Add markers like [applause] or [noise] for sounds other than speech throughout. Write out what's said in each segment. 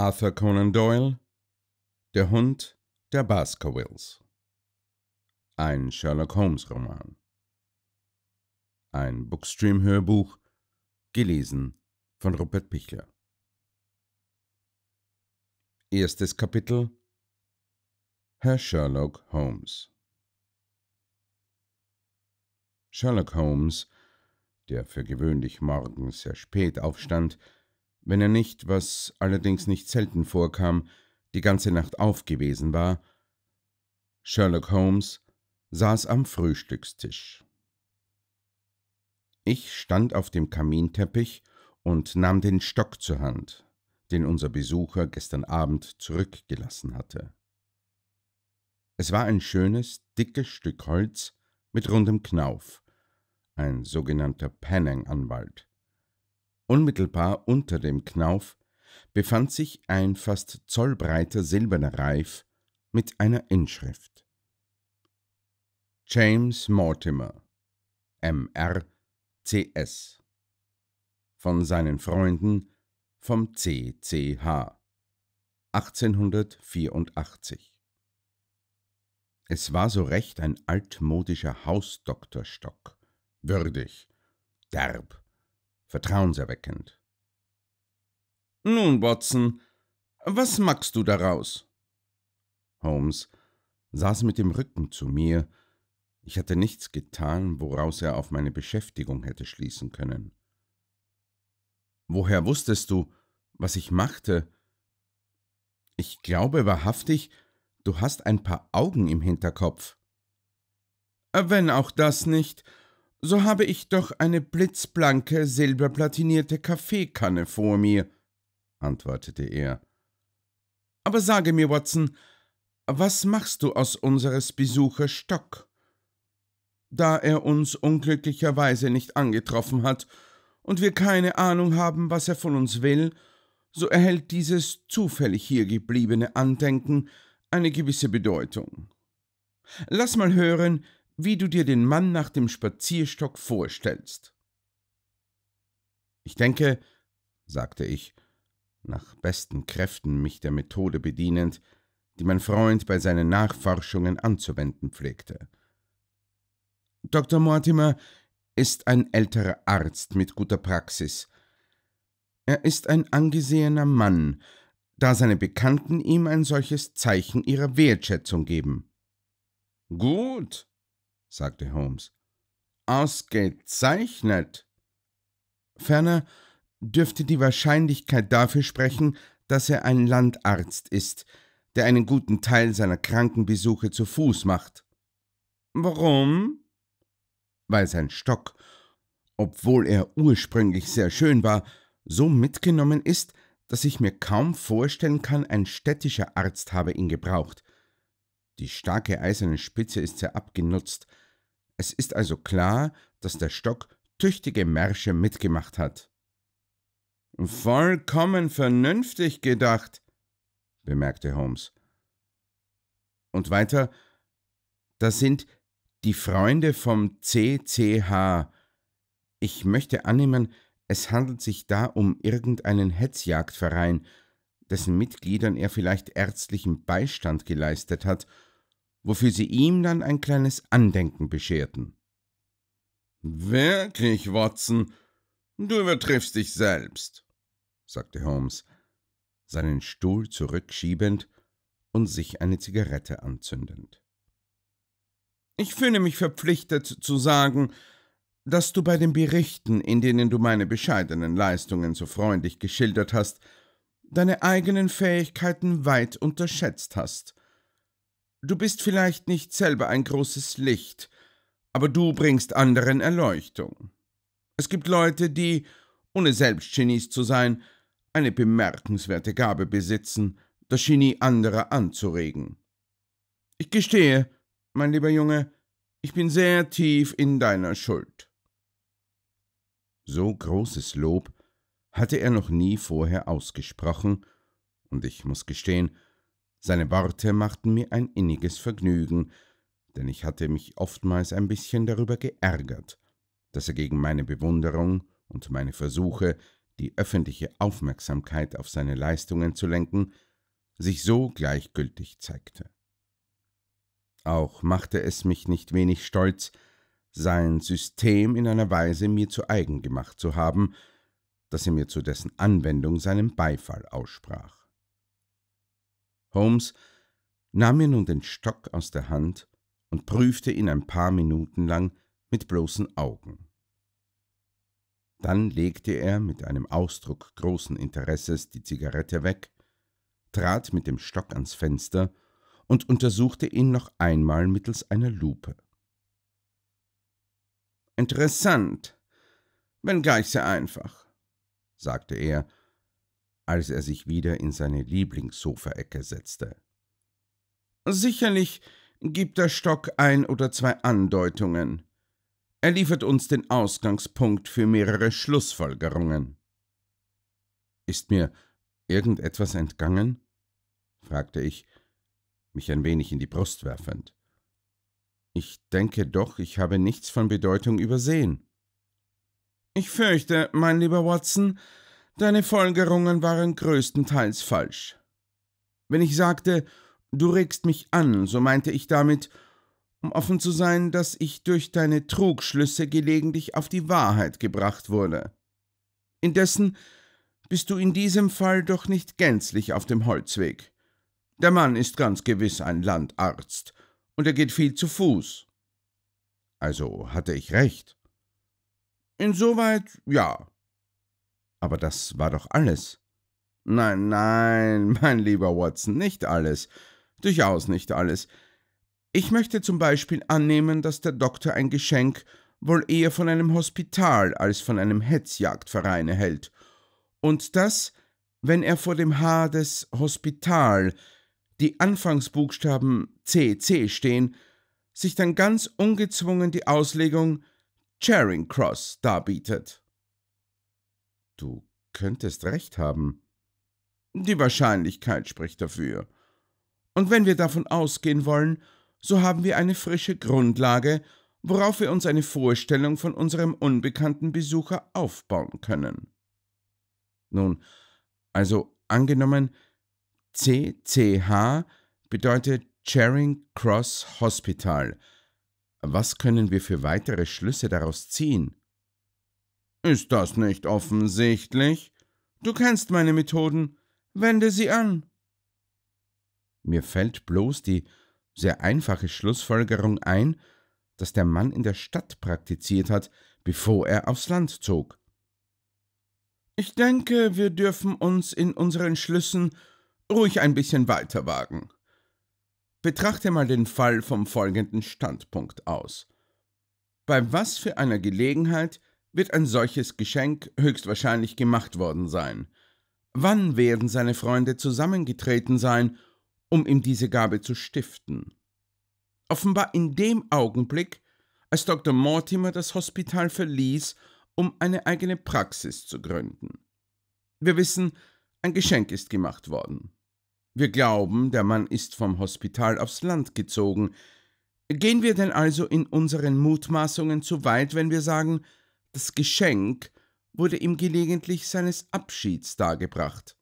Arthur Conan Doyle Der Hund der Baskervilles Ein Sherlock Holmes Roman Ein Bookstream Hörbuch gelesen von Rupert Pichler Erstes Kapitel Herr Sherlock Holmes Sherlock Holmes, der für gewöhnlich morgens sehr spät aufstand, wenn er nicht, was allerdings nicht selten vorkam, die ganze Nacht aufgewesen war, Sherlock Holmes saß am Frühstückstisch. Ich stand auf dem Kaminteppich und nahm den Stock zur Hand, den unser Besucher gestern Abend zurückgelassen hatte. Es war ein schönes, dickes Stück Holz mit rundem Knauf, ein sogenannter Panning-Anwalt. Unmittelbar unter dem Knauf befand sich ein fast zollbreiter silberner Reif mit einer Inschrift. James Mortimer, MRCS. Von seinen Freunden vom CCH. 1884. Es war so recht ein altmodischer Hausdoktorstock, würdig, derb vertrauenserweckend. Nun, Watson, was magst du daraus? Holmes saß mit dem Rücken zu mir. Ich hatte nichts getan, woraus er auf meine Beschäftigung hätte schließen können. Woher wusstest du, was ich machte? Ich glaube wahrhaftig, du hast ein paar Augen im Hinterkopf. Wenn auch das nicht, so habe ich doch eine blitzblanke, silberplatinierte Kaffeekanne vor mir, antwortete er. Aber sage mir, Watson, was machst du aus unseres Besuchers Stock? Da er uns unglücklicherweise nicht angetroffen hat und wir keine Ahnung haben, was er von uns will, so erhält dieses zufällig hier gebliebene Andenken eine gewisse Bedeutung. Lass mal hören, wie du dir den Mann nach dem Spazierstock vorstellst. Ich denke, sagte ich, nach besten Kräften mich der Methode bedienend, die mein Freund bei seinen Nachforschungen anzuwenden pflegte. Dr. Mortimer ist ein älterer Arzt mit guter Praxis. Er ist ein angesehener Mann, da seine Bekannten ihm ein solches Zeichen ihrer Wertschätzung geben. Gut, sagte Holmes. Ausgezeichnet. Ferner dürfte die Wahrscheinlichkeit dafür sprechen, dass er ein Landarzt ist, der einen guten Teil seiner Krankenbesuche zu Fuß macht. Warum? Weil sein Stock, obwohl er ursprünglich sehr schön war, so mitgenommen ist, dass ich mir kaum vorstellen kann, ein städtischer Arzt habe ihn gebraucht. Die starke eiserne Spitze ist sehr abgenutzt, es ist also klar, dass der Stock tüchtige Märsche mitgemacht hat. Vollkommen vernünftig gedacht, bemerkte Holmes. Und weiter, das sind die Freunde vom CCH. Ich möchte annehmen, es handelt sich da um irgendeinen Hetzjagdverein, dessen Mitgliedern er vielleicht ärztlichen Beistand geleistet hat wofür sie ihm dann ein kleines Andenken bescherten. Wirklich, Watson, du übertriffst dich selbst, sagte Holmes, seinen Stuhl zurückschiebend und sich eine Zigarette anzündend. Ich fühle mich verpflichtet zu sagen, dass du bei den Berichten, in denen du meine bescheidenen Leistungen so freundlich geschildert hast, deine eigenen Fähigkeiten weit unterschätzt hast. Du bist vielleicht nicht selber ein großes Licht, aber du bringst anderen Erleuchtung. Es gibt Leute, die, ohne selbst Genies zu sein, eine bemerkenswerte Gabe besitzen, das Genie anderer anzuregen. Ich gestehe, mein lieber Junge, ich bin sehr tief in deiner Schuld. So großes Lob hatte er noch nie vorher ausgesprochen, und ich muss gestehen, seine Worte machten mir ein inniges Vergnügen, denn ich hatte mich oftmals ein bisschen darüber geärgert, dass er gegen meine Bewunderung und meine Versuche, die öffentliche Aufmerksamkeit auf seine Leistungen zu lenken, sich so gleichgültig zeigte. Auch machte es mich nicht wenig stolz, sein System in einer Weise mir zu eigen gemacht zu haben, dass er mir zu dessen Anwendung seinen Beifall aussprach. Holmes nahm mir nun den Stock aus der Hand und prüfte ihn ein paar Minuten lang mit bloßen Augen. Dann legte er mit einem Ausdruck großen Interesses die Zigarette weg, trat mit dem Stock ans Fenster und untersuchte ihn noch einmal mittels einer Lupe. Interessant, wenngleich sehr einfach, sagte er als er sich wieder in seine Lieblingssofaecke setzte. Sicherlich gibt der Stock ein oder zwei Andeutungen. Er liefert uns den Ausgangspunkt für mehrere Schlussfolgerungen. Ist mir irgendetwas entgangen? fragte ich, mich ein wenig in die Brust werfend. Ich denke doch, ich habe nichts von Bedeutung übersehen. Ich fürchte, mein lieber Watson, Deine Folgerungen waren größtenteils falsch. Wenn ich sagte, du regst mich an, so meinte ich damit, um offen zu sein, dass ich durch deine Trugschlüsse gelegentlich auf die Wahrheit gebracht wurde. Indessen bist du in diesem Fall doch nicht gänzlich auf dem Holzweg. Der Mann ist ganz gewiss ein Landarzt, und er geht viel zu Fuß. Also hatte ich recht. Insoweit ja. Aber das war doch alles. Nein, nein, [laughs] mein lieber Watson, nicht alles. Durchaus nicht alles. Ich möchte zum Beispiel annehmen, dass der Doktor ein Geschenk wohl eher von einem Hospital als von einem Hetzjagdverein erhält. Und dass, wenn er vor dem H des Hospital die Anfangsbuchstaben CC stehen, sich dann ganz ungezwungen die Auslegung Charing Cross darbietet. Du könntest recht haben. Die Wahrscheinlichkeit spricht dafür. Und wenn wir davon ausgehen wollen, so haben wir eine frische Grundlage, worauf wir uns eine Vorstellung von unserem unbekannten Besucher aufbauen können. Nun, also angenommen, CCH bedeutet Charing Cross Hospital. Was können wir für weitere Schlüsse daraus ziehen? Ist das nicht offensichtlich? Du kennst meine Methoden. Wende sie an. Mir fällt bloß die sehr einfache Schlussfolgerung ein, dass der Mann in der Stadt praktiziert hat, bevor er aufs Land zog. Ich denke, wir dürfen uns in unseren Schlüssen ruhig ein bisschen weiter wagen. Betrachte mal den Fall vom folgenden Standpunkt aus. Bei was für einer Gelegenheit wird ein solches Geschenk höchstwahrscheinlich gemacht worden sein. Wann werden seine Freunde zusammengetreten sein, um ihm diese Gabe zu stiften? Offenbar in dem Augenblick, als Dr. Mortimer das Hospital verließ, um eine eigene Praxis zu gründen. Wir wissen, ein Geschenk ist gemacht worden. Wir glauben, der Mann ist vom Hospital aufs Land gezogen. Gehen wir denn also in unseren Mutmaßungen zu weit, wenn wir sagen, das Geschenk wurde ihm gelegentlich seines Abschieds dargebracht.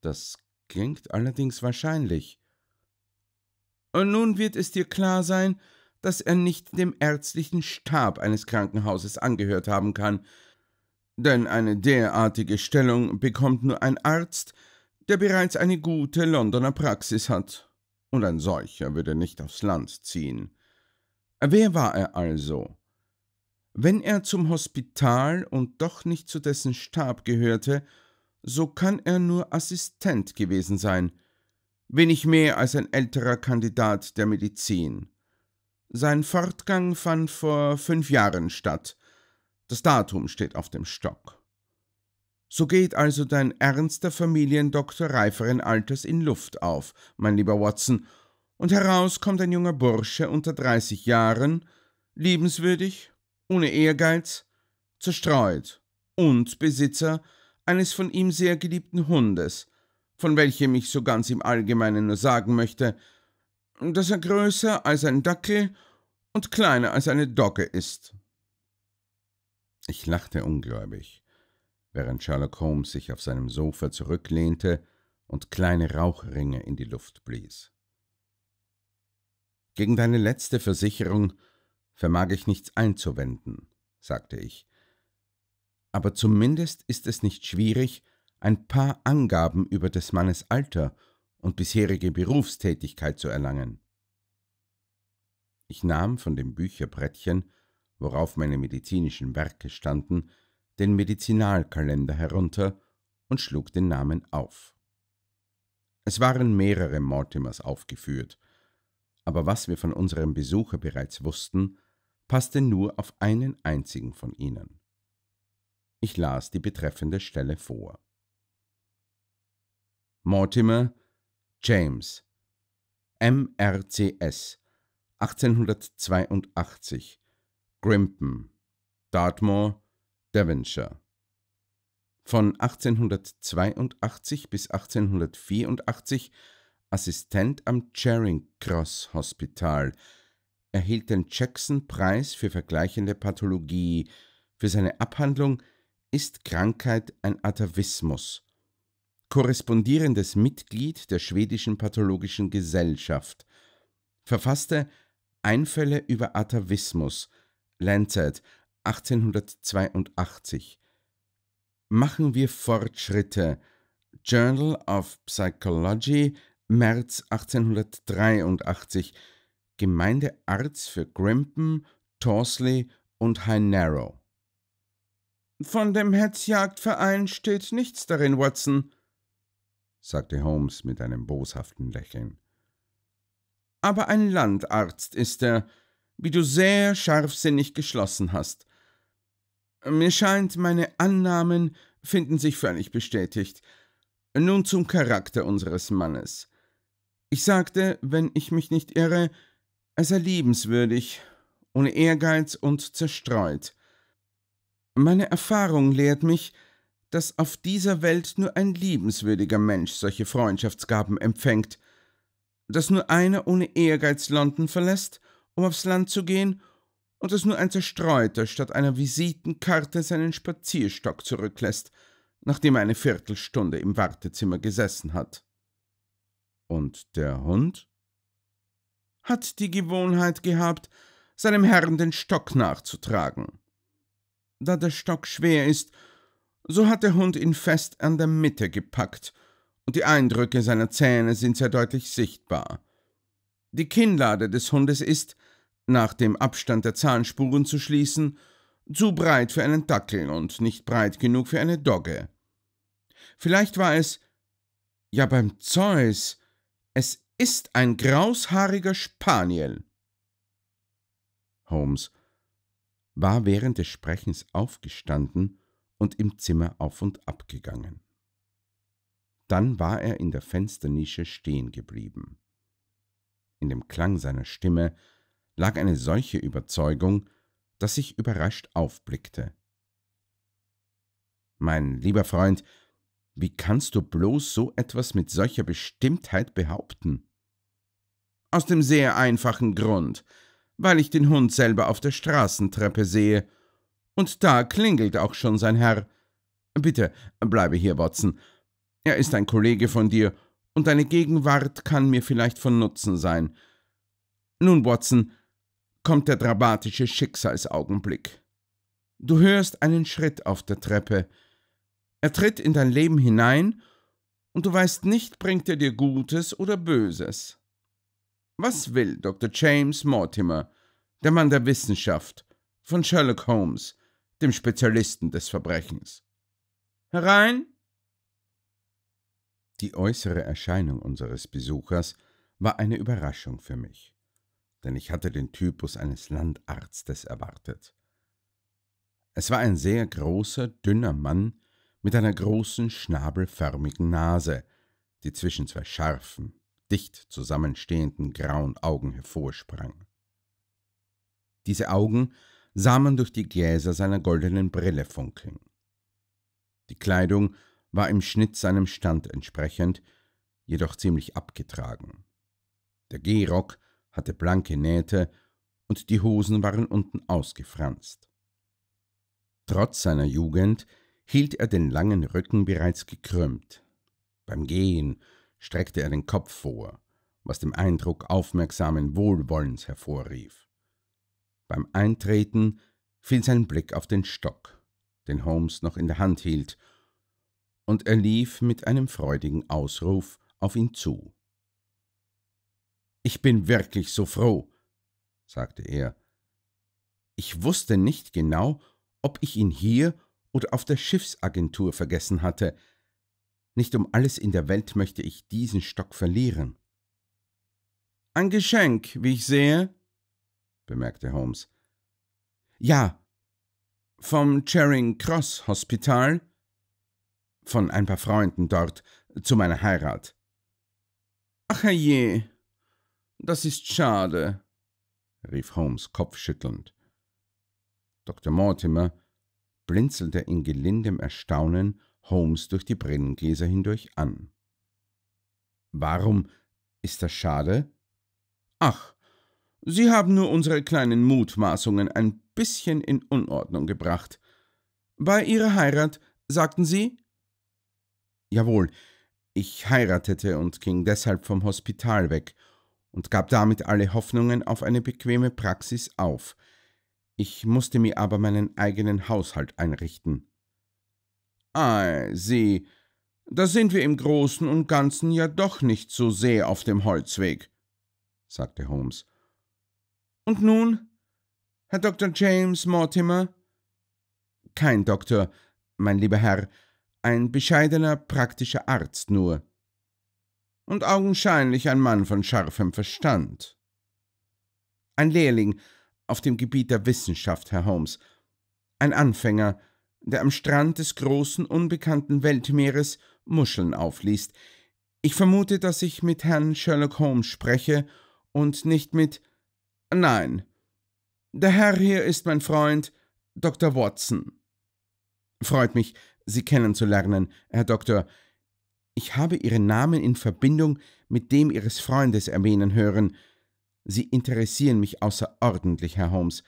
Das klingt allerdings wahrscheinlich. Und nun wird es dir klar sein, dass er nicht dem ärztlichen Stab eines Krankenhauses angehört haben kann, denn eine derartige Stellung bekommt nur ein Arzt, der bereits eine gute Londoner Praxis hat, und ein solcher würde nicht aufs Land ziehen. Wer war er also? Wenn er zum Hospital und doch nicht zu dessen Stab gehörte, so kann er nur Assistent gewesen sein, wenig mehr als ein älterer Kandidat der Medizin. Sein Fortgang fand vor fünf Jahren statt. Das Datum steht auf dem Stock. So geht also dein ernster Familiendoktor reiferen Alters in Luft auf, mein lieber Watson, und heraus kommt ein junger Bursche unter dreißig Jahren, liebenswürdig, ohne Ehrgeiz, zerstreut und Besitzer eines von ihm sehr geliebten Hundes, von welchem ich so ganz im Allgemeinen nur sagen möchte, dass er größer als ein Dackel und kleiner als eine Dogge ist. Ich lachte ungläubig, während Sherlock Holmes sich auf seinem Sofa zurücklehnte und kleine Rauchringe in die Luft blies. Gegen deine letzte Versicherung vermag ich nichts einzuwenden, sagte ich. Aber zumindest ist es nicht schwierig, ein paar Angaben über des Mannes Alter und bisherige Berufstätigkeit zu erlangen. Ich nahm von dem Bücherbrettchen, worauf meine medizinischen Werke standen, den Medizinalkalender herunter und schlug den Namen auf. Es waren mehrere Mortimers aufgeführt, aber was wir von unserem Besucher bereits wussten, passte nur auf einen einzigen von ihnen. Ich las die betreffende Stelle vor. Mortimer James MRCS 1882 Grimpen Dartmoor Devonshire von 1882 bis 1884 Assistent am Charing Cross Hospital erhielt den Jackson-Preis für vergleichende Pathologie. Für seine Abhandlung Ist Krankheit ein Atavismus? Korrespondierendes Mitglied der schwedischen Pathologischen Gesellschaft. Verfasste Einfälle über Atavismus, Lancet, 1882. Machen wir Fortschritte, Journal of Psychology, März 1883 Gemeindearzt für Grimpen, Torsley und High Narrow. Von dem Hetzjagdverein steht nichts darin, Watson, sagte Holmes mit einem boshaften Lächeln. Aber ein Landarzt ist er, wie du sehr scharfsinnig geschlossen hast. Mir scheint, meine Annahmen finden sich völlig bestätigt. Nun zum Charakter unseres Mannes. Ich sagte, wenn ich mich nicht irre, er sei liebenswürdig, ohne Ehrgeiz und zerstreut. Meine Erfahrung lehrt mich, dass auf dieser Welt nur ein liebenswürdiger Mensch solche Freundschaftsgaben empfängt, dass nur einer ohne Ehrgeiz London verlässt, um aufs Land zu gehen, und dass nur ein Zerstreuter statt einer Visitenkarte seinen Spazierstock zurücklässt, nachdem er eine Viertelstunde im Wartezimmer gesessen hat. Und der Hund? hat die Gewohnheit gehabt, seinem Herrn den Stock nachzutragen. Da der Stock schwer ist, so hat der Hund ihn fest an der Mitte gepackt, und die Eindrücke seiner Zähne sind sehr deutlich sichtbar. Die Kinnlade des Hundes ist, nach dem Abstand der Zahnspuren zu schließen, zu breit für einen Dackel und nicht breit genug für eine Dogge. Vielleicht war es, ja beim Zeus, es ist ein graushaariger Spaniel. Holmes war während des Sprechens aufgestanden und im Zimmer auf und ab gegangen. Dann war er in der Fensternische stehen geblieben. In dem Klang seiner Stimme lag eine solche Überzeugung, dass ich überrascht aufblickte. Mein lieber Freund, wie kannst du bloß so etwas mit solcher Bestimmtheit behaupten? Aus dem sehr einfachen Grund, weil ich den Hund selber auf der Straßentreppe sehe. Und da klingelt auch schon sein Herr. Bitte, bleibe hier, Watson. Er ist ein Kollege von dir, und deine Gegenwart kann mir vielleicht von Nutzen sein. Nun, Watson, kommt der dramatische Schicksalsaugenblick. Du hörst einen Schritt auf der Treppe, er tritt in dein Leben hinein und du weißt nicht, bringt er dir Gutes oder Böses. Was will Dr. James Mortimer, der Mann der Wissenschaft, von Sherlock Holmes, dem Spezialisten des Verbrechens? Herein! Die äußere Erscheinung unseres Besuchers war eine Überraschung für mich, denn ich hatte den Typus eines Landarztes erwartet. Es war ein sehr großer, dünner Mann mit einer großen, schnabelförmigen Nase, die zwischen zwei scharfen, dicht zusammenstehenden grauen Augen hervorsprang. Diese Augen sah man durch die Gläser seiner goldenen Brille funkeln. Die Kleidung war im Schnitt seinem Stand entsprechend, jedoch ziemlich abgetragen. Der Gehrock hatte blanke Nähte und die Hosen waren unten ausgefranst. Trotz seiner Jugend hielt er den langen Rücken bereits gekrümmt. Beim Gehen streckte er den Kopf vor, was dem Eindruck aufmerksamen Wohlwollens hervorrief. Beim Eintreten fiel sein Blick auf den Stock, den Holmes noch in der Hand hielt, und er lief mit einem freudigen Ausruf auf ihn zu. Ich bin wirklich so froh, sagte er. Ich wusste nicht genau, ob ich ihn hier oder auf der Schiffsagentur vergessen hatte. Nicht um alles in der Welt möchte ich diesen Stock verlieren. Ein Geschenk, wie ich sehe, bemerkte Holmes. Ja, vom Charing Cross Hospital, von ein paar Freunden dort, zu meiner Heirat. Ach herrje, das ist schade, rief Holmes kopfschüttelnd. Dr. Mortimer blinzelte in gelindem Erstaunen Holmes durch die Brillengläser hindurch an. Warum ist das schade? Ach, Sie haben nur unsere kleinen Mutmaßungen ein bisschen in Unordnung gebracht. Bei Ihrer Heirat, sagten Sie? Jawohl, ich heiratete und ging deshalb vom Hospital weg und gab damit alle Hoffnungen auf eine bequeme Praxis auf. Ich musste mir aber meinen eigenen Haushalt einrichten. Ah, sieh, da sind wir im Großen und Ganzen ja doch nicht so sehr auf dem Holzweg, sagte Holmes. Und nun, Herr Dr. James Mortimer? Kein Doktor, mein lieber Herr, ein bescheidener, praktischer Arzt nur. Und augenscheinlich ein Mann von scharfem Verstand. Ein Lehrling, auf dem Gebiet der Wissenschaft, Herr Holmes. Ein Anfänger, der am Strand des großen, unbekannten Weltmeeres Muscheln aufliest. Ich vermute, dass ich mit Herrn Sherlock Holmes spreche und nicht mit. Nein. Der Herr hier ist mein Freund, Dr. Watson. Freut mich, Sie kennenzulernen, Herr Doktor. Ich habe Ihren Namen in Verbindung mit dem Ihres Freundes erwähnen hören. Sie interessieren mich außerordentlich, Herr Holmes.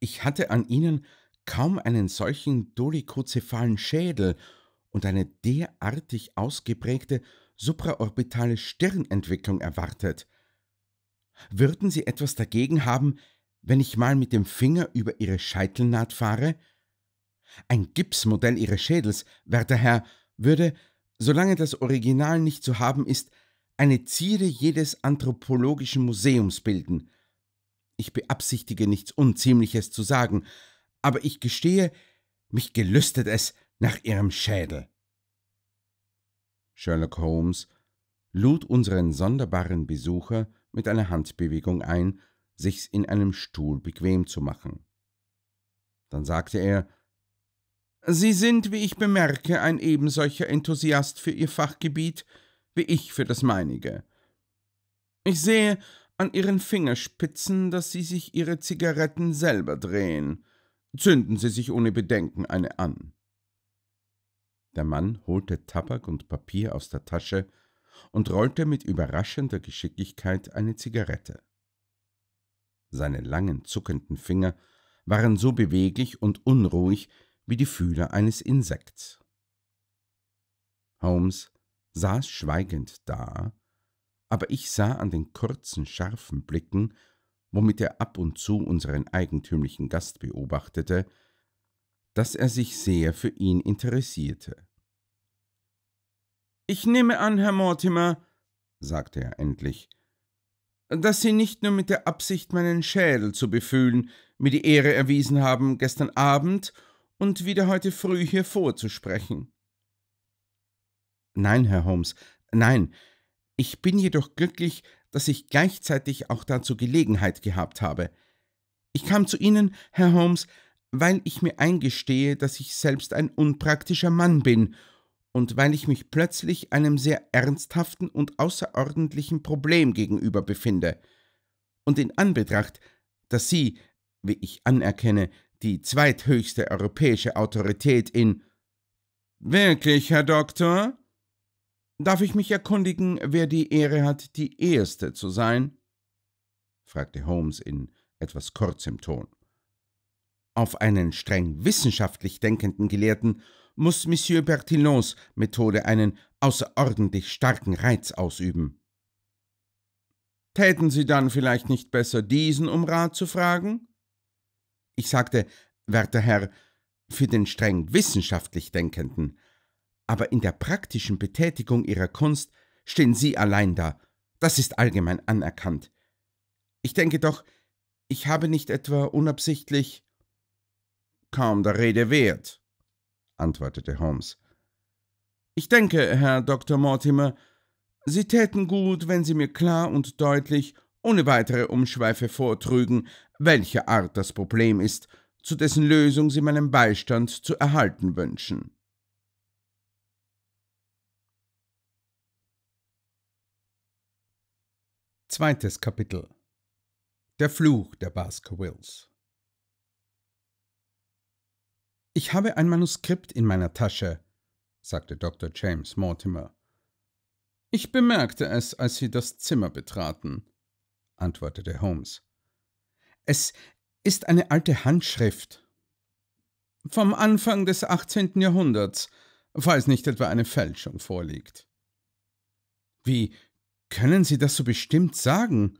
Ich hatte an Ihnen kaum einen solchen dolichozephalen Schädel und eine derartig ausgeprägte supraorbitale Stirnentwicklung erwartet. Würden Sie etwas dagegen haben, wenn ich mal mit dem Finger über Ihre Scheitelnaht fahre? Ein Gipsmodell Ihres Schädels, werter Herr, würde, solange das Original nicht zu haben ist, eine Zierde jedes anthropologischen Museums bilden. Ich beabsichtige nichts Unziemliches zu sagen, aber ich gestehe, mich gelüstet es nach ihrem Schädel. Sherlock Holmes lud unseren sonderbaren Besucher mit einer Handbewegung ein, sich's in einem Stuhl bequem zu machen. Dann sagte er Sie sind, wie ich bemerke, ein ebensolcher Enthusiast für Ihr Fachgebiet wie ich für das meinige. Ich sehe an ihren Fingerspitzen, dass sie sich ihre Zigaretten selber drehen. Zünden Sie sich ohne Bedenken eine an. Der Mann holte Tabak und Papier aus der Tasche und rollte mit überraschender Geschicklichkeit eine Zigarette. Seine langen, zuckenden Finger waren so beweglich und unruhig wie die Fühler eines Insekts. Holmes saß schweigend da, aber ich sah an den kurzen, scharfen Blicken, womit er ab und zu unseren eigentümlichen Gast beobachtete, dass er sich sehr für ihn interessierte. »Ich nehme an, Herr Mortimer«, sagte er endlich, »dass Sie nicht nur mit der Absicht, meinen Schädel zu befühlen, mir die Ehre erwiesen haben, gestern Abend und wieder heute früh hier vorzusprechen.« Nein, Herr Holmes, nein. Ich bin jedoch glücklich, dass ich gleichzeitig auch dazu Gelegenheit gehabt habe. Ich kam zu Ihnen, Herr Holmes, weil ich mir eingestehe, dass ich selbst ein unpraktischer Mann bin und weil ich mich plötzlich einem sehr ernsthaften und außerordentlichen Problem gegenüber befinde. Und in Anbetracht, dass Sie, wie ich anerkenne, die zweithöchste europäische Autorität in Wirklich, Herr Doktor? Darf ich mich erkundigen, wer die Ehre hat, die Erste zu sein? fragte Holmes in etwas kurzem Ton. Auf einen streng wissenschaftlich denkenden Gelehrten muss Monsieur Bertillons Methode einen außerordentlich starken Reiz ausüben. Täten Sie dann vielleicht nicht besser, diesen um Rat zu fragen? Ich sagte, werter Herr, für den streng wissenschaftlich Denkenden aber in der praktischen Betätigung ihrer Kunst stehen sie allein da. Das ist allgemein anerkannt. Ich denke doch, ich habe nicht etwa unabsichtlich. Kaum der Rede wert, antwortete Holmes. Ich denke, Herr Dr. Mortimer, Sie täten gut, wenn Sie mir klar und deutlich, ohne weitere Umschweife vortrügen, welche Art das Problem ist, zu dessen Lösung Sie meinen Beistand zu erhalten wünschen. Zweites Kapitel Der Fluch der Baskervilles Ich habe ein Manuskript in meiner Tasche, sagte Dr. James Mortimer. Ich bemerkte es, als Sie das Zimmer betraten, antwortete Holmes. Es ist eine alte Handschrift. Vom Anfang des 18. Jahrhunderts, falls nicht etwa eine Fälschung vorliegt. Wie können Sie das so bestimmt sagen?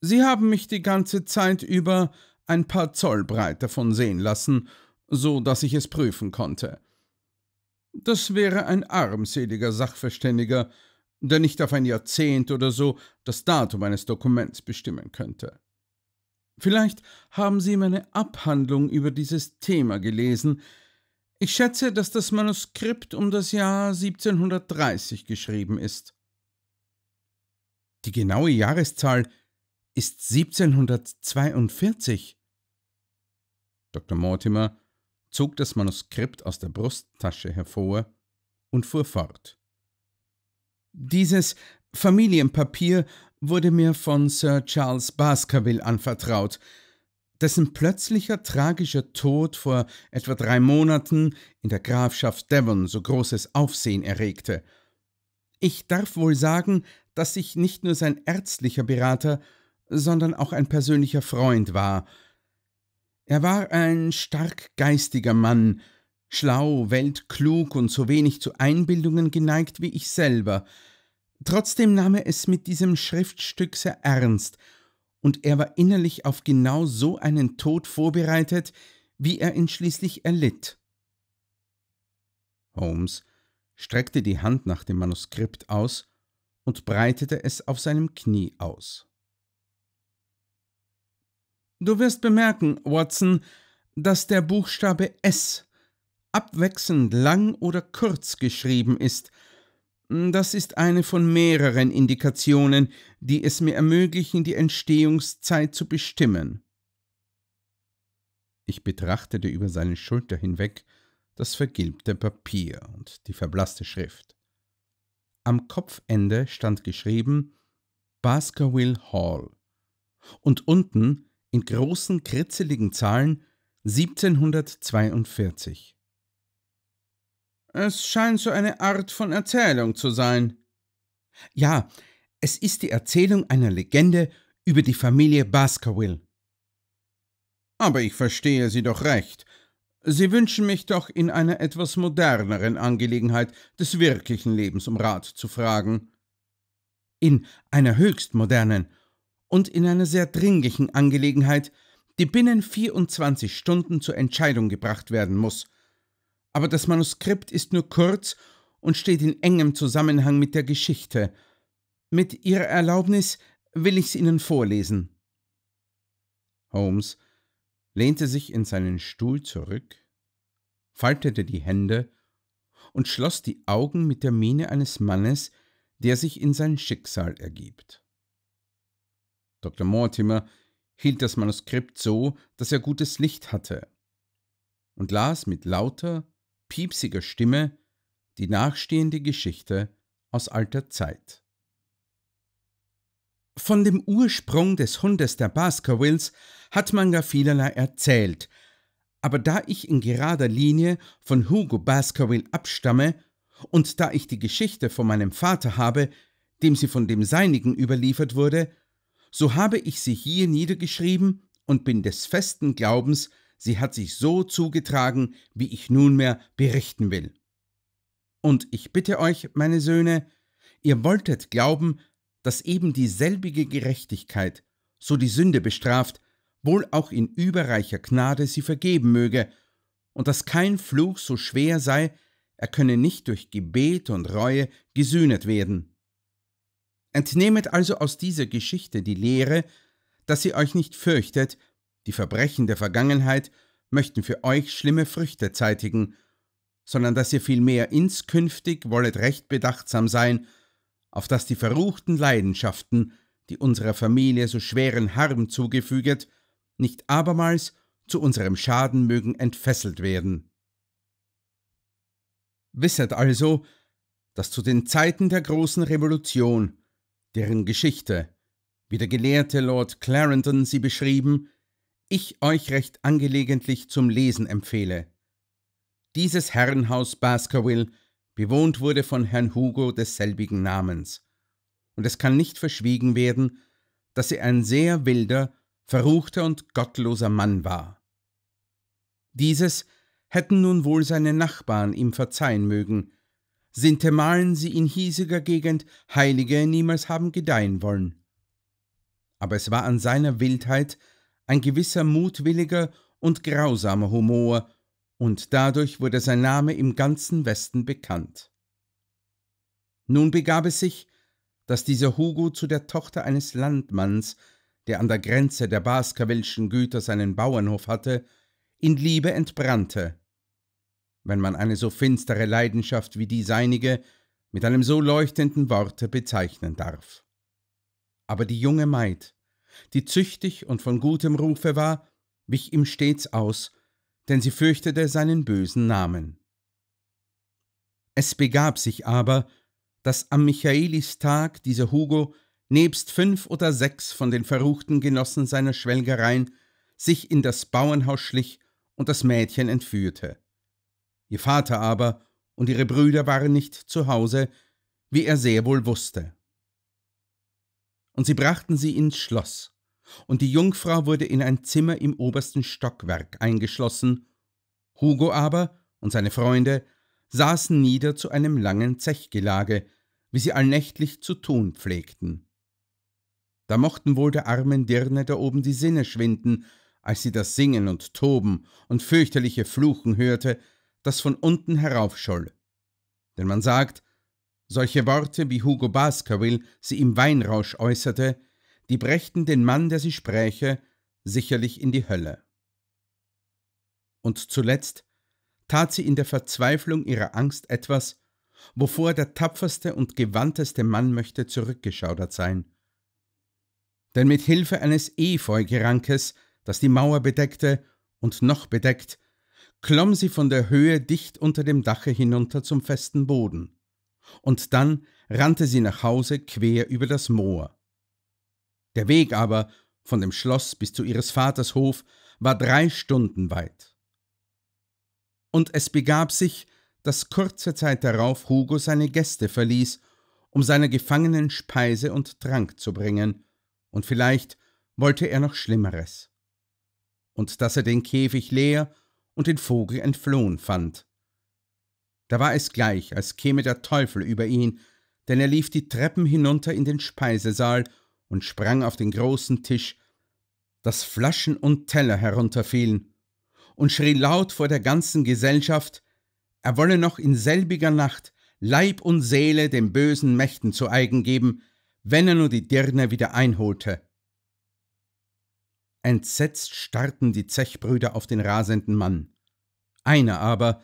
Sie haben mich die ganze Zeit über ein paar Zoll breit davon sehen lassen, so dass ich es prüfen konnte. Das wäre ein armseliger Sachverständiger, der nicht auf ein Jahrzehnt oder so das Datum eines Dokuments bestimmen könnte. Vielleicht haben Sie meine Abhandlung über dieses Thema gelesen. Ich schätze, dass das Manuskript um das Jahr 1730 geschrieben ist. Die genaue Jahreszahl ist 1742. Dr. Mortimer zog das Manuskript aus der Brusttasche hervor und fuhr fort. Dieses Familienpapier wurde mir von Sir Charles Baskerville anvertraut, dessen plötzlicher tragischer Tod vor etwa drei Monaten in der Grafschaft Devon so großes Aufsehen erregte. Ich darf wohl sagen, dass ich nicht nur sein ärztlicher Berater, sondern auch ein persönlicher Freund war. Er war ein stark geistiger Mann, schlau, weltklug und so wenig zu Einbildungen geneigt wie ich selber. Trotzdem nahm er es mit diesem Schriftstück sehr ernst, und er war innerlich auf genau so einen Tod vorbereitet, wie er ihn schließlich erlitt. Holmes streckte die Hand nach dem Manuskript aus und breitete es auf seinem Knie aus. Du wirst bemerken, Watson, dass der Buchstabe S abwechselnd lang oder kurz geschrieben ist. Das ist eine von mehreren Indikationen, die es mir ermöglichen, die Entstehungszeit zu bestimmen. Ich betrachtete über seine Schulter hinweg das vergilbte Papier und die verblasste Schrift. Am Kopfende stand geschrieben Baskerville Hall und unten in großen kritzeligen Zahlen 1742. Es scheint so eine Art von Erzählung zu sein. Ja, es ist die Erzählung einer Legende über die Familie Baskerville. Aber ich verstehe Sie doch recht. Sie wünschen mich doch in einer etwas moderneren Angelegenheit des wirklichen Lebens um Rat zu fragen. In einer höchst modernen und in einer sehr dringlichen Angelegenheit, die binnen 24 Stunden zur Entscheidung gebracht werden muss. Aber das Manuskript ist nur kurz und steht in engem Zusammenhang mit der Geschichte. Mit Ihrer Erlaubnis will ich es Ihnen vorlesen. Holmes lehnte sich in seinen Stuhl zurück, faltete die Hände und schloss die Augen mit der Miene eines Mannes, der sich in sein Schicksal ergibt. Dr. Mortimer hielt das Manuskript so, dass er gutes Licht hatte, und las mit lauter, piepsiger Stimme die nachstehende Geschichte aus alter Zeit. Von dem Ursprung des Hundes der Baskervilles hat man gar vielerlei erzählt, aber da ich in gerader Linie von Hugo Baskerville abstamme und da ich die Geschichte von meinem Vater habe, dem sie von dem Seinigen überliefert wurde, so habe ich sie hier niedergeschrieben und bin des festen Glaubens, sie hat sich so zugetragen, wie ich nunmehr berichten will. Und ich bitte euch, meine Söhne, ihr wolltet glauben, dass eben dieselbige Gerechtigkeit, so die Sünde bestraft, wohl auch in überreicher Gnade sie vergeben möge, und dass kein Fluch so schwer sei, er könne nicht durch Gebet und Reue gesühnet werden. Entnehmet also aus dieser Geschichte die Lehre, dass ihr euch nicht fürchtet, die Verbrechen der Vergangenheit möchten für euch schlimme Früchte zeitigen, sondern dass ihr vielmehr inskünftig wollet recht bedachtsam sein auf das die verruchten Leidenschaften, die unserer Familie so schweren Harm zugefüget, nicht abermals zu unserem Schaden mögen entfesselt werden. Wisset also, dass zu den Zeiten der großen Revolution, deren Geschichte, wie der gelehrte Lord Clarendon sie beschrieben, ich euch recht angelegentlich zum Lesen empfehle. Dieses Herrenhaus Baskerville bewohnt wurde von Herrn Hugo desselbigen Namens. Und es kann nicht verschwiegen werden, dass er ein sehr wilder, verruchter und gottloser Mann war. Dieses hätten nun wohl seine Nachbarn ihm verzeihen mögen, sintemalen sie in hiesiger Gegend Heilige niemals haben gedeihen wollen. Aber es war an seiner Wildheit ein gewisser mutwilliger und grausamer Humor und dadurch wurde sein Name im ganzen Westen bekannt. Nun begab es sich, dass dieser Hugo zu der Tochter eines Landmanns, der an der Grenze der baskerwillschen Güter seinen Bauernhof hatte, in Liebe entbrannte. Wenn man eine so finstere Leidenschaft wie die seinige mit einem so leuchtenden Worte bezeichnen darf. Aber die junge Maid, die züchtig und von gutem Rufe war, wich ihm stets aus denn sie fürchtete seinen bösen Namen. Es begab sich aber, dass am Michaelistag dieser Hugo nebst fünf oder sechs von den verruchten Genossen seiner Schwelgereien sich in das Bauernhaus schlich und das Mädchen entführte. Ihr Vater aber und ihre Brüder waren nicht zu Hause, wie er sehr wohl wusste. Und sie brachten sie ins Schloss, und die Jungfrau wurde in ein Zimmer im obersten Stockwerk eingeschlossen. Hugo aber und seine Freunde saßen nieder zu einem langen Zechgelage, wie sie allnächtlich zu tun pflegten. Da mochten wohl der armen Dirne da oben die Sinne schwinden, als sie das Singen und Toben und fürchterliche Fluchen hörte, das von unten heraufscholl. Denn man sagt, solche Worte, wie Hugo Baskerville sie im Weinrausch äußerte, die brächten den Mann, der sie spräche, sicherlich in die Hölle. Und zuletzt tat sie in der Verzweiflung ihrer Angst etwas, wovor der tapferste und gewandteste Mann möchte zurückgeschaudert sein. Denn mit Hilfe eines Efeugerankes, das die Mauer bedeckte und noch bedeckt, klomm sie von der Höhe dicht unter dem Dache hinunter zum festen Boden. Und dann rannte sie nach Hause quer über das Moor. Der Weg aber von dem Schloss bis zu ihres Vaters Hof war drei Stunden weit. Und es begab sich, dass kurze Zeit darauf Hugo seine Gäste verließ, um seiner Gefangenen Speise und Trank zu bringen, und vielleicht wollte er noch Schlimmeres. Und dass er den Käfig leer und den Vogel entflohen fand. Da war es gleich, als käme der Teufel über ihn, denn er lief die Treppen hinunter in den Speisesaal und sprang auf den großen Tisch, dass Flaschen und Teller herunterfielen, und schrie laut vor der ganzen Gesellschaft, er wolle noch in selbiger Nacht Leib und Seele den bösen Mächten zu eigen geben, wenn er nur die Dirne wieder einholte. Entsetzt starrten die Zechbrüder auf den rasenden Mann. Einer aber,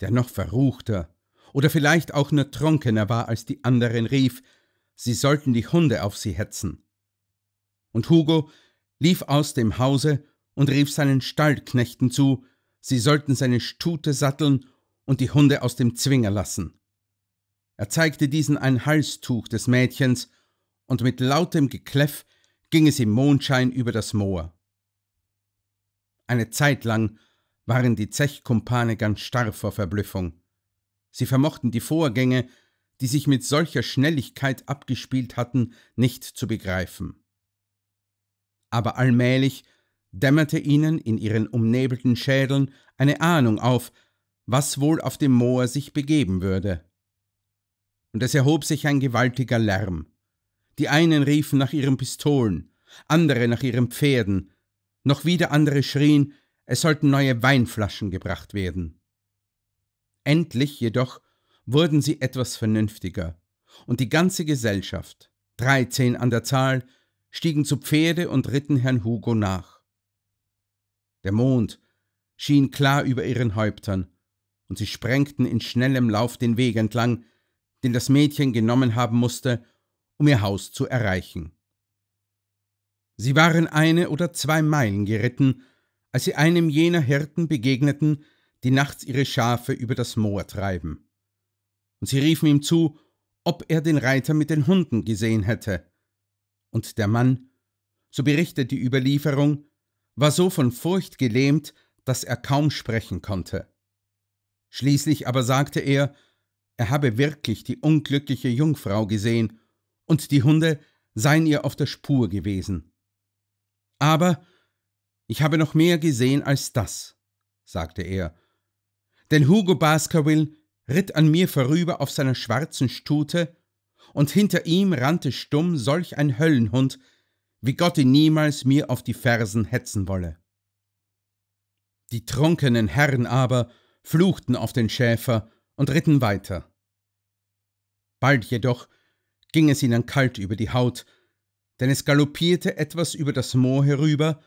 der noch verruchter oder vielleicht auch nur trunkener war als die anderen, rief, sie sollten die Hunde auf sie hetzen. Und Hugo lief aus dem Hause und rief seinen Stallknechten zu, sie sollten seine Stute satteln und die Hunde aus dem Zwinger lassen. Er zeigte diesen ein Halstuch des Mädchens, und mit lautem Gekläff ging es im Mondschein über das Moor. Eine Zeit lang waren die Zechkumpane ganz starr vor Verblüffung. Sie vermochten die Vorgänge, die sich mit solcher Schnelligkeit abgespielt hatten, nicht zu begreifen. Aber allmählich dämmerte ihnen in ihren umnebelten Schädeln eine Ahnung auf, was wohl auf dem Moor sich begeben würde. Und es erhob sich ein gewaltiger Lärm. Die einen riefen nach ihren Pistolen, andere nach ihren Pferden, noch wieder andere schrien, es sollten neue Weinflaschen gebracht werden. Endlich jedoch wurden sie etwas vernünftiger, und die ganze Gesellschaft, dreizehn an der Zahl, stiegen zu Pferde und ritten Herrn Hugo nach. Der Mond schien klar über ihren Häuptern, und sie sprengten in schnellem Lauf den Weg entlang, den das Mädchen genommen haben musste, um ihr Haus zu erreichen. Sie waren eine oder zwei Meilen geritten, als sie einem jener Hirten begegneten, die nachts ihre Schafe über das Moor treiben und sie riefen ihm zu, ob er den Reiter mit den Hunden gesehen hätte. Und der Mann, so berichtet die Überlieferung, war so von Furcht gelähmt, dass er kaum sprechen konnte. Schließlich aber sagte er, er habe wirklich die unglückliche Jungfrau gesehen, und die Hunde seien ihr auf der Spur gewesen. Aber ich habe noch mehr gesehen als das, sagte er, denn Hugo Baskerville ritt an mir vorüber auf seiner schwarzen Stute, und hinter ihm rannte stumm solch ein Höllenhund, wie Gott ihn niemals mir auf die Fersen hetzen wolle. Die trunkenen Herren aber fluchten auf den Schäfer und ritten weiter. Bald jedoch ging es ihnen kalt über die Haut, denn es galoppierte etwas über das Moor herüber,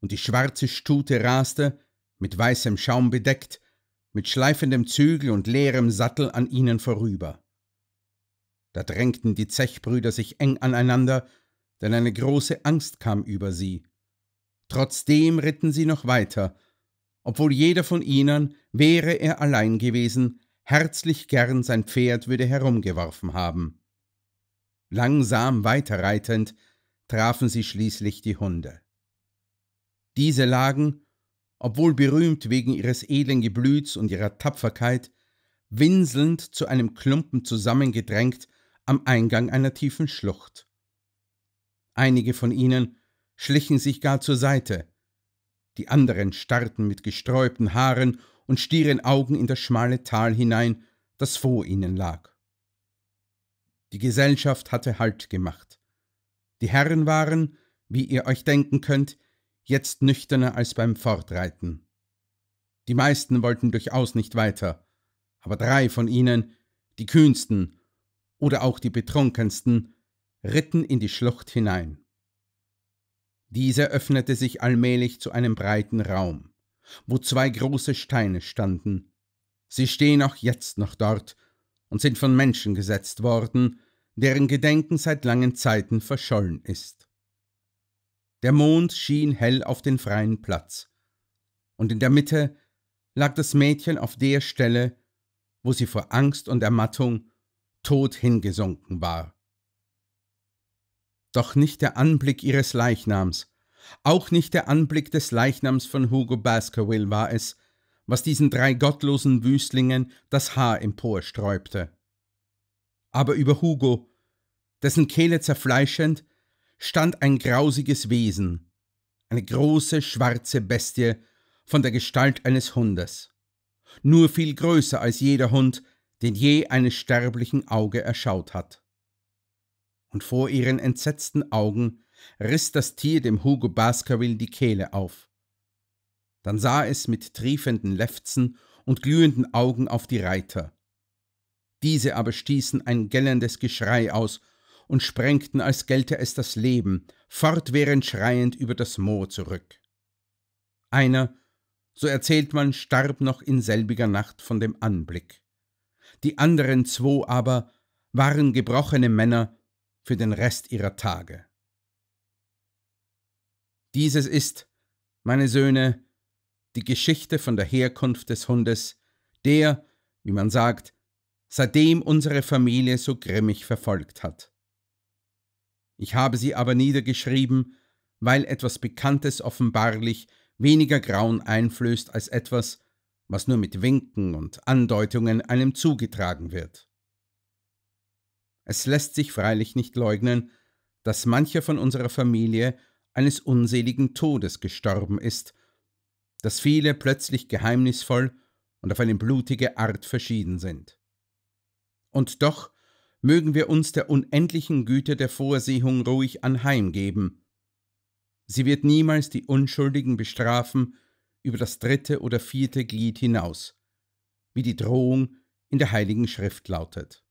und die schwarze Stute raste, mit weißem Schaum bedeckt, mit schleifendem Zügel und leerem Sattel an ihnen vorüber. Da drängten die Zechbrüder sich eng aneinander, denn eine große Angst kam über sie. Trotzdem ritten sie noch weiter, obwohl jeder von ihnen, wäre er allein gewesen, herzlich gern sein Pferd würde herumgeworfen haben. Langsam weiterreitend trafen sie schließlich die Hunde. Diese lagen, obwohl berühmt wegen ihres edlen Geblüts und ihrer Tapferkeit, winselnd zu einem Klumpen zusammengedrängt am Eingang einer tiefen Schlucht. Einige von ihnen schlichen sich gar zur Seite, die anderen starrten mit gesträubten Haaren und stieren Augen in das schmale Tal hinein, das vor ihnen lag. Die Gesellschaft hatte Halt gemacht. Die Herren waren, wie ihr euch denken könnt, jetzt nüchterner als beim Fortreiten. Die meisten wollten durchaus nicht weiter, aber drei von ihnen, die kühnsten oder auch die betrunkensten, ritten in die Schlucht hinein. Diese öffnete sich allmählich zu einem breiten Raum, wo zwei große Steine standen. Sie stehen auch jetzt noch dort und sind von Menschen gesetzt worden, deren Gedenken seit langen Zeiten verschollen ist. Der Mond schien hell auf den freien Platz. Und in der Mitte lag das Mädchen auf der Stelle, wo sie vor Angst und Ermattung tot hingesunken war. Doch nicht der Anblick ihres Leichnams, auch nicht der Anblick des Leichnams von Hugo Baskerville war es, was diesen drei gottlosen Wüstlingen das Haar emporsträubte. Aber über Hugo, dessen Kehle zerfleischend, stand ein grausiges Wesen, eine große schwarze Bestie von der Gestalt eines Hundes, nur viel größer als jeder Hund, den je eines sterblichen Auge erschaut hat. Und vor ihren entsetzten Augen riss das Tier dem Hugo Baskerville die Kehle auf. Dann sah es mit triefenden Lefzen und glühenden Augen auf die Reiter. Diese aber stießen ein gellendes Geschrei aus und sprengten, als gelte es das Leben, fortwährend schreiend über das Moor zurück. Einer, so erzählt man, starb noch in selbiger Nacht von dem Anblick. Die anderen zwei aber waren gebrochene Männer für den Rest ihrer Tage. Dieses ist, meine Söhne, die Geschichte von der Herkunft des Hundes, der, wie man sagt, seitdem unsere Familie so grimmig verfolgt hat. Ich habe sie aber niedergeschrieben, weil etwas Bekanntes offenbarlich weniger Grauen einflößt als etwas, was nur mit Winken und Andeutungen einem zugetragen wird. Es lässt sich freilich nicht leugnen, dass mancher von unserer Familie eines unseligen Todes gestorben ist, dass viele plötzlich geheimnisvoll und auf eine blutige Art verschieden sind. Und doch mögen wir uns der unendlichen Güte der Vorsehung ruhig anheimgeben. Sie wird niemals die Unschuldigen bestrafen über das dritte oder vierte Glied hinaus, wie die Drohung in der Heiligen Schrift lautet.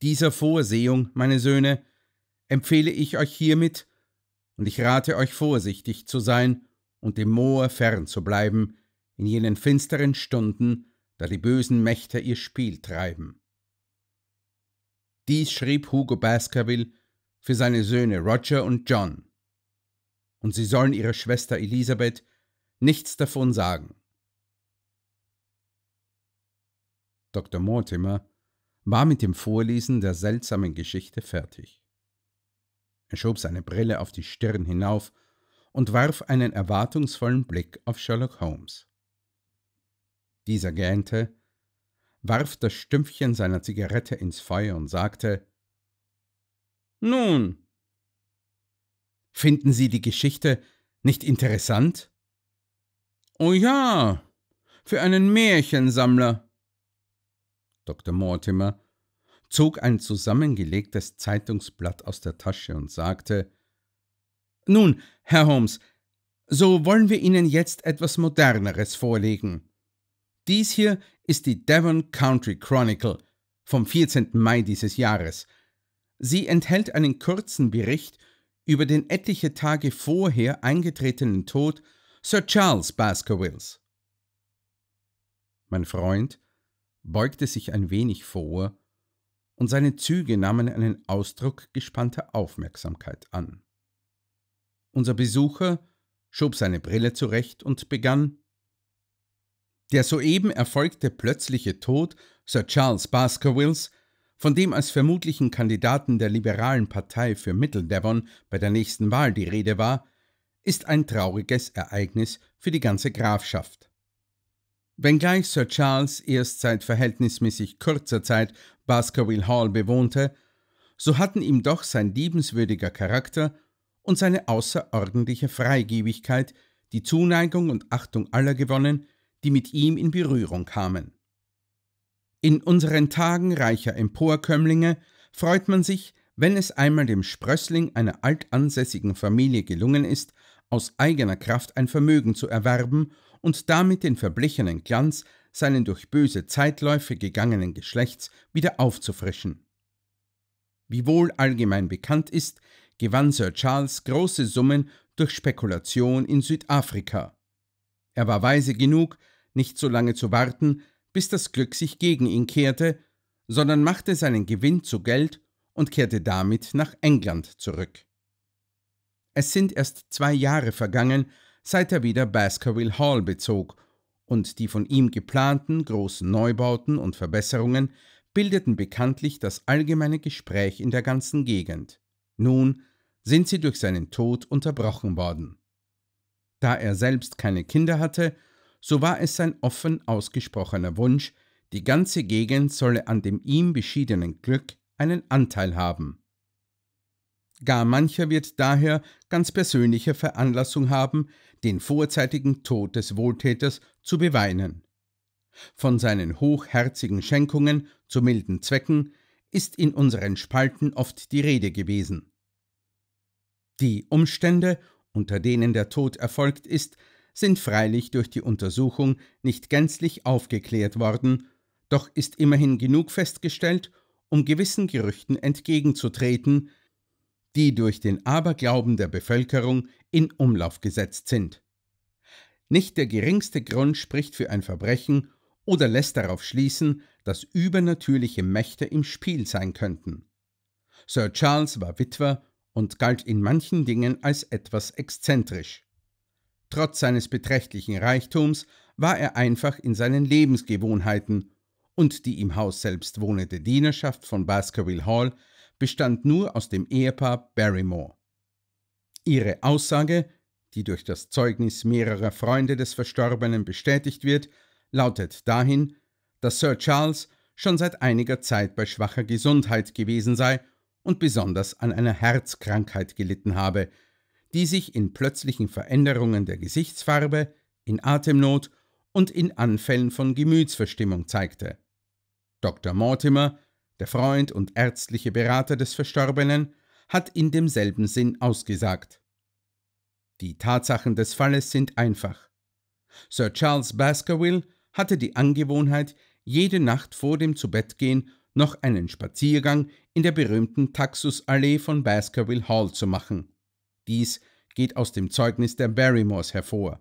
Dieser Vorsehung, meine Söhne, empfehle ich euch hiermit, und ich rate euch vorsichtig zu sein und dem Moor fern zu bleiben in jenen finsteren Stunden, da die bösen Mächte ihr Spiel treiben. Dies schrieb Hugo Baskerville für seine Söhne Roger und John. Und sie sollen ihrer Schwester Elisabeth nichts davon sagen. Dr. Mortimer war mit dem Vorlesen der seltsamen Geschichte fertig. Er schob seine Brille auf die Stirn hinauf und warf einen erwartungsvollen Blick auf Sherlock Holmes. Dieser gähnte warf das Stümpfchen seiner Zigarette ins Feuer und sagte Nun, finden Sie die Geschichte nicht interessant? Oh ja, für einen Märchensammler. Dr. Mortimer zog ein zusammengelegtes Zeitungsblatt aus der Tasche und sagte Nun, Herr Holmes, so wollen wir Ihnen jetzt etwas Moderneres vorlegen. Dies hier ist die Devon Country Chronicle vom 14. Mai dieses Jahres. Sie enthält einen kurzen Bericht über den etliche Tage vorher eingetretenen Tod Sir Charles Baskervilles. Mein Freund beugte sich ein wenig vor, und seine Züge nahmen einen Ausdruck gespannter Aufmerksamkeit an. Unser Besucher schob seine Brille zurecht und begann der soeben erfolgte plötzliche Tod Sir Charles Baskervilles, von dem als vermutlichen Kandidaten der liberalen Partei für Mitteldevon bei der nächsten Wahl die Rede war, ist ein trauriges Ereignis für die ganze Grafschaft. Wenngleich Sir Charles erst seit verhältnismäßig kurzer Zeit Baskerville Hall bewohnte, so hatten ihm doch sein liebenswürdiger Charakter und seine außerordentliche Freigebigkeit die Zuneigung und Achtung aller gewonnen, die mit ihm in Berührung kamen. In unseren Tagen reicher Emporkömmlinge freut man sich, wenn es einmal dem Sprössling einer altansässigen Familie gelungen ist, aus eigener Kraft ein Vermögen zu erwerben und damit den verblichenen Glanz seinen durch böse Zeitläufe gegangenen Geschlechts wieder aufzufrischen. Wie wohl allgemein bekannt ist, gewann Sir Charles große Summen durch Spekulation in Südafrika. Er war weise genug, nicht so lange zu warten, bis das Glück sich gegen ihn kehrte, sondern machte seinen Gewinn zu Geld und kehrte damit nach England zurück. Es sind erst zwei Jahre vergangen, seit er wieder Baskerville Hall bezog, und die von ihm geplanten großen Neubauten und Verbesserungen bildeten bekanntlich das allgemeine Gespräch in der ganzen Gegend. Nun sind sie durch seinen Tod unterbrochen worden. Da er selbst keine Kinder hatte, so war es sein offen ausgesprochener Wunsch, die ganze Gegend solle an dem ihm beschiedenen Glück einen Anteil haben. Gar mancher wird daher ganz persönliche Veranlassung haben, den vorzeitigen Tod des Wohltäters zu beweinen. Von seinen hochherzigen Schenkungen zu milden Zwecken ist in unseren Spalten oft die Rede gewesen. Die Umstände, unter denen der Tod erfolgt ist, sind freilich durch die Untersuchung nicht gänzlich aufgeklärt worden, doch ist immerhin genug festgestellt, um gewissen Gerüchten entgegenzutreten, die durch den Aberglauben der Bevölkerung in Umlauf gesetzt sind. Nicht der geringste Grund spricht für ein Verbrechen oder lässt darauf schließen, dass übernatürliche Mächte im Spiel sein könnten. Sir Charles war Witwer und galt in manchen Dingen als etwas exzentrisch. Trotz seines beträchtlichen Reichtums war er einfach in seinen Lebensgewohnheiten, und die im Haus selbst wohnende Dienerschaft von Baskerville Hall bestand nur aus dem Ehepaar Barrymore. Ihre Aussage, die durch das Zeugnis mehrerer Freunde des Verstorbenen bestätigt wird, lautet dahin, dass Sir Charles schon seit einiger Zeit bei schwacher Gesundheit gewesen sei und besonders an einer Herzkrankheit gelitten habe, die sich in plötzlichen Veränderungen der Gesichtsfarbe, in Atemnot und in Anfällen von Gemütsverstimmung zeigte. Dr. Mortimer, der Freund und ärztliche Berater des Verstorbenen, hat in demselben Sinn ausgesagt. Die Tatsachen des Falles sind einfach. Sir Charles Baskerville hatte die Angewohnheit, jede Nacht vor dem Zubettgehen noch einen Spaziergang in der berühmten Taxusallee von Baskerville Hall zu machen. Dies geht aus dem Zeugnis der Barrymores hervor.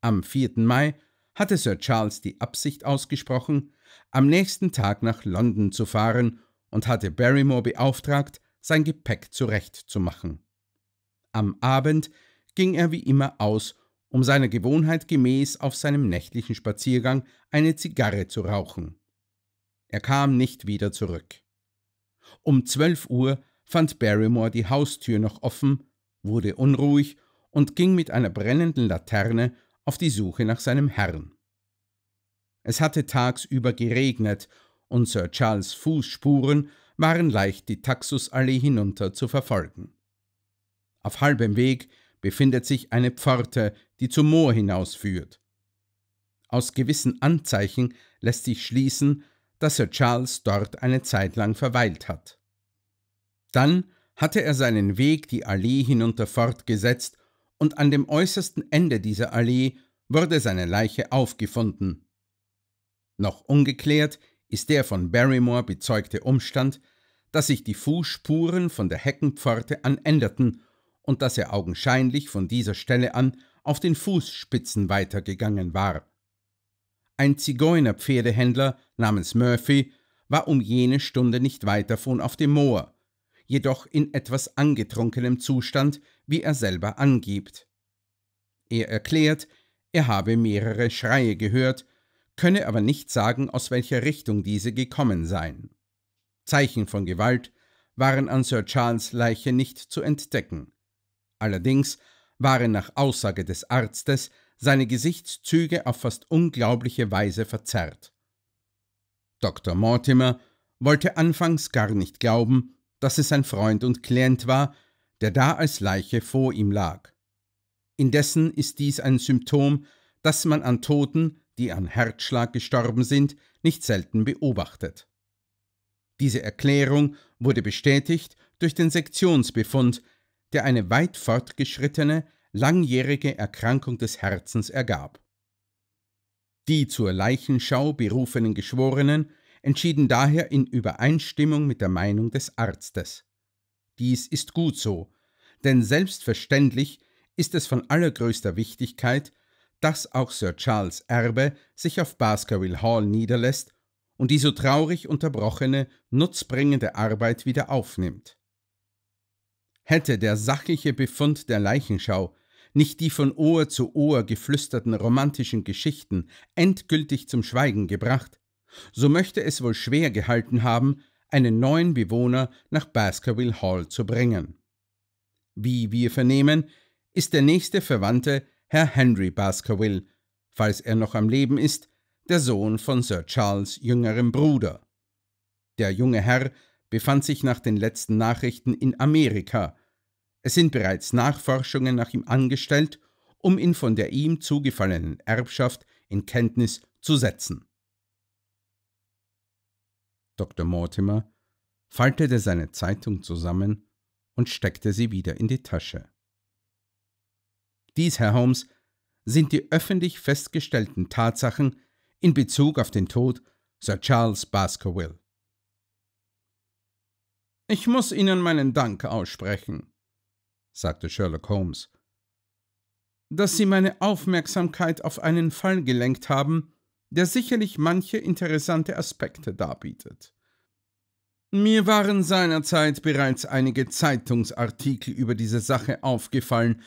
Am 4. Mai hatte Sir Charles die Absicht ausgesprochen, am nächsten Tag nach London zu fahren und hatte Barrymore beauftragt, sein Gepäck zurechtzumachen. Am Abend ging er wie immer aus, um seiner Gewohnheit gemäß auf seinem nächtlichen Spaziergang eine Zigarre zu rauchen. Er kam nicht wieder zurück. Um 12 Uhr fand Barrymore die Haustür noch offen wurde unruhig und ging mit einer brennenden Laterne auf die Suche nach seinem Herrn. Es hatte tagsüber geregnet und Sir Charles Fußspuren waren leicht die Taxusallee hinunter zu verfolgen. Auf halbem Weg befindet sich eine Pforte, die zum Moor hinausführt. Aus gewissen Anzeichen lässt sich schließen, dass Sir Charles dort eine Zeit lang verweilt hat. Dann hatte er seinen Weg die Allee hinunter fortgesetzt, und an dem äußersten Ende dieser Allee wurde seine Leiche aufgefunden. Noch ungeklärt ist der von Barrymore bezeugte Umstand, dass sich die Fußspuren von der Heckenpforte an änderten und dass er augenscheinlich von dieser Stelle an auf den Fußspitzen weitergegangen war. Ein Zigeunerpferdehändler namens Murphy war um jene Stunde nicht weit davon auf dem Moor jedoch in etwas angetrunkenem Zustand, wie er selber angibt. Er erklärt, er habe mehrere Schreie gehört, könne aber nicht sagen, aus welcher Richtung diese gekommen seien. Zeichen von Gewalt waren an Sir Charles Leiche nicht zu entdecken. Allerdings waren nach Aussage des Arztes seine Gesichtszüge auf fast unglaubliche Weise verzerrt. Dr. Mortimer wollte anfangs gar nicht glauben, dass es sein Freund und Klient war, der da als Leiche vor ihm lag. Indessen ist dies ein Symptom, das man an Toten, die an Herzschlag gestorben sind, nicht selten beobachtet. Diese Erklärung wurde bestätigt durch den Sektionsbefund, der eine weit fortgeschrittene, langjährige Erkrankung des Herzens ergab. Die zur Leichenschau berufenen Geschworenen entschieden daher in Übereinstimmung mit der Meinung des Arztes. Dies ist gut so, denn selbstverständlich ist es von allergrößter Wichtigkeit, dass auch Sir Charles Erbe sich auf Baskerville Hall niederlässt und die so traurig unterbrochene, nutzbringende Arbeit wieder aufnimmt. Hätte der sachliche Befund der Leichenschau nicht die von Ohr zu Ohr geflüsterten romantischen Geschichten endgültig zum Schweigen gebracht, so möchte es wohl schwer gehalten haben, einen neuen Bewohner nach Baskerville Hall zu bringen. Wie wir vernehmen, ist der nächste Verwandte Herr Henry Baskerville, falls er noch am Leben ist, der Sohn von Sir Charles jüngerem Bruder. Der junge Herr befand sich nach den letzten Nachrichten in Amerika. Es sind bereits Nachforschungen nach ihm angestellt, um ihn von der ihm zugefallenen Erbschaft in Kenntnis zu setzen. Dr. Mortimer, faltete seine Zeitung zusammen und steckte sie wieder in die Tasche. Dies, Herr Holmes, sind die öffentlich festgestellten Tatsachen in Bezug auf den Tod Sir Charles Baskerville. Ich muss Ihnen meinen Dank aussprechen, sagte Sherlock Holmes, dass Sie meine Aufmerksamkeit auf einen Fall gelenkt haben, der sicherlich manche interessante Aspekte darbietet. Mir waren seinerzeit bereits einige Zeitungsartikel über diese Sache aufgefallen,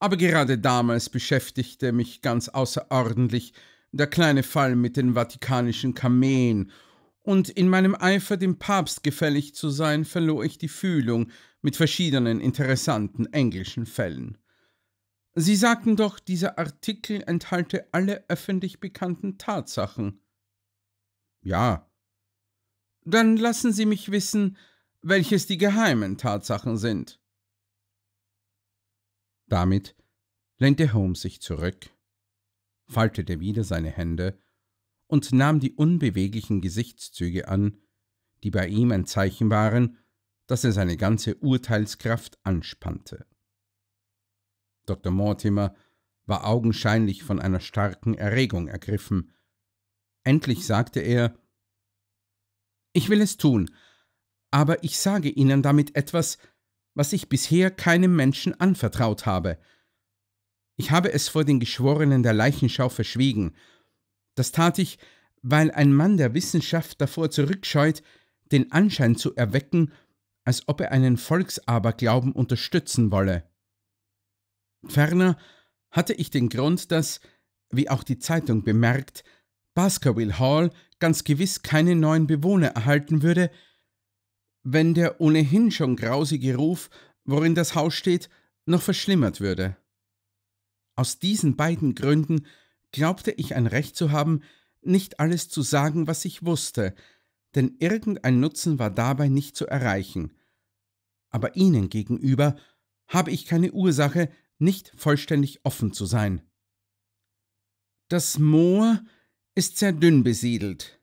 aber gerade damals beschäftigte mich ganz außerordentlich der kleine Fall mit den vatikanischen Kameen, und in meinem Eifer, dem Papst gefällig zu sein, verlor ich die Fühlung mit verschiedenen interessanten englischen Fällen. Sie sagten doch, dieser Artikel enthalte alle öffentlich bekannten Tatsachen. Ja. Dann lassen Sie mich wissen, welches die geheimen Tatsachen sind. Damit lehnte Holmes sich zurück, faltete wieder seine Hände und nahm die unbeweglichen Gesichtszüge an, die bei ihm ein Zeichen waren, dass er seine ganze Urteilskraft anspannte. Dr. Mortimer war augenscheinlich von einer starken Erregung ergriffen. Endlich sagte er Ich will es tun, aber ich sage Ihnen damit etwas, was ich bisher keinem Menschen anvertraut habe. Ich habe es vor den Geschworenen der Leichenschau verschwiegen. Das tat ich, weil ein Mann der Wissenschaft davor zurückscheut, den Anschein zu erwecken, als ob er einen Volksaberglauben unterstützen wolle. Ferner hatte ich den Grund, dass, wie auch die Zeitung bemerkt, Baskerville Hall ganz gewiss keine neuen Bewohner erhalten würde, wenn der ohnehin schon grausige Ruf, worin das Haus steht, noch verschlimmert würde. Aus diesen beiden Gründen glaubte ich ein Recht zu haben, nicht alles zu sagen, was ich wusste, denn irgendein Nutzen war dabei nicht zu erreichen. Aber Ihnen gegenüber habe ich keine Ursache, nicht vollständig offen zu sein. Das Moor ist sehr dünn besiedelt.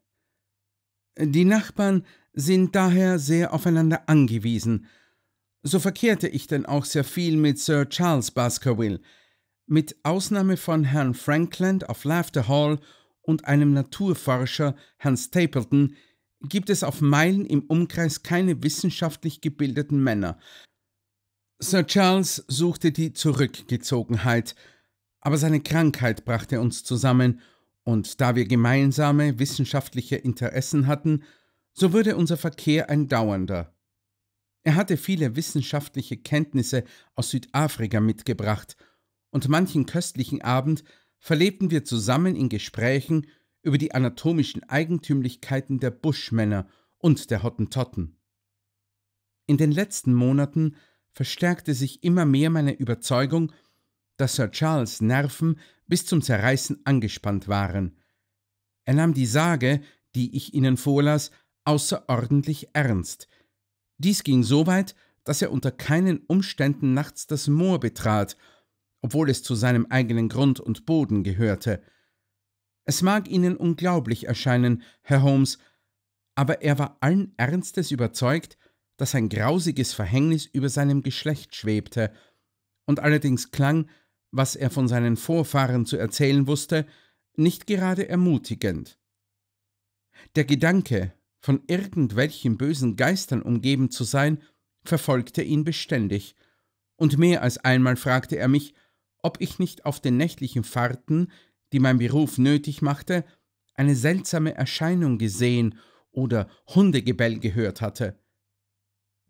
Die Nachbarn sind daher sehr aufeinander angewiesen. So verkehrte ich denn auch sehr viel mit Sir Charles Baskerville, mit Ausnahme von Herrn Frankland auf Laughter Hall und einem Naturforscher, Herrn Stapleton, gibt es auf Meilen im Umkreis keine wissenschaftlich gebildeten Männer, Sir Charles suchte die Zurückgezogenheit, aber seine Krankheit brachte uns zusammen, und da wir gemeinsame wissenschaftliche Interessen hatten, so wurde unser Verkehr ein dauernder. Er hatte viele wissenschaftliche Kenntnisse aus Südafrika mitgebracht, und manchen köstlichen Abend verlebten wir zusammen in Gesprächen über die anatomischen Eigentümlichkeiten der Buschmänner und der Hottentotten. In den letzten Monaten verstärkte sich immer mehr meine Überzeugung, dass Sir Charles Nerven bis zum Zerreißen angespannt waren. Er nahm die Sage, die ich Ihnen vorlas, außerordentlich ernst. Dies ging so weit, dass er unter keinen Umständen nachts das Moor betrat, obwohl es zu seinem eigenen Grund und Boden gehörte. Es mag Ihnen unglaublich erscheinen, Herr Holmes, aber er war allen Ernstes überzeugt, dass ein grausiges Verhängnis über seinem Geschlecht schwebte, und allerdings klang, was er von seinen Vorfahren zu erzählen wusste, nicht gerade ermutigend. Der Gedanke, von irgendwelchen bösen Geistern umgeben zu sein, verfolgte ihn beständig, und mehr als einmal fragte er mich, ob ich nicht auf den nächtlichen Fahrten, die mein Beruf nötig machte, eine seltsame Erscheinung gesehen oder Hundegebell gehört hatte.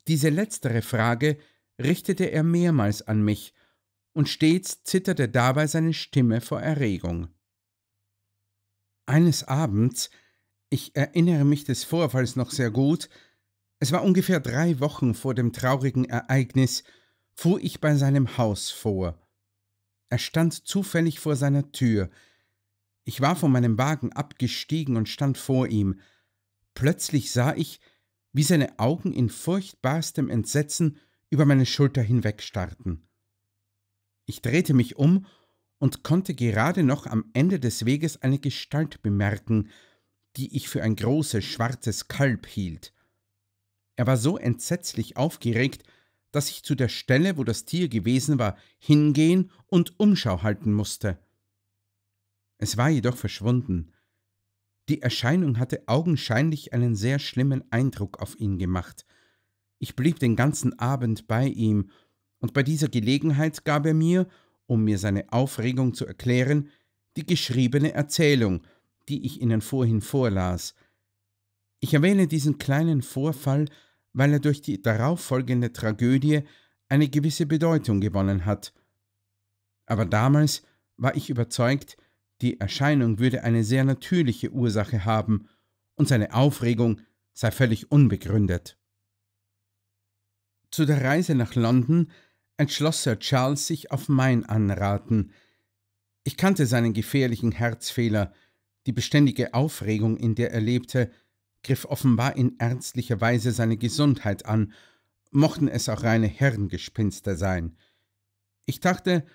Diese letztere Frage richtete er mehrmals an mich, und stets zitterte dabei seine Stimme vor Erregung. Eines Abends, ich erinnere mich des Vorfalls noch sehr gut, es war ungefähr drei Wochen vor dem traurigen Ereignis, fuhr ich bei seinem Haus vor. Er stand zufällig vor seiner Tür. Ich war von meinem Wagen abgestiegen und stand vor ihm. Plötzlich sah ich, wie seine Augen in furchtbarstem Entsetzen über meine Schulter hinwegstarrten. Ich drehte mich um und konnte gerade noch am Ende des Weges eine Gestalt bemerken, die ich für ein großes schwarzes Kalb hielt. Er war so entsetzlich aufgeregt, dass ich zu der Stelle, wo das Tier gewesen war, hingehen und Umschau halten musste. Es war jedoch verschwunden. Die Erscheinung hatte augenscheinlich einen sehr schlimmen Eindruck auf ihn gemacht. Ich blieb den ganzen Abend bei ihm, und bei dieser Gelegenheit gab er mir, um mir seine Aufregung zu erklären, die geschriebene Erzählung, die ich Ihnen vorhin vorlas. Ich erwähne diesen kleinen Vorfall, weil er durch die darauffolgende Tragödie eine gewisse Bedeutung gewonnen hat. Aber damals war ich überzeugt, die Erscheinung würde eine sehr natürliche Ursache haben, und seine Aufregung sei völlig unbegründet. Zu der Reise nach London entschloss Sir Charles sich auf mein Anraten. Ich kannte seinen gefährlichen Herzfehler, die beständige Aufregung, in der er lebte, griff offenbar in ernstlicher Weise seine Gesundheit an, mochten es auch reine Hirngespinster sein. Ich dachte,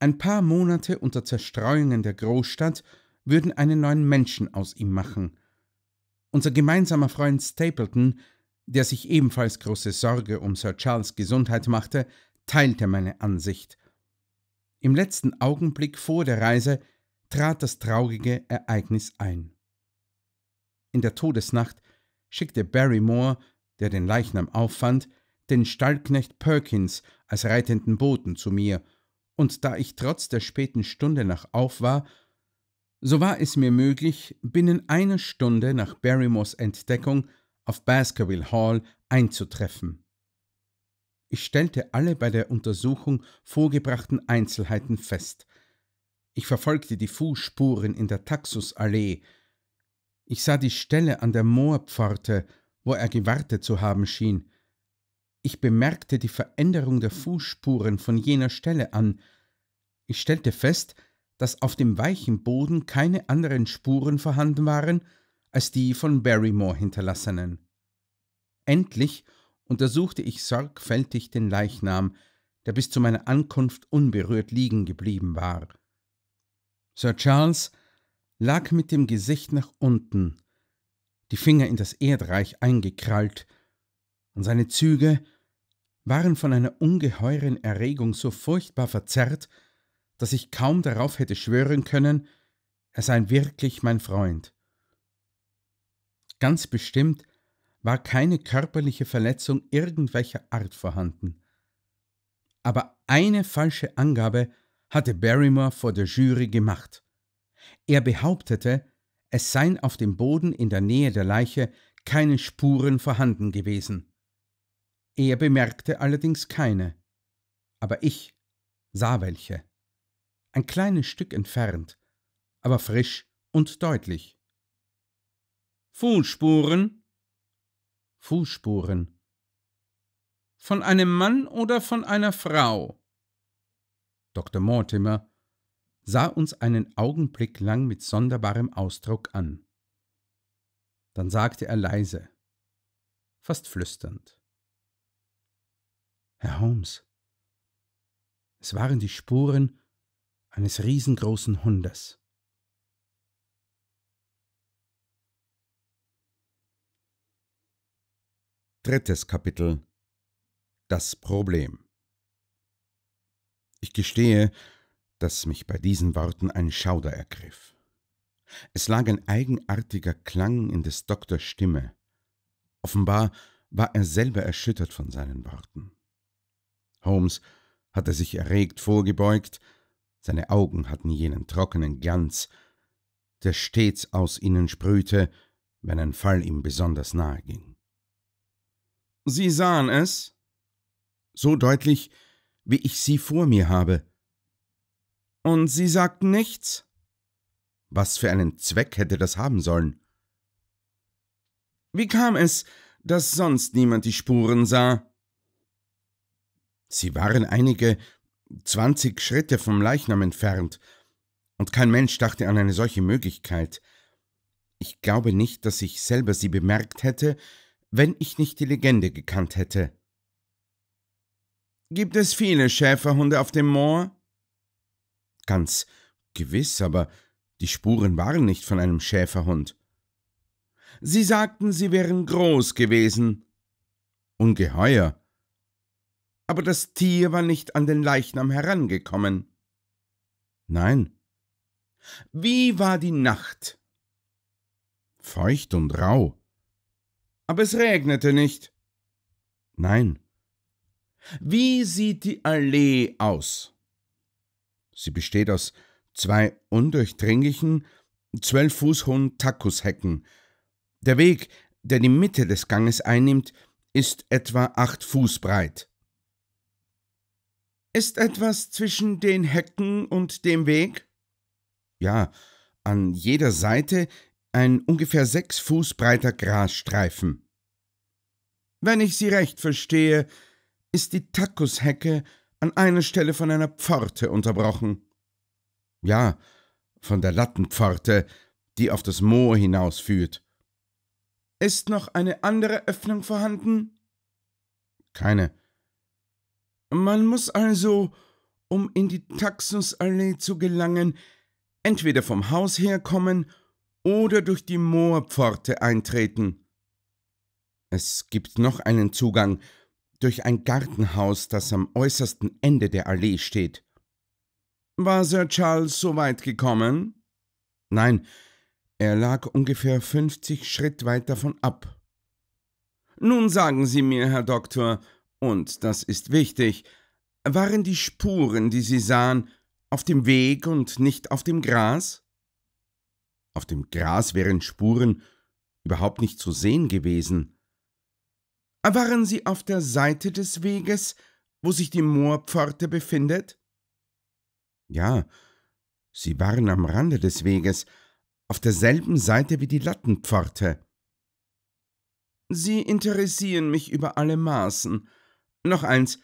ein paar Monate unter Zerstreuungen der Großstadt würden einen neuen Menschen aus ihm machen. Unser gemeinsamer Freund Stapleton, der sich ebenfalls große Sorge um Sir Charles Gesundheit machte, teilte meine Ansicht. Im letzten Augenblick vor der Reise trat das traurige Ereignis ein. In der Todesnacht schickte Barrymore, der den Leichnam auffand, den Stallknecht Perkins als reitenden Boten zu mir – und da ich trotz der späten Stunde noch auf war, so war es mir möglich, binnen einer Stunde nach Barrymores Entdeckung auf Baskerville Hall einzutreffen. Ich stellte alle bei der Untersuchung vorgebrachten Einzelheiten fest. Ich verfolgte die Fußspuren in der Taxusallee. Ich sah die Stelle an der Moorpforte, wo er gewartet zu haben schien. Ich bemerkte die Veränderung der Fußspuren von jener Stelle an. Ich stellte fest, dass auf dem weichen Boden keine anderen Spuren vorhanden waren als die von Barrymore hinterlassenen. Endlich untersuchte ich sorgfältig den Leichnam, der bis zu meiner Ankunft unberührt liegen geblieben war. Sir Charles lag mit dem Gesicht nach unten, die Finger in das Erdreich eingekrallt, und seine Züge waren von einer ungeheuren Erregung so furchtbar verzerrt, dass ich kaum darauf hätte schwören können, er sei wirklich mein Freund. Ganz bestimmt war keine körperliche Verletzung irgendwelcher Art vorhanden. Aber eine falsche Angabe hatte Barrymore vor der Jury gemacht. Er behauptete, es seien auf dem Boden in der Nähe der Leiche keine Spuren vorhanden gewesen. Er bemerkte allerdings keine, aber ich sah welche. Ein kleines Stück entfernt, aber frisch und deutlich. Fußspuren? Fußspuren. Von einem Mann oder von einer Frau? Dr. Mortimer sah uns einen Augenblick lang mit sonderbarem Ausdruck an. Dann sagte er leise, fast flüsternd. Herr Holmes. Es waren die Spuren eines riesengroßen Hundes. Drittes Kapitel Das Problem Ich gestehe, dass mich bei diesen Worten ein Schauder ergriff. Es lag ein eigenartiger Klang in des Doktors Stimme. Offenbar war er selber erschüttert von seinen Worten. Holmes hatte sich erregt vorgebeugt, seine Augen hatten jenen trockenen Glanz, der stets aus ihnen sprühte, wenn ein Fall ihm besonders nahe ging. Sie sahen es? So deutlich, wie ich sie vor mir habe. Und Sie sagten nichts? Was für einen Zweck hätte das haben sollen? Wie kam es, dass sonst niemand die Spuren sah? Sie waren einige zwanzig Schritte vom Leichnam entfernt, und kein Mensch dachte an eine solche Möglichkeit. Ich glaube nicht, dass ich selber sie bemerkt hätte, wenn ich nicht die Legende gekannt hätte. Gibt es viele Schäferhunde auf dem Moor? Ganz gewiss, aber die Spuren waren nicht von einem Schäferhund. Sie sagten, sie wären groß gewesen. Ungeheuer aber das Tier war nicht an den Leichnam herangekommen. Nein. Wie war die Nacht? Feucht und rau. Aber es regnete nicht. Nein. Wie sieht die Allee aus? Sie besteht aus zwei undurchdringlichen, zwölf Fuß hohen Takushecken. Der Weg, der die Mitte des Ganges einnimmt, ist etwa acht Fuß breit. Ist etwas zwischen den Hecken und dem Weg? Ja, an jeder Seite ein ungefähr sechs Fuß breiter Grasstreifen. Wenn ich Sie recht verstehe, ist die Takushecke an einer Stelle von einer Pforte unterbrochen. Ja, von der Lattenpforte, die auf das Moor hinausführt. Ist noch eine andere Öffnung vorhanden? Keine. Man muss also, um in die Taxusallee zu gelangen, entweder vom Haus herkommen oder durch die Moorpforte eintreten. Es gibt noch einen Zugang durch ein Gartenhaus, das am äußersten Ende der Allee steht. War Sir Charles so weit gekommen? Nein, er lag ungefähr fünfzig Schritt weit davon ab. Nun sagen Sie mir, Herr Doktor, und das ist wichtig, waren die Spuren, die sie sahen, auf dem Weg und nicht auf dem Gras? Auf dem Gras wären Spuren überhaupt nicht zu sehen gewesen. Waren sie auf der Seite des Weges, wo sich die Moorpforte befindet? Ja, sie waren am Rande des Weges, auf derselben Seite wie die Lattenpforte. Sie interessieren mich über alle Maßen, noch eins.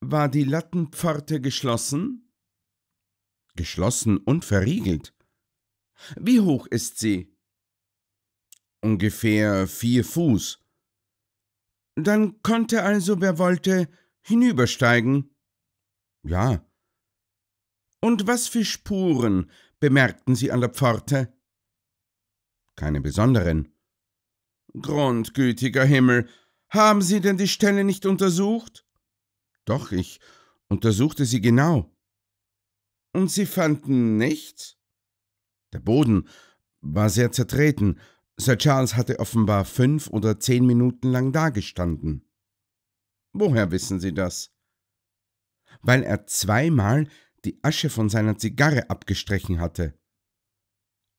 War die Lattenpforte geschlossen? Geschlossen und verriegelt. Wie hoch ist sie? Ungefähr vier Fuß. Dann konnte also, wer wollte, hinübersteigen. Ja. Und was für Spuren bemerkten Sie an der Pforte? Keine besonderen. Grundgütiger Himmel, haben Sie denn die Stelle nicht untersucht? Doch, ich untersuchte sie genau. Und Sie fanden nichts? Der Boden war sehr zertreten. Sir Charles hatte offenbar fünf oder zehn Minuten lang dagestanden. Woher wissen Sie das? Weil er zweimal die Asche von seiner Zigarre abgestrichen hatte.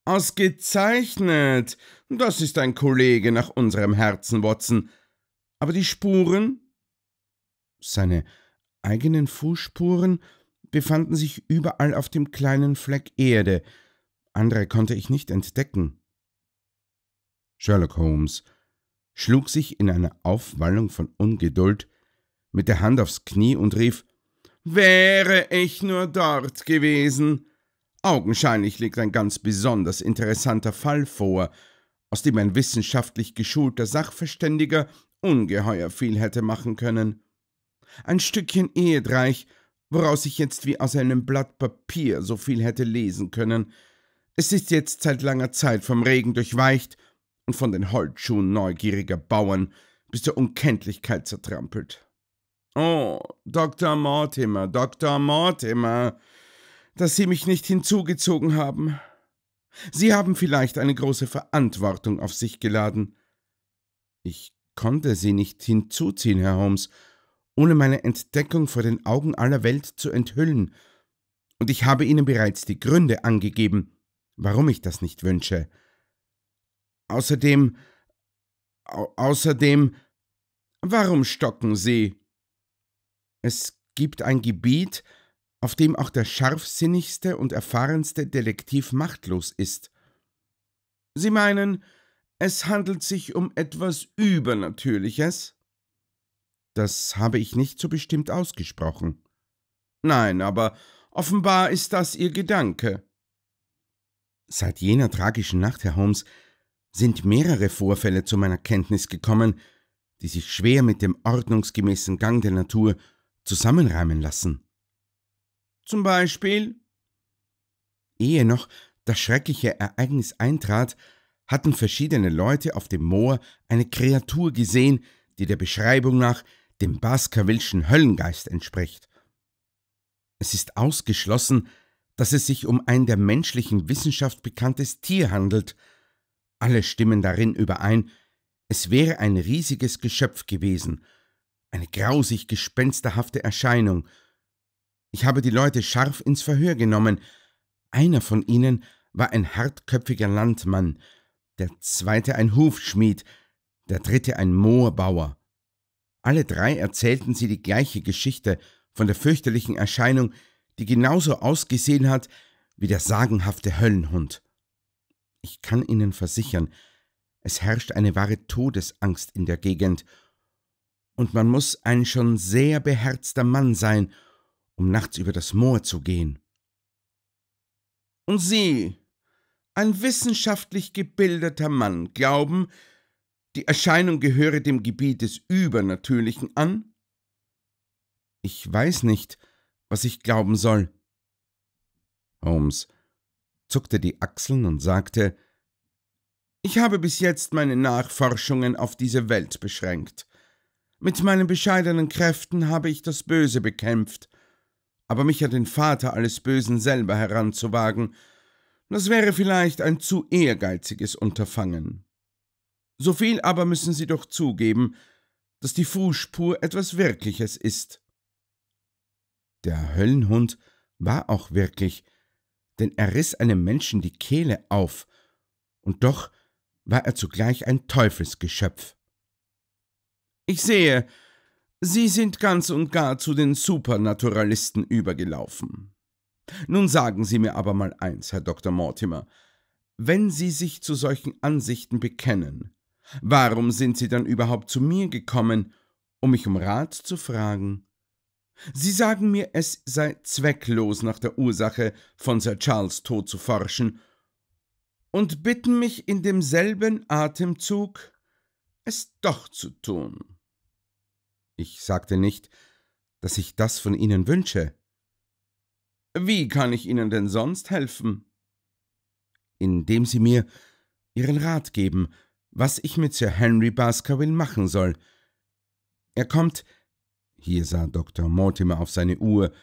Ausgezeichnet! Das ist ein Kollege nach unserem Herzen, Watson. Aber die Spuren? Seine eigenen Fußspuren befanden sich überall auf dem kleinen Fleck Erde. Andere konnte ich nicht entdecken. Sherlock Holmes schlug sich in einer Aufwallung von Ungeduld mit der Hand aufs Knie und rief Wäre ich nur dort gewesen. Augenscheinlich liegt ein ganz besonders interessanter Fall vor, aus dem ein wissenschaftlich geschulter Sachverständiger ungeheuer viel hätte machen können. Ein Stückchen Ehedreich, woraus ich jetzt wie aus einem Blatt Papier so viel hätte lesen können. Es ist jetzt seit langer Zeit vom Regen durchweicht und von den Holzschuhen neugieriger Bauern bis zur Unkenntlichkeit zertrampelt. Oh, Dr. Mortimer, Dr. Mortimer, dass Sie mich nicht hinzugezogen haben. Sie haben vielleicht eine große Verantwortung auf sich geladen. Ich konnte sie nicht hinzuziehen, Herr Holmes, ohne meine Entdeckung vor den Augen aller Welt zu enthüllen, und ich habe Ihnen bereits die Gründe angegeben, warum ich das nicht wünsche. Außerdem, au außerdem, warum stocken Sie? Es gibt ein Gebiet, auf dem auch der scharfsinnigste und erfahrenste Detektiv machtlos ist. Sie meinen, es handelt sich um etwas Übernatürliches? Das habe ich nicht so bestimmt ausgesprochen. Nein, aber offenbar ist das Ihr Gedanke. Seit jener tragischen Nacht, Herr Holmes, sind mehrere Vorfälle zu meiner Kenntnis gekommen, die sich schwer mit dem ordnungsgemäßen Gang der Natur zusammenreimen lassen. Zum Beispiel? Ehe noch das schreckliche Ereignis eintrat, hatten verschiedene Leute auf dem Moor eine Kreatur gesehen, die der Beschreibung nach dem Baskerwillschen Höllengeist entspricht. Es ist ausgeschlossen, dass es sich um ein der menschlichen Wissenschaft bekanntes Tier handelt. Alle stimmen darin überein, es wäre ein riesiges Geschöpf gewesen, eine grausig gespensterhafte Erscheinung. Ich habe die Leute scharf ins Verhör genommen. Einer von ihnen war ein hartköpfiger Landmann, der zweite ein Hufschmied, der dritte ein Moorbauer. Alle drei erzählten sie die gleiche Geschichte von der fürchterlichen Erscheinung, die genauso ausgesehen hat wie der sagenhafte Höllenhund. Ich kann Ihnen versichern, es herrscht eine wahre Todesangst in der Gegend, und man muss ein schon sehr beherzter Mann sein, um nachts über das Moor zu gehen. Und Sie, ein wissenschaftlich gebildeter Mann glauben, die Erscheinung gehöre dem Gebiet des Übernatürlichen an? Ich weiß nicht, was ich glauben soll. Holmes zuckte die Achseln und sagte, ich habe bis jetzt meine Nachforschungen auf diese Welt beschränkt. Mit meinen bescheidenen Kräften habe ich das Böse bekämpft, aber mich an den Vater alles Bösen selber heranzuwagen, das wäre vielleicht ein zu ehrgeiziges Unterfangen. So viel aber müssen Sie doch zugeben, dass die Fußspur etwas Wirkliches ist. Der Höllenhund war auch wirklich, denn er riss einem Menschen die Kehle auf, und doch war er zugleich ein Teufelsgeschöpf. Ich sehe, Sie sind ganz und gar zu den Supernaturalisten übergelaufen. Nun sagen Sie mir aber mal eins, Herr Dr. Mortimer, wenn Sie sich zu solchen Ansichten bekennen, warum sind Sie dann überhaupt zu mir gekommen, um mich um Rat zu fragen? Sie sagen mir, es sei zwecklos, nach der Ursache von Sir Charles Tod zu forschen, und bitten mich in demselben Atemzug, es doch zu tun. Ich sagte nicht, dass ich das von Ihnen wünsche. Wie kann ich Ihnen denn sonst helfen? Indem Sie mir Ihren Rat geben, was ich mit Sir Henry Baskerville machen soll. Er kommt, hier sah Dr. Mortimer auf seine Uhr,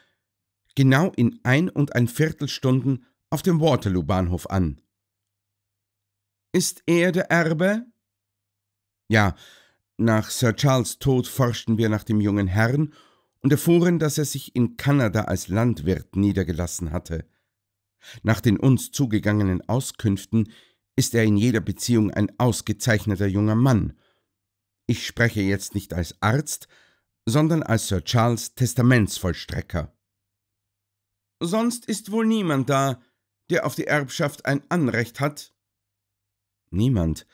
genau in ein und ein Viertelstunden auf dem Waterloo-Bahnhof an. Ist er der Erbe? Ja, nach Sir Charles Tod forschten wir nach dem jungen Herrn und erfuhren, dass er sich in Kanada als Landwirt niedergelassen hatte. Nach den uns zugegangenen Auskünften ist er in jeder Beziehung ein ausgezeichneter junger Mann. Ich spreche jetzt nicht als Arzt, sondern als Sir Charles Testamentsvollstrecker. Sonst ist wohl niemand da, der auf die Erbschaft ein Anrecht hat? Niemand.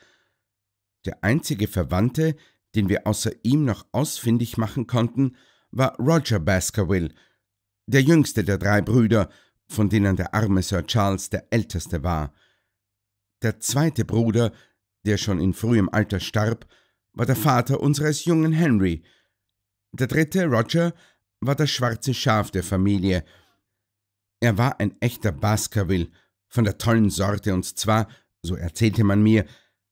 Der einzige Verwandte, den wir außer ihm noch ausfindig machen konnten, war Roger Baskerville, der jüngste der drei Brüder, von denen der arme Sir Charles der älteste war. Der zweite Bruder, der schon in frühem Alter starb, war der Vater unseres jungen Henry. Der dritte, Roger, war das schwarze Schaf der Familie. Er war ein echter Baskerville, von der tollen Sorte, und zwar, so erzählte man mir,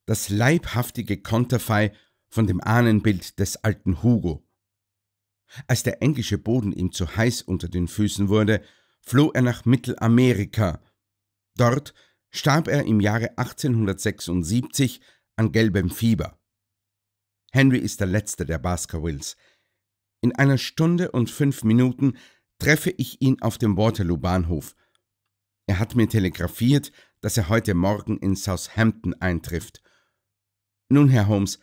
das leibhaftige Konterfei von dem Ahnenbild des alten Hugo. Als der englische Boden ihm zu heiß unter den Füßen wurde, floh er nach Mittelamerika. Dort starb er im Jahre 1876 an gelbem Fieber. Henry ist der letzte der Baskervilles. In einer Stunde und fünf Minuten treffe ich ihn auf dem Waterloo-Bahnhof. Er hat mir telegrafiert, dass er heute Morgen in Southampton eintrifft. Nun, Herr Holmes,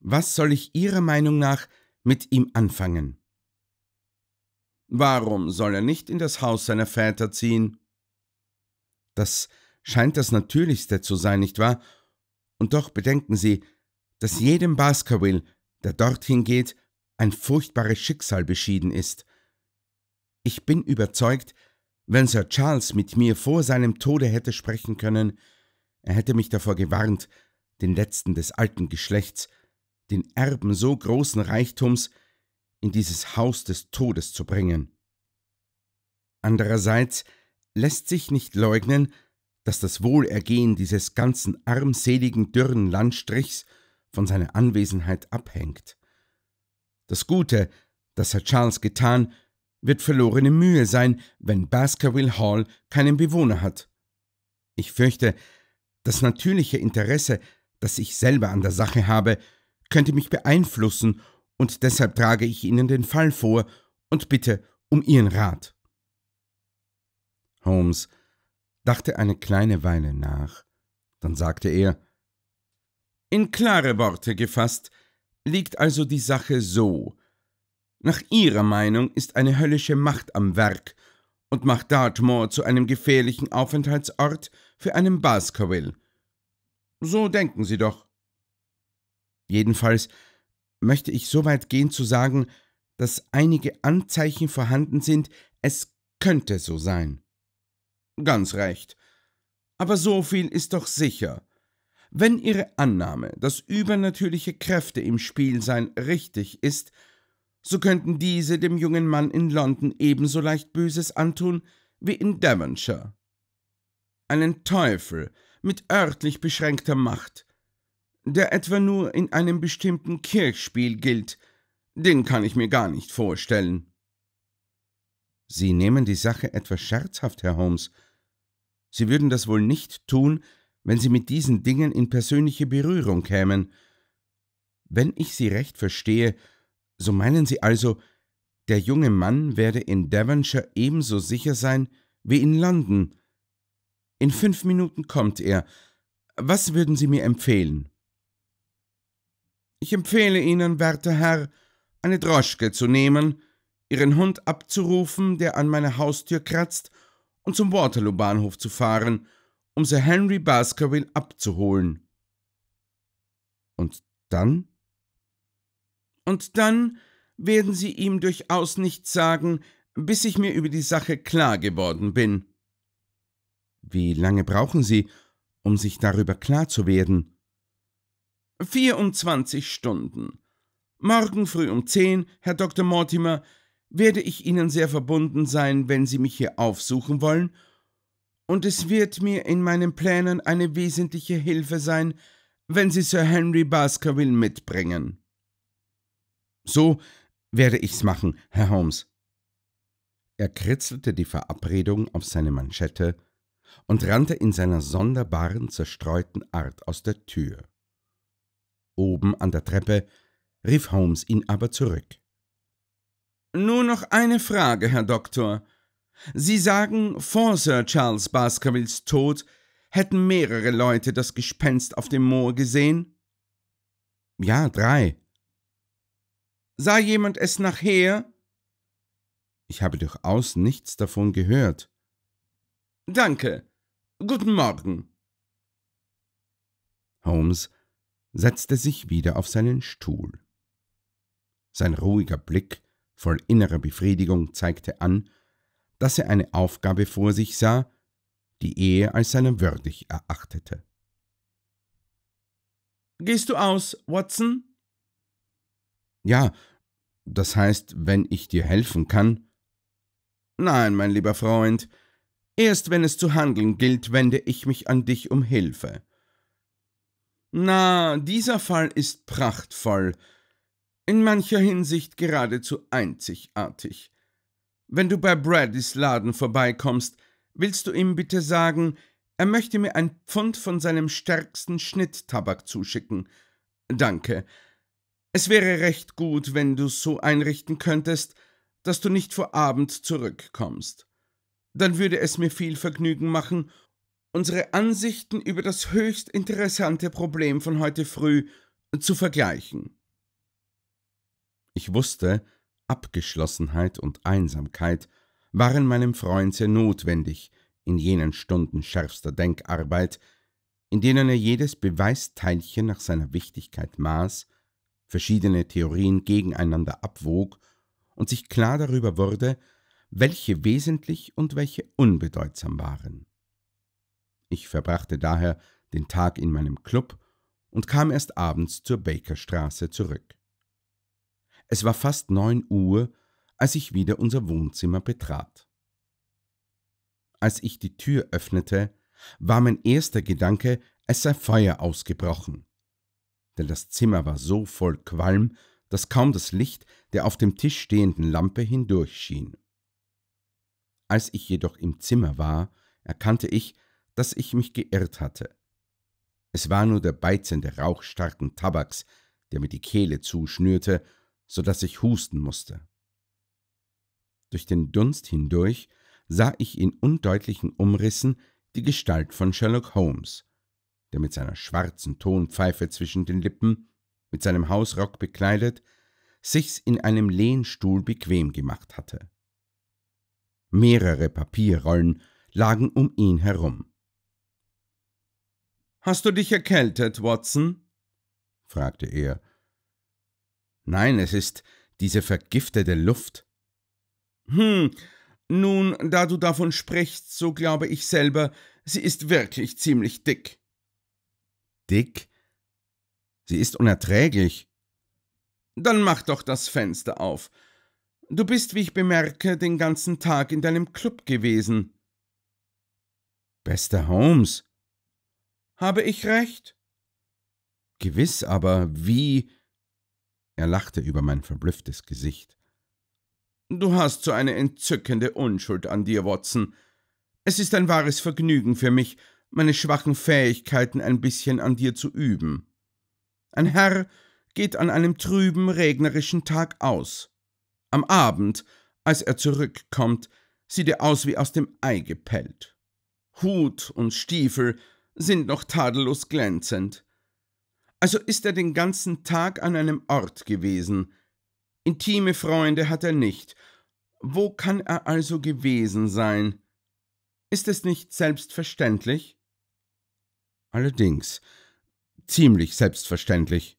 was soll ich Ihrer Meinung nach mit ihm anfangen. Warum soll er nicht in das Haus seiner Väter ziehen? Das scheint das Natürlichste zu sein, nicht wahr? Und doch bedenken Sie, dass jedem Baskerville, der dorthin geht, ein furchtbares Schicksal beschieden ist. Ich bin überzeugt, wenn Sir Charles mit mir vor seinem Tode hätte sprechen können, er hätte mich davor gewarnt, den letzten des alten Geschlechts den Erben so großen Reichtums, in dieses Haus des Todes zu bringen. Andererseits lässt sich nicht leugnen, dass das Wohlergehen dieses ganzen armseligen, dürren Landstrichs von seiner Anwesenheit abhängt. Das Gute, das hat Charles getan, wird verlorene Mühe sein, wenn Baskerville Hall keinen Bewohner hat. Ich fürchte, das natürliche Interesse, das ich selber an der Sache habe, könnte mich beeinflussen, und deshalb trage ich Ihnen den Fall vor und bitte um Ihren Rat. Holmes dachte eine kleine Weile nach, dann sagte er In klare Worte gefasst, liegt also die Sache so. Nach Ihrer Meinung ist eine höllische Macht am Werk und macht Dartmoor zu einem gefährlichen Aufenthaltsort für einen Baskerville. So denken Sie doch. Jedenfalls möchte ich so weit gehen zu sagen, dass einige Anzeichen vorhanden sind, es könnte so sein. Ganz recht. Aber so viel ist doch sicher. Wenn Ihre Annahme, dass übernatürliche Kräfte im Spiel sein, richtig ist, so könnten diese dem jungen Mann in London ebenso leicht Böses antun wie in Devonshire. Einen Teufel mit örtlich beschränkter Macht, der etwa nur in einem bestimmten Kirchspiel gilt, den kann ich mir gar nicht vorstellen. Sie nehmen die Sache etwas scherzhaft, Herr Holmes. Sie würden das wohl nicht tun, wenn Sie mit diesen Dingen in persönliche Berührung kämen. Wenn ich Sie recht verstehe, so meinen Sie also, der junge Mann werde in Devonshire ebenso sicher sein wie in London. In fünf Minuten kommt er. Was würden Sie mir empfehlen? Ich empfehle Ihnen, werter Herr, eine Droschke zu nehmen, Ihren Hund abzurufen, der an meine Haustür kratzt, und zum Waterloo-Bahnhof zu fahren, um Sir Henry Baskerville abzuholen. Und dann? Und dann werden Sie ihm durchaus nichts sagen, bis ich mir über die Sache klar geworden bin. Wie lange brauchen Sie, um sich darüber klar zu werden? 24 Stunden. Morgen früh um 10, Herr Dr. Mortimer, werde ich Ihnen sehr verbunden sein, wenn Sie mich hier aufsuchen wollen, und es wird mir in meinen Plänen eine wesentliche Hilfe sein, wenn Sie Sir Henry Baskerville mitbringen. So werde ich's machen, Herr Holmes. Er kritzelte die Verabredung auf seine Manschette und rannte in seiner sonderbaren, zerstreuten Art aus der Tür oben an der Treppe, rief Holmes ihn aber zurück. Nur noch eine Frage, Herr Doktor. Sie sagen, vor Sir Charles Baskervilles Tod hätten mehrere Leute das Gespenst auf dem Moor gesehen? Ja, drei. Sah jemand es nachher? Ich habe durchaus nichts davon gehört. Danke. Guten Morgen. Holmes setzte sich wieder auf seinen Stuhl. Sein ruhiger Blick voll innerer Befriedigung zeigte an, dass er eine Aufgabe vor sich sah, die er als seiner würdig erachtete. Gehst du aus, Watson? Ja, das heißt, wenn ich dir helfen kann. Nein, mein lieber Freund, erst wenn es zu handeln gilt, wende ich mich an dich um Hilfe. Na, dieser Fall ist prachtvoll, in mancher Hinsicht geradezu einzigartig. Wenn du bei Bradys Laden vorbeikommst, willst du ihm bitte sagen, er möchte mir ein Pfund von seinem stärksten Schnitttabak zuschicken. Danke. Es wäre recht gut, wenn du so einrichten könntest, dass du nicht vor Abend zurückkommst. Dann würde es mir viel Vergnügen machen unsere Ansichten über das höchst interessante Problem von heute früh zu vergleichen. Ich wusste, Abgeschlossenheit und Einsamkeit waren meinem Freund sehr notwendig in jenen Stunden schärfster Denkarbeit, in denen er jedes Beweisteilchen nach seiner Wichtigkeit maß, verschiedene Theorien gegeneinander abwog und sich klar darüber wurde, welche wesentlich und welche unbedeutsam waren. Ich verbrachte daher den Tag in meinem Club und kam erst abends zur Bakerstraße zurück. Es war fast neun Uhr, als ich wieder unser Wohnzimmer betrat. Als ich die Tür öffnete, war mein erster Gedanke, es sei Feuer ausgebrochen. Denn das Zimmer war so voll Qualm, dass kaum das Licht der auf dem Tisch stehenden Lampe hindurchschien. Als ich jedoch im Zimmer war, erkannte ich, dass ich mich geirrt hatte. Es war nur der beizende Rauch starken Tabaks, der mir die Kehle zuschnürte, so daß ich husten musste. Durch den Dunst hindurch sah ich in undeutlichen Umrissen die Gestalt von Sherlock Holmes, der mit seiner schwarzen Tonpfeife zwischen den Lippen, mit seinem Hausrock bekleidet, sich's in einem Lehnstuhl bequem gemacht hatte. Mehrere Papierrollen lagen um ihn herum. »Hast du dich erkältet, Watson?« fragte er. »Nein, es ist diese vergiftete Luft.« »Hm, nun, da du davon sprichst, so glaube ich selber, sie ist wirklich ziemlich dick.« »Dick? Sie ist unerträglich.« »Dann mach doch das Fenster auf. Du bist, wie ich bemerke, den ganzen Tag in deinem Club gewesen.« »Bester Holmes«, habe ich recht? Gewiss, aber wie? Er lachte über mein verblüfftes Gesicht. Du hast so eine entzückende Unschuld an dir, Watson. Es ist ein wahres Vergnügen für mich, meine schwachen Fähigkeiten ein bisschen an dir zu üben. Ein Herr geht an einem trüben, regnerischen Tag aus. Am Abend, als er zurückkommt, sieht er aus wie aus dem Ei gepellt. Hut und Stiefel sind noch tadellos glänzend. Also ist er den ganzen Tag an einem Ort gewesen. Intime Freunde hat er nicht. Wo kann er also gewesen sein? Ist es nicht selbstverständlich? Allerdings, ziemlich selbstverständlich.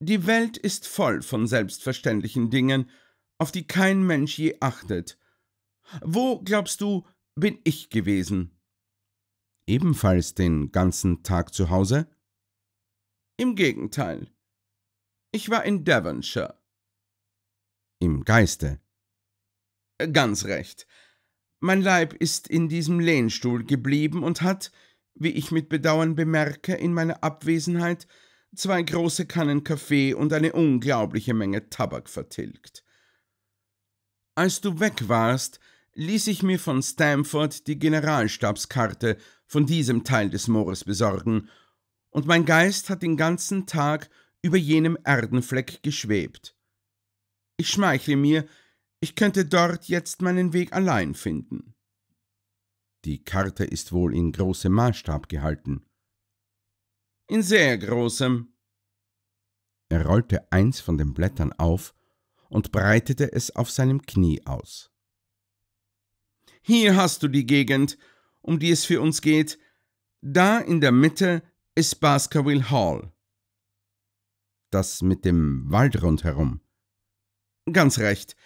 Die Welt ist voll von selbstverständlichen Dingen, auf die kein Mensch je achtet. Wo, glaubst du, bin ich gewesen? ebenfalls den ganzen Tag zu Hause? Im Gegenteil. Ich war in Devonshire. Im Geiste. Ganz recht. Mein Leib ist in diesem Lehnstuhl geblieben und hat, wie ich mit Bedauern bemerke, in meiner Abwesenheit zwei große Kannen Kaffee und eine unglaubliche Menge Tabak vertilgt. Als du weg warst, ließ ich mir von Stamford die Generalstabskarte von diesem Teil des Moores besorgen, und mein Geist hat den ganzen Tag über jenem Erdenfleck geschwebt. Ich schmeichle mir, ich könnte dort jetzt meinen Weg allein finden. Die Karte ist wohl in großem Maßstab gehalten. In sehr großem. Er rollte eins von den Blättern auf und breitete es auf seinem Knie aus. Hier hast du die Gegend, um die es für uns geht, da in der Mitte ist Baskerville Hall. Das mit dem Wald rundherum. Ganz recht.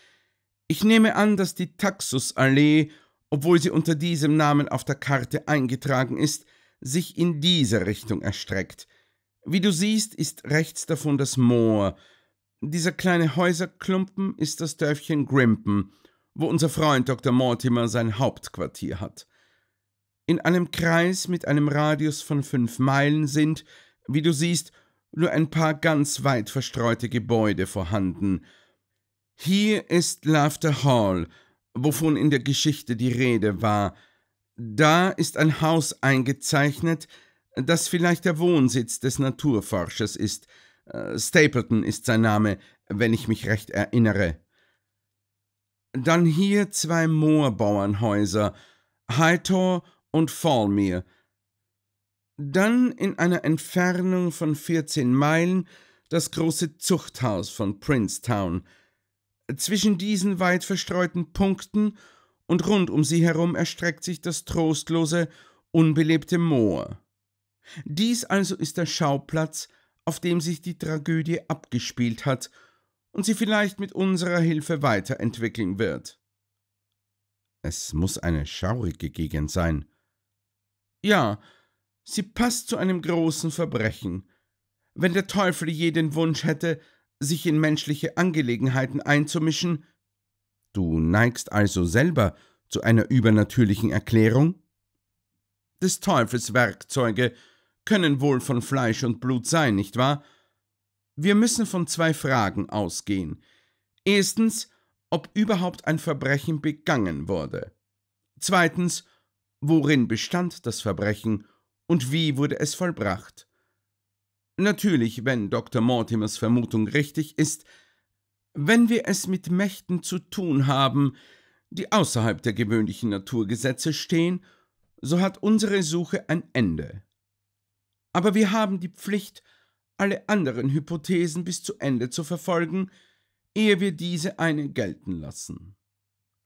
Ich nehme an, dass die Taxusallee, obwohl sie unter diesem Namen auf der Karte eingetragen ist, sich in diese Richtung erstreckt. Wie du siehst, ist rechts davon das Moor. Dieser kleine Häuserklumpen ist das Dörfchen Grimpen, wo unser Freund Dr. Mortimer sein Hauptquartier hat in einem Kreis mit einem Radius von fünf Meilen sind, wie du siehst, nur ein paar ganz weit verstreute Gebäude vorhanden. Hier ist Laughter Hall, wovon in der Geschichte die Rede war. Da ist ein Haus eingezeichnet, das vielleicht der Wohnsitz des Naturforschers ist. Äh, Stapleton ist sein Name, wenn ich mich recht erinnere. Dann hier zwei Moorbauernhäuser, Hightor und Falmere. Dann in einer Entfernung von 14 Meilen das große Zuchthaus von Princetown. Zwischen diesen weit verstreuten Punkten und rund um sie herum erstreckt sich das trostlose, unbelebte Moor. Dies also ist der Schauplatz, auf dem sich die Tragödie abgespielt hat und sie vielleicht mit unserer Hilfe weiterentwickeln wird. Es muss eine schaurige Gegend sein. Ja, sie passt zu einem großen Verbrechen. Wenn der Teufel je den Wunsch hätte, sich in menschliche Angelegenheiten einzumischen. Du neigst also selber zu einer übernatürlichen Erklärung? Des Teufels Werkzeuge können wohl von Fleisch und Blut sein, nicht wahr? Wir müssen von zwei Fragen ausgehen. Erstens, ob überhaupt ein Verbrechen begangen wurde. Zweitens, Worin bestand das Verbrechen und wie wurde es vollbracht? Natürlich, wenn Dr. Mortimers Vermutung richtig ist, wenn wir es mit Mächten zu tun haben, die außerhalb der gewöhnlichen Naturgesetze stehen, so hat unsere Suche ein Ende. Aber wir haben die Pflicht, alle anderen Hypothesen bis zu Ende zu verfolgen, ehe wir diese eine gelten lassen.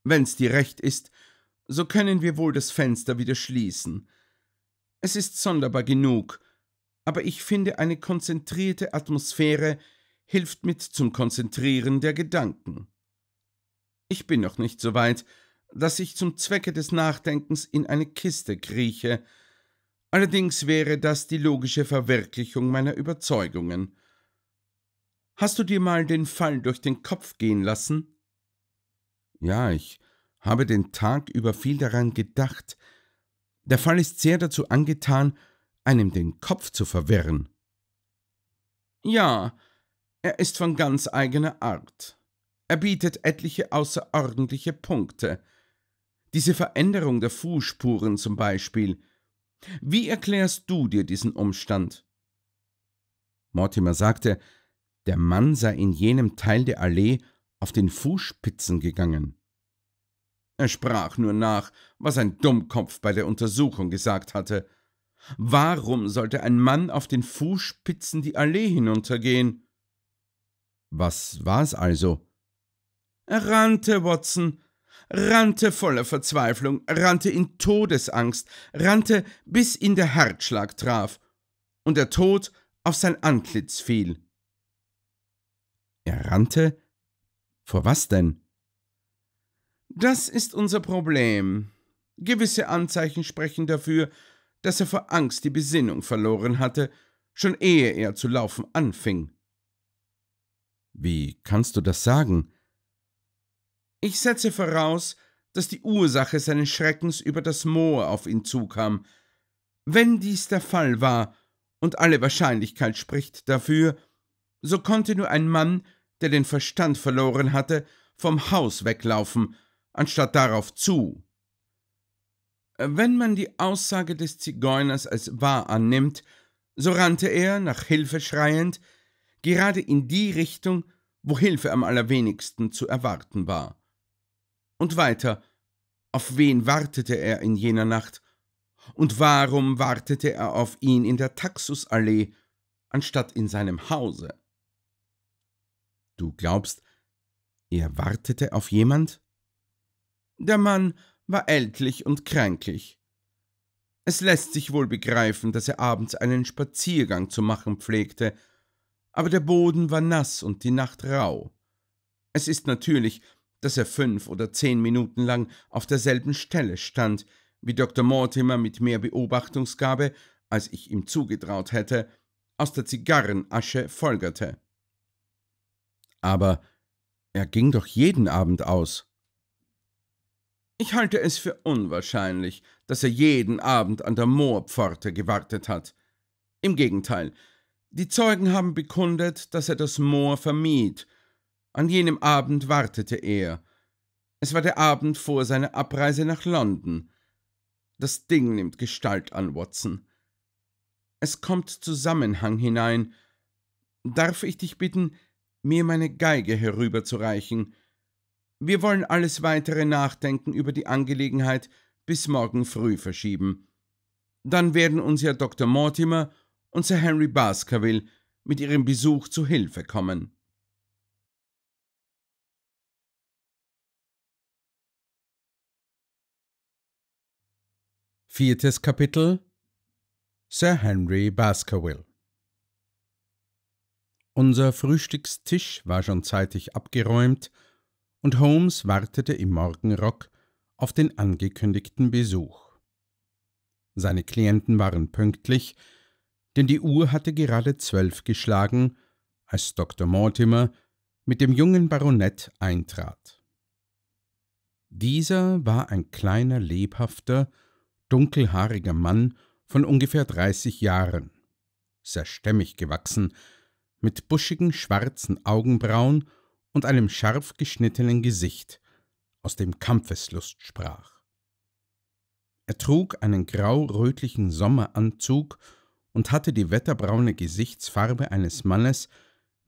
Wenn's dir recht ist, so können wir wohl das Fenster wieder schließen. Es ist sonderbar genug, aber ich finde, eine konzentrierte Atmosphäre hilft mit zum Konzentrieren der Gedanken. Ich bin noch nicht so weit, dass ich zum Zwecke des Nachdenkens in eine Kiste krieche, allerdings wäre das die logische Verwirklichung meiner Überzeugungen. Hast du dir mal den Fall durch den Kopf gehen lassen? Ja, ich habe den Tag über viel daran gedacht. Der Fall ist sehr dazu angetan, einem den Kopf zu verwirren. Ja, er ist von ganz eigener Art. Er bietet etliche außerordentliche Punkte. Diese Veränderung der Fußspuren zum Beispiel. Wie erklärst du dir diesen Umstand? Mortimer sagte, der Mann sei in jenem Teil der Allee auf den Fußspitzen gegangen. Er sprach nur nach, was ein Dummkopf bei der Untersuchung gesagt hatte. Warum sollte ein Mann auf den Fußspitzen die Allee hinuntergehen? Was war es also? Er rannte, Watson, rannte voller Verzweiflung, rannte in Todesangst, rannte, bis ihn der Herzschlag traf und der Tod auf sein Antlitz fiel. Er rannte? Vor was denn? Das ist unser Problem. Gewisse Anzeichen sprechen dafür, dass er vor Angst die Besinnung verloren hatte, schon ehe er zu laufen anfing. Wie kannst du das sagen? Ich setze voraus, dass die Ursache seines Schreckens über das Moor auf ihn zukam. Wenn dies der Fall war, und alle Wahrscheinlichkeit spricht dafür, so konnte nur ein Mann, der den Verstand verloren hatte, vom Haus weglaufen anstatt darauf zu. Äh, wenn man die Aussage des Zigeuners als wahr annimmt, so rannte er, nach Hilfe schreiend, gerade in die Richtung, wo Hilfe am allerwenigsten zu erwarten war. Und weiter, auf wen wartete er in jener Nacht? Und warum wartete er auf ihn in der Taxusallee, anstatt in seinem Hause? Du glaubst, er wartete auf jemand? Der Mann war ältlich und kränklich. Es lässt sich wohl begreifen, dass er abends einen Spaziergang zu machen pflegte, aber der Boden war nass und die Nacht rau. Es ist natürlich, dass er fünf oder zehn Minuten lang auf derselben Stelle stand, wie Dr. Mortimer mit mehr Beobachtungsgabe, als ich ihm zugetraut hätte, aus der Zigarrenasche folgerte. Aber er ging doch jeden Abend aus. Ich halte es für unwahrscheinlich, dass er jeden Abend an der Moorpforte gewartet hat. Im Gegenteil, die Zeugen haben bekundet, dass er das Moor vermied. An jenem Abend wartete er. Es war der Abend vor seiner Abreise nach London. Das Ding nimmt Gestalt an, Watson. Es kommt Zusammenhang hinein. Darf ich dich bitten, mir meine Geige herüberzureichen? Wir wollen alles weitere Nachdenken über die Angelegenheit bis morgen früh verschieben. Dann werden uns ja Dr. Mortimer und Sir Henry Baskerville mit ihrem Besuch zu Hilfe kommen. Viertes Kapitel Sir Henry Baskerville Unser Frühstückstisch war schon zeitig abgeräumt und Holmes wartete im Morgenrock auf den angekündigten Besuch. Seine Klienten waren pünktlich, denn die Uhr hatte gerade zwölf geschlagen, als Dr. Mortimer mit dem jungen Baronet eintrat. Dieser war ein kleiner, lebhafter, dunkelhaariger Mann von ungefähr dreißig Jahren, sehr stämmig gewachsen, mit buschigen schwarzen Augenbrauen und einem scharf geschnittenen Gesicht, aus dem Kampfeslust sprach. Er trug einen grau-rötlichen Sommeranzug und hatte die wetterbraune Gesichtsfarbe eines Mannes,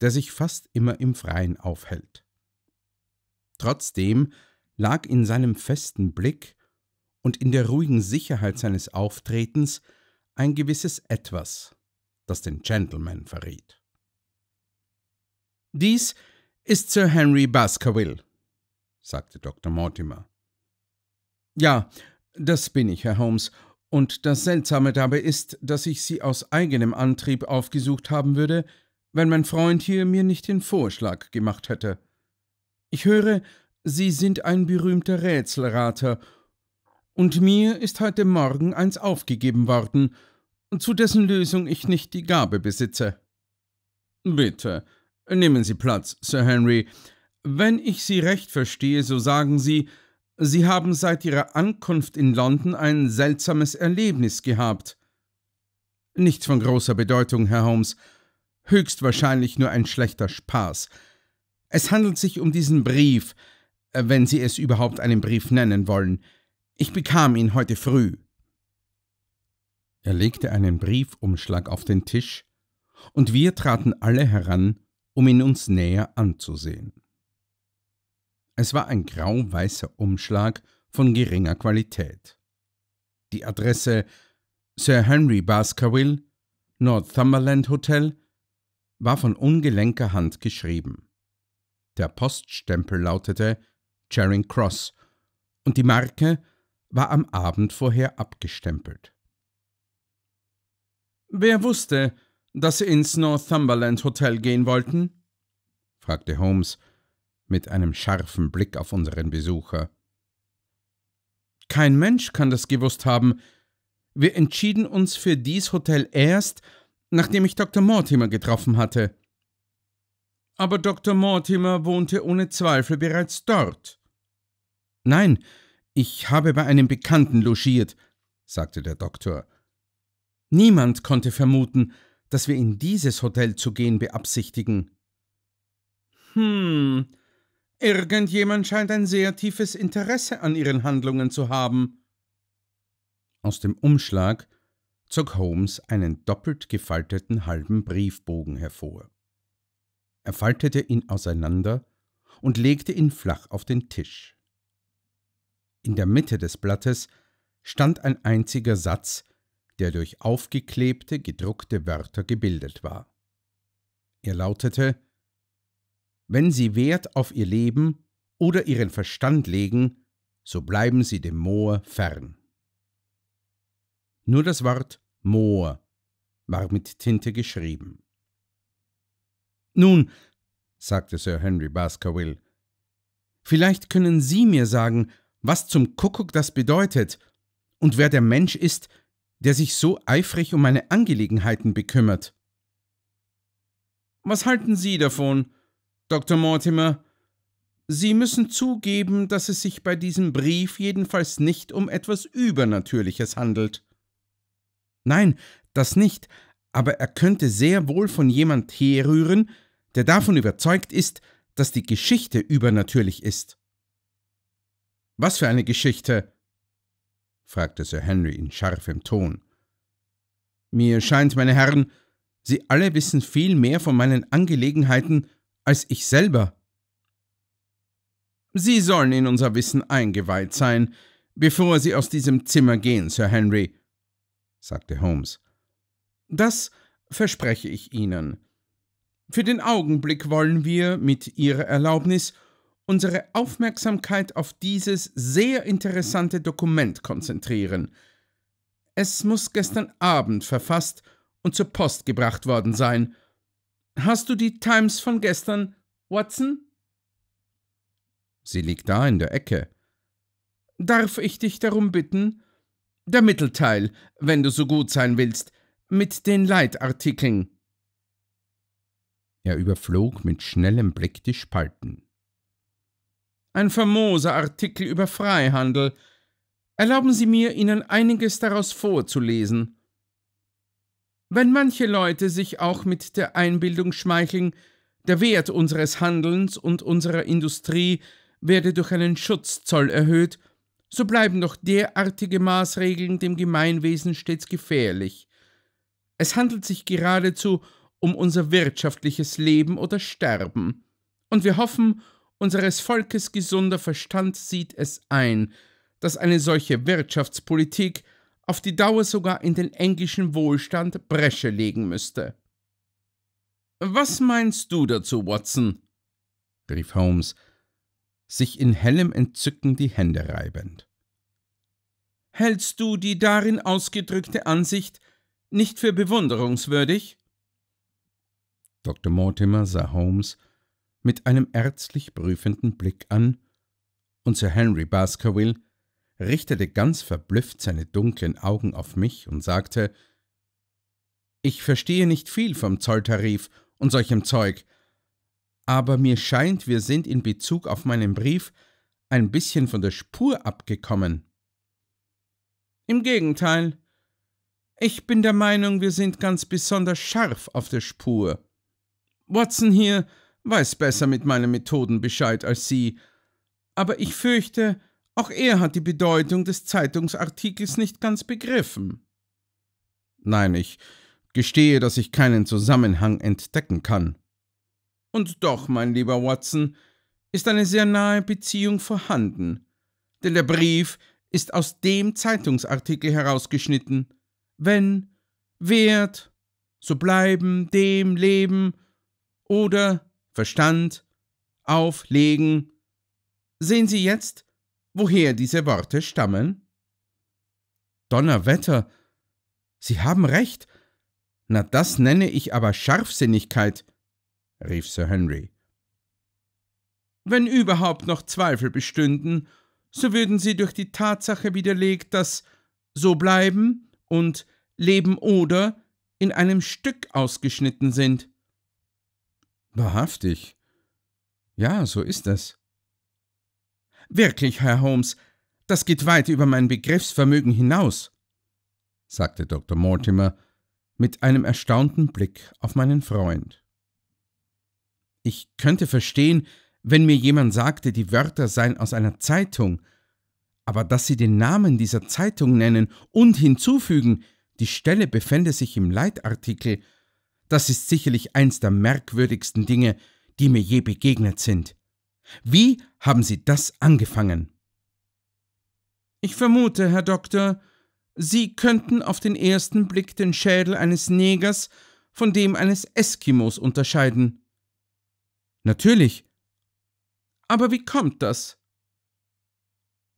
der sich fast immer im Freien aufhält. Trotzdem lag in seinem festen Blick und in der ruhigen Sicherheit seines Auftretens ein gewisses Etwas, das den Gentleman verriet. Dies ist Sir Henry Baskerville, sagte Dr. Mortimer. Ja, das bin ich, Herr Holmes, und das Seltsame dabei ist, dass ich Sie aus eigenem Antrieb aufgesucht haben würde, wenn mein Freund hier mir nicht den Vorschlag gemacht hätte. Ich höre, Sie sind ein berühmter Rätselrater, und mir ist heute Morgen eins aufgegeben worden, zu dessen Lösung ich nicht die Gabe besitze. Bitte, Nehmen Sie Platz, Sir Henry. Wenn ich Sie recht verstehe, so sagen Sie, Sie haben seit Ihrer Ankunft in London ein seltsames Erlebnis gehabt. Nichts von großer Bedeutung, Herr Holmes. Höchstwahrscheinlich nur ein schlechter Spaß. Es handelt sich um diesen Brief, äh, wenn Sie es überhaupt einen Brief nennen wollen. Ich bekam ihn heute früh. Er legte einen Briefumschlag auf den Tisch, und wir traten alle heran um ihn uns näher anzusehen. Es war ein grau-weißer Umschlag von geringer Qualität. Die Adresse Sir Henry Baskerville, Northumberland Hotel, war von ungelenker Hand geschrieben. Der Poststempel lautete Charing Cross und die Marke war am Abend vorher abgestempelt. Wer wusste, dass Sie ins Northumberland Hotel gehen wollten? fragte Holmes mit einem scharfen Blick auf unseren Besucher. Kein Mensch kann das gewusst haben. Wir entschieden uns für dies Hotel erst, nachdem ich Dr. Mortimer getroffen hatte. Aber Dr. Mortimer wohnte ohne Zweifel bereits dort. Nein, ich habe bei einem Bekannten logiert, sagte der Doktor. Niemand konnte vermuten, dass wir in dieses Hotel zu gehen beabsichtigen. Hm, irgendjemand scheint ein sehr tiefes Interesse an ihren Handlungen zu haben. Aus dem Umschlag zog Holmes einen doppelt gefalteten halben Briefbogen hervor. Er faltete ihn auseinander und legte ihn flach auf den Tisch. In der Mitte des Blattes stand ein einziger Satz, der durch aufgeklebte, gedruckte Wörter gebildet war. Er lautete Wenn Sie Wert auf Ihr Leben oder Ihren Verstand legen, so bleiben Sie dem Moor fern. Nur das Wort Moor war mit Tinte geschrieben. Nun, sagte Sir Henry Baskerville, vielleicht können Sie mir sagen, was zum Kuckuck das bedeutet und wer der Mensch ist, der sich so eifrig um meine Angelegenheiten bekümmert. Was halten Sie davon, Dr. Mortimer? Sie müssen zugeben, dass es sich bei diesem Brief jedenfalls nicht um etwas Übernatürliches handelt. Nein, das nicht, aber er könnte sehr wohl von jemand herrühren, der davon überzeugt ist, dass die Geschichte übernatürlich ist. Was für eine Geschichte? fragte Sir Henry in scharfem Ton. Mir scheint, meine Herren, Sie alle wissen viel mehr von meinen Angelegenheiten als ich selber. Sie sollen in unser Wissen eingeweiht sein, bevor Sie aus diesem Zimmer gehen, Sir Henry, sagte Holmes. Das verspreche ich Ihnen. Für den Augenblick wollen wir, mit Ihrer Erlaubnis, unsere Aufmerksamkeit auf dieses sehr interessante Dokument konzentrieren. Es muss gestern Abend verfasst und zur Post gebracht worden sein. Hast du die Times von gestern, Watson? Sie liegt da in der Ecke. Darf ich dich darum bitten? Der Mittelteil, wenn du so gut sein willst, mit den Leitartikeln. Er überflog mit schnellem Blick die Spalten ein famoser Artikel über Freihandel. Erlauben Sie mir, Ihnen einiges daraus vorzulesen. Wenn manche Leute sich auch mit der Einbildung schmeicheln, der Wert unseres Handelns und unserer Industrie werde durch einen Schutzzoll erhöht, so bleiben doch derartige Maßregeln dem Gemeinwesen stets gefährlich. Es handelt sich geradezu um unser wirtschaftliches Leben oder Sterben, und wir hoffen Unseres Volkes gesunder Verstand sieht es ein, dass eine solche Wirtschaftspolitik auf die Dauer sogar in den englischen Wohlstand Bresche legen müsste. Was meinst du dazu, Watson? rief Holmes, sich in hellem Entzücken die Hände reibend. Hältst du die darin ausgedrückte Ansicht nicht für bewunderungswürdig? Dr. Mortimer sah Holmes mit einem ärztlich prüfenden Blick an, und Sir Henry Baskerville richtete ganz verblüfft seine dunklen Augen auf mich und sagte Ich verstehe nicht viel vom Zolltarif und solchem Zeug, aber mir scheint, wir sind in Bezug auf meinen Brief ein bisschen von der Spur abgekommen. Im Gegenteil, ich bin der Meinung, wir sind ganz besonders scharf auf der Spur. Watson hier weiß besser mit meinen Methoden Bescheid als Sie, aber ich fürchte, auch er hat die Bedeutung des Zeitungsartikels nicht ganz begriffen. Nein, ich gestehe, dass ich keinen Zusammenhang entdecken kann. Und doch, mein lieber Watson, ist eine sehr nahe Beziehung vorhanden, denn der Brief ist aus dem Zeitungsartikel herausgeschnitten. Wenn, wert, so bleiben, dem, leben oder Verstand, Auflegen. Sehen Sie jetzt, woher diese Worte stammen? Donnerwetter. Sie haben recht. Na, das nenne ich aber Scharfsinnigkeit, rief Sir Henry. Wenn überhaupt noch Zweifel bestünden, so würden sie durch die Tatsache widerlegt, dass so bleiben und leben oder in einem Stück ausgeschnitten sind. Wahrhaftig. Ja, so ist es. Wirklich, Herr Holmes, das geht weit über mein Begriffsvermögen hinaus, sagte Dr. Mortimer mit einem erstaunten Blick auf meinen Freund. Ich könnte verstehen, wenn mir jemand sagte, die Wörter seien aus einer Zeitung, aber dass sie den Namen dieser Zeitung nennen und hinzufügen, die Stelle befände sich im Leitartikel, das ist sicherlich eins der merkwürdigsten Dinge, die mir je begegnet sind. Wie haben Sie das angefangen? Ich vermute, Herr Doktor, Sie könnten auf den ersten Blick den Schädel eines Negers von dem eines Eskimos unterscheiden. Natürlich. Aber wie kommt das?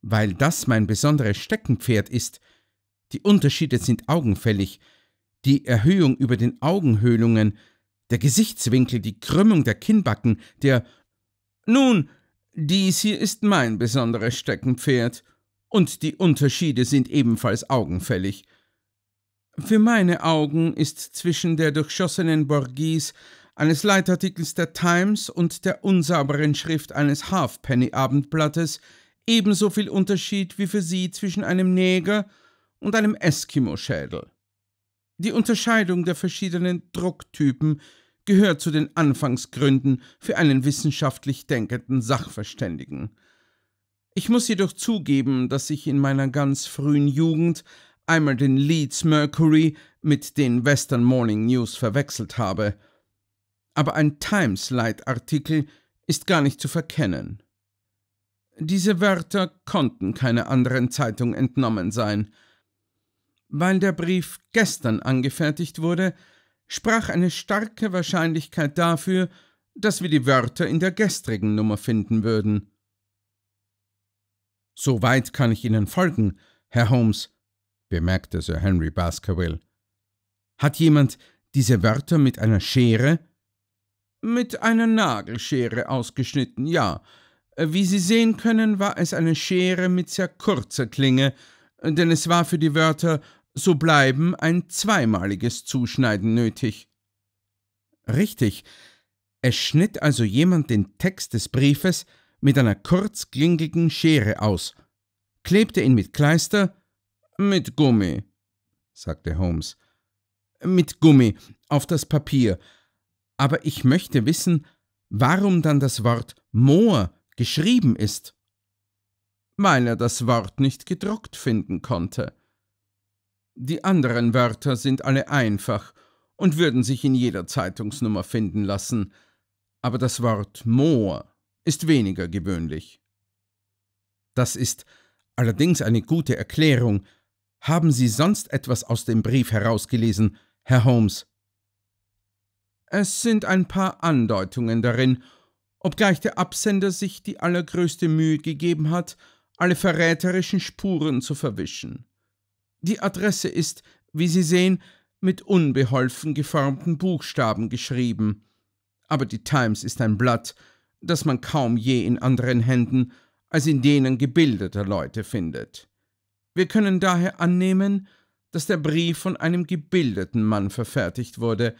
Weil das mein besonderes Steckenpferd ist. Die Unterschiede sind augenfällig, die Erhöhung über den Augenhöhlungen, der Gesichtswinkel, die Krümmung der Kinnbacken, der Nun, dies hier ist mein besonderes Steckenpferd, und die Unterschiede sind ebenfalls augenfällig. Für meine Augen ist zwischen der durchschossenen Borghese eines Leitartikels der Times und der unsauberen Schrift eines Halfpenny-Abendblattes ebenso viel Unterschied wie für sie zwischen einem Neger und einem Eskimo-Schädel. Die Unterscheidung der verschiedenen Drucktypen gehört zu den Anfangsgründen für einen wissenschaftlich denkenden Sachverständigen. Ich muss jedoch zugeben, dass ich in meiner ganz frühen Jugend einmal den Leeds Mercury mit den Western Morning News verwechselt habe. Aber ein Times-Leitartikel ist gar nicht zu verkennen. Diese Wörter konnten keiner anderen Zeitung entnommen sein – weil der Brief gestern angefertigt wurde, sprach eine starke Wahrscheinlichkeit dafür, dass wir die Wörter in der gestrigen Nummer finden würden. Soweit kann ich Ihnen folgen, Herr Holmes, bemerkte Sir Henry Baskerville. Hat jemand diese Wörter mit einer Schere? Mit einer Nagelschere ausgeschnitten, ja. Wie Sie sehen können, war es eine Schere mit sehr kurzer Klinge, denn es war für die Wörter so bleiben ein zweimaliges Zuschneiden nötig. Richtig, es schnitt also jemand den Text des Briefes mit einer kurzklingigen Schere aus, klebte ihn mit Kleister, mit Gummi, sagte Holmes, mit Gummi auf das Papier, aber ich möchte wissen, warum dann das Wort Moor geschrieben ist. Weil er das Wort nicht gedruckt finden konnte. Die anderen Wörter sind alle einfach und würden sich in jeder Zeitungsnummer finden lassen, aber das Wort Moor ist weniger gewöhnlich. Das ist allerdings eine gute Erklärung. Haben Sie sonst etwas aus dem Brief herausgelesen, Herr Holmes? Es sind ein paar Andeutungen darin, obgleich der Absender sich die allergrößte Mühe gegeben hat, alle verräterischen Spuren zu verwischen. Die Adresse ist, wie Sie sehen, mit unbeholfen geformten Buchstaben geschrieben. Aber die Times ist ein Blatt, das man kaum je in anderen Händen als in denen gebildeter Leute findet. Wir können daher annehmen, dass der Brief von einem gebildeten Mann verfertigt wurde,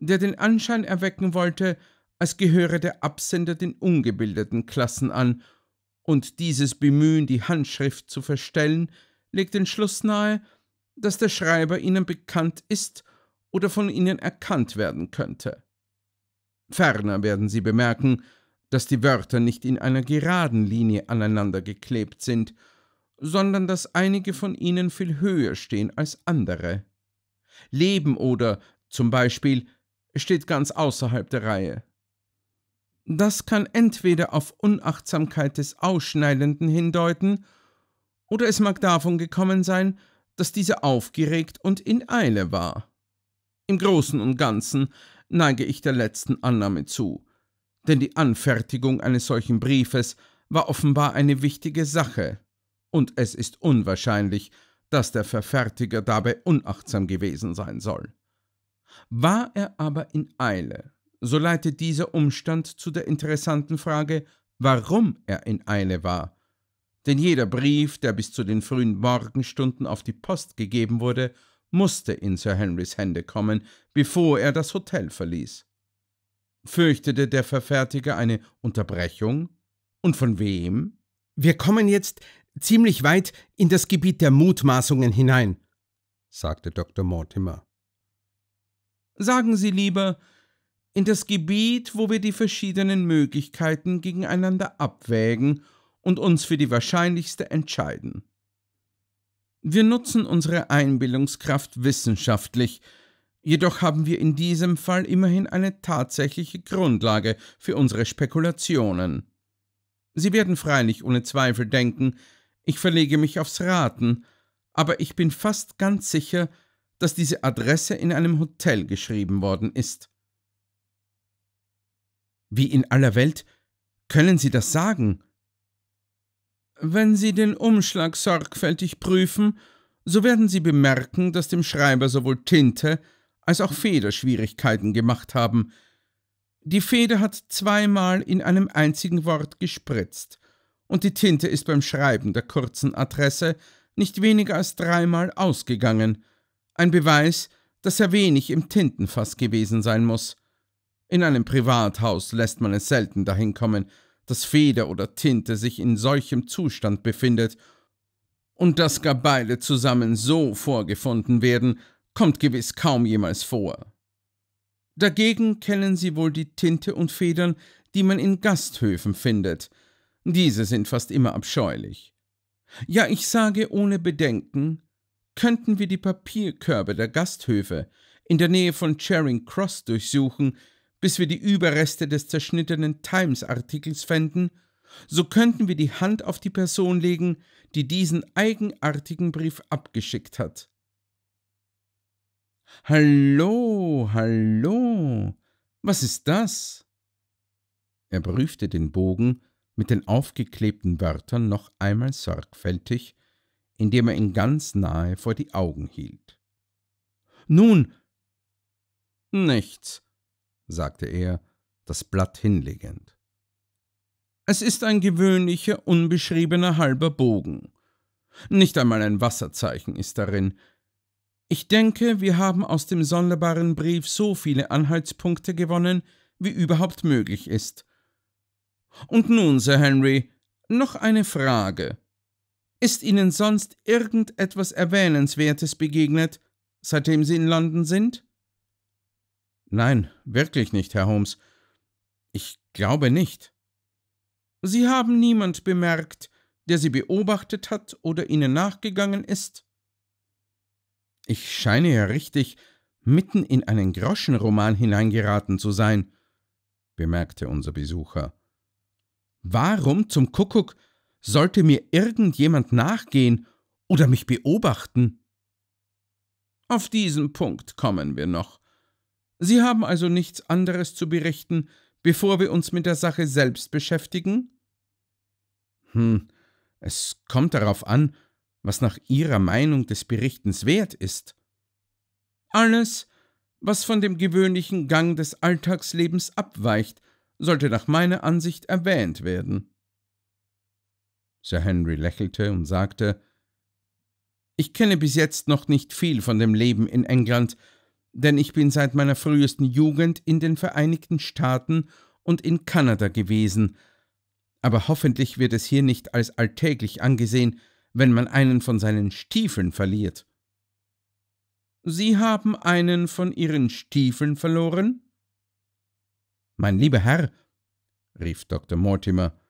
der den Anschein erwecken wollte, als gehöre der Absender den ungebildeten Klassen an, und dieses Bemühen, die Handschrift zu verstellen, legt den Schluss nahe, dass der Schreiber ihnen bekannt ist oder von ihnen erkannt werden könnte. Ferner werden sie bemerken, dass die Wörter nicht in einer geraden Linie aneinander geklebt sind, sondern dass einige von ihnen viel höher stehen als andere. Leben oder, zum Beispiel, steht ganz außerhalb der Reihe. Das kann entweder auf Unachtsamkeit des Ausschneidenden hindeuten oder es mag davon gekommen sein, dass dieser aufgeregt und in Eile war. Im Großen und Ganzen neige ich der letzten Annahme zu, denn die Anfertigung eines solchen Briefes war offenbar eine wichtige Sache, und es ist unwahrscheinlich, dass der Verfertiger dabei unachtsam gewesen sein soll. War er aber in Eile, so leitet dieser Umstand zu der interessanten Frage, warum er in Eile war, denn jeder Brief, der bis zu den frühen Morgenstunden auf die Post gegeben wurde, musste in Sir Henrys Hände kommen, bevor er das Hotel verließ. Fürchtete der Verfertiger eine Unterbrechung? Und von wem? Wir kommen jetzt ziemlich weit in das Gebiet der Mutmaßungen hinein, sagte Dr. Mortimer. Sagen Sie lieber, in das Gebiet, wo wir die verschiedenen Möglichkeiten gegeneinander abwägen und uns für die wahrscheinlichste entscheiden. Wir nutzen unsere Einbildungskraft wissenschaftlich, jedoch haben wir in diesem Fall immerhin eine tatsächliche Grundlage für unsere Spekulationen. Sie werden freilich ohne Zweifel denken, ich verlege mich aufs Raten, aber ich bin fast ganz sicher, dass diese Adresse in einem Hotel geschrieben worden ist. Wie in aller Welt können Sie das sagen? Wenn Sie den Umschlag sorgfältig prüfen, so werden Sie bemerken, dass dem Schreiber sowohl Tinte als auch Feder Schwierigkeiten gemacht haben. Die Feder hat zweimal in einem einzigen Wort gespritzt, und die Tinte ist beim Schreiben der kurzen Adresse nicht weniger als dreimal ausgegangen, ein Beweis, dass er wenig im Tintenfass gewesen sein muss. In einem Privathaus lässt man es selten dahin kommen, dass Feder oder Tinte sich in solchem Zustand befindet und dass gar beide zusammen so vorgefunden werden, kommt gewiss kaum jemals vor. Dagegen kennen Sie wohl die Tinte und Federn, die man in Gasthöfen findet. Diese sind fast immer abscheulich. Ja, ich sage ohne Bedenken, könnten wir die Papierkörbe der Gasthöfe in der Nähe von Charing Cross durchsuchen, bis wir die Überreste des zerschnittenen Times-Artikels fänden, so könnten wir die Hand auf die Person legen, die diesen eigenartigen Brief abgeschickt hat. Hallo, hallo, was ist das? Er prüfte den Bogen mit den aufgeklebten Wörtern noch einmal sorgfältig, indem er ihn ganz nahe vor die Augen hielt. Nun, nichts, sagte er, das Blatt hinlegend. Es ist ein gewöhnlicher, unbeschriebener halber Bogen. Nicht einmal ein Wasserzeichen ist darin. Ich denke, wir haben aus dem sonderbaren Brief so viele Anhaltspunkte gewonnen, wie überhaupt möglich ist. Und nun, Sir Henry, noch eine Frage. Ist Ihnen sonst irgendetwas Erwähnenswertes begegnet, seitdem Sie in London sind? Nein, wirklich nicht, Herr Holmes. Ich glaube nicht. Sie haben niemand bemerkt, der Sie beobachtet hat oder Ihnen nachgegangen ist? Ich scheine ja richtig mitten in einen Groschenroman hineingeraten zu sein, bemerkte unser Besucher. Warum zum Kuckuck sollte mir irgendjemand nachgehen oder mich beobachten? Auf diesen Punkt kommen wir noch, Sie haben also nichts anderes zu berichten, bevor wir uns mit der Sache selbst beschäftigen? Hm, es kommt darauf an, was nach Ihrer Meinung des Berichtens wert ist. Alles, was von dem gewöhnlichen Gang des Alltagslebens abweicht, sollte nach meiner Ansicht erwähnt werden. Sir Henry lächelte und sagte Ich kenne bis jetzt noch nicht viel von dem Leben in England, denn ich bin seit meiner frühesten Jugend in den Vereinigten Staaten und in Kanada gewesen, aber hoffentlich wird es hier nicht als alltäglich angesehen, wenn man einen von seinen Stiefeln verliert. Sie haben einen von Ihren Stiefeln verloren? Mein lieber Herr, rief Dr. Mortimer,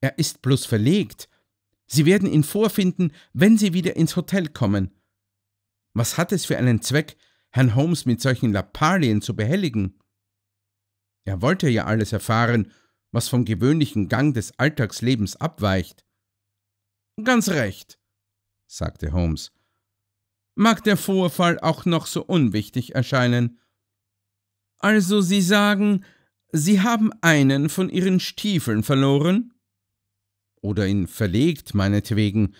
er ist bloß verlegt. Sie werden ihn vorfinden, wenn Sie wieder ins Hotel kommen. Was hat es für einen Zweck, Herrn Holmes mit solchen Lappalien zu behelligen. Er wollte ja alles erfahren, was vom gewöhnlichen Gang des Alltagslebens abweicht. Ganz recht, sagte Holmes. Mag der Vorfall auch noch so unwichtig erscheinen. Also Sie sagen, Sie haben einen von Ihren Stiefeln verloren? Oder ihn verlegt, meinetwegen.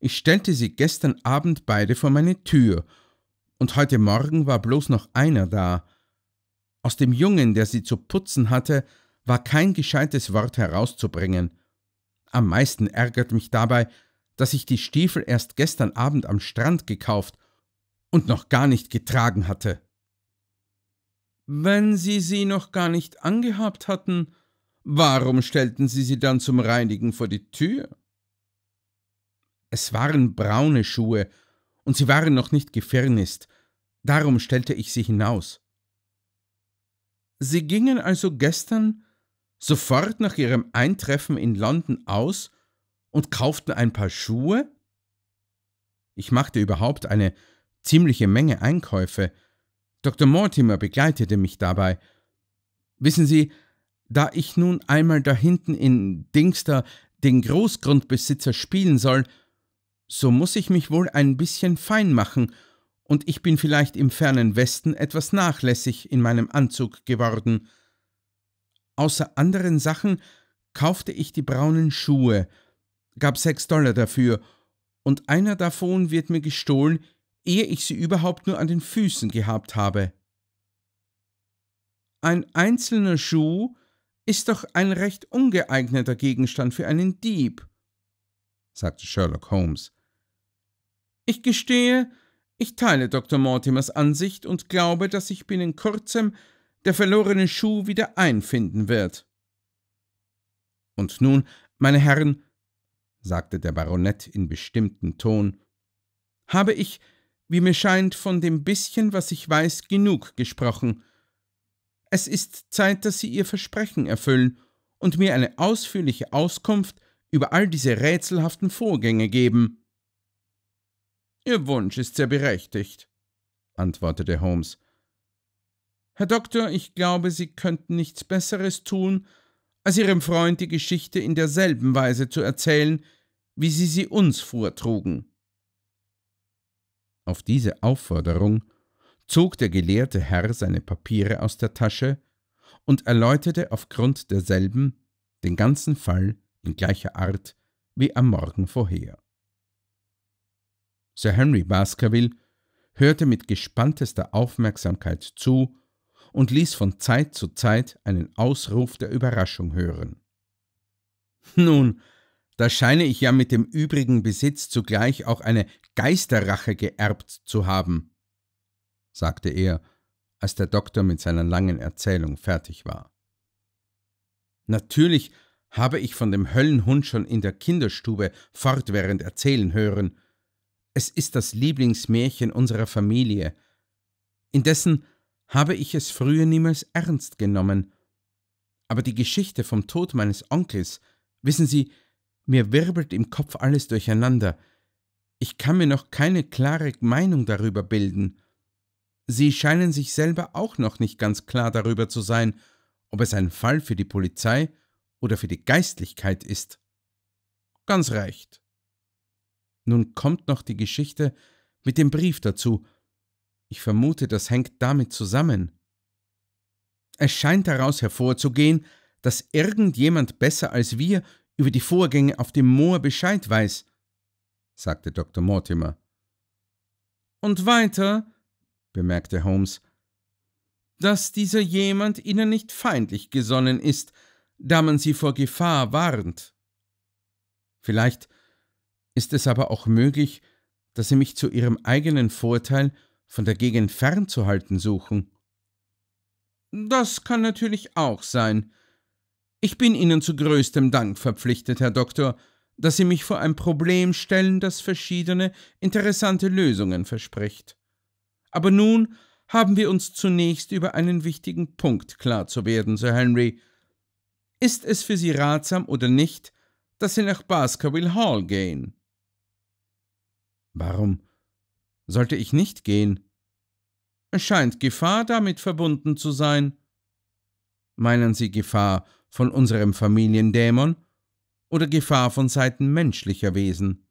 Ich stellte sie gestern Abend beide vor meine Tür und heute Morgen war bloß noch einer da. Aus dem Jungen, der sie zu putzen hatte, war kein gescheites Wort herauszubringen. Am meisten ärgert mich dabei, dass ich die Stiefel erst gestern Abend am Strand gekauft und noch gar nicht getragen hatte. Wenn Sie sie noch gar nicht angehabt hatten, warum stellten Sie sie dann zum Reinigen vor die Tür? Es waren braune Schuhe, und sie waren noch nicht gefirnist, Darum stellte ich sie hinaus. Sie gingen also gestern sofort nach Ihrem Eintreffen in London aus und kauften ein paar Schuhe? Ich machte überhaupt eine ziemliche Menge Einkäufe. Dr. Mortimer begleitete mich dabei. Wissen Sie, da ich nun einmal da hinten in Dingster den Großgrundbesitzer spielen soll, so muss ich mich wohl ein bisschen fein machen und ich bin vielleicht im fernen Westen etwas nachlässig in meinem Anzug geworden. Außer anderen Sachen kaufte ich die braunen Schuhe, gab sechs Dollar dafür, und einer davon wird mir gestohlen, ehe ich sie überhaupt nur an den Füßen gehabt habe. Ein einzelner Schuh ist doch ein recht ungeeigneter Gegenstand für einen Dieb, sagte Sherlock Holmes. Ich gestehe, ich teile Dr. Mortimers Ansicht und glaube, dass sich binnen kurzem der verlorene Schuh wieder einfinden wird. Und nun, meine Herren, sagte der Baronet in bestimmtem Ton, habe ich, wie mir scheint, von dem bisschen, was ich weiß, genug gesprochen. Es ist Zeit, dass Sie Ihr Versprechen erfüllen und mir eine ausführliche Auskunft über all diese rätselhaften Vorgänge geben. Ihr Wunsch ist sehr berechtigt, antwortete Holmes. Herr Doktor, ich glaube, Sie könnten nichts Besseres tun, als Ihrem Freund die Geschichte in derselben Weise zu erzählen, wie Sie sie uns vortrugen. Auf diese Aufforderung zog der gelehrte Herr seine Papiere aus der Tasche und erläuterte aufgrund derselben den ganzen Fall in gleicher Art wie am Morgen vorher. Sir Henry Baskerville hörte mit gespanntester Aufmerksamkeit zu und ließ von Zeit zu Zeit einen Ausruf der Überraschung hören. Nun, da scheine ich ja mit dem übrigen Besitz zugleich auch eine Geisterrache geerbt zu haben, sagte er, als der Doktor mit seiner langen Erzählung fertig war. Natürlich habe ich von dem Höllenhund schon in der Kinderstube fortwährend erzählen hören, es ist das Lieblingsmärchen unserer Familie. Indessen habe ich es früher niemals ernst genommen. Aber die Geschichte vom Tod meines Onkels, wissen Sie, mir wirbelt im Kopf alles durcheinander. Ich kann mir noch keine klare Meinung darüber bilden. Sie scheinen sich selber auch noch nicht ganz klar darüber zu sein, ob es ein Fall für die Polizei oder für die Geistlichkeit ist. Ganz recht. Nun kommt noch die Geschichte mit dem Brief dazu. Ich vermute, das hängt damit zusammen. Es scheint daraus hervorzugehen, dass irgendjemand besser als wir über die Vorgänge auf dem Moor Bescheid weiß, sagte Dr. Mortimer. Und weiter, bemerkte Holmes, dass dieser jemand ihnen nicht feindlich gesonnen ist, da man sie vor Gefahr warnt. Vielleicht ist es aber auch möglich, dass sie mich zu ihrem eigenen Vorteil von der Gegend fernzuhalten suchen. Das kann natürlich auch sein. Ich bin Ihnen zu größtem Dank verpflichtet, Herr Doktor, dass Sie mich vor ein Problem stellen, das verschiedene interessante Lösungen verspricht. Aber nun haben wir uns zunächst über einen wichtigen Punkt klar zu werden, Sir Henry. Ist es für Sie ratsam oder nicht, dass Sie nach Baskerville Hall gehen? Warum sollte ich nicht gehen? Es scheint Gefahr damit verbunden zu sein. Meinen Sie Gefahr von unserem Familiendämon oder Gefahr von Seiten menschlicher Wesen?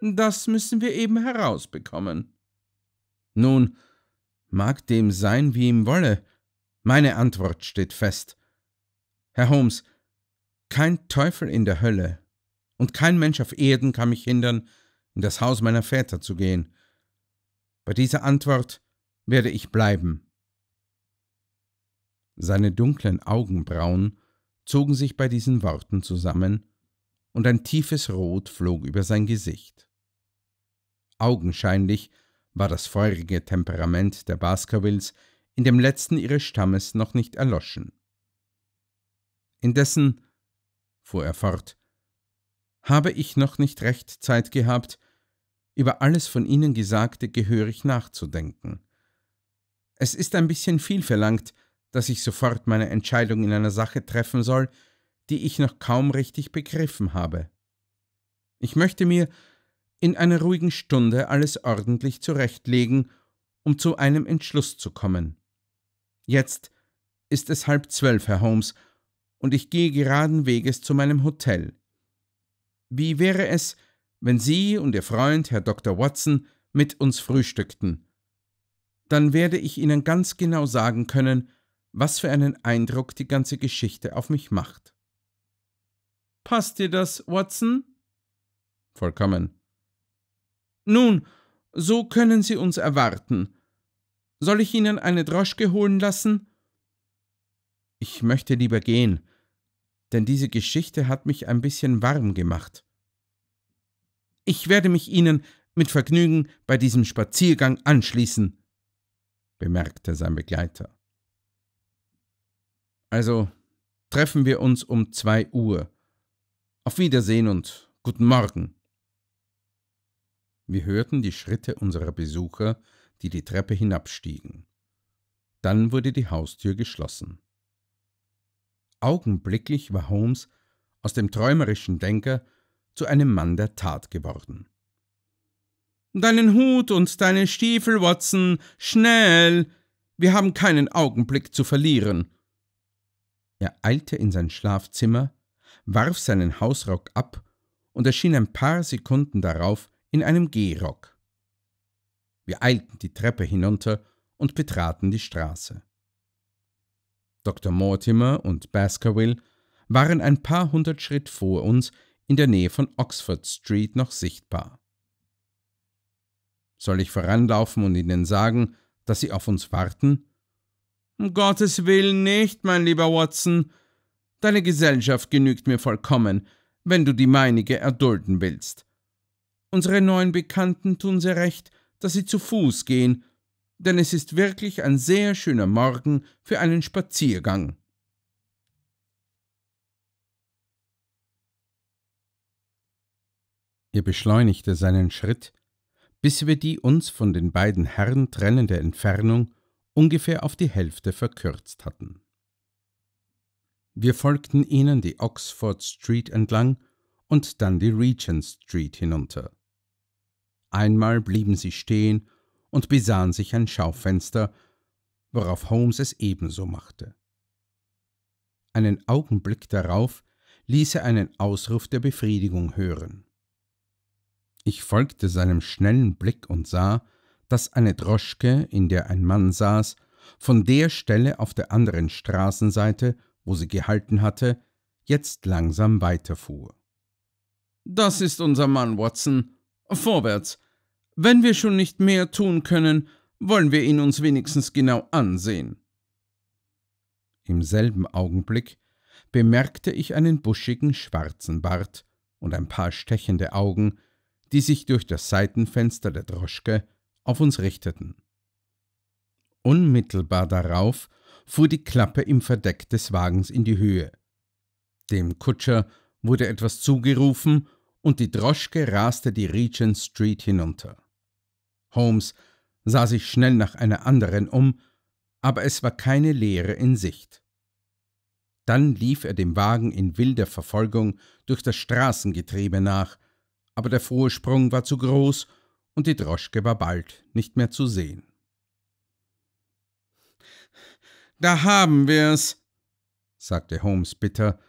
Das müssen wir eben herausbekommen. Nun, mag dem sein, wie ihm wolle, meine Antwort steht fest. Herr Holmes, kein Teufel in der Hölle und kein Mensch auf Erden kann mich hindern, in das Haus meiner Väter zu gehen. Bei dieser Antwort werde ich bleiben. Seine dunklen Augenbrauen zogen sich bei diesen Worten zusammen, und ein tiefes Rot flog über sein Gesicht. Augenscheinlich war das feurige Temperament der Baskervilles in dem letzten ihres Stammes noch nicht erloschen. Indessen, fuhr er fort, habe ich noch nicht recht Zeit gehabt, über alles von Ihnen Gesagte gehörig nachzudenken. Es ist ein bisschen viel verlangt, dass ich sofort meine Entscheidung in einer Sache treffen soll, die ich noch kaum richtig begriffen habe. Ich möchte mir in einer ruhigen Stunde alles ordentlich zurechtlegen, um zu einem Entschluss zu kommen. Jetzt ist es halb zwölf, Herr Holmes, und ich gehe geraden Weges zu meinem Hotel. Wie wäre es, wenn Sie und Ihr Freund, Herr Dr. Watson, mit uns frühstückten? Dann werde ich Ihnen ganz genau sagen können, was für einen Eindruck die ganze Geschichte auf mich macht. Passt dir das, Watson? Vollkommen. Nun, so können Sie uns erwarten. Soll ich Ihnen eine Droschke holen lassen? Ich möchte lieber gehen denn diese Geschichte hat mich ein bisschen warm gemacht. Ich werde mich Ihnen mit Vergnügen bei diesem Spaziergang anschließen, bemerkte sein Begleiter. Also treffen wir uns um zwei Uhr. Auf Wiedersehen und guten Morgen. Wir hörten die Schritte unserer Besucher, die die Treppe hinabstiegen. Dann wurde die Haustür geschlossen. Augenblicklich war Holmes aus dem träumerischen Denker zu einem Mann der Tat geworden. Deinen Hut und deine Stiefel, Watson, schnell! Wir haben keinen Augenblick zu verlieren. Er eilte in sein Schlafzimmer, warf seinen Hausrock ab und erschien ein paar Sekunden darauf in einem Gehrock. Wir eilten die Treppe hinunter und betraten die Straße. Dr. Mortimer und Baskerville waren ein paar hundert Schritt vor uns in der Nähe von Oxford Street noch sichtbar. Soll ich voranlaufen und ihnen sagen, dass sie auf uns warten? Um Gottes Willen nicht, mein lieber Watson. Deine Gesellschaft genügt mir vollkommen, wenn du die meinige erdulden willst. Unsere neuen Bekannten tun sehr recht, dass sie zu Fuß gehen denn es ist wirklich ein sehr schöner Morgen für einen Spaziergang. Er beschleunigte seinen Schritt, bis wir die uns von den beiden Herren trennende Entfernung ungefähr auf die Hälfte verkürzt hatten. Wir folgten ihnen die Oxford Street entlang und dann die Regent Street hinunter. Einmal blieben sie stehen und besahen sich ein Schaufenster, worauf Holmes es ebenso machte. Einen Augenblick darauf ließ er einen Ausruf der Befriedigung hören. Ich folgte seinem schnellen Blick und sah, dass eine Droschke, in der ein Mann saß, von der Stelle auf der anderen Straßenseite, wo sie gehalten hatte, jetzt langsam weiterfuhr. Das ist unser Mann, Watson. Vorwärts, wenn wir schon nicht mehr tun können, wollen wir ihn uns wenigstens genau ansehen. Im selben Augenblick bemerkte ich einen buschigen schwarzen Bart und ein paar stechende Augen, die sich durch das Seitenfenster der Droschke auf uns richteten. Unmittelbar darauf fuhr die Klappe im Verdeck des Wagens in die Höhe. Dem Kutscher wurde etwas zugerufen und die Droschke raste die Regent Street hinunter. Holmes sah sich schnell nach einer anderen um, aber es war keine Leere in Sicht. Dann lief er dem Wagen in wilder Verfolgung durch das Straßengetriebe nach, aber der frohe Sprung war zu groß und die Droschke war bald nicht mehr zu sehen. Da haben wir's, sagte Holmes bitter,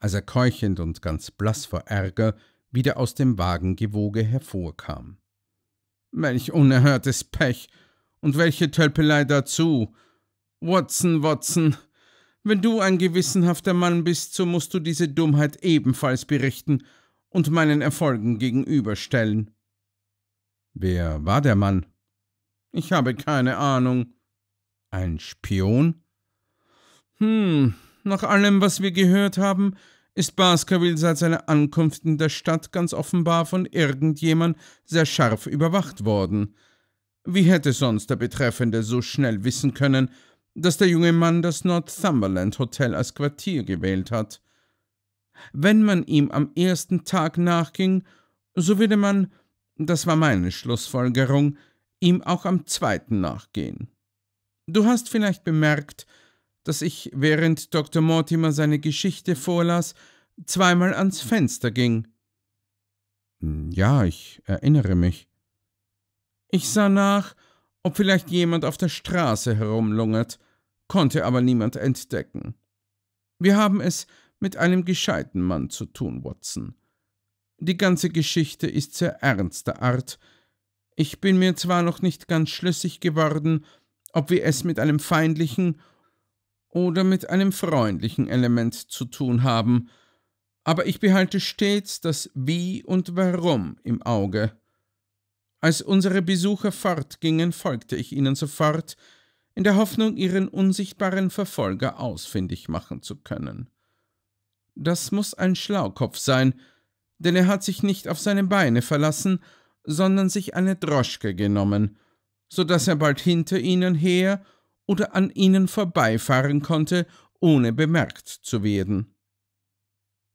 als er keuchend und ganz blass vor Ärger wieder aus dem Wagengewoge hervorkam. Welch unerhörtes Pech und welche Tölpelei dazu. Watson, Watson, wenn du ein gewissenhafter Mann bist, so musst du diese Dummheit ebenfalls berichten und meinen Erfolgen gegenüberstellen. Wer war der Mann? Ich habe keine Ahnung. Ein Spion? Hm, nach allem, was wir gehört haben, ist Baskerville seit seiner Ankunft in der Stadt ganz offenbar von irgendjemand sehr scharf überwacht worden. Wie hätte sonst der Betreffende so schnell wissen können, dass der junge Mann das Northumberland Hotel als Quartier gewählt hat? Wenn man ihm am ersten Tag nachging, so würde man, das war meine Schlussfolgerung, ihm auch am zweiten nachgehen. Du hast vielleicht bemerkt, dass ich, während Dr. Mortimer seine Geschichte vorlas, zweimal ans Fenster ging. Hm, ja, ich erinnere mich. Ich sah nach, ob vielleicht jemand auf der Straße herumlungert, konnte aber niemand entdecken. Wir haben es mit einem gescheiten Mann zu tun, Watson. Die ganze Geschichte ist sehr ernster Art. Ich bin mir zwar noch nicht ganz schlüssig geworden, ob wir es mit einem feindlichen oder mit einem freundlichen Element zu tun haben, aber ich behalte stets das Wie und Warum im Auge. Als unsere Besucher fortgingen, folgte ich ihnen sofort, in der Hoffnung, ihren unsichtbaren Verfolger ausfindig machen zu können. Das muss ein Schlaukopf sein, denn er hat sich nicht auf seine Beine verlassen, sondern sich eine Droschke genommen, so daß er bald hinter ihnen her oder an ihnen vorbeifahren konnte, ohne bemerkt zu werden.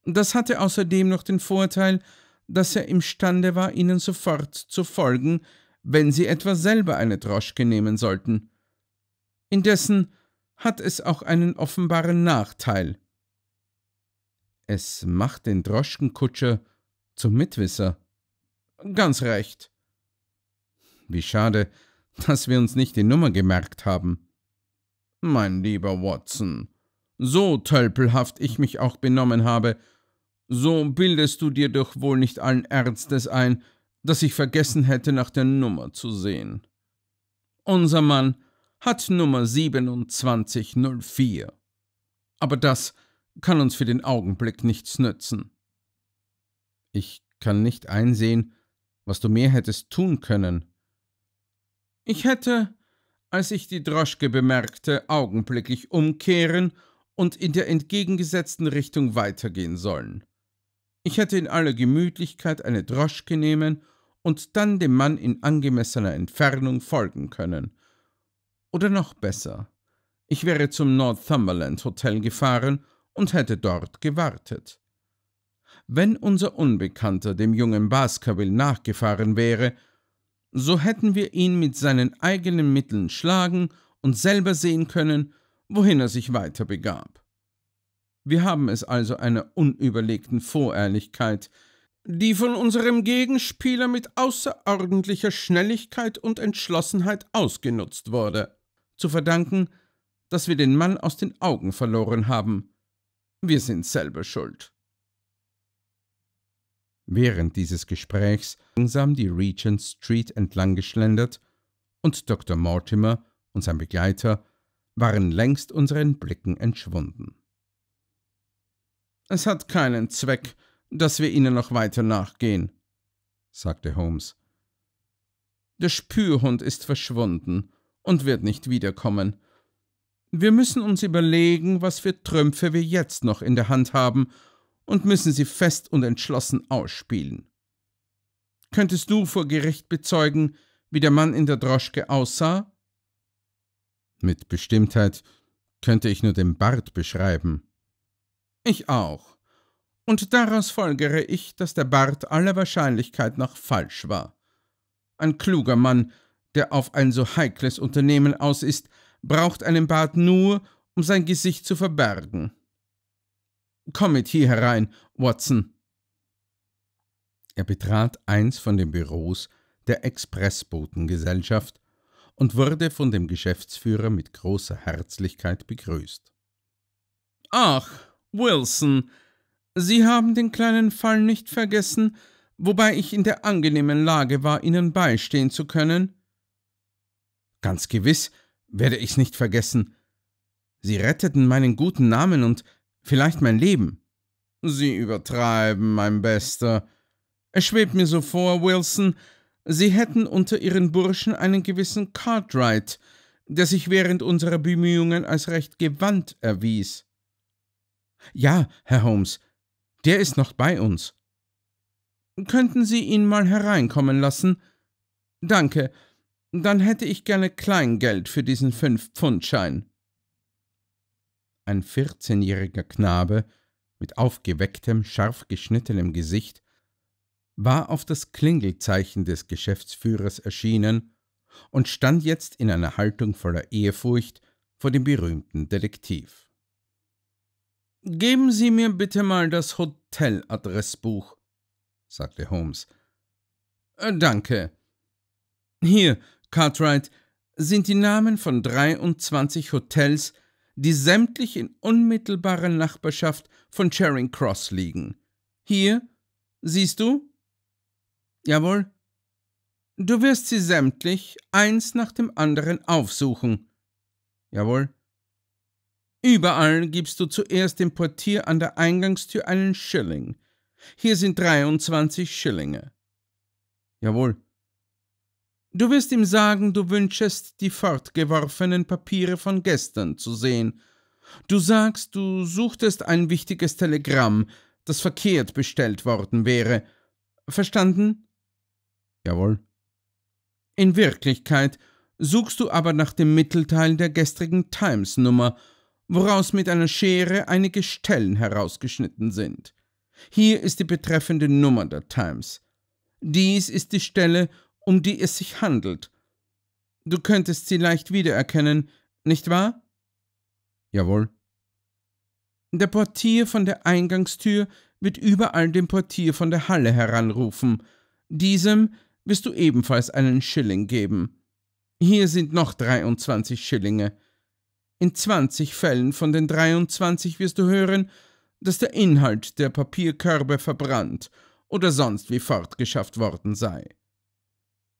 Das hatte außerdem noch den Vorteil, dass er imstande war, ihnen sofort zu folgen, wenn sie etwa selber eine Droschke nehmen sollten. Indessen hat es auch einen offenbaren Nachteil. Es macht den Droschkenkutscher zum Mitwisser. Ganz recht. Wie schade, dass wir uns nicht die Nummer gemerkt haben mein lieber Watson, so tölpelhaft ich mich auch benommen habe, so bildest du dir doch wohl nicht allen Ernstes ein, dass ich vergessen hätte, nach der Nummer zu sehen. Unser Mann hat Nummer 2704. Aber das kann uns für den Augenblick nichts nützen. Ich kann nicht einsehen, was du mehr hättest tun können. Ich hätte als ich die Droschke bemerkte, augenblicklich umkehren und in der entgegengesetzten Richtung weitergehen sollen. Ich hätte in aller Gemütlichkeit eine Droschke nehmen und dann dem Mann in angemessener Entfernung folgen können. Oder noch besser, ich wäre zum Northumberland Hotel gefahren und hätte dort gewartet. Wenn unser Unbekannter dem jungen Baskerville nachgefahren wäre, so hätten wir ihn mit seinen eigenen Mitteln schlagen und selber sehen können, wohin er sich weiter begab. Wir haben es also einer unüberlegten Vorehrlichkeit, die von unserem Gegenspieler mit außerordentlicher Schnelligkeit und Entschlossenheit ausgenutzt wurde, zu verdanken, dass wir den Mann aus den Augen verloren haben. Wir sind selber schuld. Während dieses Gesprächs langsam die Regent Street entlang geschlendert und Dr. Mortimer und sein Begleiter waren längst unseren Blicken entschwunden. Es hat keinen Zweck, dass wir ihnen noch weiter nachgehen, sagte Holmes. Der Spürhund ist verschwunden und wird nicht wiederkommen. Wir müssen uns überlegen, was für Trümpfe wir jetzt noch in der Hand haben und müssen sie fest und entschlossen ausspielen. Könntest du vor Gericht bezeugen, wie der Mann in der Droschke aussah? Mit Bestimmtheit könnte ich nur den Bart beschreiben. Ich auch. Und daraus folgere ich, dass der Bart aller Wahrscheinlichkeit nach falsch war. Ein kluger Mann, der auf ein so heikles Unternehmen aus ist, braucht einen Bart nur, um sein Gesicht zu verbergen. Komm mit hier herein, Watson. Er betrat eins von den Büros der Expressbotengesellschaft und wurde von dem Geschäftsführer mit großer Herzlichkeit begrüßt. Ach, Wilson, Sie haben den kleinen Fall nicht vergessen, wobei ich in der angenehmen Lage war, Ihnen beistehen zu können? Ganz gewiss werde ich's nicht vergessen. Sie retteten meinen guten Namen und vielleicht mein Leben. Sie übertreiben, mein Bester. Es schwebt mir so vor, Wilson, Sie hätten unter Ihren Burschen einen gewissen Cartwright, der sich während unserer Bemühungen als recht gewandt erwies. Ja, Herr Holmes, der ist noch bei uns. Könnten Sie ihn mal hereinkommen lassen? Danke, dann hätte ich gerne Kleingeld für diesen Fünf-Pfund-Schein ein 14-jähriger Knabe mit aufgewecktem, scharf geschnittenem Gesicht, war auf das Klingelzeichen des Geschäftsführers erschienen und stand jetzt in einer Haltung voller Ehrfurcht vor dem berühmten Detektiv. Geben Sie mir bitte mal das Hoteladressbuch, sagte Holmes. Äh, danke. Hier, Cartwright, sind die Namen von 23 Hotels, die sämtlich in unmittelbarer Nachbarschaft von Charing Cross liegen. Hier, siehst du? Jawohl. Du wirst sie sämtlich eins nach dem anderen aufsuchen. Jawohl. Überall gibst du zuerst dem Portier an der Eingangstür einen Schilling. Hier sind 23 Schillinge. Jawohl. Du wirst ihm sagen, du wünschest, die fortgeworfenen Papiere von gestern zu sehen. Du sagst, du suchtest ein wichtiges Telegramm, das verkehrt bestellt worden wäre. Verstanden? Jawohl. In Wirklichkeit suchst du aber nach dem Mittelteil der gestrigen Times-Nummer, woraus mit einer Schere einige Stellen herausgeschnitten sind. Hier ist die betreffende Nummer der Times. Dies ist die Stelle, um die es sich handelt. Du könntest sie leicht wiedererkennen, nicht wahr? Jawohl. Der Portier von der Eingangstür wird überall den Portier von der Halle heranrufen. Diesem wirst du ebenfalls einen Schilling geben. Hier sind noch 23 Schillinge. In 20 Fällen von den 23 wirst du hören, dass der Inhalt der Papierkörbe verbrannt oder sonst wie fortgeschafft worden sei.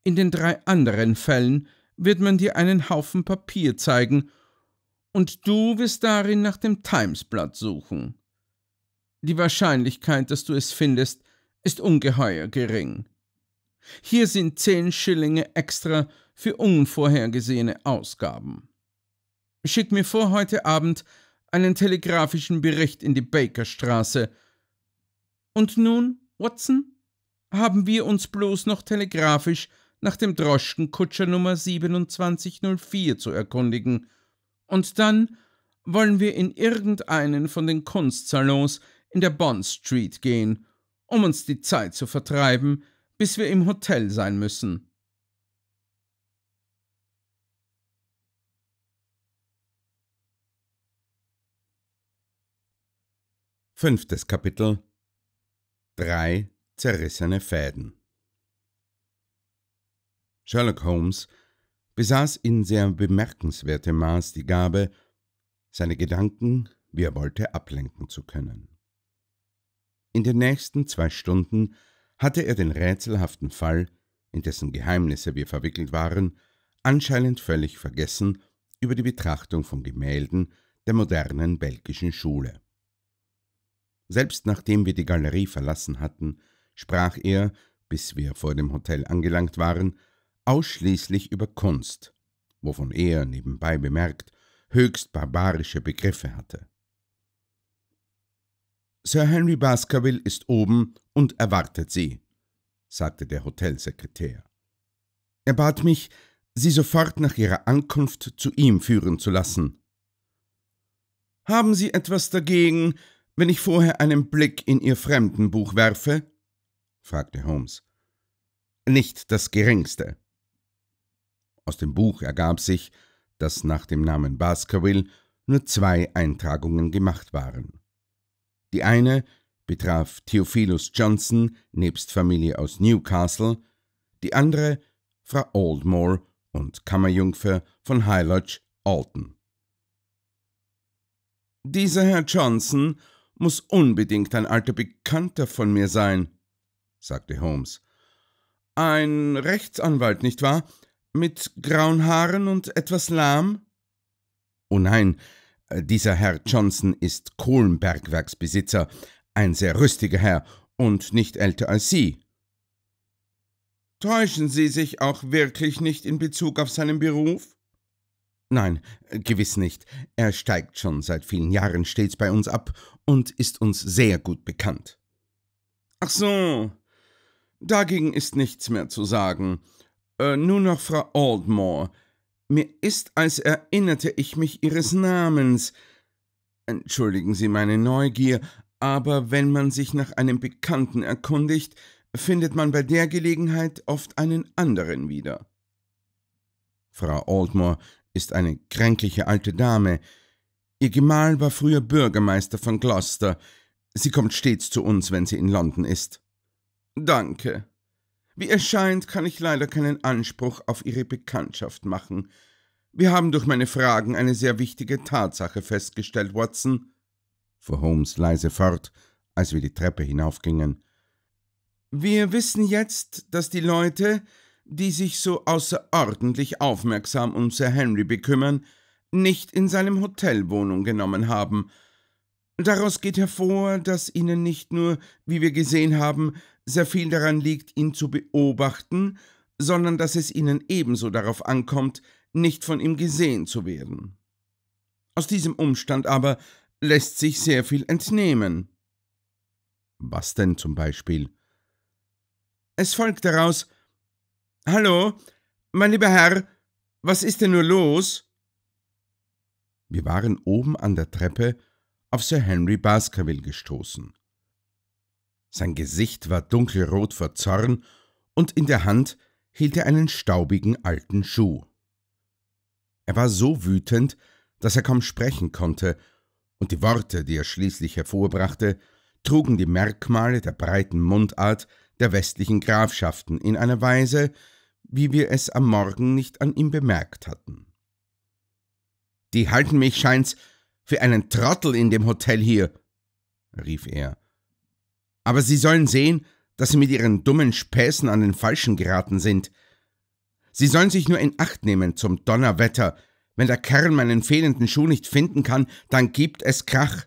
In den drei anderen Fällen wird man dir einen Haufen Papier zeigen, und du wirst darin nach dem Timesblatt suchen. Die Wahrscheinlichkeit, dass du es findest, ist ungeheuer gering. Hier sind zehn Schillinge extra für unvorhergesehene Ausgaben. Schick mir vor heute Abend einen telegrafischen Bericht in die Bakerstraße. Und nun, Watson, haben wir uns bloß noch telegrafisch nach dem Droschkenkutscher Nummer 2704 zu erkundigen, und dann wollen wir in irgendeinen von den Kunstsalons in der Bond Street gehen, um uns die Zeit zu vertreiben, bis wir im Hotel sein müssen. Fünftes Kapitel Drei zerrissene Fäden Sherlock Holmes besaß in sehr bemerkenswertem Maß die Gabe, seine Gedanken, wie er wollte, ablenken zu können. In den nächsten zwei Stunden hatte er den rätselhaften Fall, in dessen Geheimnisse wir verwickelt waren, anscheinend völlig vergessen über die Betrachtung von Gemälden der modernen belgischen Schule. Selbst nachdem wir die Galerie verlassen hatten, sprach er, bis wir vor dem Hotel angelangt waren, ausschließlich über Kunst, wovon er, nebenbei bemerkt, höchst barbarische Begriffe hatte. Sir Henry Baskerville ist oben und erwartet Sie, sagte der Hotelsekretär. Er bat mich, Sie sofort nach Ihrer Ankunft zu ihm führen zu lassen. Haben Sie etwas dagegen, wenn ich vorher einen Blick in Ihr Fremdenbuch werfe? fragte Holmes. Nicht das geringste, aus dem Buch ergab sich, dass nach dem Namen Baskerville nur zwei Eintragungen gemacht waren. Die eine betraf Theophilus Johnson nebst Familie aus Newcastle, die andere Frau Oldmore und Kammerjungfer von High Lodge, Alton. Dieser Herr Johnson muss unbedingt ein alter Bekannter von mir sein, sagte Holmes. Ein Rechtsanwalt, nicht wahr? mit grauen Haaren und etwas lahm? Oh nein, äh, dieser Herr Johnson ist Kohlenbergwerksbesitzer, ein sehr rüstiger Herr und nicht älter als Sie. Täuschen Sie sich auch wirklich nicht in Bezug auf seinen Beruf? Nein, gewiss nicht. Er steigt schon seit vielen Jahren stets bei uns ab und ist uns sehr gut bekannt. Ach so. Dagegen ist nichts mehr zu sagen. Äh, nun noch Frau Oldmore. Mir ist, als erinnerte ich mich ihres Namens. Entschuldigen Sie meine Neugier, aber wenn man sich nach einem Bekannten erkundigt, findet man bei der Gelegenheit oft einen anderen wieder. Frau Oldmore ist eine kränkliche alte Dame. Ihr Gemahl war früher Bürgermeister von Gloucester. Sie kommt stets zu uns, wenn sie in London ist. Danke, wie erscheint, kann ich leider keinen Anspruch auf Ihre Bekanntschaft machen. Wir haben durch meine Fragen eine sehr wichtige Tatsache festgestellt, Watson, fuhr Holmes leise fort, als wir die Treppe hinaufgingen. Wir wissen jetzt, dass die Leute, die sich so außerordentlich aufmerksam um Sir Henry bekümmern, nicht in seinem Hotel Wohnung genommen haben. Daraus geht hervor, dass ihnen nicht nur, wie wir gesehen haben, sehr viel daran liegt, ihn zu beobachten, sondern dass es ihnen ebenso darauf ankommt, nicht von ihm gesehen zu werden. Aus diesem Umstand aber lässt sich sehr viel entnehmen. Was denn zum Beispiel? Es folgt daraus Hallo, mein lieber Herr, was ist denn nur los? Wir waren oben an der Treppe auf Sir Henry Baskerville gestoßen sein Gesicht war dunkelrot vor Zorn, und in der Hand hielt er einen staubigen alten Schuh. Er war so wütend, dass er kaum sprechen konnte, und die Worte, die er schließlich hervorbrachte, trugen die Merkmale der breiten Mundart der westlichen Grafschaften in einer Weise, wie wir es am Morgen nicht an ihm bemerkt hatten. Die halten mich, scheint's, für einen Trottel in dem Hotel hier, rief er aber sie sollen sehen, dass sie mit ihren dummen Späßen an den Falschen geraten sind. Sie sollen sich nur in Acht nehmen zum Donnerwetter. Wenn der Kerl meinen fehlenden Schuh nicht finden kann, dann gibt es Krach.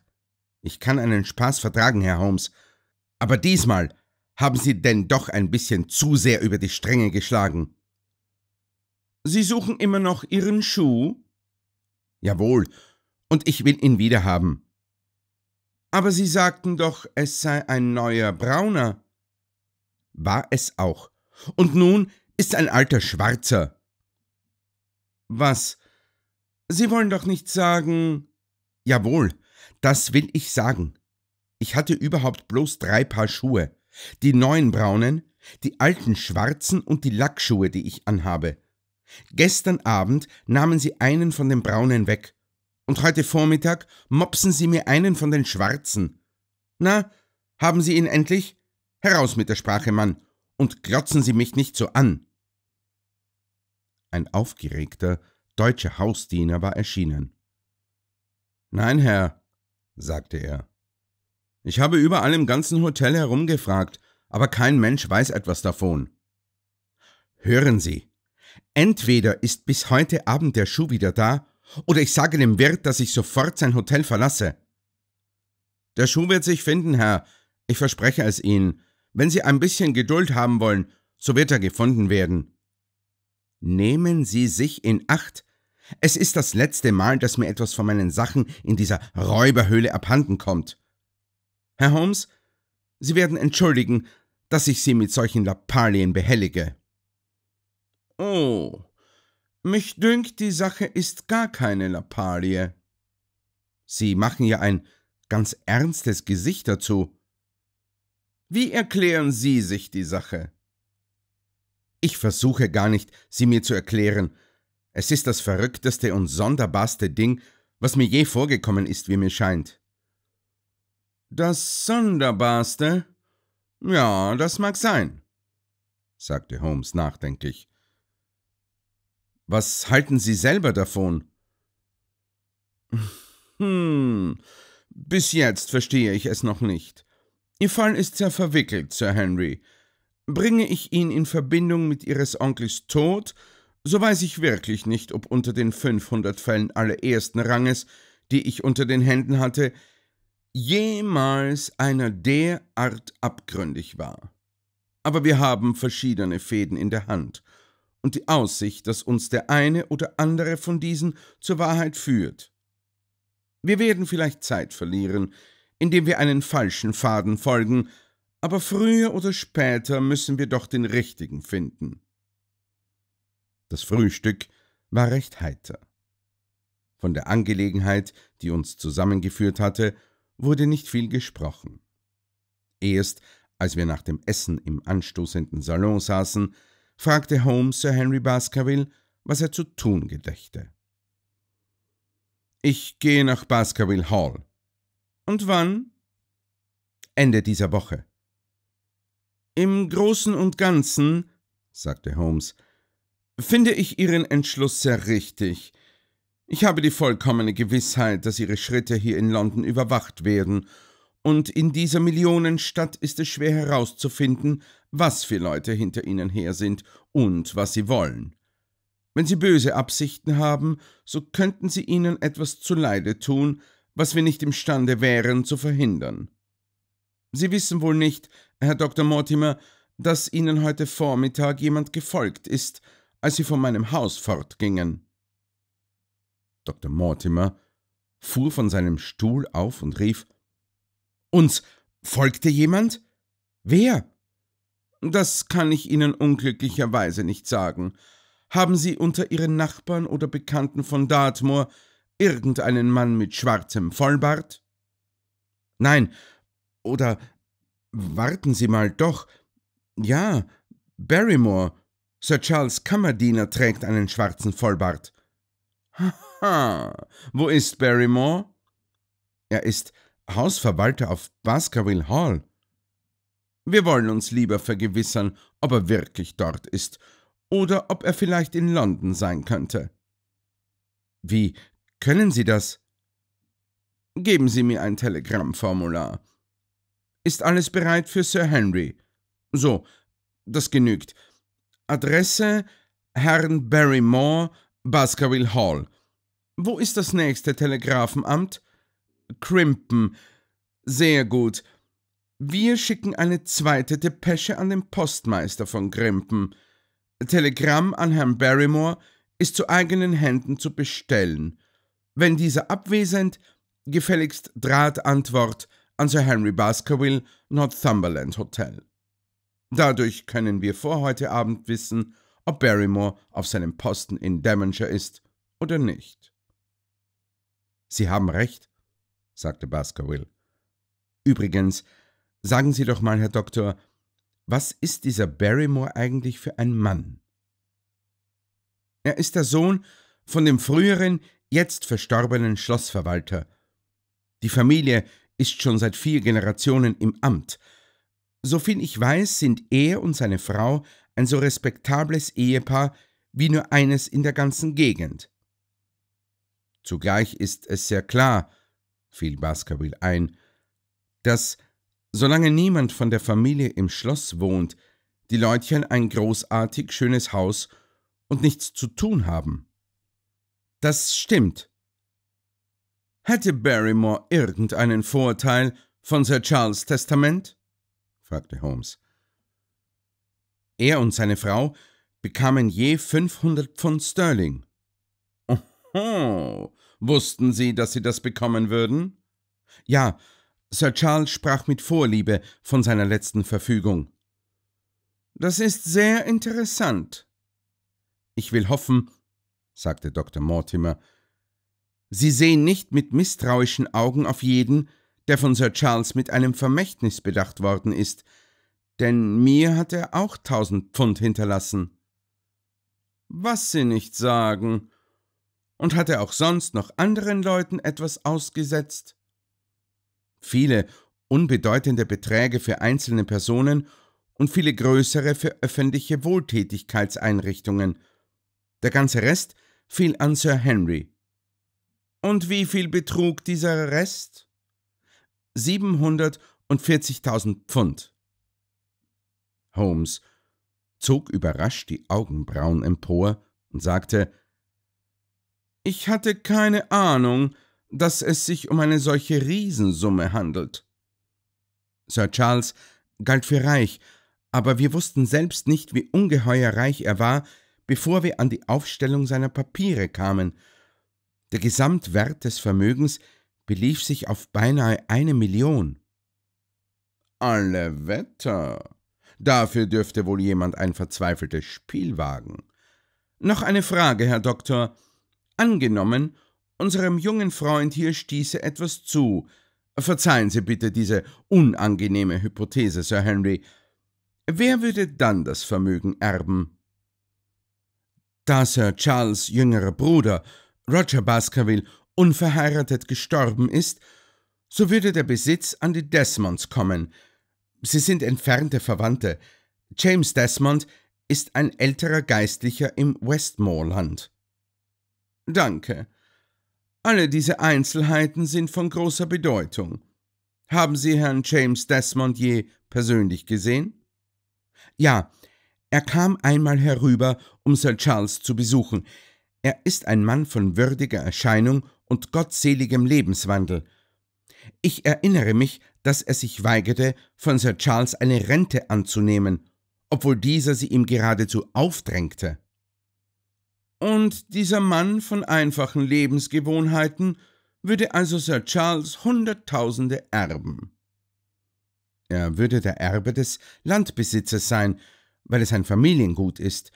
Ich kann einen Spaß vertragen, Herr Holmes. Aber diesmal haben Sie denn doch ein bisschen zu sehr über die Stränge geschlagen. Sie suchen immer noch Ihren Schuh? Jawohl, und ich will ihn wiederhaben. Aber Sie sagten doch, es sei ein neuer Brauner. War es auch. Und nun ist ein alter Schwarzer. Was? Sie wollen doch nicht sagen. Jawohl, das will ich sagen. Ich hatte überhaupt bloß drei Paar Schuhe. Die neuen braunen, die alten schwarzen und die Lackschuhe, die ich anhabe. Gestern Abend nahmen sie einen von den braunen weg und heute Vormittag mopsen Sie mir einen von den Schwarzen. Na, haben Sie ihn endlich? Heraus mit der Sprache, Mann, und glotzen Sie mich nicht so an. Ein aufgeregter, deutscher Hausdiener war erschienen. Nein, Herr, sagte er. Ich habe überall im ganzen Hotel herumgefragt, aber kein Mensch weiß etwas davon. Hören Sie, entweder ist bis heute Abend der Schuh wieder da, oder ich sage dem Wirt, dass ich sofort sein Hotel verlasse. Der Schuh wird sich finden, Herr. Ich verspreche es Ihnen. Wenn Sie ein bisschen Geduld haben wollen, so wird er gefunden werden. Nehmen Sie sich in Acht. Es ist das letzte Mal, dass mir etwas von meinen Sachen in dieser Räuberhöhle abhanden kommt. Herr Holmes, Sie werden entschuldigen, dass ich Sie mit solchen Lappalien behellige. Oh, mich dünkt, die Sache ist gar keine Lappalie. Sie machen ja ein ganz ernstes Gesicht dazu. Wie erklären Sie sich die Sache? Ich versuche gar nicht, sie mir zu erklären. Es ist das verrückteste und sonderbarste Ding, was mir je vorgekommen ist, wie mir scheint. Das sonderbarste? Ja, das mag sein, sagte Holmes nachdenklich. Was halten Sie selber davon? Hm, bis jetzt verstehe ich es noch nicht. Ihr Fall ist sehr verwickelt, Sir Henry. Bringe ich ihn in Verbindung mit Ihres Onkels Tod, so weiß ich wirklich nicht, ob unter den 500 Fällen allerersten Ranges, die ich unter den Händen hatte, jemals einer derart abgründig war. Aber wir haben verschiedene Fäden in der Hand und die Aussicht, dass uns der eine oder andere von diesen zur Wahrheit führt. Wir werden vielleicht Zeit verlieren, indem wir einen falschen Faden folgen, aber früher oder später müssen wir doch den richtigen finden. Das Frühstück war recht heiter. Von der Angelegenheit, die uns zusammengeführt hatte, wurde nicht viel gesprochen. Erst als wir nach dem Essen im anstoßenden Salon saßen, fragte Holmes Sir Henry Baskerville, was er zu tun gedächte. Ich gehe nach Baskerville Hall. Und wann? Ende dieser Woche. Im Großen und Ganzen, sagte Holmes, finde ich Ihren Entschluss sehr richtig. Ich habe die vollkommene Gewissheit, dass Ihre Schritte hier in London überwacht werden, und in dieser Millionenstadt ist es schwer herauszufinden, was für Leute hinter ihnen her sind und was sie wollen. Wenn sie böse Absichten haben, so könnten sie ihnen etwas zuleide tun, was wir nicht imstande wären zu verhindern. Sie wissen wohl nicht, Herr Dr. Mortimer, dass Ihnen heute Vormittag jemand gefolgt ist, als Sie von meinem Haus fortgingen. Dr. Mortimer fuhr von seinem Stuhl auf und rief Uns folgte jemand? Wer? Das kann ich Ihnen unglücklicherweise nicht sagen. Haben Sie unter Ihren Nachbarn oder Bekannten von Dartmoor irgendeinen Mann mit schwarzem Vollbart? Nein, oder warten Sie mal doch. Ja, Barrymore, Sir Charles Kammerdiener trägt einen schwarzen Vollbart. Haha, wo ist Barrymore? Er ist Hausverwalter auf Baskerville Hall. Wir wollen uns lieber vergewissern, ob er wirklich dort ist oder ob er vielleicht in London sein könnte. Wie können Sie das? Geben Sie mir ein Telegrammformular. Ist alles bereit für Sir Henry? So, das genügt. Adresse Herrn Barrymore, Baskerville Hall. Wo ist das nächste Telegrafenamt? Crimpen. Sehr gut. Wir schicken eine zweite Depesche an den Postmeister von Grimpen. Telegramm an Herrn Barrymore ist zu eigenen Händen zu bestellen. Wenn dieser abwesend, gefälligst Drahtantwort an Sir Henry Baskerville, Northumberland Hotel. Dadurch können wir vor heute Abend wissen, ob Barrymore auf seinem Posten in Devonshire ist oder nicht. Sie haben recht, sagte Baskerville. Übrigens Sagen Sie doch mal, Herr Doktor, was ist dieser Barrymore eigentlich für ein Mann? Er ist der Sohn von dem früheren, jetzt verstorbenen Schlossverwalter. Die Familie ist schon seit vier Generationen im Amt. Soviel ich weiß, sind er und seine Frau ein so respektables Ehepaar wie nur eines in der ganzen Gegend. Zugleich ist es sehr klar, fiel Baskerville ein, dass Solange niemand von der Familie im Schloss wohnt, die Leutchen ein großartig schönes Haus und nichts zu tun haben. Das stimmt. Hätte Barrymore irgendeinen Vorteil von Sir Charles Testament? fragte Holmes. Er und seine Frau bekamen je 500 Pfund Sterling. Oho, wussten Sie, dass Sie das bekommen würden? Ja, Sir Charles sprach mit Vorliebe von seiner letzten Verfügung. Das ist sehr interessant. Ich will hoffen, sagte Dr. Mortimer, Sie sehen nicht mit misstrauischen Augen auf jeden, der von Sir Charles mit einem Vermächtnis bedacht worden ist, denn mir hat er auch tausend Pfund hinterlassen. Was Sie nicht sagen. Und hat er auch sonst noch anderen Leuten etwas ausgesetzt? Viele unbedeutende Beträge für einzelne Personen und viele größere für öffentliche Wohltätigkeitseinrichtungen. Der ganze Rest fiel an Sir Henry. Und wie viel betrug dieser Rest? 740.000 Pfund. Holmes zog überrascht die Augenbrauen empor und sagte Ich hatte keine Ahnung, dass es sich um eine solche Riesensumme handelt. Sir Charles galt für reich, aber wir wussten selbst nicht, wie ungeheuer reich er war, bevor wir an die Aufstellung seiner Papiere kamen. Der Gesamtwert des Vermögens belief sich auf beinahe eine Million. Alle Wetter! Dafür dürfte wohl jemand ein verzweifeltes Spiel wagen. Noch eine Frage, Herr Doktor. Angenommen, Unserem jungen Freund hier stieße etwas zu. Verzeihen Sie bitte diese unangenehme Hypothese, Sir Henry. Wer würde dann das Vermögen erben? Da Sir Charles jüngerer Bruder, Roger Baskerville, unverheiratet gestorben ist, so würde der Besitz an die Desmonds kommen. Sie sind entfernte Verwandte. James Desmond ist ein älterer Geistlicher im Westmoreland. Danke, alle diese Einzelheiten sind von großer Bedeutung. Haben Sie Herrn James Desmond je persönlich gesehen? Ja, er kam einmal herüber, um Sir Charles zu besuchen. Er ist ein Mann von würdiger Erscheinung und gottseligem Lebenswandel. Ich erinnere mich, dass er sich weigerte, von Sir Charles eine Rente anzunehmen, obwohl dieser sie ihm geradezu aufdrängte. Und dieser Mann von einfachen Lebensgewohnheiten würde also Sir Charles Hunderttausende erben. Er würde der Erbe des Landbesitzers sein, weil es ein Familiengut ist.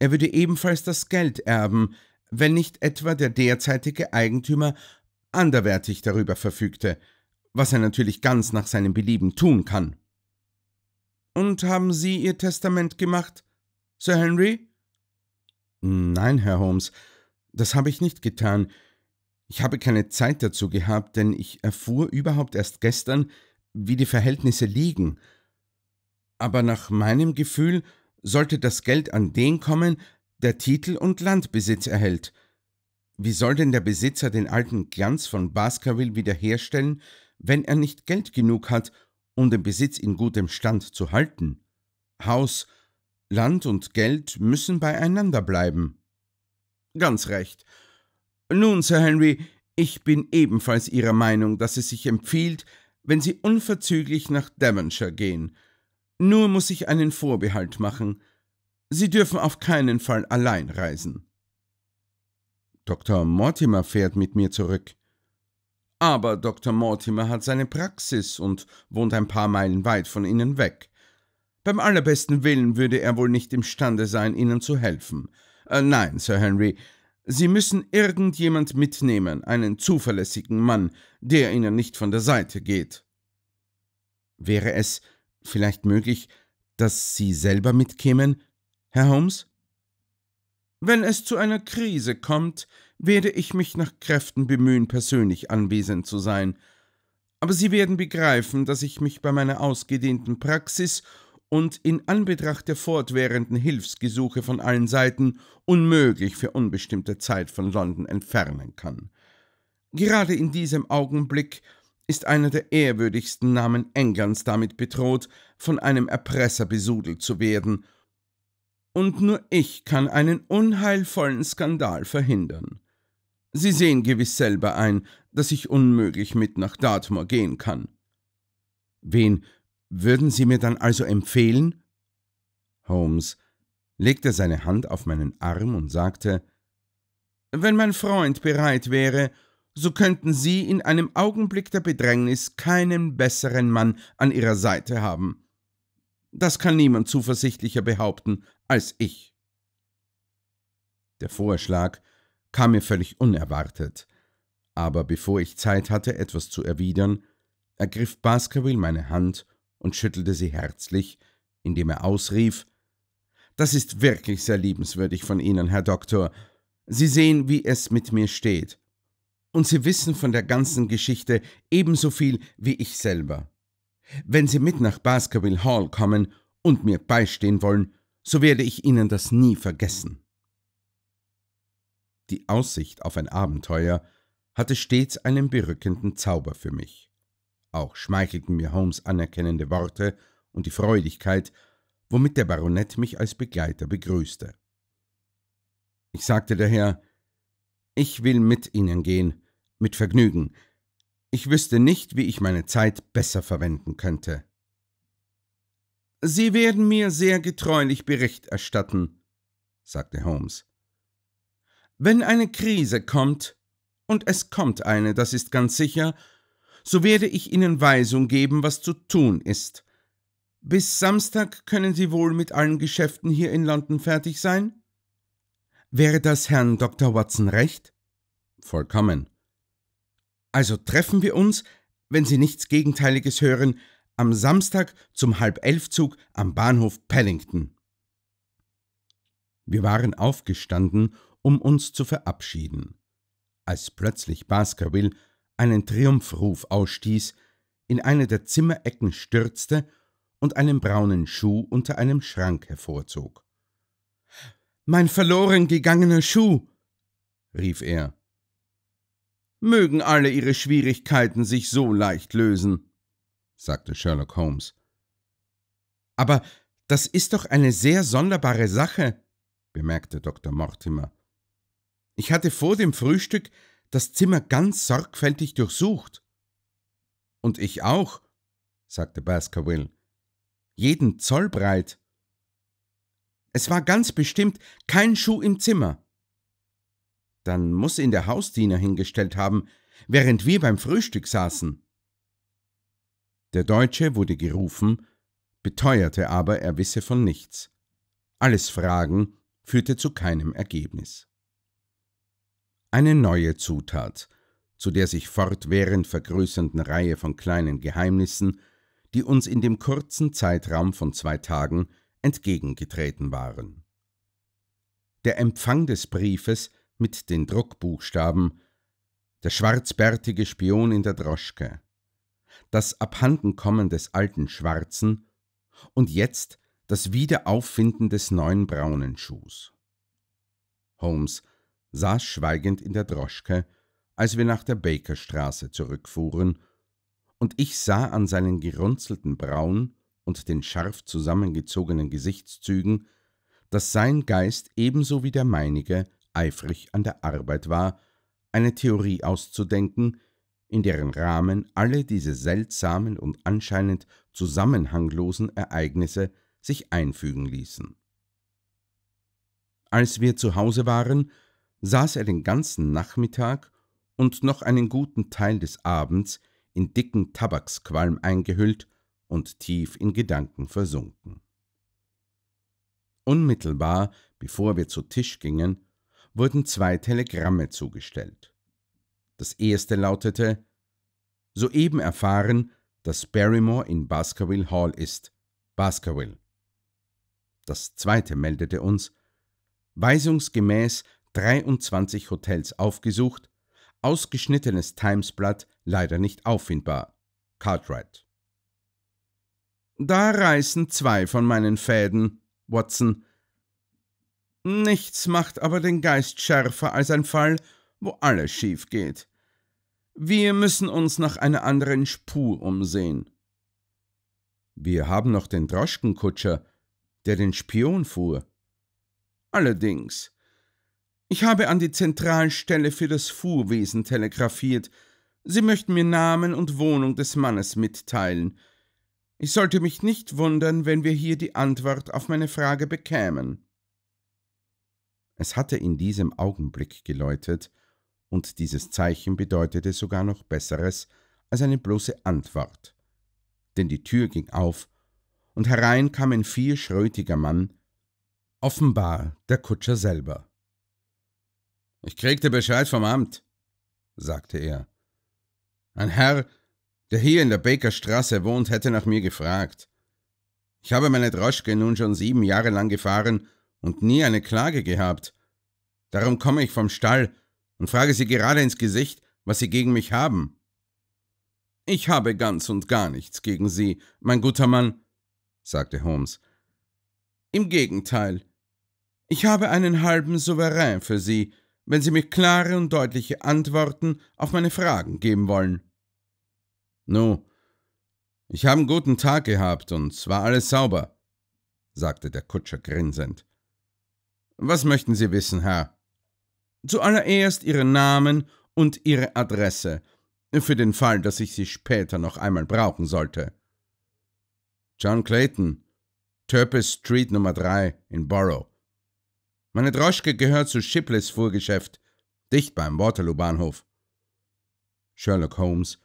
Er würde ebenfalls das Geld erben, wenn nicht etwa der derzeitige Eigentümer anderweitig darüber verfügte, was er natürlich ganz nach seinem Belieben tun kann. Und haben Sie Ihr Testament gemacht, Sir Henry? Nein, Herr Holmes, das habe ich nicht getan. Ich habe keine Zeit dazu gehabt, denn ich erfuhr überhaupt erst gestern, wie die Verhältnisse liegen. Aber nach meinem Gefühl sollte das Geld an den kommen, der Titel und Landbesitz erhält. Wie soll denn der Besitzer den alten Glanz von Baskerville wiederherstellen, wenn er nicht Geld genug hat, um den Besitz in gutem Stand zu halten? Haus, Land und Geld müssen beieinander bleiben. Ganz recht. Nun, Sir Henry, ich bin ebenfalls Ihrer Meinung, dass es sich empfiehlt, wenn Sie unverzüglich nach Devonshire gehen. Nur muss ich einen Vorbehalt machen. Sie dürfen auf keinen Fall allein reisen. Dr. Mortimer fährt mit mir zurück. Aber Dr. Mortimer hat seine Praxis und wohnt ein paar Meilen weit von Ihnen weg. Beim allerbesten Willen würde er wohl nicht imstande sein, Ihnen zu helfen. Äh, nein, Sir Henry, Sie müssen irgendjemand mitnehmen, einen zuverlässigen Mann, der Ihnen nicht von der Seite geht. Wäre es vielleicht möglich, dass Sie selber mitkämen, Herr Holmes? Wenn es zu einer Krise kommt, werde ich mich nach Kräften bemühen, persönlich anwesend zu sein. Aber Sie werden begreifen, dass ich mich bei meiner ausgedehnten Praxis und in Anbetracht der fortwährenden Hilfsgesuche von allen Seiten unmöglich für unbestimmte Zeit von London entfernen kann. Gerade in diesem Augenblick ist einer der ehrwürdigsten Namen Englands damit bedroht, von einem Erpresser besudelt zu werden, und nur ich kann einen unheilvollen Skandal verhindern. Sie sehen gewiss selber ein, dass ich unmöglich mit nach Dartmoor gehen kann. Wen würden Sie mir dann also empfehlen? Holmes legte seine Hand auf meinen Arm und sagte Wenn mein Freund bereit wäre, so könnten Sie in einem Augenblick der Bedrängnis keinen besseren Mann an Ihrer Seite haben. Das kann niemand zuversichtlicher behaupten als ich. Der Vorschlag kam mir völlig unerwartet, aber bevor ich Zeit hatte, etwas zu erwidern, ergriff Baskerville meine Hand und schüttelte sie herzlich, indem er ausrief Das ist wirklich sehr liebenswürdig von Ihnen, Herr Doktor. Sie sehen, wie es mit mir steht. Und Sie wissen von der ganzen Geschichte ebenso viel wie ich selber. Wenn Sie mit nach Baskerville Hall kommen und mir beistehen wollen, so werde ich Ihnen das nie vergessen. Die Aussicht auf ein Abenteuer hatte stets einen berückenden Zauber für mich. Auch schmeichelten mir Holmes anerkennende Worte und die Freudigkeit, womit der Baronet mich als Begleiter begrüßte. Ich sagte daher, ich will mit Ihnen gehen, mit Vergnügen. Ich wüsste nicht, wie ich meine Zeit besser verwenden könnte. Sie werden mir sehr getreulich Bericht erstatten, sagte Holmes. Wenn eine Krise kommt, und es kommt eine, das ist ganz sicher, so werde ich Ihnen Weisung geben, was zu tun ist. Bis Samstag können Sie wohl mit allen Geschäften hier in London fertig sein? Wäre das Herrn Dr. Watson recht? Vollkommen. Also treffen wir uns, wenn Sie nichts Gegenteiliges hören, am Samstag zum Halbelfzug am Bahnhof Paddington. Wir waren aufgestanden, um uns zu verabschieden, als plötzlich Baskerville einen Triumphruf ausstieß, in eine der Zimmerecken stürzte und einen braunen Schuh unter einem Schrank hervorzog. Mein verloren gegangener Schuh! rief er. Mögen alle ihre Schwierigkeiten sich so leicht lösen, sagte Sherlock Holmes. Aber das ist doch eine sehr sonderbare Sache, bemerkte Dr. Mortimer. Ich hatte vor dem Frühstück das Zimmer ganz sorgfältig durchsucht. Und ich auch, sagte Baskerville. Jeden Zoll breit. Es war ganz bestimmt kein Schuh im Zimmer. Dann muss ihn der Hausdiener hingestellt haben, während wir beim Frühstück saßen. Der Deutsche wurde gerufen, beteuerte aber, er wisse von nichts. Alles Fragen führte zu keinem Ergebnis. Eine neue Zutat, zu der sich fortwährend vergrößernden Reihe von kleinen Geheimnissen, die uns in dem kurzen Zeitraum von zwei Tagen entgegengetreten waren. Der Empfang des Briefes mit den Druckbuchstaben, der schwarzbärtige Spion in der Droschke, das Abhandenkommen des alten Schwarzen und jetzt das Wiederauffinden des neuen braunen Schuhs. Holmes saß schweigend in der Droschke, als wir nach der Bakerstraße zurückfuhren, und ich sah an seinen gerunzelten Brauen und den scharf zusammengezogenen Gesichtszügen, dass sein Geist ebenso wie der meinige eifrig an der Arbeit war, eine Theorie auszudenken, in deren Rahmen alle diese seltsamen und anscheinend zusammenhanglosen Ereignisse sich einfügen ließen. Als wir zu Hause waren, saß er den ganzen Nachmittag und noch einen guten Teil des Abends in dicken Tabaksqualm eingehüllt und tief in Gedanken versunken. Unmittelbar, bevor wir zu Tisch gingen, wurden zwei Telegramme zugestellt. Das erste lautete Soeben erfahren, dass Barrymore in Baskerville Hall ist. Baskerville. Das zweite meldete uns Weisungsgemäß 23 Hotels aufgesucht, ausgeschnittenes Times-Blatt leider nicht auffindbar. Cartwright. Da reißen zwei von meinen Fäden, Watson. Nichts macht aber den Geist schärfer als ein Fall, wo alles schief geht. Wir müssen uns nach einer anderen Spur umsehen. Wir haben noch den Droschkenkutscher, der den Spion fuhr. Allerdings, ich habe an die Zentralstelle für das Fuhrwesen telegrafiert. Sie möchten mir Namen und Wohnung des Mannes mitteilen. Ich sollte mich nicht wundern, wenn wir hier die Antwort auf meine Frage bekämen. Es hatte in diesem Augenblick geläutet, und dieses Zeichen bedeutete sogar noch Besseres als eine bloße Antwort. Denn die Tür ging auf, und herein kam ein vierschrötiger Mann, offenbar der Kutscher selber. Ich kriegte Bescheid vom Amt, sagte er. Ein Herr, der hier in der Bakerstraße wohnt, hätte nach mir gefragt. Ich habe meine Droschke nun schon sieben Jahre lang gefahren und nie eine Klage gehabt. Darum komme ich vom Stall und frage Sie gerade ins Gesicht, was Sie gegen mich haben. Ich habe ganz und gar nichts gegen Sie, mein guter Mann, sagte Holmes. Im Gegenteil, ich habe einen halben Souverän für Sie, wenn Sie mir klare und deutliche Antworten auf meine Fragen geben wollen. Nu, ich habe einen guten Tag gehabt und es war alles sauber, sagte der Kutscher grinsend. Was möchten Sie wissen, Herr? Zuallererst Ihren Namen und Ihre Adresse, für den Fall, dass ich Sie später noch einmal brauchen sollte. John Clayton, Turpes Street Nummer 3 in Borough, meine Droschke gehört zu Shipleys Fuhrgeschäft, dicht beim Waterloo-Bahnhof. Sherlock Holmes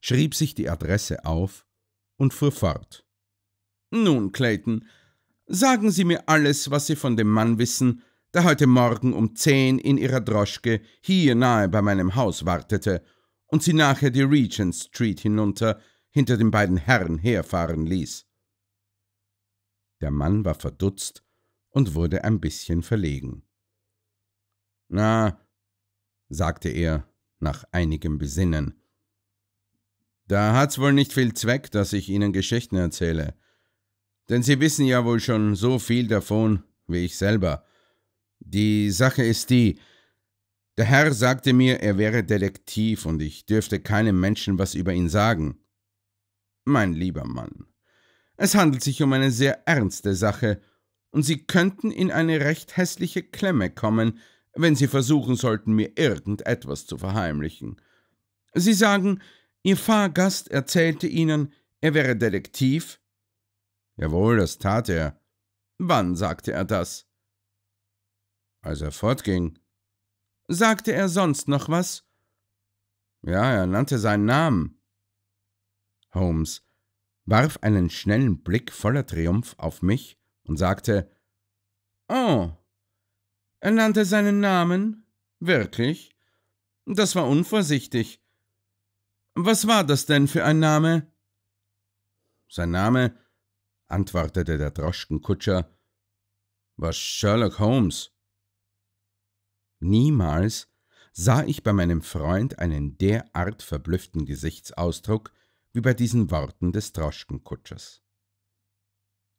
schrieb sich die Adresse auf und fuhr fort. Nun, Clayton, sagen Sie mir alles, was Sie von dem Mann wissen, der heute Morgen um zehn in Ihrer Droschke hier nahe bei meinem Haus wartete und Sie nachher die Regent Street hinunter hinter den beiden Herren herfahren ließ. Der Mann war verdutzt und wurde ein bisschen verlegen. Na, sagte er nach einigem Besinnen. Da hat's wohl nicht viel Zweck, dass ich Ihnen Geschichten erzähle, denn Sie wissen ja wohl schon so viel davon wie ich selber. Die Sache ist die, der Herr sagte mir, er wäre Detektiv und ich dürfte keinem Menschen was über ihn sagen. Mein lieber Mann, es handelt sich um eine sehr ernste Sache, und Sie könnten in eine recht hässliche Klemme kommen, wenn Sie versuchen sollten, mir irgendetwas zu verheimlichen. Sie sagen, Ihr Fahrgast erzählte Ihnen, er wäre Detektiv? Jawohl, das tat er. Wann sagte er das? Als er fortging. Sagte er sonst noch was? Ja, er nannte seinen Namen. Holmes warf einen schnellen Blick voller Triumph auf mich und sagte Oh. Er nannte seinen Namen? Wirklich? Das war unvorsichtig. Was war das denn für ein Name? Sein Name, antwortete der Droschkenkutscher, war Sherlock Holmes. Niemals sah ich bei meinem Freund einen derart verblüfften Gesichtsausdruck wie bei diesen Worten des Droschkenkutschers.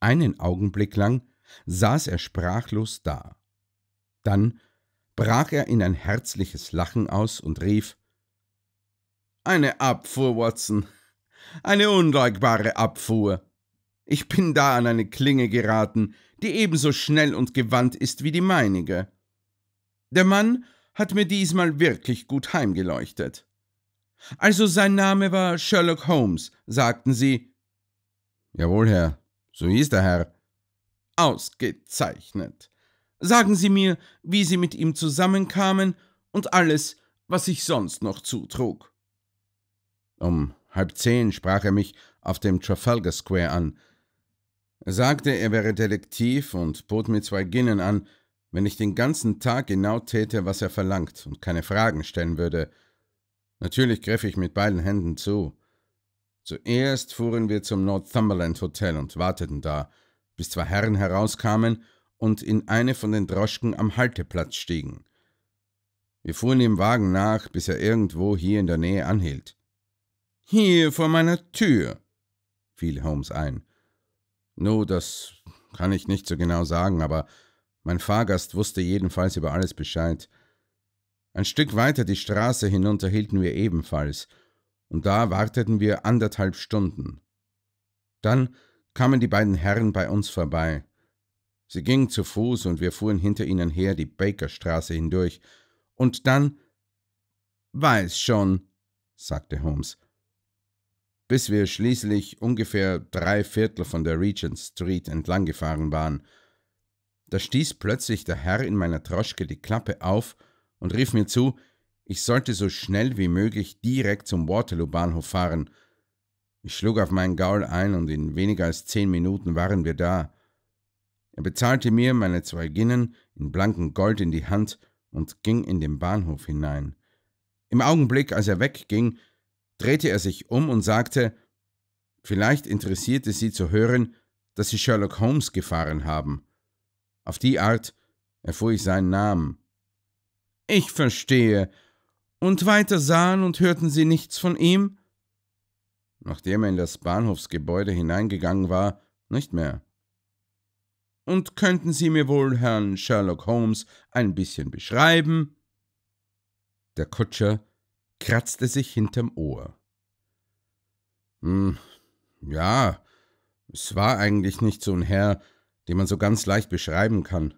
Einen Augenblick lang saß er sprachlos da. Dann brach er in ein herzliches Lachen aus und rief Eine Abfuhr, Watson. Eine unleugbare Abfuhr. Ich bin da an eine Klinge geraten, die ebenso schnell und gewandt ist wie die meinige. Der Mann hat mir diesmal wirklich gut heimgeleuchtet. Also sein Name war Sherlock Holmes, sagten sie. Jawohl, Herr, so hieß der Herr. Ausgezeichnet. Sagen Sie mir, wie Sie mit ihm zusammenkamen und alles, was sich sonst noch zutrug. Um halb zehn sprach er mich auf dem Trafalgar Square an. Er sagte, er wäre Detektiv und bot mir zwei Ginnen an, wenn ich den ganzen Tag genau täte, was er verlangt und keine Fragen stellen würde. Natürlich griff ich mit beiden Händen zu. Zuerst fuhren wir zum Northumberland Hotel und warteten da, bis zwei Herren herauskamen und in eine von den Droschken am Halteplatz stiegen. Wir fuhren dem Wagen nach, bis er irgendwo hier in der Nähe anhielt. Hier vor meiner Tür, fiel Holmes ein. No, das kann ich nicht so genau sagen, aber mein Fahrgast wusste jedenfalls über alles Bescheid. Ein Stück weiter die Straße hinunter hielten wir ebenfalls – und da warteten wir anderthalb Stunden. Dann kamen die beiden Herren bei uns vorbei. Sie gingen zu Fuß und wir fuhren hinter ihnen her die Bakerstraße hindurch. Und dann Weiß schon, sagte Holmes, bis wir schließlich ungefähr drei Viertel von der Regent Street entlang gefahren waren. Da stieß plötzlich der Herr in meiner Droschke die Klappe auf und rief mir zu, ich sollte so schnell wie möglich direkt zum Waterloo-Bahnhof fahren. Ich schlug auf meinen Gaul ein und in weniger als zehn Minuten waren wir da. Er bezahlte mir meine zwei Ginnen in blankem Gold in die Hand und ging in den Bahnhof hinein. Im Augenblick, als er wegging, drehte er sich um und sagte, vielleicht interessierte sie zu hören, dass sie Sherlock Holmes gefahren haben. Auf die Art erfuhr ich seinen Namen. Ich verstehe, und weiter sahen und hörten sie nichts von ihm? Nachdem er in das Bahnhofsgebäude hineingegangen war, nicht mehr. Und könnten Sie mir wohl Herrn Sherlock Holmes ein bisschen beschreiben? Der Kutscher kratzte sich hinterm Ohr. Hm, ja, es war eigentlich nicht so ein Herr, den man so ganz leicht beschreiben kann.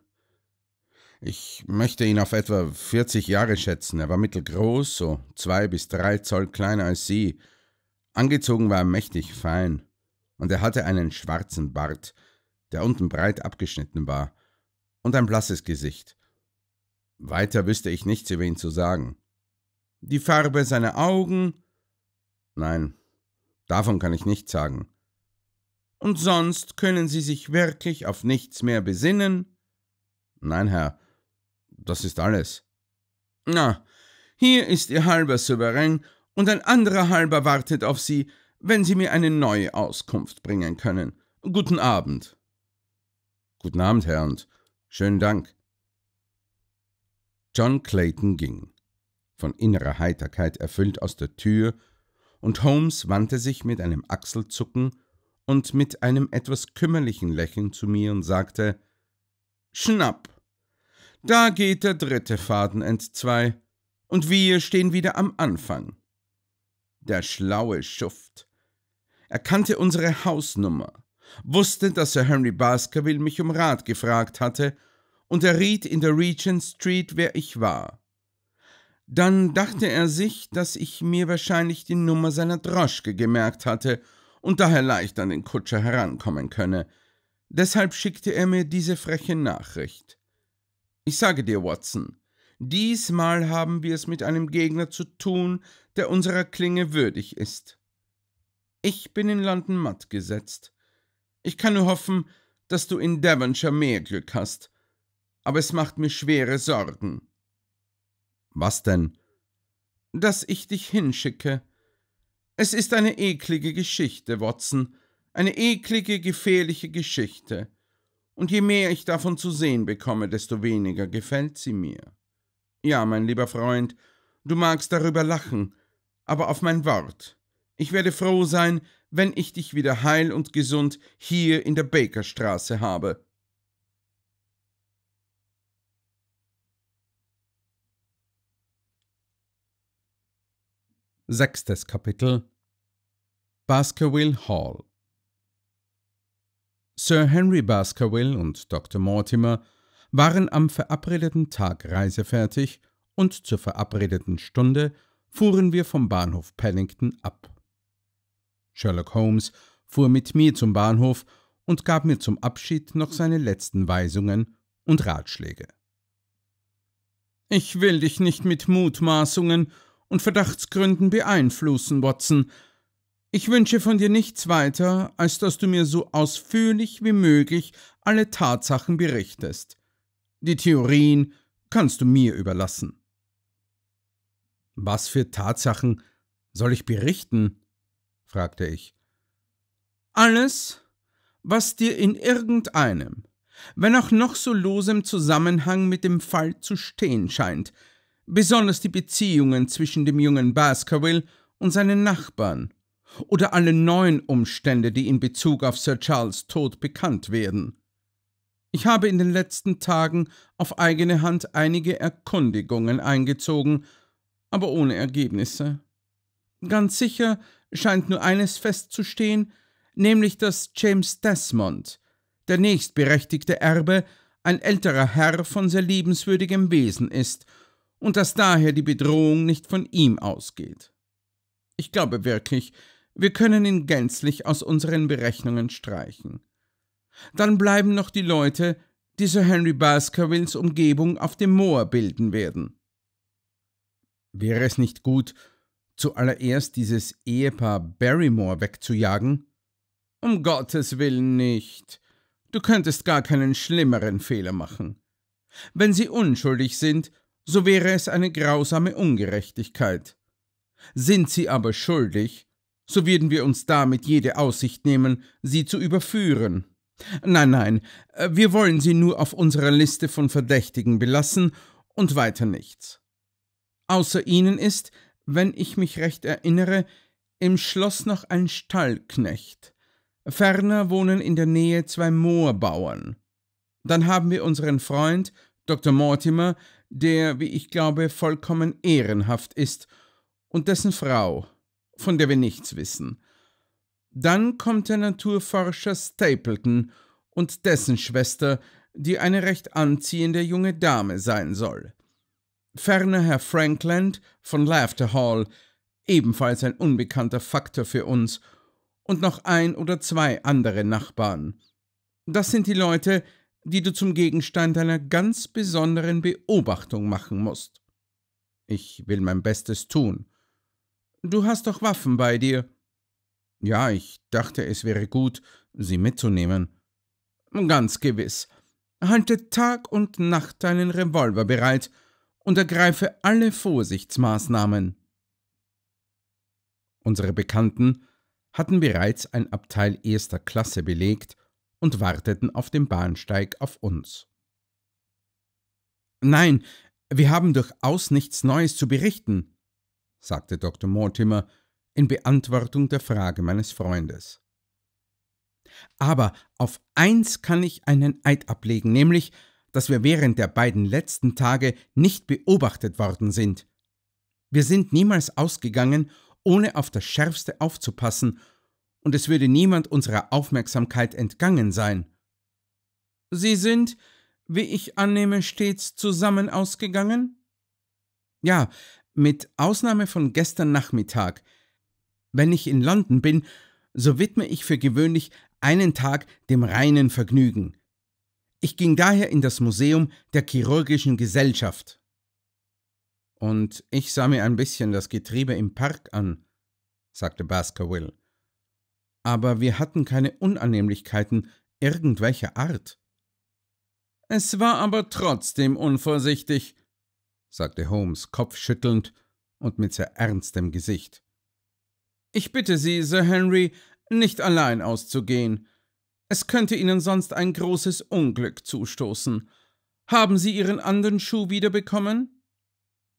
Ich möchte ihn auf etwa 40 Jahre schätzen. Er war mittelgroß, so zwei bis drei Zoll kleiner als sie. Angezogen war er mächtig fein. Und er hatte einen schwarzen Bart, der unten breit abgeschnitten war, und ein blasses Gesicht. Weiter wüsste ich nichts über ihn zu sagen. Die Farbe seiner Augen? Nein, davon kann ich nichts sagen. Und sonst können Sie sich wirklich auf nichts mehr besinnen? Nein, Herr, das ist alles. Na, hier ist Ihr halber Souverän und ein anderer halber wartet auf Sie, wenn Sie mir eine neue Auskunft bringen können. Guten Abend. Guten Abend, Herr, und schönen Dank. John Clayton ging, von innerer Heiterkeit erfüllt aus der Tür, und Holmes wandte sich mit einem Achselzucken und mit einem etwas kümmerlichen Lächeln zu mir und sagte Schnapp. Da geht der dritte Faden entzwei, und wir stehen wieder am Anfang. Der schlaue Schuft. Er kannte unsere Hausnummer, wusste, dass Sir Henry Baskerville mich um Rat gefragt hatte und erriet in der Regent Street, wer ich war. Dann dachte er sich, dass ich mir wahrscheinlich die Nummer seiner Droschke gemerkt hatte und daher leicht an den Kutscher herankommen könne. Deshalb schickte er mir diese freche Nachricht. Ich sage dir, Watson, diesmal haben wir es mit einem Gegner zu tun, der unserer Klinge würdig ist. Ich bin in London matt gesetzt. Ich kann nur hoffen, dass du in Devonshire mehr Glück hast. Aber es macht mir schwere Sorgen. Was denn? Dass ich dich hinschicke. Es ist eine eklige Geschichte, Watson. Eine eklige, gefährliche Geschichte und je mehr ich davon zu sehen bekomme, desto weniger gefällt sie mir. Ja, mein lieber Freund, du magst darüber lachen, aber auf mein Wort. Ich werde froh sein, wenn ich dich wieder heil und gesund hier in der Bakerstraße habe. Sechstes Kapitel Baskerville Hall Sir Henry Baskerville und Dr. Mortimer waren am verabredeten Tag reisefertig und zur verabredeten Stunde fuhren wir vom Bahnhof Paddington ab. Sherlock Holmes fuhr mit mir zum Bahnhof und gab mir zum Abschied noch seine letzten Weisungen und Ratschläge. Ich will dich nicht mit Mutmaßungen und Verdachtsgründen beeinflussen, Watson, ich wünsche von dir nichts weiter, als dass du mir so ausführlich wie möglich alle Tatsachen berichtest. Die Theorien kannst du mir überlassen. Was für Tatsachen soll ich berichten? fragte ich. Alles, was dir in irgendeinem, wenn auch noch so losem Zusammenhang mit dem Fall zu stehen scheint, besonders die Beziehungen zwischen dem jungen Baskerville und seinen Nachbarn oder alle neuen Umstände, die in Bezug auf Sir Charles Tod bekannt werden. Ich habe in den letzten Tagen auf eigene Hand einige Erkundigungen eingezogen, aber ohne Ergebnisse. Ganz sicher scheint nur eines festzustehen, nämlich dass James Desmond, der nächstberechtigte Erbe, ein älterer Herr von sehr liebenswürdigem Wesen ist und dass daher die Bedrohung nicht von ihm ausgeht. Ich glaube wirklich, wir können ihn gänzlich aus unseren Berechnungen streichen. Dann bleiben noch die Leute, die Sir Henry Baskervilles Umgebung auf dem Moor bilden werden. Wäre es nicht gut, zuallererst dieses Ehepaar Barrymore wegzujagen? Um Gottes Willen nicht. Du könntest gar keinen schlimmeren Fehler machen. Wenn sie unschuldig sind, so wäre es eine grausame Ungerechtigkeit. Sind sie aber schuldig, so würden wir uns damit jede Aussicht nehmen, sie zu überführen. Nein, nein, äh, wir wollen sie nur auf unserer Liste von Verdächtigen belassen und weiter nichts. Außer ihnen ist, wenn ich mich recht erinnere, im Schloss noch ein Stallknecht. Ferner wohnen in der Nähe zwei Moorbauern. Dann haben wir unseren Freund, Dr. Mortimer, der, wie ich glaube, vollkommen ehrenhaft ist, und dessen Frau, von der wir nichts wissen. Dann kommt der Naturforscher Stapleton und dessen Schwester, die eine recht anziehende junge Dame sein soll. Ferner Herr Frankland von Laughter Hall, ebenfalls ein unbekannter Faktor für uns, und noch ein oder zwei andere Nachbarn. Das sind die Leute, die du zum Gegenstand einer ganz besonderen Beobachtung machen musst. Ich will mein Bestes tun. Du hast doch Waffen bei dir. Ja, ich dachte, es wäre gut, sie mitzunehmen. Ganz gewiss. Halte Tag und Nacht deinen Revolver bereit und ergreife alle Vorsichtsmaßnahmen. Unsere Bekannten hatten bereits ein Abteil erster Klasse belegt und warteten auf dem Bahnsteig auf uns. Nein, wir haben durchaus nichts Neues zu berichten, sagte Dr. Mortimer in Beantwortung der Frage meines Freundes. Aber auf eins kann ich einen Eid ablegen, nämlich, dass wir während der beiden letzten Tage nicht beobachtet worden sind. Wir sind niemals ausgegangen, ohne auf das Schärfste aufzupassen, und es würde niemand unserer Aufmerksamkeit entgangen sein. Sie sind, wie ich annehme, stets zusammen ausgegangen? Ja, mit Ausnahme von gestern Nachmittag. Wenn ich in London bin, so widme ich für gewöhnlich einen Tag dem reinen Vergnügen. Ich ging daher in das Museum der Chirurgischen Gesellschaft. Und ich sah mir ein bisschen das Getriebe im Park an, sagte Baskerville. Aber wir hatten keine Unannehmlichkeiten irgendwelcher Art. Es war aber trotzdem unvorsichtig, sagte Holmes kopfschüttelnd und mit sehr ernstem Gesicht. Ich bitte Sie, Sir Henry, nicht allein auszugehen. Es könnte Ihnen sonst ein großes Unglück zustoßen. Haben Sie Ihren anderen Schuh wiederbekommen?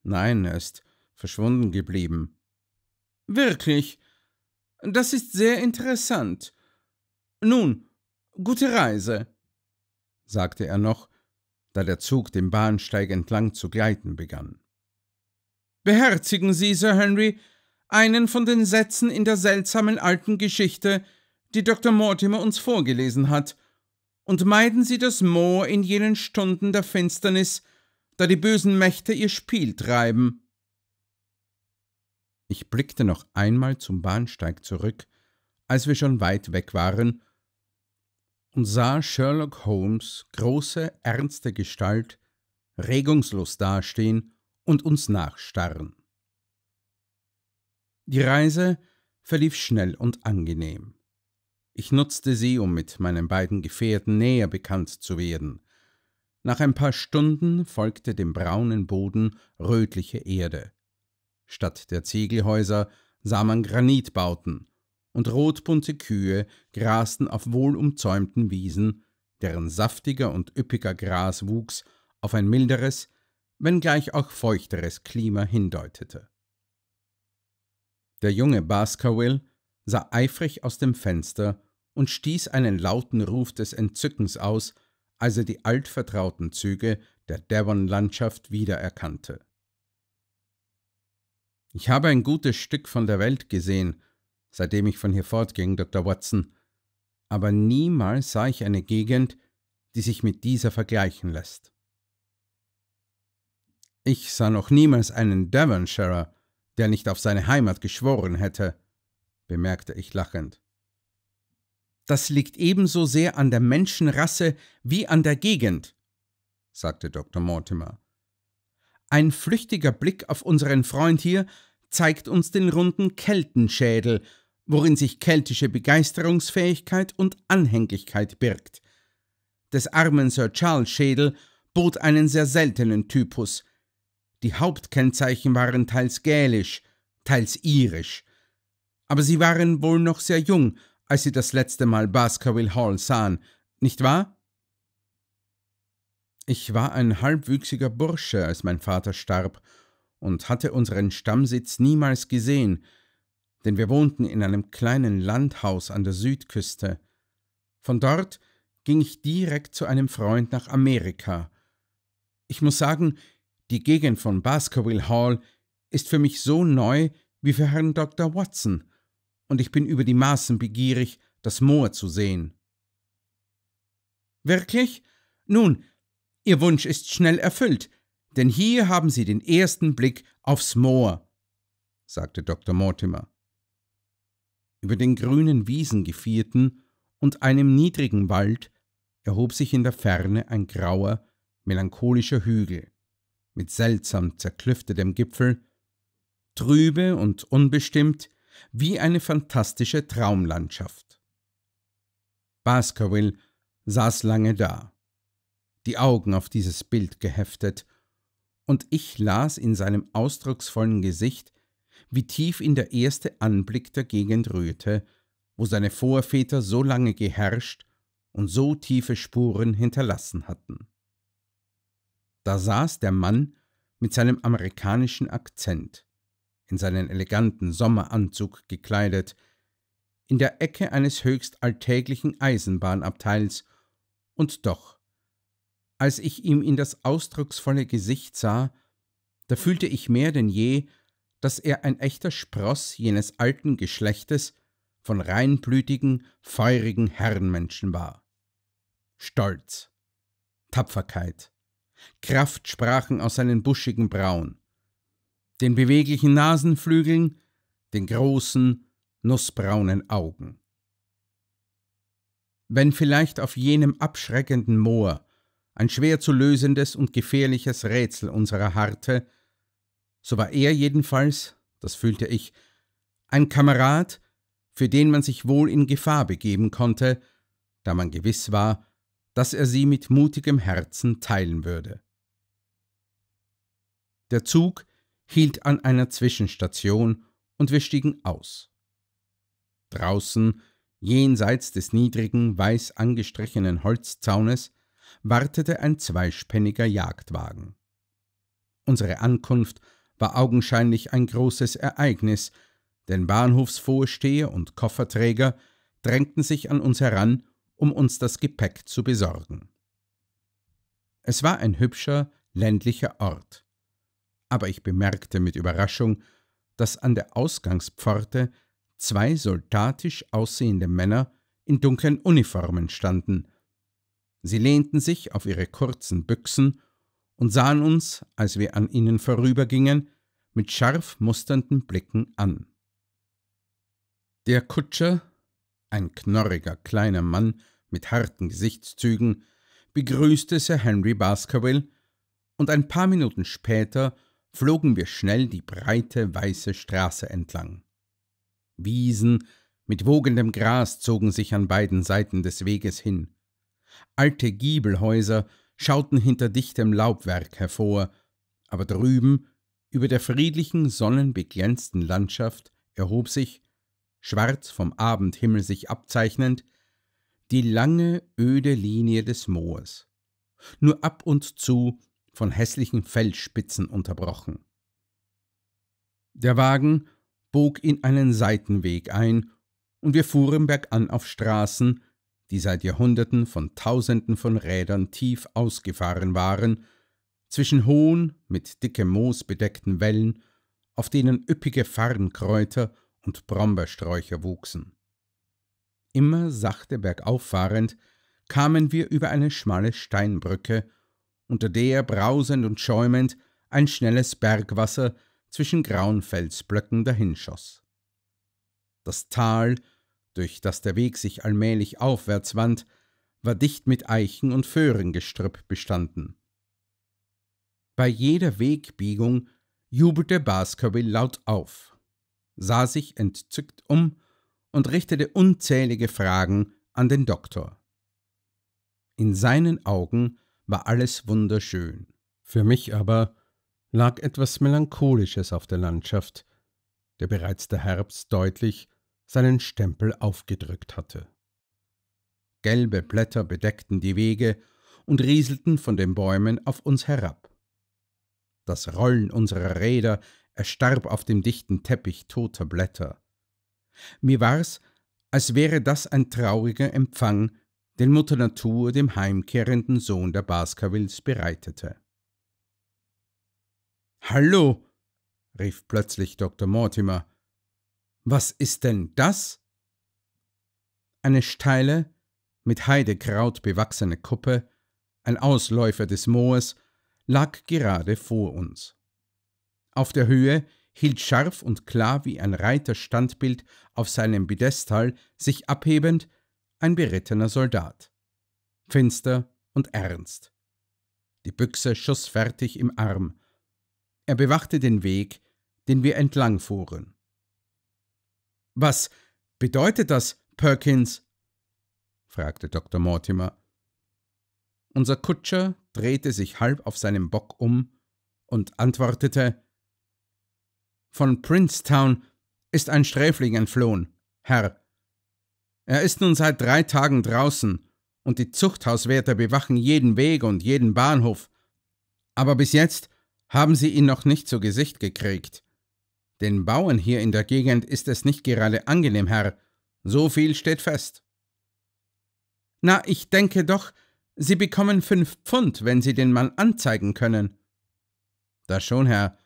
Nein, er ist verschwunden geblieben. Wirklich? Das ist sehr interessant. Nun, gute Reise, sagte er noch da der Zug den Bahnsteig entlang zu gleiten begann. Beherzigen Sie, Sir Henry, einen von den Sätzen in der seltsamen alten Geschichte, die Dr. Mortimer uns vorgelesen hat, und meiden Sie das Moor in jenen Stunden der Finsternis, da die bösen Mächte ihr Spiel treiben. Ich blickte noch einmal zum Bahnsteig zurück, als wir schon weit weg waren und sah Sherlock Holmes, große, ernste Gestalt, regungslos dastehen und uns nachstarren. Die Reise verlief schnell und angenehm. Ich nutzte sie, um mit meinen beiden Gefährten näher bekannt zu werden. Nach ein paar Stunden folgte dem braunen Boden rötliche Erde. Statt der Ziegelhäuser sah man Granitbauten und rotbunte Kühe grasten auf wohlumzäumten Wiesen, deren saftiger und üppiger Graswuchs auf ein milderes, wenngleich auch feuchteres Klima hindeutete. Der junge Baskerville sah eifrig aus dem Fenster und stieß einen lauten Ruf des Entzückens aus, als er die altvertrauten Züge der Devon-Landschaft wiedererkannte. Ich habe ein gutes Stück von der Welt gesehen, seitdem ich von hier fortging, Dr. Watson, aber niemals sah ich eine Gegend, die sich mit dieser vergleichen lässt. Ich sah noch niemals einen Devonshire, der nicht auf seine Heimat geschworen hätte, bemerkte ich lachend. Das liegt ebenso sehr an der Menschenrasse wie an der Gegend, sagte Dr. Mortimer. Ein flüchtiger Blick auf unseren Freund hier zeigt uns den runden Keltenschädel worin sich keltische Begeisterungsfähigkeit und Anhänglichkeit birgt. Des armen Sir Charles Schädel bot einen sehr seltenen Typus. Die Hauptkennzeichen waren teils gälisch, teils irisch. Aber sie waren wohl noch sehr jung, als sie das letzte Mal Baskerville Hall sahen, nicht wahr? Ich war ein halbwüchsiger Bursche, als mein Vater starb, und hatte unseren Stammsitz niemals gesehen, denn wir wohnten in einem kleinen Landhaus an der Südküste. Von dort ging ich direkt zu einem Freund nach Amerika. Ich muss sagen, die Gegend von Baskerville Hall ist für mich so neu wie für Herrn Dr. Watson, und ich bin über die Maßen begierig, das Moor zu sehen. Wirklich? Nun, Ihr Wunsch ist schnell erfüllt, denn hier haben Sie den ersten Blick aufs Moor, sagte Dr. Mortimer über den grünen Wiesen gevierten und einem niedrigen Wald erhob sich in der Ferne ein grauer, melancholischer Hügel mit seltsam zerklüftetem Gipfel, trübe und unbestimmt wie eine fantastische Traumlandschaft. Baskerville saß lange da, die Augen auf dieses Bild geheftet, und ich las in seinem ausdrucksvollen Gesicht wie tief ihn der erste Anblick der Gegend rührte, wo seine Vorväter so lange geherrscht und so tiefe Spuren hinterlassen hatten. Da saß der Mann mit seinem amerikanischen Akzent, in seinen eleganten Sommeranzug gekleidet, in der Ecke eines höchst alltäglichen Eisenbahnabteils, und doch, als ich ihm in das ausdrucksvolle Gesicht sah, da fühlte ich mehr denn je, dass er ein echter Spross jenes alten Geschlechtes von reinblütigen, feurigen Herrenmenschen war. Stolz, Tapferkeit, Kraft sprachen aus seinen buschigen Brauen, den beweglichen Nasenflügeln, den großen, nussbraunen Augen. Wenn vielleicht auf jenem abschreckenden Moor ein schwer zu lösendes und gefährliches Rätsel unserer harte, so war er jedenfalls, das fühlte ich, ein Kamerad, für den man sich wohl in Gefahr begeben konnte, da man gewiss war, dass er sie mit mutigem Herzen teilen würde. Der Zug hielt an einer Zwischenstation und wir stiegen aus. Draußen, jenseits des niedrigen, weiß angestrichenen Holzzaunes, wartete ein zweispänniger Jagdwagen. Unsere Ankunft war augenscheinlich ein großes Ereignis, denn Bahnhofsvorsteher und Kofferträger drängten sich an uns heran, um uns das Gepäck zu besorgen. Es war ein hübscher, ländlicher Ort. Aber ich bemerkte mit Überraschung, dass an der Ausgangspforte zwei soldatisch aussehende Männer in dunklen Uniformen standen. Sie lehnten sich auf ihre kurzen Büchsen und sahen uns, als wir an ihnen vorübergingen, mit scharf musternden Blicken an. Der Kutscher, ein knorriger kleiner Mann mit harten Gesichtszügen, begrüßte Sir Henry Baskerville, und ein paar Minuten später flogen wir schnell die breite weiße Straße entlang. Wiesen mit wogendem Gras zogen sich an beiden Seiten des Weges hin. Alte Giebelhäuser schauten hinter dichtem Laubwerk hervor, aber drüben, über der friedlichen, sonnenbeglänzten Landschaft, erhob sich, schwarz vom Abendhimmel sich abzeichnend, die lange, öde Linie des Moors, nur ab und zu von hässlichen Felsspitzen unterbrochen. Der Wagen bog in einen Seitenweg ein, und wir fuhren bergan auf Straßen, die seit Jahrhunderten von Tausenden von Rädern tief ausgefahren waren, zwischen hohen, mit dickem Moos bedeckten Wellen, auf denen üppige Farnkräuter und Brombeersträucher wuchsen. Immer sachte bergauffahrend kamen wir über eine schmale Steinbrücke, unter der brausend und schäumend ein schnelles Bergwasser zwischen grauen Felsblöcken dahinschoss. Das Tal durch das der Weg sich allmählich aufwärts wand, war dicht mit Eichen und Föhrengestrüpp bestanden. Bei jeder Wegbiegung jubelte Baskerville laut auf, sah sich entzückt um und richtete unzählige Fragen an den Doktor. In seinen Augen war alles wunderschön. Für mich aber lag etwas Melancholisches auf der Landschaft, der bereits der Herbst deutlich seinen Stempel aufgedrückt hatte. Gelbe Blätter bedeckten die Wege und rieselten von den Bäumen auf uns herab. Das Rollen unserer Räder erstarb auf dem dichten Teppich toter Blätter. Mir war's, als wäre das ein trauriger Empfang, den Mutter Natur dem heimkehrenden Sohn der Baskervilles bereitete. Hallo! rief plötzlich Dr. Mortimer, was ist denn das? Eine steile, mit Heidekraut bewachsene Kuppe, ein Ausläufer des Moors, lag gerade vor uns. Auf der Höhe hielt scharf und klar wie ein Reiterstandbild auf seinem Pedestal sich abhebend ein berittener Soldat. Finster und ernst. Die Büchse schussfertig im Arm. Er bewachte den Weg, den wir entlang fuhren. Was bedeutet das, Perkins? fragte Dr. Mortimer. Unser Kutscher drehte sich halb auf seinem Bock um und antwortete Von Princetown ist ein Sträfling entflohen, Herr. Er ist nun seit drei Tagen draußen, und die Zuchthauswärter bewachen jeden Weg und jeden Bahnhof. Aber bis jetzt haben sie ihn noch nicht zu Gesicht gekriegt. Den Bauern hier in der Gegend ist es nicht gerade angenehm, Herr. So viel steht fest. Na, ich denke doch, Sie bekommen fünf Pfund, wenn Sie den Mann anzeigen können. Das schon, Herr.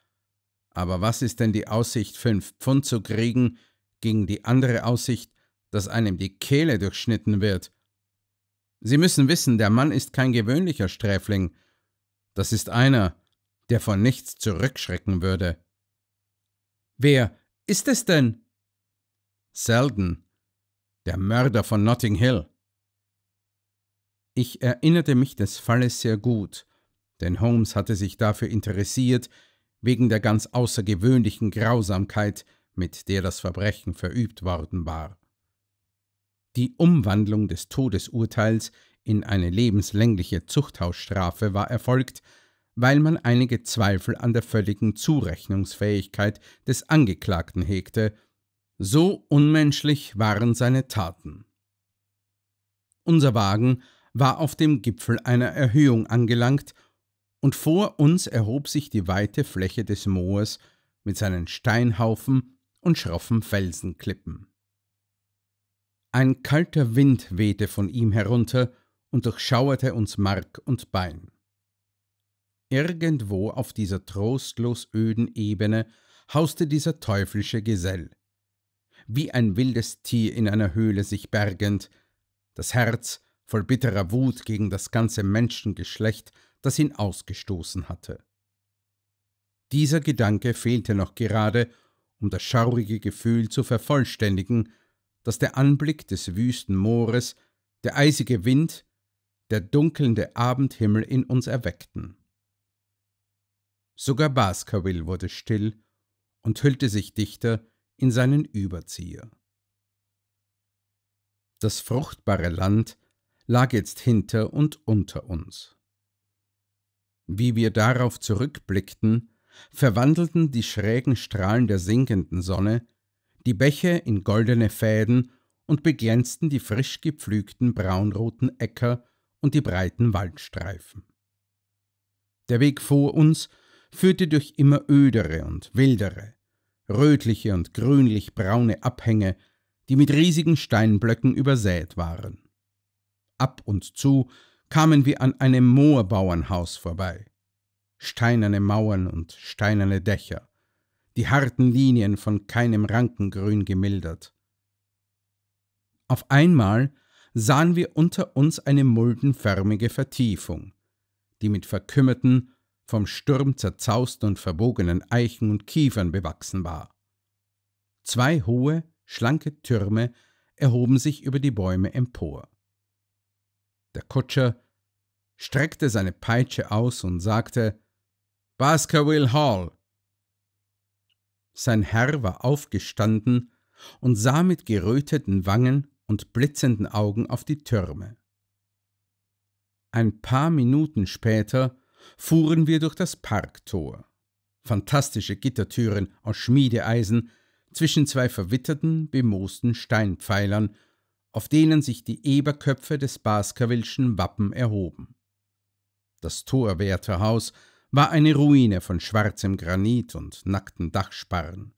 Aber was ist denn die Aussicht, fünf Pfund zu kriegen, gegen die andere Aussicht, dass einem die Kehle durchschnitten wird? Sie müssen wissen, der Mann ist kein gewöhnlicher Sträfling. Das ist einer, der vor nichts zurückschrecken würde. Wer ist es denn? Selden, der Mörder von Notting Hill. Ich erinnerte mich des Falles sehr gut, denn Holmes hatte sich dafür interessiert, wegen der ganz außergewöhnlichen Grausamkeit, mit der das Verbrechen verübt worden war. Die Umwandlung des Todesurteils in eine lebenslängliche Zuchthausstrafe war erfolgt, weil man einige Zweifel an der völligen Zurechnungsfähigkeit des Angeklagten hegte, so unmenschlich waren seine Taten. Unser Wagen war auf dem Gipfel einer Erhöhung angelangt, und vor uns erhob sich die weite Fläche des Moors mit seinen Steinhaufen und schroffen Felsenklippen. Ein kalter Wind wehte von ihm herunter und durchschauerte uns Mark und Bein. Irgendwo auf dieser trostlos öden Ebene hauste dieser teuflische Gesell. Wie ein wildes Tier in einer Höhle sich bergend, das Herz voll bitterer Wut gegen das ganze Menschengeschlecht, das ihn ausgestoßen hatte. Dieser Gedanke fehlte noch gerade, um das schaurige Gefühl zu vervollständigen, dass der Anblick des wüsten Moores, der eisige Wind, der dunkelnde Abendhimmel in uns erweckten. Sogar Baskerville wurde still und hüllte sich dichter in seinen Überzieher. Das fruchtbare Land lag jetzt hinter und unter uns. Wie wir darauf zurückblickten, verwandelten die schrägen Strahlen der sinkenden Sonne die Bäche in goldene Fäden und beglänzten die frisch gepflügten braunroten Äcker und die breiten Waldstreifen. Der Weg vor uns führte durch immer ödere und wildere, rötliche und grünlich-braune Abhänge, die mit riesigen Steinblöcken übersät waren. Ab und zu kamen wir an einem Moorbauernhaus vorbei. Steinerne Mauern und steinerne Dächer, die harten Linien von keinem Rankengrün gemildert. Auf einmal sahen wir unter uns eine muldenförmige Vertiefung, die mit verkümmerten, vom Sturm zerzaust und verbogenen Eichen und Kiefern bewachsen war. Zwei hohe, schlanke Türme erhoben sich über die Bäume empor. Der Kutscher streckte seine Peitsche aus und sagte Baskerville Hall. Sein Herr war aufgestanden und sah mit geröteten Wangen und blitzenden Augen auf die Türme. Ein paar Minuten später fuhren wir durch das Parktor. Fantastische Gittertüren aus Schmiedeeisen zwischen zwei verwitterten, bemoosten Steinpfeilern, auf denen sich die Eberköpfe des Baskervillschen Wappen erhoben. Das Torwärterhaus war eine Ruine von schwarzem Granit und nackten Dachsparren.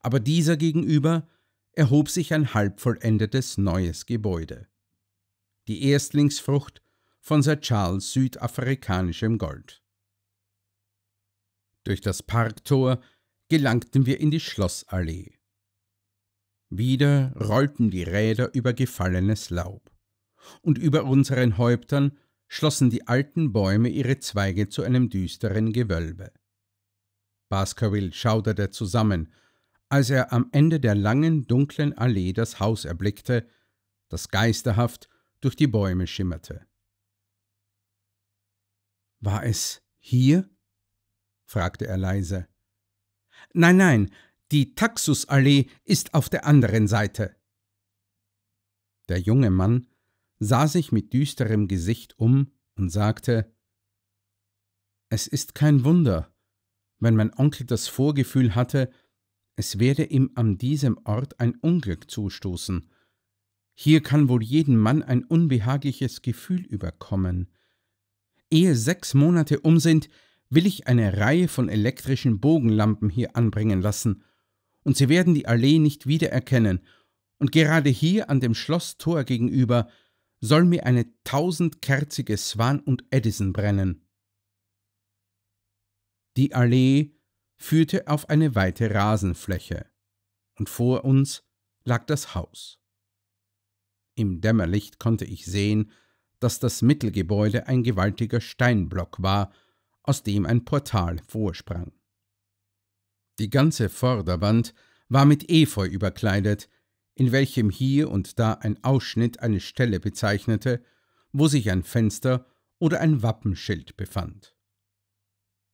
Aber dieser gegenüber erhob sich ein halbvollendetes neues Gebäude. Die Erstlingsfrucht von Sir Charles südafrikanischem Gold. Durch das Parktor gelangten wir in die Schlossallee. Wieder rollten die Räder über gefallenes Laub, und über unseren Häuptern schlossen die alten Bäume ihre Zweige zu einem düsteren Gewölbe. Baskerville schauderte zusammen, als er am Ende der langen, dunklen Allee das Haus erblickte, das geisterhaft durch die Bäume schimmerte. War es hier? fragte er leise. Nein, nein, die Taxusallee ist auf der anderen Seite. Der junge Mann sah sich mit düsterem Gesicht um und sagte Es ist kein Wunder, wenn mein Onkel das Vorgefühl hatte, es werde ihm an diesem Ort ein Unglück zustoßen. Hier kann wohl jeden Mann ein unbehagliches Gefühl überkommen. Ehe sechs Monate um sind, will ich eine Reihe von elektrischen Bogenlampen hier anbringen lassen, und Sie werden die Allee nicht wiedererkennen, und gerade hier an dem Schlosstor gegenüber soll mir eine tausendkerzige Swan und Edison brennen. Die Allee führte auf eine weite Rasenfläche, und vor uns lag das Haus. Im Dämmerlicht konnte ich sehen, dass das Mittelgebäude ein gewaltiger Steinblock war, aus dem ein Portal vorsprang. Die ganze Vorderwand war mit Efeu überkleidet, in welchem hier und da ein Ausschnitt eine Stelle bezeichnete, wo sich ein Fenster oder ein Wappenschild befand.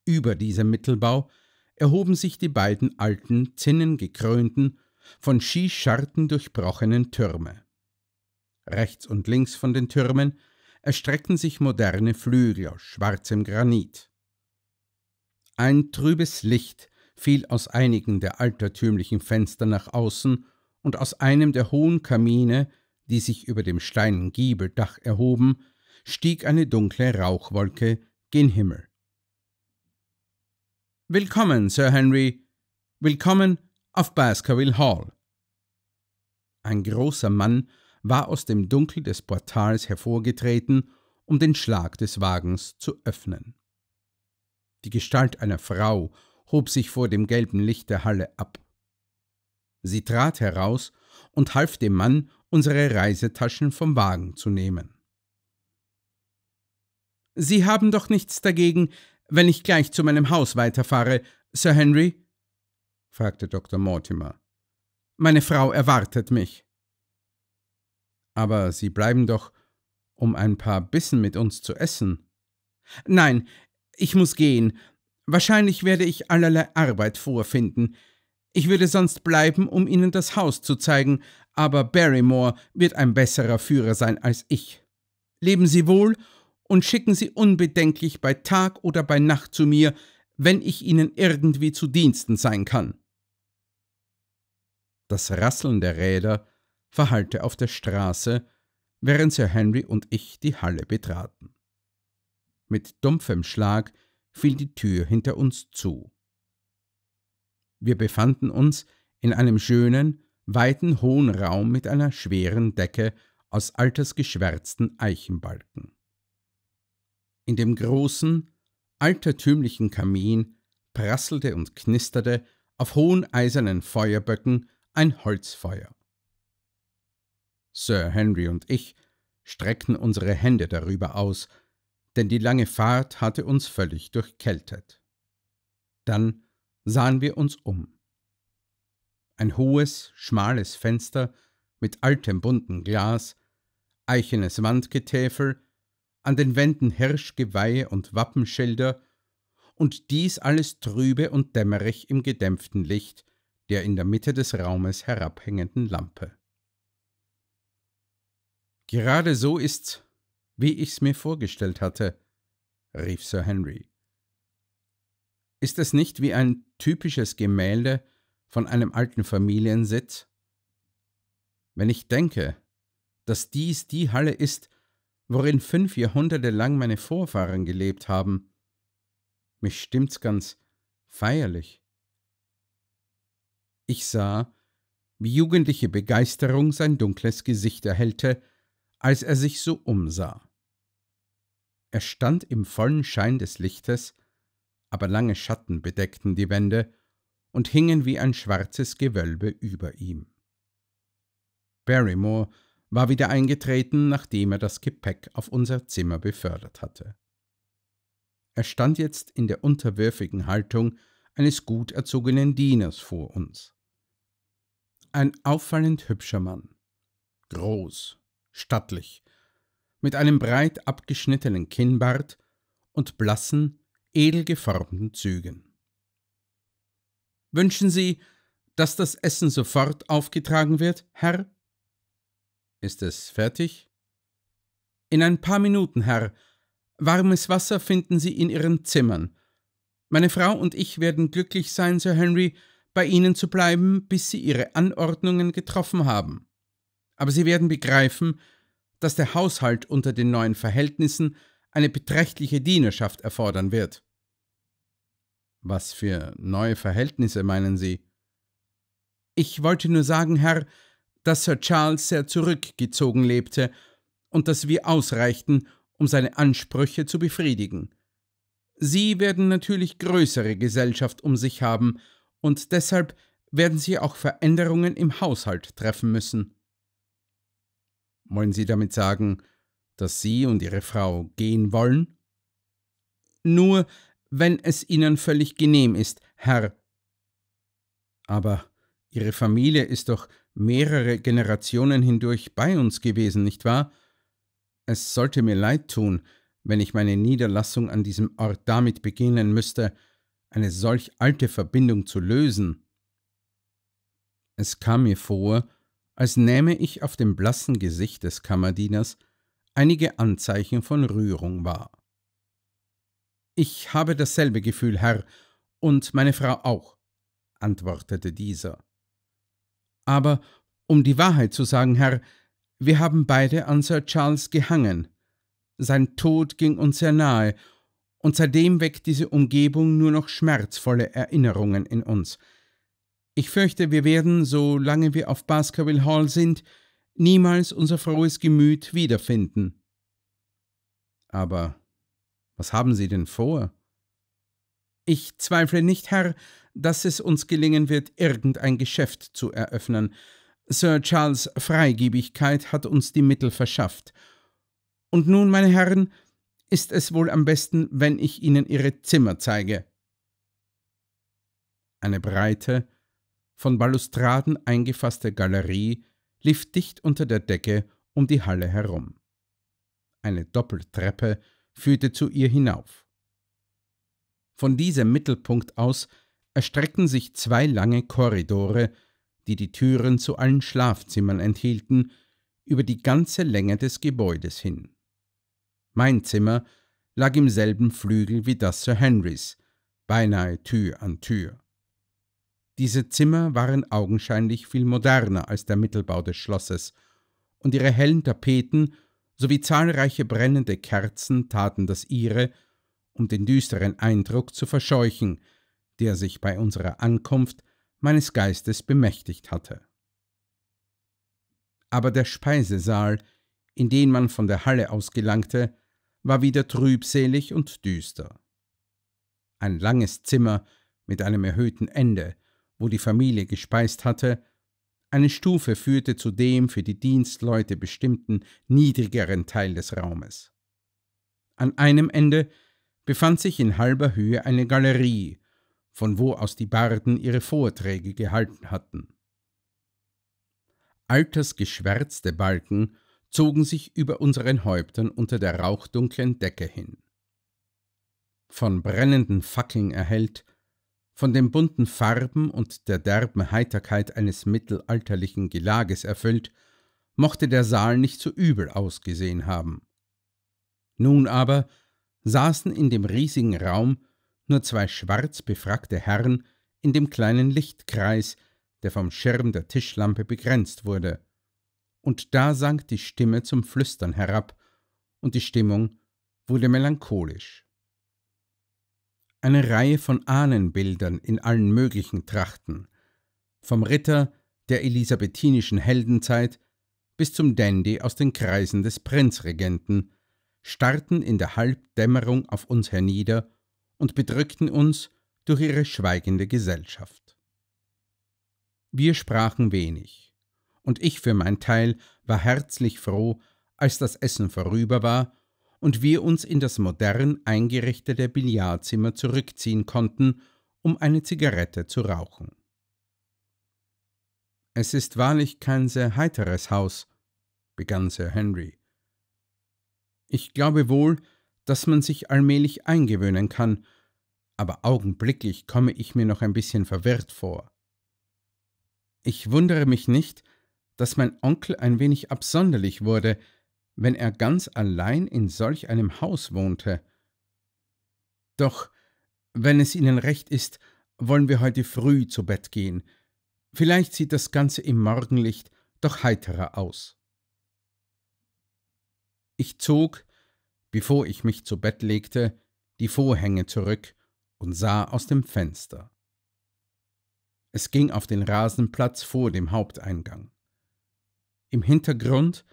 Über diesem Mittelbau erhoben sich die beiden alten, zinnengekrönten, von Skischarten durchbrochenen Türme. Rechts und links von den Türmen erstreckten sich moderne Flügel aus schwarzem Granit. Ein trübes Licht fiel aus einigen der altertümlichen Fenster nach außen und aus einem der hohen Kamine, die sich über dem steinen Giebeldach erhoben, stieg eine dunkle Rauchwolke gen Himmel. Willkommen, Sir Henry. Willkommen auf Baskerville Hall. Ein großer Mann war aus dem Dunkel des Portals hervorgetreten, um den Schlag des Wagens zu öffnen. Die Gestalt einer Frau hob sich vor dem gelben Licht der Halle ab. Sie trat heraus und half dem Mann, unsere Reisetaschen vom Wagen zu nehmen. Sie haben doch nichts dagegen, wenn ich gleich zu meinem Haus weiterfahre, Sir Henry? fragte Dr. Mortimer. Meine Frau erwartet mich. Aber Sie bleiben doch, um ein paar Bissen mit uns zu essen. Nein, ich muss gehen. Wahrscheinlich werde ich allerlei Arbeit vorfinden. Ich würde sonst bleiben, um Ihnen das Haus zu zeigen, aber Barrymore wird ein besserer Führer sein als ich. Leben Sie wohl und schicken Sie unbedenklich bei Tag oder bei Nacht zu mir, wenn ich Ihnen irgendwie zu Diensten sein kann. Das Rasseln der Räder verhallte auf der Straße, während Sir Henry und ich die Halle betraten. Mit dumpfem Schlag fiel die Tür hinter uns zu. Wir befanden uns in einem schönen, weiten, hohen Raum mit einer schweren Decke aus altersgeschwärzten Eichenbalken. In dem großen, altertümlichen Kamin prasselte und knisterte auf hohen eisernen Feuerböcken ein Holzfeuer. Sir Henry und ich, streckten unsere Hände darüber aus, denn die lange Fahrt hatte uns völlig durchkältet. Dann sahen wir uns um. Ein hohes, schmales Fenster mit altem bunten Glas, eichenes Wandgetäfel, an den Wänden Hirschgeweihe und Wappenschilder, und dies alles trübe und dämmerig im gedämpften Licht der in der Mitte des Raumes herabhängenden Lampe. Gerade so ist's, wie ich's mir vorgestellt hatte, rief Sir Henry. Ist es nicht wie ein typisches Gemälde von einem alten Familiensitz? Wenn ich denke, dass dies die Halle ist, worin fünf Jahrhunderte lang meine Vorfahren gelebt haben, mich stimmt's ganz feierlich. Ich sah, wie jugendliche Begeisterung sein dunkles Gesicht erhellte, als er sich so umsah. Er stand im vollen Schein des Lichtes, aber lange Schatten bedeckten die Wände und hingen wie ein schwarzes Gewölbe über ihm. Barrymore war wieder eingetreten, nachdem er das Gepäck auf unser Zimmer befördert hatte. Er stand jetzt in der unterwürfigen Haltung eines gut erzogenen Dieners vor uns. Ein auffallend hübscher Mann, groß, stattlich, mit einem breit abgeschnittenen Kinnbart und blassen, edel geformten Zügen. Wünschen Sie, dass das Essen sofort aufgetragen wird, Herr? Ist es fertig? In ein paar Minuten, Herr. Warmes Wasser finden Sie in Ihren Zimmern. Meine Frau und ich werden glücklich sein, Sir Henry, bei Ihnen zu bleiben, bis Sie Ihre Anordnungen getroffen haben aber Sie werden begreifen, dass der Haushalt unter den neuen Verhältnissen eine beträchtliche Dienerschaft erfordern wird. Was für neue Verhältnisse meinen Sie? Ich wollte nur sagen, Herr, dass Sir Charles sehr zurückgezogen lebte und dass wir ausreichten, um seine Ansprüche zu befriedigen. Sie werden natürlich größere Gesellschaft um sich haben, und deshalb werden Sie auch Veränderungen im Haushalt treffen müssen. Wollen Sie damit sagen, dass Sie und Ihre Frau gehen wollen? Nur, wenn es Ihnen völlig genehm ist, Herr. Aber Ihre Familie ist doch mehrere Generationen hindurch bei uns gewesen, nicht wahr? Es sollte mir leid tun, wenn ich meine Niederlassung an diesem Ort damit beginnen müsste, eine solch alte Verbindung zu lösen. Es kam mir vor, als nähme ich auf dem blassen Gesicht des Kammerdieners einige Anzeichen von Rührung wahr. Ich habe dasselbe Gefühl, Herr, und meine Frau auch, antwortete dieser. Aber, um die Wahrheit zu sagen, Herr, wir haben beide an Sir Charles gehangen. Sein Tod ging uns sehr nahe, und seitdem weckt diese Umgebung nur noch schmerzvolle Erinnerungen in uns. Ich fürchte, wir werden, solange wir auf Baskerville Hall sind, niemals unser frohes Gemüt wiederfinden. Aber was haben Sie denn vor? Ich zweifle nicht, Herr, dass es uns gelingen wird, irgendein Geschäft zu eröffnen. Sir Charles Freigebigkeit hat uns die Mittel verschafft. Und nun, meine Herren, ist es wohl am besten, wenn ich Ihnen Ihre Zimmer zeige. Eine breite, von Balustraden eingefasste Galerie lief dicht unter der Decke um die Halle herum. Eine Doppeltreppe führte zu ihr hinauf. Von diesem Mittelpunkt aus erstreckten sich zwei lange Korridore, die die Türen zu allen Schlafzimmern enthielten, über die ganze Länge des Gebäudes hin. Mein Zimmer lag im selben Flügel wie das Sir Henrys, beinahe Tür an Tür. Diese Zimmer waren augenscheinlich viel moderner als der Mittelbau des Schlosses, und ihre hellen Tapeten sowie zahlreiche brennende Kerzen taten das ihre, um den düsteren Eindruck zu verscheuchen, der sich bei unserer Ankunft meines Geistes bemächtigt hatte. Aber der Speisesaal, in den man von der Halle aus gelangte, war wieder trübselig und düster. Ein langes Zimmer mit einem erhöhten Ende, wo die Familie gespeist hatte, eine Stufe führte zu dem für die Dienstleute bestimmten niedrigeren Teil des Raumes. An einem Ende befand sich in halber Höhe eine Galerie, von wo aus die Barden ihre Vorträge gehalten hatten. Altersgeschwärzte Balken zogen sich über unseren Häuptern unter der rauchdunklen Decke hin. Von brennenden Fackeln erhellt, von den bunten Farben und der derben Heiterkeit eines mittelalterlichen Gelages erfüllt, mochte der Saal nicht so übel ausgesehen haben. Nun aber saßen in dem riesigen Raum nur zwei schwarz befrackte Herren in dem kleinen Lichtkreis, der vom Schirm der Tischlampe begrenzt wurde, und da sank die Stimme zum Flüstern herab, und die Stimmung wurde melancholisch eine Reihe von Ahnenbildern in allen möglichen Trachten, vom Ritter der elisabethinischen Heldenzeit bis zum Dandy aus den Kreisen des Prinzregenten, starrten in der Halbdämmerung auf uns hernieder und bedrückten uns durch ihre schweigende Gesellschaft. Wir sprachen wenig, und ich für mein Teil war herzlich froh, als das Essen vorüber war und wir uns in das modern eingerichtete Billardzimmer zurückziehen konnten, um eine Zigarette zu rauchen. Es ist wahrlich kein sehr heiteres Haus, begann Sir Henry. Ich glaube wohl, dass man sich allmählich eingewöhnen kann, aber augenblicklich komme ich mir noch ein bisschen verwirrt vor. Ich wundere mich nicht, dass mein Onkel ein wenig absonderlich wurde, wenn er ganz allein in solch einem Haus wohnte. Doch, wenn es Ihnen recht ist, wollen wir heute früh zu Bett gehen. Vielleicht sieht das Ganze im Morgenlicht doch heiterer aus. Ich zog, bevor ich mich zu Bett legte, die Vorhänge zurück und sah aus dem Fenster. Es ging auf den Rasenplatz vor dem Haupteingang. Im Hintergrund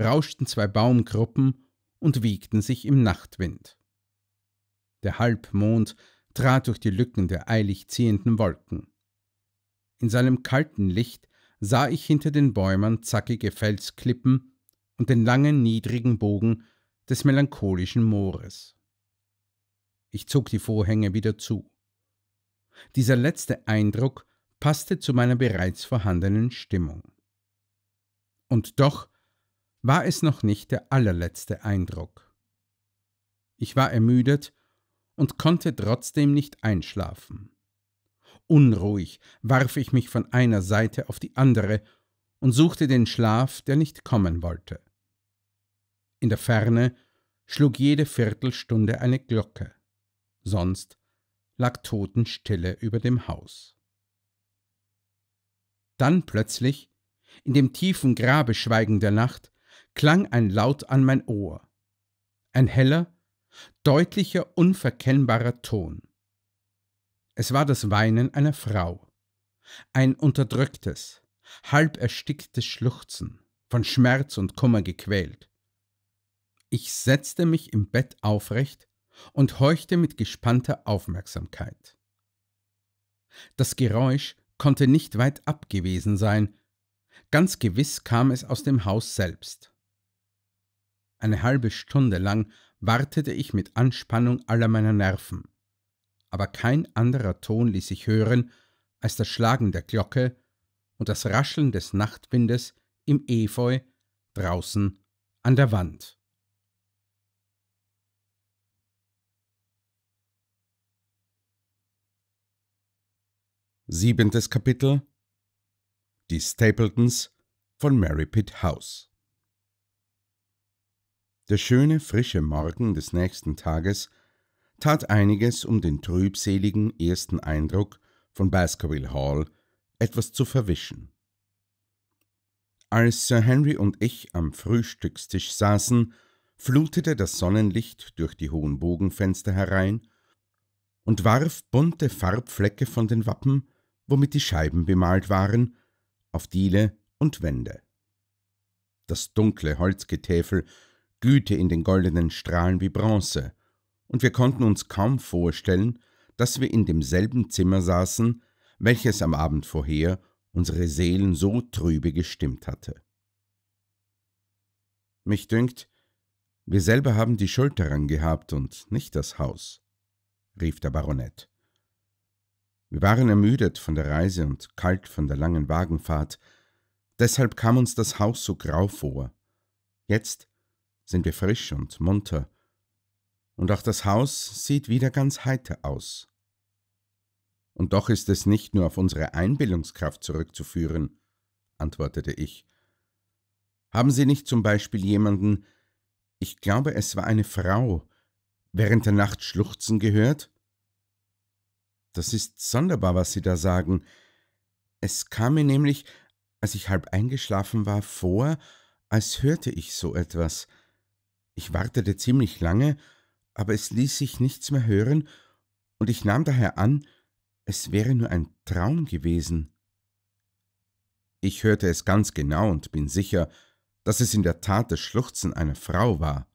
rauschten zwei Baumgruppen und wiegten sich im Nachtwind. Der Halbmond trat durch die Lücken der eilig ziehenden Wolken. In seinem kalten Licht sah ich hinter den Bäumen zackige Felsklippen und den langen, niedrigen Bogen des melancholischen Moores. Ich zog die Vorhänge wieder zu. Dieser letzte Eindruck passte zu meiner bereits vorhandenen Stimmung. Und doch war es noch nicht der allerletzte Eindruck. Ich war ermüdet und konnte trotzdem nicht einschlafen. Unruhig warf ich mich von einer Seite auf die andere und suchte den Schlaf, der nicht kommen wollte. In der Ferne schlug jede Viertelstunde eine Glocke, sonst lag Totenstille über dem Haus. Dann plötzlich, in dem tiefen Grabeschweigen der Nacht, klang ein Laut an mein Ohr. Ein heller, deutlicher, unverkennbarer Ton. Es war das Weinen einer Frau. Ein unterdrücktes, halb ersticktes Schluchzen, von Schmerz und Kummer gequält. Ich setzte mich im Bett aufrecht und horchte mit gespannter Aufmerksamkeit. Das Geräusch konnte nicht weit ab gewesen sein, ganz gewiss kam es aus dem Haus selbst. Eine halbe Stunde lang wartete ich mit Anspannung aller meiner Nerven. Aber kein anderer Ton ließ sich hören als das Schlagen der Glocke und das Rascheln des Nachtwindes im Efeu draußen an der Wand. Siebentes Kapitel Die Stapletons von Mary Pitt House der schöne, frische Morgen des nächsten Tages tat einiges, um den trübseligen ersten Eindruck von Baskerville Hall etwas zu verwischen. Als Sir Henry und ich am Frühstückstisch saßen, flutete das Sonnenlicht durch die hohen Bogenfenster herein und warf bunte Farbflecke von den Wappen, womit die Scheiben bemalt waren, auf Diele und Wände. Das dunkle Holzgetäfel Güte in den goldenen Strahlen wie Bronze, und wir konnten uns kaum vorstellen, dass wir in demselben Zimmer saßen, welches am Abend vorher unsere Seelen so trübe gestimmt hatte. Mich dünkt, wir selber haben die Schuld daran gehabt und nicht das Haus, rief der Baronet. Wir waren ermüdet von der Reise und kalt von der langen Wagenfahrt, deshalb kam uns das Haus so grau vor. Jetzt sind wir frisch und munter, und auch das Haus sieht wieder ganz heiter aus. Und doch ist es nicht nur auf unsere Einbildungskraft zurückzuführen, antwortete ich. Haben Sie nicht zum Beispiel jemanden, ich glaube es war eine Frau, während der Nacht schluchzen gehört? Das ist sonderbar, was Sie da sagen. Es kam mir nämlich, als ich halb eingeschlafen war, vor, als hörte ich so etwas. Ich wartete ziemlich lange, aber es ließ sich nichts mehr hören, und ich nahm daher an, es wäre nur ein Traum gewesen. Ich hörte es ganz genau und bin sicher, dass es in der Tat das Schluchzen einer Frau war.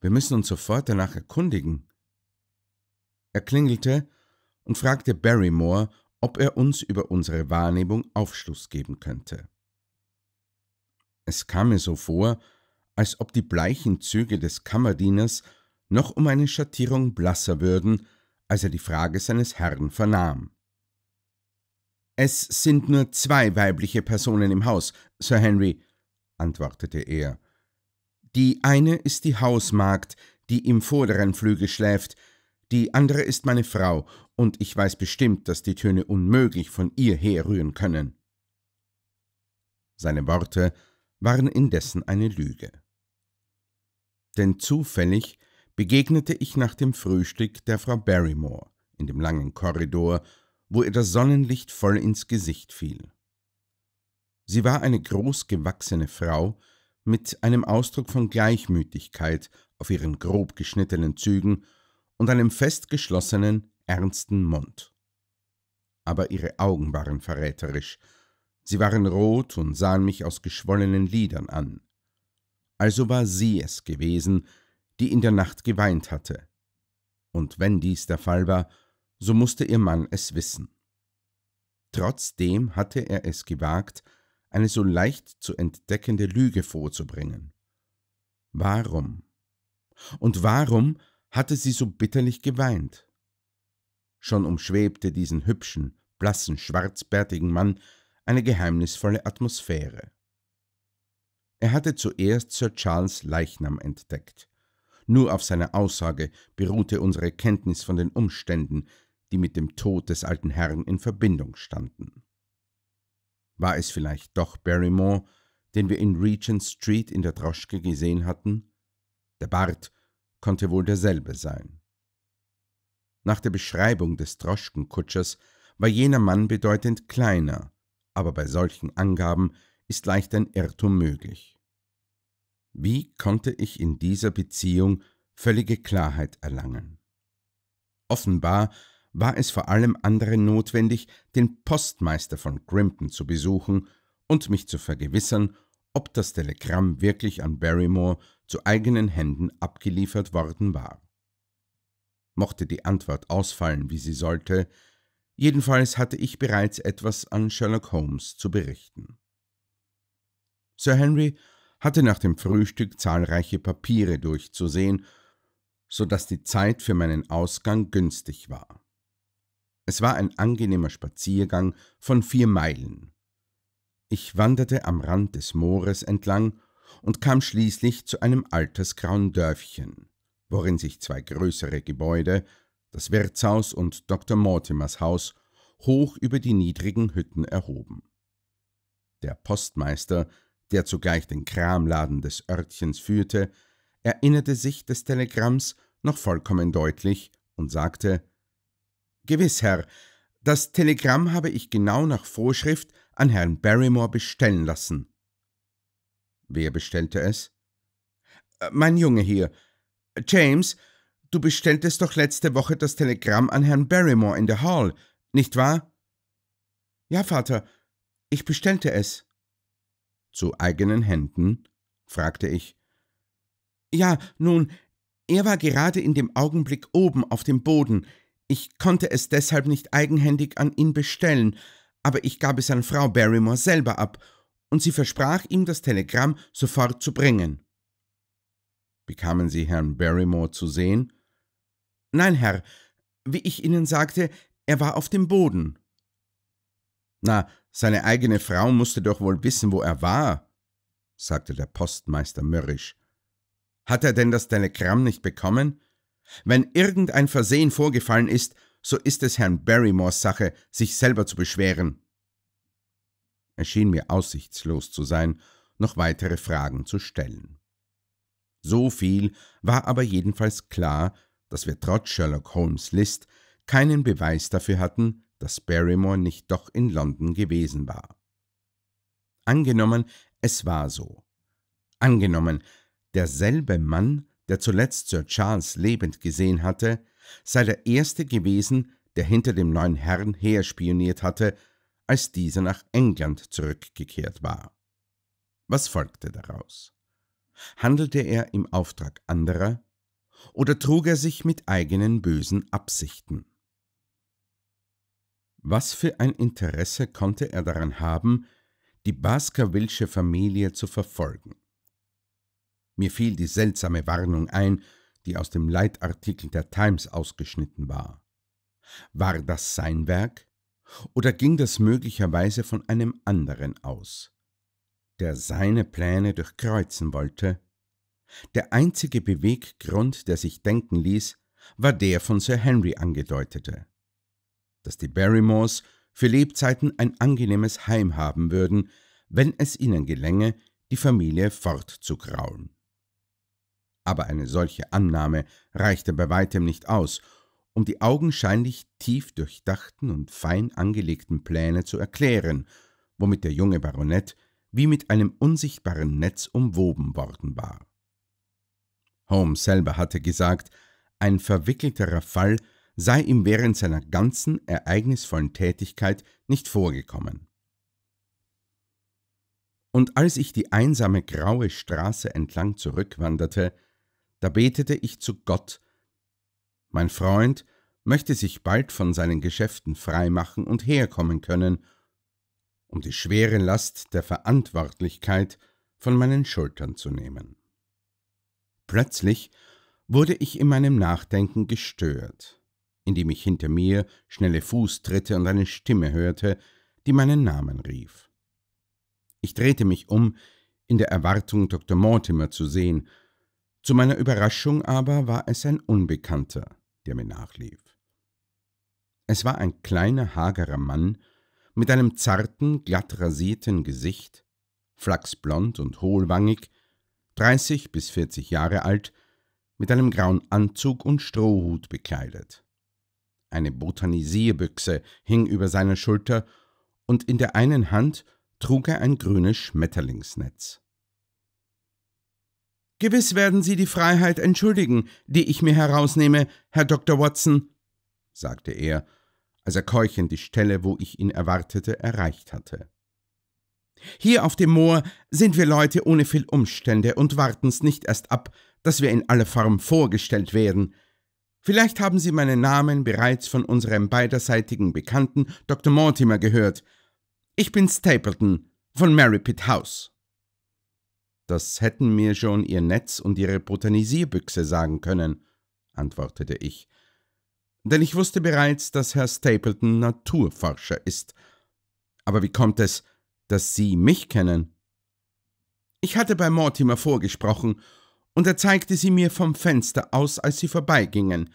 Wir müssen uns sofort danach erkundigen. Er klingelte und fragte Barrymore, ob er uns über unsere Wahrnehmung Aufschluss geben könnte. Es kam mir so vor, als ob die bleichen Züge des Kammerdieners noch um eine Schattierung blasser würden, als er die Frage seines Herrn vernahm. Es sind nur zwei weibliche Personen im Haus, Sir Henry, antwortete er. Die eine ist die Hausmagd, die im vorderen Flügel schläft, die andere ist meine Frau, und ich weiß bestimmt, dass die Töne unmöglich von ihr herrühren können. Seine Worte waren indessen eine Lüge denn zufällig begegnete ich nach dem Frühstück der Frau Barrymore in dem langen Korridor, wo ihr das Sonnenlicht voll ins Gesicht fiel. Sie war eine großgewachsene Frau mit einem Ausdruck von Gleichmütigkeit auf ihren grob geschnittenen Zügen und einem festgeschlossenen, ernsten Mund. Aber ihre Augen waren verräterisch, sie waren rot und sahen mich aus geschwollenen Lidern an also war sie es gewesen, die in der Nacht geweint hatte. Und wenn dies der Fall war, so musste ihr Mann es wissen. Trotzdem hatte er es gewagt, eine so leicht zu entdeckende Lüge vorzubringen. Warum? Und warum hatte sie so bitterlich geweint? Schon umschwebte diesen hübschen, blassen, schwarzbärtigen Mann eine geheimnisvolle Atmosphäre. Er hatte zuerst Sir Charles Leichnam entdeckt. Nur auf seiner Aussage beruhte unsere Kenntnis von den Umständen, die mit dem Tod des alten Herrn in Verbindung standen. War es vielleicht doch Barrymore, den wir in Regent Street in der Droschke gesehen hatten? Der Bart konnte wohl derselbe sein. Nach der Beschreibung des Droschkenkutschers war jener Mann bedeutend kleiner, aber bei solchen Angaben ist leicht ein Irrtum möglich. Wie konnte ich in dieser Beziehung völlige Klarheit erlangen? Offenbar war es vor allem anderen notwendig, den Postmeister von Grimpton zu besuchen und mich zu vergewissern, ob das Telegramm wirklich an Barrymore zu eigenen Händen abgeliefert worden war. Mochte die Antwort ausfallen, wie sie sollte, jedenfalls hatte ich bereits etwas an Sherlock Holmes zu berichten. Sir Henry hatte nach dem Frühstück zahlreiche Papiere durchzusehen, so dass die Zeit für meinen Ausgang günstig war. Es war ein angenehmer Spaziergang von vier Meilen. Ich wanderte am Rand des Moores entlang und kam schließlich zu einem altersgrauen Dörfchen, worin sich zwei größere Gebäude, das Wirtshaus und Dr. Mortimers Haus, hoch über die niedrigen Hütten erhoben. Der Postmeister der zugleich den Kramladen des Örtchens führte, erinnerte sich des Telegramms noch vollkommen deutlich und sagte Gewiss, Herr, das Telegramm habe ich genau nach Vorschrift an Herrn Barrymore bestellen lassen. Wer bestellte es? Äh, mein Junge hier. James, du bestelltest doch letzte Woche das Telegramm an Herrn Barrymore in der Hall, nicht wahr? Ja, Vater, ich bestellte es zu eigenen Händen? fragte ich. Ja, nun, er war gerade in dem Augenblick oben auf dem Boden. Ich konnte es deshalb nicht eigenhändig an ihn bestellen, aber ich gab es an Frau Barrymore selber ab, und sie versprach ihm, das Telegramm sofort zu bringen. Bekamen Sie Herrn Barrymore zu sehen? Nein, Herr. Wie ich Ihnen sagte, er war auf dem Boden. Na, seine eigene Frau musste doch wohl wissen, wo er war, sagte der Postmeister mürrisch. Hat er denn das Telegramm nicht bekommen? Wenn irgendein Versehen vorgefallen ist, so ist es Herrn Barrymores Sache, sich selber zu beschweren. Er schien mir aussichtslos zu sein, noch weitere Fragen zu stellen. So viel war aber jedenfalls klar, dass wir trotz Sherlock Holmes List keinen Beweis dafür hatten, dass Barrymore nicht doch in London gewesen war. Angenommen, es war so. Angenommen, derselbe Mann, der zuletzt Sir Charles lebend gesehen hatte, sei der erste gewesen, der hinter dem neuen Herrn herspioniert hatte, als dieser nach England zurückgekehrt war. Was folgte daraus? Handelte er im Auftrag anderer oder trug er sich mit eigenen bösen Absichten? Was für ein Interesse konnte er daran haben, die Baskervillesche Familie zu verfolgen? Mir fiel die seltsame Warnung ein, die aus dem Leitartikel der Times ausgeschnitten war. War das sein Werk? Oder ging das möglicherweise von einem anderen aus, der seine Pläne durchkreuzen wollte? Der einzige Beweggrund, der sich denken ließ, war der von Sir Henry angedeutete dass die Barrymores für Lebzeiten ein angenehmes Heim haben würden, wenn es ihnen gelänge, die Familie fortzugrauen. Aber eine solche Annahme reichte bei weitem nicht aus, um die augenscheinlich tief durchdachten und fein angelegten Pläne zu erklären, womit der junge Baronet wie mit einem unsichtbaren Netz umwoben worden war. Holmes selber hatte gesagt, ein verwickelterer Fall sei ihm während seiner ganzen ereignisvollen Tätigkeit nicht vorgekommen. Und als ich die einsame graue Straße entlang zurückwanderte, da betete ich zu Gott, mein Freund möchte sich bald von seinen Geschäften freimachen und herkommen können, um die schwere Last der Verantwortlichkeit von meinen Schultern zu nehmen. Plötzlich wurde ich in meinem Nachdenken gestört indem ich hinter mir schnelle Fußtritte und eine Stimme hörte, die meinen Namen rief. Ich drehte mich um, in der Erwartung, Dr. Mortimer zu sehen. Zu meiner Überraschung aber war es ein Unbekannter, der mir nachlief. Es war ein kleiner, hagerer Mann mit einem zarten, glatt rasierten Gesicht, flachsblond und hohlwangig, 30 bis 40 Jahre alt, mit einem grauen Anzug und Strohhut bekleidet eine Botanisierbüchse hing über seiner Schulter, und in der einen Hand trug er ein grünes Schmetterlingsnetz. Gewiss werden Sie die Freiheit entschuldigen, die ich mir herausnehme, Herr Dr. Watson, sagte er, als er keuchend die Stelle, wo ich ihn erwartete, erreicht hatte. Hier auf dem Moor sind wir Leute ohne viel Umstände und warten's nicht erst ab, dass wir in aller Form vorgestellt werden. Vielleicht haben Sie meinen Namen bereits von unserem beiderseitigen Bekannten Dr. Mortimer gehört. Ich bin Stapleton von Merripit House. Das hätten mir schon Ihr Netz und Ihre Botanisierbüchse sagen können, antwortete ich, denn ich wusste bereits, dass Herr Stapleton Naturforscher ist. Aber wie kommt es, dass Sie mich kennen? Ich hatte bei Mortimer vorgesprochen und er zeigte sie mir vom Fenster aus, als sie vorbeigingen.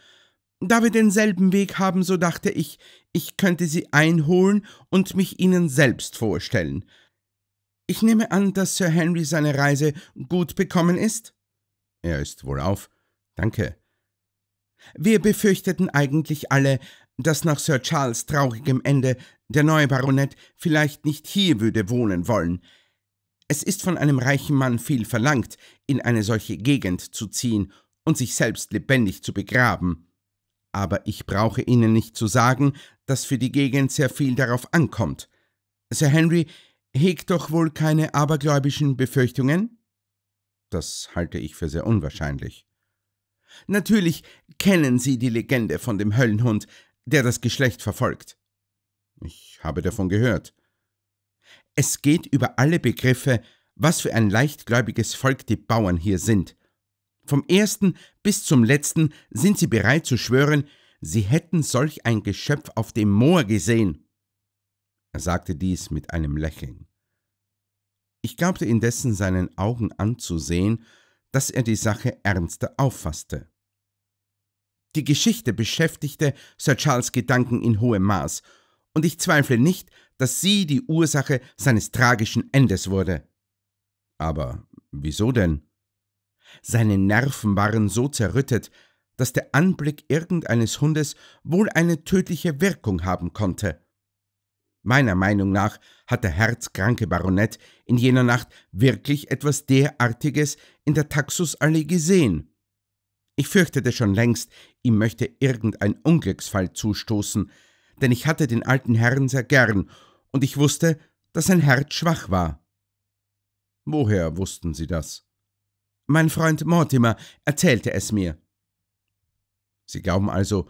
Da wir denselben Weg haben, so dachte ich, ich könnte sie einholen und mich ihnen selbst vorstellen. Ich nehme an, dass Sir Henry seine Reise gut bekommen ist? Er ist wohlauf. Danke. Wir befürchteten eigentlich alle, dass nach Sir Charles traurigem Ende der neue Baronet vielleicht nicht hier würde wohnen wollen. Es ist von einem reichen Mann viel verlangt, in eine solche Gegend zu ziehen und sich selbst lebendig zu begraben. Aber ich brauche Ihnen nicht zu sagen, dass für die Gegend sehr viel darauf ankommt. Sir Henry hegt doch wohl keine abergläubischen Befürchtungen? Das halte ich für sehr unwahrscheinlich. Natürlich kennen Sie die Legende von dem Höllenhund, der das Geschlecht verfolgt. Ich habe davon gehört. Es geht über alle Begriffe, was für ein leichtgläubiges Volk die Bauern hier sind. Vom ersten bis zum letzten sind sie bereit zu schwören, sie hätten solch ein Geschöpf auf dem Moor gesehen. Er sagte dies mit einem Lächeln. Ich glaubte indessen seinen Augen anzusehen, dass er die Sache ernster auffasste. Die Geschichte beschäftigte Sir Charles Gedanken in hohem Maß, und ich zweifle nicht, dass sie die Ursache seines tragischen Endes wurde. Aber wieso denn? Seine Nerven waren so zerrüttet, dass der Anblick irgendeines Hundes wohl eine tödliche Wirkung haben konnte. Meiner Meinung nach hat der herzkranke Baronet in jener Nacht wirklich etwas derartiges in der Taxusallee gesehen. Ich fürchtete schon längst, ihm möchte irgendein Unglücksfall zustoßen, denn ich hatte den alten Herrn sehr gern und ich wusste, dass sein Herz schwach war. Woher wussten Sie das? Mein Freund Mortimer erzählte es mir. Sie glauben also,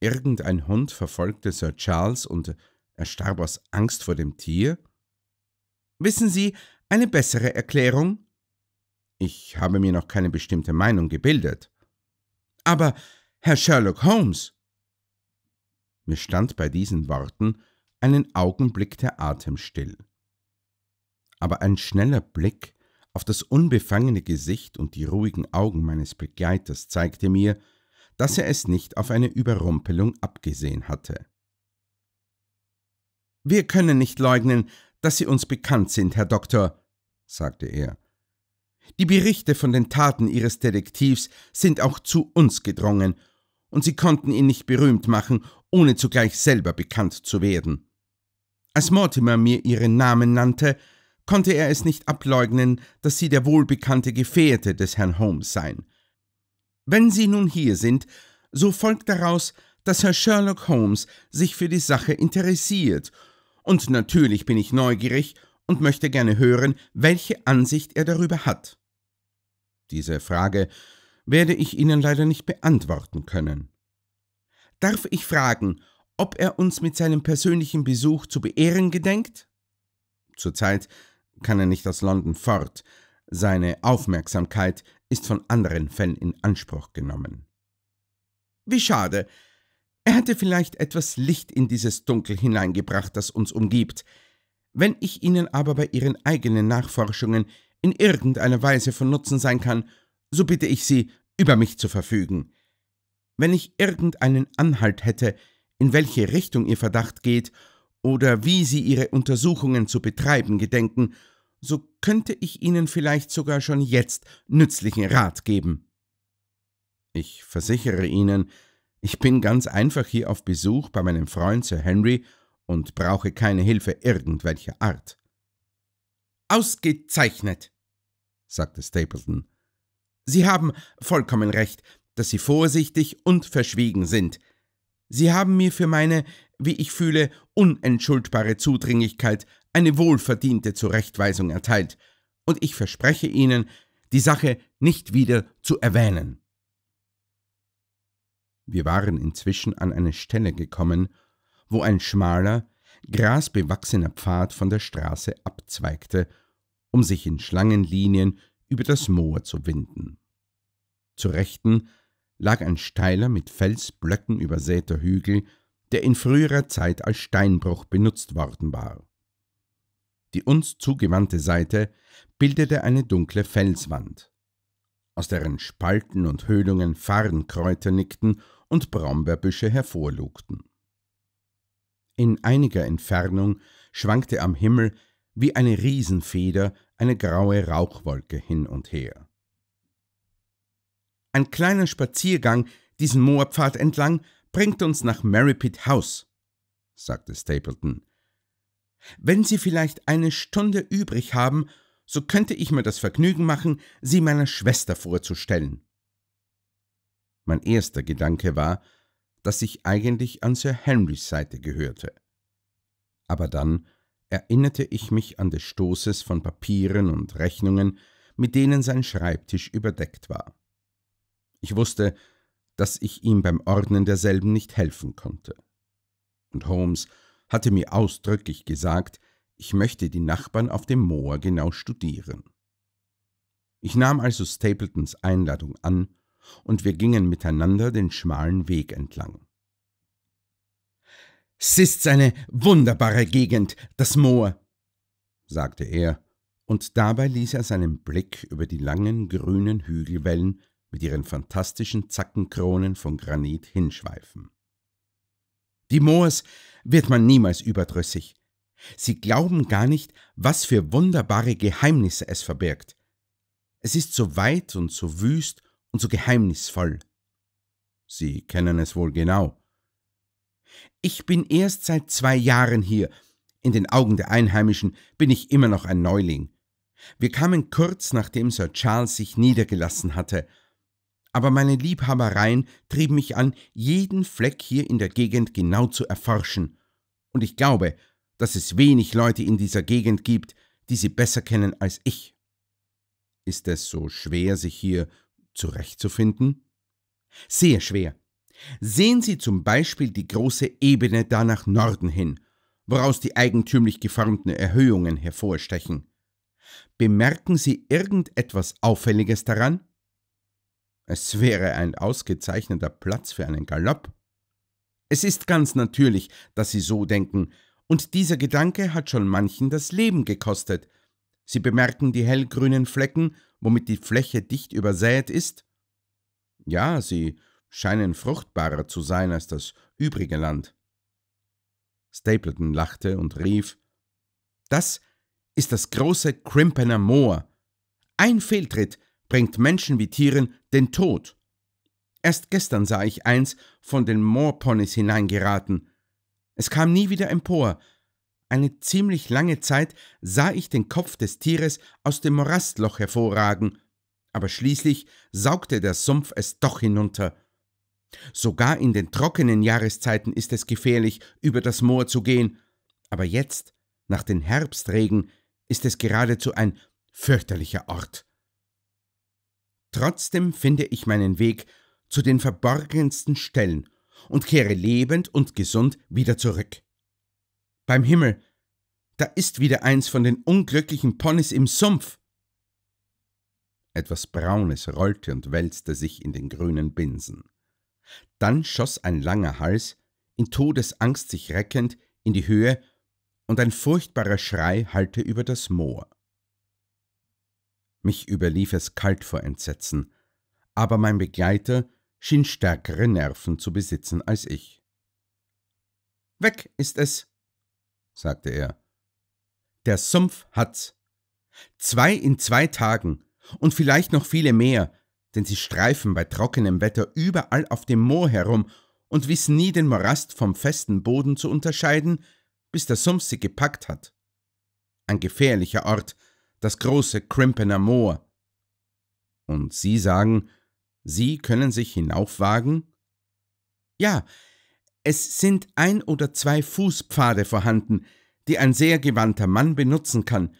irgendein Hund verfolgte Sir Charles und er starb aus Angst vor dem Tier? Wissen Sie eine bessere Erklärung? Ich habe mir noch keine bestimmte Meinung gebildet. Aber, Herr Sherlock Holmes! Mir stand bei diesen Worten einen Augenblick der Atem still. Aber ein schneller Blick auf das unbefangene Gesicht und die ruhigen Augen meines Begleiters zeigte mir, dass er es nicht auf eine Überrumpelung abgesehen hatte. Wir können nicht leugnen, dass Sie uns bekannt sind, Herr Doktor, sagte er. Die Berichte von den Taten Ihres Detektivs sind auch zu uns gedrungen, und Sie konnten ihn nicht berühmt machen, ohne zugleich selber bekannt zu werden. Als Mortimer mir ihren Namen nannte, konnte er es nicht ableugnen, dass Sie der wohlbekannte Gefährte des Herrn Holmes seien. Wenn Sie nun hier sind, so folgt daraus, dass Herr Sherlock Holmes sich für die Sache interessiert, und natürlich bin ich neugierig und möchte gerne hören, welche Ansicht er darüber hat. Diese Frage werde ich Ihnen leider nicht beantworten können. Darf ich fragen, ob er uns mit seinem persönlichen Besuch zu beehren gedenkt? Zurzeit kann er nicht aus London fort. Seine Aufmerksamkeit ist von anderen Fällen in Anspruch genommen. Wie schade. Er hätte vielleicht etwas Licht in dieses Dunkel hineingebracht, das uns umgibt. Wenn ich Ihnen aber bei Ihren eigenen Nachforschungen in irgendeiner Weise von Nutzen sein kann, so bitte ich Sie, über mich zu verfügen. Wenn ich irgendeinen Anhalt hätte, in welche Richtung ihr Verdacht geht oder wie sie ihre Untersuchungen zu betreiben gedenken, so könnte ich ihnen vielleicht sogar schon jetzt nützlichen Rat geben. Ich versichere Ihnen, ich bin ganz einfach hier auf Besuch bei meinem Freund Sir Henry und brauche keine Hilfe irgendwelcher Art. Ausgezeichnet, sagte Stapleton. Sie haben vollkommen recht, dass Sie vorsichtig und verschwiegen sind. Sie haben mir für meine, wie ich fühle, unentschuldbare Zudringlichkeit eine wohlverdiente Zurechtweisung erteilt, und ich verspreche Ihnen, die Sache nicht wieder zu erwähnen. Wir waren inzwischen an eine Stelle gekommen, wo ein schmaler, grasbewachsener Pfad von der Straße abzweigte, um sich in Schlangenlinien über das Moor zu winden. Zur Rechten lag ein steiler, mit Felsblöcken übersäter Hügel, der in früherer Zeit als Steinbruch benutzt worden war. Die uns zugewandte Seite bildete eine dunkle Felswand, aus deren Spalten und Höhlungen Farnkräuter nickten und Brombeerbüsche hervorlugten. In einiger Entfernung schwankte am Himmel wie eine Riesenfeder eine graue Rauchwolke hin und her. Ein kleiner Spaziergang diesen Moorpfad entlang bringt uns nach Merripit House, sagte Stapleton. Wenn Sie vielleicht eine Stunde übrig haben, so könnte ich mir das Vergnügen machen, Sie meiner Schwester vorzustellen. Mein erster Gedanke war, dass ich eigentlich an Sir Henrys Seite gehörte. Aber dann erinnerte ich mich an des Stoßes von Papieren und Rechnungen, mit denen sein Schreibtisch überdeckt war. Ich wusste, dass ich ihm beim Ordnen derselben nicht helfen konnte. Und Holmes hatte mir ausdrücklich gesagt, ich möchte die Nachbarn auf dem Moor genau studieren. Ich nahm also Stapletons Einladung an, und wir gingen miteinander den schmalen Weg entlang. Es ist eine wunderbare Gegend, das Moor, sagte er, und dabei ließ er seinen Blick über die langen grünen Hügelwellen mit ihren fantastischen Zackenkronen von Granit hinschweifen. Die Moors wird man niemals überdrüssig. Sie glauben gar nicht, was für wunderbare Geheimnisse es verbirgt. Es ist so weit und so wüst und so geheimnisvoll. Sie kennen es wohl genau. Ich bin erst seit zwei Jahren hier. In den Augen der Einheimischen bin ich immer noch ein Neuling. Wir kamen kurz nachdem Sir Charles sich niedergelassen hatte aber meine Liebhabereien trieben mich an, jeden Fleck hier in der Gegend genau zu erforschen. Und ich glaube, dass es wenig Leute in dieser Gegend gibt, die sie besser kennen als ich. Ist es so schwer, sich hier zurechtzufinden? Sehr schwer. Sehen Sie zum Beispiel die große Ebene da nach Norden hin, woraus die eigentümlich geformten Erhöhungen hervorstechen. Bemerken Sie irgendetwas Auffälliges daran? Es wäre ein ausgezeichneter Platz für einen Galopp. Es ist ganz natürlich, dass Sie so denken, und dieser Gedanke hat schon manchen das Leben gekostet. Sie bemerken die hellgrünen Flecken, womit die Fläche dicht übersät ist? Ja, sie scheinen fruchtbarer zu sein als das übrige Land. Stapleton lachte und rief, Das ist das große Crimpener Moor. Ein Fehltritt bringt Menschen wie Tieren den Tod. Erst gestern sah ich eins von den Moorponys hineingeraten. Es kam nie wieder empor. Eine ziemlich lange Zeit sah ich den Kopf des Tieres aus dem Morastloch hervorragen, aber schließlich saugte der Sumpf es doch hinunter. Sogar in den trockenen Jahreszeiten ist es gefährlich, über das Moor zu gehen, aber jetzt, nach den Herbstregen, ist es geradezu ein fürchterlicher Ort. Trotzdem finde ich meinen Weg zu den verborgensten Stellen und kehre lebend und gesund wieder zurück. Beim Himmel, da ist wieder eins von den unglücklichen Ponys im Sumpf. Etwas Braunes rollte und wälzte sich in den grünen Binsen. Dann schoss ein langer Hals, in Todesangst sich reckend, in die Höhe, und ein furchtbarer Schrei hallte über das Moor. Mich überlief es kalt vor Entsetzen, aber mein Begleiter schien stärkere Nerven zu besitzen als ich. Weg ist es, sagte er. Der Sumpf hat's. Zwei in zwei Tagen und vielleicht noch viele mehr, denn sie streifen bei trockenem Wetter überall auf dem Moor herum und wissen nie den Morast vom festen Boden zu unterscheiden, bis der Sumpf sie gepackt hat. Ein gefährlicher Ort, das große Crimpener Moor. Und Sie sagen, Sie können sich hinaufwagen? Ja, es sind ein oder zwei Fußpfade vorhanden, die ein sehr gewandter Mann benutzen kann.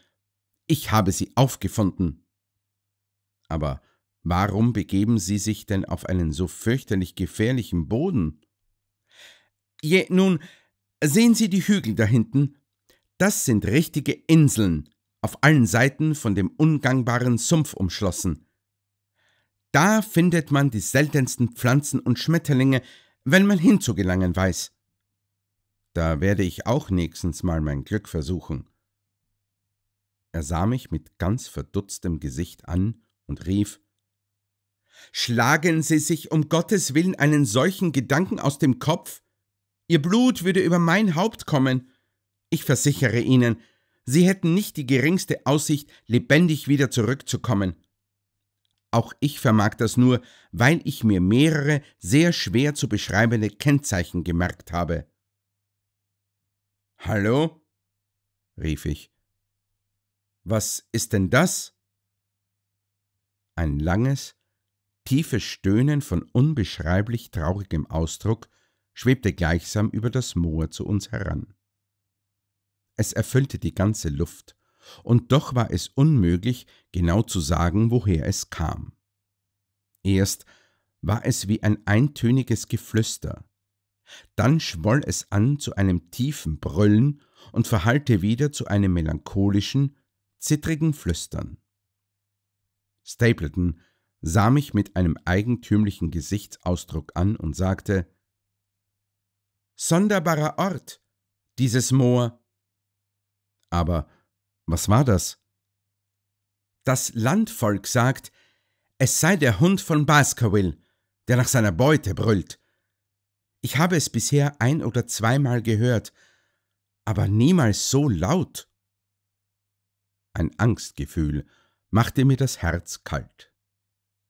Ich habe sie aufgefunden. Aber warum begeben Sie sich denn auf einen so fürchterlich gefährlichen Boden? Je, nun, sehen Sie die Hügel da hinten? Das sind richtige Inseln auf allen Seiten von dem ungangbaren Sumpf umschlossen. Da findet man die seltensten Pflanzen und Schmetterlinge, wenn man hinzugelangen weiß. Da werde ich auch nächstens mal mein Glück versuchen. Er sah mich mit ganz verdutztem Gesicht an und rief Schlagen Sie sich um Gottes willen einen solchen Gedanken aus dem Kopf? Ihr Blut würde über mein Haupt kommen. Ich versichere Ihnen, Sie hätten nicht die geringste Aussicht, lebendig wieder zurückzukommen. Auch ich vermag das nur, weil ich mir mehrere sehr schwer zu beschreibende Kennzeichen gemerkt habe. Hallo? rief ich. Was ist denn das? Ein langes, tiefes Stöhnen von unbeschreiblich traurigem Ausdruck schwebte gleichsam über das Moor zu uns heran. Es erfüllte die ganze Luft, und doch war es unmöglich, genau zu sagen, woher es kam. Erst war es wie ein eintöniges Geflüster, dann schwoll es an zu einem tiefen Brüllen und verhallte wieder zu einem melancholischen, zittrigen Flüstern. Stapleton sah mich mit einem eigentümlichen Gesichtsausdruck an und sagte Sonderbarer Ort, dieses Moor. Aber was war das? Das Landvolk sagt, es sei der Hund von Baskerville, der nach seiner Beute brüllt. Ich habe es bisher ein oder zweimal gehört, aber niemals so laut. Ein Angstgefühl machte mir das Herz kalt.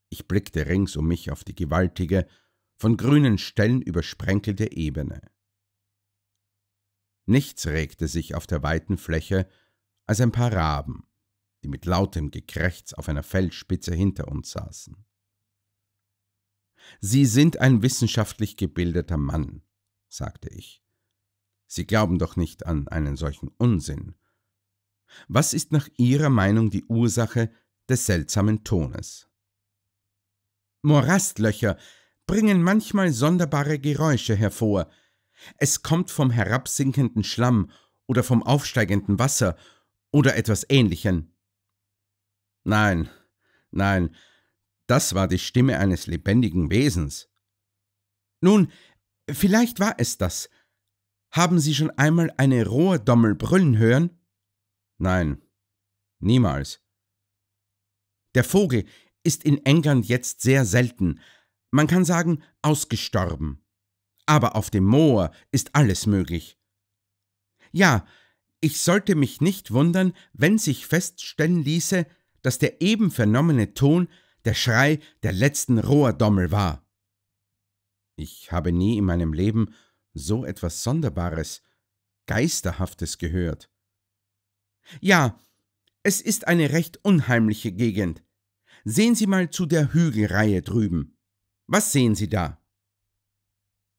Ich blickte rings um mich auf die gewaltige, von grünen Stellen übersprenkelte Ebene. Nichts regte sich auf der weiten Fläche, als ein paar Raben, die mit lautem Gekrächz auf einer Felsspitze hinter uns saßen. Sie sind ein wissenschaftlich gebildeter Mann, sagte ich. Sie glauben doch nicht an einen solchen Unsinn. Was ist nach Ihrer Meinung die Ursache des seltsamen Tones? Morastlöcher bringen manchmal sonderbare Geräusche hervor, es kommt vom herabsinkenden Schlamm oder vom aufsteigenden Wasser oder etwas Ähnlichem. Nein, nein, das war die Stimme eines lebendigen Wesens. Nun, vielleicht war es das. Haben Sie schon einmal eine Rohrdommel brüllen hören? Nein, niemals. Der Vogel ist in England jetzt sehr selten, man kann sagen ausgestorben aber auf dem Moor ist alles möglich. Ja, ich sollte mich nicht wundern, wenn sich feststellen ließe, dass der eben vernommene Ton der Schrei der letzten Rohrdommel war. Ich habe nie in meinem Leben so etwas Sonderbares, Geisterhaftes gehört. Ja, es ist eine recht unheimliche Gegend. Sehen Sie mal zu der Hügelreihe drüben. Was sehen Sie da?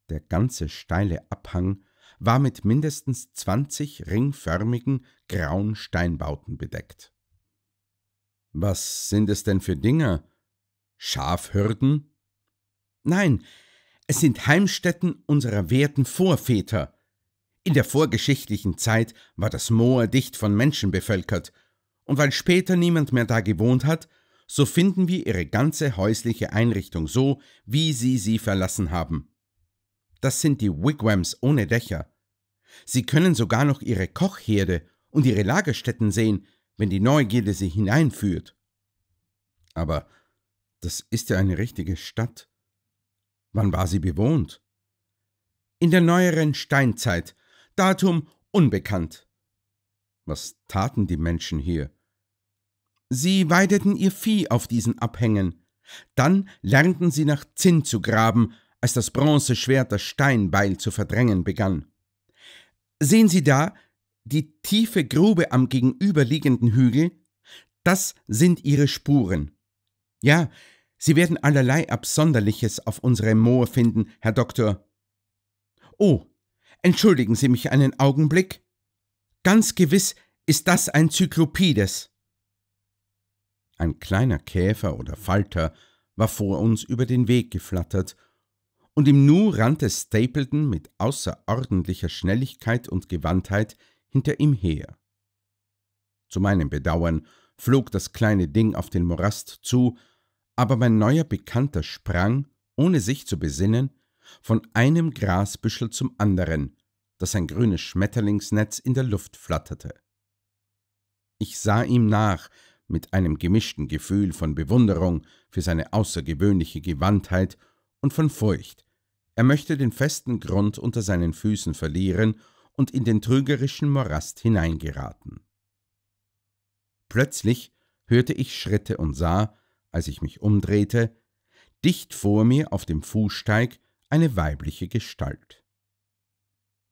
Der ganze steile Abhang war mit mindestens 20 ringförmigen, grauen Steinbauten bedeckt. Was sind es denn für Dinger? Schafhürden? Nein, es sind Heimstätten unserer werten Vorväter. In der vorgeschichtlichen Zeit war das Moor dicht von Menschen bevölkert, und weil später niemand mehr da gewohnt hat, so finden wir ihre ganze häusliche Einrichtung so, wie sie sie verlassen haben. Das sind die Wigwams ohne Dächer. Sie können sogar noch ihre Kochherde und ihre Lagerstätten sehen, wenn die Neugierde sie hineinführt. Aber das ist ja eine richtige Stadt. Wann war sie bewohnt? In der neueren Steinzeit, Datum unbekannt. Was taten die Menschen hier? Sie weideten ihr Vieh auf diesen Abhängen. Dann lernten sie nach Zinn zu graben als das Bronzeschwert das Steinbeil zu verdrängen begann. Sehen Sie da, die tiefe Grube am gegenüberliegenden Hügel? Das sind Ihre Spuren. Ja, Sie werden allerlei Absonderliches auf unserem Moor finden, Herr Doktor. Oh, entschuldigen Sie mich einen Augenblick. Ganz gewiss ist das ein Zyklopides. Ein kleiner Käfer oder Falter war vor uns über den Weg geflattert und im Nu rannte Stapleton mit außerordentlicher Schnelligkeit und Gewandtheit hinter ihm her. Zu meinem Bedauern flog das kleine Ding auf den Morast zu, aber mein neuer Bekannter sprang, ohne sich zu besinnen, von einem Grasbüschel zum anderen, dass ein grünes Schmetterlingsnetz in der Luft flatterte. Ich sah ihm nach, mit einem gemischten Gefühl von Bewunderung für seine außergewöhnliche Gewandtheit und von Furcht, er möchte den festen Grund unter seinen Füßen verlieren und in den trügerischen Morast hineingeraten. Plötzlich hörte ich Schritte und sah, als ich mich umdrehte, dicht vor mir auf dem Fußsteig eine weibliche Gestalt.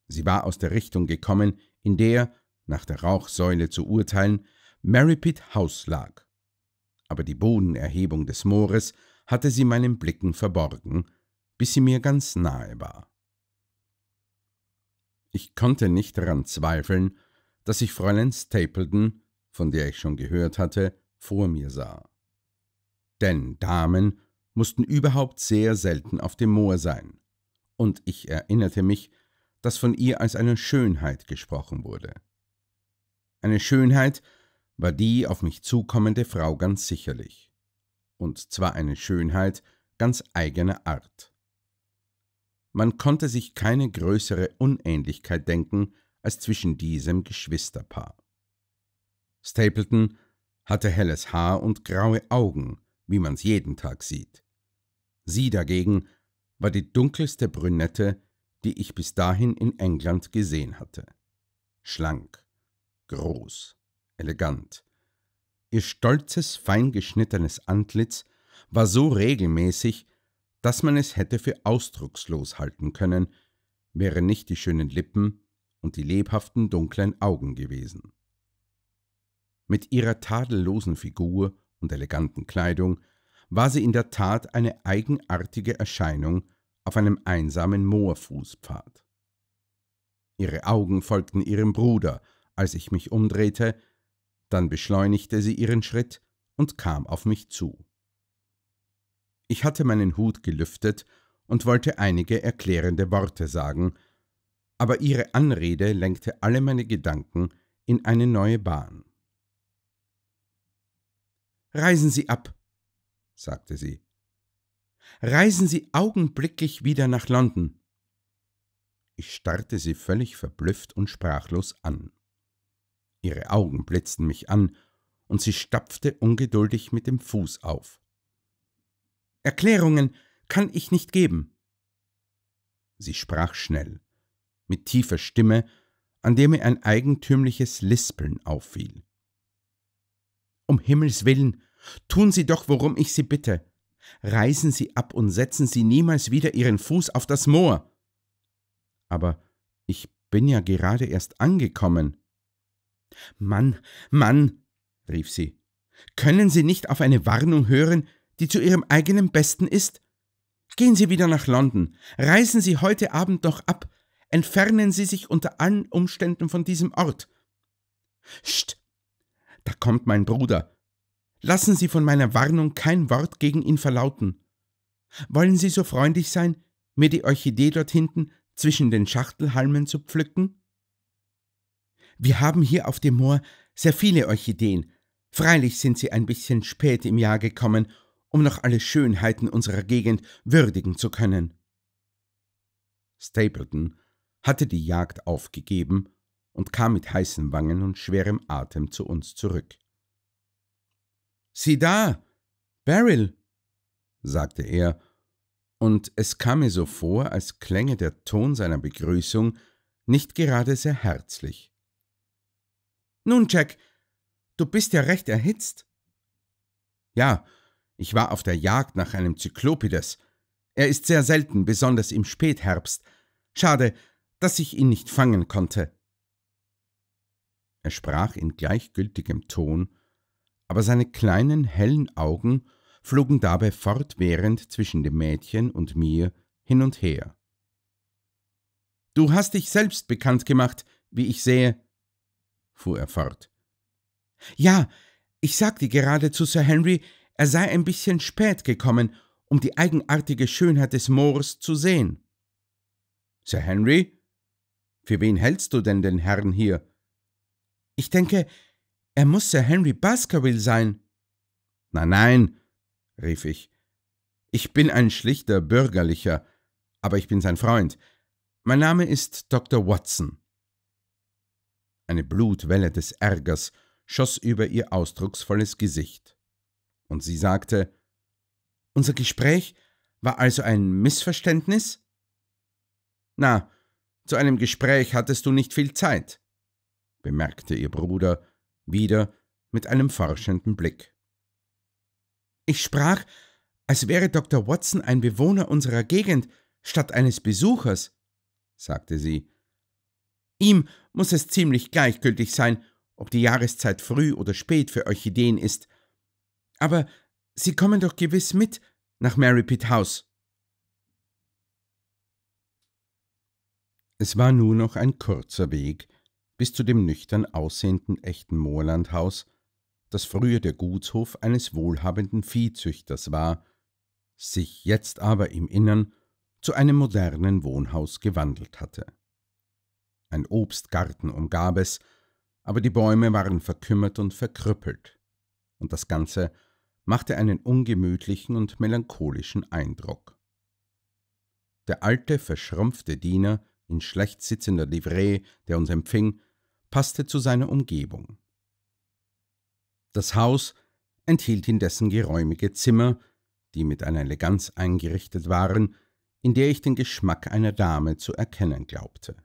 Sie war aus der Richtung gekommen, in der, nach der Rauchsäule zu urteilen, Merripit House lag. Aber die Bodenerhebung des Moores hatte sie meinen Blicken verborgen, bis sie mir ganz nahe war. Ich konnte nicht daran zweifeln, dass ich Fräulein Stapleton, von der ich schon gehört hatte, vor mir sah. Denn Damen mussten überhaupt sehr selten auf dem Moor sein, und ich erinnerte mich, dass von ihr als einer Schönheit gesprochen wurde. Eine Schönheit war die auf mich zukommende Frau ganz sicherlich, und zwar eine Schönheit ganz eigener Art. Man konnte sich keine größere Unähnlichkeit denken als zwischen diesem Geschwisterpaar. Stapleton hatte helles Haar und graue Augen, wie man's jeden Tag sieht. Sie dagegen war die dunkelste Brünette, die ich bis dahin in England gesehen hatte. Schlank, groß, elegant. Ihr stolzes, feingeschnittenes Antlitz war so regelmäßig, dass man es hätte für ausdruckslos halten können, wären nicht die schönen Lippen und die lebhaften dunklen Augen gewesen. Mit ihrer tadellosen Figur und eleganten Kleidung war sie in der Tat eine eigenartige Erscheinung auf einem einsamen Moorfußpfad. Ihre Augen folgten ihrem Bruder, als ich mich umdrehte, dann beschleunigte sie ihren Schritt und kam auf mich zu. Ich hatte meinen Hut gelüftet und wollte einige erklärende Worte sagen, aber ihre Anrede lenkte alle meine Gedanken in eine neue Bahn. Reisen Sie ab, sagte sie. Reisen Sie augenblicklich wieder nach London. Ich starrte sie völlig verblüfft und sprachlos an. Ihre Augen blitzten mich an, und sie stapfte ungeduldig mit dem Fuß auf. Erklärungen kann ich nicht geben. Sie sprach schnell, mit tiefer Stimme, an der mir ein eigentümliches Lispeln auffiel. Um Himmels willen, tun Sie doch, worum ich Sie bitte. Reisen Sie ab und setzen Sie niemals wieder Ihren Fuß auf das Moor. Aber ich bin ja gerade erst angekommen. Mann, Mann, rief sie, können Sie nicht auf eine Warnung hören, die zu Ihrem eigenen Besten ist? Gehen Sie wieder nach London, reisen Sie heute Abend noch ab, entfernen Sie sich unter allen Umständen von diesem Ort. Scht, da kommt mein Bruder. Lassen Sie von meiner Warnung kein Wort gegen ihn verlauten. Wollen Sie so freundlich sein, mir die Orchidee dort hinten zwischen den Schachtelhalmen zu pflücken? Wir haben hier auf dem Moor sehr viele Orchideen. Freilich sind sie ein bisschen spät im Jahr gekommen um noch alle Schönheiten unserer Gegend würdigen zu können. Stapleton hatte die Jagd aufgegeben und kam mit heißen Wangen und schwerem Atem zu uns zurück. Sieh da, Beryl, sagte er, und es kam mir so vor, als klänge der Ton seiner Begrüßung nicht gerade sehr herzlich. Nun, Jack, du bist ja recht erhitzt. Ja, ich war auf der Jagd nach einem Zyklopides. Er ist sehr selten, besonders im Spätherbst. Schade, dass ich ihn nicht fangen konnte. Er sprach in gleichgültigem Ton, aber seine kleinen, hellen Augen flogen dabei fortwährend zwischen dem Mädchen und mir hin und her. Du hast dich selbst bekannt gemacht, wie ich sehe, fuhr er fort. Ja, ich sagte gerade zu Sir Henry, er sei ein bisschen spät gekommen, um die eigenartige Schönheit des Moors zu sehen. Sir Henry, für wen hältst du denn den Herrn hier? Ich denke, er muss Sir Henry Baskerville sein. Nein, nein, rief ich. Ich bin ein schlichter Bürgerlicher, aber ich bin sein Freund. Mein Name ist Dr. Watson. Eine Blutwelle des Ärgers schoss über ihr ausdrucksvolles Gesicht. Und sie sagte, Unser Gespräch war also ein Missverständnis? Na, zu einem Gespräch hattest du nicht viel Zeit, bemerkte ihr Bruder wieder mit einem forschenden Blick. Ich sprach, als wäre Dr. Watson ein Bewohner unserer Gegend statt eines Besuchers, sagte sie. Ihm muss es ziemlich gleichgültig sein, ob die Jahreszeit früh oder spät für Orchideen ist, aber Sie kommen doch gewiss mit nach Mary Pitt House. Es war nur noch ein kurzer Weg bis zu dem nüchtern aussehenden echten Moorlandhaus, das früher der Gutshof eines wohlhabenden Viehzüchters war, sich jetzt aber im Innern zu einem modernen Wohnhaus gewandelt hatte. Ein Obstgarten umgab es, aber die Bäume waren verkümmert und verkrüppelt, und das Ganze machte einen ungemütlichen und melancholischen Eindruck. Der alte, verschrumpfte Diener in schlecht sitzender Livree, der uns empfing, passte zu seiner Umgebung. Das Haus enthielt indessen geräumige Zimmer, die mit einer Eleganz eingerichtet waren, in der ich den Geschmack einer Dame zu erkennen glaubte.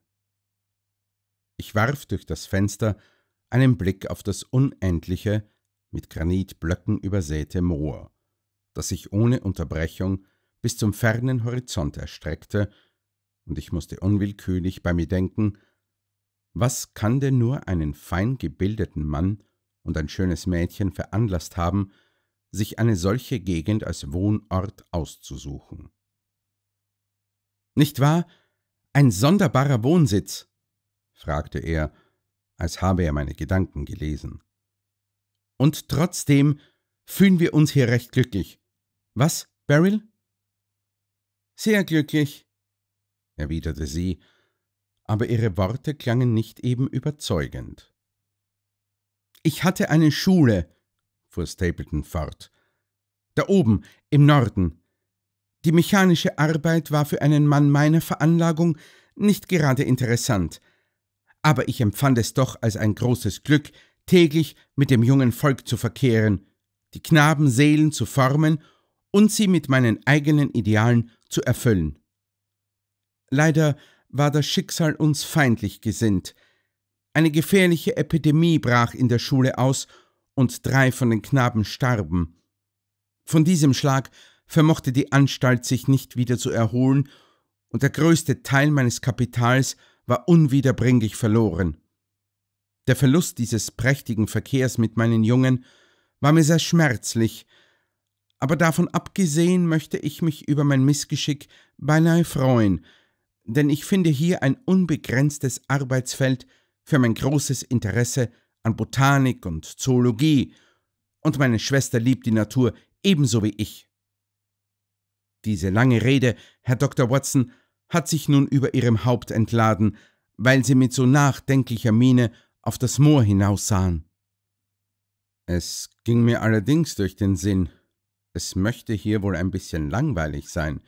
Ich warf durch das Fenster einen Blick auf das unendliche, mit Granitblöcken übersäte Moor, das sich ohne Unterbrechung bis zum fernen Horizont erstreckte, und ich musste unwillkürlich bei mir denken, was kann denn nur einen fein gebildeten Mann und ein schönes Mädchen veranlasst haben, sich eine solche Gegend als Wohnort auszusuchen? Nicht wahr? Ein sonderbarer Wohnsitz? fragte er, als habe er meine Gedanken gelesen. Und trotzdem fühlen wir uns hier recht glücklich. Was, Beryl? Sehr glücklich, erwiderte sie, aber ihre Worte klangen nicht eben überzeugend. Ich hatte eine Schule, fuhr Stapleton fort, da oben, im Norden. Die mechanische Arbeit war für einen Mann meiner Veranlagung nicht gerade interessant, aber ich empfand es doch als ein großes Glück, täglich mit dem jungen Volk zu verkehren, die Knabenseelen zu formen und sie mit meinen eigenen Idealen zu erfüllen. Leider war das Schicksal uns feindlich gesinnt. Eine gefährliche Epidemie brach in der Schule aus und drei von den Knaben starben. Von diesem Schlag vermochte die Anstalt sich nicht wieder zu erholen, und der größte Teil meines Kapitals war unwiederbringlich verloren. Der Verlust dieses prächtigen Verkehrs mit meinen Jungen war mir sehr schmerzlich, aber davon abgesehen möchte ich mich über mein Missgeschick beinahe freuen, denn ich finde hier ein unbegrenztes Arbeitsfeld für mein großes Interesse an Botanik und Zoologie, und meine Schwester liebt die Natur ebenso wie ich. Diese lange Rede, Herr Dr. Watson, hat sich nun über ihrem Haupt entladen, weil sie mit so nachdenklicher Miene auf das Moor hinaussahen. Es ging mir allerdings durch den Sinn, es möchte hier wohl ein bisschen langweilig sein,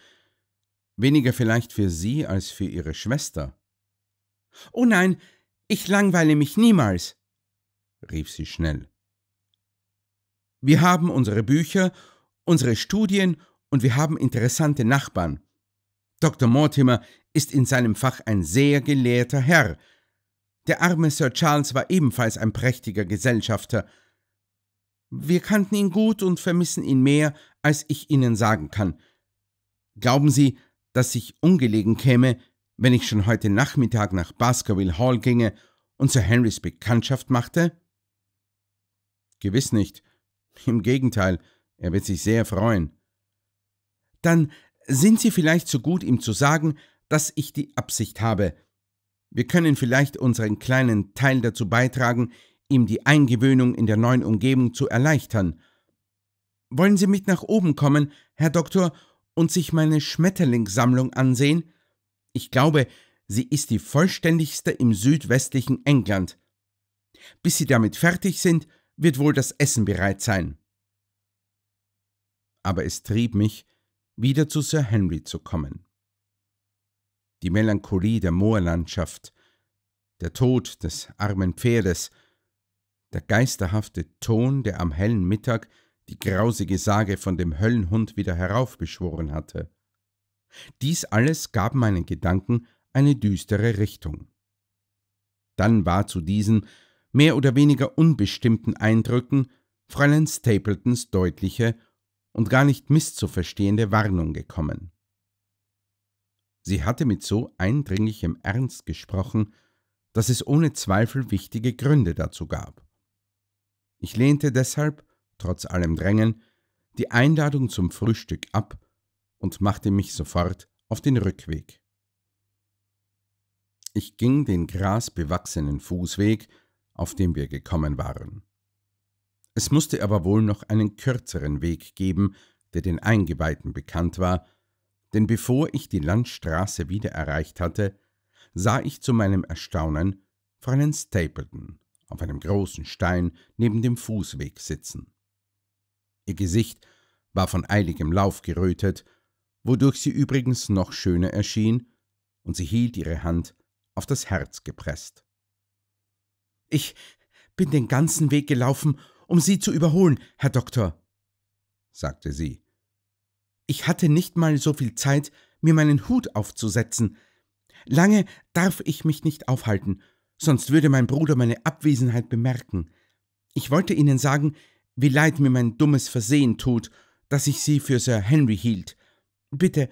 weniger vielleicht für sie als für ihre Schwester. Oh nein, ich langweile mich niemals, rief sie schnell. Wir haben unsere Bücher, unsere Studien und wir haben interessante Nachbarn. Dr. Mortimer ist in seinem Fach ein sehr gelehrter Herr, der arme Sir Charles war ebenfalls ein prächtiger Gesellschafter. Wir kannten ihn gut und vermissen ihn mehr, als ich Ihnen sagen kann. Glauben Sie, dass ich ungelegen käme, wenn ich schon heute Nachmittag nach Baskerville Hall ginge und Sir Henrys Bekanntschaft machte? Gewiss nicht. Im Gegenteil, er wird sich sehr freuen. Dann sind Sie vielleicht so gut, ihm zu sagen, dass ich die Absicht habe, wir können vielleicht unseren kleinen Teil dazu beitragen, ihm die Eingewöhnung in der neuen Umgebung zu erleichtern. Wollen Sie mit nach oben kommen, Herr Doktor, und sich meine Schmetterlingssammlung ansehen? Ich glaube, sie ist die vollständigste im südwestlichen England. Bis Sie damit fertig sind, wird wohl das Essen bereit sein. Aber es trieb mich, wieder zu Sir Henry zu kommen die Melancholie der Moorlandschaft, der Tod des armen Pferdes, der geisterhafte Ton, der am hellen Mittag die grausige Sage von dem Höllenhund wieder heraufbeschworen hatte. Dies alles gab meinen Gedanken eine düstere Richtung. Dann war zu diesen mehr oder weniger unbestimmten Eindrücken Fräulein Stapletons deutliche und gar nicht misszuverstehende Warnung gekommen. Sie hatte mit so eindringlichem Ernst gesprochen, dass es ohne Zweifel wichtige Gründe dazu gab. Ich lehnte deshalb, trotz allem Drängen, die Einladung zum Frühstück ab und machte mich sofort auf den Rückweg. Ich ging den grasbewachsenen Fußweg, auf dem wir gekommen waren. Es musste aber wohl noch einen kürzeren Weg geben, der den Eingeweihten bekannt war, denn bevor ich die Landstraße wieder erreicht hatte, sah ich zu meinem Erstaunen Fräulein Stapleton auf einem großen Stein neben dem Fußweg sitzen. Ihr Gesicht war von eiligem Lauf gerötet, wodurch sie übrigens noch schöner erschien, und sie hielt ihre Hand auf das Herz gepresst. Ich bin den ganzen Weg gelaufen, um Sie zu überholen, Herr Doktor, sagte sie. Ich hatte nicht mal so viel Zeit, mir meinen Hut aufzusetzen. Lange darf ich mich nicht aufhalten, sonst würde mein Bruder meine Abwesenheit bemerken. Ich wollte Ihnen sagen, wie leid mir mein dummes Versehen tut, dass ich Sie für Sir Henry hielt. Bitte,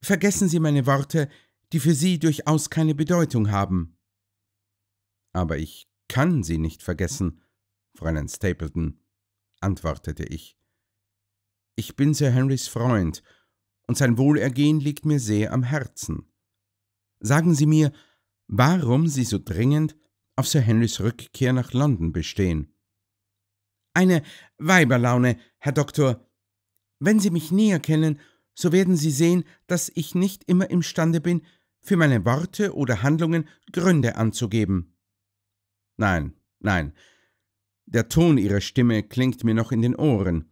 vergessen Sie meine Worte, die für Sie durchaus keine Bedeutung haben. Aber ich kann sie nicht vergessen, Fräulein Stapleton, antwortete ich. Ich bin Sir Henrys Freund, und sein Wohlergehen liegt mir sehr am Herzen. Sagen Sie mir, warum Sie so dringend auf Sir Henrys Rückkehr nach London bestehen. Eine Weiberlaune, Herr Doktor. Wenn Sie mich näher kennen, so werden Sie sehen, dass ich nicht immer imstande bin, für meine Worte oder Handlungen Gründe anzugeben. Nein, nein. Der Ton Ihrer Stimme klingt mir noch in den Ohren.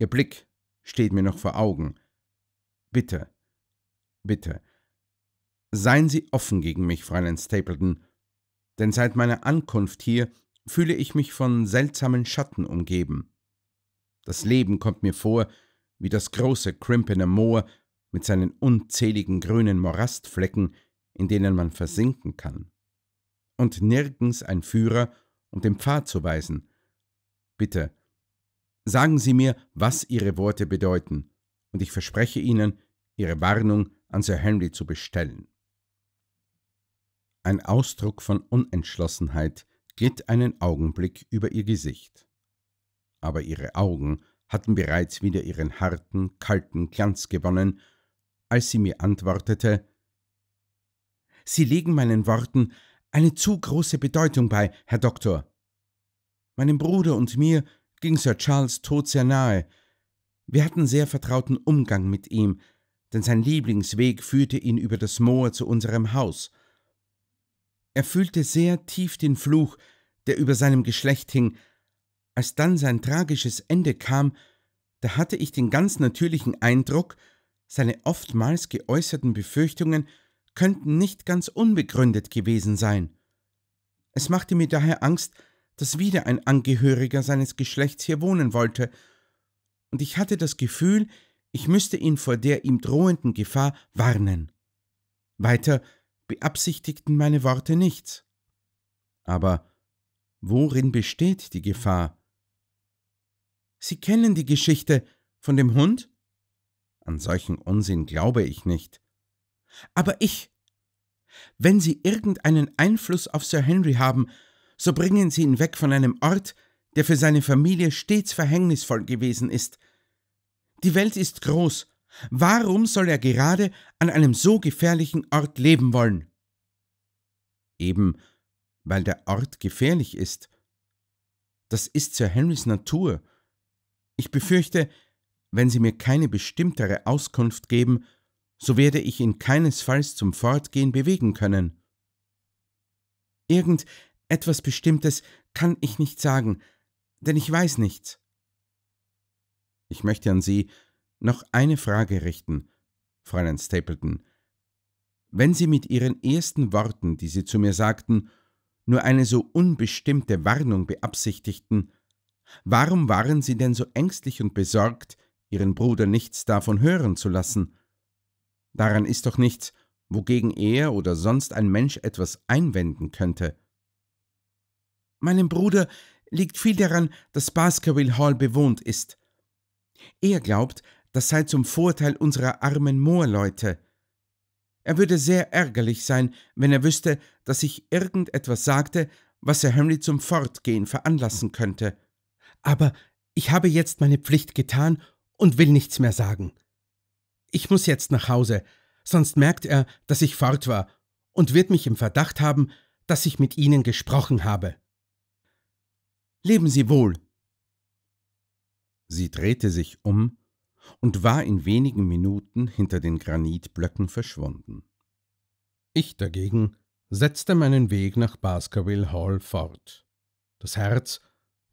Ihr Blick steht mir noch vor Augen. Bitte, bitte, seien Sie offen gegen mich, Fräulein Stapleton, denn seit meiner Ankunft hier fühle ich mich von seltsamen Schatten umgeben. Das Leben kommt mir vor wie das große Crimpener Moor mit seinen unzähligen grünen Morastflecken, in denen man versinken kann. Und nirgends ein Führer, um den Pfad zu weisen. Bitte, Sagen Sie mir, was Ihre Worte bedeuten, und ich verspreche Ihnen, Ihre Warnung an Sir Henry zu bestellen. Ein Ausdruck von Unentschlossenheit glitt einen Augenblick über ihr Gesicht. Aber ihre Augen hatten bereits wieder ihren harten, kalten Glanz gewonnen, als sie mir antwortete Sie legen meinen Worten eine zu große Bedeutung bei, Herr Doktor. Meinem Bruder und mir ging Sir Charles Tod sehr nahe. Wir hatten sehr vertrauten Umgang mit ihm, denn sein Lieblingsweg führte ihn über das Moor zu unserem Haus. Er fühlte sehr tief den Fluch, der über seinem Geschlecht hing. Als dann sein tragisches Ende kam, da hatte ich den ganz natürlichen Eindruck, seine oftmals geäußerten Befürchtungen könnten nicht ganz unbegründet gewesen sein. Es machte mir daher Angst, dass wieder ein Angehöriger seines Geschlechts hier wohnen wollte, und ich hatte das Gefühl, ich müsste ihn vor der ihm drohenden Gefahr warnen. Weiter beabsichtigten meine Worte nichts. Aber worin besteht die Gefahr? Sie kennen die Geschichte von dem Hund? An solchen Unsinn glaube ich nicht. Aber ich. Wenn Sie irgendeinen Einfluss auf Sir Henry haben, so bringen sie ihn weg von einem Ort, der für seine Familie stets verhängnisvoll gewesen ist. Die Welt ist groß. Warum soll er gerade an einem so gefährlichen Ort leben wollen? Eben, weil der Ort gefährlich ist. Das ist Sir Henrys Natur. Ich befürchte, wenn Sie mir keine bestimmtere Auskunft geben, so werde ich ihn keinesfalls zum Fortgehen bewegen können. Irgend etwas Bestimmtes kann ich nicht sagen, denn ich weiß nichts. Ich möchte an Sie noch eine Frage richten, Fräulein Stapleton. Wenn Sie mit Ihren ersten Worten, die Sie zu mir sagten, nur eine so unbestimmte Warnung beabsichtigten, warum waren Sie denn so ängstlich und besorgt, Ihren Bruder nichts davon hören zu lassen? Daran ist doch nichts, wogegen er oder sonst ein Mensch etwas einwenden könnte. Meinem Bruder liegt viel daran, dass Baskerville Hall bewohnt ist. Er glaubt, das sei zum Vorteil unserer armen Moorleute. Er würde sehr ärgerlich sein, wenn er wüsste, dass ich irgendetwas sagte, was Herr Hamley zum Fortgehen veranlassen könnte. Aber ich habe jetzt meine Pflicht getan und will nichts mehr sagen. Ich muss jetzt nach Hause, sonst merkt er, dass ich fort war und wird mich im Verdacht haben, dass ich mit Ihnen gesprochen habe. Leben Sie wohl! Sie drehte sich um und war in wenigen Minuten hinter den Granitblöcken verschwunden. Ich dagegen setzte meinen Weg nach Baskerville Hall fort, das Herz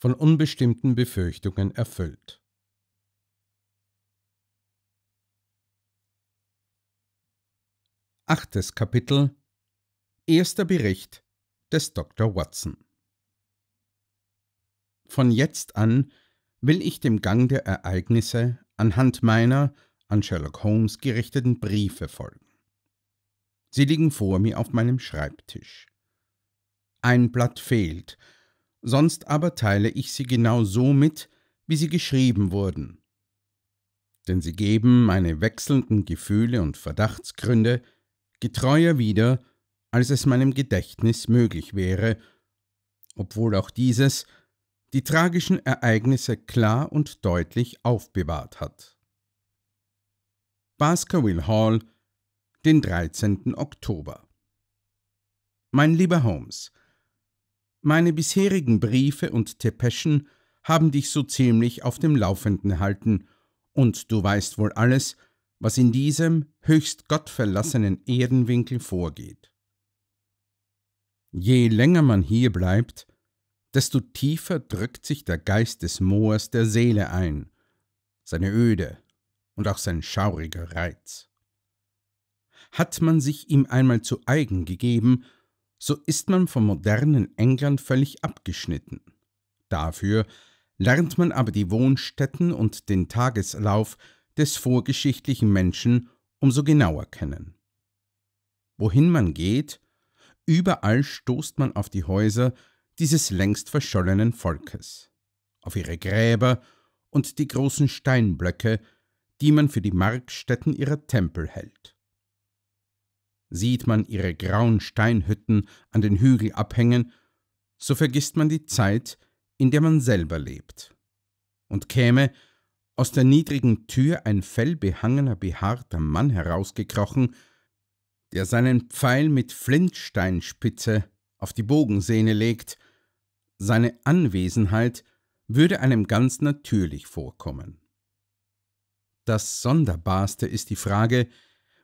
von unbestimmten Befürchtungen erfüllt. Achtes Kapitel Erster Bericht des Dr. Watson von jetzt an will ich dem Gang der Ereignisse anhand meiner an Sherlock Holmes gerichteten Briefe folgen. Sie liegen vor mir auf meinem Schreibtisch. Ein Blatt fehlt, sonst aber teile ich sie genau so mit, wie sie geschrieben wurden. Denn sie geben meine wechselnden Gefühle und Verdachtsgründe getreuer wieder, als es meinem Gedächtnis möglich wäre, obwohl auch dieses die tragischen Ereignisse klar und deutlich aufbewahrt hat. Baskerville Hall, den 13. Oktober. Mein lieber Holmes, meine bisherigen Briefe und Depeschen haben dich so ziemlich auf dem Laufenden erhalten, und du weißt wohl alles, was in diesem höchst gottverlassenen Erdenwinkel vorgeht. Je länger man hier bleibt, desto tiefer drückt sich der Geist des Moors der Seele ein, seine Öde und auch sein schauriger Reiz. Hat man sich ihm einmal zu eigen gegeben, so ist man vom modernen England völlig abgeschnitten. Dafür lernt man aber die Wohnstätten und den Tageslauf des vorgeschichtlichen Menschen umso genauer kennen. Wohin man geht, überall stoßt man auf die Häuser, dieses längst verschollenen Volkes, auf ihre Gräber und die großen Steinblöcke, die man für die Markstätten ihrer Tempel hält. Sieht man ihre grauen Steinhütten an den Hügel abhängen, so vergisst man die Zeit, in der man selber lebt, und käme, aus der niedrigen Tür ein fellbehangener, behaarter Mann herausgekrochen, der seinen Pfeil mit Flintsteinspitze auf die Bogensehne legt seine Anwesenheit würde einem ganz natürlich vorkommen. Das Sonderbarste ist die Frage,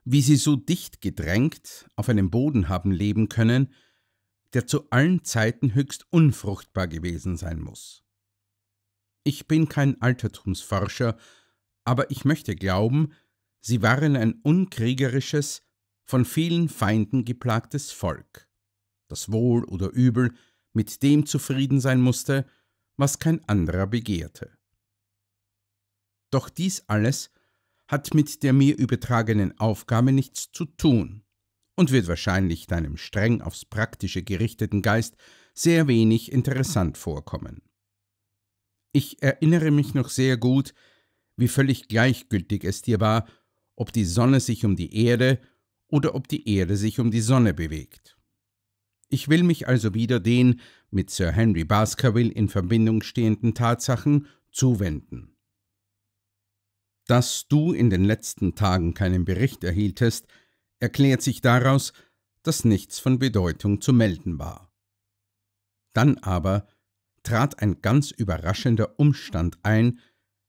wie sie so dicht gedrängt auf einem Boden haben leben können, der zu allen Zeiten höchst unfruchtbar gewesen sein muss. Ich bin kein Altertumsforscher, aber ich möchte glauben, sie waren ein unkriegerisches, von vielen Feinden geplagtes Volk, das wohl oder übel mit dem zufrieden sein musste, was kein anderer begehrte. Doch dies alles hat mit der mir übertragenen Aufgabe nichts zu tun und wird wahrscheinlich deinem streng aufs Praktische gerichteten Geist sehr wenig interessant vorkommen. Ich erinnere mich noch sehr gut, wie völlig gleichgültig es dir war, ob die Sonne sich um die Erde oder ob die Erde sich um die Sonne bewegt. Ich will mich also wieder den mit Sir Henry Baskerville in Verbindung stehenden Tatsachen zuwenden. Dass du in den letzten Tagen keinen Bericht erhieltest, erklärt sich daraus, dass nichts von Bedeutung zu melden war. Dann aber trat ein ganz überraschender Umstand ein,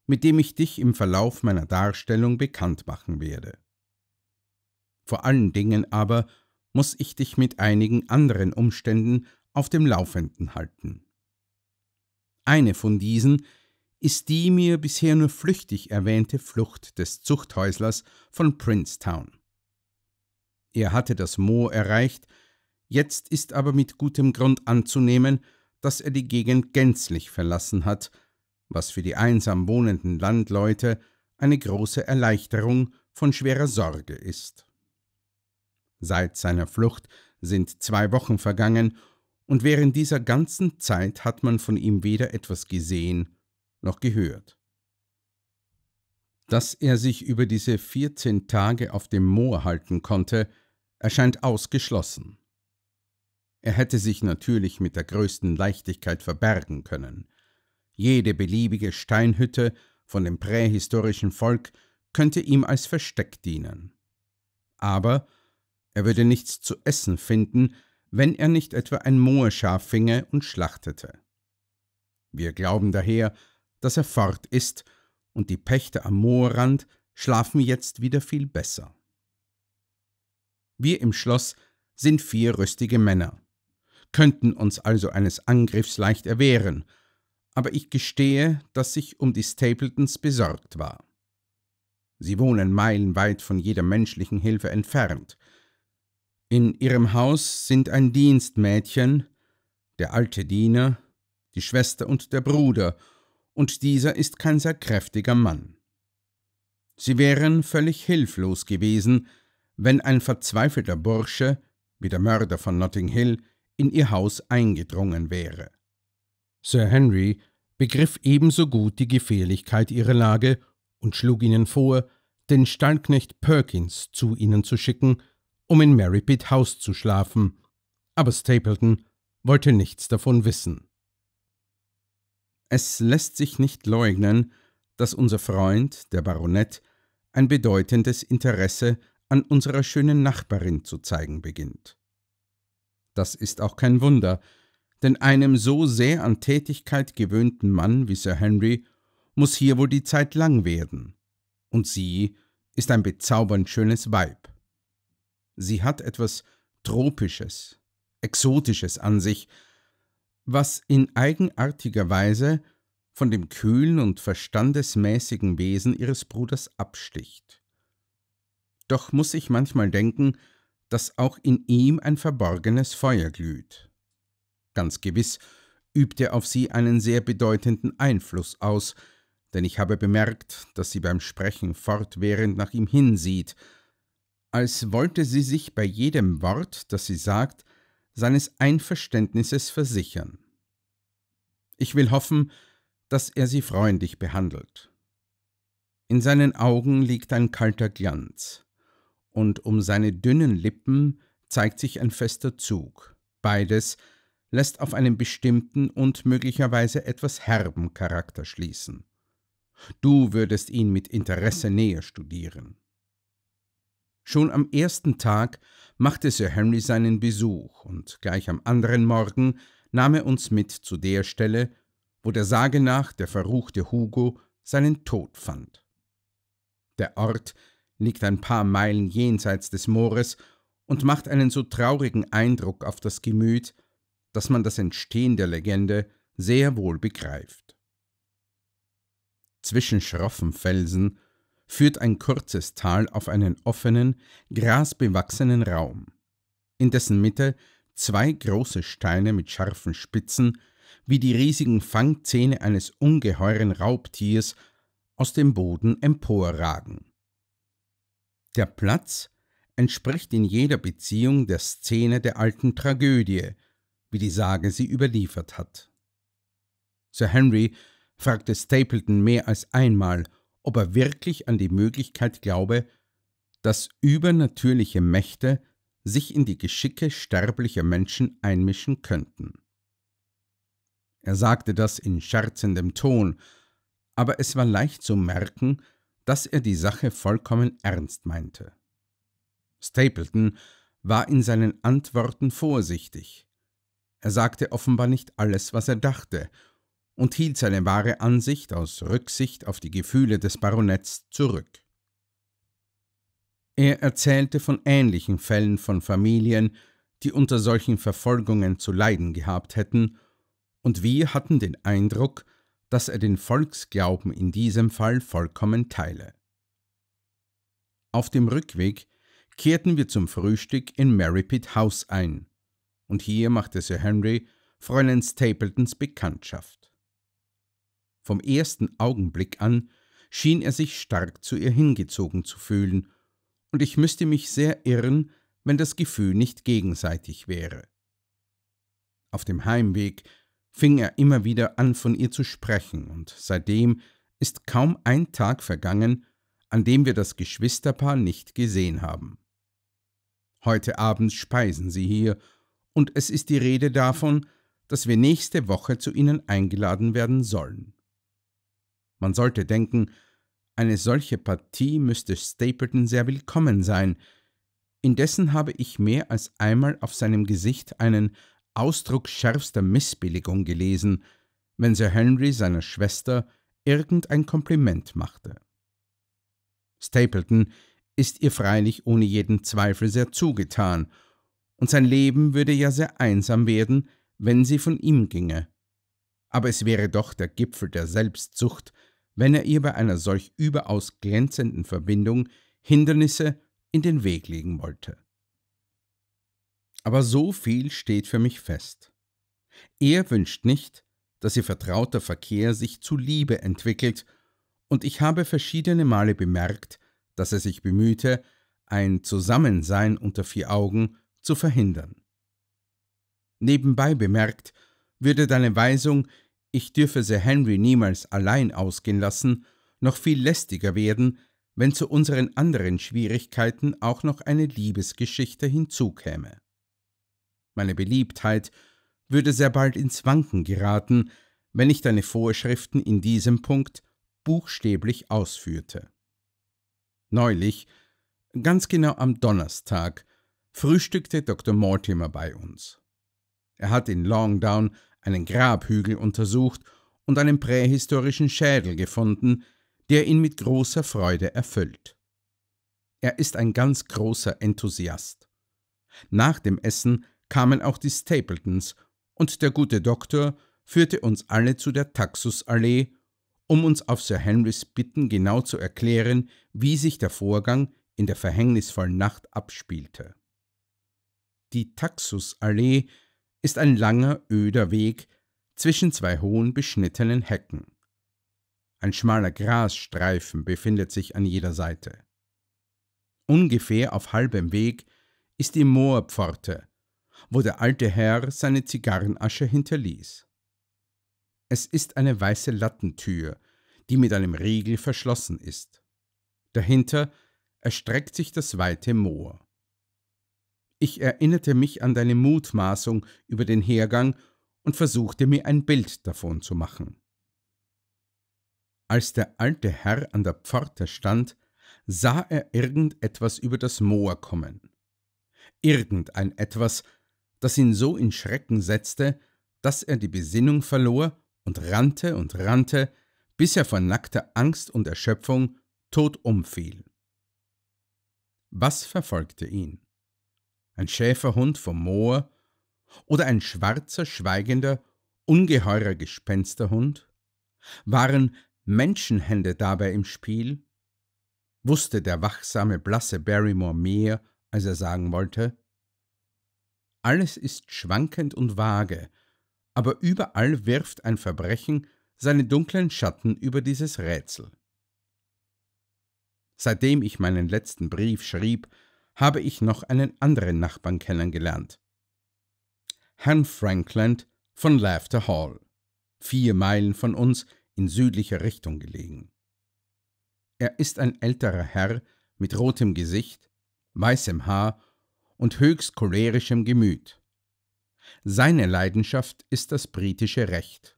mit dem ich dich im Verlauf meiner Darstellung bekannt machen werde. Vor allen Dingen aber muss ich dich mit einigen anderen Umständen auf dem Laufenden halten. Eine von diesen ist die mir bisher nur flüchtig erwähnte Flucht des Zuchthäuslers von Princetown. Er hatte das Moor erreicht, jetzt ist aber mit gutem Grund anzunehmen, dass er die Gegend gänzlich verlassen hat, was für die einsam wohnenden Landleute eine große Erleichterung von schwerer Sorge ist. Seit seiner Flucht sind zwei Wochen vergangen, und während dieser ganzen Zeit hat man von ihm weder etwas gesehen noch gehört. Dass er sich über diese 14 Tage auf dem Moor halten konnte, erscheint ausgeschlossen. Er hätte sich natürlich mit der größten Leichtigkeit verbergen können. Jede beliebige Steinhütte von dem prähistorischen Volk könnte ihm als Versteck dienen. Aber er würde nichts zu essen finden, wenn er nicht etwa ein Moorschaf finge und schlachtete. Wir glauben daher, dass er fort ist, und die Pächter am Moorrand schlafen jetzt wieder viel besser. Wir im Schloss sind vier rüstige Männer, könnten uns also eines Angriffs leicht erwehren, aber ich gestehe, dass ich um die Stapletons besorgt war. Sie wohnen meilenweit von jeder menschlichen Hilfe entfernt, in ihrem Haus sind ein Dienstmädchen, der alte Diener, die Schwester und der Bruder, und dieser ist kein sehr kräftiger Mann. Sie wären völlig hilflos gewesen, wenn ein verzweifelter Bursche, wie der Mörder von Notting Hill, in ihr Haus eingedrungen wäre. Sir Henry begriff ebenso gut die Gefährlichkeit ihrer Lage und schlug ihnen vor, den Stallknecht Perkins zu ihnen zu schicken, um in Merripit House zu schlafen, aber Stapleton wollte nichts davon wissen. Es lässt sich nicht leugnen, dass unser Freund, der Baronet, ein bedeutendes Interesse an unserer schönen Nachbarin zu zeigen beginnt. Das ist auch kein Wunder, denn einem so sehr an Tätigkeit gewöhnten Mann wie Sir Henry muss hier wohl die Zeit lang werden. Und sie ist ein bezaubernd schönes Weib. Sie hat etwas Tropisches, Exotisches an sich, was in eigenartiger Weise von dem kühlen und verstandesmäßigen Wesen ihres Bruders absticht. Doch muss ich manchmal denken, dass auch in ihm ein verborgenes Feuer glüht. Ganz gewiss übt er auf sie einen sehr bedeutenden Einfluss aus, denn ich habe bemerkt, dass sie beim Sprechen fortwährend nach ihm hinsieht, als wollte sie sich bei jedem Wort, das sie sagt, seines Einverständnisses versichern. Ich will hoffen, dass er sie freundlich behandelt. In seinen Augen liegt ein kalter Glanz, und um seine dünnen Lippen zeigt sich ein fester Zug. Beides lässt auf einen bestimmten und möglicherweise etwas herben Charakter schließen. Du würdest ihn mit Interesse näher studieren. Schon am ersten Tag machte Sir Henry seinen Besuch, und gleich am anderen Morgen nahm er uns mit zu der Stelle, wo der Sage nach der verruchte Hugo seinen Tod fand. Der Ort liegt ein paar Meilen jenseits des Moores und macht einen so traurigen Eindruck auf das Gemüt, dass man das Entstehen der Legende sehr wohl begreift. Zwischen schroffen Felsen führt ein kurzes Tal auf einen offenen, grasbewachsenen Raum, in dessen Mitte zwei große Steine mit scharfen Spitzen, wie die riesigen Fangzähne eines ungeheuren Raubtiers, aus dem Boden emporragen. Der Platz entspricht in jeder Beziehung der Szene der alten Tragödie, wie die Sage sie überliefert hat. Sir Henry fragte Stapleton mehr als einmal, ob er wirklich an die Möglichkeit glaube, dass übernatürliche Mächte sich in die Geschicke sterblicher Menschen einmischen könnten. Er sagte das in scherzendem Ton, aber es war leicht zu merken, dass er die Sache vollkommen ernst meinte. Stapleton war in seinen Antworten vorsichtig. Er sagte offenbar nicht alles, was er dachte, und hielt seine wahre Ansicht aus Rücksicht auf die Gefühle des Baronets zurück. Er erzählte von ähnlichen Fällen von Familien, die unter solchen Verfolgungen zu leiden gehabt hätten, und wir hatten den Eindruck, dass er den Volksglauben in diesem Fall vollkommen teile. Auf dem Rückweg kehrten wir zum Frühstück in Merripit House ein, und hier machte Sir Henry Fräulein Stapletons Bekanntschaft. Vom ersten Augenblick an schien er sich stark zu ihr hingezogen zu fühlen, und ich müsste mich sehr irren, wenn das Gefühl nicht gegenseitig wäre. Auf dem Heimweg fing er immer wieder an, von ihr zu sprechen, und seitdem ist kaum ein Tag vergangen, an dem wir das Geschwisterpaar nicht gesehen haben. Heute Abend speisen sie hier, und es ist die Rede davon, dass wir nächste Woche zu ihnen eingeladen werden sollen. Man sollte denken, eine solche Partie müsste Stapleton sehr willkommen sein. Indessen habe ich mehr als einmal auf seinem Gesicht einen Ausdruck schärfster Missbilligung gelesen, wenn Sir Henry seiner Schwester irgendein Kompliment machte. Stapleton ist ihr freilich ohne jeden Zweifel sehr zugetan, und sein Leben würde ja sehr einsam werden, wenn sie von ihm ginge. Aber es wäre doch der Gipfel der Selbstsucht, wenn er ihr bei einer solch überaus glänzenden Verbindung Hindernisse in den Weg legen wollte. Aber so viel steht für mich fest. Er wünscht nicht, dass ihr vertrauter Verkehr sich zu Liebe entwickelt, und ich habe verschiedene Male bemerkt, dass er sich bemühte, ein Zusammensein unter vier Augen zu verhindern. Nebenbei bemerkt, würde deine Weisung ich dürfe Sir Henry niemals allein ausgehen lassen, noch viel lästiger werden, wenn zu unseren anderen Schwierigkeiten auch noch eine Liebesgeschichte hinzukäme. Meine Beliebtheit würde sehr bald ins Wanken geraten, wenn ich deine Vorschriften in diesem Punkt buchstäblich ausführte. Neulich, ganz genau am Donnerstag, frühstückte Dr. Mortimer bei uns. Er hat in Longdown einen Grabhügel untersucht und einen prähistorischen Schädel gefunden, der ihn mit großer Freude erfüllt. Er ist ein ganz großer Enthusiast. Nach dem Essen kamen auch die Stapletons und der gute Doktor führte uns alle zu der Taxusallee, um uns auf Sir Henrys Bitten genau zu erklären, wie sich der Vorgang in der verhängnisvollen Nacht abspielte. Die Taxusallee ist ein langer, öder Weg zwischen zwei hohen, beschnittenen Hecken. Ein schmaler Grasstreifen befindet sich an jeder Seite. Ungefähr auf halbem Weg ist die Moorpforte, wo der alte Herr seine Zigarrenasche hinterließ. Es ist eine weiße Lattentür, die mit einem Riegel verschlossen ist. Dahinter erstreckt sich das weite Moor. Ich erinnerte mich an deine Mutmaßung über den Hergang und versuchte mir ein Bild davon zu machen. Als der alte Herr an der Pforte stand, sah er irgendetwas über das Moor kommen. Irgendein etwas, das ihn so in Schrecken setzte, dass er die Besinnung verlor und rannte und rannte, bis er vor nackter Angst und Erschöpfung tot umfiel. Was verfolgte ihn? ein Schäferhund vom Moor oder ein schwarzer, schweigender, ungeheurer Gespensterhund? Waren Menschenhände dabei im Spiel? Wusste der wachsame, blasse Barrymore mehr, als er sagen wollte? Alles ist schwankend und vage, aber überall wirft ein Verbrechen seine dunklen Schatten über dieses Rätsel. Seitdem ich meinen letzten Brief schrieb, habe ich noch einen anderen Nachbarn kennengelernt. Herrn Frankland von Laughter Hall, vier Meilen von uns in südlicher Richtung gelegen. Er ist ein älterer Herr mit rotem Gesicht, weißem Haar und höchst cholerischem Gemüt. Seine Leidenschaft ist das britische Recht,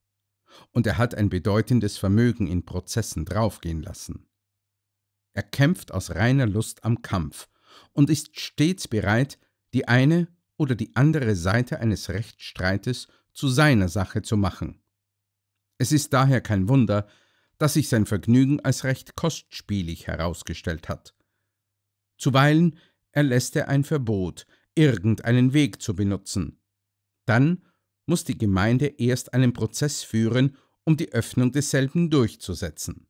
und er hat ein bedeutendes Vermögen in Prozessen draufgehen lassen. Er kämpft aus reiner Lust am Kampf und ist stets bereit, die eine oder die andere Seite eines Rechtsstreites zu seiner Sache zu machen. Es ist daher kein Wunder, dass sich sein Vergnügen als recht kostspielig herausgestellt hat. Zuweilen erlässt er ein Verbot, irgendeinen Weg zu benutzen. Dann muss die Gemeinde erst einen Prozess führen, um die Öffnung desselben durchzusetzen.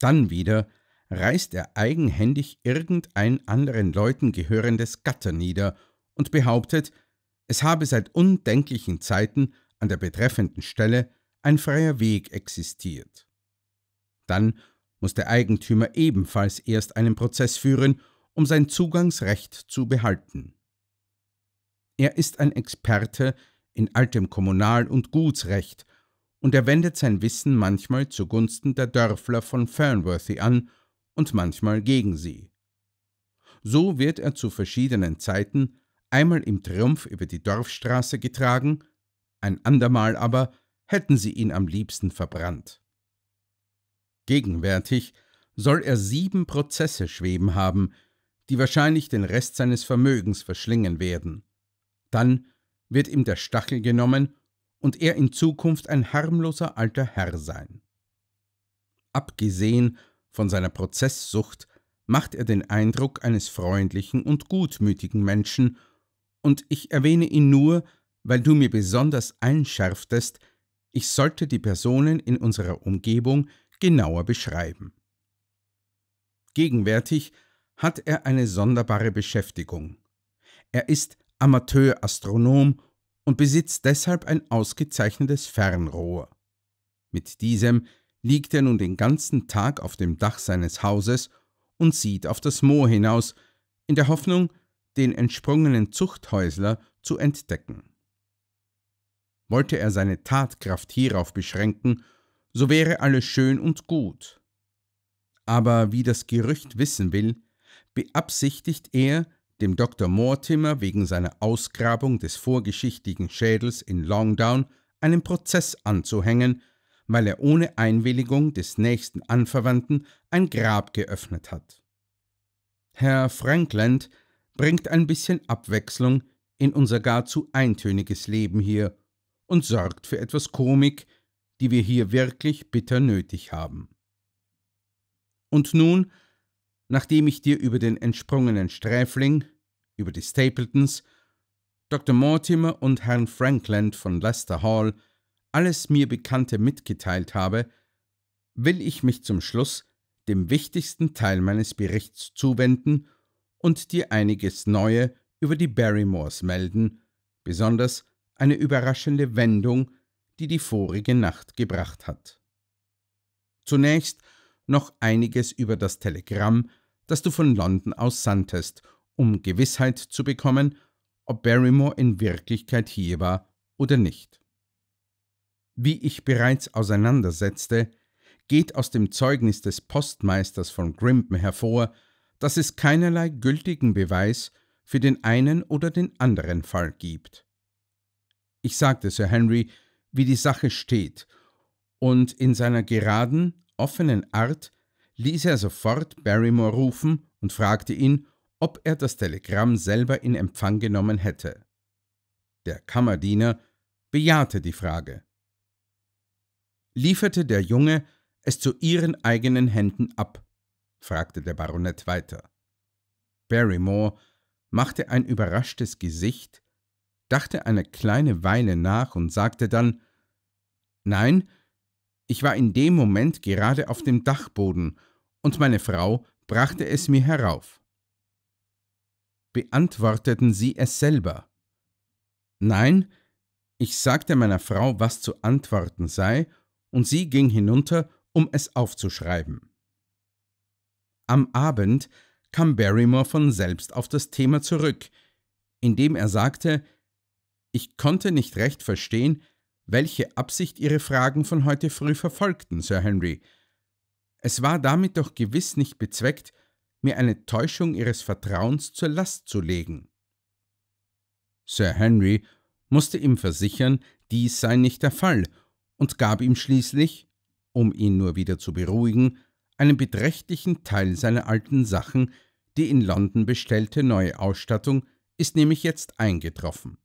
Dann wieder reißt er eigenhändig irgendein anderen Leuten gehörendes Gatter nieder und behauptet, es habe seit undenklichen Zeiten an der betreffenden Stelle ein freier Weg existiert. Dann muss der Eigentümer ebenfalls erst einen Prozess führen, um sein Zugangsrecht zu behalten. Er ist ein Experte in altem Kommunal- und Gutsrecht und er wendet sein Wissen manchmal zugunsten der Dörfler von Fernworthy an und manchmal gegen sie. So wird er zu verschiedenen Zeiten einmal im Triumph über die Dorfstraße getragen, ein andermal aber hätten sie ihn am liebsten verbrannt. Gegenwärtig soll er sieben Prozesse schweben haben, die wahrscheinlich den Rest seines Vermögens verschlingen werden. Dann wird ihm der Stachel genommen und er in Zukunft ein harmloser alter Herr sein. Abgesehen von von seiner Prozesssucht macht er den Eindruck eines freundlichen und gutmütigen Menschen, und ich erwähne ihn nur, weil du mir besonders einschärftest, ich sollte die Personen in unserer Umgebung genauer beschreiben. Gegenwärtig hat er eine sonderbare Beschäftigung. Er ist Amateurastronom und besitzt deshalb ein ausgezeichnetes Fernrohr. Mit diesem liegt er nun den ganzen Tag auf dem Dach seines Hauses und sieht auf das Moor hinaus, in der Hoffnung, den entsprungenen Zuchthäusler zu entdecken. Wollte er seine Tatkraft hierauf beschränken, so wäre alles schön und gut. Aber wie das Gerücht wissen will, beabsichtigt er, dem Dr. Mortimer wegen seiner Ausgrabung des vorgeschichtigen Schädels in Longdown einen Prozess anzuhängen, weil er ohne Einwilligung des nächsten Anverwandten ein Grab geöffnet hat. Herr Frankland bringt ein bisschen Abwechslung in unser gar zu eintöniges Leben hier und sorgt für etwas Komik, die wir hier wirklich bitter nötig haben. Und nun, nachdem ich dir über den entsprungenen Sträfling, über die Stapletons, Dr. Mortimer und Herrn Frankland von Leicester Hall alles mir Bekannte mitgeteilt habe, will ich mich zum Schluss dem wichtigsten Teil meines Berichts zuwenden und dir einiges Neue über die Barrymores melden, besonders eine überraschende Wendung, die die vorige Nacht gebracht hat. Zunächst noch einiges über das Telegramm, das du von London aus sandtest, um Gewissheit zu bekommen, ob Barrymore in Wirklichkeit hier war oder nicht. Wie ich bereits auseinandersetzte, geht aus dem Zeugnis des Postmeisters von Grimpen hervor, dass es keinerlei gültigen Beweis für den einen oder den anderen Fall gibt. Ich sagte Sir Henry, wie die Sache steht, und in seiner geraden, offenen Art ließ er sofort Barrymore rufen und fragte ihn, ob er das Telegramm selber in Empfang genommen hätte. Der Kammerdiener bejahte die Frage. Lieferte der Junge es zu ihren eigenen Händen ab? fragte der Baronet weiter. Barrymore machte ein überraschtes Gesicht, dachte eine kleine Weile nach und sagte dann Nein, ich war in dem Moment gerade auf dem Dachboden, und meine Frau brachte es mir herauf. Beantworteten Sie es selber? Nein, ich sagte meiner Frau, was zu antworten sei, und sie ging hinunter, um es aufzuschreiben. Am Abend kam Barrymore von selbst auf das Thema zurück, indem er sagte, ich konnte nicht recht verstehen, welche Absicht Ihre Fragen von heute früh verfolgten, Sir Henry. Es war damit doch gewiss nicht bezweckt, mir eine Täuschung Ihres Vertrauens zur Last zu legen. Sir Henry musste ihm versichern, dies sei nicht der Fall und gab ihm schließlich, um ihn nur wieder zu beruhigen, einen beträchtlichen Teil seiner alten Sachen, die in London bestellte neue Ausstattung ist nämlich jetzt eingetroffen.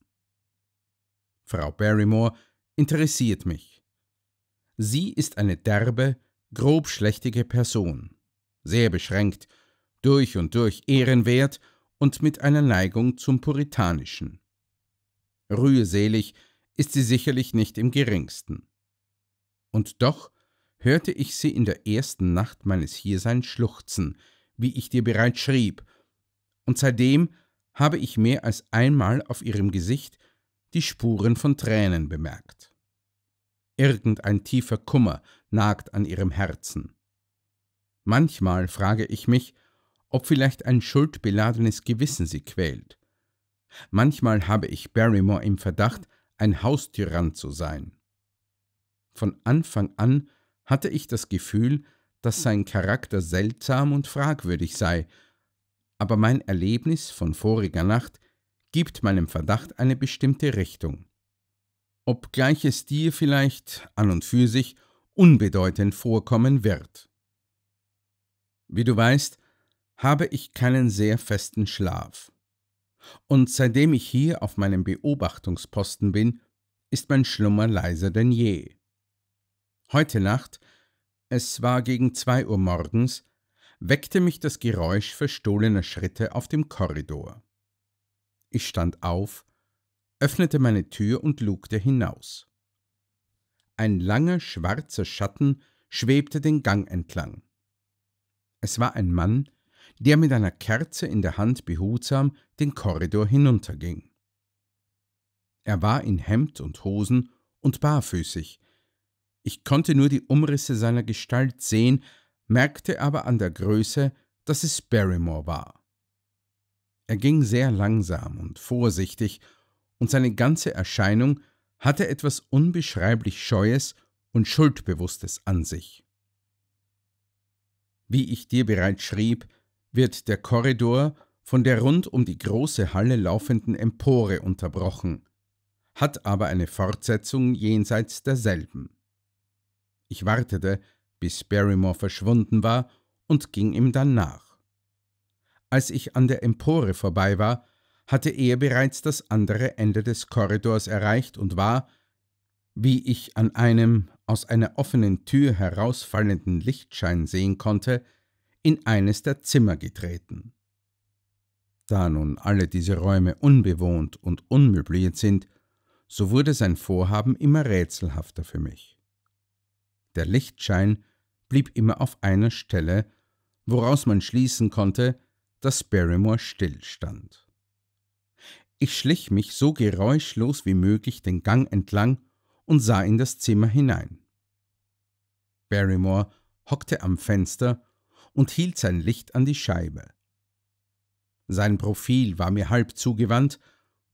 Frau Barrymore interessiert mich. Sie ist eine derbe, grobschlächtige Person, sehr beschränkt, durch und durch ehrenwert und mit einer Neigung zum Puritanischen. Rührselig ist sie sicherlich nicht im geringsten und doch hörte ich sie in der ersten Nacht meines Hierseins schluchzen, wie ich dir bereits schrieb, und seitdem habe ich mehr als einmal auf ihrem Gesicht die Spuren von Tränen bemerkt. Irgendein tiefer Kummer nagt an ihrem Herzen. Manchmal frage ich mich, ob vielleicht ein schuldbeladenes Gewissen sie quält. Manchmal habe ich Barrymore im Verdacht, ein Haustyrann zu sein. Von Anfang an hatte ich das Gefühl, dass sein Charakter seltsam und fragwürdig sei, aber mein Erlebnis von voriger Nacht gibt meinem Verdacht eine bestimmte Richtung. Obgleich es dir vielleicht an und für sich unbedeutend vorkommen wird. Wie du weißt, habe ich keinen sehr festen Schlaf. Und seitdem ich hier auf meinem Beobachtungsposten bin, ist mein Schlummer leiser denn je. Heute Nacht, es war gegen zwei Uhr morgens, weckte mich das Geräusch verstohlener Schritte auf dem Korridor. Ich stand auf, öffnete meine Tür und lugte hinaus. Ein langer schwarzer Schatten schwebte den Gang entlang. Es war ein Mann, der mit einer Kerze in der Hand behutsam den Korridor hinunterging. Er war in Hemd und Hosen und barfüßig, ich konnte nur die Umrisse seiner Gestalt sehen, merkte aber an der Größe, dass es Barrymore war. Er ging sehr langsam und vorsichtig, und seine ganze Erscheinung hatte etwas unbeschreiblich Scheues und Schuldbewusstes an sich. Wie ich dir bereits schrieb, wird der Korridor von der rund um die große Halle laufenden Empore unterbrochen, hat aber eine Fortsetzung jenseits derselben. Ich wartete, bis Barrymore verschwunden war, und ging ihm dann nach. Als ich an der Empore vorbei war, hatte er bereits das andere Ende des Korridors erreicht und war, wie ich an einem aus einer offenen Tür herausfallenden Lichtschein sehen konnte, in eines der Zimmer getreten. Da nun alle diese Räume unbewohnt und unmöbliert sind, so wurde sein Vorhaben immer rätselhafter für mich. Der Lichtschein blieb immer auf einer Stelle, woraus man schließen konnte, dass Barrymore stillstand. Ich schlich mich so geräuschlos wie möglich den Gang entlang und sah in das Zimmer hinein. Barrymore hockte am Fenster und hielt sein Licht an die Scheibe. Sein Profil war mir halb zugewandt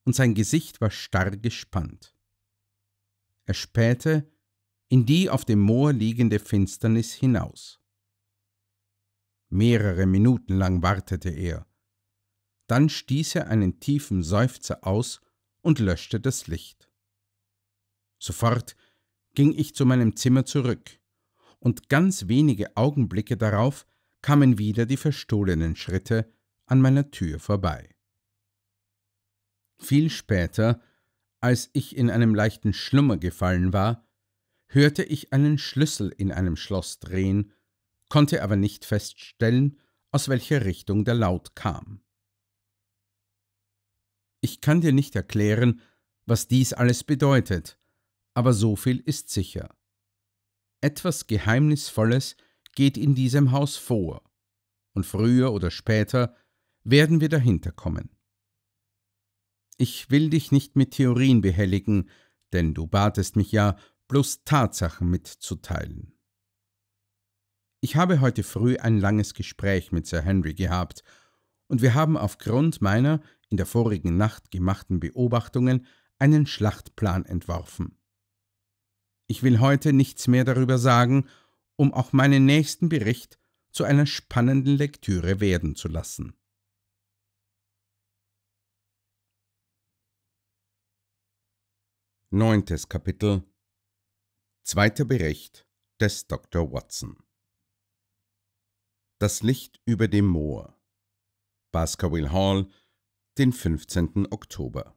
und sein Gesicht war starr gespannt. Er spähte in die auf dem Moor liegende Finsternis hinaus. Mehrere Minuten lang wartete er. Dann stieß er einen tiefen Seufzer aus und löschte das Licht. Sofort ging ich zu meinem Zimmer zurück, und ganz wenige Augenblicke darauf kamen wieder die verstohlenen Schritte an meiner Tür vorbei. Viel später, als ich in einem leichten Schlummer gefallen war, hörte ich einen Schlüssel in einem Schloss drehen, konnte aber nicht feststellen, aus welcher Richtung der Laut kam. Ich kann dir nicht erklären, was dies alles bedeutet, aber so viel ist sicher. Etwas Geheimnisvolles geht in diesem Haus vor, und früher oder später werden wir dahinter kommen. Ich will dich nicht mit Theorien behelligen, denn du batest mich ja, bloß Tatsachen mitzuteilen. Ich habe heute früh ein langes Gespräch mit Sir Henry gehabt, und wir haben aufgrund meiner in der vorigen Nacht gemachten Beobachtungen einen Schlachtplan entworfen. Ich will heute nichts mehr darüber sagen, um auch meinen nächsten Bericht zu einer spannenden Lektüre werden zu lassen. Neuntes Kapitel Zweiter Bericht des Dr. Watson Das Licht über dem Moor Baskerville Hall, den 15. Oktober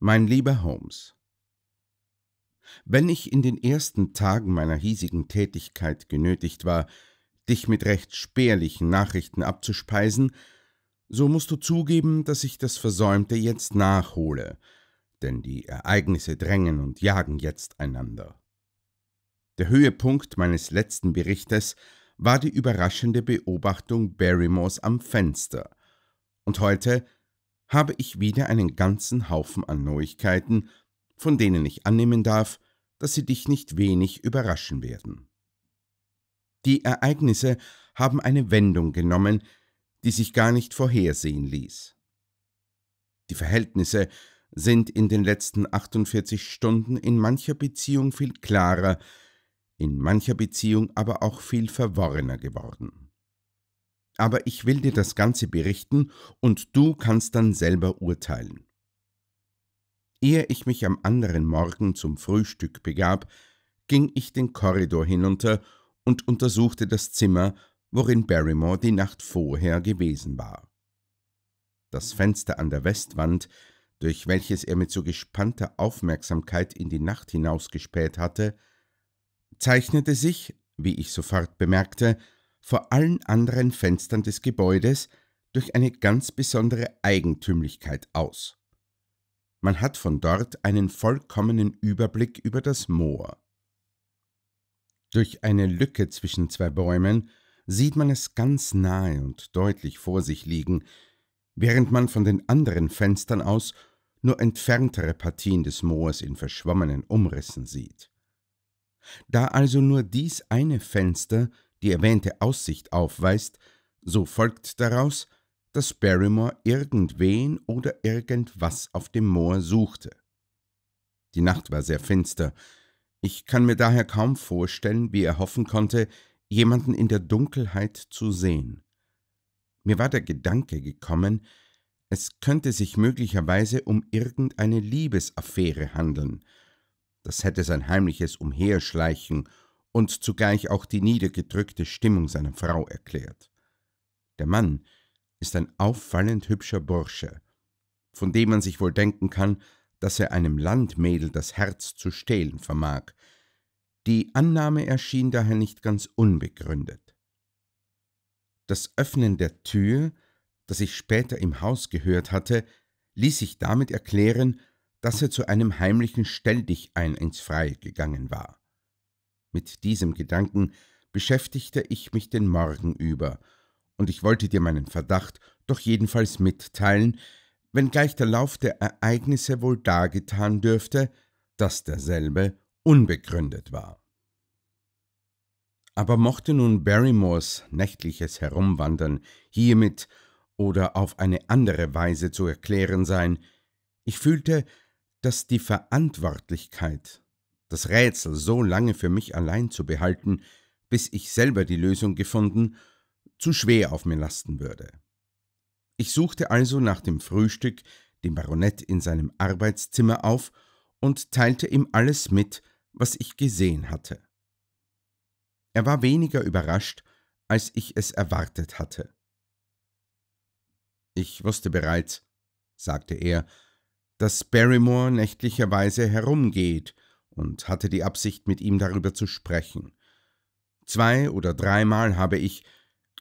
Mein lieber Holmes, wenn ich in den ersten Tagen meiner hiesigen Tätigkeit genötigt war, dich mit recht spärlichen Nachrichten abzuspeisen, so musst du zugeben, dass ich das Versäumte jetzt nachhole – denn die Ereignisse drängen und jagen jetzt einander. Der Höhepunkt meines letzten Berichtes war die überraschende Beobachtung Barrymores am Fenster, und heute habe ich wieder einen ganzen Haufen an Neuigkeiten, von denen ich annehmen darf, dass sie dich nicht wenig überraschen werden. Die Ereignisse haben eine Wendung genommen, die sich gar nicht vorhersehen ließ. Die Verhältnisse sind in den letzten 48 Stunden in mancher Beziehung viel klarer, in mancher Beziehung aber auch viel verworrener geworden. Aber ich will dir das Ganze berichten und du kannst dann selber urteilen. Ehe ich mich am anderen Morgen zum Frühstück begab, ging ich den Korridor hinunter und untersuchte das Zimmer, worin Barrymore die Nacht vorher gewesen war. Das Fenster an der Westwand durch welches er mit so gespannter Aufmerksamkeit in die Nacht hinausgespäht hatte, zeichnete sich, wie ich sofort bemerkte, vor allen anderen Fenstern des Gebäudes durch eine ganz besondere Eigentümlichkeit aus. Man hat von dort einen vollkommenen Überblick über das Moor. Durch eine Lücke zwischen zwei Bäumen sieht man es ganz nahe und deutlich vor sich liegen, während man von den anderen Fenstern aus nur entferntere Partien des Moors in verschwommenen Umrissen sieht. Da also nur dies eine Fenster die erwähnte Aussicht aufweist, so folgt daraus, dass Barrymore irgendwen oder irgendwas auf dem Moor suchte. Die Nacht war sehr finster. Ich kann mir daher kaum vorstellen, wie er hoffen konnte, jemanden in der Dunkelheit zu sehen. Mir war der Gedanke gekommen, es könnte sich möglicherweise um irgendeine Liebesaffäre handeln. Das hätte sein heimliches Umherschleichen und zugleich auch die niedergedrückte Stimmung seiner Frau erklärt. Der Mann ist ein auffallend hübscher Bursche, von dem man sich wohl denken kann, dass er einem Landmädel das Herz zu stehlen vermag. Die Annahme erschien daher nicht ganz unbegründet. Das Öffnen der Tür das ich später im Haus gehört hatte, ließ sich damit erklären, dass er zu einem heimlichen Stelldichein ins Freie gegangen war. Mit diesem Gedanken beschäftigte ich mich den Morgen über, und ich wollte dir meinen Verdacht doch jedenfalls mitteilen, wenngleich der Lauf der Ereignisse wohl dargetan dürfte, dass derselbe unbegründet war. Aber mochte nun Barrymores nächtliches Herumwandern hiermit oder auf eine andere Weise zu erklären sein. Ich fühlte, dass die Verantwortlichkeit, das Rätsel so lange für mich allein zu behalten, bis ich selber die Lösung gefunden, zu schwer auf mir lasten würde. Ich suchte also nach dem Frühstück den Baronett in seinem Arbeitszimmer auf und teilte ihm alles mit, was ich gesehen hatte. Er war weniger überrascht, als ich es erwartet hatte. Ich wusste bereits, sagte er, dass Barrymore nächtlicherweise herumgeht und hatte die Absicht, mit ihm darüber zu sprechen. Zwei oder dreimal habe ich,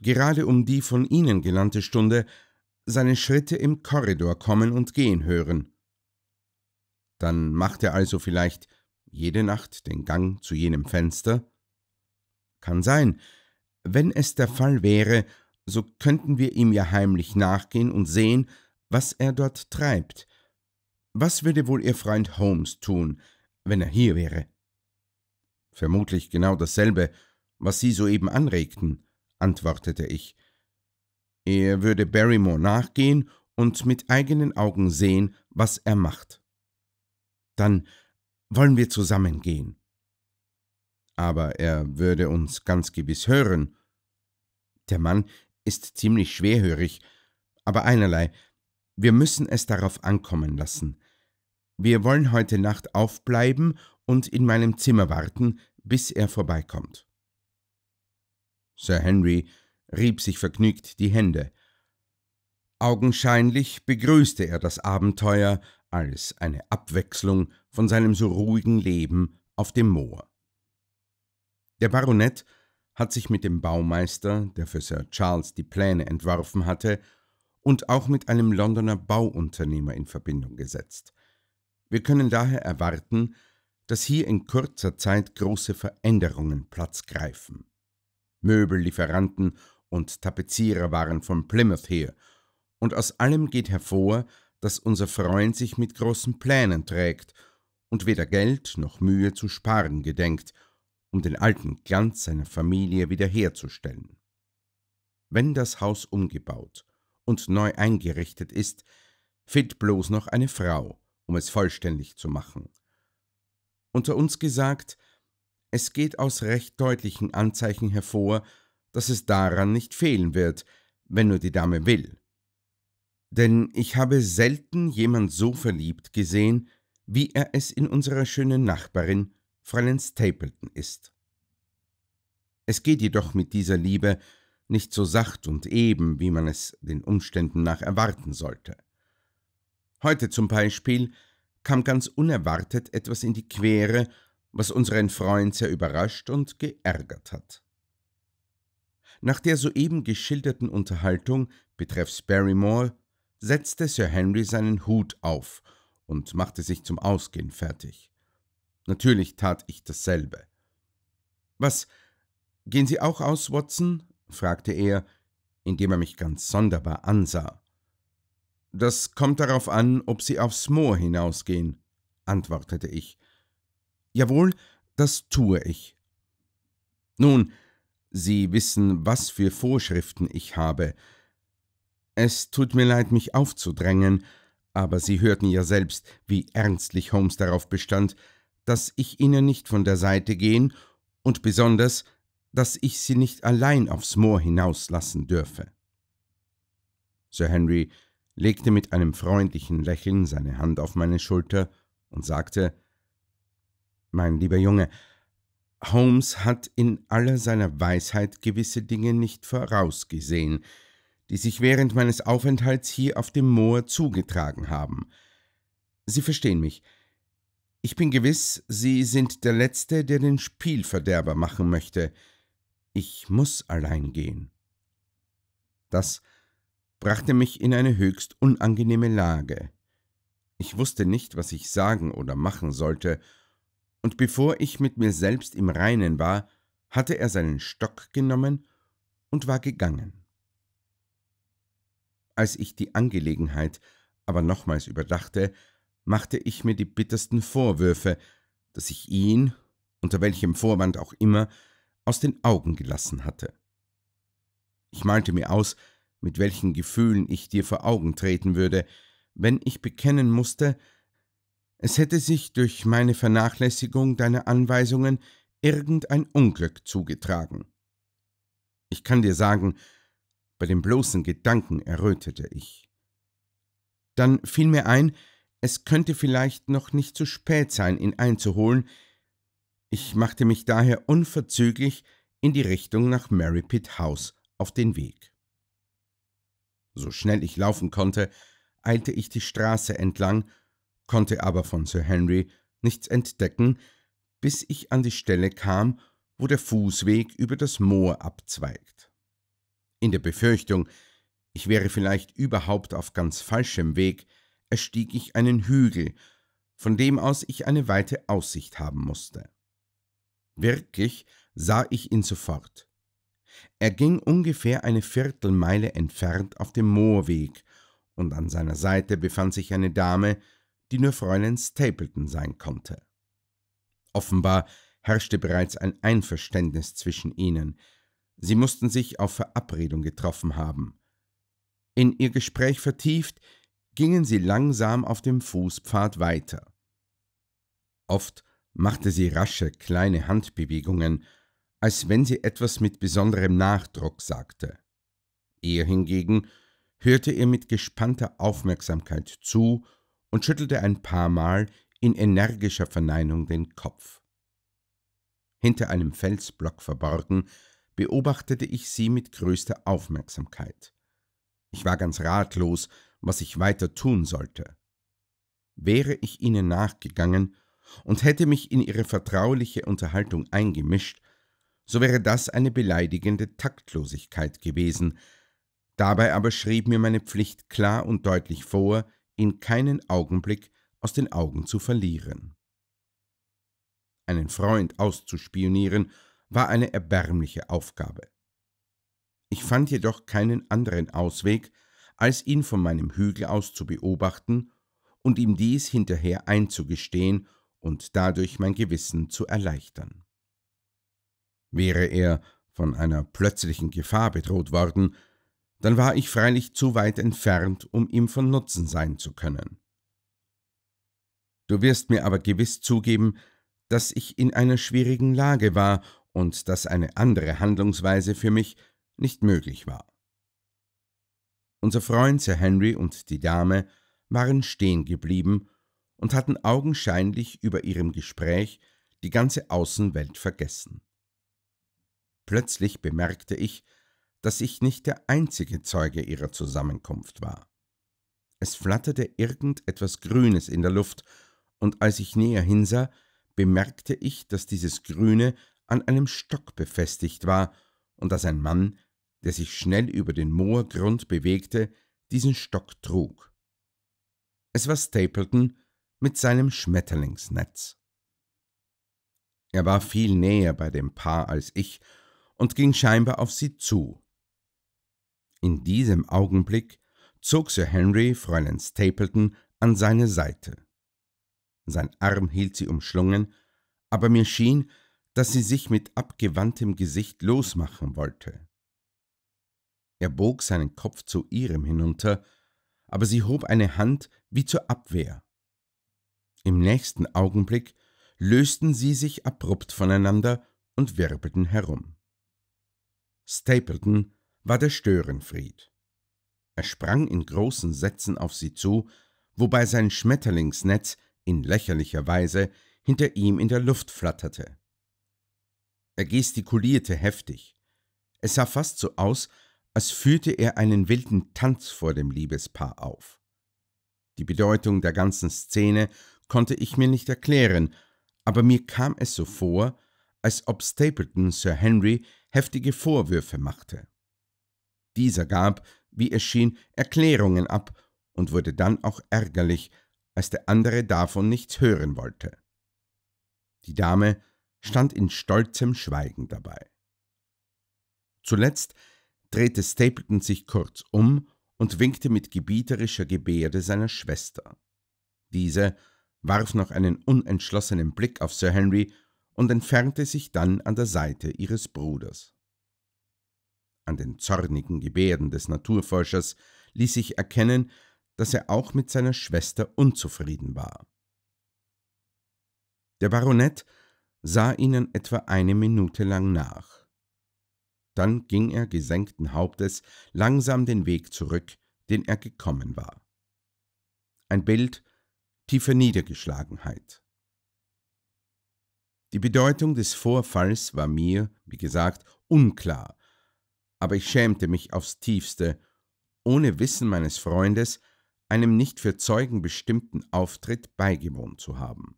gerade um die von Ihnen genannte Stunde, seine Schritte im Korridor kommen und gehen hören. Dann macht er also vielleicht jede Nacht den Gang zu jenem Fenster? Kann sein. Wenn es der Fall wäre, so könnten wir ihm ja heimlich nachgehen und sehen, was er dort treibt. Was würde wohl Ihr Freund Holmes tun, wenn er hier wäre? Vermutlich genau dasselbe, was Sie soeben anregten, antwortete ich. Er würde Barrymore nachgehen und mit eigenen Augen sehen, was er macht. Dann wollen wir zusammen gehen. Aber er würde uns ganz gewiss hören. Der Mann ist ziemlich schwerhörig, aber einerlei, wir müssen es darauf ankommen lassen. Wir wollen heute Nacht aufbleiben und in meinem Zimmer warten, bis er vorbeikommt. Sir Henry rieb sich vergnügt die Hände. Augenscheinlich begrüßte er das Abenteuer als eine Abwechslung von seinem so ruhigen Leben auf dem Moor. Der Baronet hat sich mit dem Baumeister, der für Sir Charles die Pläne entworfen hatte, und auch mit einem Londoner Bauunternehmer in Verbindung gesetzt. Wir können daher erwarten, dass hier in kurzer Zeit große Veränderungen Platz greifen. Möbellieferanten und Tapezierer waren von Plymouth her, und aus allem geht hervor, dass unser Freund sich mit großen Plänen trägt und weder Geld noch Mühe zu sparen gedenkt – um den alten Glanz seiner Familie wiederherzustellen. Wenn das Haus umgebaut und neu eingerichtet ist, fehlt bloß noch eine Frau, um es vollständig zu machen. Unter uns gesagt, es geht aus recht deutlichen Anzeichen hervor, dass es daran nicht fehlen wird, wenn nur die Dame will. Denn ich habe selten jemand so verliebt gesehen, wie er es in unserer schönen Nachbarin Fräulein Stapleton ist. Es geht jedoch mit dieser Liebe nicht so sacht und eben, wie man es den Umständen nach erwarten sollte. Heute zum Beispiel kam ganz unerwartet etwas in die Quere, was unseren Freund sehr überrascht und geärgert hat. Nach der soeben geschilderten Unterhaltung betreffs Barrymore setzte Sir Henry seinen Hut auf und machte sich zum Ausgehen fertig. Natürlich tat ich dasselbe. Was, gehen Sie auch aus, Watson? fragte er, indem er mich ganz sonderbar ansah. Das kommt darauf an, ob Sie aufs Moor hinausgehen, antwortete ich. Jawohl, das tue ich. Nun, Sie wissen, was für Vorschriften ich habe. Es tut mir leid, mich aufzudrängen, aber Sie hörten ja selbst, wie ernstlich Holmes darauf bestand, dass ich ihnen nicht von der Seite gehen und besonders, dass ich sie nicht allein aufs Moor hinauslassen dürfe. Sir Henry legte mit einem freundlichen Lächeln seine Hand auf meine Schulter und sagte Mein lieber Junge, Holmes hat in aller seiner Weisheit gewisse Dinge nicht vorausgesehen, die sich während meines Aufenthalts hier auf dem Moor zugetragen haben. Sie verstehen mich, ich bin gewiss, Sie sind der Letzte, der den Spielverderber machen möchte. Ich muss allein gehen. Das brachte mich in eine höchst unangenehme Lage. Ich wusste nicht, was ich sagen oder machen sollte, und bevor ich mit mir selbst im Reinen war, hatte er seinen Stock genommen und war gegangen. Als ich die Angelegenheit aber nochmals überdachte, machte ich mir die bittersten Vorwürfe, dass ich ihn, unter welchem Vorwand auch immer, aus den Augen gelassen hatte. Ich malte mir aus, mit welchen Gefühlen ich dir vor Augen treten würde, wenn ich bekennen musste, es hätte sich durch meine Vernachlässigung deiner Anweisungen irgendein Unglück zugetragen. Ich kann dir sagen, bei dem bloßen Gedanken errötete ich. Dann fiel mir ein, es könnte vielleicht noch nicht zu spät sein, ihn einzuholen. Ich machte mich daher unverzüglich in die Richtung nach Marypit House auf den Weg. So schnell ich laufen konnte, eilte ich die Straße entlang, konnte aber von Sir Henry nichts entdecken, bis ich an die Stelle kam, wo der Fußweg über das Moor abzweigt. In der Befürchtung, ich wäre vielleicht überhaupt auf ganz falschem Weg, erstieg ich einen Hügel, von dem aus ich eine weite Aussicht haben musste. Wirklich sah ich ihn sofort. Er ging ungefähr eine Viertelmeile entfernt auf dem Moorweg, und an seiner Seite befand sich eine Dame, die nur Fräulein Stapleton sein konnte. Offenbar herrschte bereits ein Einverständnis zwischen ihnen. Sie mussten sich auf Verabredung getroffen haben. In ihr Gespräch vertieft, gingen sie langsam auf dem Fußpfad weiter. Oft machte sie rasche kleine Handbewegungen, als wenn sie etwas mit besonderem Nachdruck sagte. Er hingegen hörte ihr mit gespannter Aufmerksamkeit zu und schüttelte ein paar Mal in energischer Verneinung den Kopf. Hinter einem Felsblock verborgen, beobachtete ich sie mit größter Aufmerksamkeit. Ich war ganz ratlos, was ich weiter tun sollte. Wäre ich ihnen nachgegangen und hätte mich in ihre vertrauliche Unterhaltung eingemischt, so wäre das eine beleidigende Taktlosigkeit gewesen, dabei aber schrieb mir meine Pflicht klar und deutlich vor, ihn keinen Augenblick aus den Augen zu verlieren. Einen Freund auszuspionieren war eine erbärmliche Aufgabe. Ich fand jedoch keinen anderen Ausweg, als ihn von meinem Hügel aus zu beobachten und ihm dies hinterher einzugestehen und dadurch mein Gewissen zu erleichtern. Wäre er von einer plötzlichen Gefahr bedroht worden, dann war ich freilich zu weit entfernt, um ihm von Nutzen sein zu können. Du wirst mir aber gewiss zugeben, dass ich in einer schwierigen Lage war und dass eine andere Handlungsweise für mich nicht möglich war. Unser Freund Sir Henry und die Dame waren stehen geblieben und hatten augenscheinlich über ihrem Gespräch die ganze Außenwelt vergessen. Plötzlich bemerkte ich, dass ich nicht der einzige Zeuge ihrer Zusammenkunft war. Es flatterte irgendetwas Grünes in der Luft, und als ich näher hinsah, bemerkte ich, dass dieses Grüne an einem Stock befestigt war und dass ein Mann der sich schnell über den Moorgrund bewegte, diesen Stock trug. Es war Stapleton mit seinem Schmetterlingsnetz. Er war viel näher bei dem Paar als ich und ging scheinbar auf sie zu. In diesem Augenblick zog Sir Henry Fräulein Stapleton an seine Seite. Sein Arm hielt sie umschlungen, aber mir schien, dass sie sich mit abgewandtem Gesicht losmachen wollte. Er bog seinen Kopf zu ihrem hinunter, aber sie hob eine Hand wie zur Abwehr. Im nächsten Augenblick lösten sie sich abrupt voneinander und wirbelten herum. Stapleton war der Störenfried. Er sprang in großen Sätzen auf sie zu, wobei sein Schmetterlingsnetz in lächerlicher Weise hinter ihm in der Luft flatterte. Er gestikulierte heftig. Es sah fast so aus, als führte er einen wilden Tanz vor dem Liebespaar auf. Die Bedeutung der ganzen Szene konnte ich mir nicht erklären, aber mir kam es so vor, als ob Stapleton Sir Henry heftige Vorwürfe machte. Dieser gab, wie es schien, Erklärungen ab und wurde dann auch ärgerlich, als der andere davon nichts hören wollte. Die Dame stand in stolzem Schweigen dabei. Zuletzt drehte Stapleton sich kurz um und winkte mit gebieterischer Gebärde seiner Schwester. Diese warf noch einen unentschlossenen Blick auf Sir Henry und entfernte sich dann an der Seite ihres Bruders. An den zornigen Gebärden des Naturforschers ließ sich erkennen, dass er auch mit seiner Schwester unzufrieden war. Der Baronet sah ihnen etwa eine Minute lang nach. Dann ging er gesenkten Hauptes langsam den Weg zurück, den er gekommen war. Ein Bild tiefer Niedergeschlagenheit. Die Bedeutung des Vorfalls war mir, wie gesagt, unklar, aber ich schämte mich aufs tiefste, ohne Wissen meines Freundes, einem nicht für Zeugen bestimmten Auftritt beigewohnt zu haben.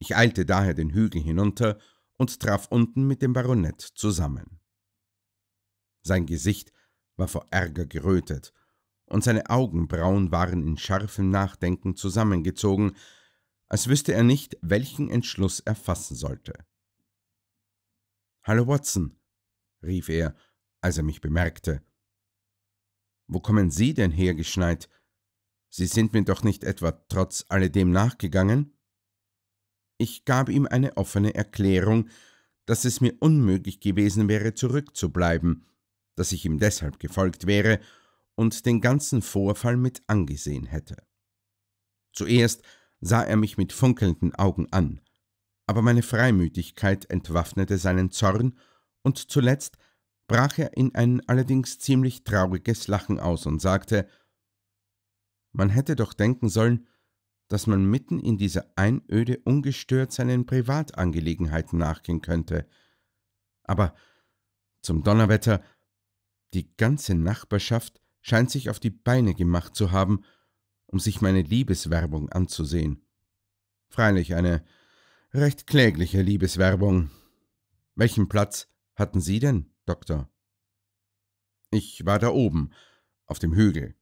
Ich eilte daher den Hügel hinunter und traf unten mit dem Baronet zusammen. Sein Gesicht war vor Ärger gerötet, und seine Augenbrauen waren in scharfem Nachdenken zusammengezogen, als wüsste er nicht, welchen Entschluss er fassen sollte. Hallo Watson, rief er, als er mich bemerkte. Wo kommen Sie denn hergeschneit? Sie sind mir doch nicht etwa trotz alledem nachgegangen? Ich gab ihm eine offene Erklärung, dass es mir unmöglich gewesen wäre, zurückzubleiben, dass ich ihm deshalb gefolgt wäre und den ganzen Vorfall mit angesehen hätte. Zuerst sah er mich mit funkelnden Augen an, aber meine Freimütigkeit entwaffnete seinen Zorn, und zuletzt brach er in ein allerdings ziemlich trauriges Lachen aus und sagte Man hätte doch denken sollen, dass man mitten in dieser Einöde ungestört seinen Privatangelegenheiten nachgehen könnte. Aber zum Donnerwetter, die ganze Nachbarschaft scheint sich auf die Beine gemacht zu haben, um sich meine Liebeswerbung anzusehen. Freilich eine recht klägliche Liebeswerbung. Welchen Platz hatten Sie denn, Doktor? Ich war da oben, auf dem Hügel.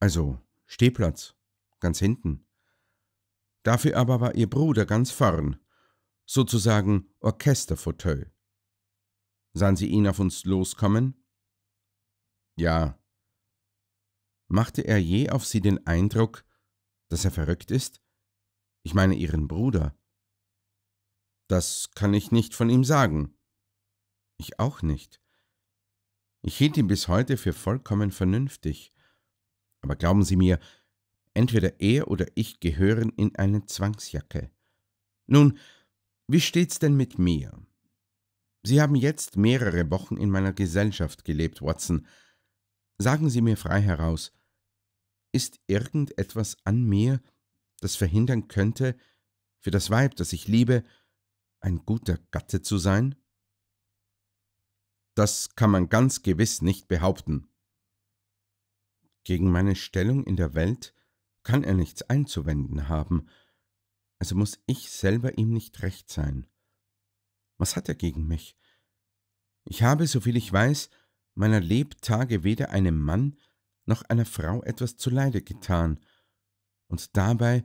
Also Stehplatz, ganz hinten. Dafür aber war ihr Bruder ganz vorn, sozusagen Orchesterfauteuil. Sahen Sie ihn auf uns loskommen? Ja. Machte er je auf Sie den Eindruck, dass er verrückt ist? Ich meine Ihren Bruder. Das kann ich nicht von ihm sagen. Ich auch nicht. Ich hielt ihn bis heute für vollkommen vernünftig. Aber glauben Sie mir, Entweder er oder ich gehören in eine Zwangsjacke. Nun, wie steht's denn mit mir? Sie haben jetzt mehrere Wochen in meiner Gesellschaft gelebt, Watson. Sagen Sie mir frei heraus, ist irgendetwas an mir, das verhindern könnte, für das Weib, das ich liebe, ein guter Gatte zu sein? Das kann man ganz gewiss nicht behaupten. Gegen meine Stellung in der Welt kann er nichts einzuwenden haben, also muss ich selber ihm nicht recht sein. Was hat er gegen mich? Ich habe, soviel ich weiß, meiner Lebtage weder einem Mann noch einer Frau etwas zuleide getan, und dabei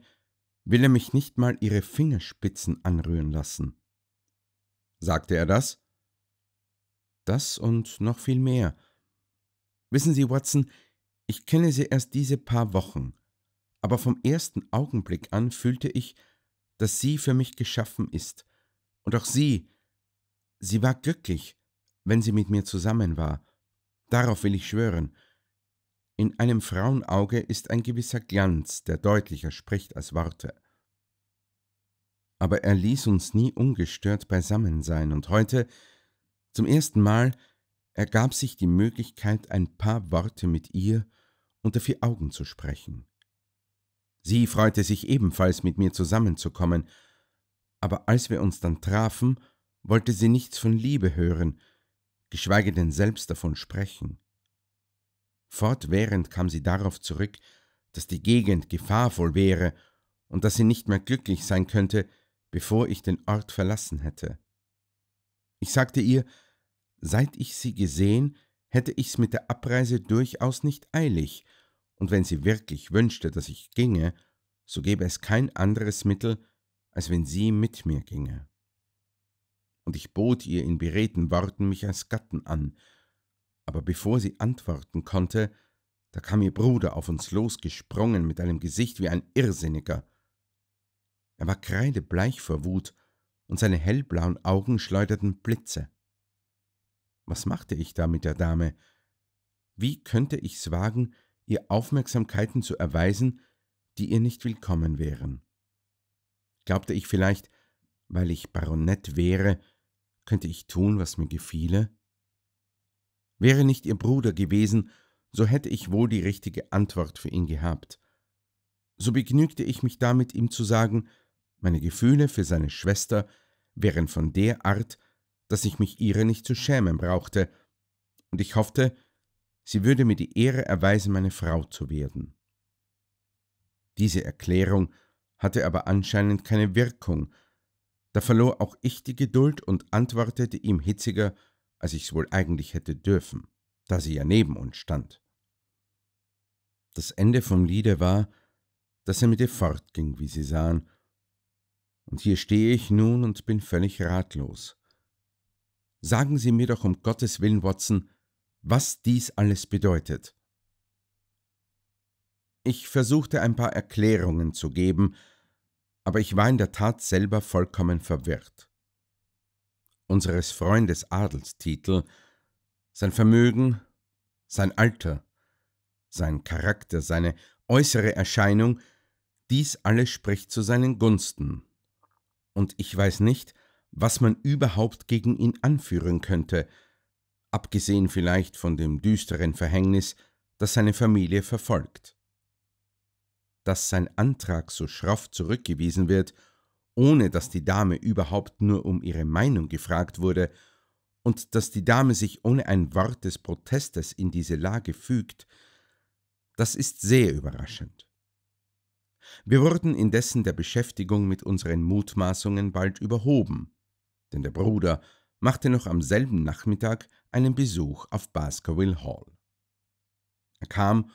will er mich nicht mal ihre Fingerspitzen anrühren lassen. Sagte er das? Das und noch viel mehr. Wissen Sie, Watson, ich kenne sie erst diese paar Wochen, aber vom ersten Augenblick an fühlte ich, dass sie für mich geschaffen ist. Und auch sie, sie war glücklich, wenn sie mit mir zusammen war. Darauf will ich schwören. In einem Frauenauge ist ein gewisser Glanz, der deutlicher spricht als Worte. Aber er ließ uns nie ungestört beisammen sein, und heute, zum ersten Mal, ergab sich die Möglichkeit, ein paar Worte mit ihr unter vier Augen zu sprechen. Sie freute sich ebenfalls, mit mir zusammenzukommen, aber als wir uns dann trafen, wollte sie nichts von Liebe hören, geschweige denn selbst davon sprechen. Fortwährend kam sie darauf zurück, dass die Gegend gefahrvoll wäre und dass sie nicht mehr glücklich sein könnte, bevor ich den Ort verlassen hätte. Ich sagte ihr, seit ich sie gesehen, hätte ich's mit der Abreise durchaus nicht eilig, und wenn sie wirklich wünschte, dass ich ginge, so gäbe es kein anderes Mittel, als wenn sie mit mir ginge. Und ich bot ihr in beredten Worten mich als Gatten an, aber bevor sie antworten konnte, da kam ihr Bruder auf uns losgesprungen mit einem Gesicht wie ein Irrsinniger. Er war kreidebleich vor Wut, und seine hellblauen Augen schleuderten Blitze. Was machte ich da mit der Dame? Wie könnte ich's wagen, ihr Aufmerksamkeiten zu erweisen, die ihr nicht willkommen wären. Glaubte ich vielleicht, weil ich Baronett wäre, könnte ich tun, was mir gefiele? Wäre nicht ihr Bruder gewesen, so hätte ich wohl die richtige Antwort für ihn gehabt. So begnügte ich mich damit, ihm zu sagen, meine Gefühle für seine Schwester wären von der Art, dass ich mich ihrer nicht zu schämen brauchte, und ich hoffte, sie würde mir die Ehre erweisen, meine Frau zu werden. Diese Erklärung hatte aber anscheinend keine Wirkung, da verlor auch ich die Geduld und antwortete ihm hitziger, als ich's wohl eigentlich hätte dürfen, da sie ja neben uns stand. Das Ende vom Liede war, dass er mit ihr fortging, wie sie sahen, und hier stehe ich nun und bin völlig ratlos. Sagen Sie mir doch um Gottes willen, Watson, was dies alles bedeutet. Ich versuchte ein paar Erklärungen zu geben, aber ich war in der Tat selber vollkommen verwirrt. Unseres Freundes Adelstitel, sein Vermögen, sein Alter, sein Charakter, seine äußere Erscheinung, dies alles spricht zu seinen Gunsten. Und ich weiß nicht, was man überhaupt gegen ihn anführen könnte – abgesehen vielleicht von dem düsteren Verhängnis, das seine Familie verfolgt. Dass sein Antrag so schroff zurückgewiesen wird, ohne dass die Dame überhaupt nur um ihre Meinung gefragt wurde, und dass die Dame sich ohne ein Wort des Protestes in diese Lage fügt, das ist sehr überraschend. Wir wurden indessen der Beschäftigung mit unseren Mutmaßungen bald überhoben, denn der Bruder machte noch am selben Nachmittag einen Besuch auf Baskerville Hall. Er kam,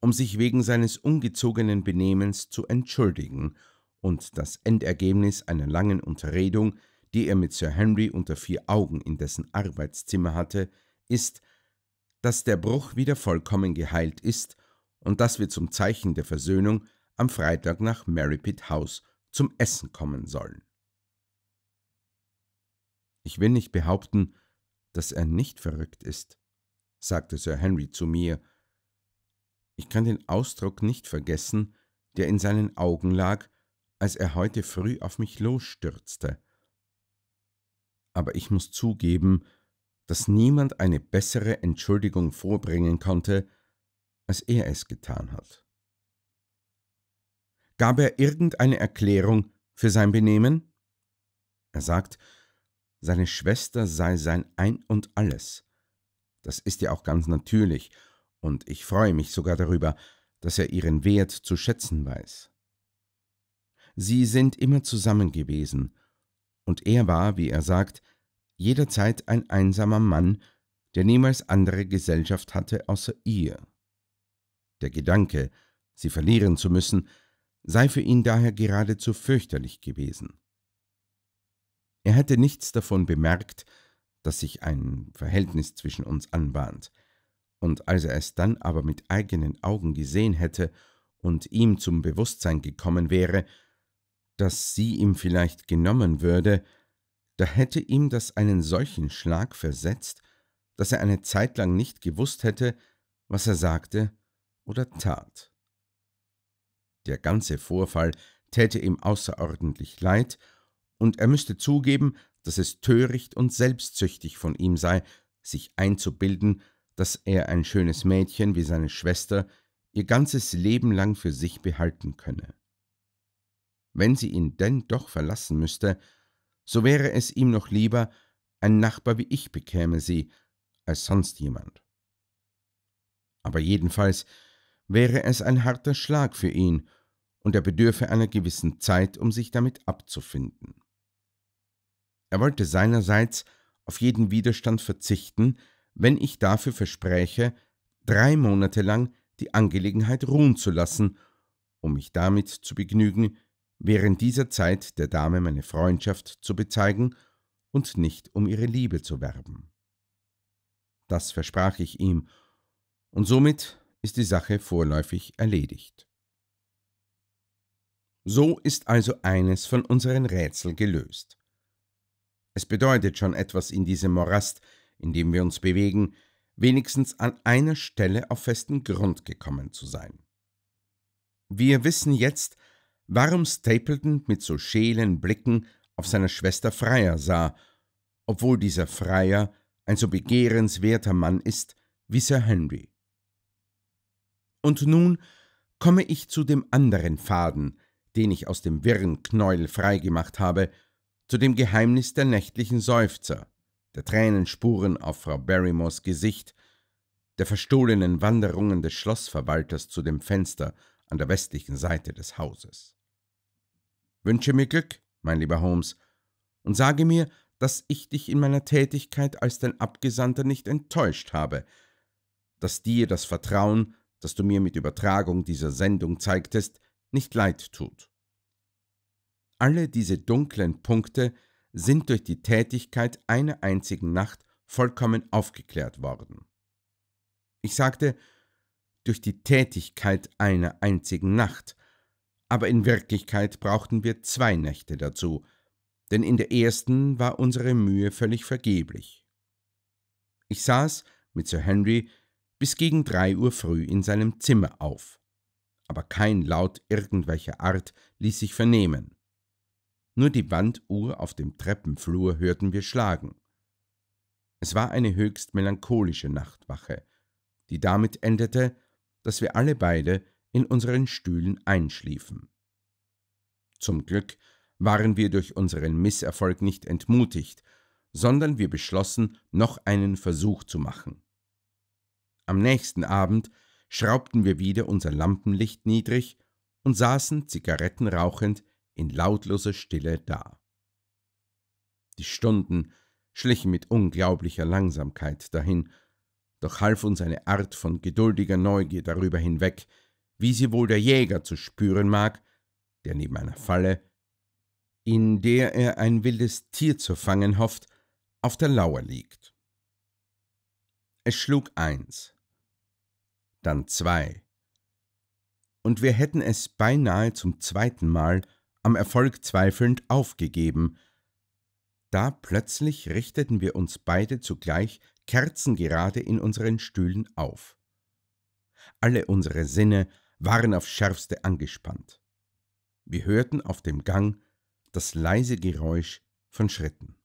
um sich wegen seines ungezogenen Benehmens zu entschuldigen und das Endergebnis einer langen Unterredung, die er mit Sir Henry unter vier Augen in dessen Arbeitszimmer hatte, ist, dass der Bruch wieder vollkommen geheilt ist und dass wir zum Zeichen der Versöhnung am Freitag nach Merripit House zum Essen kommen sollen. Ich will nicht behaupten, dass er nicht verrückt ist, sagte Sir Henry zu mir. Ich kann den Ausdruck nicht vergessen, der in seinen Augen lag, als er heute früh auf mich losstürzte. Aber ich muss zugeben, dass niemand eine bessere Entschuldigung vorbringen konnte, als er es getan hat. Gab er irgendeine Erklärung für sein Benehmen? Er sagt, seine Schwester sei sein Ein und alles. Das ist ja auch ganz natürlich, und ich freue mich sogar darüber, dass er ihren Wert zu schätzen weiß. Sie sind immer zusammen gewesen, und er war, wie er sagt, jederzeit ein einsamer Mann, der niemals andere Gesellschaft hatte außer ihr. Der Gedanke, sie verlieren zu müssen, sei für ihn daher geradezu fürchterlich gewesen. Er hätte nichts davon bemerkt, dass sich ein Verhältnis zwischen uns anbahnt. Und als er es dann aber mit eigenen Augen gesehen hätte und ihm zum Bewusstsein gekommen wäre, dass sie ihm vielleicht genommen würde, da hätte ihm das einen solchen Schlag versetzt, dass er eine Zeit lang nicht gewusst hätte, was er sagte oder tat. Der ganze Vorfall täte ihm außerordentlich leid und er müsste zugeben, dass es töricht und selbstsüchtig von ihm sei, sich einzubilden, dass er ein schönes Mädchen wie seine Schwester ihr ganzes Leben lang für sich behalten könne. Wenn sie ihn denn doch verlassen müsste, so wäre es ihm noch lieber, ein Nachbar wie ich bekäme sie, als sonst jemand. Aber jedenfalls wäre es ein harter Schlag für ihn, und er bedürfe einer gewissen Zeit, um sich damit abzufinden. Er wollte seinerseits auf jeden Widerstand verzichten, wenn ich dafür verspräche, drei Monate lang die Angelegenheit ruhen zu lassen, um mich damit zu begnügen, während dieser Zeit der Dame meine Freundschaft zu bezeigen und nicht um ihre Liebe zu werben. Das versprach ich ihm, und somit ist die Sache vorläufig erledigt. So ist also eines von unseren Rätseln gelöst. Es bedeutet schon etwas in diesem Morast, in dem wir uns bewegen, wenigstens an einer Stelle auf festen Grund gekommen zu sein. Wir wissen jetzt, warum Stapleton mit so schälen Blicken auf seine Schwester Freier sah, obwohl dieser Freier ein so begehrenswerter Mann ist wie Sir Henry. Und nun komme ich zu dem anderen Faden, den ich aus dem wirren Knäuel freigemacht habe, zu dem Geheimnis der nächtlichen Seufzer, der Tränenspuren auf Frau Barrymores Gesicht, der verstohlenen Wanderungen des Schlossverwalters zu dem Fenster an der westlichen Seite des Hauses. Wünsche mir Glück, mein lieber Holmes, und sage mir, dass ich dich in meiner Tätigkeit als dein Abgesandter nicht enttäuscht habe, dass dir das Vertrauen, das du mir mit Übertragung dieser Sendung zeigtest, nicht leid tut. Alle diese dunklen Punkte sind durch die Tätigkeit einer einzigen Nacht vollkommen aufgeklärt worden. Ich sagte, durch die Tätigkeit einer einzigen Nacht, aber in Wirklichkeit brauchten wir zwei Nächte dazu, denn in der ersten war unsere Mühe völlig vergeblich. Ich saß mit Sir Henry bis gegen drei Uhr früh in seinem Zimmer auf, aber kein Laut irgendwelcher Art ließ sich vernehmen. Nur die Wanduhr auf dem Treppenflur hörten wir schlagen. Es war eine höchst melancholische Nachtwache, die damit endete, dass wir alle beide in unseren Stühlen einschliefen. Zum Glück waren wir durch unseren Misserfolg nicht entmutigt, sondern wir beschlossen, noch einen Versuch zu machen. Am nächsten Abend schraubten wir wieder unser Lampenlicht niedrig und saßen zigarettenrauchend in lautloser Stille da. Die Stunden schlichen mit unglaublicher Langsamkeit dahin, doch half uns eine Art von geduldiger Neugier darüber hinweg, wie sie wohl der Jäger zu spüren mag, der neben einer Falle, in der er ein wildes Tier zu fangen hofft, auf der Lauer liegt. Es schlug eins, dann zwei, und wir hätten es beinahe zum zweiten Mal am Erfolg zweifelnd aufgegeben. Da plötzlich richteten wir uns beide zugleich kerzengerade in unseren Stühlen auf. Alle unsere Sinne waren aufs schärfste angespannt. Wir hörten auf dem Gang das leise Geräusch von Schritten.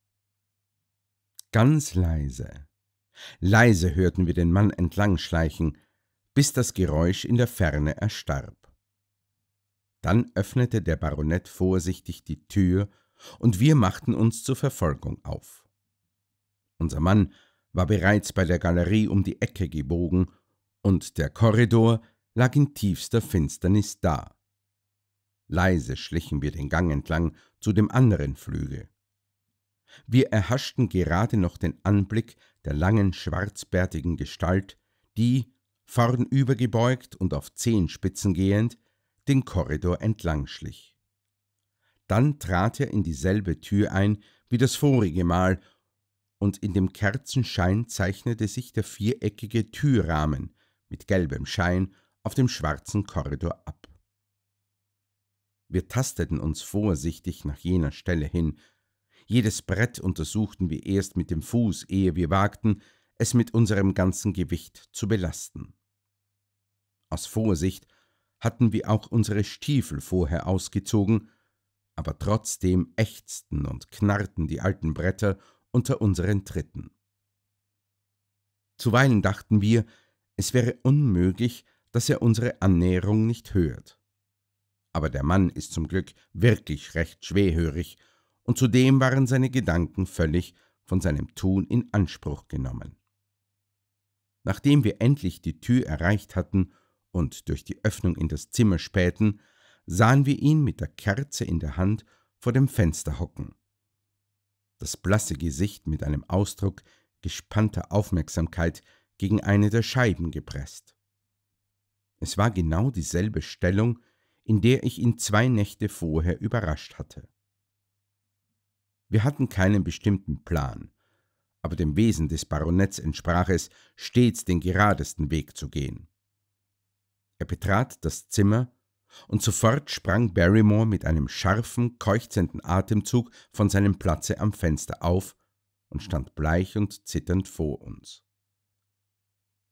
Ganz leise, leise hörten wir den Mann entlangschleichen, bis das Geräusch in der Ferne erstarb. Dann öffnete der Baronet vorsichtig die Tür, und wir machten uns zur Verfolgung auf. Unser Mann war bereits bei der Galerie um die Ecke gebogen, und der Korridor lag in tiefster Finsternis da. Leise schlichen wir den Gang entlang zu dem anderen Flügel. Wir erhaschten gerade noch den Anblick der langen schwarzbärtigen Gestalt, die, vornübergebeugt und auf Zehenspitzen gehend, den Korridor entlang schlich. Dann trat er in dieselbe Tür ein wie das vorige Mal, und in dem Kerzenschein zeichnete sich der viereckige Türrahmen mit gelbem Schein auf dem schwarzen Korridor ab. Wir tasteten uns vorsichtig nach jener Stelle hin. Jedes Brett untersuchten wir erst mit dem Fuß, ehe wir wagten, es mit unserem ganzen Gewicht zu belasten. Aus Vorsicht hatten wir auch unsere Stiefel vorher ausgezogen, aber trotzdem ächzten und knarrten die alten Bretter unter unseren Tritten. Zuweilen dachten wir, es wäre unmöglich, dass er unsere Annäherung nicht hört. Aber der Mann ist zum Glück wirklich recht schwerhörig, und zudem waren seine Gedanken völlig von seinem Tun in Anspruch genommen. Nachdem wir endlich die Tür erreicht hatten, und durch die Öffnung in das Zimmer spähten, sahen wir ihn mit der Kerze in der Hand vor dem Fenster hocken. Das blasse Gesicht mit einem Ausdruck gespannter Aufmerksamkeit gegen eine der Scheiben gepresst. Es war genau dieselbe Stellung, in der ich ihn zwei Nächte vorher überrascht hatte. Wir hatten keinen bestimmten Plan, aber dem Wesen des Baronets entsprach es, stets den geradesten Weg zu gehen. Er betrat das Zimmer, und sofort sprang Barrymore mit einem scharfen, keuchzenden Atemzug von seinem Platze am Fenster auf und stand bleich und zitternd vor uns.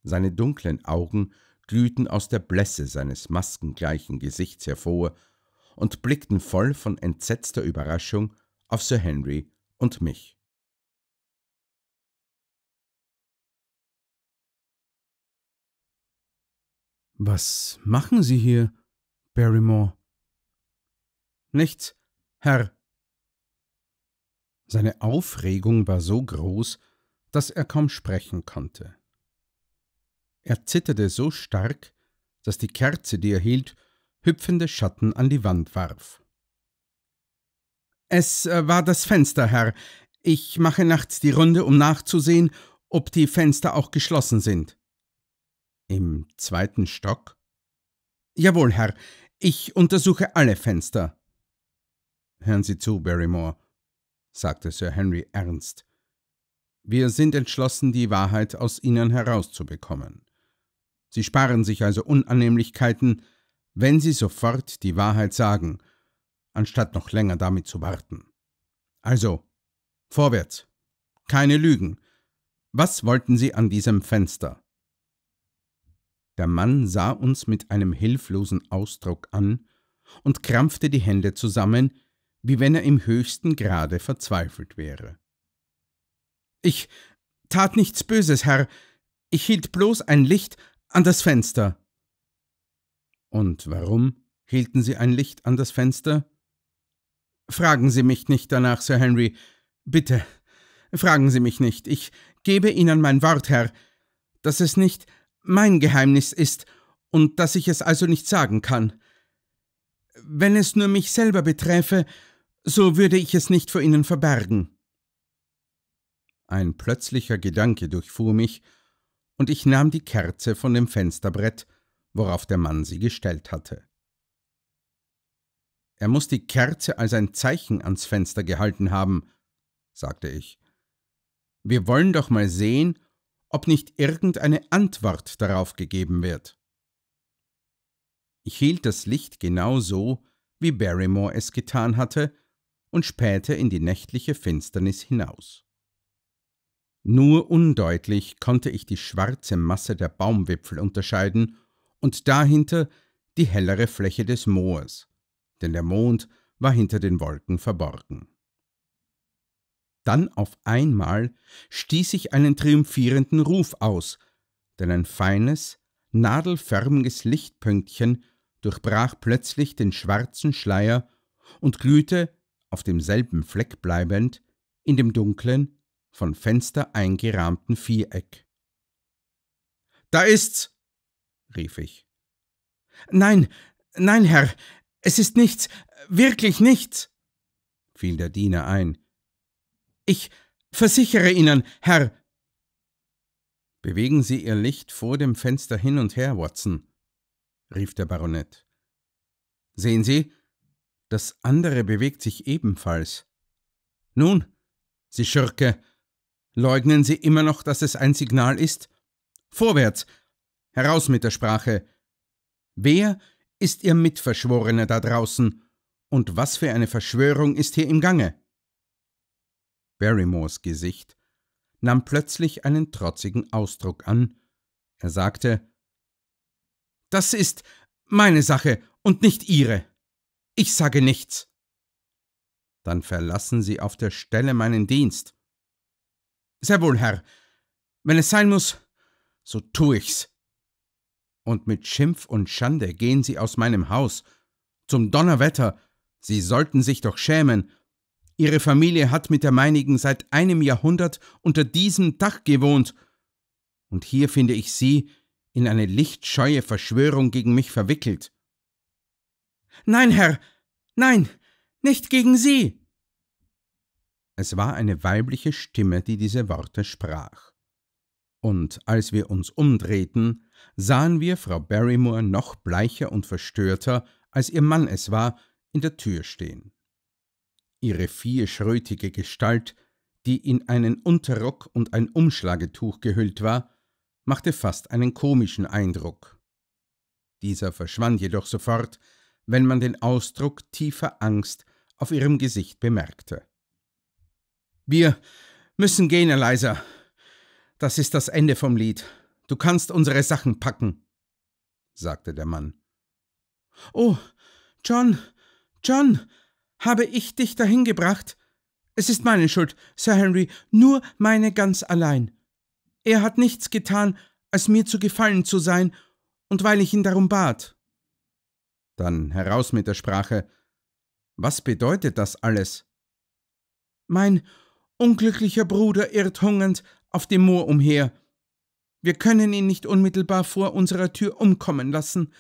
Seine dunklen Augen glühten aus der Blässe seines maskengleichen Gesichts hervor und blickten voll von entsetzter Überraschung auf Sir Henry und mich. Was machen Sie hier, Barrymore? Nichts, Herr. Seine Aufregung war so groß, dass er kaum sprechen konnte. Er zitterte so stark, dass die Kerze, die er hielt, hüpfende Schatten an die Wand warf. Es äh, war das Fenster, Herr. Ich mache nachts die Runde, um nachzusehen, ob die Fenster auch geschlossen sind. Im zweiten Stock? Jawohl, Herr, ich untersuche alle Fenster. Hören Sie zu, Barrymore, sagte Sir Henry ernst. Wir sind entschlossen, die Wahrheit aus Ihnen herauszubekommen. Sie sparen sich also Unannehmlichkeiten, wenn Sie sofort die Wahrheit sagen, anstatt noch länger damit zu warten. Also, vorwärts. Keine Lügen. Was wollten Sie an diesem Fenster? Der Mann sah uns mit einem hilflosen Ausdruck an und krampfte die Hände zusammen, wie wenn er im höchsten Grade verzweifelt wäre. Ich tat nichts Böses, Herr, ich hielt bloß ein Licht an das Fenster. Und warum hielten Sie ein Licht an das Fenster? Fragen Sie mich nicht danach, Sir Henry. Bitte, fragen Sie mich nicht. Ich gebe Ihnen mein Wort, Herr, dass es nicht mein Geheimnis ist und dass ich es also nicht sagen kann. Wenn es nur mich selber beträfe, so würde ich es nicht vor Ihnen verbergen. Ein plötzlicher Gedanke durchfuhr mich, und ich nahm die Kerze von dem Fensterbrett, worauf der Mann sie gestellt hatte. Er muß die Kerze als ein Zeichen ans Fenster gehalten haben, sagte ich. Wir wollen doch mal sehen, ob nicht irgendeine Antwort darauf gegeben wird. Ich hielt das Licht genau so, wie Barrymore es getan hatte, und spähte in die nächtliche Finsternis hinaus. Nur undeutlich konnte ich die schwarze Masse der Baumwipfel unterscheiden und dahinter die hellere Fläche des Moors, denn der Mond war hinter den Wolken verborgen. Dann auf einmal stieß ich einen triumphierenden Ruf aus, denn ein feines, nadelförmiges Lichtpünktchen durchbrach plötzlich den schwarzen Schleier und glühte, auf demselben Fleck bleibend, in dem dunklen, von Fenster eingerahmten Viereck. Da ist's! rief ich. Nein, nein, Herr, es ist nichts, wirklich nichts, fiel der Diener ein. Ich versichere Ihnen, Herr. Bewegen Sie Ihr Licht vor dem Fenster hin und her, Watson, rief der Baronet. Sehen Sie, das andere bewegt sich ebenfalls. Nun, Sie Schurke, leugnen Sie immer noch, dass es ein Signal ist? Vorwärts! Heraus mit der Sprache! Wer ist Ihr Mitverschworener da draußen? Und was für eine Verschwörung ist hier im Gange? Barrymores Gesicht nahm plötzlich einen trotzigen Ausdruck an. Er sagte Das ist meine Sache und nicht Ihre. Ich sage nichts. Dann verlassen Sie auf der Stelle meinen Dienst. Sehr wohl, Herr. Wenn es sein muss, so tue ich's. Und mit Schimpf und Schande gehen Sie aus meinem Haus. Zum Donnerwetter. Sie sollten sich doch schämen, Ihre Familie hat mit der meinigen seit einem Jahrhundert unter diesem Dach gewohnt. Und hier finde ich Sie in eine lichtscheue Verschwörung gegen mich verwickelt. Nein, Herr, nein, nicht gegen Sie. Es war eine weibliche Stimme, die diese Worte sprach. Und als wir uns umdrehten, sahen wir Frau Barrymore noch bleicher und verstörter, als ihr Mann es war, in der Tür stehen ihre vierschrötige Gestalt, die in einen Unterrock und ein Umschlagetuch gehüllt war, machte fast einen komischen Eindruck. Dieser verschwand jedoch sofort, wenn man den Ausdruck tiefer Angst auf ihrem Gesicht bemerkte. Wir müssen gehen, Eliza. Das ist das Ende vom Lied. Du kannst unsere Sachen packen, sagte der Mann. Oh, John, John, habe ich dich dahin gebracht? Es ist meine Schuld, Sir Henry, nur meine ganz allein. Er hat nichts getan, als mir zu gefallen zu sein, und weil ich ihn darum bat. Dann heraus mit der Sprache. Was bedeutet das alles? Mein unglücklicher Bruder irrt hungernd auf dem Moor umher. Wir können ihn nicht unmittelbar vor unserer Tür umkommen lassen.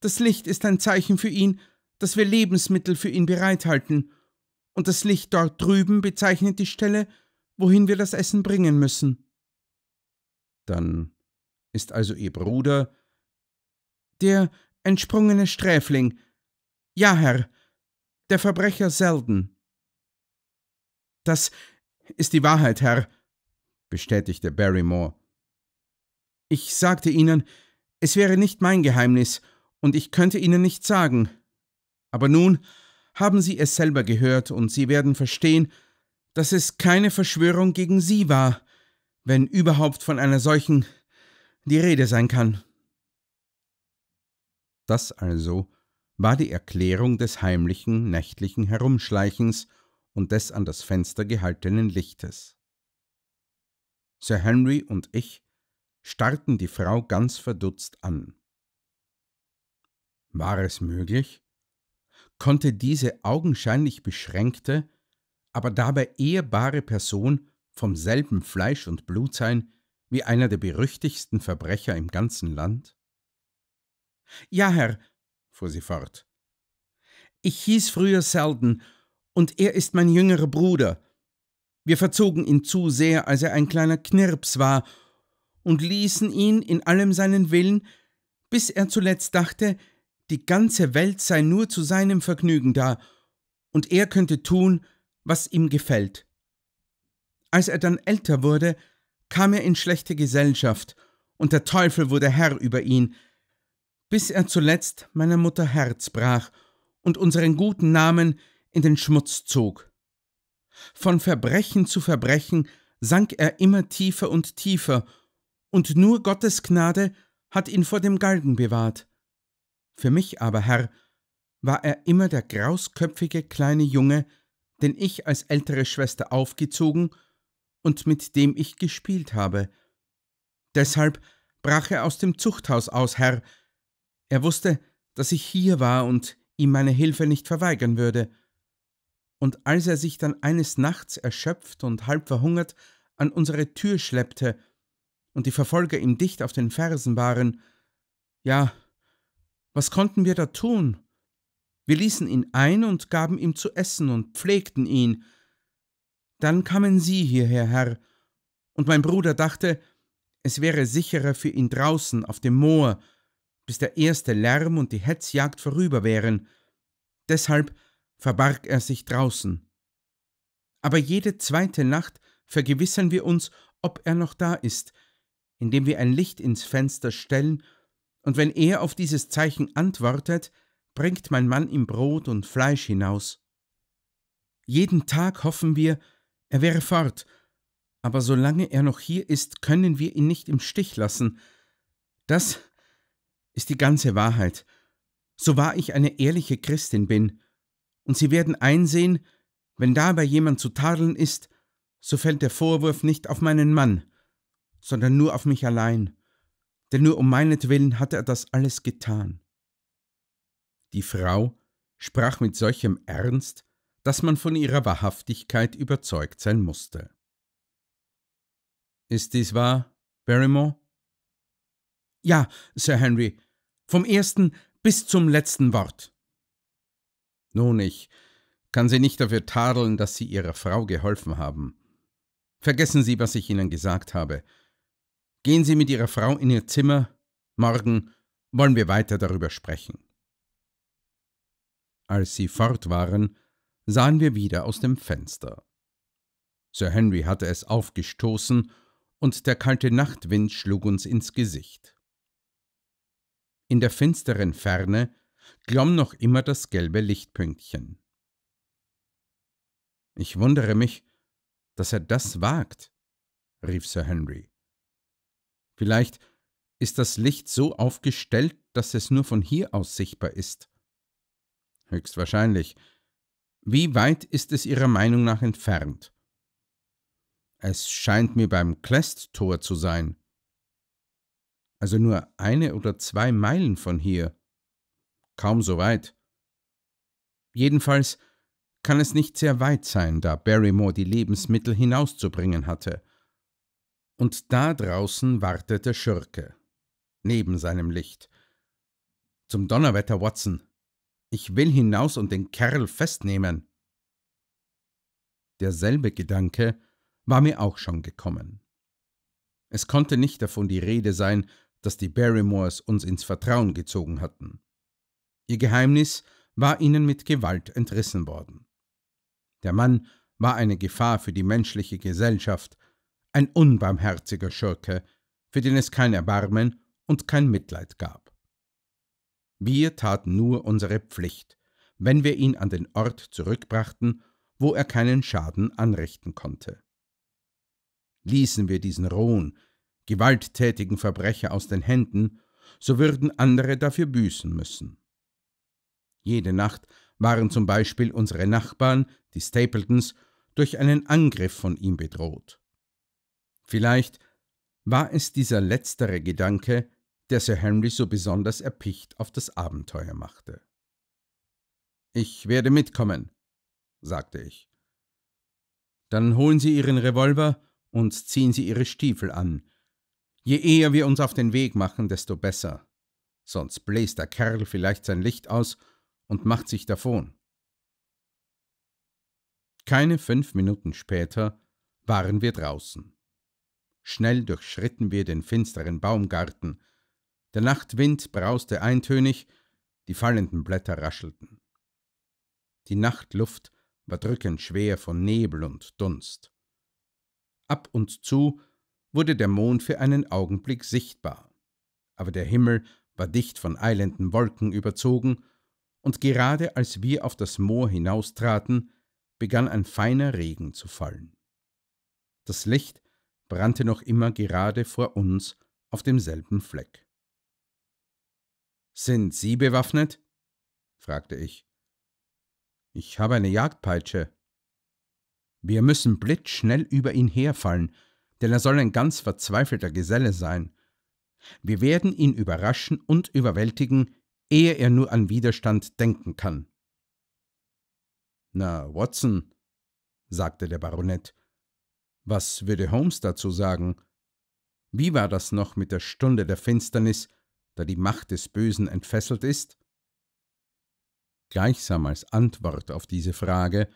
Das Licht ist ein Zeichen für ihn, dass wir Lebensmittel für ihn bereithalten, und das Licht dort drüben bezeichnet die Stelle, wohin wir das Essen bringen müssen. Dann ist also ihr Bruder der entsprungene Sträfling. Ja, Herr, der Verbrecher Selden. Das ist die Wahrheit, Herr, bestätigte Barrymore. Ich sagte Ihnen, es wäre nicht mein Geheimnis, und ich könnte Ihnen nicht sagen, aber nun haben Sie es selber gehört und Sie werden verstehen, dass es keine Verschwörung gegen Sie war, wenn überhaupt von einer solchen die Rede sein kann. Das also war die Erklärung des heimlichen nächtlichen Herumschleichens und des an das Fenster gehaltenen Lichtes. Sir Henry und ich starrten die Frau ganz verdutzt an. War es möglich, konnte diese augenscheinlich beschränkte, aber dabei ehrbare Person vom selben Fleisch und Blut sein wie einer der berüchtigsten Verbrecher im ganzen Land? Ja, Herr, fuhr sie fort, ich hieß früher Selden, und er ist mein jüngerer Bruder. Wir verzogen ihn zu sehr, als er ein kleiner Knirps war, und ließen ihn in allem seinen Willen, bis er zuletzt dachte, die ganze Welt sei nur zu seinem Vergnügen da, und er könnte tun, was ihm gefällt. Als er dann älter wurde, kam er in schlechte Gesellschaft, und der Teufel wurde Herr über ihn, bis er zuletzt meiner Mutter Herz brach und unseren guten Namen in den Schmutz zog. Von Verbrechen zu Verbrechen sank er immer tiefer und tiefer, und nur Gottes Gnade hat ihn vor dem Galgen bewahrt. Für mich aber, Herr, war er immer der grausköpfige kleine Junge, den ich als ältere Schwester aufgezogen und mit dem ich gespielt habe. Deshalb brach er aus dem Zuchthaus aus, Herr. Er wusste, dass ich hier war und ihm meine Hilfe nicht verweigern würde. Und als er sich dann eines Nachts erschöpft und halb verhungert an unsere Tür schleppte und die Verfolger ihm dicht auf den Fersen waren, ja, was konnten wir da tun? Wir ließen ihn ein und gaben ihm zu essen und pflegten ihn. Dann kamen Sie hierher, Herr, und mein Bruder dachte, es wäre sicherer für ihn draußen auf dem Moor, bis der erste Lärm und die Hetzjagd vorüber wären. Deshalb verbarg er sich draußen. Aber jede zweite Nacht vergewissern wir uns, ob er noch da ist, indem wir ein Licht ins Fenster stellen und wenn er auf dieses Zeichen antwortet, bringt mein Mann ihm Brot und Fleisch hinaus. Jeden Tag hoffen wir, er wäre fort, aber solange er noch hier ist, können wir ihn nicht im Stich lassen. Das ist die ganze Wahrheit, so wahr ich eine ehrliche Christin bin, und Sie werden einsehen, wenn dabei jemand zu tadeln ist, so fällt der Vorwurf nicht auf meinen Mann, sondern nur auf mich allein denn nur um meinetwillen hatte er das alles getan. Die Frau sprach mit solchem Ernst, dass man von ihrer Wahrhaftigkeit überzeugt sein musste. Ist dies wahr, Barrymore? Ja, Sir Henry, vom ersten bis zum letzten Wort. Nun, ich kann Sie nicht dafür tadeln, dass Sie Ihrer Frau geholfen haben. Vergessen Sie, was ich Ihnen gesagt habe. Gehen Sie mit Ihrer Frau in Ihr Zimmer. Morgen wollen wir weiter darüber sprechen. Als sie fort waren, sahen wir wieder aus dem Fenster. Sir Henry hatte es aufgestoßen, und der kalte Nachtwind schlug uns ins Gesicht. In der finsteren Ferne glomm noch immer das gelbe Lichtpünktchen. Ich wundere mich, dass er das wagt, rief Sir Henry. Vielleicht ist das Licht so aufgestellt, dass es nur von hier aus sichtbar ist. Höchstwahrscheinlich. Wie weit ist es Ihrer Meinung nach entfernt? Es scheint mir beim Klest-Tor zu sein. Also nur eine oder zwei Meilen von hier. Kaum so weit. Jedenfalls kann es nicht sehr weit sein, da Barrymore die Lebensmittel hinauszubringen hatte und da draußen wartet der Schurke, neben seinem Licht. Zum Donnerwetter, Watson! Ich will hinaus und den Kerl festnehmen! Derselbe Gedanke war mir auch schon gekommen. Es konnte nicht davon die Rede sein, dass die Barrymores uns ins Vertrauen gezogen hatten. Ihr Geheimnis war ihnen mit Gewalt entrissen worden. Der Mann war eine Gefahr für die menschliche Gesellschaft ein unbarmherziger Schurke, für den es kein Erbarmen und kein Mitleid gab. Wir taten nur unsere Pflicht, wenn wir ihn an den Ort zurückbrachten, wo er keinen Schaden anrichten konnte. Ließen wir diesen rohen, gewalttätigen Verbrecher aus den Händen, so würden andere dafür büßen müssen. Jede Nacht waren zum Beispiel unsere Nachbarn, die Stapletons, durch einen Angriff von ihm bedroht. Vielleicht war es dieser letztere Gedanke, der Sir Henry so besonders erpicht auf das Abenteuer machte. Ich werde mitkommen, sagte ich. Dann holen Sie Ihren Revolver und ziehen Sie Ihre Stiefel an. Je eher wir uns auf den Weg machen, desto besser. Sonst bläst der Kerl vielleicht sein Licht aus und macht sich davon. Keine fünf Minuten später waren wir draußen. Schnell durchschritten wir den finsteren Baumgarten. Der Nachtwind brauste eintönig, die fallenden Blätter raschelten. Die Nachtluft war drückend schwer von Nebel und Dunst. Ab und zu wurde der Mond für einen Augenblick sichtbar, aber der Himmel war dicht von eilenden Wolken überzogen, und gerade als wir auf das Moor hinaustraten, begann ein feiner Regen zu fallen. Das Licht brannte noch immer gerade vor uns auf demselben Fleck. Sind Sie bewaffnet? fragte ich. Ich habe eine Jagdpeitsche. Wir müssen blitzschnell über ihn herfallen, denn er soll ein ganz verzweifelter Geselle sein. Wir werden ihn überraschen und überwältigen, ehe er nur an Widerstand denken kann. Na, Watson, sagte der Baronet, was würde Holmes dazu sagen? Wie war das noch mit der Stunde der Finsternis, da die Macht des Bösen entfesselt ist? Gleichsam als Antwort auf diese Frage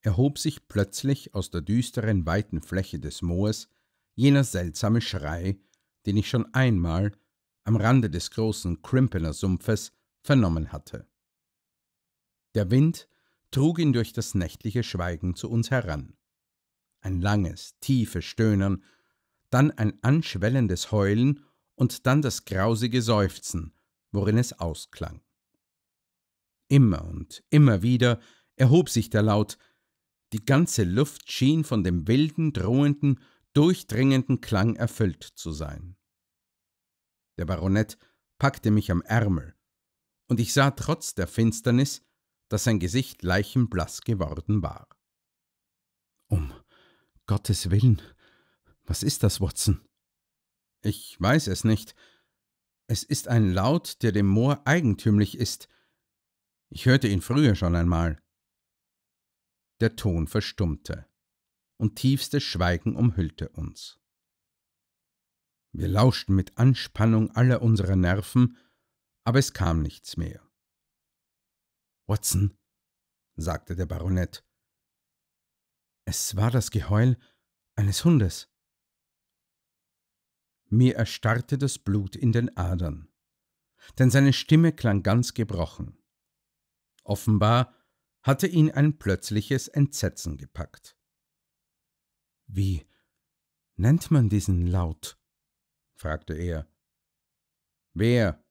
erhob sich plötzlich aus der düsteren, weiten Fläche des Moors jener seltsame Schrei, den ich schon einmal am Rande des großen Crimpener Sumpfes vernommen hatte. Der Wind trug ihn durch das nächtliche Schweigen zu uns heran ein langes, tiefes Stöhnen, dann ein anschwellendes Heulen und dann das grausige Seufzen, worin es ausklang. Immer und immer wieder erhob sich der Laut, die ganze Luft schien von dem wilden, drohenden, durchdringenden Klang erfüllt zu sein. Der Baronet packte mich am Ärmel, und ich sah trotz der Finsternis, dass sein Gesicht leichenblass geworden war. Um Gottes Willen. Was ist das, Watson? Ich weiß es nicht. Es ist ein Laut, der dem Moor eigentümlich ist. Ich hörte ihn früher schon einmal. Der Ton verstummte, und tiefstes Schweigen umhüllte uns. Wir lauschten mit Anspannung aller unserer Nerven, aber es kam nichts mehr. Watson, sagte der Baronet, es war das Geheul eines Hundes. Mir erstarrte das Blut in den Adern, denn seine Stimme klang ganz gebrochen. Offenbar hatte ihn ein plötzliches Entsetzen gepackt. Wie nennt man diesen Laut? fragte er. Wer?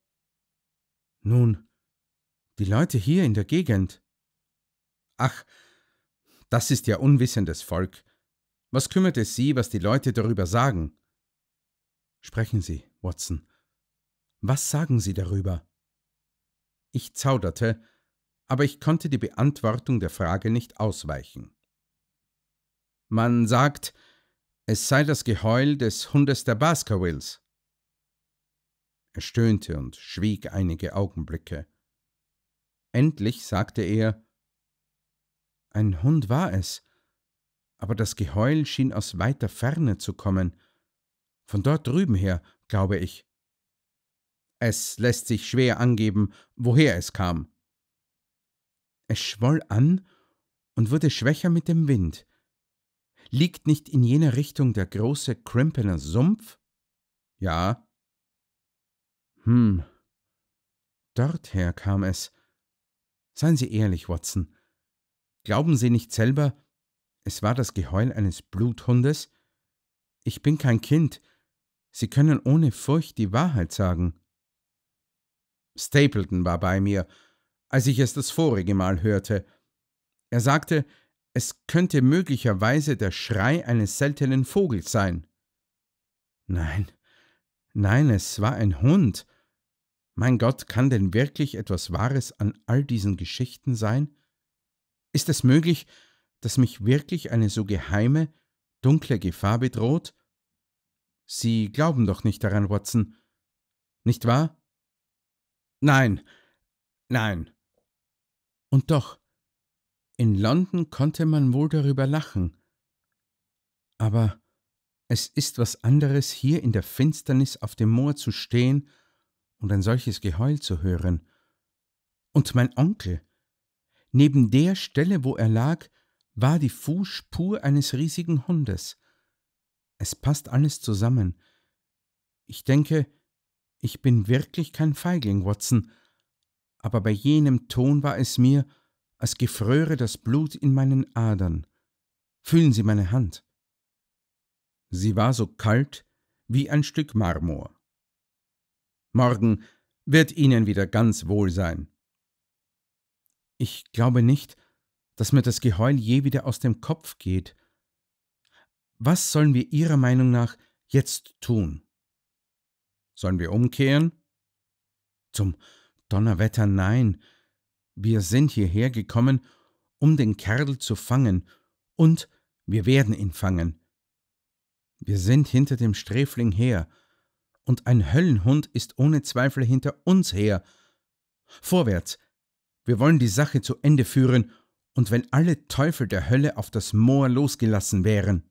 Nun, die Leute hier in der Gegend. Ach, das ist ja unwissendes Volk. Was kümmert es Sie, was die Leute darüber sagen? Sprechen Sie, Watson. Was sagen Sie darüber? Ich zauderte, aber ich konnte die Beantwortung der Frage nicht ausweichen. Man sagt, es sei das Geheul des Hundes der Baskervilles. Er stöhnte und schwieg einige Augenblicke. Endlich sagte er, ein Hund war es, aber das Geheul schien aus weiter Ferne zu kommen. Von dort drüben her, glaube ich. Es lässt sich schwer angeben, woher es kam. Es schwoll an und wurde schwächer mit dem Wind. Liegt nicht in jener Richtung der große Crimpener Sumpf? Ja. Hm. Dorther kam es. Seien Sie ehrlich, Watson. Glauben Sie nicht selber, es war das Geheul eines Bluthundes? Ich bin kein Kind. Sie können ohne Furcht die Wahrheit sagen. Stapleton war bei mir, als ich es das vorige Mal hörte. Er sagte, es könnte möglicherweise der Schrei eines seltenen Vogels sein. Nein, nein, es war ein Hund. Mein Gott, kann denn wirklich etwas Wahres an all diesen Geschichten sein? Ist es möglich, dass mich wirklich eine so geheime, dunkle Gefahr bedroht? Sie glauben doch nicht daran, Watson. Nicht wahr? Nein, nein. Und doch, in London konnte man wohl darüber lachen. Aber es ist was anderes, hier in der Finsternis auf dem Moor zu stehen und ein solches Geheul zu hören. Und mein Onkel, Neben der Stelle, wo er lag, war die Fußspur eines riesigen Hundes. Es passt alles zusammen. Ich denke, ich bin wirklich kein Feigling, Watson, aber bei jenem Ton war es mir, als gefröre das Blut in meinen Adern. Fühlen Sie meine Hand. Sie war so kalt wie ein Stück Marmor. Morgen wird Ihnen wieder ganz wohl sein. Ich glaube nicht, dass mir das Geheul je wieder aus dem Kopf geht. Was sollen wir Ihrer Meinung nach jetzt tun? Sollen wir umkehren? Zum Donnerwetter nein. Wir sind hierher gekommen, um den Kerl zu fangen, und wir werden ihn fangen. Wir sind hinter dem Sträfling her, und ein Höllenhund ist ohne Zweifel hinter uns her. Vorwärts, wir wollen die Sache zu Ende führen, und wenn alle Teufel der Hölle auf das Moor losgelassen wären.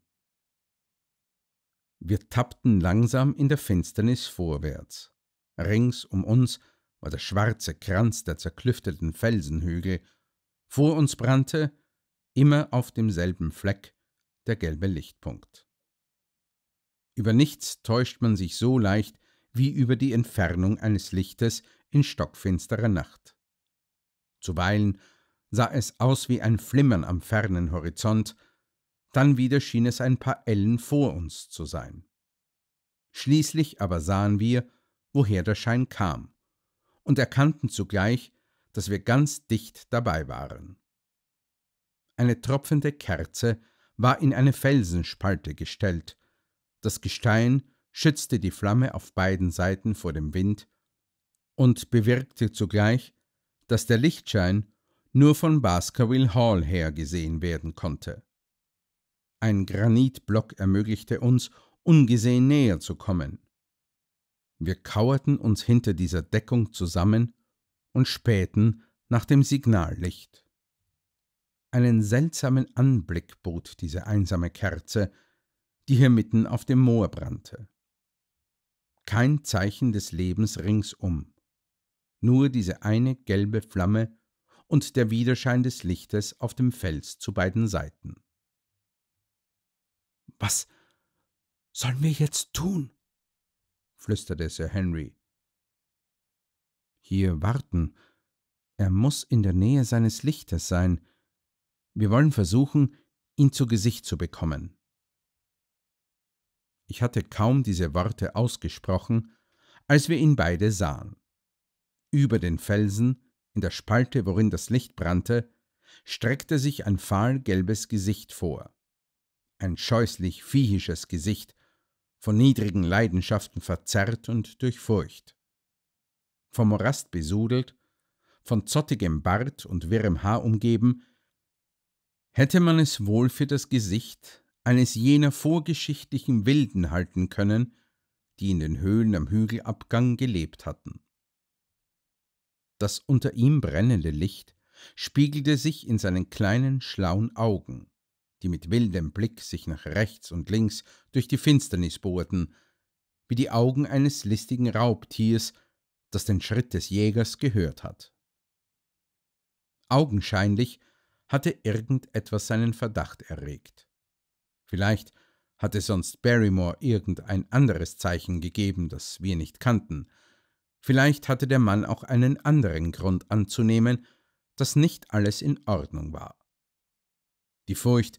Wir tappten langsam in der Finsternis vorwärts. Rings um uns war der schwarze Kranz der zerklüfteten Felsenhügel. Vor uns brannte, immer auf demselben Fleck, der gelbe Lichtpunkt. Über nichts täuscht man sich so leicht wie über die Entfernung eines Lichtes in stockfinsterer Nacht. Zuweilen sah es aus wie ein Flimmern am fernen Horizont, dann wieder schien es ein paar Ellen vor uns zu sein. Schließlich aber sahen wir, woher der Schein kam, und erkannten zugleich, dass wir ganz dicht dabei waren. Eine tropfende Kerze war in eine Felsenspalte gestellt, das Gestein schützte die Flamme auf beiden Seiten vor dem Wind und bewirkte zugleich, dass der Lichtschein nur von Baskerville Hall her gesehen werden konnte. Ein Granitblock ermöglichte uns, ungesehen näher zu kommen. Wir kauerten uns hinter dieser Deckung zusammen und spähten nach dem Signallicht. Einen seltsamen Anblick bot diese einsame Kerze, die hier mitten auf dem Moor brannte. Kein Zeichen des Lebens ringsum nur diese eine gelbe Flamme und der Widerschein des Lichtes auf dem Fels zu beiden Seiten. Was sollen wir jetzt tun? flüsterte Sir Henry. Hier warten. Er muss in der Nähe seines Lichtes sein. Wir wollen versuchen, ihn zu Gesicht zu bekommen. Ich hatte kaum diese Worte ausgesprochen, als wir ihn beide sahen. Über den Felsen, in der Spalte, worin das Licht brannte, streckte sich ein fahlgelbes Gesicht vor. Ein scheußlich viehisches Gesicht, von niedrigen Leidenschaften verzerrt und durchfurcht. Vom Morast besudelt, von zottigem Bart und wirrem Haar umgeben, hätte man es wohl für das Gesicht eines jener vorgeschichtlichen Wilden halten können, die in den Höhlen am Hügelabgang gelebt hatten. Das unter ihm brennende Licht spiegelte sich in seinen kleinen, schlauen Augen, die mit wildem Blick sich nach rechts und links durch die Finsternis bohrten, wie die Augen eines listigen Raubtiers, das den Schritt des Jägers gehört hat. Augenscheinlich hatte irgendetwas seinen Verdacht erregt. Vielleicht hatte sonst Barrymore irgendein anderes Zeichen gegeben, das wir nicht kannten – Vielleicht hatte der Mann auch einen anderen Grund anzunehmen, dass nicht alles in Ordnung war. Die Furcht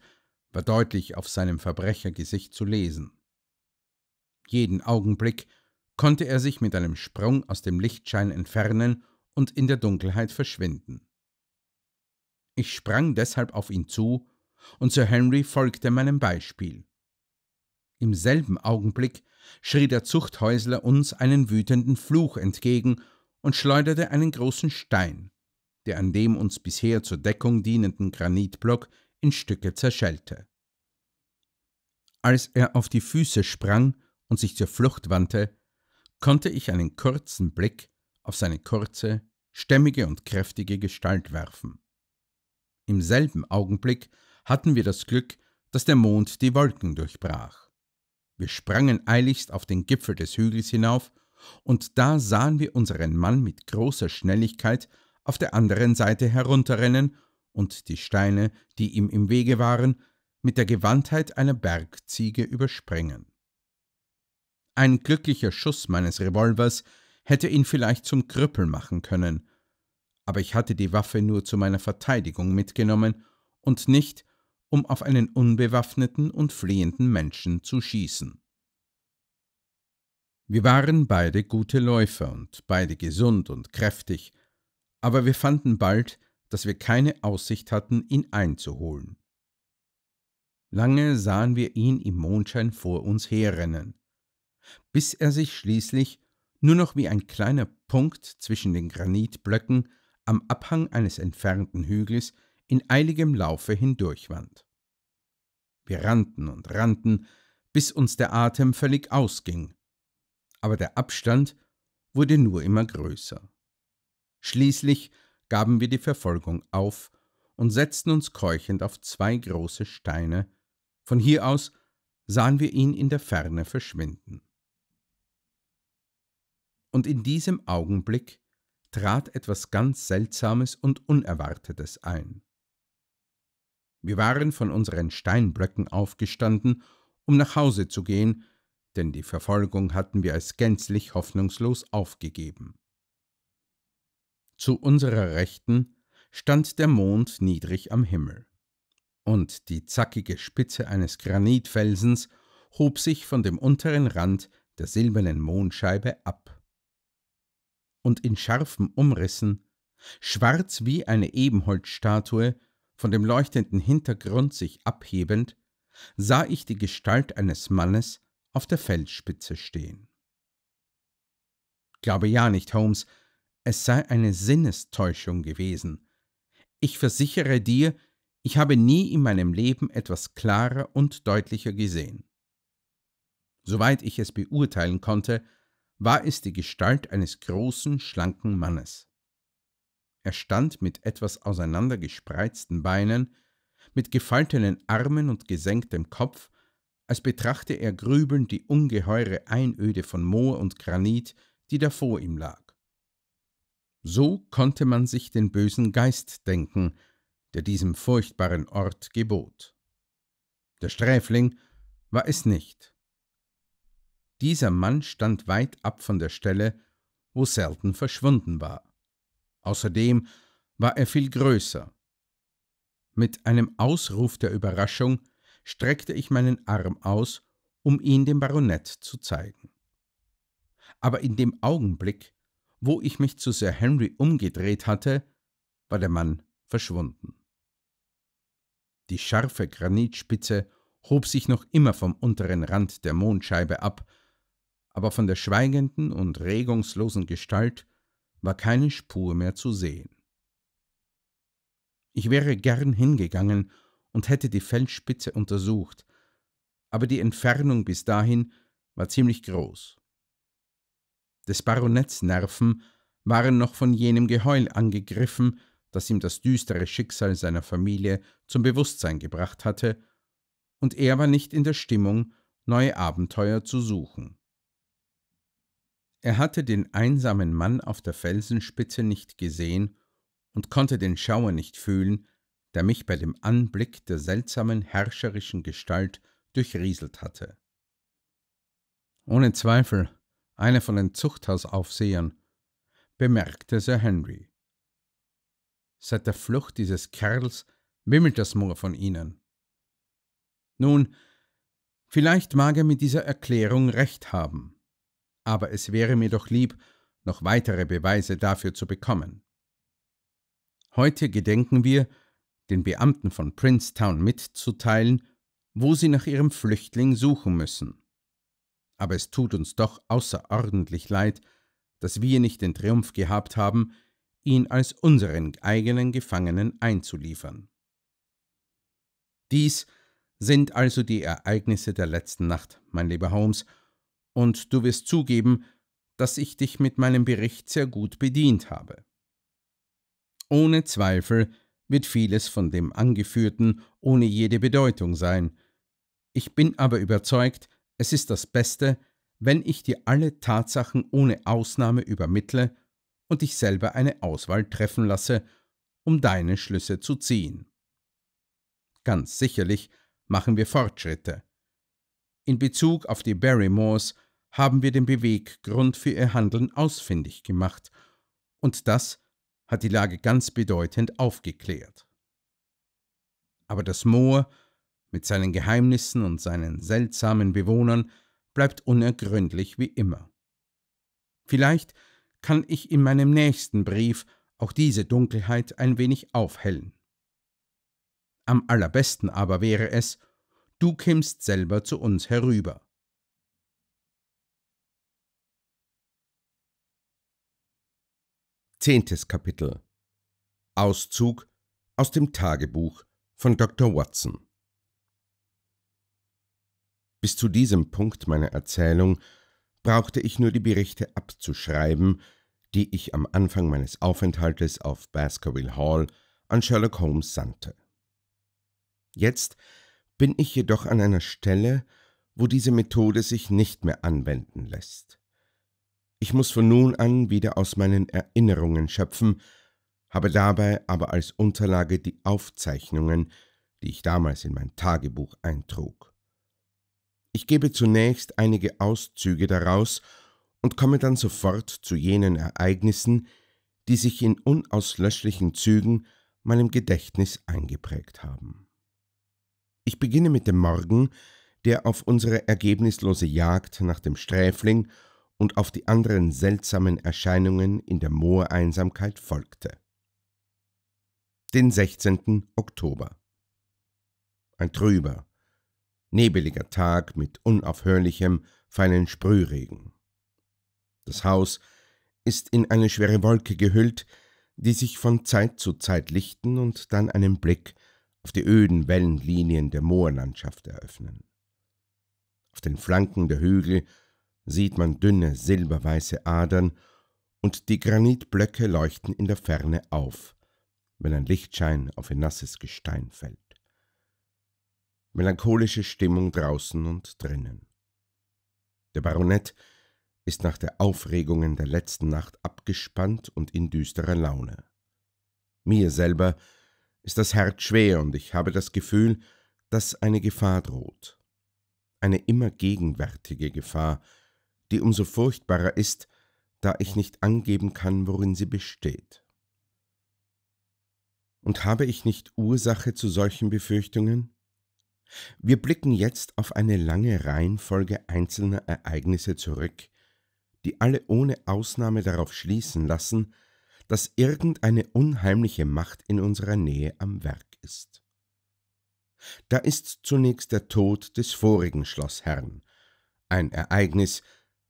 war deutlich auf seinem Verbrechergesicht zu lesen. Jeden Augenblick konnte er sich mit einem Sprung aus dem Lichtschein entfernen und in der Dunkelheit verschwinden. Ich sprang deshalb auf ihn zu, und Sir Henry folgte meinem Beispiel. Im selben Augenblick schrie der Zuchthäusler uns einen wütenden Fluch entgegen und schleuderte einen großen Stein, der an dem uns bisher zur Deckung dienenden Granitblock in Stücke zerschellte. Als er auf die Füße sprang und sich zur Flucht wandte, konnte ich einen kurzen Blick auf seine kurze, stämmige und kräftige Gestalt werfen. Im selben Augenblick hatten wir das Glück, dass der Mond die Wolken durchbrach. Wir sprangen eiligst auf den Gipfel des Hügels hinauf, und da sahen wir unseren Mann mit großer Schnelligkeit auf der anderen Seite herunterrennen und die Steine, die ihm im Wege waren, mit der Gewandtheit einer Bergziege überspringen. Ein glücklicher Schuss meines Revolvers hätte ihn vielleicht zum Krüppel machen können, aber ich hatte die Waffe nur zu meiner Verteidigung mitgenommen und nicht, um auf einen unbewaffneten und flehenden Menschen zu schießen. Wir waren beide gute Läufer und beide gesund und kräftig, aber wir fanden bald, dass wir keine Aussicht hatten, ihn einzuholen. Lange sahen wir ihn im Mondschein vor uns herrennen, bis er sich schließlich nur noch wie ein kleiner Punkt zwischen den Granitblöcken am Abhang eines entfernten Hügels in eiligem Laufe hindurchwand. Wir rannten und rannten, bis uns der Atem völlig ausging, aber der Abstand wurde nur immer größer. Schließlich gaben wir die Verfolgung auf und setzten uns keuchend auf zwei große Steine, von hier aus sahen wir ihn in der Ferne verschwinden. Und in diesem Augenblick trat etwas ganz Seltsames und Unerwartetes ein. Wir waren von unseren Steinblöcken aufgestanden, um nach Hause zu gehen, denn die Verfolgung hatten wir als gänzlich hoffnungslos aufgegeben. Zu unserer Rechten stand der Mond niedrig am Himmel, und die zackige Spitze eines Granitfelsens hob sich von dem unteren Rand der silbernen Mondscheibe ab. Und in scharfen Umrissen, schwarz wie eine Ebenholzstatue, von dem leuchtenden Hintergrund sich abhebend, sah ich die Gestalt eines Mannes auf der Felsspitze stehen. Glaube ja nicht, Holmes, es sei eine Sinnestäuschung gewesen. Ich versichere dir, ich habe nie in meinem Leben etwas klarer und deutlicher gesehen. Soweit ich es beurteilen konnte, war es die Gestalt eines großen, schlanken Mannes. Er stand mit etwas auseinandergespreizten Beinen, mit gefaltenen Armen und gesenktem Kopf, als betrachte er grübelnd die ungeheure Einöde von Moor und Granit, die da vor ihm lag. So konnte man sich den bösen Geist denken, der diesem furchtbaren Ort gebot. Der Sträfling war es nicht. Dieser Mann stand weit ab von der Stelle, wo Selten verschwunden war. Außerdem war er viel größer. Mit einem Ausruf der Überraschung streckte ich meinen Arm aus, um ihn dem Baronett zu zeigen. Aber in dem Augenblick, wo ich mich zu Sir Henry umgedreht hatte, war der Mann verschwunden. Die scharfe Granitspitze hob sich noch immer vom unteren Rand der Mondscheibe ab, aber von der schweigenden und regungslosen Gestalt war keine Spur mehr zu sehen. Ich wäre gern hingegangen und hätte die Felsspitze untersucht, aber die Entfernung bis dahin war ziemlich groß. Des Baronets Nerven waren noch von jenem Geheul angegriffen, das ihm das düstere Schicksal seiner Familie zum Bewusstsein gebracht hatte, und er war nicht in der Stimmung, neue Abenteuer zu suchen. Er hatte den einsamen Mann auf der Felsenspitze nicht gesehen und konnte den Schauer nicht fühlen, der mich bei dem Anblick der seltsamen herrscherischen Gestalt durchrieselt hatte. Ohne Zweifel einer von den Zuchthausaufsehern, bemerkte Sir Henry. Seit der Flucht dieses Kerls wimmelt das Moor von ihnen. Nun, vielleicht mag er mit dieser Erklärung recht haben aber es wäre mir doch lieb, noch weitere Beweise dafür zu bekommen. Heute gedenken wir, den Beamten von Princetown mitzuteilen, wo sie nach ihrem Flüchtling suchen müssen. Aber es tut uns doch außerordentlich leid, dass wir nicht den Triumph gehabt haben, ihn als unseren eigenen Gefangenen einzuliefern. Dies sind also die Ereignisse der letzten Nacht, mein lieber Holmes, und du wirst zugeben, dass ich dich mit meinem Bericht sehr gut bedient habe. Ohne Zweifel wird vieles von dem Angeführten ohne jede Bedeutung sein. Ich bin aber überzeugt, es ist das Beste, wenn ich dir alle Tatsachen ohne Ausnahme übermittle und dich selber eine Auswahl treffen lasse, um deine Schlüsse zu ziehen. Ganz sicherlich machen wir Fortschritte, in Bezug auf die Barrymores haben wir den Beweggrund für ihr Handeln ausfindig gemacht, und das hat die Lage ganz bedeutend aufgeklärt. Aber das Moor mit seinen Geheimnissen und seinen seltsamen Bewohnern bleibt unergründlich wie immer. Vielleicht kann ich in meinem nächsten Brief auch diese Dunkelheit ein wenig aufhellen. Am allerbesten aber wäre es, du kämst selber zu uns herüber. Zehntes Kapitel Auszug aus dem Tagebuch von Dr. Watson Bis zu diesem Punkt meiner Erzählung brauchte ich nur die Berichte abzuschreiben, die ich am Anfang meines Aufenthaltes auf Baskerville Hall an Sherlock Holmes sandte. Jetzt bin ich jedoch an einer Stelle, wo diese Methode sich nicht mehr anwenden lässt. Ich muss von nun an wieder aus meinen Erinnerungen schöpfen, habe dabei aber als Unterlage die Aufzeichnungen, die ich damals in mein Tagebuch eintrug. Ich gebe zunächst einige Auszüge daraus und komme dann sofort zu jenen Ereignissen, die sich in unauslöschlichen Zügen meinem Gedächtnis eingeprägt haben. Ich beginne mit dem Morgen, der auf unsere ergebnislose Jagd nach dem Sträfling und auf die anderen seltsamen Erscheinungen in der Mooreinsamkeit folgte. Den 16. Oktober. Ein trüber, nebeliger Tag mit unaufhörlichem, feinen Sprühregen. Das Haus ist in eine schwere Wolke gehüllt, die sich von Zeit zu Zeit lichten und dann einen Blick auf die öden Wellenlinien der Moorlandschaft eröffnen. Auf den Flanken der Hügel sieht man dünne silberweiße Adern, und die Granitblöcke leuchten in der Ferne auf, wenn ein Lichtschein auf ihr nasses Gestein fällt. Melancholische Stimmung draußen und drinnen. Der Baronett ist nach der Aufregungen der letzten Nacht abgespannt und in düsterer Laune. Mir selber ist das Herz schwer und ich habe das Gefühl, dass eine Gefahr droht. Eine immer gegenwärtige Gefahr, die umso furchtbarer ist, da ich nicht angeben kann, worin sie besteht. Und habe ich nicht Ursache zu solchen Befürchtungen? Wir blicken jetzt auf eine lange Reihenfolge einzelner Ereignisse zurück, die alle ohne Ausnahme darauf schließen lassen, dass irgendeine unheimliche Macht in unserer Nähe am Werk ist. Da ist zunächst der Tod des vorigen Schlossherrn, ein Ereignis,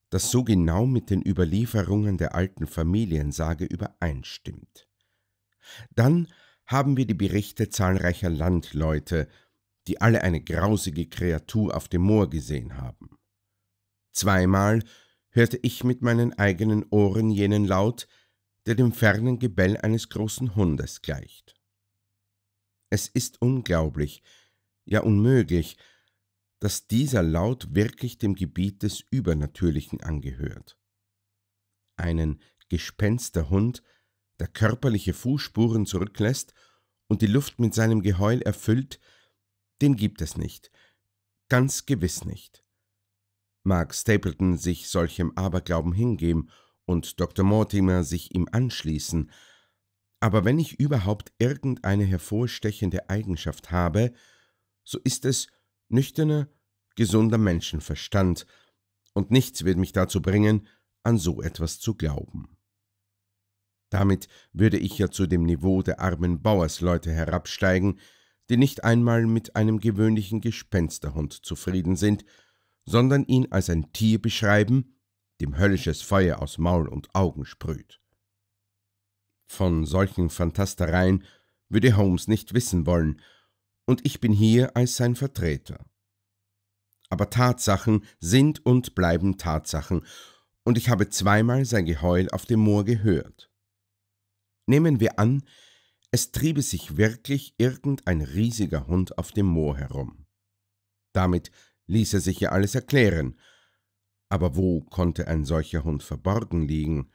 das so genau mit den Überlieferungen der alten Familiensage übereinstimmt. Dann haben wir die Berichte zahlreicher Landleute, die alle eine grausige Kreatur auf dem Moor gesehen haben. Zweimal hörte ich mit meinen eigenen Ohren jenen Laut, der dem fernen Gebell eines großen Hundes gleicht. Es ist unglaublich, ja unmöglich, dass dieser Laut wirklich dem Gebiet des Übernatürlichen angehört. Einen Gespensterhund, der körperliche Fußspuren zurücklässt und die Luft mit seinem Geheul erfüllt, den gibt es nicht, ganz gewiss nicht. Mag Stapleton sich solchem Aberglauben hingeben und Dr. Mortimer sich ihm anschließen, aber wenn ich überhaupt irgendeine hervorstechende Eigenschaft habe, so ist es nüchterner, gesunder Menschenverstand, und nichts wird mich dazu bringen, an so etwas zu glauben. Damit würde ich ja zu dem Niveau der armen Bauersleute herabsteigen, die nicht einmal mit einem gewöhnlichen Gespensterhund zufrieden sind, sondern ihn als ein Tier beschreiben, dem höllisches Feuer aus Maul und Augen sprüht. Von solchen Phantastereien würde Holmes nicht wissen wollen, und ich bin hier als sein Vertreter. Aber Tatsachen sind und bleiben Tatsachen, und ich habe zweimal sein Geheul auf dem Moor gehört. Nehmen wir an, es triebe sich wirklich irgendein riesiger Hund auf dem Moor herum. Damit ließ er sich ja alles erklären – aber wo konnte ein solcher Hund verborgen liegen?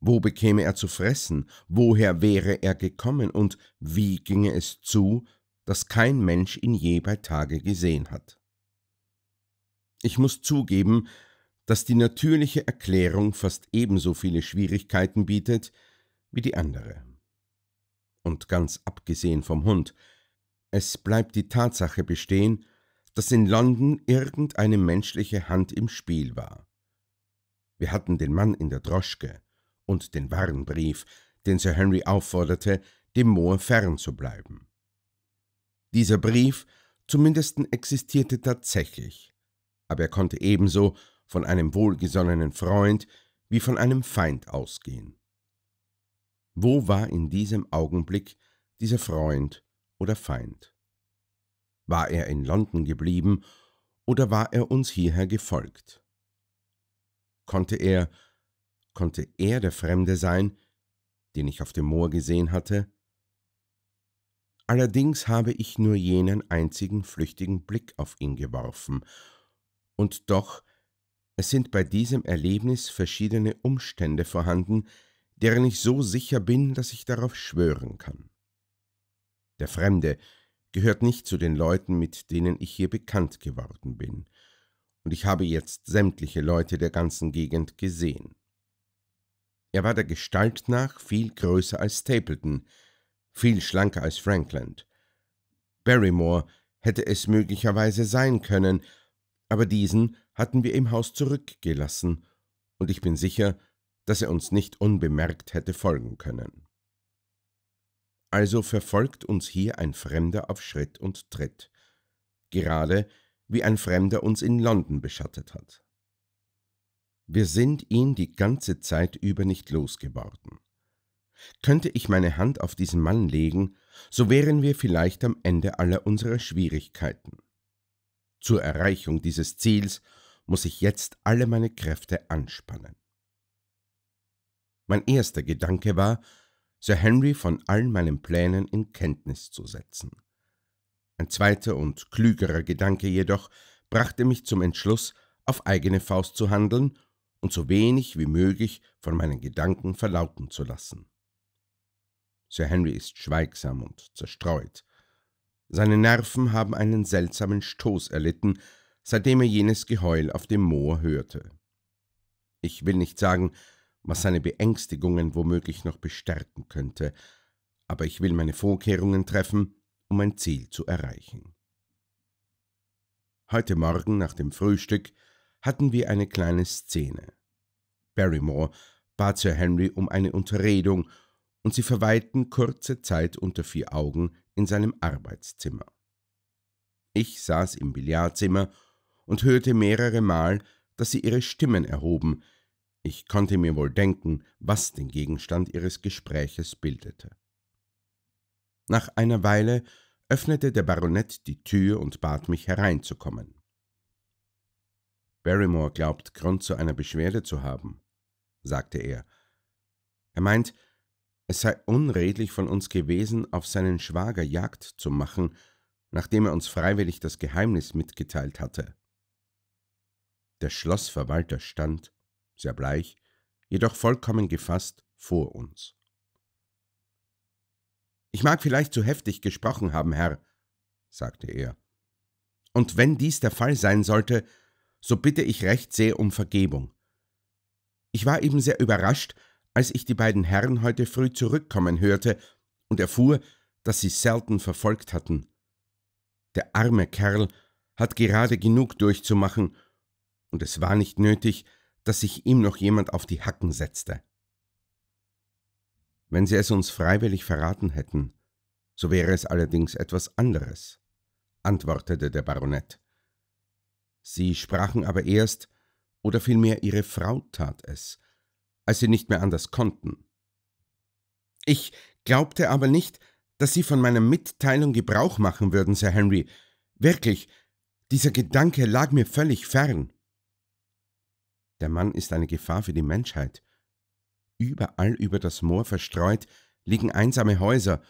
Wo bekäme er zu fressen? Woher wäre er gekommen? Und wie ginge es zu, dass kein Mensch ihn je bei Tage gesehen hat? Ich muss zugeben, dass die natürliche Erklärung fast ebenso viele Schwierigkeiten bietet wie die andere. Und ganz abgesehen vom Hund, es bleibt die Tatsache bestehen, dass in London irgendeine menschliche Hand im Spiel war. Wir hatten den Mann in der Droschke und den Warnbrief, den Sir Henry aufforderte, dem Moor fern zu bleiben. Dieser Brief zumindest existierte tatsächlich, aber er konnte ebenso von einem wohlgesonnenen Freund wie von einem Feind ausgehen. Wo war in diesem Augenblick dieser Freund oder Feind? War er in London geblieben oder war er uns hierher gefolgt? Konnte er, konnte er der Fremde sein, den ich auf dem Moor gesehen hatte? Allerdings habe ich nur jenen einzigen flüchtigen Blick auf ihn geworfen, und doch, es sind bei diesem Erlebnis verschiedene Umstände vorhanden, deren ich so sicher bin, dass ich darauf schwören kann. Der Fremde, gehört nicht zu den Leuten, mit denen ich hier bekannt geworden bin, und ich habe jetzt sämtliche Leute der ganzen Gegend gesehen. Er war der Gestalt nach viel größer als Stapleton, viel schlanker als Franklin. Barrymore hätte es möglicherweise sein können, aber diesen hatten wir im Haus zurückgelassen, und ich bin sicher, dass er uns nicht unbemerkt hätte folgen können. Also verfolgt uns hier ein Fremder auf Schritt und Tritt, gerade wie ein Fremder uns in London beschattet hat. Wir sind ihn die ganze Zeit über nicht losgeworden. Könnte ich meine Hand auf diesen Mann legen, so wären wir vielleicht am Ende aller unserer Schwierigkeiten. Zur Erreichung dieses Ziels muss ich jetzt alle meine Kräfte anspannen. Mein erster Gedanke war, Sir Henry von allen meinen Plänen in Kenntnis zu setzen. Ein zweiter und klügerer Gedanke jedoch brachte mich zum Entschluss, auf eigene Faust zu handeln und so wenig wie möglich von meinen Gedanken verlauten zu lassen. Sir Henry ist schweigsam und zerstreut. Seine Nerven haben einen seltsamen Stoß erlitten, seitdem er jenes Geheul auf dem Moor hörte. Ich will nicht sagen, was seine Beängstigungen womöglich noch bestärken könnte, aber ich will meine Vorkehrungen treffen, um mein Ziel zu erreichen. Heute Morgen nach dem Frühstück hatten wir eine kleine Szene. Barrymore bat Sir Henry um eine Unterredung, und sie verweilten kurze Zeit unter vier Augen in seinem Arbeitszimmer. Ich saß im Billardzimmer und hörte mehrere Mal, dass sie ihre Stimmen erhoben, ich konnte mir wohl denken, was den Gegenstand ihres Gespräches bildete. Nach einer Weile öffnete der Baronet die Tür und bat mich hereinzukommen. Barrymore glaubt Grund zu einer Beschwerde zu haben, sagte er. Er meint, es sei unredlich von uns gewesen, auf seinen Schwager Jagd zu machen, nachdem er uns freiwillig das Geheimnis mitgeteilt hatte. Der Schlossverwalter stand sehr bleich, jedoch vollkommen gefasst vor uns. Ich mag vielleicht zu heftig gesprochen haben, Herr, sagte er. Und wenn dies der Fall sein sollte, so bitte ich recht sehr um Vergebung. Ich war eben sehr überrascht, als ich die beiden Herren heute früh zurückkommen hörte und erfuhr, dass sie Selten verfolgt hatten. Der arme Kerl hat gerade genug durchzumachen, und es war nicht nötig, dass sich ihm noch jemand auf die Hacken setzte. Wenn sie es uns freiwillig verraten hätten, so wäre es allerdings etwas anderes, antwortete der Baronet. Sie sprachen aber erst, oder vielmehr ihre Frau tat es, als sie nicht mehr anders konnten. Ich glaubte aber nicht, dass Sie von meiner Mitteilung Gebrauch machen würden, Sir Henry. Wirklich, dieser Gedanke lag mir völlig fern. Der Mann ist eine Gefahr für die Menschheit. Überall über das Moor verstreut liegen einsame Häuser,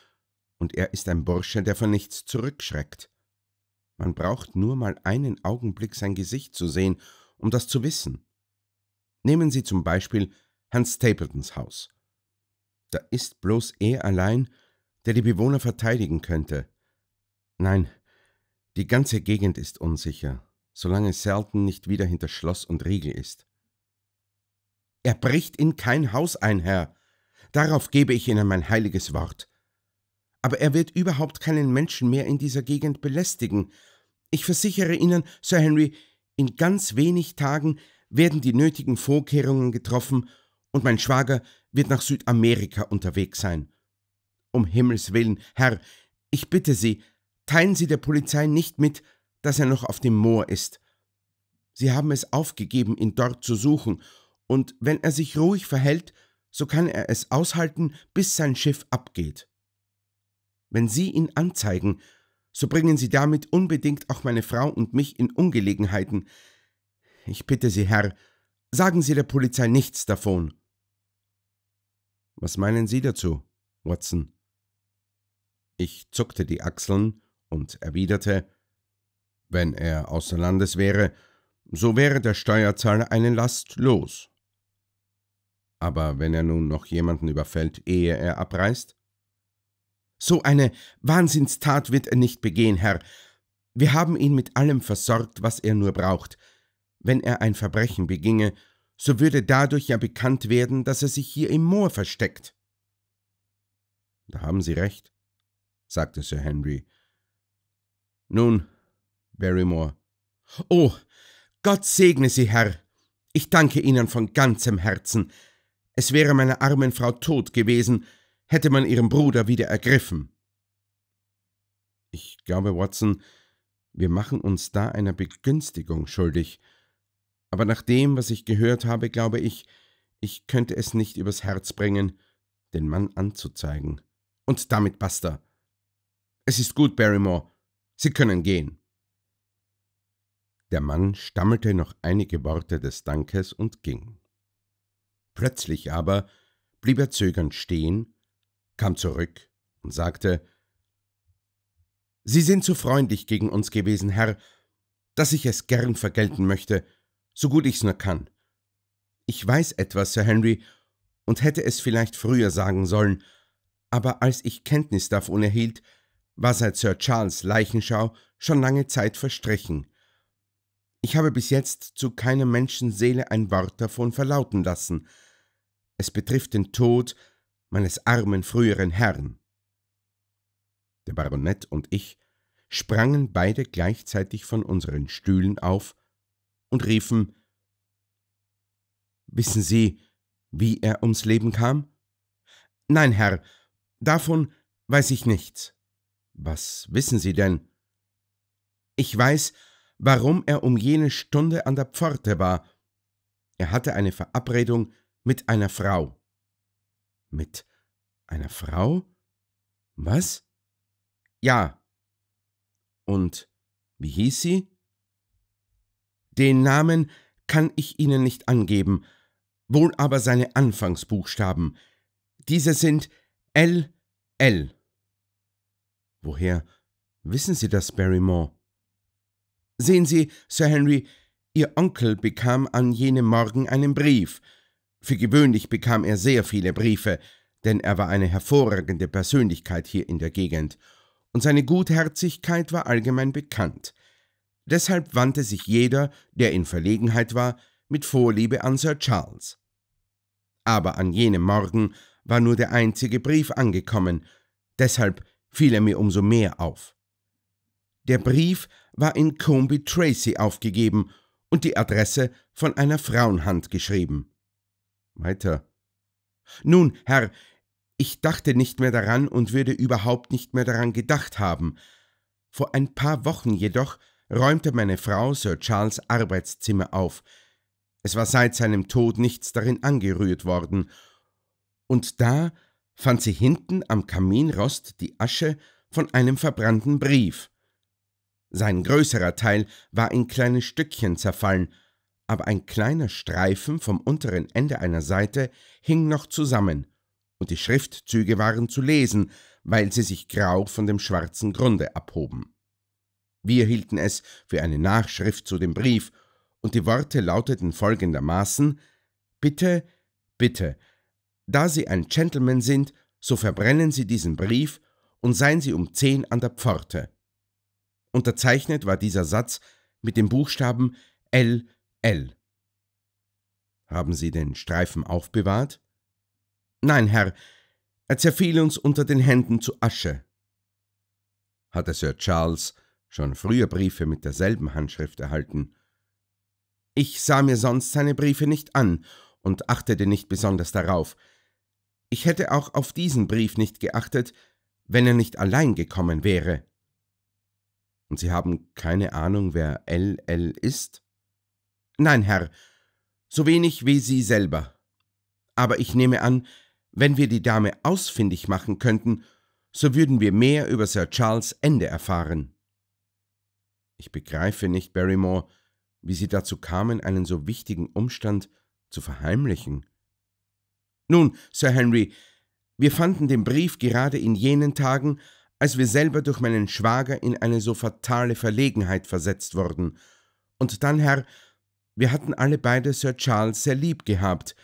und er ist ein Bursche, der von nichts zurückschreckt. Man braucht nur mal einen Augenblick sein Gesicht zu sehen, um das zu wissen. Nehmen Sie zum Beispiel Herrn Stapletons Haus. Da ist bloß er allein, der die Bewohner verteidigen könnte. Nein, die ganze Gegend ist unsicher, solange Selton nicht wieder hinter Schloss und Riegel ist. Er bricht in kein Haus ein, Herr. Darauf gebe ich Ihnen mein heiliges Wort. Aber er wird überhaupt keinen Menschen mehr in dieser Gegend belästigen. Ich versichere Ihnen, Sir Henry, in ganz wenig Tagen werden die nötigen Vorkehrungen getroffen und mein Schwager wird nach Südamerika unterwegs sein. Um Himmels willen, Herr, ich bitte Sie, teilen Sie der Polizei nicht mit, dass er noch auf dem Moor ist. Sie haben es aufgegeben, ihn dort zu suchen, und wenn er sich ruhig verhält, so kann er es aushalten, bis sein Schiff abgeht. Wenn Sie ihn anzeigen, so bringen Sie damit unbedingt auch meine Frau und mich in Ungelegenheiten. Ich bitte Sie, Herr, sagen Sie der Polizei nichts davon. Was meinen Sie dazu, Watson? Ich zuckte die Achseln und erwiderte, wenn er außer Landes wäre, so wäre der Steuerzahler eine Last los. Aber wenn er nun noch jemanden überfällt, ehe er abreist? So eine Wahnsinnstat wird er nicht begehen, Herr. Wir haben ihn mit allem versorgt, was er nur braucht. Wenn er ein Verbrechen beginge, so würde dadurch ja bekannt werden, dass er sich hier im Moor versteckt. Da haben Sie recht, sagte Sir Henry. Nun, Barrymore. Oh, Gott segne Sie, Herr. Ich danke Ihnen von ganzem Herzen. Es wäre meiner armen Frau tot gewesen, hätte man ihren Bruder wieder ergriffen. Ich glaube, Watson, wir machen uns da einer Begünstigung schuldig. Aber nach dem, was ich gehört habe, glaube ich, ich könnte es nicht übers Herz bringen, den Mann anzuzeigen. Und damit basta. Es ist gut, Barrymore. Sie können gehen. Der Mann stammelte noch einige Worte des Dankes und ging. Plötzlich aber blieb er zögernd stehen, kam zurück und sagte Sie sind zu freundlich gegen uns gewesen, Herr, dass ich es gern vergelten möchte, so gut ich's nur kann. Ich weiß etwas, Sir Henry, und hätte es vielleicht früher sagen sollen, aber als ich Kenntnis davon erhielt, war seit Sir Charles Leichenschau schon lange Zeit verstrichen. Ich habe bis jetzt zu keiner Menschenseele ein Wort davon verlauten lassen, es betrifft den Tod meines armen früheren Herrn. Der Baronet und ich sprangen beide gleichzeitig von unseren Stühlen auf und riefen Wissen Sie, wie er ums Leben kam? Nein, Herr, davon weiß ich nichts. Was wissen Sie denn? Ich weiß, warum er um jene Stunde an der Pforte war. Er hatte eine Verabredung mit einer Frau. Mit einer Frau? Was? Ja. Und wie hieß sie? Den Namen kann ich Ihnen nicht angeben, wohl aber seine Anfangsbuchstaben. Diese sind L. L. Woher wissen Sie das, Barrymore? Sehen Sie, Sir Henry, Ihr Onkel bekam an jenem Morgen einen Brief, für gewöhnlich bekam er sehr viele Briefe, denn er war eine hervorragende Persönlichkeit hier in der Gegend, und seine Gutherzigkeit war allgemein bekannt. Deshalb wandte sich jeder, der in Verlegenheit war, mit Vorliebe an Sir Charles. Aber an jenem Morgen war nur der einzige Brief angekommen, deshalb fiel er mir umso mehr auf. Der Brief war in Comby Tracy aufgegeben und die Adresse von einer Frauenhand geschrieben. Weiter. Nun, Herr, ich dachte nicht mehr daran und würde überhaupt nicht mehr daran gedacht haben. Vor ein paar Wochen jedoch räumte meine Frau Sir Charles Arbeitszimmer auf. Es war seit seinem Tod nichts darin angerührt worden. Und da fand sie hinten am Kaminrost die Asche von einem verbrannten Brief. Sein größerer Teil war in kleine Stückchen zerfallen aber ein kleiner Streifen vom unteren Ende einer Seite hing noch zusammen, und die Schriftzüge waren zu lesen, weil sie sich grau von dem schwarzen Grunde abhoben. Wir hielten es für eine Nachschrift zu dem Brief, und die Worte lauteten folgendermaßen Bitte, bitte, da Sie ein Gentleman sind, so verbrennen Sie diesen Brief und seien Sie um zehn an der Pforte. Unterzeichnet war dieser Satz mit dem Buchstaben L L. Haben Sie den Streifen aufbewahrt? Nein, Herr, er zerfiel uns unter den Händen zu Asche. Hatte Sir Charles schon früher Briefe mit derselben Handschrift erhalten. Ich sah mir sonst seine Briefe nicht an und achtete nicht besonders darauf. Ich hätte auch auf diesen Brief nicht geachtet, wenn er nicht allein gekommen wäre. Und Sie haben keine Ahnung, wer LL ist? Nein, Herr, so wenig wie Sie selber. Aber ich nehme an, wenn wir die Dame ausfindig machen könnten, so würden wir mehr über Sir Charles Ende erfahren. Ich begreife nicht, Barrymore, wie Sie dazu kamen, einen so wichtigen Umstand zu verheimlichen. Nun, Sir Henry, wir fanden den Brief gerade in jenen Tagen, als wir selber durch meinen Schwager in eine so fatale Verlegenheit versetzt wurden. Und dann, Herr, wir hatten alle beide Sir Charles sehr lieb gehabt,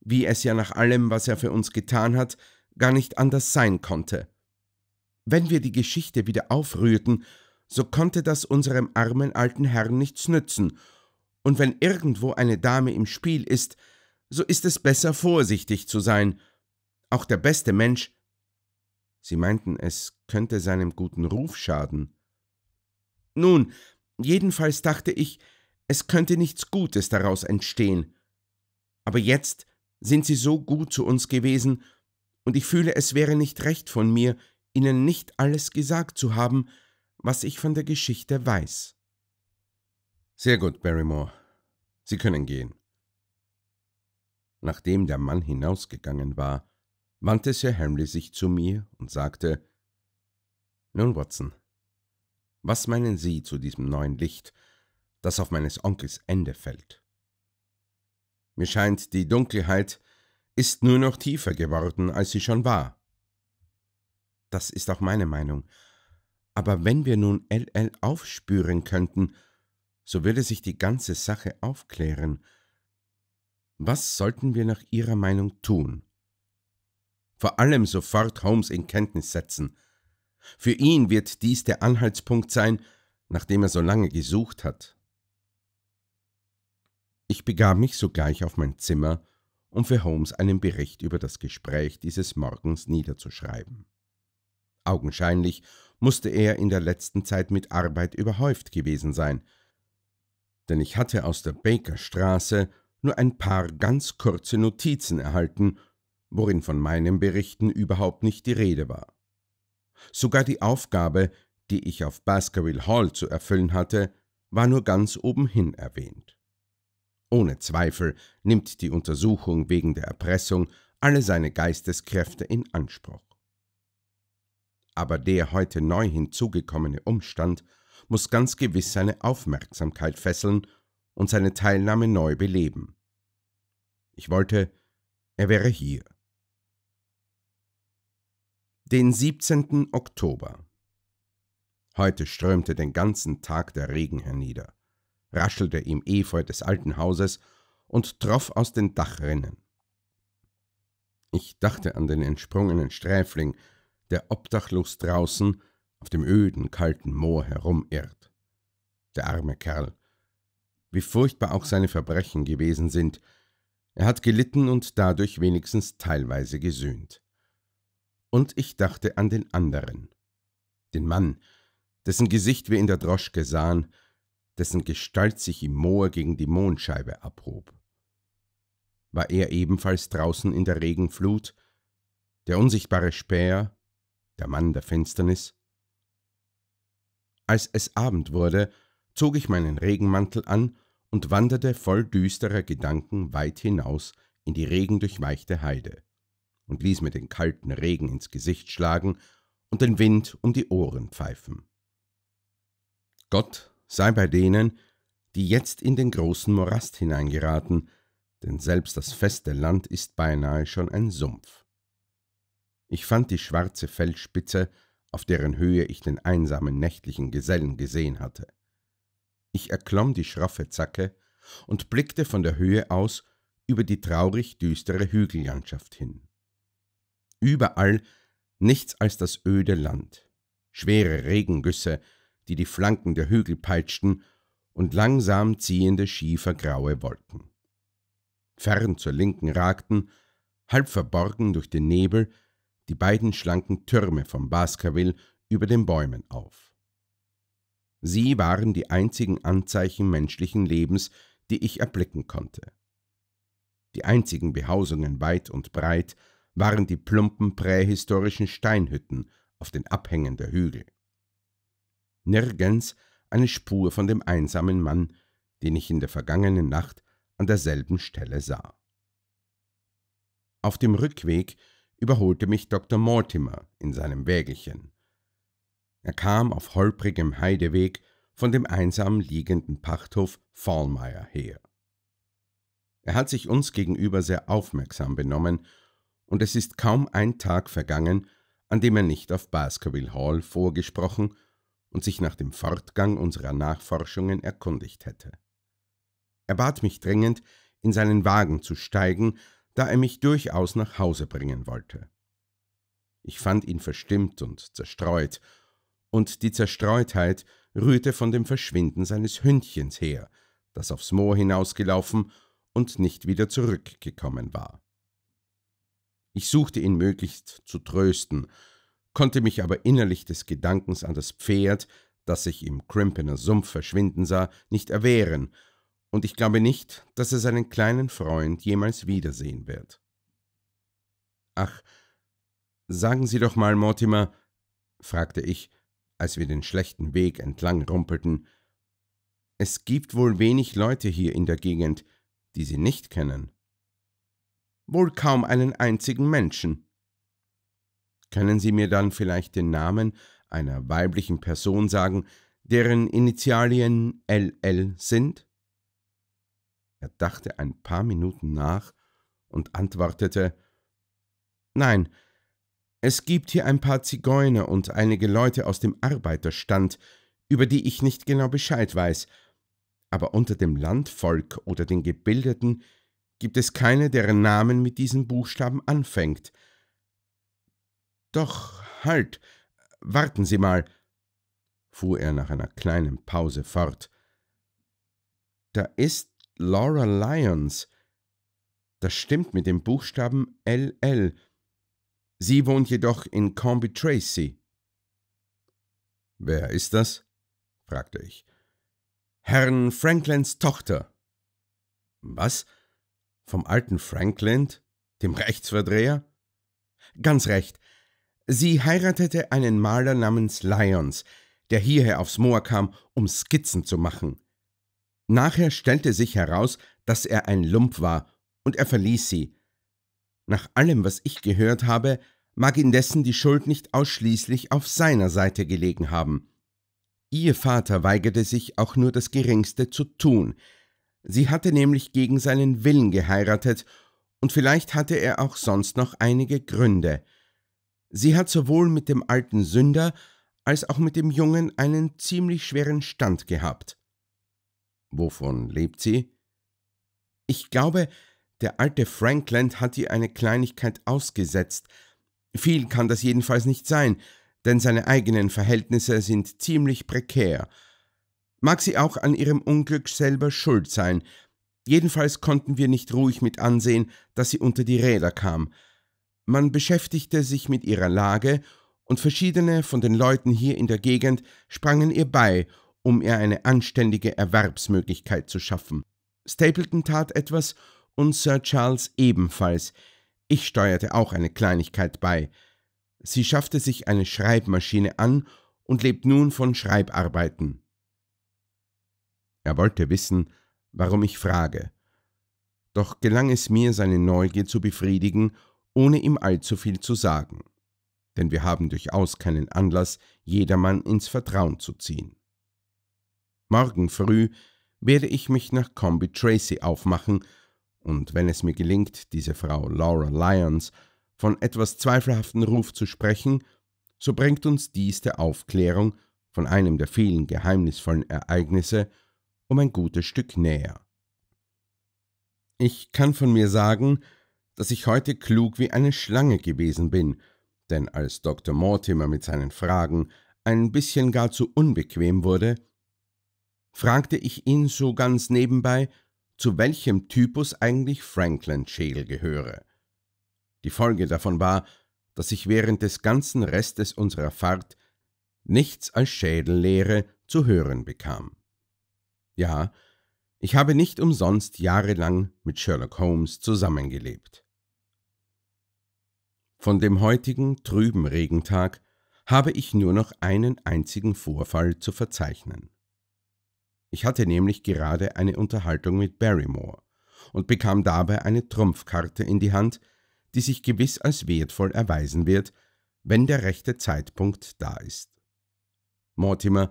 wie es ja nach allem, was er für uns getan hat, gar nicht anders sein konnte. Wenn wir die Geschichte wieder aufrührten, so konnte das unserem armen alten Herrn nichts nützen, und wenn irgendwo eine Dame im Spiel ist, so ist es besser, vorsichtig zu sein. Auch der beste Mensch. Sie meinten, es könnte seinem guten Ruf schaden. Nun, jedenfalls dachte ich, es könnte nichts Gutes daraus entstehen. Aber jetzt sind Sie so gut zu uns gewesen, und ich fühle, es wäre nicht recht von mir, Ihnen nicht alles gesagt zu haben, was ich von der Geschichte weiß. Sehr gut, Barrymore. Sie können gehen. Nachdem der Mann hinausgegangen war, wandte Sir Hamley sich zu mir und sagte Nun, Watson, was meinen Sie zu diesem neuen Licht, das auf meines Onkels Ende fällt. Mir scheint, die Dunkelheit ist nur noch tiefer geworden, als sie schon war. Das ist auch meine Meinung. Aber wenn wir nun LL aufspüren könnten, so würde sich die ganze Sache aufklären. Was sollten wir nach Ihrer Meinung tun? Vor allem sofort Holmes in Kenntnis setzen. Für ihn wird dies der Anhaltspunkt sein, nach dem er so lange gesucht hat. Ich begab mich sogleich auf mein Zimmer, um für Holmes einen Bericht über das Gespräch dieses Morgens niederzuschreiben. Augenscheinlich musste er in der letzten Zeit mit Arbeit überhäuft gewesen sein, denn ich hatte aus der Bakerstraße nur ein paar ganz kurze Notizen erhalten, worin von meinen Berichten überhaupt nicht die Rede war. Sogar die Aufgabe, die ich auf Baskerville Hall zu erfüllen hatte, war nur ganz obenhin erwähnt. Ohne Zweifel nimmt die Untersuchung wegen der Erpressung alle seine Geisteskräfte in Anspruch. Aber der heute neu hinzugekommene Umstand muss ganz gewiss seine Aufmerksamkeit fesseln und seine Teilnahme neu beleben. Ich wollte, er wäre hier. Den 17. Oktober. Heute strömte den ganzen Tag der Regen hernieder raschelte im Efeu des alten Hauses und troff aus den Dachrinnen. Ich dachte an den entsprungenen Sträfling, der obdachlos draußen auf dem öden, kalten Moor herumirrt. Der arme Kerl. Wie furchtbar auch seine Verbrechen gewesen sind, er hat gelitten und dadurch wenigstens teilweise gesühnt. Und ich dachte an den anderen, den Mann, dessen Gesicht wir in der Droschke sahen, dessen Gestalt sich im Moor gegen die Mondscheibe abhob. War er ebenfalls draußen in der Regenflut, der unsichtbare Späher, der Mann der Finsternis? Als es Abend wurde, zog ich meinen Regenmantel an und wanderte voll düsterer Gedanken weit hinaus in die regendurchweichte Heide und ließ mir den kalten Regen ins Gesicht schlagen und den Wind um die Ohren pfeifen. Gott sei bei denen, die jetzt in den großen Morast hineingeraten, denn selbst das feste Land ist beinahe schon ein Sumpf. Ich fand die schwarze Felsspitze, auf deren Höhe ich den einsamen nächtlichen Gesellen gesehen hatte. Ich erklomm die schroffe Zacke und blickte von der Höhe aus über die traurig düstere Hügellandschaft hin. Überall nichts als das öde Land, schwere Regengüsse, die die Flanken der Hügel peitschten, und langsam ziehende schiefergraue Wolken. Fern zur Linken ragten, halb verborgen durch den Nebel, die beiden schlanken Türme von Baskerville über den Bäumen auf. Sie waren die einzigen Anzeichen menschlichen Lebens, die ich erblicken konnte. Die einzigen Behausungen weit und breit waren die plumpen prähistorischen Steinhütten auf den Abhängen der Hügel nirgends eine Spur von dem einsamen Mann, den ich in der vergangenen Nacht an derselben Stelle sah. Auf dem Rückweg überholte mich Dr. Mortimer in seinem Wägelchen. Er kam auf holprigem Heideweg von dem einsam liegenden Pachthof Fallmeyer her. Er hat sich uns gegenüber sehr aufmerksam benommen, und es ist kaum ein Tag vergangen, an dem er nicht auf Baskerville Hall vorgesprochen und sich nach dem Fortgang unserer Nachforschungen erkundigt hätte. Er bat mich dringend, in seinen Wagen zu steigen, da er mich durchaus nach Hause bringen wollte. Ich fand ihn verstimmt und zerstreut, und die Zerstreutheit rührte von dem Verschwinden seines Hündchens her, das aufs Moor hinausgelaufen und nicht wieder zurückgekommen war. Ich suchte ihn möglichst zu trösten konnte mich aber innerlich des Gedankens an das Pferd, das ich im Crimpener Sumpf verschwinden sah, nicht erwehren, und ich glaube nicht, dass er seinen kleinen Freund jemals wiedersehen wird. Ach, sagen Sie doch mal, Mortimer, fragte ich, als wir den schlechten Weg entlang rumpelten, es gibt wohl wenig Leute hier in der Gegend, die Sie nicht kennen. Wohl kaum einen einzigen Menschen, können Sie mir dann vielleicht den Namen einer weiblichen Person sagen, deren Initialien LL sind? Er dachte ein paar Minuten nach und antwortete Nein, es gibt hier ein paar Zigeuner und einige Leute aus dem Arbeiterstand, über die ich nicht genau Bescheid weiß, aber unter dem Landvolk oder den Gebildeten gibt es keine, deren Namen mit diesen Buchstaben anfängt, doch, halt! Warten Sie mal! fuhr er nach einer kleinen Pause fort. Da ist Laura Lyons. Das stimmt mit dem Buchstaben LL. Sie wohnt jedoch in Comby Tracy. Wer ist das? fragte ich. Herrn Franklins Tochter. Was? Vom alten Franklin? Dem Rechtsverdreher? Ganz recht. Sie heiratete einen Maler namens Lyons, der hierher aufs Moor kam, um Skizzen zu machen. Nachher stellte sich heraus, dass er ein Lump war, und er verließ sie. Nach allem, was ich gehört habe, mag indessen die Schuld nicht ausschließlich auf seiner Seite gelegen haben. Ihr Vater weigerte sich auch nur das Geringste zu tun. Sie hatte nämlich gegen seinen Willen geheiratet, und vielleicht hatte er auch sonst noch einige Gründe – Sie hat sowohl mit dem alten Sünder als auch mit dem Jungen einen ziemlich schweren Stand gehabt. Wovon lebt sie? Ich glaube, der alte Frankland hat ihr eine Kleinigkeit ausgesetzt. Viel kann das jedenfalls nicht sein, denn seine eigenen Verhältnisse sind ziemlich prekär. Mag sie auch an ihrem Unglück selber schuld sein, jedenfalls konnten wir nicht ruhig mit ansehen, dass sie unter die Räder kam, man beschäftigte sich mit ihrer Lage und verschiedene von den Leuten hier in der Gegend sprangen ihr bei, um ihr eine anständige Erwerbsmöglichkeit zu schaffen. Stapleton tat etwas und Sir Charles ebenfalls. Ich steuerte auch eine Kleinigkeit bei. Sie schaffte sich eine Schreibmaschine an und lebt nun von Schreibarbeiten. Er wollte wissen, warum ich frage. Doch gelang es mir, seine Neugier zu befriedigen ohne ihm allzu viel zu sagen. Denn wir haben durchaus keinen Anlass, jedermann ins Vertrauen zu ziehen. Morgen früh werde ich mich nach Combi Tracy aufmachen und wenn es mir gelingt, diese Frau Laura Lyons von etwas zweifelhaften Ruf zu sprechen, so bringt uns dies der Aufklärung von einem der vielen geheimnisvollen Ereignisse um ein gutes Stück näher. Ich kann von mir sagen, dass ich heute klug wie eine Schlange gewesen bin, denn als Dr. Mortimer mit seinen Fragen ein bisschen gar zu unbequem wurde, fragte ich ihn so ganz nebenbei, zu welchem Typus eigentlich Franklin Schädel gehöre. Die Folge davon war, dass ich während des ganzen Restes unserer Fahrt nichts als Schädellehre zu hören bekam. Ja, ich habe nicht umsonst jahrelang mit Sherlock Holmes zusammengelebt. Von dem heutigen trüben Regentag habe ich nur noch einen einzigen Vorfall zu verzeichnen. Ich hatte nämlich gerade eine Unterhaltung mit Barrymore und bekam dabei eine Trumpfkarte in die Hand, die sich gewiss als wertvoll erweisen wird, wenn der rechte Zeitpunkt da ist. Mortimer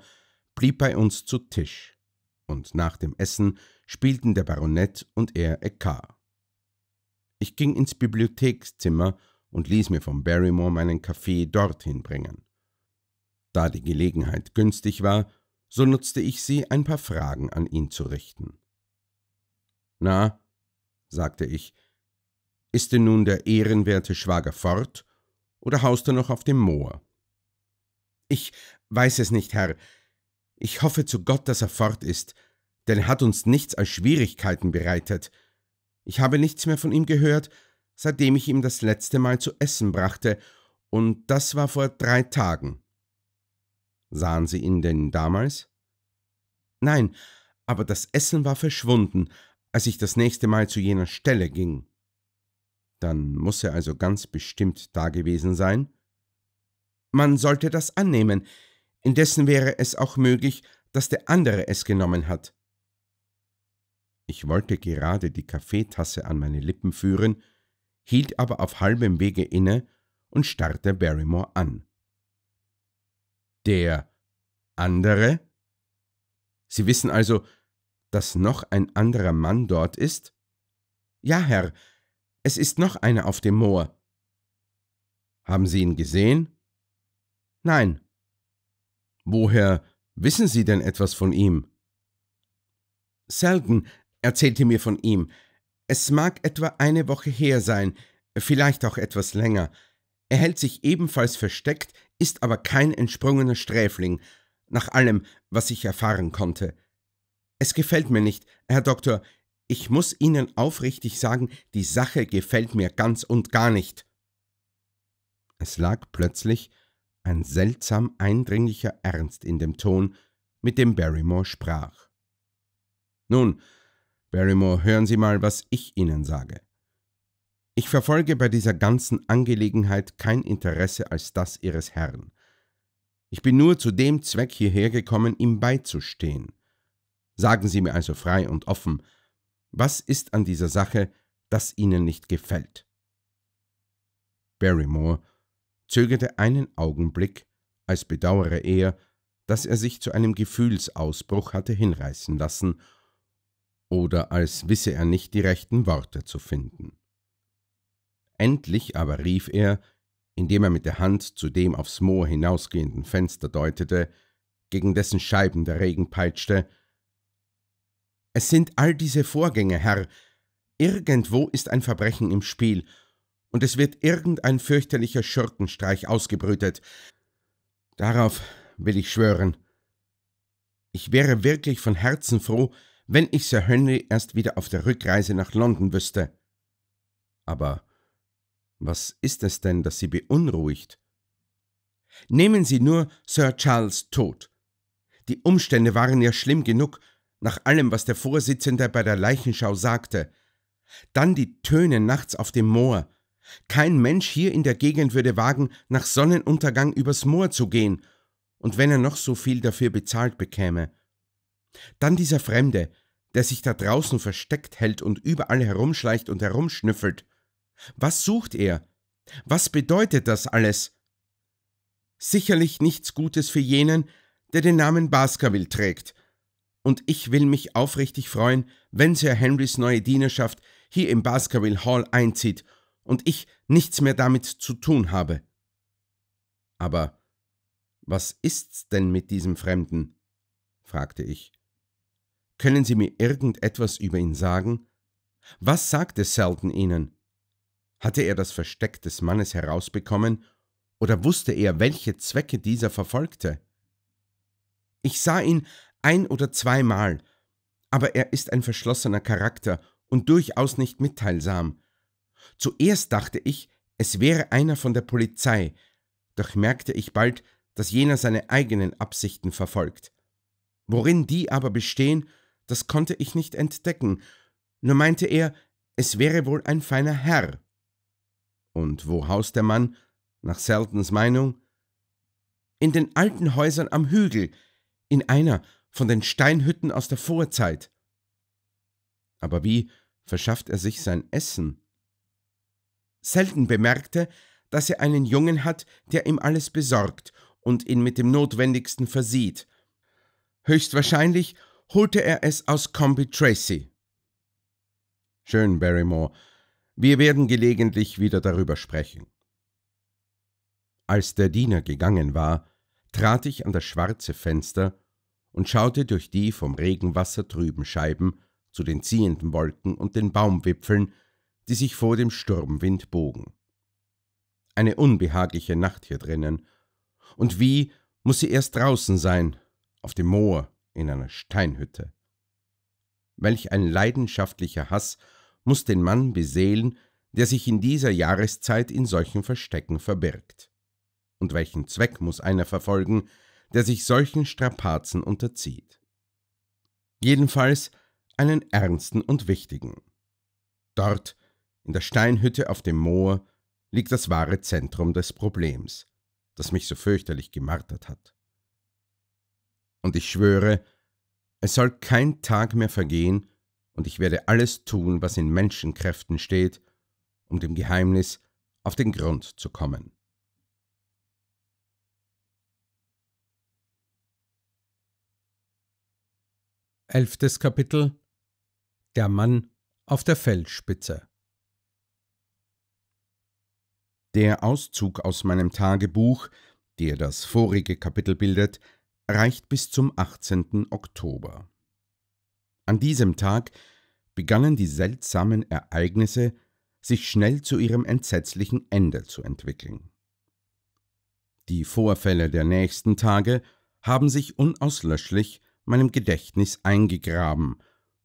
blieb bei uns zu Tisch, und nach dem Essen spielten der Baronett und er Ekar. Ich ging ins Bibliothekszimmer und ließ mir vom Barrymore meinen Kaffee dorthin bringen. Da die Gelegenheit günstig war, so nutzte ich sie, ein paar Fragen an ihn zu richten. Na, sagte ich, ist denn nun der ehrenwerte Schwager fort oder haust er noch auf dem Moor? Ich weiß es nicht, Herr. Ich hoffe zu Gott, dass er fort ist, denn er hat uns nichts als Schwierigkeiten bereitet. Ich habe nichts mehr von ihm gehört, seitdem ich ihm das letzte Mal zu essen brachte, und das war vor drei Tagen. Sahen Sie ihn denn damals? Nein, aber das Essen war verschwunden, als ich das nächste Mal zu jener Stelle ging. Dann muss er also ganz bestimmt dagewesen sein? Man sollte das annehmen, indessen wäre es auch möglich, dass der andere es genommen hat. Ich wollte gerade die Kaffeetasse an meine Lippen führen, hielt aber auf halbem Wege inne und starrte Barrymore an. Der andere? Sie wissen also, dass noch ein anderer Mann dort ist? Ja, Herr, es ist noch einer auf dem Moor. Haben Sie ihn gesehen? Nein. Woher wissen Sie denn etwas von ihm? Selden erzählte mir von ihm. Es mag etwa eine Woche her sein, vielleicht auch etwas länger. Er hält sich ebenfalls versteckt, ist aber kein entsprungener Sträfling, nach allem, was ich erfahren konnte. Es gefällt mir nicht, Herr Doktor, ich muss Ihnen aufrichtig sagen, die Sache gefällt mir ganz und gar nicht. Es lag plötzlich ein seltsam eindringlicher Ernst in dem Ton, mit dem Barrymore sprach. Nun, Barrymore, hören Sie mal, was ich Ihnen sage. Ich verfolge bei dieser ganzen Angelegenheit kein Interesse als das Ihres Herrn. Ich bin nur zu dem Zweck hierher gekommen, ihm beizustehen. Sagen Sie mir also frei und offen, was ist an dieser Sache, das Ihnen nicht gefällt? Barrymore zögerte einen Augenblick, als bedauere er, dass er sich zu einem Gefühlsausbruch hatte hinreißen lassen oder als wisse er nicht die rechten Worte zu finden. Endlich aber rief er, indem er mit der Hand zu dem aufs Moor hinausgehenden Fenster deutete, gegen dessen Scheiben der Regen peitschte, es sind all diese Vorgänge, Herr. Irgendwo ist ein Verbrechen im Spiel, und es wird irgendein fürchterlicher Schurkenstreich ausgebrütet. Darauf will ich schwören. Ich wäre wirklich von Herzen froh, wenn ich Sir Henry erst wieder auf der Rückreise nach London wüsste. Aber was ist es denn, das Sie beunruhigt? Nehmen Sie nur Sir Charles Tod. Die Umstände waren ja schlimm genug, nach allem, was der Vorsitzende bei der Leichenschau sagte. Dann die Töne nachts auf dem Moor. Kein Mensch hier in der Gegend würde wagen, nach Sonnenuntergang übers Moor zu gehen, und wenn er noch so viel dafür bezahlt bekäme. Dann dieser Fremde, der sich da draußen versteckt hält und überall herumschleicht und herumschnüffelt? Was sucht er? Was bedeutet das alles? Sicherlich nichts Gutes für jenen, der den Namen Baskerville trägt. Und ich will mich aufrichtig freuen, wenn Sir Henrys neue Dienerschaft hier im Baskerville Hall einzieht und ich nichts mehr damit zu tun habe. Aber was ist's denn mit diesem Fremden? fragte ich. Können Sie mir irgendetwas über ihn sagen? Was sagte Selden Ihnen? Hatte er das Versteck des Mannes herausbekommen, oder wusste er, welche Zwecke dieser verfolgte? Ich sah ihn ein oder zweimal, aber er ist ein verschlossener Charakter und durchaus nicht mitteilsam. Zuerst dachte ich, es wäre einer von der Polizei, doch merkte ich bald, dass jener seine eigenen Absichten verfolgt. Worin die aber bestehen, das konnte ich nicht entdecken, nur meinte er, es wäre wohl ein feiner Herr. Und wo haust der Mann, nach Seltons Meinung? In den alten Häusern am Hügel, in einer von den Steinhütten aus der Vorzeit. Aber wie verschafft er sich sein Essen? Selten bemerkte, dass er einen Jungen hat, der ihm alles besorgt und ihn mit dem Notwendigsten versieht. Höchstwahrscheinlich holte er es aus Combi Tracy. Schön, Barrymore. Wir werden gelegentlich wieder darüber sprechen. Als der Diener gegangen war, trat ich an das schwarze Fenster und schaute durch die vom Regenwasser trüben Scheiben zu den ziehenden Wolken und den Baumwipfeln, die sich vor dem Sturmwind bogen. Eine unbehagliche Nacht hier drinnen. Und wie muss sie erst draußen sein, auf dem Moor, in einer Steinhütte. Welch ein leidenschaftlicher Hass muss den Mann beseelen, der sich in dieser Jahreszeit in solchen Verstecken verbirgt. Und welchen Zweck muss einer verfolgen, der sich solchen Strapazen unterzieht? Jedenfalls einen ernsten und wichtigen. Dort, in der Steinhütte auf dem Moor, liegt das wahre Zentrum des Problems, das mich so fürchterlich gemartert hat und ich schwöre, es soll kein Tag mehr vergehen, und ich werde alles tun, was in Menschenkräften steht, um dem Geheimnis auf den Grund zu kommen. Elftes Kapitel Der Mann auf der Felsspitze Der Auszug aus meinem Tagebuch, der das vorige Kapitel bildet, reicht bis zum 18. Oktober. An diesem Tag begannen die seltsamen Ereignisse, sich schnell zu ihrem entsetzlichen Ende zu entwickeln. Die Vorfälle der nächsten Tage haben sich unauslöschlich meinem Gedächtnis eingegraben,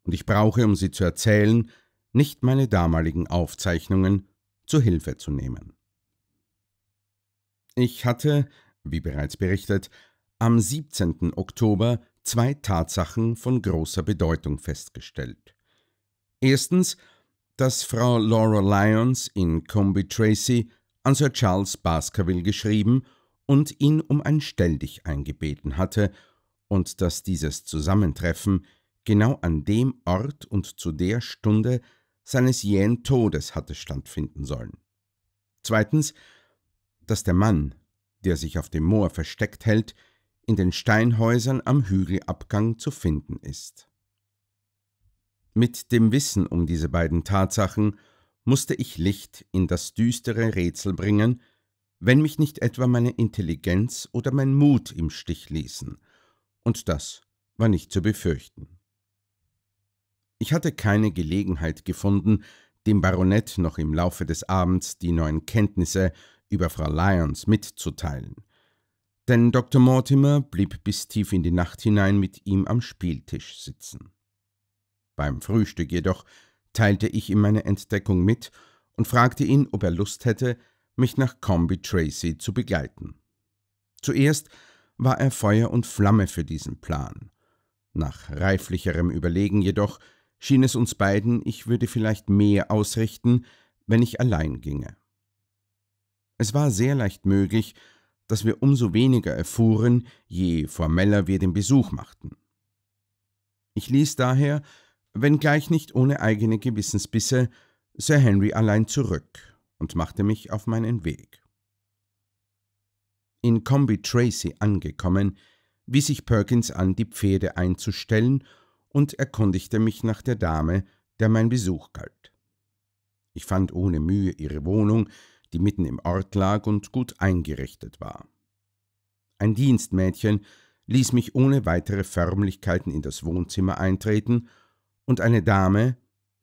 und ich brauche, um sie zu erzählen, nicht meine damaligen Aufzeichnungen zu Hilfe zu nehmen. Ich hatte, wie bereits berichtet, am 17. Oktober zwei Tatsachen von großer Bedeutung festgestellt. Erstens, dass Frau Laura Lyons in Comby Tracy an Sir Charles Baskerville geschrieben und ihn um ein Stelldich eingebeten hatte und dass dieses Zusammentreffen genau an dem Ort und zu der Stunde seines jähen Todes hatte stattfinden sollen. Zweitens, dass der Mann, der sich auf dem Moor versteckt hält, in den Steinhäusern am Hügelabgang zu finden ist. Mit dem Wissen um diese beiden Tatsachen musste ich Licht in das düstere Rätsel bringen, wenn mich nicht etwa meine Intelligenz oder mein Mut im Stich ließen, und das war nicht zu befürchten. Ich hatte keine Gelegenheit gefunden, dem Baronett noch im Laufe des Abends die neuen Kenntnisse über Frau Lyons mitzuteilen denn Dr. Mortimer blieb bis tief in die Nacht hinein mit ihm am Spieltisch sitzen. Beim Frühstück jedoch teilte ich ihm meine Entdeckung mit und fragte ihn, ob er Lust hätte, mich nach Combi Tracy zu begleiten. Zuerst war er Feuer und Flamme für diesen Plan. Nach reiflicherem Überlegen jedoch schien es uns beiden, ich würde vielleicht mehr ausrichten, wenn ich allein ginge. Es war sehr leicht möglich, dass wir umso weniger erfuhren, je formeller wir den Besuch machten. Ich ließ daher, wenngleich nicht ohne eigene Gewissensbisse, Sir Henry allein zurück und machte mich auf meinen Weg. In Comby Tracy angekommen, wies ich Perkins an, die Pferde einzustellen und erkundigte mich nach der Dame, der mein Besuch galt. Ich fand ohne Mühe ihre Wohnung, die mitten im Ort lag und gut eingerichtet war. Ein Dienstmädchen ließ mich ohne weitere Förmlichkeiten in das Wohnzimmer eintreten, und eine Dame,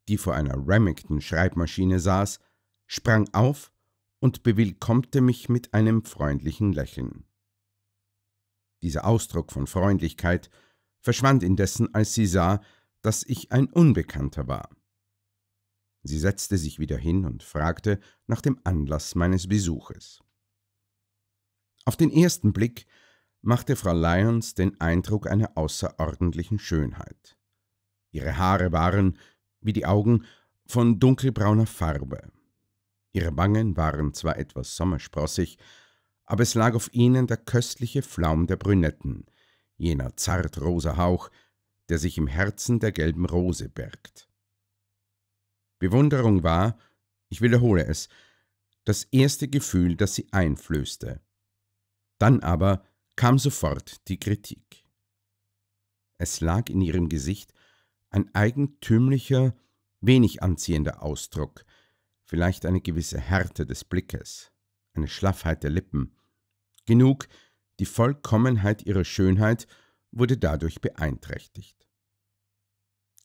die vor einer Remington-Schreibmaschine saß, sprang auf und bewillkommte mich mit einem freundlichen Lächeln. Dieser Ausdruck von Freundlichkeit verschwand indessen, als sie sah, dass ich ein Unbekannter war. Sie setzte sich wieder hin und fragte nach dem Anlass meines Besuches. Auf den ersten Blick machte Frau Lyons den Eindruck einer außerordentlichen Schönheit. Ihre Haare waren, wie die Augen, von dunkelbrauner Farbe. Ihre Wangen waren zwar etwas sommersprossig, aber es lag auf ihnen der köstliche Flaum der Brünetten, jener zart rosa Hauch, der sich im Herzen der gelben Rose bergt. Bewunderung war, ich wiederhole es, das erste Gefühl, das sie einflößte. Dann aber kam sofort die Kritik. Es lag in ihrem Gesicht ein eigentümlicher, wenig anziehender Ausdruck, vielleicht eine gewisse Härte des Blickes, eine Schlaffheit der Lippen. Genug, die Vollkommenheit ihrer Schönheit wurde dadurch beeinträchtigt.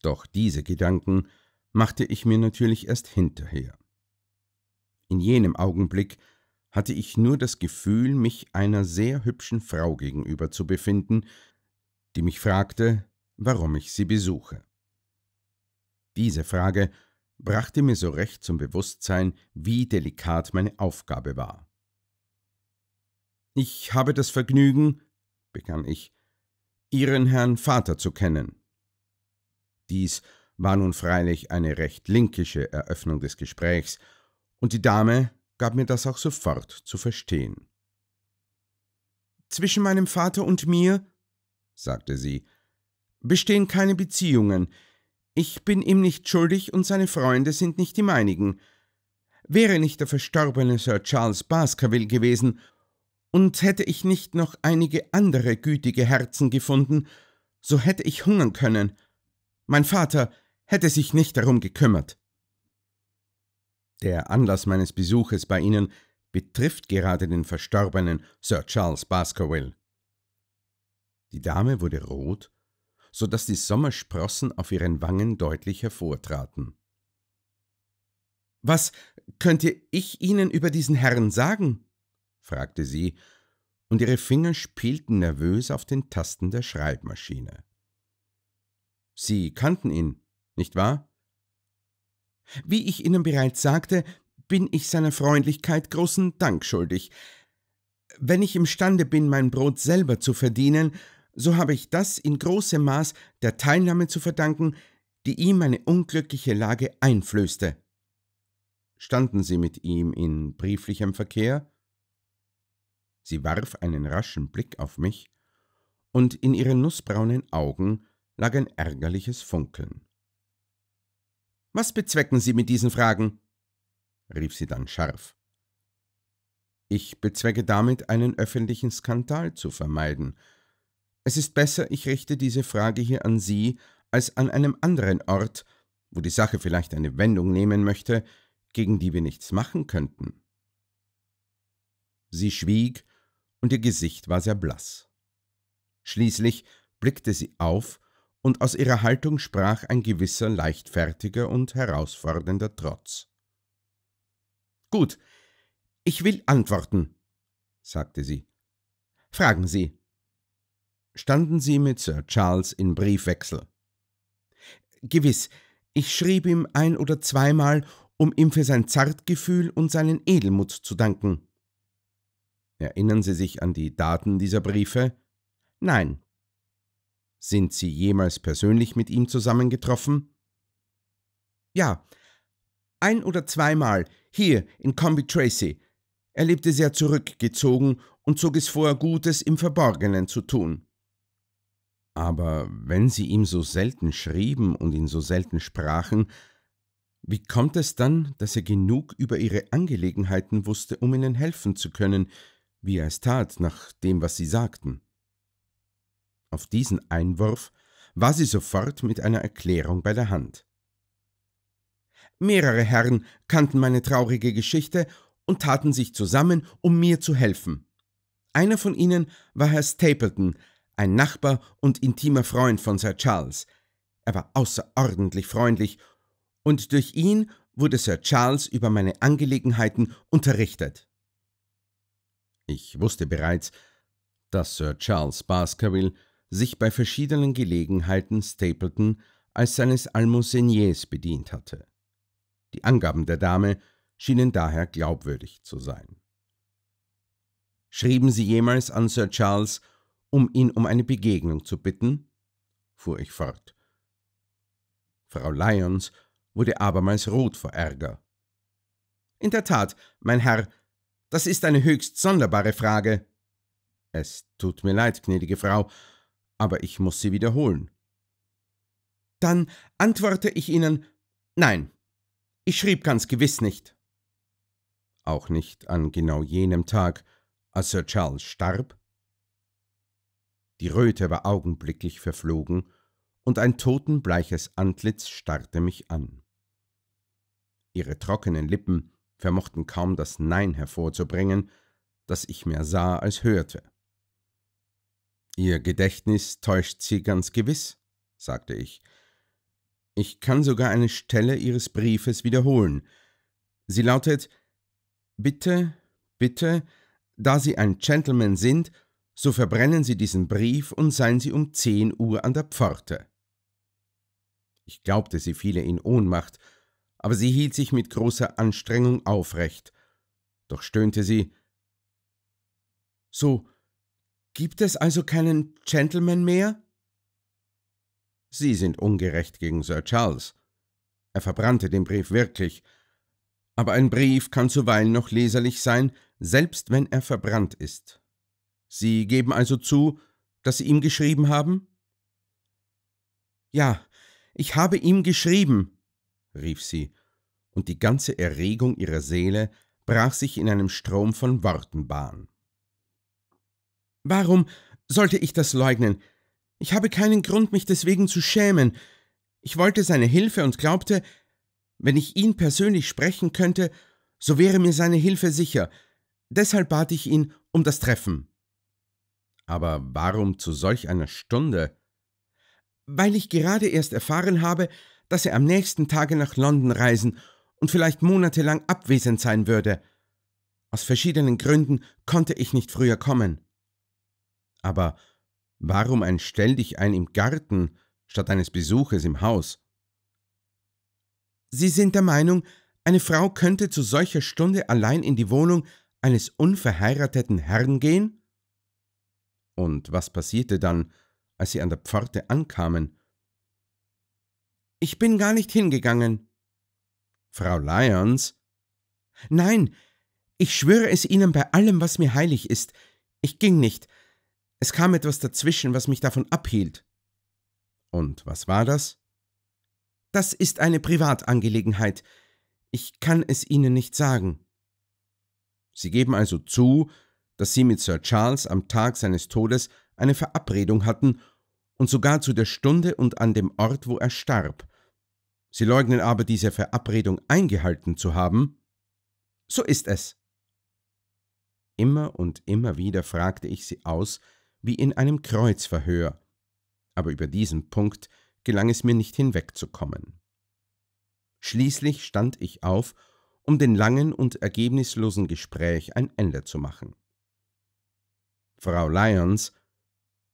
Doch diese Gedanken machte ich mir natürlich erst hinterher. In jenem Augenblick hatte ich nur das Gefühl, mich einer sehr hübschen Frau gegenüber zu befinden, die mich fragte, warum ich sie besuche. Diese Frage brachte mir so recht zum Bewusstsein, wie delikat meine Aufgabe war. Ich habe das Vergnügen, begann ich, Ihren Herrn Vater zu kennen. Dies war nun freilich eine recht linkische Eröffnung des Gesprächs, und die Dame gab mir das auch sofort zu verstehen. Zwischen meinem Vater und mir, sagte sie, bestehen keine Beziehungen. Ich bin ihm nicht schuldig und seine Freunde sind nicht die meinigen. Wäre nicht der verstorbene Sir Charles Baskerville gewesen, und hätte ich nicht noch einige andere gütige Herzen gefunden, so hätte ich hungern können. Mein Vater hätte sich nicht darum gekümmert. Der Anlass meines Besuches bei Ihnen betrifft gerade den verstorbenen Sir Charles Baskerville. Die Dame wurde rot, so dass die Sommersprossen auf ihren Wangen deutlich hervortraten. Was könnte ich Ihnen über diesen Herrn sagen? fragte sie, und ihre Finger spielten nervös auf den Tasten der Schreibmaschine. Sie kannten ihn, nicht wahr? Wie ich Ihnen bereits sagte, bin ich seiner Freundlichkeit großen Dank schuldig. Wenn ich imstande bin, mein Brot selber zu verdienen, so habe ich das in großem Maß der Teilnahme zu verdanken, die ihm meine unglückliche Lage einflößte. Standen Sie mit ihm in brieflichem Verkehr? Sie warf einen raschen Blick auf mich, und in ihren nussbraunen Augen lag ein ärgerliches Funkeln. Was bezwecken Sie mit diesen Fragen? rief sie dann scharf. Ich bezwecke damit, einen öffentlichen Skandal zu vermeiden. Es ist besser, ich richte diese Frage hier an Sie, als an einem anderen Ort, wo die Sache vielleicht eine Wendung nehmen möchte, gegen die wir nichts machen könnten. Sie schwieg, und ihr Gesicht war sehr blass. Schließlich blickte sie auf und aus ihrer Haltung sprach ein gewisser leichtfertiger und herausfordernder Trotz. Gut, ich will antworten, sagte sie. Fragen Sie. Standen Sie mit Sir Charles in Briefwechsel? Gewiss, ich schrieb ihm ein oder zweimal, um ihm für sein Zartgefühl und seinen Edelmut zu danken. Erinnern Sie sich an die Daten dieser Briefe? Nein. Sind Sie jemals persönlich mit ihm zusammengetroffen? Ja, ein oder zweimal, hier in Combi Tracy. Er lebte sehr zurückgezogen und zog es vor, Gutes im Verborgenen zu tun. Aber wenn Sie ihm so selten schrieben und ihn so selten sprachen, wie kommt es dann, dass er genug über Ihre Angelegenheiten wusste, um Ihnen helfen zu können, wie er es tat, nach dem, was Sie sagten? Auf diesen Einwurf war sie sofort mit einer Erklärung bei der Hand. Mehrere Herren kannten meine traurige Geschichte und taten sich zusammen, um mir zu helfen. Einer von ihnen war Herr Stapleton, ein Nachbar und intimer Freund von Sir Charles. Er war außerordentlich freundlich, und durch ihn wurde Sir Charles über meine Angelegenheiten unterrichtet. Ich wusste bereits, dass Sir Charles Baskerville sich bei verschiedenen Gelegenheiten Stapleton als seines Almoseniers bedient hatte. Die Angaben der Dame schienen daher glaubwürdig zu sein. Schrieben Sie jemals an Sir Charles, um ihn um eine Begegnung zu bitten? fuhr ich fort. Frau Lyons wurde abermals rot vor Ärger. In der Tat, mein Herr, das ist eine höchst sonderbare Frage. Es tut mir leid, gnädige Frau, aber ich muss sie wiederholen. Dann antworte ich Ihnen Nein, ich schrieb ganz gewiss nicht. Auch nicht an genau jenem Tag, als Sir Charles starb? Die Röte war augenblicklich verflogen, und ein totenbleiches Antlitz starrte mich an. Ihre trockenen Lippen vermochten kaum das Nein hervorzubringen, das ich mehr sah als hörte. Ihr Gedächtnis täuscht Sie ganz gewiss, sagte ich. Ich kann sogar eine Stelle Ihres Briefes wiederholen. Sie lautet Bitte, bitte, da Sie ein Gentleman sind, so verbrennen Sie diesen Brief und seien Sie um zehn Uhr an der Pforte. Ich glaubte, sie fiele in Ohnmacht, aber sie hielt sich mit großer Anstrengung aufrecht. Doch stöhnte sie So Gibt es also keinen Gentleman mehr? Sie sind ungerecht gegen Sir Charles. Er verbrannte den Brief wirklich. Aber ein Brief kann zuweilen noch leserlich sein, selbst wenn er verbrannt ist. Sie geben also zu, dass Sie ihm geschrieben haben? Ja, ich habe ihm geschrieben, rief sie, und die ganze Erregung ihrer Seele brach sich in einem Strom von Worten Bahn. Warum sollte ich das leugnen? Ich habe keinen Grund, mich deswegen zu schämen. Ich wollte seine Hilfe und glaubte, wenn ich ihn persönlich sprechen könnte, so wäre mir seine Hilfe sicher. Deshalb bat ich ihn um das Treffen. Aber warum zu solch einer Stunde? Weil ich gerade erst erfahren habe, dass er am nächsten Tage nach London reisen und vielleicht monatelang abwesend sein würde. Aus verschiedenen Gründen konnte ich nicht früher kommen. Aber warum ein Stell dich ein im Garten statt eines Besuches im Haus? Sie sind der Meinung, eine Frau könnte zu solcher Stunde allein in die Wohnung eines unverheirateten Herrn gehen? Und was passierte dann, als sie an der Pforte ankamen? Ich bin gar nicht hingegangen. Frau Lyons? Nein, ich schwöre es Ihnen bei allem, was mir heilig ist. Ich ging nicht, es kam etwas dazwischen, was mich davon abhielt. Und was war das? Das ist eine Privatangelegenheit. Ich kann es Ihnen nicht sagen. Sie geben also zu, dass Sie mit Sir Charles am Tag seines Todes eine Verabredung hatten und sogar zu der Stunde und an dem Ort, wo er starb. Sie leugnen aber, diese Verabredung eingehalten zu haben. So ist es. Immer und immer wieder fragte ich sie aus, wie in einem Kreuzverhör, aber über diesen Punkt gelang es mir nicht hinwegzukommen. Schließlich stand ich auf, um den langen und ergebnislosen Gespräch ein Ende zu machen. Frau Lyons,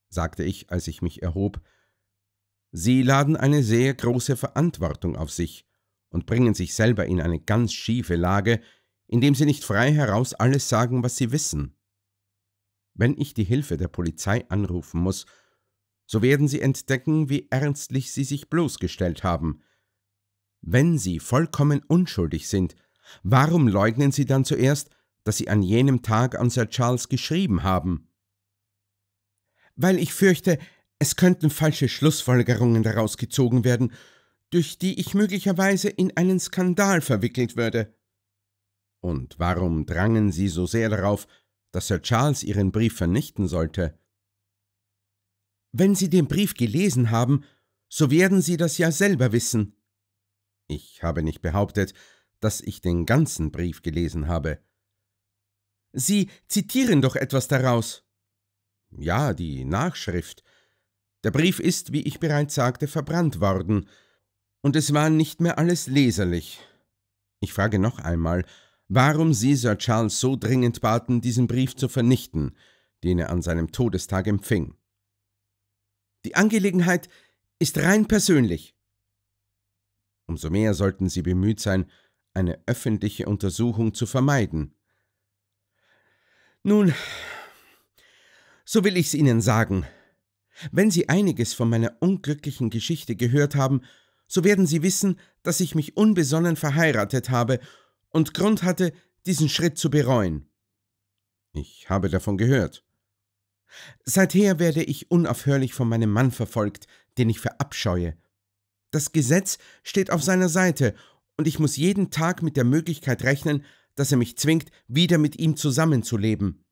sagte ich, als ich mich erhob, Sie laden eine sehr große Verantwortung auf sich und bringen sich selber in eine ganz schiefe Lage, indem Sie nicht frei heraus alles sagen, was Sie wissen. Wenn ich die Hilfe der Polizei anrufen muss, so werden Sie entdecken, wie ernstlich Sie sich bloßgestellt haben. Wenn Sie vollkommen unschuldig sind, warum leugnen Sie dann zuerst, dass Sie an jenem Tag an Sir Charles geschrieben haben? Weil ich fürchte, es könnten falsche Schlussfolgerungen daraus gezogen werden, durch die ich möglicherweise in einen Skandal verwickelt würde. Und warum drangen Sie so sehr darauf, dass Sir Charles Ihren Brief vernichten sollte. Wenn Sie den Brief gelesen haben, so werden Sie das ja selber wissen. Ich habe nicht behauptet, dass ich den ganzen Brief gelesen habe. Sie zitieren doch etwas daraus. Ja, die Nachschrift. Der Brief ist, wie ich bereits sagte, verbrannt worden, und es war nicht mehr alles leserlich. Ich frage noch einmal, warum sie Sir Charles so dringend baten, diesen Brief zu vernichten, den er an seinem Todestag empfing. Die Angelegenheit ist rein persönlich. Umso mehr sollten sie bemüht sein, eine öffentliche Untersuchung zu vermeiden. Nun, so will ich's Ihnen sagen. Wenn Sie einiges von meiner unglücklichen Geschichte gehört haben, so werden Sie wissen, dass ich mich unbesonnen verheiratet habe und Grund hatte, diesen Schritt zu bereuen. Ich habe davon gehört. Seither werde ich unaufhörlich von meinem Mann verfolgt, den ich verabscheue. Das Gesetz steht auf seiner Seite, und ich muss jeden Tag mit der Möglichkeit rechnen, dass er mich zwingt, wieder mit ihm zusammenzuleben.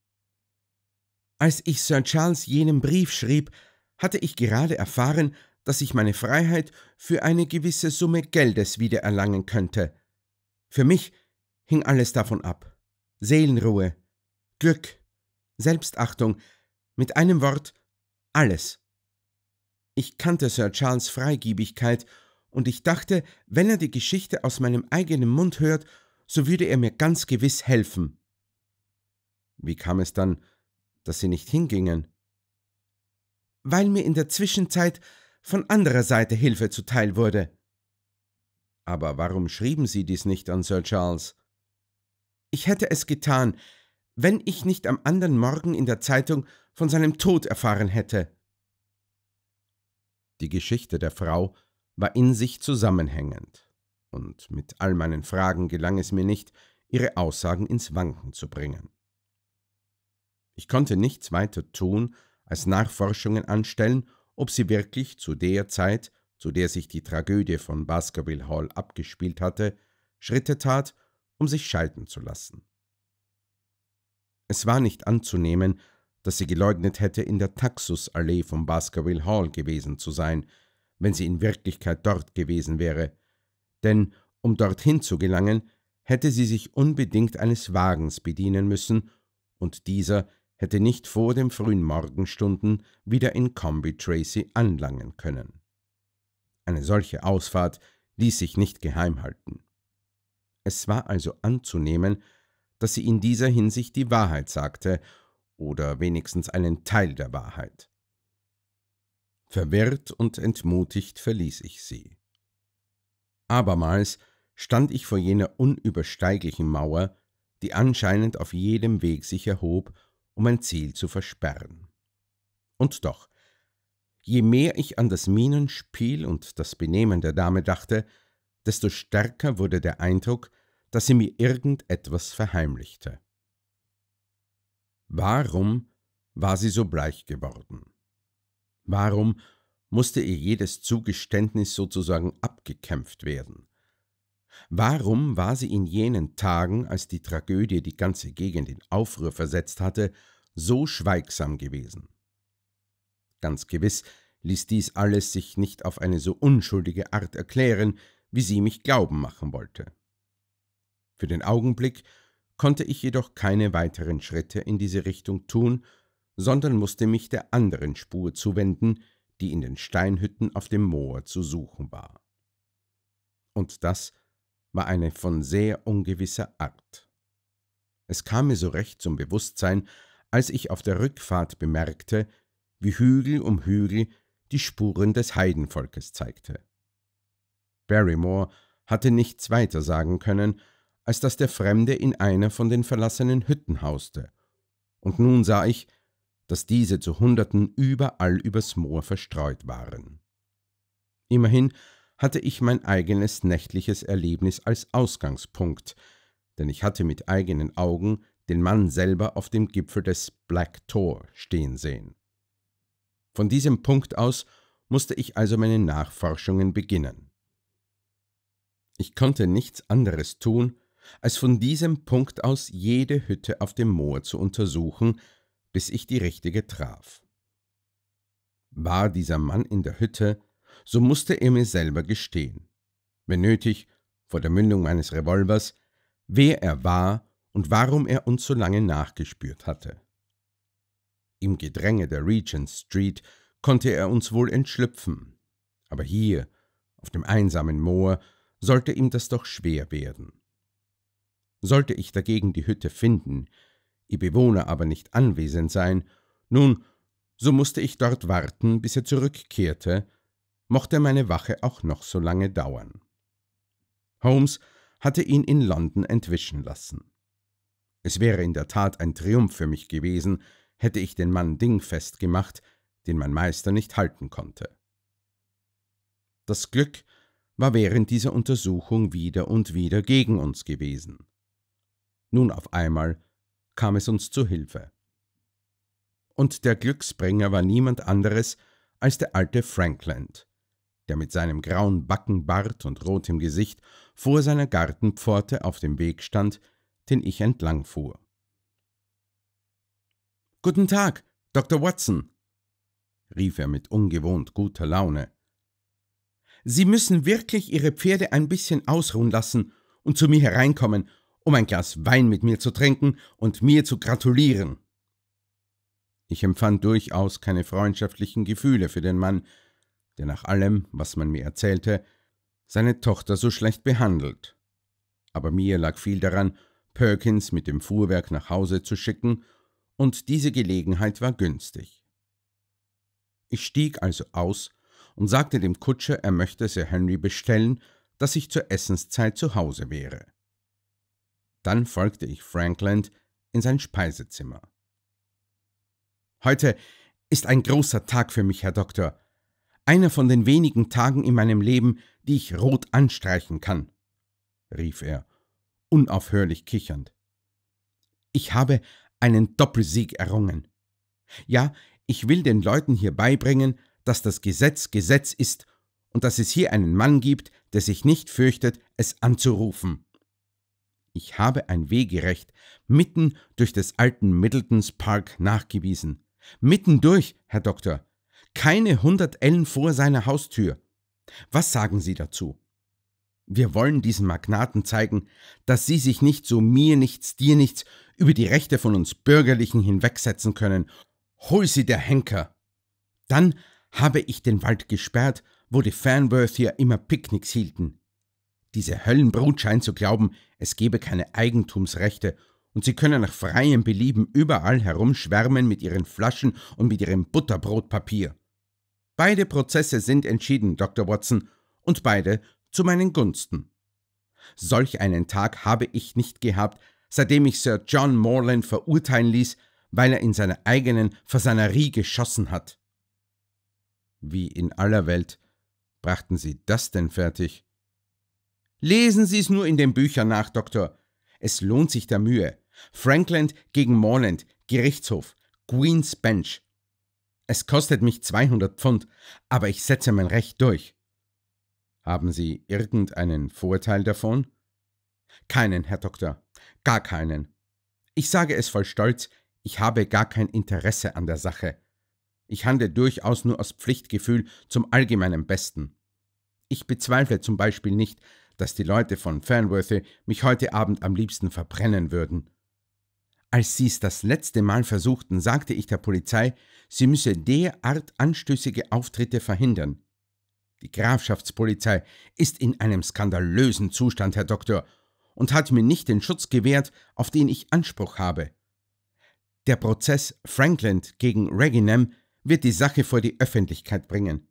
Als ich Sir Charles jenen Brief schrieb, hatte ich gerade erfahren, dass ich meine Freiheit für eine gewisse Summe Geldes wiedererlangen könnte. Für mich hing alles davon ab. Seelenruhe, Glück, Selbstachtung, mit einem Wort alles. Ich kannte Sir Charles Freigiebigkeit, und ich dachte, wenn er die Geschichte aus meinem eigenen Mund hört, so würde er mir ganz gewiss helfen. Wie kam es dann, dass sie nicht hingingen? Weil mir in der Zwischenzeit von anderer Seite Hilfe zuteil wurde. Aber warum schrieben Sie dies nicht an Sir Charles? Ich hätte es getan, wenn ich nicht am anderen Morgen in der Zeitung von seinem Tod erfahren hätte. Die Geschichte der Frau war in sich zusammenhängend, und mit all meinen Fragen gelang es mir nicht, ihre Aussagen ins Wanken zu bringen. Ich konnte nichts weiter tun, als Nachforschungen anstellen, ob sie wirklich zu der Zeit, zu der sich die Tragödie von Baskerville Hall abgespielt hatte, Schritte tat um sich schalten zu lassen. Es war nicht anzunehmen, dass sie geleugnet hätte, in der Taxusallee von Baskerville Hall gewesen zu sein, wenn sie in Wirklichkeit dort gewesen wäre, denn um dorthin zu gelangen, hätte sie sich unbedingt eines Wagens bedienen müssen, und dieser hätte nicht vor den frühen Morgenstunden wieder in Combi Tracy anlangen können. Eine solche Ausfahrt ließ sich nicht geheim halten. Es war also anzunehmen, dass sie in dieser Hinsicht die Wahrheit sagte, oder wenigstens einen Teil der Wahrheit. Verwirrt und entmutigt verließ ich sie. Abermals stand ich vor jener unübersteiglichen Mauer, die anscheinend auf jedem Weg sich erhob, um ein Ziel zu versperren. Und doch, je mehr ich an das Minenspiel und das Benehmen der Dame dachte, desto stärker wurde der Eindruck, dass sie mir irgendetwas verheimlichte. Warum war sie so bleich geworden? Warum musste ihr jedes Zugeständnis sozusagen abgekämpft werden? Warum war sie in jenen Tagen, als die Tragödie die ganze Gegend in Aufruhr versetzt hatte, so schweigsam gewesen? Ganz gewiss ließ dies alles sich nicht auf eine so unschuldige Art erklären, wie sie mich glauben machen wollte. Für den Augenblick konnte ich jedoch keine weiteren Schritte in diese Richtung tun, sondern musste mich der anderen Spur zuwenden, die in den Steinhütten auf dem Moor zu suchen war. Und das war eine von sehr ungewisser Art. Es kam mir so recht zum Bewusstsein, als ich auf der Rückfahrt bemerkte, wie Hügel um Hügel die Spuren des Heidenvolkes zeigte. Barrymore hatte nichts weiter sagen können, als dass der Fremde in einer von den verlassenen Hütten hauste. Und nun sah ich, dass diese zu Hunderten überall übers Moor verstreut waren. Immerhin hatte ich mein eigenes nächtliches Erlebnis als Ausgangspunkt, denn ich hatte mit eigenen Augen den Mann selber auf dem Gipfel des Black Tor stehen sehen. Von diesem Punkt aus musste ich also meine Nachforschungen beginnen. Ich konnte nichts anderes tun, als von diesem Punkt aus jede Hütte auf dem Moor zu untersuchen, bis ich die richtige traf. War dieser Mann in der Hütte, so musste er mir selber gestehen, wenn nötig, vor der Mündung meines Revolvers, wer er war und warum er uns so lange nachgespürt hatte. Im Gedränge der Regent Street konnte er uns wohl entschlüpfen, aber hier, auf dem einsamen Moor, sollte ihm das doch schwer werden. Sollte ich dagegen die Hütte finden, ihr Bewohner aber nicht anwesend sein, nun, so mußte ich dort warten, bis er zurückkehrte, mochte meine Wache auch noch so lange dauern. Holmes hatte ihn in London entwischen lassen. Es wäre in der Tat ein Triumph für mich gewesen, hätte ich den Mann dingfest gemacht, den mein Meister nicht halten konnte. Das Glück war während dieser Untersuchung wieder und wieder gegen uns gewesen. Nun auf einmal kam es uns zu Hilfe. Und der Glücksbringer war niemand anderes als der alte Frankland, der mit seinem grauen Backenbart und rotem Gesicht vor seiner Gartenpforte auf dem Weg stand, den ich entlang fuhr. Guten Tag, Dr. Watson, rief er mit ungewohnt guter Laune. Sie müssen wirklich Ihre Pferde ein bisschen ausruhen lassen und zu mir hereinkommen, um ein Glas Wein mit mir zu trinken und mir zu gratulieren. Ich empfand durchaus keine freundschaftlichen Gefühle für den Mann, der nach allem, was man mir erzählte, seine Tochter so schlecht behandelt. Aber mir lag viel daran, Perkins mit dem Fuhrwerk nach Hause zu schicken, und diese Gelegenheit war günstig. Ich stieg also aus und sagte dem Kutscher, er möchte Sir Henry bestellen, dass ich zur Essenszeit zu Hause wäre. Dann folgte ich Frankland in sein Speisezimmer. Heute ist ein großer Tag für mich, Herr Doktor. Einer von den wenigen Tagen in meinem Leben, die ich rot anstreichen kann, rief er, unaufhörlich kichernd. Ich habe einen Doppelsieg errungen. Ja, ich will den Leuten hier beibringen, dass das Gesetz Gesetz ist und dass es hier einen Mann gibt, der sich nicht fürchtet, es anzurufen. Ich habe ein Wegerecht mitten durch des alten Middletons Park nachgewiesen. Mitten durch, Herr Doktor. Keine hundert Ellen vor seiner Haustür. Was sagen Sie dazu? Wir wollen diesen Magnaten zeigen, dass sie sich nicht so mir nichts, dir nichts über die Rechte von uns Bürgerlichen hinwegsetzen können. Hol sie der Henker! Dann habe ich den Wald gesperrt, wo die Fanworthier immer Picknicks hielten. Diese Höllenbrut scheint zu glauben, es gebe keine Eigentumsrechte und sie können nach freiem Belieben überall herumschwärmen mit ihren Flaschen und mit ihrem Butterbrotpapier. Beide Prozesse sind entschieden, Dr. Watson, und beide zu meinen Gunsten. Solch einen Tag habe ich nicht gehabt, seitdem ich Sir John Morland verurteilen ließ, weil er in seiner eigenen Fasanerie geschossen hat. Wie in aller Welt brachten Sie das denn fertig? Lesen Sie es nur in den Büchern nach, Doktor. Es lohnt sich der Mühe. Franklin gegen Morland, Gerichtshof, Queen's Bench. Es kostet mich 200 Pfund, aber ich setze mein Recht durch. Haben Sie irgendeinen Vorteil davon? Keinen, Herr Doktor, gar keinen. Ich sage es voll Stolz, ich habe gar kein Interesse an der Sache. Ich handle durchaus nur aus Pflichtgefühl zum allgemeinen Besten. Ich bezweifle zum Beispiel nicht, dass die Leute von Fanworthy mich heute Abend am liebsten verbrennen würden. Als sie es das letzte Mal versuchten, sagte ich der Polizei, sie müsse derart anstößige Auftritte verhindern. Die Grafschaftspolizei ist in einem skandalösen Zustand, Herr Doktor, und hat mir nicht den Schutz gewährt, auf den ich Anspruch habe. Der Prozess Franklin gegen Reginham wird die Sache vor die Öffentlichkeit bringen.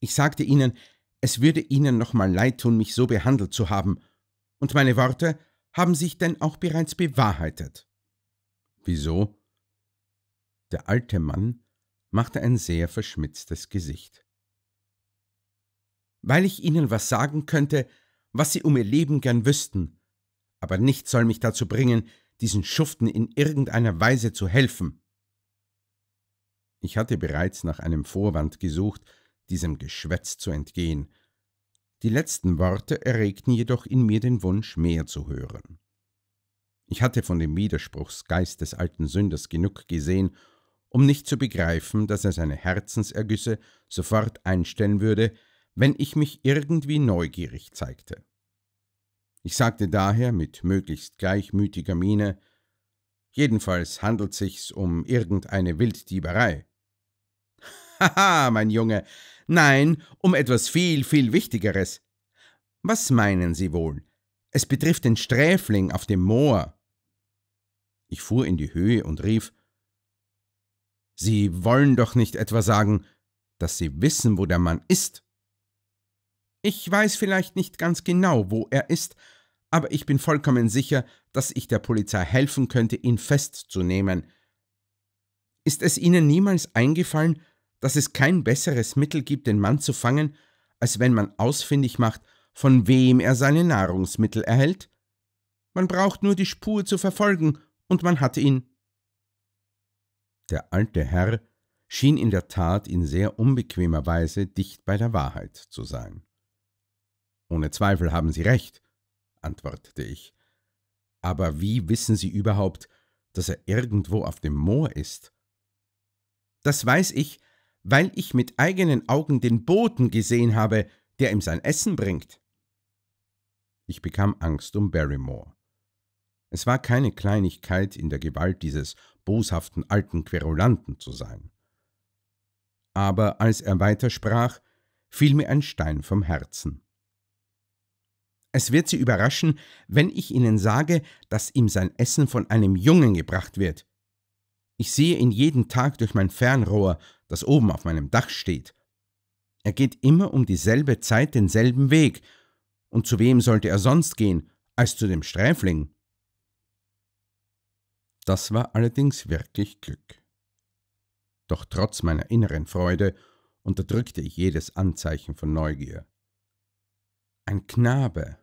Ich sagte ihnen, es würde ihnen nochmal leid tun, mich so behandelt zu haben, und meine Worte haben sich denn auch bereits bewahrheitet. Wieso? Der alte Mann machte ein sehr verschmitztes Gesicht. Weil ich ihnen was sagen könnte, was sie um ihr Leben gern wüssten, aber nichts soll mich dazu bringen, diesen Schuften in irgendeiner Weise zu helfen. Ich hatte bereits nach einem Vorwand gesucht, diesem Geschwätz zu entgehen. Die letzten Worte erregten jedoch in mir den Wunsch, mehr zu hören. Ich hatte von dem Widerspruchsgeist des alten Sünders genug gesehen, um nicht zu begreifen, dass er seine Herzensergüsse sofort einstellen würde, wenn ich mich irgendwie neugierig zeigte. Ich sagte daher mit möglichst gleichmütiger Miene Jedenfalls handelt sich's um irgendeine Wilddieberei. Haha, mein Junge, nein, um etwas viel, viel Wichtigeres. Was meinen Sie wohl? Es betrifft den Sträfling auf dem Moor. Ich fuhr in die Höhe und rief Sie wollen doch nicht etwa sagen, dass Sie wissen, wo der Mann ist. Ich weiß vielleicht nicht ganz genau, wo er ist, aber ich bin vollkommen sicher, dass ich der Polizei helfen könnte, ihn festzunehmen. Ist es Ihnen niemals eingefallen, dass es kein besseres Mittel gibt, den Mann zu fangen, als wenn man ausfindig macht, von wem er seine Nahrungsmittel erhält? Man braucht nur die Spur zu verfolgen, und man hat ihn. Der alte Herr schien in der Tat in sehr unbequemer Weise dicht bei der Wahrheit zu sein. Ohne Zweifel haben Sie recht, antwortete ich. Aber wie wissen Sie überhaupt, dass er irgendwo auf dem Moor ist? Das weiß ich, weil ich mit eigenen Augen den Boten gesehen habe, der ihm sein Essen bringt. Ich bekam Angst um Barrymore. Es war keine Kleinigkeit, in der Gewalt dieses boshaften alten Querulanten zu sein. Aber als er weitersprach, fiel mir ein Stein vom Herzen. Es wird Sie überraschen, wenn ich Ihnen sage, dass ihm sein Essen von einem Jungen gebracht wird. Ich sehe ihn jeden Tag durch mein Fernrohr, das oben auf meinem Dach steht. Er geht immer um dieselbe Zeit denselben Weg, und zu wem sollte er sonst gehen, als zu dem Sträfling? Das war allerdings wirklich Glück. Doch trotz meiner inneren Freude unterdrückte ich jedes Anzeichen von Neugier. Ein Knabe,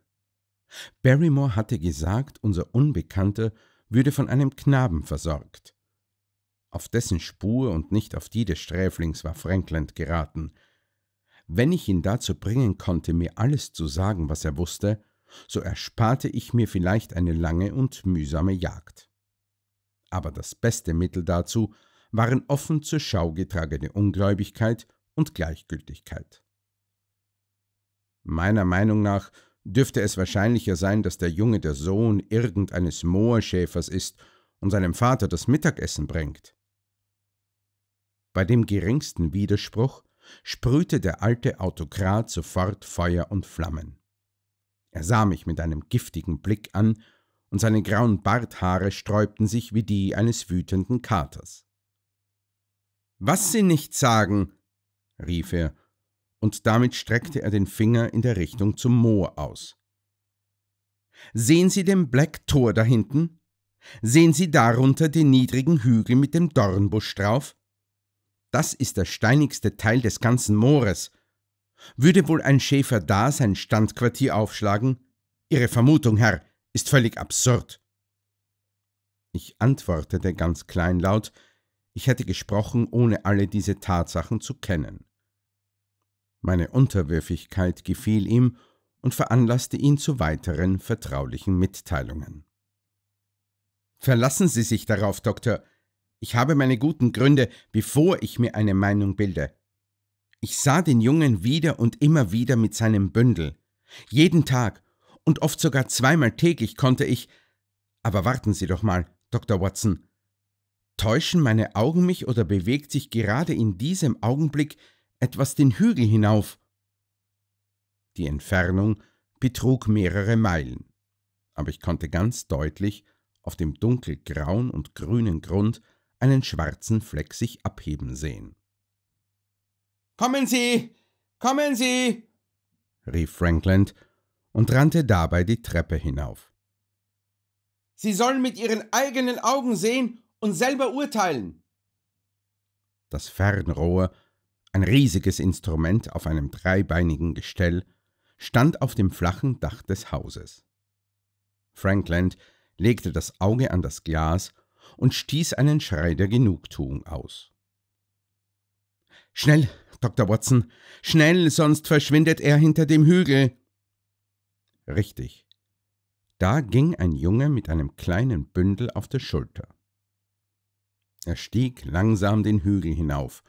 Barrymore hatte gesagt, unser Unbekannter würde von einem Knaben versorgt. Auf dessen Spur und nicht auf die des Sträflings war Frankland geraten. Wenn ich ihn dazu bringen konnte, mir alles zu sagen, was er wusste, so ersparte ich mir vielleicht eine lange und mühsame Jagd. Aber das beste Mittel dazu waren offen zur Schau getragene Ungläubigkeit und Gleichgültigkeit. Meiner Meinung nach dürfte es wahrscheinlicher sein, dass der Junge der Sohn irgendeines Moorschäfers ist und seinem Vater das Mittagessen bringt. Bei dem geringsten Widerspruch sprühte der alte Autokrat sofort Feuer und Flammen. Er sah mich mit einem giftigen Blick an, und seine grauen Barthaare sträubten sich wie die eines wütenden Katers. Was Sie nicht sagen, rief er und damit streckte er den Finger in der Richtung zum Moor aus. Sehen Sie den Black Tor da hinten? Sehen Sie darunter den niedrigen Hügel mit dem Dornbusch drauf? Das ist der steinigste Teil des ganzen Moores. Würde wohl ein Schäfer da sein Standquartier aufschlagen? Ihre Vermutung, Herr, ist völlig absurd. Ich antwortete ganz kleinlaut, ich hätte gesprochen, ohne alle diese Tatsachen zu kennen. Meine Unterwürfigkeit gefiel ihm und veranlasste ihn zu weiteren vertraulichen Mitteilungen. Verlassen Sie sich darauf, Doktor. Ich habe meine guten Gründe, bevor ich mir eine Meinung bilde. Ich sah den Jungen wieder und immer wieder mit seinem Bündel. Jeden Tag und oft sogar zweimal täglich konnte ich. Aber warten Sie doch mal, Dr. Watson. Täuschen meine Augen mich oder bewegt sich gerade in diesem Augenblick etwas den Hügel hinauf. Die Entfernung betrug mehrere Meilen, aber ich konnte ganz deutlich auf dem dunkelgrauen und grünen Grund einen schwarzen Fleck sich abheben sehen. Kommen Sie! Kommen Sie! rief Frankland und rannte dabei die Treppe hinauf. Sie sollen mit Ihren eigenen Augen sehen und selber urteilen. Das Fernrohr ein riesiges Instrument auf einem dreibeinigen Gestell stand auf dem flachen Dach des Hauses. Frankland legte das Auge an das Glas und stieß einen Schrei der Genugtuung aus. Schnell, Dr. Watson, schnell, sonst verschwindet er hinter dem Hügel. Richtig. Da ging ein Junge mit einem kleinen Bündel auf der Schulter. Er stieg langsam den Hügel hinauf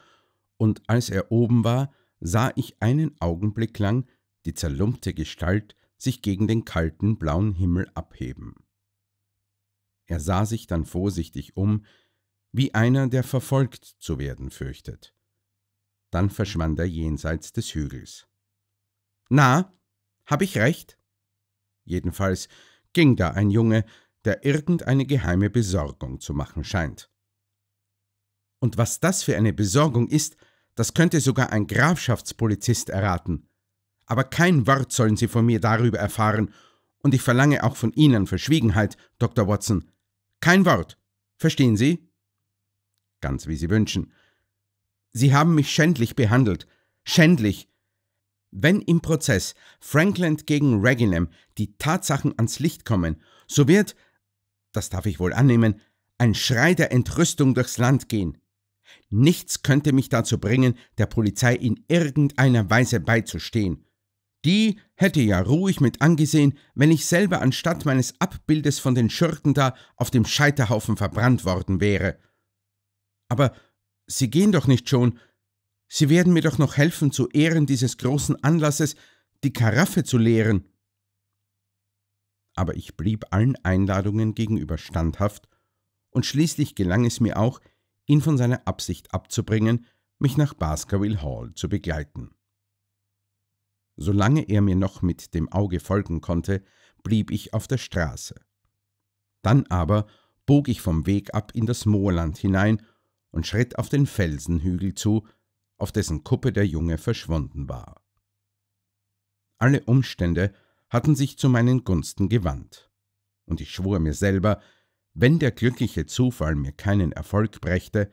und als er oben war, sah ich einen Augenblick lang die zerlumpte Gestalt sich gegen den kalten blauen Himmel abheben. Er sah sich dann vorsichtig um, wie einer, der verfolgt zu werden fürchtet. Dann verschwand er jenseits des Hügels. Na, hab ich recht? Jedenfalls ging da ein Junge, der irgendeine geheime Besorgung zu machen scheint. Und was das für eine Besorgung ist, das könnte sogar ein Grafschaftspolizist erraten. Aber kein Wort sollen Sie von mir darüber erfahren, und ich verlange auch von Ihnen Verschwiegenheit, Dr. Watson. Kein Wort. Verstehen Sie? Ganz wie Sie wünschen. Sie haben mich schändlich behandelt. Schändlich. Wenn im Prozess Frankland gegen Reginham die Tatsachen ans Licht kommen, so wird, das darf ich wohl annehmen, ein Schrei der Entrüstung durchs Land gehen. Nichts könnte mich dazu bringen, der Polizei in irgendeiner Weise beizustehen. Die hätte ja ruhig mit angesehen, wenn ich selber anstatt meines Abbildes von den Schurken da auf dem Scheiterhaufen verbrannt worden wäre. Aber Sie gehen doch nicht schon. Sie werden mir doch noch helfen, zu Ehren dieses großen Anlasses die Karaffe zu leeren. Aber ich blieb allen Einladungen gegenüber standhaft, und schließlich gelang es mir auch, ihn von seiner Absicht abzubringen, mich nach Baskerville Hall zu begleiten. Solange er mir noch mit dem Auge folgen konnte, blieb ich auf der Straße. Dann aber bog ich vom Weg ab in das Moorland hinein und schritt auf den Felsenhügel zu, auf dessen Kuppe der Junge verschwunden war. Alle Umstände hatten sich zu meinen Gunsten gewandt, und ich schwur mir selber, wenn der glückliche Zufall mir keinen Erfolg brächte,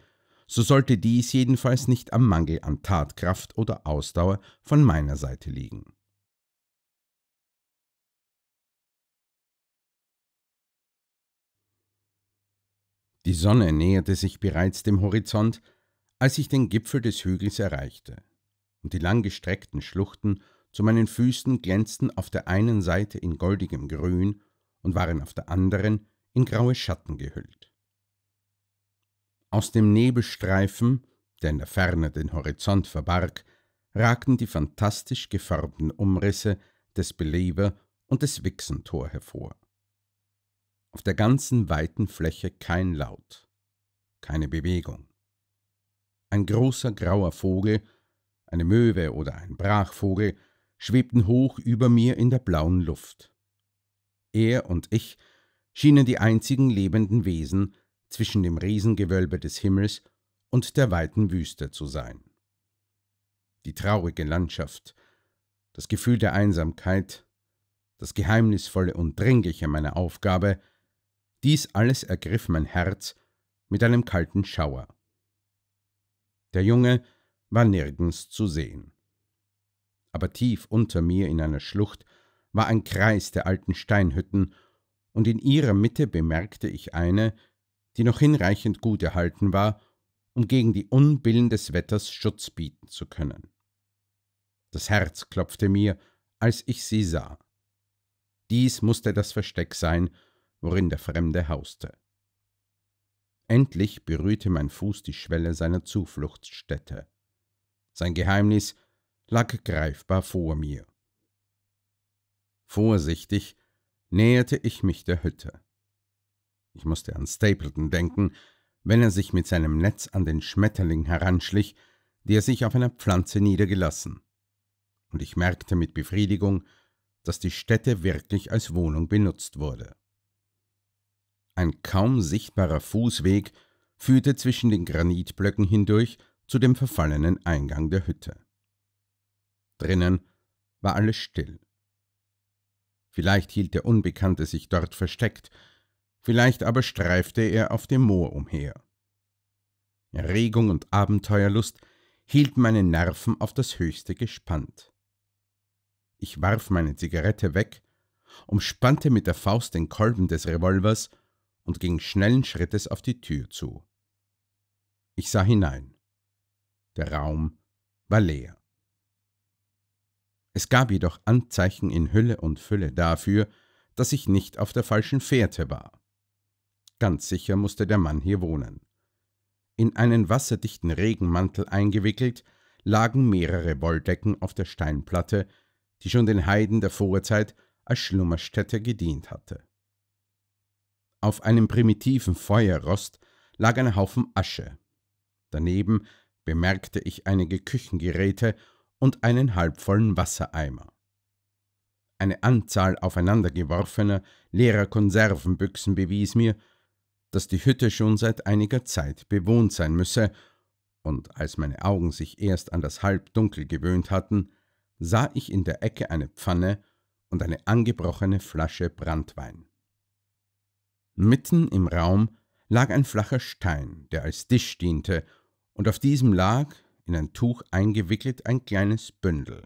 so sollte dies jedenfalls nicht am Mangel an Tatkraft oder Ausdauer von meiner Seite liegen. Die Sonne näherte sich bereits dem Horizont, als ich den Gipfel des Hügels erreichte, und die langgestreckten Schluchten zu meinen Füßen glänzten auf der einen Seite in goldigem Grün und waren auf der anderen in graue Schatten gehüllt. Aus dem Nebelstreifen, der in der Ferne den Horizont verbarg, ragten die fantastisch gefärbten Umrisse des Beleber und des Wichsentor hervor. Auf der ganzen weiten Fläche kein Laut, keine Bewegung. Ein großer grauer Vogel, eine Möwe oder ein Brachvogel, schwebten hoch über mir in der blauen Luft. Er und ich schienen die einzigen lebenden Wesen zwischen dem Riesengewölbe des Himmels und der weiten Wüste zu sein. Die traurige Landschaft, das Gefühl der Einsamkeit, das Geheimnisvolle und Dringliche meiner Aufgabe, dies alles ergriff mein Herz mit einem kalten Schauer. Der Junge war nirgends zu sehen. Aber tief unter mir in einer Schlucht war ein Kreis der alten Steinhütten und in ihrer Mitte bemerkte ich eine, die noch hinreichend gut erhalten war, um gegen die Unbillen des Wetters Schutz bieten zu können. Das Herz klopfte mir, als ich sie sah. Dies musste das Versteck sein, worin der Fremde hauste. Endlich berührte mein Fuß die Schwelle seiner Zufluchtsstätte. Sein Geheimnis lag greifbar vor mir. Vorsichtig näherte ich mich der Hütte. Ich musste an Stapleton denken, wenn er sich mit seinem Netz an den Schmetterling heranschlich, der sich auf einer Pflanze niedergelassen. Und ich merkte mit Befriedigung, dass die Stätte wirklich als Wohnung benutzt wurde. Ein kaum sichtbarer Fußweg führte zwischen den Granitblöcken hindurch zu dem verfallenen Eingang der Hütte. Drinnen war alles still vielleicht hielt der Unbekannte sich dort versteckt, vielleicht aber streifte er auf dem Moor umher. Erregung und Abenteuerlust hielten meine Nerven auf das höchste gespannt. Ich warf meine Zigarette weg, umspannte mit der Faust den Kolben des Revolvers und ging schnellen Schrittes auf die Tür zu. Ich sah hinein. Der Raum war leer. Es gab jedoch Anzeichen in Hülle und Fülle dafür, dass ich nicht auf der falschen Fährte war. Ganz sicher musste der Mann hier wohnen. In einen wasserdichten Regenmantel eingewickelt, lagen mehrere Wolldecken auf der Steinplatte, die schon den Heiden der Vorzeit als Schlummerstätte gedient hatte. Auf einem primitiven Feuerrost lag ein Haufen Asche. Daneben bemerkte ich einige Küchengeräte und einen halbvollen Wassereimer. Eine Anzahl aufeinandergeworfener, leerer Konservenbüchsen bewies mir, dass die Hütte schon seit einiger Zeit bewohnt sein müsse, und als meine Augen sich erst an das Halbdunkel gewöhnt hatten, sah ich in der Ecke eine Pfanne und eine angebrochene Flasche Branntwein. Mitten im Raum lag ein flacher Stein, der als Tisch diente, und auf diesem lag, in ein Tuch eingewickelt, ein kleines Bündel.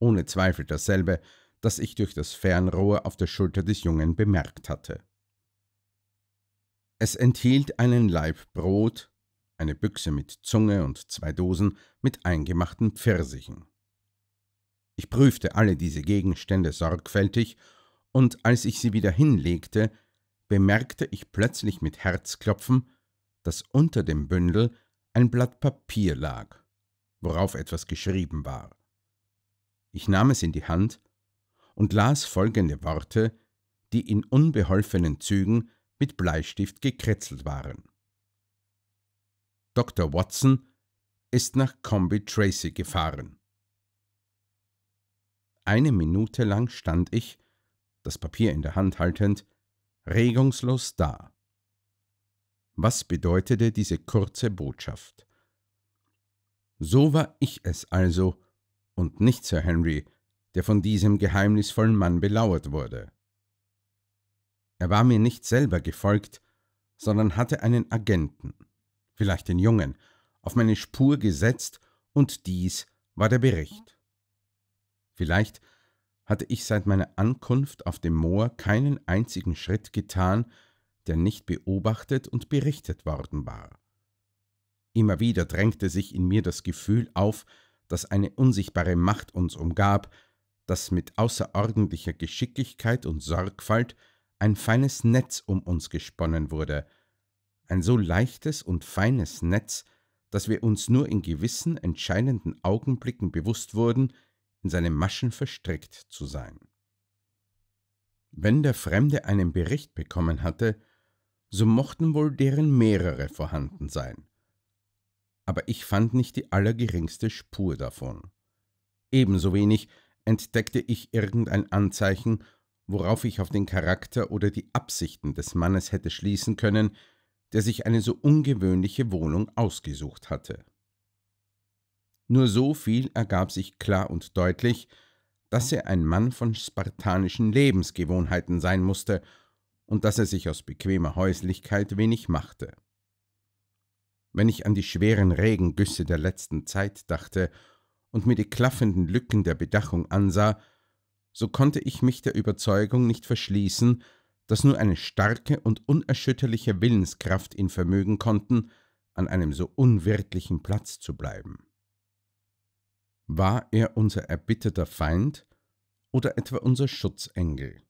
Ohne Zweifel dasselbe, das ich durch das Fernrohr auf der Schulter des Jungen bemerkt hatte. Es enthielt einen Laib Brot, eine Büchse mit Zunge und zwei Dosen mit eingemachten Pfirsichen. Ich prüfte alle diese Gegenstände sorgfältig, und als ich sie wieder hinlegte, bemerkte ich plötzlich mit Herzklopfen, dass unter dem Bündel ein Blatt Papier lag, worauf etwas geschrieben war. Ich nahm es in die Hand und las folgende Worte, die in unbeholfenen Zügen mit Bleistift gekritzelt waren. Dr. Watson ist nach Combi Tracy gefahren. Eine Minute lang stand ich, das Papier in der Hand haltend, regungslos da. Was bedeutete diese kurze Botschaft? So war ich es also, und nicht Sir Henry, der von diesem geheimnisvollen Mann belauert wurde. Er war mir nicht selber gefolgt, sondern hatte einen Agenten, vielleicht den Jungen, auf meine Spur gesetzt, und dies war der Bericht. Vielleicht hatte ich seit meiner Ankunft auf dem Moor keinen einzigen Schritt getan, der nicht beobachtet und berichtet worden war. Immer wieder drängte sich in mir das Gefühl auf, dass eine unsichtbare Macht uns umgab, dass mit außerordentlicher Geschicklichkeit und Sorgfalt ein feines Netz um uns gesponnen wurde, ein so leichtes und feines Netz, dass wir uns nur in gewissen entscheidenden Augenblicken bewusst wurden, in seine Maschen verstrickt zu sein. Wenn der Fremde einen Bericht bekommen hatte, so mochten wohl deren mehrere vorhanden sein. Aber ich fand nicht die allergeringste Spur davon. Ebenso wenig entdeckte ich irgendein Anzeichen, worauf ich auf den Charakter oder die Absichten des Mannes hätte schließen können, der sich eine so ungewöhnliche Wohnung ausgesucht hatte. Nur so viel ergab sich klar und deutlich, dass er ein Mann von spartanischen Lebensgewohnheiten sein musste und dass er sich aus bequemer Häuslichkeit wenig machte. Wenn ich an die schweren Regengüsse der letzten Zeit dachte und mir die klaffenden Lücken der Bedachung ansah, so konnte ich mich der Überzeugung nicht verschließen, dass nur eine starke und unerschütterliche Willenskraft ihn vermögen konnten, an einem so unwirtlichen Platz zu bleiben. War er unser erbitterter Feind oder etwa unser Schutzengel?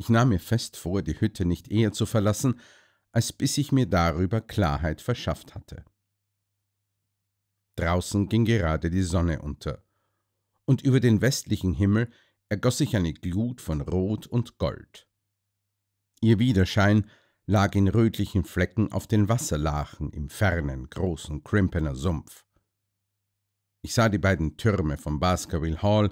Ich nahm mir fest vor, die Hütte nicht eher zu verlassen, als bis ich mir darüber Klarheit verschafft hatte. Draußen ging gerade die Sonne unter, und über den westlichen Himmel ergoss sich eine Glut von Rot und Gold. Ihr Widerschein lag in rötlichen Flecken auf den Wasserlachen im fernen, großen Crimpener Sumpf. Ich sah die beiden Türme von Baskerville Hall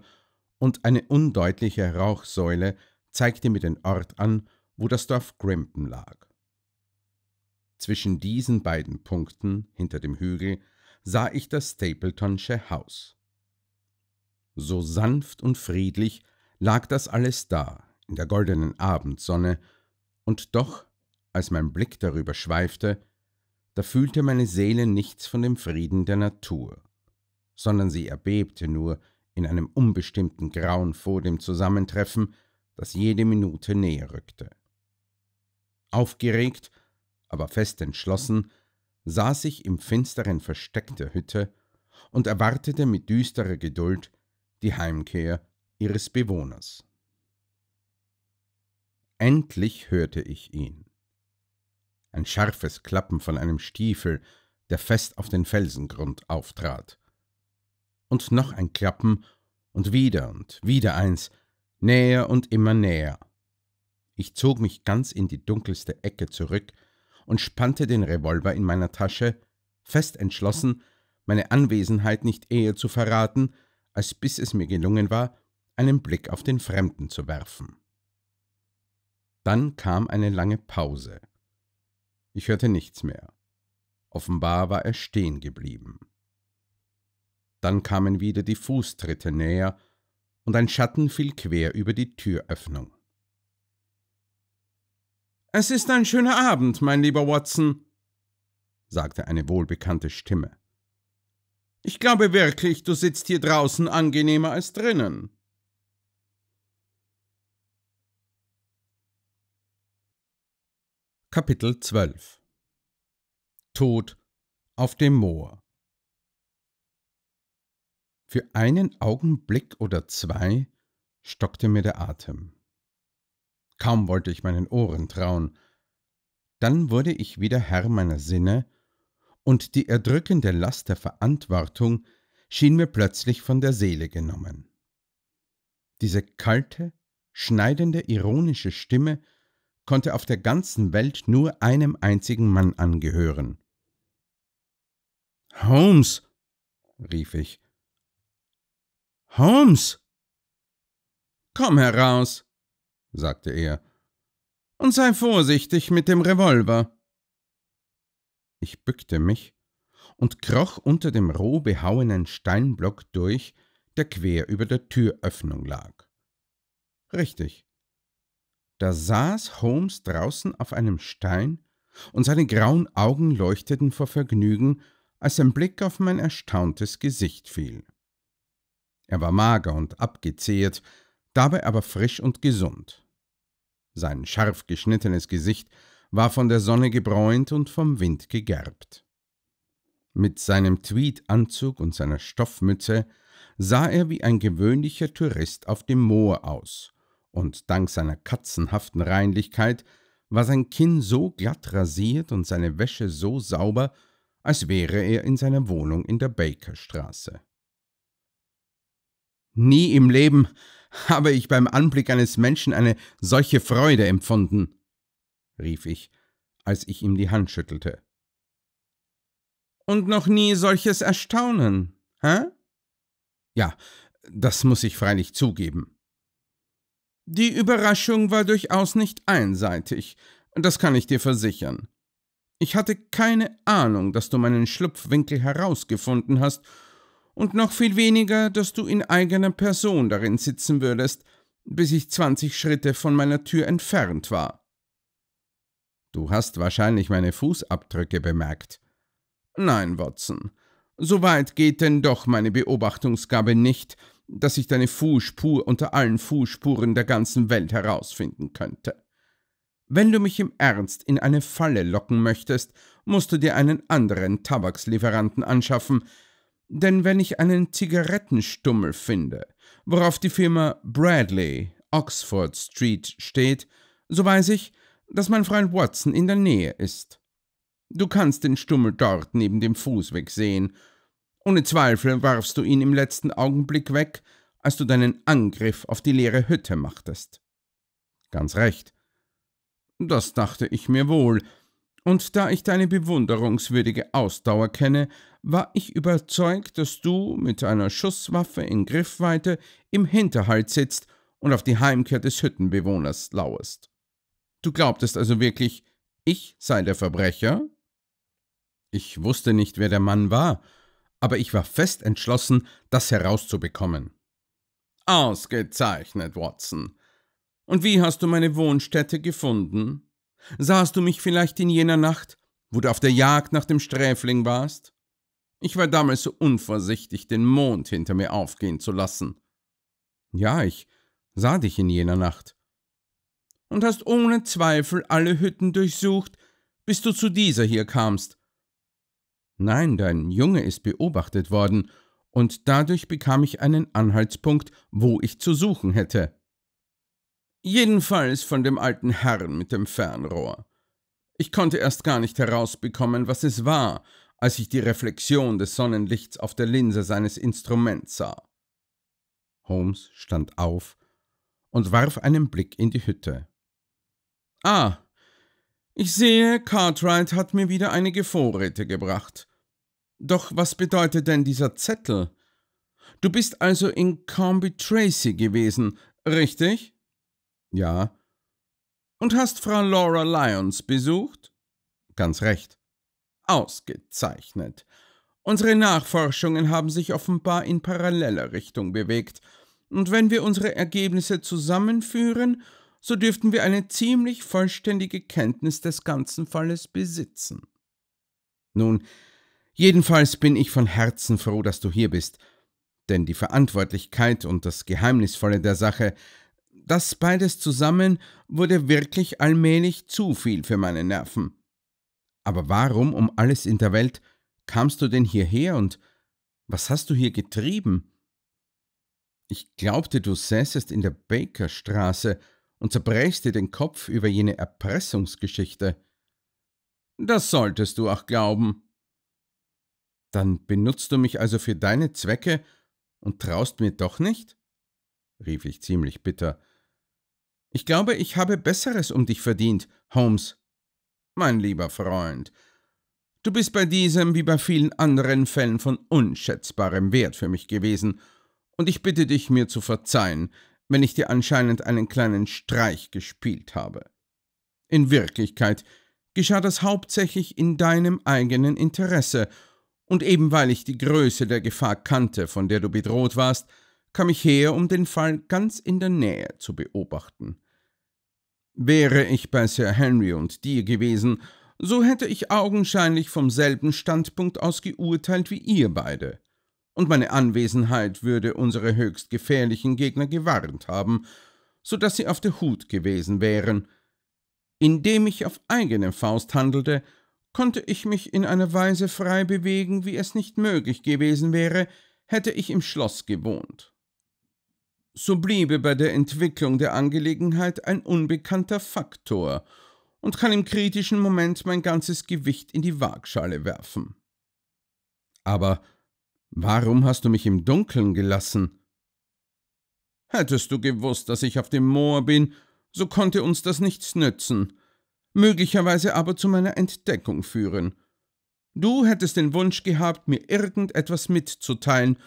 und eine undeutliche Rauchsäule zeigte mir den Ort an, wo das Dorf Grimpen lag. Zwischen diesen beiden Punkten, hinter dem Hügel, sah ich das Stapletonsche Haus. So sanft und friedlich lag das alles da, in der goldenen Abendsonne, und doch, als mein Blick darüber schweifte, da fühlte meine Seele nichts von dem Frieden der Natur, sondern sie erbebte nur in einem unbestimmten Grauen vor dem Zusammentreffen das jede Minute näher rückte. Aufgeregt, aber fest entschlossen, saß ich im finsteren Versteck der Hütte und erwartete mit düsterer Geduld die Heimkehr ihres Bewohners. Endlich hörte ich ihn. Ein scharfes Klappen von einem Stiefel, der fest auf den Felsengrund auftrat. Und noch ein Klappen und wieder und wieder eins, näher und immer näher. Ich zog mich ganz in die dunkelste Ecke zurück und spannte den Revolver in meiner Tasche, fest entschlossen, meine Anwesenheit nicht eher zu verraten, als bis es mir gelungen war, einen Blick auf den Fremden zu werfen. Dann kam eine lange Pause. Ich hörte nichts mehr. Offenbar war er stehen geblieben. Dann kamen wieder die Fußtritte näher und ein Schatten fiel quer über die Türöffnung. Es ist ein schöner Abend, mein lieber Watson, sagte eine wohlbekannte Stimme. Ich glaube wirklich, du sitzt hier draußen angenehmer als drinnen. Kapitel 12 Tod auf dem Moor für einen Augenblick oder zwei stockte mir der Atem. Kaum wollte ich meinen Ohren trauen. Dann wurde ich wieder Herr meiner Sinne, und die erdrückende Last der Verantwortung schien mir plötzlich von der Seele genommen. Diese kalte, schneidende, ironische Stimme konnte auf der ganzen Welt nur einem einzigen Mann angehören. Holmes, rief ich, Holmes! Komm heraus, sagte er, und sei vorsichtig mit dem Revolver. Ich bückte mich und kroch unter dem roh behauenen Steinblock durch, der quer über der Türöffnung lag. Richtig. Da saß Holmes draußen auf einem Stein, und seine grauen Augen leuchteten vor Vergnügen, als sein Blick auf mein erstauntes Gesicht fiel. Er war mager und abgezehrt, dabei aber frisch und gesund. Sein scharf geschnittenes Gesicht war von der Sonne gebräunt und vom Wind gegerbt. Mit seinem Tweedanzug und seiner Stoffmütze sah er wie ein gewöhnlicher Tourist auf dem Moor aus, und dank seiner katzenhaften Reinlichkeit war sein Kinn so glatt rasiert und seine Wäsche so sauber, als wäre er in seiner Wohnung in der Bakerstraße. Nie im Leben habe ich beim Anblick eines Menschen eine solche Freude empfunden, rief ich, als ich ihm die Hand schüttelte. Und noch nie solches Erstaunen, hä? Ja, das muss ich freilich zugeben. Die Überraschung war durchaus nicht einseitig, das kann ich dir versichern. Ich hatte keine Ahnung, dass du meinen Schlupfwinkel herausgefunden hast und noch viel weniger, dass du in eigener Person darin sitzen würdest, bis ich zwanzig Schritte von meiner Tür entfernt war. Du hast wahrscheinlich meine Fußabdrücke bemerkt. Nein, Watson, so weit geht denn doch meine Beobachtungsgabe nicht, dass ich deine Fußspur unter allen Fußspuren der ganzen Welt herausfinden könnte. Wenn du mich im Ernst in eine Falle locken möchtest, musst du dir einen anderen Tabakslieferanten anschaffen, denn wenn ich einen Zigarettenstummel finde, worauf die Firma Bradley, Oxford Street, steht, so weiß ich, dass mein Freund Watson in der Nähe ist. Du kannst den Stummel dort neben dem Fußweg sehen. Ohne Zweifel warfst du ihn im letzten Augenblick weg, als du deinen Angriff auf die leere Hütte machtest. Ganz recht. Das dachte ich mir wohl, und da ich deine bewunderungswürdige Ausdauer kenne, war ich überzeugt, dass du mit einer Schusswaffe in Griffweite im Hinterhalt sitzt und auf die Heimkehr des Hüttenbewohners lauerst. Du glaubtest also wirklich, ich sei der Verbrecher? Ich wusste nicht, wer der Mann war, aber ich war fest entschlossen, das herauszubekommen. Ausgezeichnet, Watson. Und wie hast du meine Wohnstätte gefunden? Sahst du mich vielleicht in jener Nacht, wo du auf der Jagd nach dem Sträfling warst? Ich war damals so unvorsichtig, den Mond hinter mir aufgehen zu lassen. Ja, ich sah dich in jener Nacht. Und hast ohne Zweifel alle Hütten durchsucht, bis du zu dieser hier kamst. Nein, dein Junge ist beobachtet worden, und dadurch bekam ich einen Anhaltspunkt, wo ich zu suchen hätte. Jedenfalls von dem alten Herrn mit dem Fernrohr. Ich konnte erst gar nicht herausbekommen, was es war, als ich die Reflexion des Sonnenlichts auf der Linse seines Instruments sah. Holmes stand auf und warf einen Blick in die Hütte. Ah, ich sehe, Cartwright hat mir wieder einige Vorräte gebracht. Doch was bedeutet denn dieser Zettel? Du bist also in Comby Tracy gewesen, richtig? Ja. Und hast Frau Laura Lyons besucht? Ganz recht. Ausgezeichnet. Unsere Nachforschungen haben sich offenbar in paralleler Richtung bewegt, und wenn wir unsere Ergebnisse zusammenführen, so dürften wir eine ziemlich vollständige Kenntnis des ganzen Falles besitzen. Nun, jedenfalls bin ich von Herzen froh, dass du hier bist, denn die Verantwortlichkeit und das Geheimnisvolle der Sache das beides zusammen wurde wirklich allmählich zu viel für meine Nerven. Aber warum um alles in der Welt kamst du denn hierher und was hast du hier getrieben? Ich glaubte, du säßest in der Bakerstraße und zerbrächst dir den Kopf über jene Erpressungsgeschichte. Das solltest du auch glauben. Dann benutzt du mich also für deine Zwecke und traust mir doch nicht? rief ich ziemlich bitter. Ich glaube, ich habe Besseres um dich verdient, Holmes. Mein lieber Freund, du bist bei diesem wie bei vielen anderen Fällen von unschätzbarem Wert für mich gewesen, und ich bitte dich, mir zu verzeihen, wenn ich dir anscheinend einen kleinen Streich gespielt habe. In Wirklichkeit geschah das hauptsächlich in deinem eigenen Interesse, und eben weil ich die Größe der Gefahr kannte, von der du bedroht warst, kam ich her, um den Fall ganz in der Nähe zu beobachten. Wäre ich bei Sir Henry und dir gewesen, so hätte ich augenscheinlich vom selben Standpunkt aus geurteilt wie ihr beide, und meine Anwesenheit würde unsere höchst gefährlichen Gegner gewarnt haben, so dass sie auf der Hut gewesen wären. Indem ich auf eigene Faust handelte, konnte ich mich in einer Weise frei bewegen, wie es nicht möglich gewesen wäre, hätte ich im Schloss gewohnt so bliebe bei der Entwicklung der Angelegenheit ein unbekannter Faktor und kann im kritischen Moment mein ganzes Gewicht in die Waagschale werfen. Aber warum hast du mich im Dunkeln gelassen? Hättest du gewusst, dass ich auf dem Moor bin, so konnte uns das nichts nützen, möglicherweise aber zu meiner Entdeckung führen. Du hättest den Wunsch gehabt, mir irgendetwas mitzuteilen,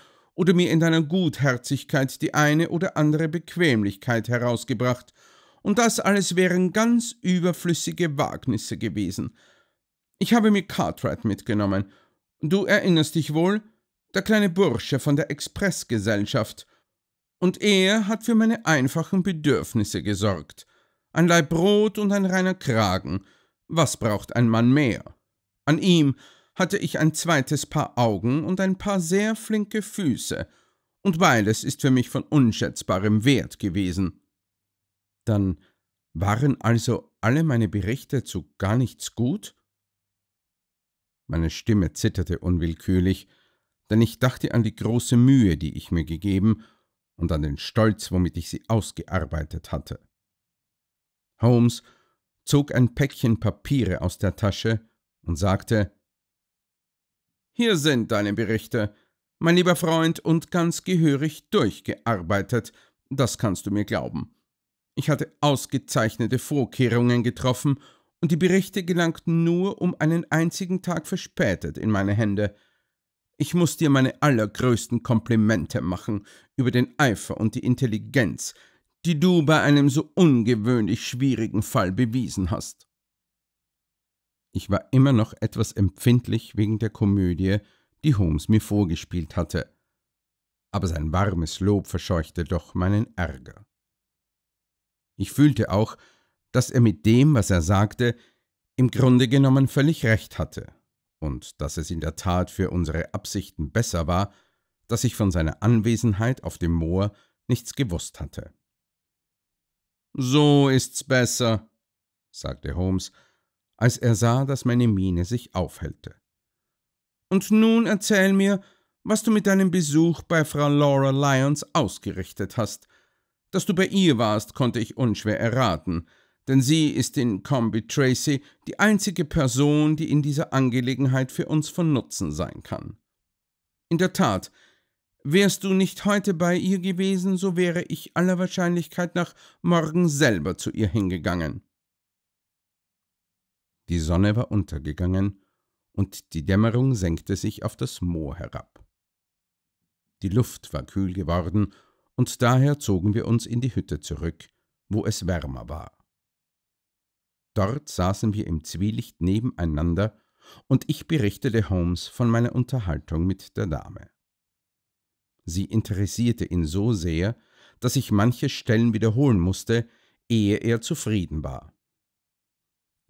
oder mir in deiner Gutherzigkeit die eine oder andere Bequemlichkeit herausgebracht, und das alles wären ganz überflüssige Wagnisse gewesen. Ich habe mir Cartwright mitgenommen. Du erinnerst dich wohl, der kleine Bursche von der Expressgesellschaft. Und er hat für meine einfachen Bedürfnisse gesorgt. Ein Leib Brot und ein reiner Kragen. Was braucht ein Mann mehr? An ihm hatte ich ein zweites Paar Augen und ein paar sehr flinke Füße, und beides ist für mich von unschätzbarem Wert gewesen. Dann waren also alle meine Berichte zu gar nichts gut? Meine Stimme zitterte unwillkürlich, denn ich dachte an die große Mühe, die ich mir gegeben, und an den Stolz, womit ich sie ausgearbeitet hatte. Holmes zog ein Päckchen Papiere aus der Tasche und sagte hier sind deine Berichte. Mein lieber Freund, und ganz gehörig durchgearbeitet, das kannst du mir glauben. Ich hatte ausgezeichnete Vorkehrungen getroffen, und die Berichte gelangten nur um einen einzigen Tag verspätet in meine Hände. Ich muß dir meine allergrößten Komplimente machen über den Eifer und die Intelligenz, die du bei einem so ungewöhnlich schwierigen Fall bewiesen hast. Ich war immer noch etwas empfindlich wegen der Komödie, die Holmes mir vorgespielt hatte. Aber sein warmes Lob verscheuchte doch meinen Ärger. Ich fühlte auch, dass er mit dem, was er sagte, im Grunde genommen völlig recht hatte und dass es in der Tat für unsere Absichten besser war, dass ich von seiner Anwesenheit auf dem Moor nichts gewusst hatte. So ist's besser, sagte Holmes als er sah, dass meine Miene sich aufhellte. Und nun erzähl mir, was du mit deinem Besuch bei Frau Laura Lyons ausgerichtet hast. Dass du bei ihr warst, konnte ich unschwer erraten, denn sie ist in Comby Tracy die einzige Person, die in dieser Angelegenheit für uns von Nutzen sein kann. In der Tat, wärst du nicht heute bei ihr gewesen, so wäre ich aller Wahrscheinlichkeit nach morgen selber zu ihr hingegangen. Die Sonne war untergegangen, und die Dämmerung senkte sich auf das Moor herab. Die Luft war kühl geworden, und daher zogen wir uns in die Hütte zurück, wo es wärmer war. Dort saßen wir im Zwielicht nebeneinander, und ich berichtete Holmes von meiner Unterhaltung mit der Dame. Sie interessierte ihn so sehr, dass ich manche Stellen wiederholen musste, ehe er zufrieden war.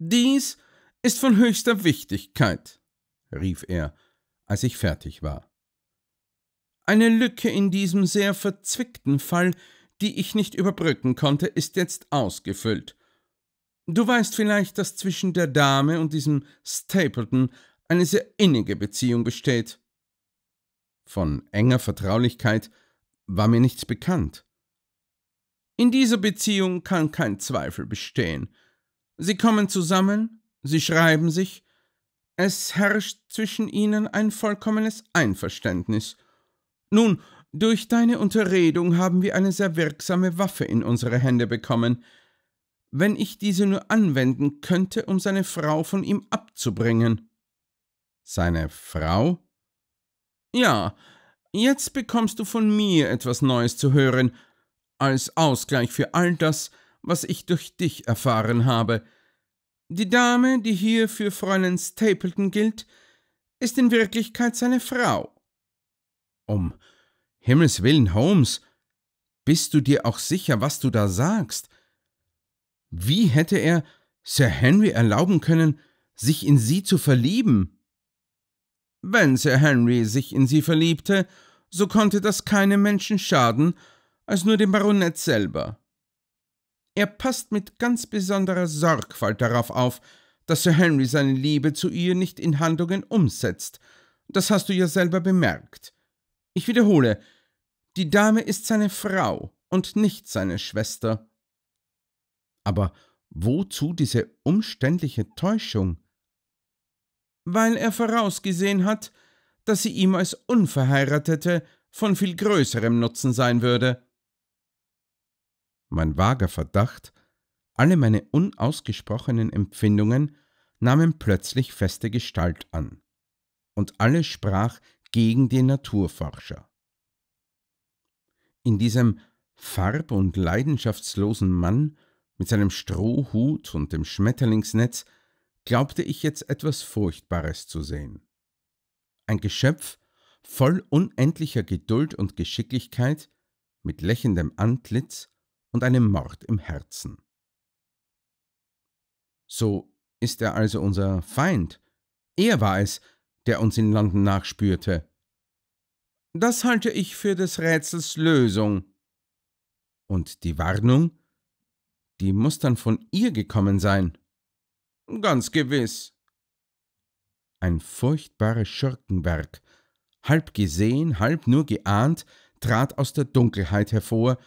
Dies ist von höchster Wichtigkeit, rief er, als ich fertig war. Eine Lücke in diesem sehr verzwickten Fall, die ich nicht überbrücken konnte, ist jetzt ausgefüllt. Du weißt vielleicht, dass zwischen der Dame und diesem Stapleton eine sehr innige Beziehung besteht. Von enger Vertraulichkeit war mir nichts bekannt. In dieser Beziehung kann kein Zweifel bestehen. Sie kommen zusammen, sie schreiben sich, es herrscht zwischen ihnen ein vollkommenes Einverständnis. Nun, durch deine Unterredung haben wir eine sehr wirksame Waffe in unsere Hände bekommen. Wenn ich diese nur anwenden könnte, um seine Frau von ihm abzubringen. Seine Frau? Ja, jetzt bekommst du von mir etwas Neues zu hören, als Ausgleich für all das, was ich durch dich erfahren habe. Die Dame, die hier für Fräulein Stapleton gilt, ist in Wirklichkeit seine Frau. Um Himmels willen, Holmes, bist du dir auch sicher, was du da sagst? Wie hätte er Sir Henry erlauben können, sich in sie zu verlieben? Wenn Sir Henry sich in sie verliebte, so konnte das keinem Menschen schaden, als nur dem Baronet selber. Er passt mit ganz besonderer Sorgfalt darauf auf, dass Sir Henry seine Liebe zu ihr nicht in Handlungen umsetzt. Das hast du ja selber bemerkt. Ich wiederhole, die Dame ist seine Frau und nicht seine Schwester. Aber wozu diese umständliche Täuschung? Weil er vorausgesehen hat, dass sie ihm als Unverheiratete von viel größerem Nutzen sein würde mein vager Verdacht, alle meine unausgesprochenen Empfindungen nahmen plötzlich feste Gestalt an, und alles sprach gegen den Naturforscher. In diesem farb- und leidenschaftslosen Mann mit seinem Strohhut und dem Schmetterlingsnetz glaubte ich jetzt etwas Furchtbares zu sehen. Ein Geschöpf voll unendlicher Geduld und Geschicklichkeit, mit lächelndem Antlitz, und einem Mord im Herzen. So ist er also unser Feind. Er war es, der uns in London nachspürte. Das halte ich für des Rätsels Lösung. Und die Warnung? Die muss dann von ihr gekommen sein. Ganz gewiss. Ein furchtbares Schurkenwerk, halb gesehen, halb nur geahnt, trat aus der Dunkelheit hervor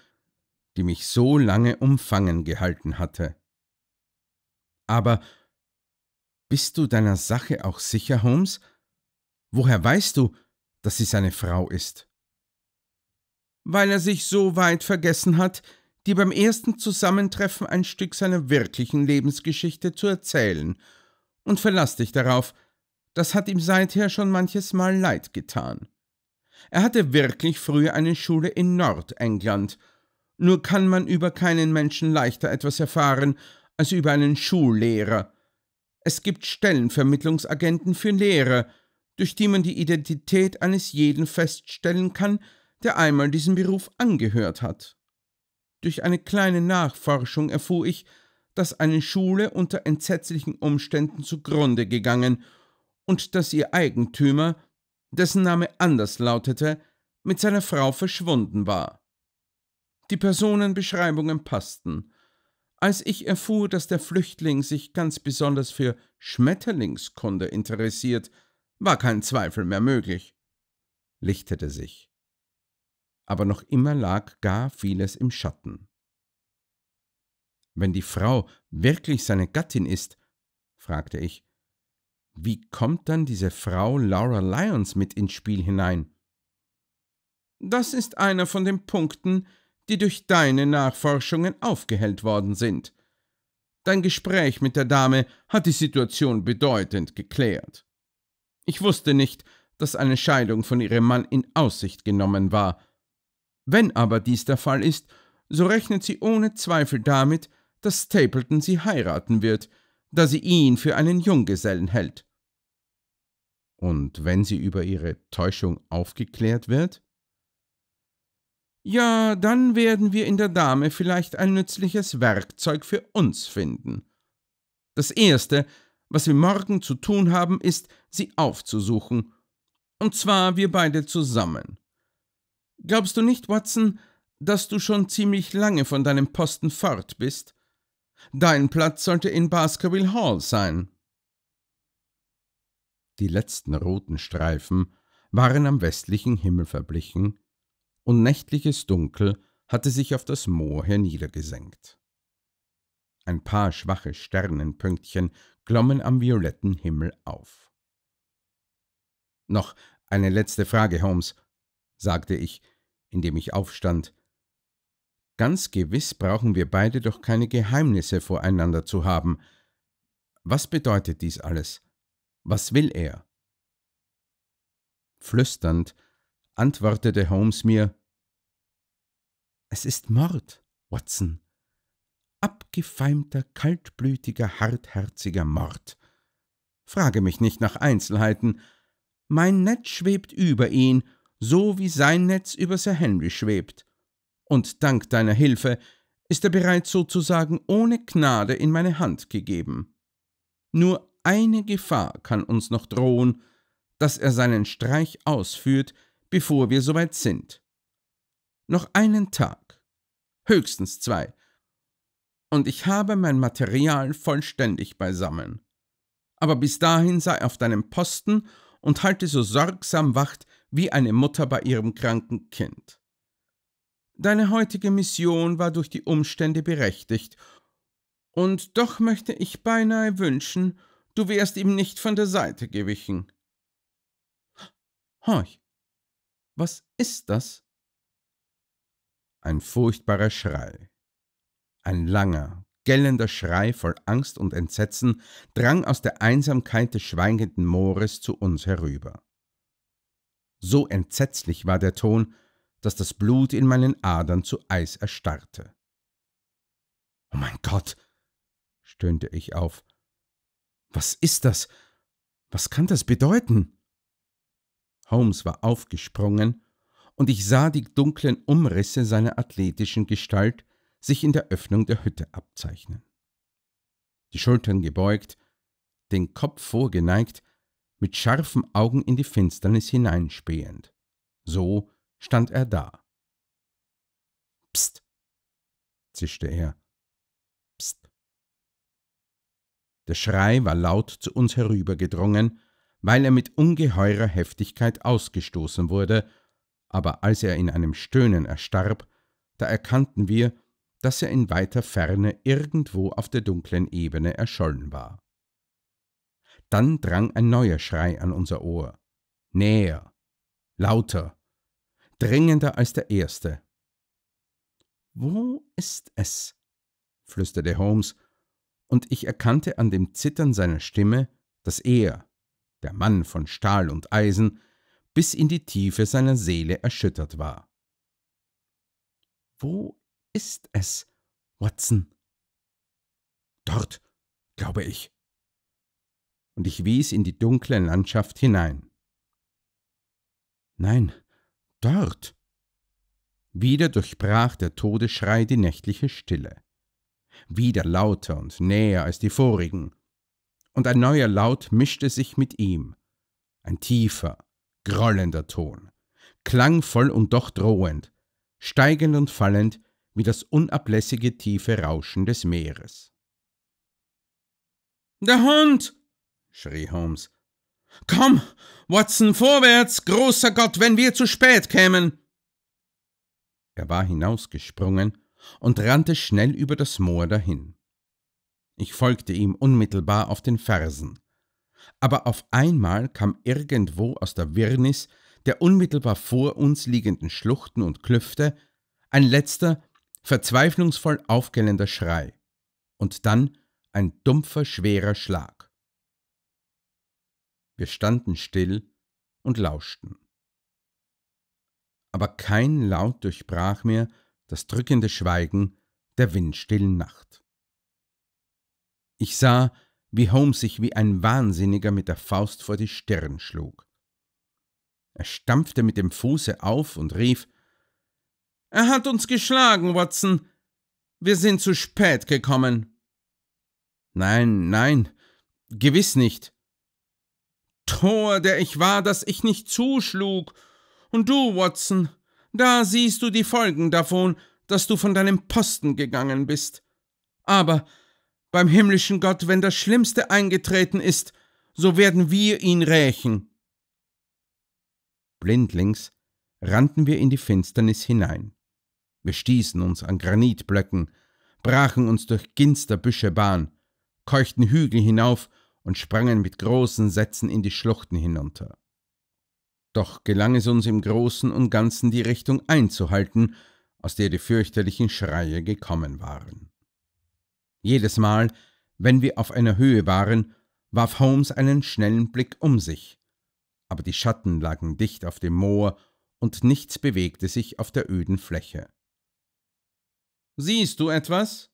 die mich so lange umfangen gehalten hatte. Aber bist du deiner Sache auch sicher, Holmes? Woher weißt du, dass sie seine Frau ist? Weil er sich so weit vergessen hat, dir beim ersten Zusammentreffen ein Stück seiner wirklichen Lebensgeschichte zu erzählen, und verlass dich darauf, das hat ihm seither schon manches Mal leid getan. Er hatte wirklich früher eine Schule in Nordengland, nur kann man über keinen Menschen leichter etwas erfahren als über einen Schullehrer. Es gibt Stellenvermittlungsagenten für Lehrer, durch die man die Identität eines jeden feststellen kann, der einmal diesem Beruf angehört hat. Durch eine kleine Nachforschung erfuhr ich, dass eine Schule unter entsetzlichen Umständen zugrunde gegangen und dass ihr Eigentümer, dessen Name anders lautete, mit seiner Frau verschwunden war. Die Personenbeschreibungen passten. Als ich erfuhr, dass der Flüchtling sich ganz besonders für Schmetterlingskunde interessiert, war kein Zweifel mehr möglich. Lichtete sich. Aber noch immer lag gar vieles im Schatten. Wenn die Frau wirklich seine Gattin ist, fragte ich, wie kommt dann diese Frau Laura Lyons mit ins Spiel hinein? Das ist einer von den Punkten, die durch deine Nachforschungen aufgehellt worden sind. Dein Gespräch mit der Dame hat die Situation bedeutend geklärt. Ich wusste nicht, dass eine Scheidung von ihrem Mann in Aussicht genommen war. Wenn aber dies der Fall ist, so rechnet sie ohne Zweifel damit, dass Stapleton sie heiraten wird, da sie ihn für einen Junggesellen hält. Und wenn sie über ihre Täuschung aufgeklärt wird? Ja, dann werden wir in der Dame vielleicht ein nützliches Werkzeug für uns finden. Das Erste, was wir morgen zu tun haben, ist, sie aufzusuchen. Und zwar wir beide zusammen. Glaubst du nicht, Watson, dass du schon ziemlich lange von deinem Posten fort bist? Dein Platz sollte in Baskerville Hall sein. Die letzten roten Streifen waren am westlichen Himmel verblichen, und nächtliches Dunkel hatte sich auf das Moor herniedergesenkt. Ein paar schwache Sternenpünktchen glommen am violetten Himmel auf. Noch eine letzte Frage, Holmes, sagte ich, indem ich aufstand. Ganz gewiss brauchen wir beide doch keine Geheimnisse voreinander zu haben. Was bedeutet dies alles? Was will er? Flüsternd antwortete Holmes mir, es ist Mord, Watson. Abgefeimter, kaltblütiger, hartherziger Mord. Frage mich nicht nach Einzelheiten. Mein Netz schwebt über ihn, so wie sein Netz über Sir Henry schwebt. Und dank deiner Hilfe ist er bereits sozusagen ohne Gnade in meine Hand gegeben. Nur eine Gefahr kann uns noch drohen, dass er seinen Streich ausführt, bevor wir soweit sind. Noch einen Tag, höchstens zwei, und ich habe mein Material vollständig beisammen. Aber bis dahin sei auf deinem Posten und halte so sorgsam Wacht wie eine Mutter bei ihrem kranken Kind. Deine heutige Mission war durch die Umstände berechtigt, und doch möchte ich beinahe wünschen, du wärst ihm nicht von der Seite gewichen. Horch, was ist das? Ein furchtbarer Schrei. Ein langer, gellender Schrei voll Angst und Entsetzen drang aus der Einsamkeit des schweigenden Moores zu uns herüber. So entsetzlich war der Ton, dass das Blut in meinen Adern zu Eis erstarrte. Oh mein Gott, stöhnte ich auf. Was ist das? Was kann das bedeuten? Holmes war aufgesprungen, und ich sah die dunklen Umrisse seiner athletischen Gestalt sich in der Öffnung der Hütte abzeichnen. Die Schultern gebeugt, den Kopf vorgeneigt, mit scharfen Augen in die Finsternis hineinspähend. So stand er da. Psst, zischte er. Psst. Der Schrei war laut zu uns herübergedrungen, weil er mit ungeheurer Heftigkeit ausgestoßen wurde, aber als er in einem Stöhnen erstarb, da erkannten wir, dass er in weiter Ferne irgendwo auf der dunklen Ebene erschollen war. Dann drang ein neuer Schrei an unser Ohr. Näher, lauter, dringender als der erste. Wo ist es? flüsterte Holmes, und ich erkannte an dem Zittern seiner Stimme, dass er, der Mann von Stahl und Eisen, bis in die Tiefe seiner Seele erschüttert war. Wo ist es, Watson? Dort, glaube ich. Und ich wies in die dunkle Landschaft hinein. Nein, dort. Wieder durchbrach der Todesschrei die nächtliche Stille. Wieder lauter und näher als die vorigen, und ein neuer Laut mischte sich mit ihm. Ein tiefer, grollender Ton, klangvoll und doch drohend, steigend und fallend wie das unablässige tiefe Rauschen des Meeres. Der Hund! schrie Holmes. Komm, Watson, vorwärts! Großer Gott, wenn wir zu spät kämen! Er war hinausgesprungen und rannte schnell über das Moor dahin. Ich folgte ihm unmittelbar auf den Fersen. Aber auf einmal kam irgendwo aus der Wirrnis der unmittelbar vor uns liegenden Schluchten und Klüfte ein letzter, verzweiflungsvoll aufgellender Schrei und dann ein dumpfer, schwerer Schlag. Wir standen still und lauschten. Aber kein Laut durchbrach mir das drückende Schweigen der windstillen Nacht. Ich sah, wie Holmes sich wie ein Wahnsinniger mit der Faust vor die Stirn schlug. Er stampfte mit dem Fuße auf und rief Er hat uns geschlagen, Watson. Wir sind zu spät gekommen. Nein, nein, gewiss nicht. Tor, der ich war, dass ich nicht zuschlug. Und du, Watson, da siehst du die Folgen davon, dass du von deinem Posten gegangen bist. Aber beim himmlischen Gott, wenn das Schlimmste eingetreten ist, so werden wir ihn rächen. Blindlings rannten wir in die Finsternis hinein. Wir stießen uns an Granitblöcken, brachen uns durch Ginsterbüsche Bahn, keuchten Hügel hinauf und sprangen mit großen Sätzen in die Schluchten hinunter. Doch gelang es uns im Großen und Ganzen die Richtung einzuhalten, aus der die fürchterlichen Schreie gekommen waren. Jedes Mal, wenn wir auf einer Höhe waren, warf Holmes einen schnellen Blick um sich. Aber die Schatten lagen dicht auf dem Moor und nichts bewegte sich auf der öden Fläche. Siehst du etwas?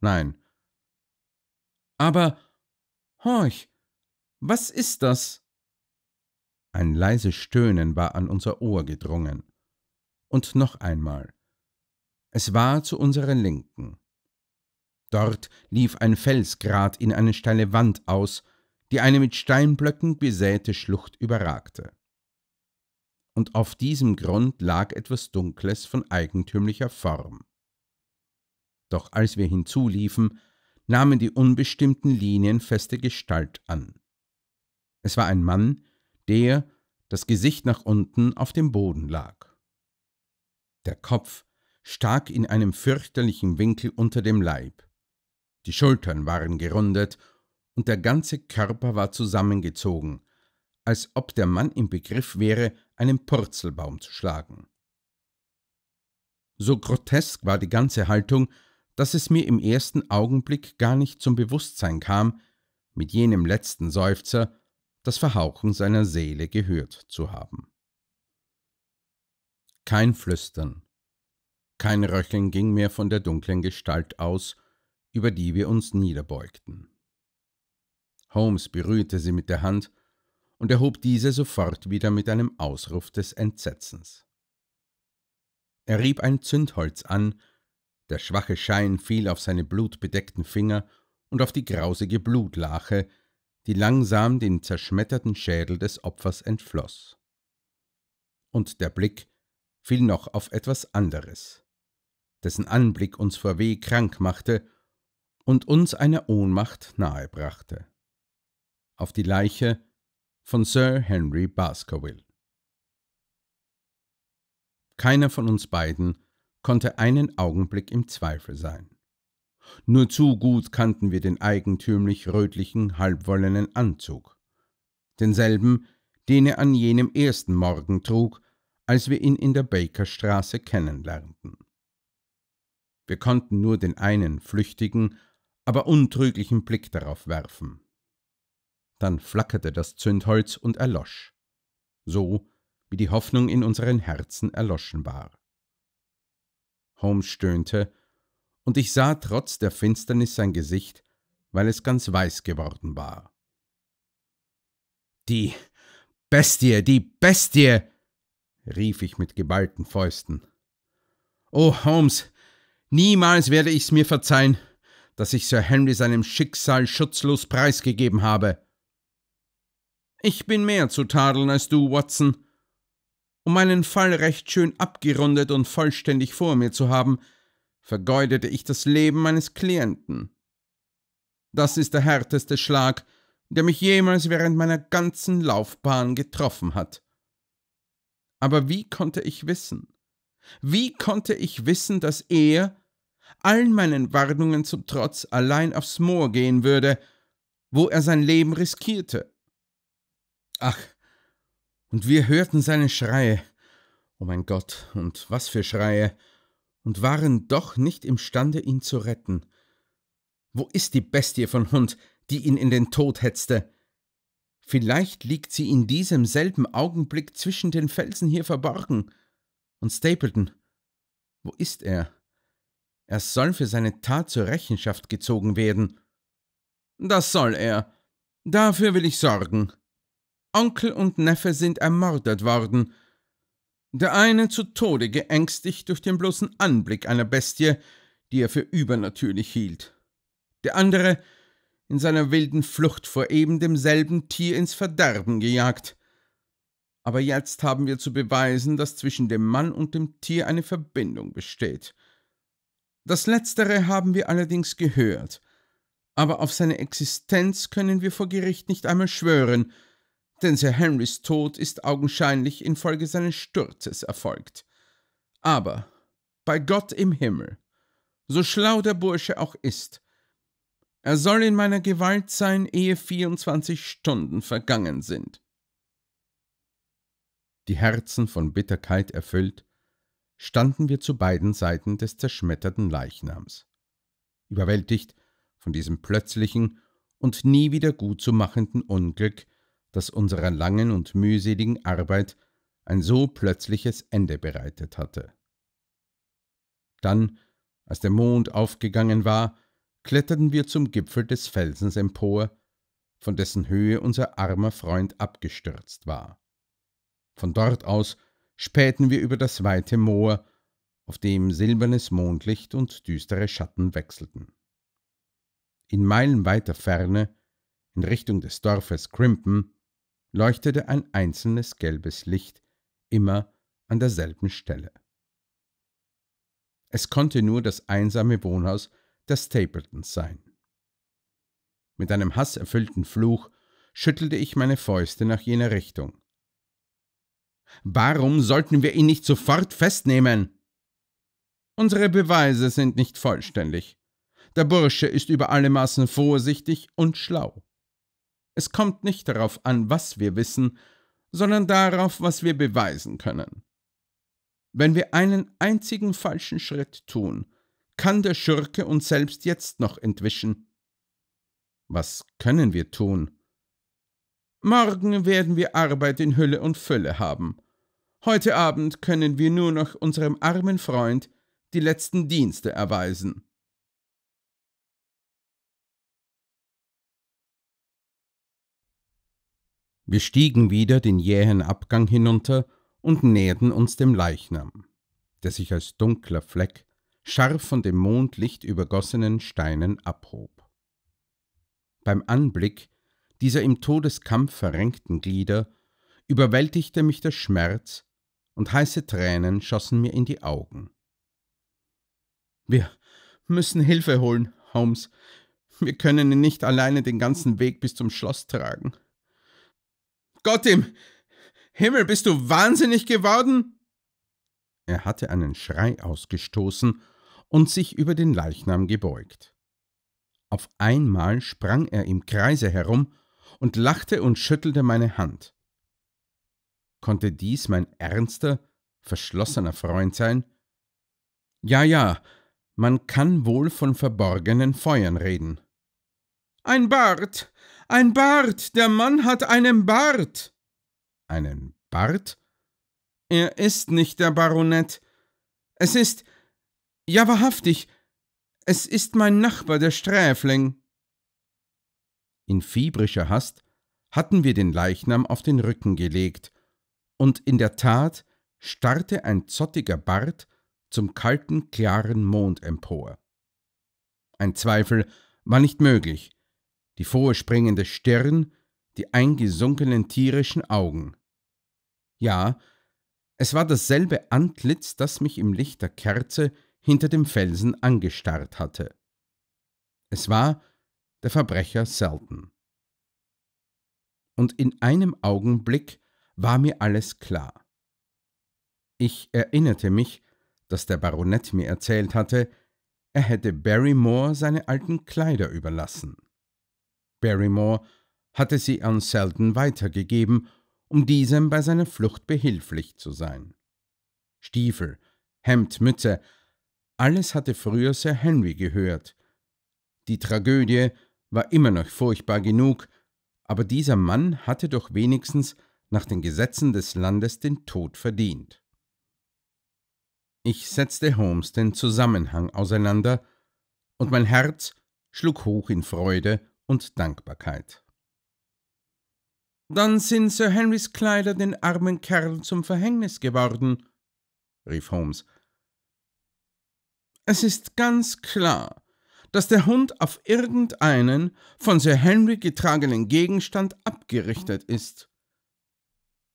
Nein. Aber, horch, was ist das? Ein leises Stöhnen war an unser Ohr gedrungen. Und noch einmal. Es war zu unserer Linken. Dort lief ein Felsgrat in eine steile Wand aus, die eine mit Steinblöcken besäte Schlucht überragte. Und auf diesem Grund lag etwas Dunkles von eigentümlicher Form. Doch als wir hinzuliefen, nahmen die unbestimmten Linien feste Gestalt an. Es war ein Mann, der, das Gesicht nach unten, auf dem Boden lag. Der Kopf stak in einem fürchterlichen Winkel unter dem Leib die Schultern waren gerundet und der ganze Körper war zusammengezogen, als ob der Mann im Begriff wäre, einen Purzelbaum zu schlagen. So grotesk war die ganze Haltung, dass es mir im ersten Augenblick gar nicht zum Bewusstsein kam, mit jenem letzten Seufzer das Verhauchen seiner Seele gehört zu haben. Kein Flüstern, kein Röcheln ging mehr von der dunklen Gestalt aus, über die wir uns niederbeugten. Holmes berührte sie mit der Hand und erhob diese sofort wieder mit einem Ausruf des Entsetzens. Er rieb ein Zündholz an, der schwache Schein fiel auf seine blutbedeckten Finger und auf die grausige Blutlache, die langsam den zerschmetterten Schädel des Opfers entfloß. Und der Blick fiel noch auf etwas anderes, dessen Anblick uns vor Weh krank machte und uns eine Ohnmacht nahebrachte. Auf die Leiche von Sir Henry Baskerville. Keiner von uns beiden konnte einen Augenblick im Zweifel sein. Nur zu gut kannten wir den eigentümlich rötlichen, halbwollenen Anzug, denselben, den er an jenem ersten Morgen trug, als wir ihn in der Bakerstraße kennenlernten. Wir konnten nur den einen flüchtigen, aber untrüglichen Blick darauf werfen. Dann flackerte das Zündholz und erlosch, so wie die Hoffnung in unseren Herzen erloschen war. Holmes stöhnte, und ich sah trotz der Finsternis sein Gesicht, weil es ganz weiß geworden war. Die Bestie, die Bestie! rief ich mit geballten Fäusten. oh, Holmes, niemals werde ich's mir verzeihen dass ich Sir Henry seinem Schicksal schutzlos preisgegeben habe. Ich bin mehr zu tadeln als du, Watson. Um meinen Fall recht schön abgerundet und vollständig vor mir zu haben, vergeudete ich das Leben meines Klienten. Das ist der härteste Schlag, der mich jemals während meiner ganzen Laufbahn getroffen hat. Aber wie konnte ich wissen? Wie konnte ich wissen, dass er allen meinen Warnungen zum Trotz allein aufs Moor gehen würde, wo er sein Leben riskierte. Ach, und wir hörten seine Schreie. Oh mein Gott, und was für Schreie! Und waren doch nicht imstande, ihn zu retten. Wo ist die Bestie von Hund, die ihn in den Tod hetzte? Vielleicht liegt sie in diesem selben Augenblick zwischen den Felsen hier verborgen. Und Stapleton, wo ist er? Er soll für seine Tat zur Rechenschaft gezogen werden. Das soll er. Dafür will ich sorgen. Onkel und Neffe sind ermordet worden. Der eine zu Tode geängstigt durch den bloßen Anblick einer Bestie, die er für übernatürlich hielt. Der andere in seiner wilden Flucht vor eben demselben Tier ins Verderben gejagt. Aber jetzt haben wir zu beweisen, dass zwischen dem Mann und dem Tier eine Verbindung besteht. Das letztere haben wir allerdings gehört, aber auf seine Existenz können wir vor Gericht nicht einmal schwören, denn Sir Henrys Tod ist augenscheinlich infolge seines Sturzes erfolgt. Aber, bei Gott im Himmel, so schlau der Bursche auch ist, er soll in meiner Gewalt sein, ehe 24 Stunden vergangen sind. Die Herzen von Bitterkeit erfüllt, standen wir zu beiden Seiten des zerschmetterten Leichnams. Überwältigt von diesem plötzlichen und nie wieder gut zu machenden Unglück, das unserer langen und mühseligen Arbeit ein so plötzliches Ende bereitet hatte. Dann, als der Mond aufgegangen war, kletterten wir zum Gipfel des Felsens empor, von dessen Höhe unser armer Freund abgestürzt war. Von dort aus spähten wir über das weite Moor, auf dem silbernes Mondlicht und düstere Schatten wechselten. In meilenweiter Ferne, in Richtung des Dorfes Crimpen, leuchtete ein einzelnes gelbes Licht immer an derselben Stelle. Es konnte nur das einsame Wohnhaus der Stapletons sein. Mit einem hasserfüllten Fluch schüttelte ich meine Fäuste nach jener Richtung. Warum sollten wir ihn nicht sofort festnehmen? Unsere Beweise sind nicht vollständig. Der Bursche ist über alle Maßen vorsichtig und schlau. Es kommt nicht darauf an, was wir wissen, sondern darauf, was wir beweisen können. Wenn wir einen einzigen falschen Schritt tun, kann der Schurke uns selbst jetzt noch entwischen. Was können wir tun? Morgen werden wir Arbeit in Hülle und Fülle haben. Heute Abend können wir nur noch unserem armen Freund die letzten Dienste erweisen. Wir stiegen wieder den jähen Abgang hinunter und näherten uns dem Leichnam, der sich als dunkler Fleck scharf von dem Mondlicht übergossenen Steinen abhob. Beim Anblick dieser im Todeskampf verrenkten Glieder, überwältigte mich der Schmerz und heiße Tränen schossen mir in die Augen. Wir müssen Hilfe holen, Holmes. Wir können ihn nicht alleine den ganzen Weg bis zum Schloss tragen. Gott im Himmel, bist du wahnsinnig geworden? Er hatte einen Schrei ausgestoßen und sich über den Leichnam gebeugt. Auf einmal sprang er im Kreise herum und lachte und schüttelte meine Hand. Konnte dies mein ernster, verschlossener Freund sein? Ja, ja, man kann wohl von verborgenen Feuern reden. Ein Bart. Ein Bart. Der Mann hat einen Bart. Einen Bart? Er ist nicht der Baronet. Es ist. Ja, wahrhaftig. Es ist mein Nachbar, der Sträfling in fiebrischer Hast, hatten wir den Leichnam auf den Rücken gelegt, und in der Tat starrte ein zottiger Bart zum kalten, klaren Mond empor. Ein Zweifel war nicht möglich, die vorspringende Stirn, die eingesunkenen tierischen Augen. Ja, es war dasselbe Antlitz, das mich im Licht der Kerze hinter dem Felsen angestarrt hatte. Es war, der Verbrecher Selden. Und in einem Augenblick war mir alles klar. Ich erinnerte mich, dass der Baronet mir erzählt hatte, er hätte Barrymore seine alten Kleider überlassen. Barrymore hatte sie an Selden weitergegeben, um diesem bei seiner Flucht behilflich zu sein. Stiefel, Hemd, Mütze, alles hatte früher Sir Henry gehört. Die Tragödie war immer noch furchtbar genug, aber dieser Mann hatte doch wenigstens nach den Gesetzen des Landes den Tod verdient. Ich setzte Holmes den Zusammenhang auseinander, und mein Herz schlug hoch in Freude und Dankbarkeit. Dann sind Sir Henrys Kleider den armen Kerl zum Verhängnis geworden, rief Holmes. Es ist ganz klar, dass der Hund auf irgendeinen von Sir Henry getragenen Gegenstand abgerichtet ist.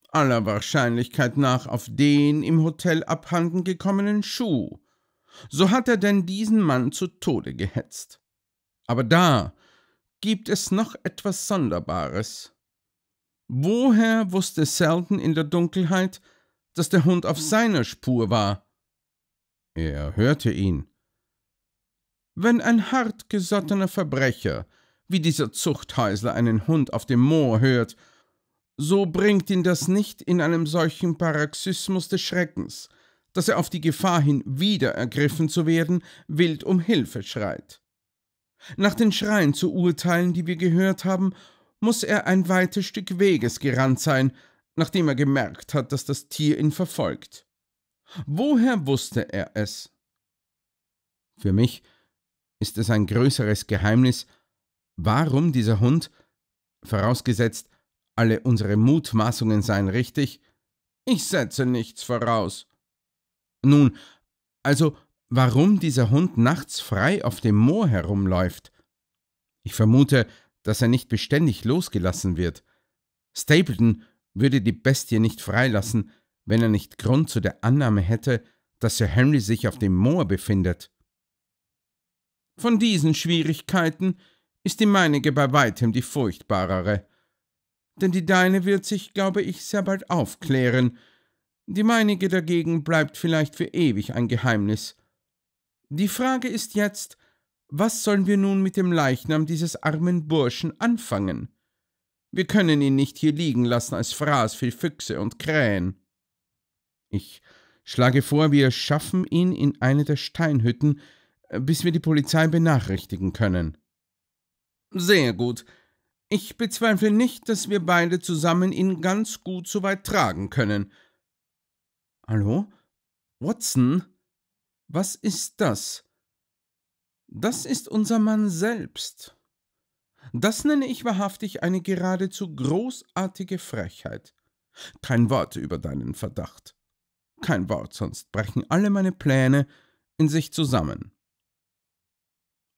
Aller Wahrscheinlichkeit nach auf den im Hotel abhanden gekommenen Schuh. So hat er denn diesen Mann zu Tode gehetzt. Aber da gibt es noch etwas Sonderbares. Woher wusste Selden in der Dunkelheit, dass der Hund auf seiner Spur war? Er hörte ihn, wenn ein hartgesottener Verbrecher wie dieser Zuchthäusler einen Hund auf dem Moor hört, so bringt ihn das nicht in einem solchen Paroxysmus des Schreckens, dass er auf die Gefahr hin, wieder ergriffen zu werden, wild um Hilfe schreit. Nach den Schreien zu urteilen, die wir gehört haben, muss er ein weites Stück Weges gerannt sein, nachdem er gemerkt hat, dass das Tier ihn verfolgt. Woher wusste er es? Für mich ist es ein größeres Geheimnis, warum dieser Hund, vorausgesetzt, alle unsere Mutmaßungen seien richtig, ich setze nichts voraus. Nun, also warum dieser Hund nachts frei auf dem Moor herumläuft. Ich vermute, dass er nicht beständig losgelassen wird. Stapleton würde die Bestie nicht freilassen, wenn er nicht Grund zu der Annahme hätte, dass Sir Henry sich auf dem Moor befindet. Von diesen Schwierigkeiten ist die meinige bei weitem die furchtbarere. Denn die deine wird sich, glaube ich, sehr bald aufklären. Die meinige dagegen bleibt vielleicht für ewig ein Geheimnis. Die Frage ist jetzt, was sollen wir nun mit dem Leichnam dieses armen Burschen anfangen? Wir können ihn nicht hier liegen lassen als Fraß für Füchse und Krähen. Ich schlage vor, wir schaffen ihn in eine der Steinhütten, bis wir die Polizei benachrichtigen können. Sehr gut. Ich bezweifle nicht, dass wir beide zusammen ihn ganz gut so weit tragen können. Hallo? Watson? Was ist das? Das ist unser Mann selbst. Das nenne ich wahrhaftig eine geradezu großartige Frechheit. Kein Wort über deinen Verdacht. Kein Wort, sonst brechen alle meine Pläne in sich zusammen.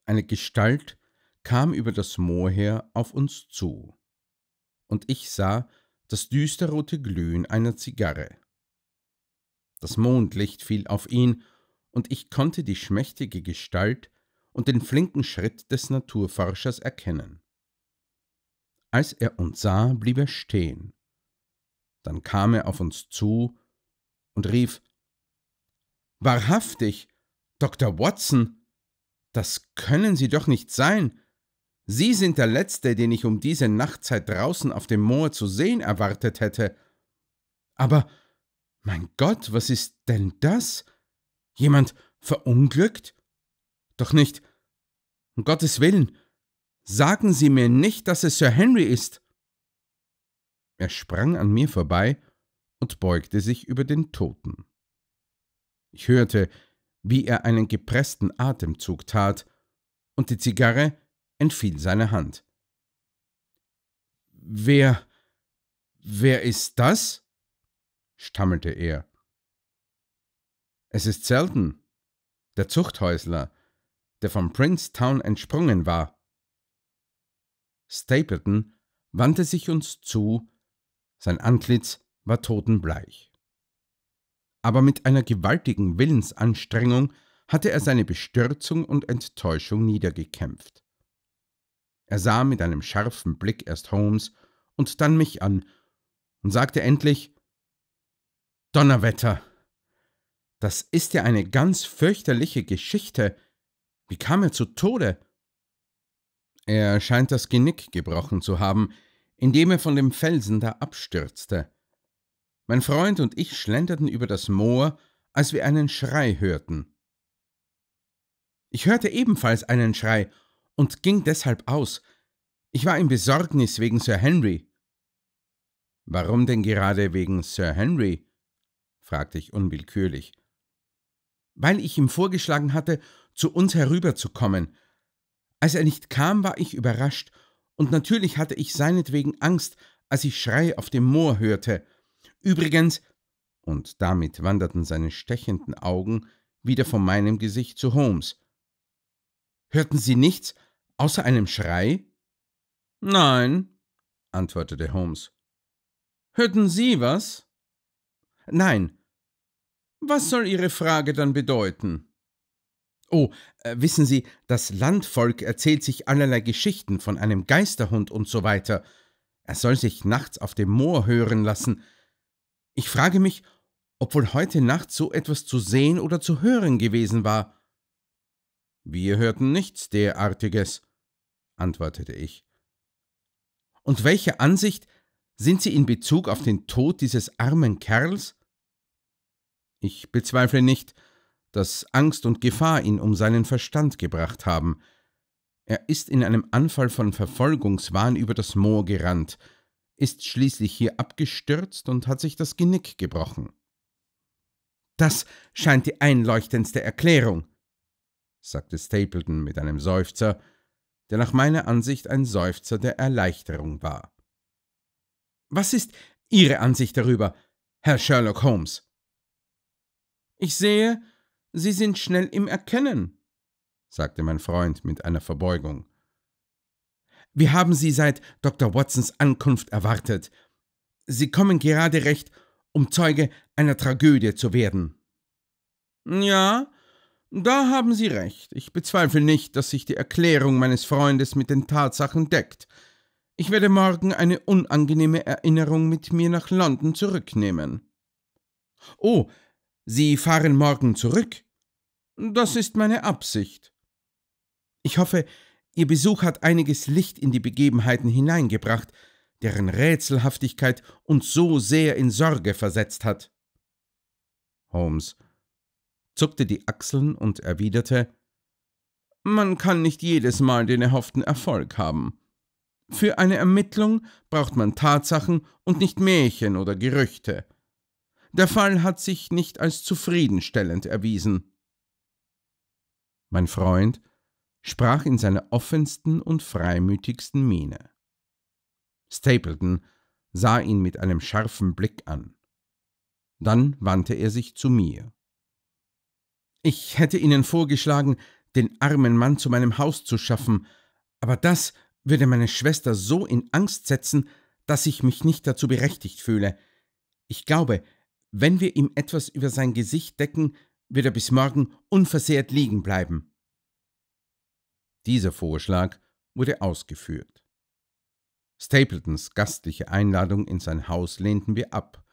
Eine Gestalt kam über das Moor her auf uns zu, und ich sah das düsterrote Glühen einer Zigarre. Das Mondlicht fiel auf ihn, und ich konnte die schmächtige Gestalt und den flinken Schritt des Naturforschers erkennen. Als er uns sah, blieb er stehen. Dann kam er auf uns zu und rief Wahrhaftig, Dr. Watson, das können Sie doch nicht sein. Sie sind der Letzte, den ich um diese Nachtzeit draußen auf dem Moor zu sehen erwartet hätte. Aber, mein Gott, was ist denn das? Jemand verunglückt? Doch nicht. Um Gottes Willen, sagen Sie mir nicht, dass es Sir Henry ist. Er sprang an mir vorbei und beugte sich über den Toten. Ich hörte, wie er einen gepressten Atemzug tat, und die Zigarre entfiel seiner Hand. Wer. wer ist das? stammelte er. Es ist Selden, der Zuchthäusler, der vom Princetown entsprungen war. Stapleton wandte sich uns zu, sein Antlitz war totenbleich aber mit einer gewaltigen Willensanstrengung hatte er seine Bestürzung und Enttäuschung niedergekämpft. Er sah mit einem scharfen Blick erst Holmes und dann mich an und sagte endlich Donnerwetter. Das ist ja eine ganz fürchterliche Geschichte. Wie kam er zu Tode? Er scheint das Genick gebrochen zu haben, indem er von dem Felsen da abstürzte. Mein Freund und ich schlenderten über das Moor, als wir einen Schrei hörten. Ich hörte ebenfalls einen Schrei und ging deshalb aus. Ich war in Besorgnis wegen Sir Henry. Warum denn gerade wegen Sir Henry? fragte ich unwillkürlich. Weil ich ihm vorgeschlagen hatte, zu uns herüberzukommen. Als er nicht kam, war ich überrascht, und natürlich hatte ich seinetwegen Angst, als ich Schrei auf dem Moor hörte. Übrigens, und damit wanderten seine stechenden Augen wieder von meinem Gesicht zu Holmes. Hörten Sie nichts außer einem Schrei? Nein, antwortete Holmes. Hörten Sie was? Nein. Was soll Ihre Frage dann bedeuten? Oh, äh, wissen Sie, das Landvolk erzählt sich allerlei Geschichten von einem Geisterhund und so weiter. Er soll sich nachts auf dem Moor hören lassen, ich frage mich, ob wohl heute Nacht so etwas zu sehen oder zu hören gewesen war. Wir hörten nichts derartiges, antwortete ich. Und welche Ansicht sind Sie in Bezug auf den Tod dieses armen Kerls? Ich bezweifle nicht, dass Angst und Gefahr ihn um seinen Verstand gebracht haben. Er ist in einem Anfall von Verfolgungswahn über das Moor gerannt, ist schließlich hier abgestürzt und hat sich das Genick gebrochen. Das scheint die einleuchtendste Erklärung, sagte Stapleton mit einem Seufzer, der nach meiner Ansicht ein Seufzer der Erleichterung war. Was ist Ihre Ansicht darüber, Herr Sherlock Holmes? Ich sehe, Sie sind schnell im Erkennen, sagte mein Freund mit einer Verbeugung. Wir haben Sie seit Dr. Watsons Ankunft erwartet. Sie kommen gerade recht, um Zeuge einer Tragödie zu werden. Ja, da haben Sie recht. Ich bezweifle nicht, dass sich die Erklärung meines Freundes mit den Tatsachen deckt. Ich werde morgen eine unangenehme Erinnerung mit mir nach London zurücknehmen. Oh, Sie fahren morgen zurück? Das ist meine Absicht. Ich hoffe, Ihr Besuch hat einiges Licht in die Begebenheiten hineingebracht, deren Rätselhaftigkeit uns so sehr in Sorge versetzt hat. Holmes zuckte die Achseln und erwiderte Man kann nicht jedes Mal den erhofften Erfolg haben. Für eine Ermittlung braucht man Tatsachen und nicht Märchen oder Gerüchte. Der Fall hat sich nicht als zufriedenstellend erwiesen. Mein Freund sprach in seiner offensten und freimütigsten Miene. Stapleton sah ihn mit einem scharfen Blick an. Dann wandte er sich zu mir. Ich hätte Ihnen vorgeschlagen, den armen Mann zu meinem Haus zu schaffen, aber das würde meine Schwester so in Angst setzen, dass ich mich nicht dazu berechtigt fühle. Ich glaube, wenn wir ihm etwas über sein Gesicht decken, wird er bis morgen unversehrt liegen bleiben. Dieser Vorschlag wurde ausgeführt. Stapletons gastliche Einladung in sein Haus lehnten wir ab,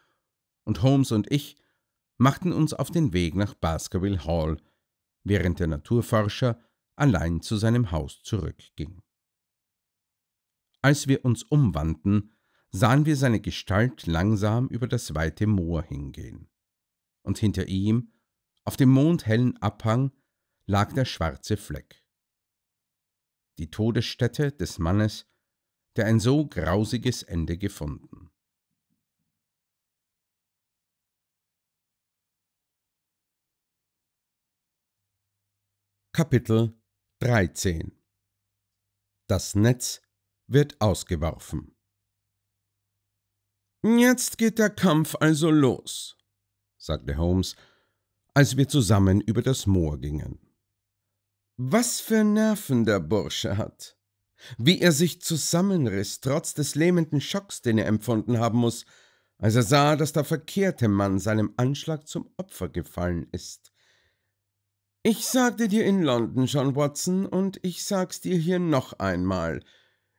und Holmes und ich machten uns auf den Weg nach Baskerville Hall, während der Naturforscher allein zu seinem Haus zurückging. Als wir uns umwandten, sahen wir seine Gestalt langsam über das weite Moor hingehen. Und hinter ihm, auf dem mondhellen Abhang, lag der schwarze Fleck die Todesstätte des Mannes, der ein so grausiges Ende gefunden. Kapitel 13 Das Netz wird ausgeworfen. Jetzt geht der Kampf also los, sagte Holmes, als wir zusammen über das Moor gingen. Was für Nerven der Bursche hat. Wie er sich zusammenriss, trotz des lähmenden Schocks, den er empfunden haben muß, als er sah, daß der verkehrte Mann seinem Anschlag zum Opfer gefallen ist. Ich sagte dir in London schon, Watson, und ich sag's dir hier noch einmal.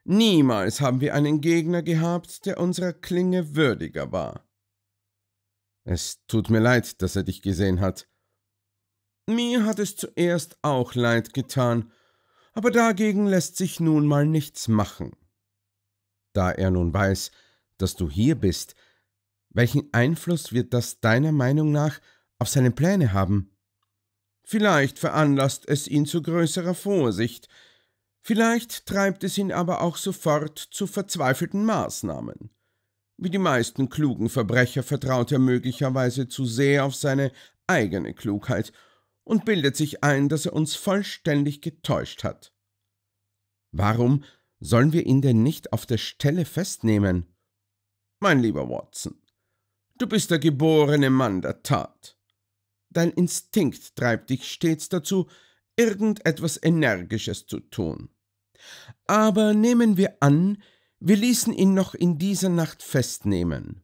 Niemals haben wir einen Gegner gehabt, der unserer Klinge würdiger war. Es tut mir leid, dass er dich gesehen hat. Mir hat es zuerst auch leid getan, aber dagegen lässt sich nun mal nichts machen. Da er nun weiß, dass du hier bist, welchen Einfluss wird das deiner Meinung nach auf seine Pläne haben? Vielleicht veranlasst es ihn zu größerer Vorsicht, vielleicht treibt es ihn aber auch sofort zu verzweifelten Maßnahmen. Wie die meisten klugen Verbrecher vertraut er möglicherweise zu sehr auf seine eigene Klugheit und bildet sich ein, dass er uns vollständig getäuscht hat. Warum sollen wir ihn denn nicht auf der Stelle festnehmen? Mein lieber Watson, du bist der geborene Mann der Tat. Dein Instinkt treibt dich stets dazu, irgendetwas Energisches zu tun. Aber nehmen wir an, wir ließen ihn noch in dieser Nacht festnehmen.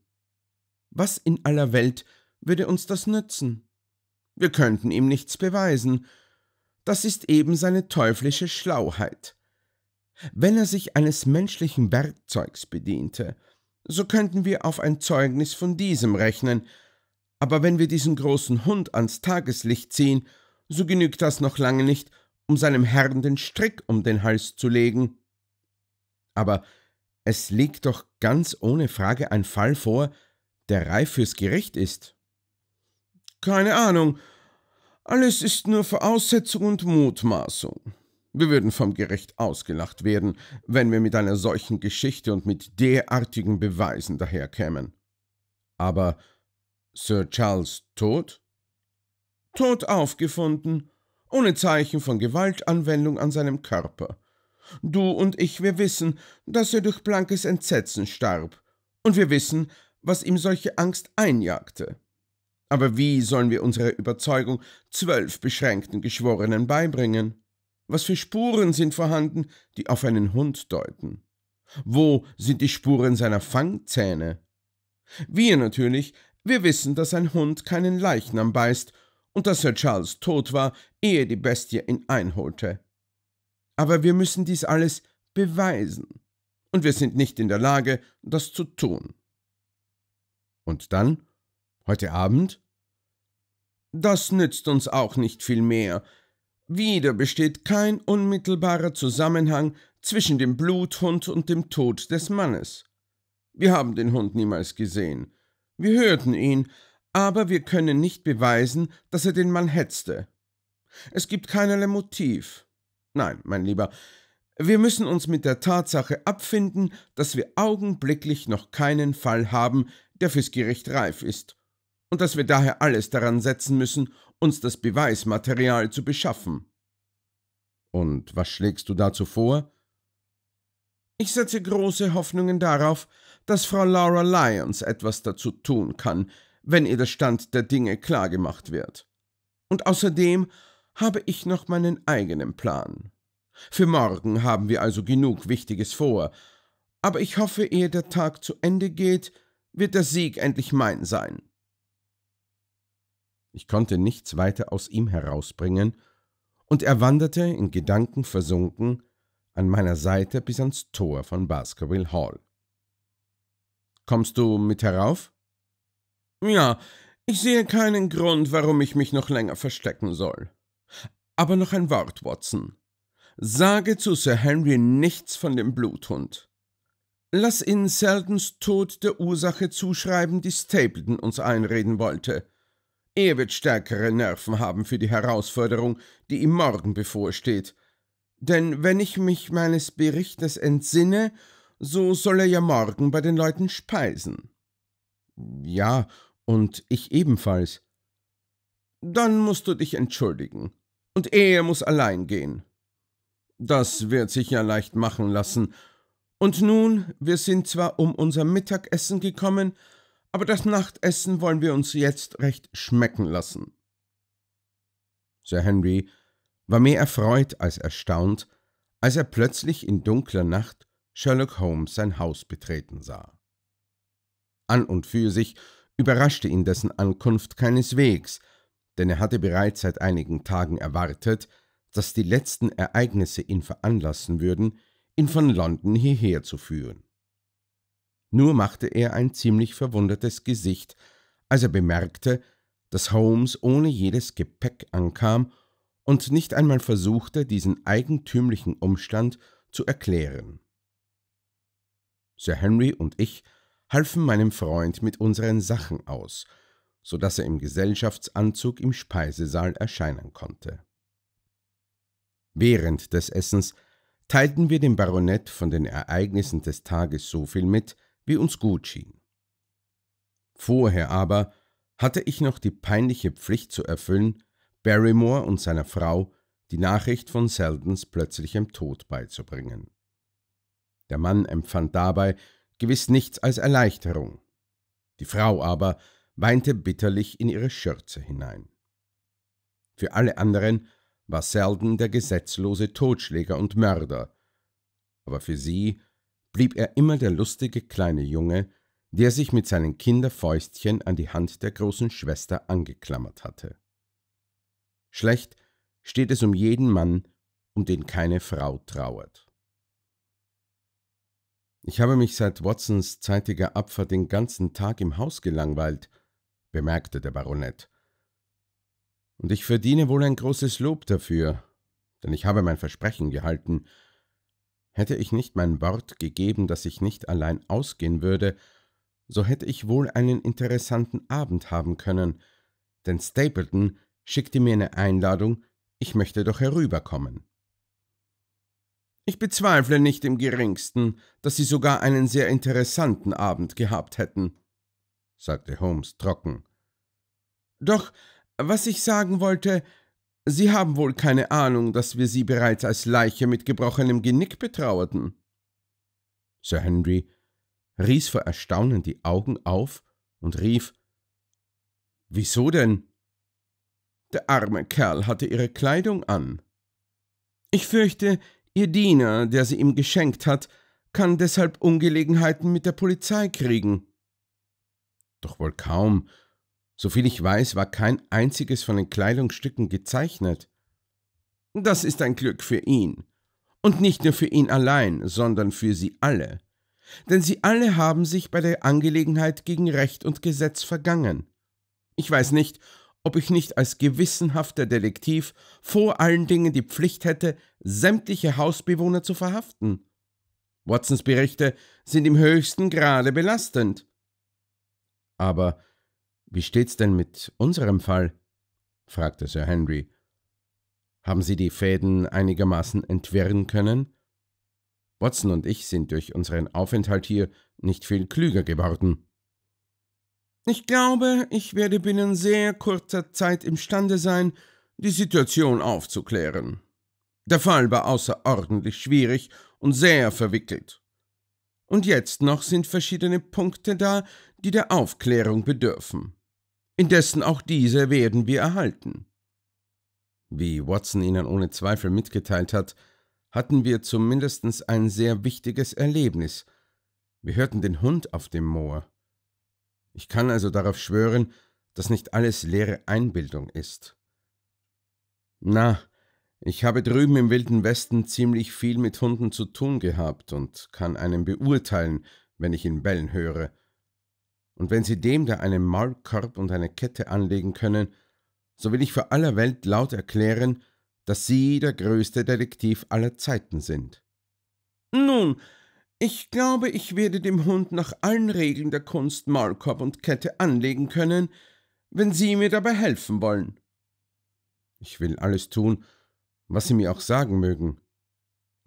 Was in aller Welt würde uns das nützen? Wir könnten ihm nichts beweisen. Das ist eben seine teuflische Schlauheit. Wenn er sich eines menschlichen Werkzeugs bediente, so könnten wir auf ein Zeugnis von diesem rechnen, aber wenn wir diesen großen Hund ans Tageslicht ziehen, so genügt das noch lange nicht, um seinem Herrn den Strick um den Hals zu legen. Aber es liegt doch ganz ohne Frage ein Fall vor, der reif fürs Gericht ist, keine Ahnung. Alles ist nur Voraussetzung und Mutmaßung. Wir würden vom Gericht ausgelacht werden, wenn wir mit einer solchen Geschichte und mit derartigen Beweisen daherkämen. Aber Sir Charles tot? Tot aufgefunden, ohne Zeichen von Gewaltanwendung an seinem Körper. Du und ich, wir wissen, dass er durch blankes Entsetzen starb, und wir wissen, was ihm solche Angst einjagte. Aber wie sollen wir unsere Überzeugung zwölf beschränkten Geschworenen beibringen? Was für Spuren sind vorhanden, die auf einen Hund deuten? Wo sind die Spuren seiner Fangzähne? Wir natürlich, wir wissen, dass ein Hund keinen Leichnam beißt und dass Sir Charles tot war, ehe die Bestie ihn einholte. Aber wir müssen dies alles beweisen, und wir sind nicht in der Lage, das zu tun. Und dann Heute Abend? Das nützt uns auch nicht viel mehr. Wieder besteht kein unmittelbarer Zusammenhang zwischen dem Bluthund und dem Tod des Mannes. Wir haben den Hund niemals gesehen. Wir hörten ihn, aber wir können nicht beweisen, dass er den Mann hetzte. Es gibt keinerlei Motiv. Nein, mein Lieber, wir müssen uns mit der Tatsache abfinden, dass wir augenblicklich noch keinen Fall haben, der fürs Gericht reif ist und dass wir daher alles daran setzen müssen, uns das Beweismaterial zu beschaffen. Und was schlägst du dazu vor? Ich setze große Hoffnungen darauf, dass Frau Laura Lyons etwas dazu tun kann, wenn ihr der Stand der Dinge klargemacht wird. Und außerdem habe ich noch meinen eigenen Plan. Für morgen haben wir also genug Wichtiges vor, aber ich hoffe, ehe der Tag zu Ende geht, wird der Sieg endlich mein sein ich konnte nichts weiter aus ihm herausbringen, und er wanderte, in Gedanken versunken, an meiner Seite bis ans Tor von Baskerville Hall. Kommst du mit herauf? Ja, ich sehe keinen Grund, warum ich mich noch länger verstecken soll. Aber noch ein Wort, Watson. Sage zu Sir Henry nichts von dem Bluthund. Lass ihn Seldons Tod der Ursache zuschreiben, die Stapleton uns einreden wollte. Er wird stärkere Nerven haben für die Herausforderung, die ihm morgen bevorsteht. Denn wenn ich mich meines Berichtes entsinne, so soll er ja morgen bei den Leuten speisen. Ja, und ich ebenfalls. Dann musst du dich entschuldigen. Und er muss allein gehen. Das wird sich ja leicht machen lassen. Und nun, wir sind zwar um unser Mittagessen gekommen, aber das Nachtessen wollen wir uns jetzt recht schmecken lassen. Sir Henry war mehr erfreut als erstaunt, als er plötzlich in dunkler Nacht Sherlock Holmes sein Haus betreten sah. An und für sich überraschte ihn dessen Ankunft keineswegs, denn er hatte bereits seit einigen Tagen erwartet, dass die letzten Ereignisse ihn veranlassen würden, ihn von London hierher zu führen. Nur machte er ein ziemlich verwundertes Gesicht, als er bemerkte, dass Holmes ohne jedes Gepäck ankam und nicht einmal versuchte, diesen eigentümlichen Umstand zu erklären. Sir Henry und ich halfen meinem Freund mit unseren Sachen aus, so dass er im Gesellschaftsanzug im Speisesaal erscheinen konnte. Während des Essens teilten wir dem Baronet von den Ereignissen des Tages so viel mit, wie uns gut schien. Vorher aber hatte ich noch die peinliche Pflicht zu erfüllen, Barrymore und seiner Frau die Nachricht von Seldons plötzlichem Tod beizubringen. Der Mann empfand dabei gewiss nichts als Erleichterung. Die Frau aber weinte bitterlich in ihre Schürze hinein. Für alle anderen war Selden der gesetzlose Totschläger und Mörder, aber für sie blieb er immer der lustige kleine Junge, der sich mit seinen Kinderfäustchen an die Hand der großen Schwester angeklammert hatte. Schlecht steht es um jeden Mann, um den keine Frau trauert. Ich habe mich seit Watsons zeitiger Abfahrt den ganzen Tag im Haus gelangweilt, bemerkte der Baronet. Und ich verdiene wohl ein großes Lob dafür, denn ich habe mein Versprechen gehalten, Hätte ich nicht mein Wort gegeben, dass ich nicht allein ausgehen würde, so hätte ich wohl einen interessanten Abend haben können, denn Stapleton schickte mir eine Einladung, ich möchte doch herüberkommen. Ich bezweifle nicht im geringsten, dass Sie sogar einen sehr interessanten Abend gehabt hätten, sagte Holmes trocken. Doch was ich sagen wollte, Sie haben wohl keine Ahnung, dass wir Sie bereits als Leiche mit gebrochenem Genick betrauerten. Sir Henry riß vor Erstaunen die Augen auf und rief Wieso denn? Der arme Kerl hatte ihre Kleidung an. Ich fürchte, Ihr Diener, der sie ihm geschenkt hat, kann deshalb Ungelegenheiten mit der Polizei kriegen. Doch wohl kaum, Soviel ich weiß, war kein einziges von den Kleidungsstücken gezeichnet. Das ist ein Glück für ihn. Und nicht nur für ihn allein, sondern für sie alle. Denn sie alle haben sich bei der Angelegenheit gegen Recht und Gesetz vergangen. Ich weiß nicht, ob ich nicht als gewissenhafter Detektiv vor allen Dingen die Pflicht hätte, sämtliche Hausbewohner zu verhaften. Watsons Berichte sind im höchsten Grade belastend. Aber wie steht's denn mit unserem Fall? fragte Sir Henry. Haben Sie die Fäden einigermaßen entwirren können? Watson und ich sind durch unseren Aufenthalt hier nicht viel klüger geworden. Ich glaube, ich werde binnen sehr kurzer Zeit imstande sein, die Situation aufzuklären. Der Fall war außerordentlich schwierig und sehr verwickelt. Und jetzt noch sind verschiedene Punkte da, die der Aufklärung bedürfen indessen auch diese werden wir erhalten. Wie Watson Ihnen ohne Zweifel mitgeteilt hat, hatten wir zumindest ein sehr wichtiges Erlebnis. Wir hörten den Hund auf dem Moor. Ich kann also darauf schwören, dass nicht alles leere Einbildung ist. Na, ich habe drüben im Wilden Westen ziemlich viel mit Hunden zu tun gehabt und kann einen beurteilen, wenn ich ihn bellen höre und wenn Sie dem da einen Maulkorb und eine Kette anlegen können, so will ich für aller Welt laut erklären, dass Sie der größte Detektiv aller Zeiten sind. Nun, ich glaube, ich werde dem Hund nach allen Regeln der Kunst Maulkorb und Kette anlegen können, wenn Sie mir dabei helfen wollen. Ich will alles tun, was Sie mir auch sagen mögen.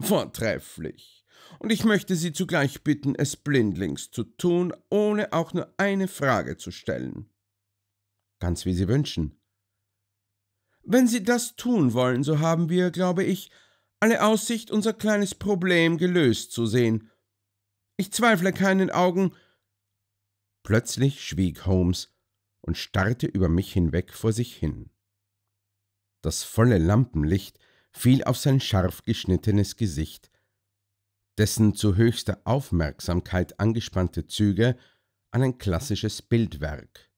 Vortrefflich und ich möchte Sie zugleich bitten, es blindlings zu tun, ohne auch nur eine Frage zu stellen. Ganz wie Sie wünschen. Wenn Sie das tun wollen, so haben wir, glaube ich, alle Aussicht, unser kleines Problem gelöst zu sehen. Ich zweifle keinen Augen. Plötzlich schwieg Holmes und starrte über mich hinweg vor sich hin. Das volle Lampenlicht fiel auf sein scharf geschnittenes Gesicht, dessen zu höchster Aufmerksamkeit angespannte Züge an ein klassisches Bildwerk,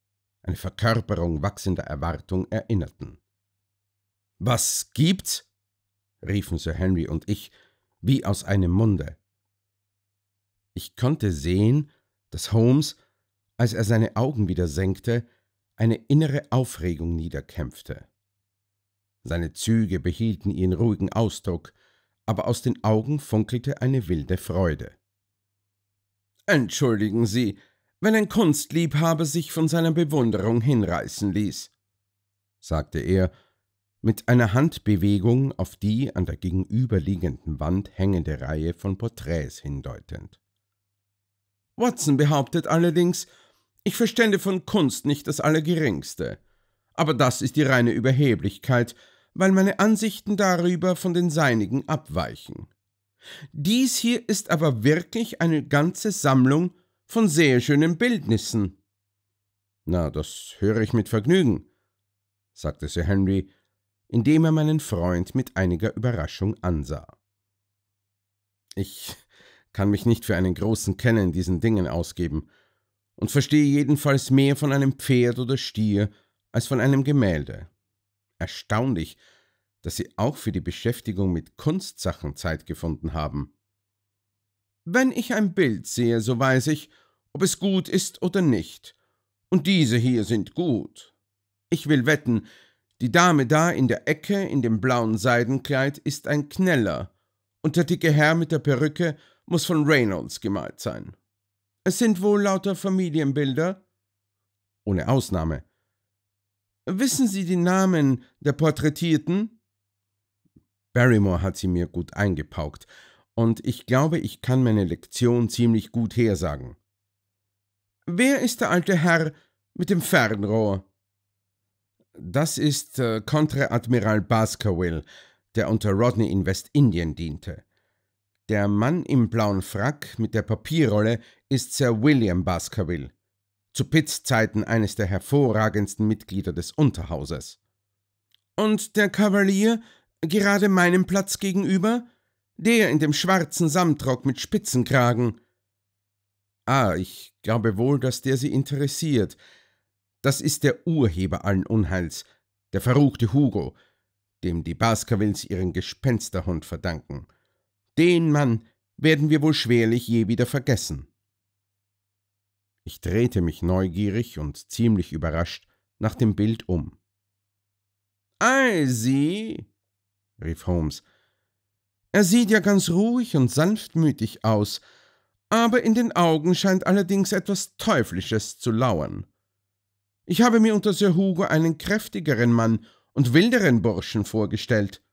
eine Verkörperung wachsender Erwartung erinnerten. Was gibt's? riefen Sir Henry und ich wie aus einem Munde. Ich konnte sehen, dass Holmes, als er seine Augen wieder senkte, eine innere Aufregung niederkämpfte. Seine Züge behielten ihren ruhigen Ausdruck, aber aus den Augen funkelte eine wilde Freude. Entschuldigen Sie, wenn ein Kunstliebhaber sich von seiner Bewunderung hinreißen ließ, sagte er, mit einer Handbewegung auf die an der gegenüberliegenden Wand hängende Reihe von Porträts hindeutend. Watson behauptet allerdings, ich verstände von Kunst nicht das Allergeringste, aber das ist die reine Überheblichkeit, weil meine Ansichten darüber von den seinigen abweichen. Dies hier ist aber wirklich eine ganze Sammlung von sehr schönen Bildnissen. Na, das höre ich mit Vergnügen, sagte Sir Henry, indem er meinen Freund mit einiger Überraschung ansah. Ich kann mich nicht für einen großen Kenner in diesen Dingen ausgeben und verstehe jedenfalls mehr von einem Pferd oder Stier als von einem Gemälde erstaunlich, dass Sie auch für die Beschäftigung mit Kunstsachen Zeit gefunden haben. Wenn ich ein Bild sehe, so weiß ich, ob es gut ist oder nicht. Und diese hier sind gut. Ich will wetten, die Dame da in der Ecke in dem blauen Seidenkleid ist ein Kneller, und der dicke Herr mit der Perücke muss von Reynolds gemalt sein. Es sind wohl lauter Familienbilder? Ohne Ausnahme. Wissen Sie die Namen der Porträtierten? Barrymore hat sie mir gut eingepaukt, und ich glaube, ich kann meine Lektion ziemlich gut hersagen. Wer ist der alte Herr mit dem Fernrohr? Das ist äh, Baskerville, der unter Rodney in Westindien diente. Der Mann im blauen Frack mit der Papierrolle ist Sir William Baskerville zu Pitts Zeiten eines der hervorragendsten Mitglieder des Unterhauses. Und der Kavalier, gerade meinem Platz gegenüber? Der in dem schwarzen Samtrock mit Spitzenkragen. Ah, ich glaube wohl, dass der Sie interessiert. Das ist der Urheber allen Unheils, der verruchte Hugo, dem die Baskervilles ihren Gespensterhund verdanken. Den Mann werden wir wohl schwerlich je wieder vergessen. Ich drehte mich neugierig und ziemlich überrascht nach dem Bild um. »Ei, rief Holmes. »Er sieht ja ganz ruhig und sanftmütig aus, aber in den Augen scheint allerdings etwas Teuflisches zu lauern. Ich habe mir unter Sir Hugo einen kräftigeren Mann und wilderen Burschen vorgestellt.«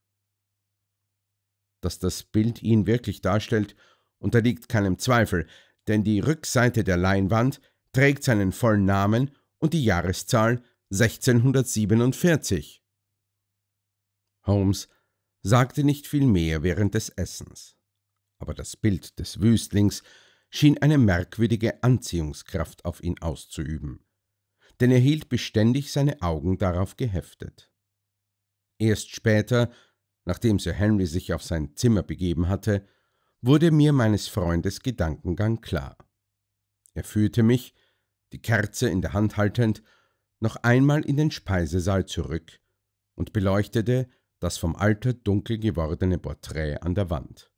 Dass das Bild ihn wirklich darstellt, unterliegt keinem Zweifel, denn die Rückseite der Leinwand trägt seinen vollen Namen und die Jahreszahl 1647. Holmes sagte nicht viel mehr während des Essens, aber das Bild des Wüstlings schien eine merkwürdige Anziehungskraft auf ihn auszuüben, denn er hielt beständig seine Augen darauf geheftet. Erst später, nachdem Sir Henry sich auf sein Zimmer begeben hatte, wurde mir meines Freundes Gedankengang klar. Er führte mich, die Kerze in der Hand haltend, noch einmal in den Speisesaal zurück und beleuchtete das vom Alter dunkel gewordene Porträt an der Wand.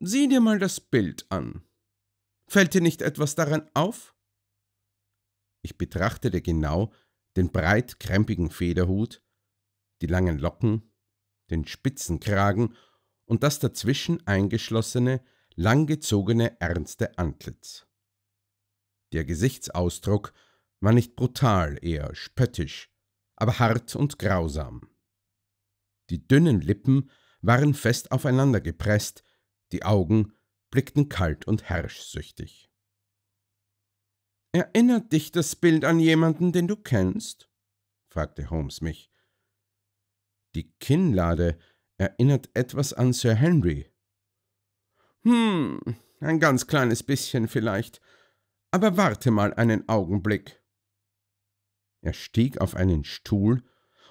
Sieh dir mal das Bild an. Fällt dir nicht etwas daran auf? Ich betrachtete genau den breit krempigen Federhut, die langen Locken, den spitzen Kragen und das dazwischen eingeschlossene, langgezogene ernste Antlitz. Der Gesichtsausdruck war nicht brutal, eher spöttisch, aber hart und grausam. Die dünnen Lippen waren fest aufeinander gepresst, die Augen blickten kalt und herrschsüchtig. Erinnert dich das Bild an jemanden, den du kennst? fragte Holmes mich. Die Kinnlade erinnert etwas an Sir Henry. Hm, ein ganz kleines bisschen vielleicht. Aber warte mal einen Augenblick. Er stieg auf einen Stuhl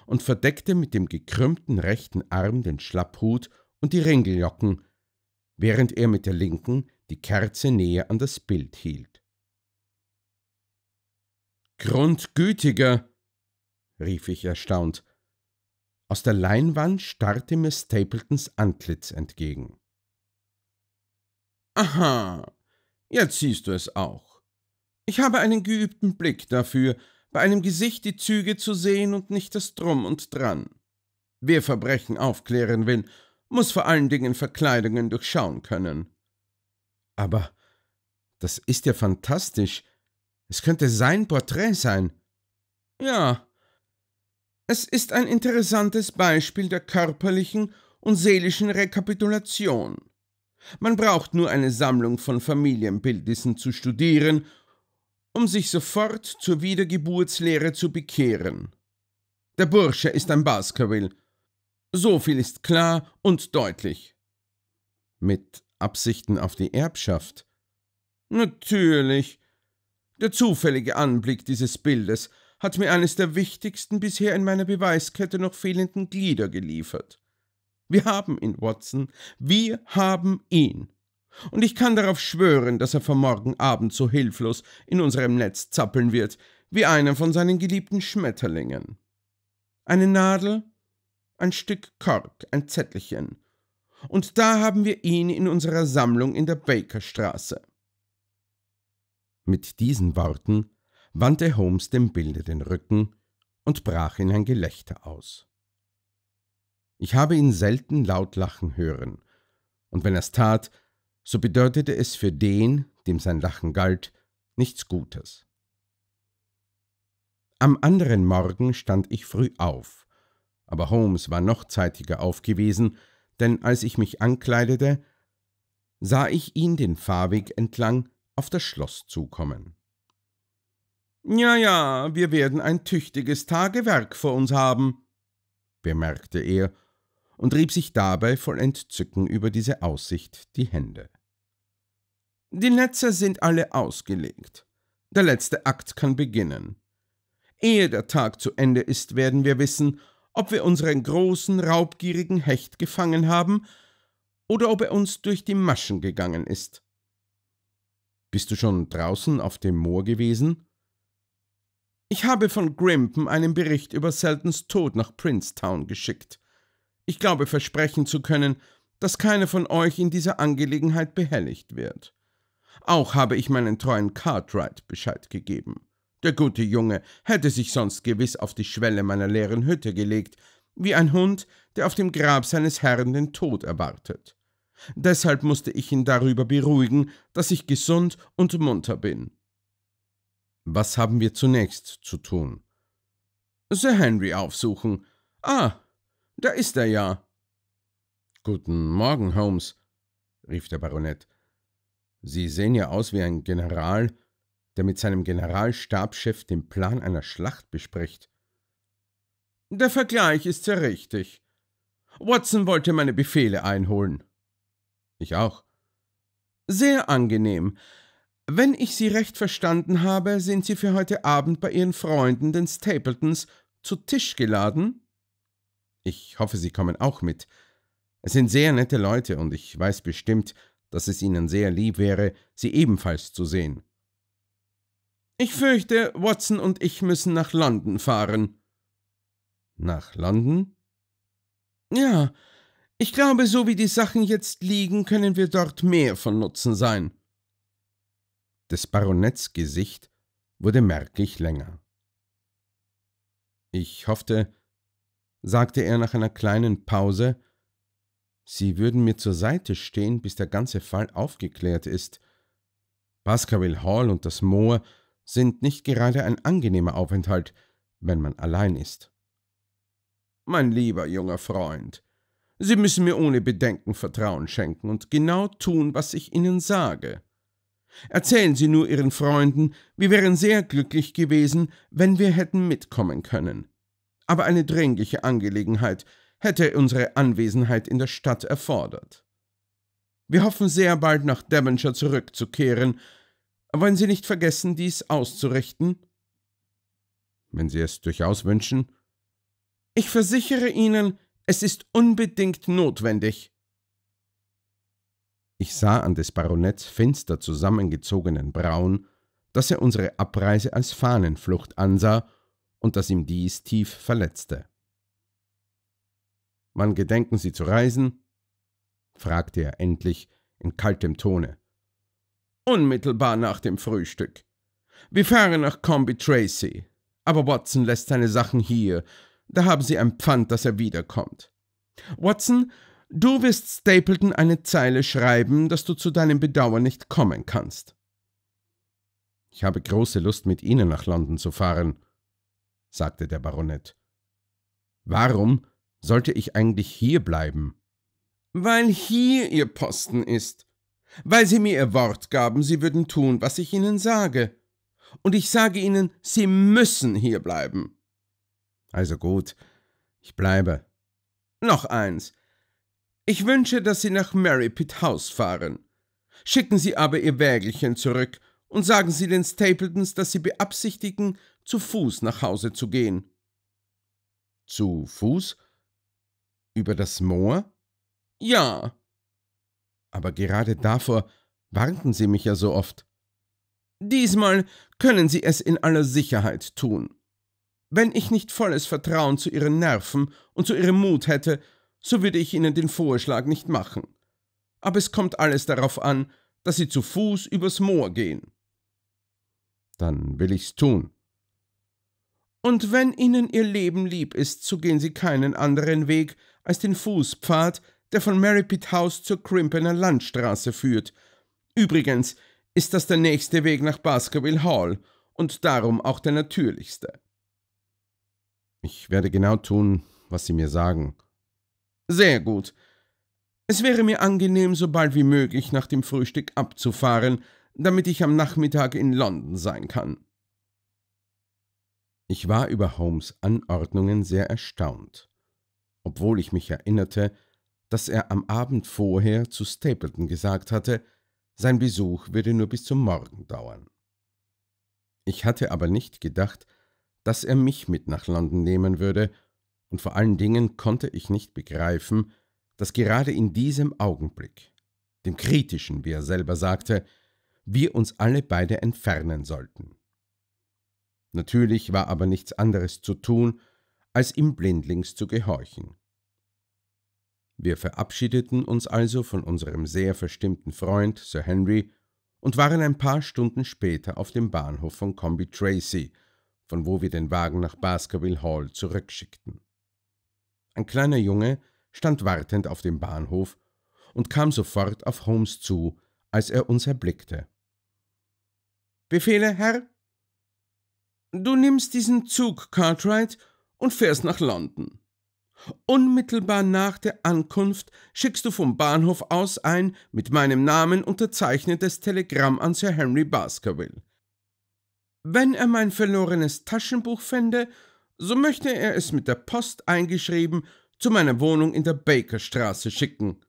und verdeckte mit dem gekrümmten rechten Arm den Schlapphut und die Ringeljocken, während er mit der linken die Kerze näher an das Bild hielt. Grundgütiger, rief ich erstaunt. Aus der Leinwand starrte mir Stapletons Antlitz entgegen. Aha, jetzt siehst du es auch. Ich habe einen geübten Blick dafür, bei einem Gesicht die Züge zu sehen und nicht das Drum und Dran. Wer Verbrechen aufklären will, muss vor allen Dingen Verkleidungen durchschauen können. Aber das ist ja fantastisch. Es könnte sein Porträt sein. Ja, es ist ein interessantes Beispiel der körperlichen und seelischen Rekapitulation. Man braucht nur eine Sammlung von Familienbildnissen zu studieren, um sich sofort zur Wiedergeburtslehre zu bekehren. Der Bursche ist ein Baskerville. So viel ist klar und deutlich. Mit Absichten auf die Erbschaft? Natürlich. Der zufällige Anblick dieses Bildes hat mir eines der wichtigsten bisher in meiner Beweiskette noch fehlenden Glieder geliefert. Wir haben ihn, Watson. Wir haben ihn. Und ich kann darauf schwören, dass er von morgen Abend so hilflos in unserem Netz zappeln wird, wie einer von seinen geliebten Schmetterlingen. Eine Nadel, ein Stück Kork, ein Zettelchen. Und da haben wir ihn in unserer Sammlung in der Bakerstraße. Mit diesen Worten wandte Holmes dem Bilde den Rücken und brach in ein Gelächter aus. Ich habe ihn selten laut lachen hören, und wenn er's tat, so bedeutete es für den, dem sein Lachen galt, nichts Gutes. Am anderen Morgen stand ich früh auf, aber Holmes war noch zeitiger aufgewesen, denn als ich mich ankleidete, sah ich ihn den Fahrweg entlang auf das Schloss zukommen. Ja, ja, wir werden ein tüchtiges Tagewerk vor uns haben, bemerkte er und rieb sich dabei voll Entzücken über diese Aussicht die Hände. Die Netze sind alle ausgelegt. Der letzte Akt kann beginnen. Ehe der Tag zu Ende ist, werden wir wissen, ob wir unseren großen, raubgierigen Hecht gefangen haben oder ob er uns durch die Maschen gegangen ist. Bist du schon draußen auf dem Moor gewesen? Ich habe von Grimpen einen Bericht über Seltons Tod nach Princetown geschickt. Ich glaube versprechen zu können, dass keiner von euch in dieser Angelegenheit behelligt wird. Auch habe ich meinen treuen Cartwright Bescheid gegeben. Der gute Junge hätte sich sonst gewiss auf die Schwelle meiner leeren Hütte gelegt, wie ein Hund, der auf dem Grab seines Herrn den Tod erwartet. Deshalb musste ich ihn darüber beruhigen, dass ich gesund und munter bin. Was haben wir zunächst zu tun? Sir Henry aufsuchen. Ah, da ist er ja. Guten Morgen, Holmes, rief der Baronet. Sie sehen ja aus wie ein General, der mit seinem Generalstabschef den Plan einer Schlacht bespricht. Der Vergleich ist sehr richtig. Watson wollte meine Befehle einholen. Ich auch. Sehr angenehm. Wenn ich Sie recht verstanden habe, sind Sie für heute Abend bei Ihren Freunden, den Stapletons, zu Tisch geladen? Ich hoffe, Sie kommen auch mit. Es sind sehr nette Leute und ich weiß bestimmt, dass es Ihnen sehr lieb wäre, Sie ebenfalls zu sehen. Ich fürchte, Watson und ich müssen nach London fahren. Nach London? Ja, ich glaube, so wie die Sachen jetzt liegen, können wir dort mehr von Nutzen sein. Des Baronets Gesicht wurde merklich länger. Ich hoffte, sagte er nach einer kleinen Pause, Sie würden mir zur Seite stehen, bis der ganze Fall aufgeklärt ist. Baskerville Hall und das Moor sind nicht gerade ein angenehmer Aufenthalt, wenn man allein ist. Mein lieber junger Freund, Sie müssen mir ohne Bedenken Vertrauen schenken und genau tun, was ich Ihnen sage. Erzählen Sie nur Ihren Freunden, wir wären sehr glücklich gewesen, wenn wir hätten mitkommen können. Aber eine dringliche Angelegenheit hätte unsere Anwesenheit in der Stadt erfordert. Wir hoffen sehr bald nach Devonshire zurückzukehren. Wollen Sie nicht vergessen, dies auszurichten? Wenn Sie es durchaus wünschen. Ich versichere Ihnen, es ist unbedingt notwendig. Ich sah an des Baronets finster zusammengezogenen Brauen, dass er unsere Abreise als Fahnenflucht ansah und dass ihm dies tief verletzte. Wann gedenken Sie zu reisen? fragte er endlich in kaltem Tone. Unmittelbar nach dem Frühstück. Wir fahren nach Combi Tracy, aber Watson lässt seine Sachen hier. Da haben Sie ein Pfand, dass er wiederkommt. Watson, Du wirst Stapleton eine Zeile schreiben, dass du zu deinem Bedauern nicht kommen kannst. Ich habe große Lust, mit Ihnen nach London zu fahren, sagte der Baronet. Warum sollte ich eigentlich hier bleiben? Weil hier Ihr Posten ist. Weil Sie mir Ihr Wort gaben, Sie würden tun, was ich Ihnen sage. Und ich sage Ihnen, Sie müssen hier bleiben. Also gut, ich bleibe. Noch eins. Ich wünsche, dass Sie nach Merripit House fahren. Schicken Sie aber Ihr Wägelchen zurück und sagen Sie den Stapletons, dass Sie beabsichtigen, zu Fuß nach Hause zu gehen. Zu Fuß? Über das Moor? Ja. Aber gerade davor warnten Sie mich ja so oft. Diesmal können Sie es in aller Sicherheit tun. Wenn ich nicht volles Vertrauen zu Ihren Nerven und zu Ihrem Mut hätte, so würde ich Ihnen den Vorschlag nicht machen. Aber es kommt alles darauf an, dass Sie zu Fuß übers Moor gehen. Dann will ich's tun. Und wenn Ihnen Ihr Leben lieb ist, so gehen Sie keinen anderen Weg als den Fußpfad, der von Merripit House zur Crimpener Landstraße führt. Übrigens ist das der nächste Weg nach Baskerville Hall und darum auch der natürlichste. Ich werde genau tun, was Sie mir sagen, sehr gut. Es wäre mir angenehm, so bald wie möglich nach dem Frühstück abzufahren, damit ich am Nachmittag in London sein kann. Ich war über Holmes Anordnungen sehr erstaunt, obwohl ich mich erinnerte, dass er am Abend vorher zu Stapleton gesagt hatte, sein Besuch würde nur bis zum Morgen dauern. Ich hatte aber nicht gedacht, dass er mich mit nach London nehmen würde und vor allen Dingen konnte ich nicht begreifen, dass gerade in diesem Augenblick, dem kritischen, wie er selber sagte, wir uns alle beide entfernen sollten. Natürlich war aber nichts anderes zu tun, als ihm blindlings zu gehorchen. Wir verabschiedeten uns also von unserem sehr verstimmten Freund Sir Henry und waren ein paar Stunden später auf dem Bahnhof von Combi Tracy, von wo wir den Wagen nach Baskerville Hall zurückschickten. Ein kleiner Junge stand wartend auf dem Bahnhof und kam sofort auf Holmes zu, als er uns erblickte. Befehle, Herr? Du nimmst diesen Zug, Cartwright, und fährst nach London. Unmittelbar nach der Ankunft schickst du vom Bahnhof aus ein mit meinem Namen unterzeichnetes Telegramm an Sir Henry Baskerville. Wenn er mein verlorenes Taschenbuch fände, so möchte er es mit der Post eingeschrieben zu meiner Wohnung in der Bakerstraße schicken.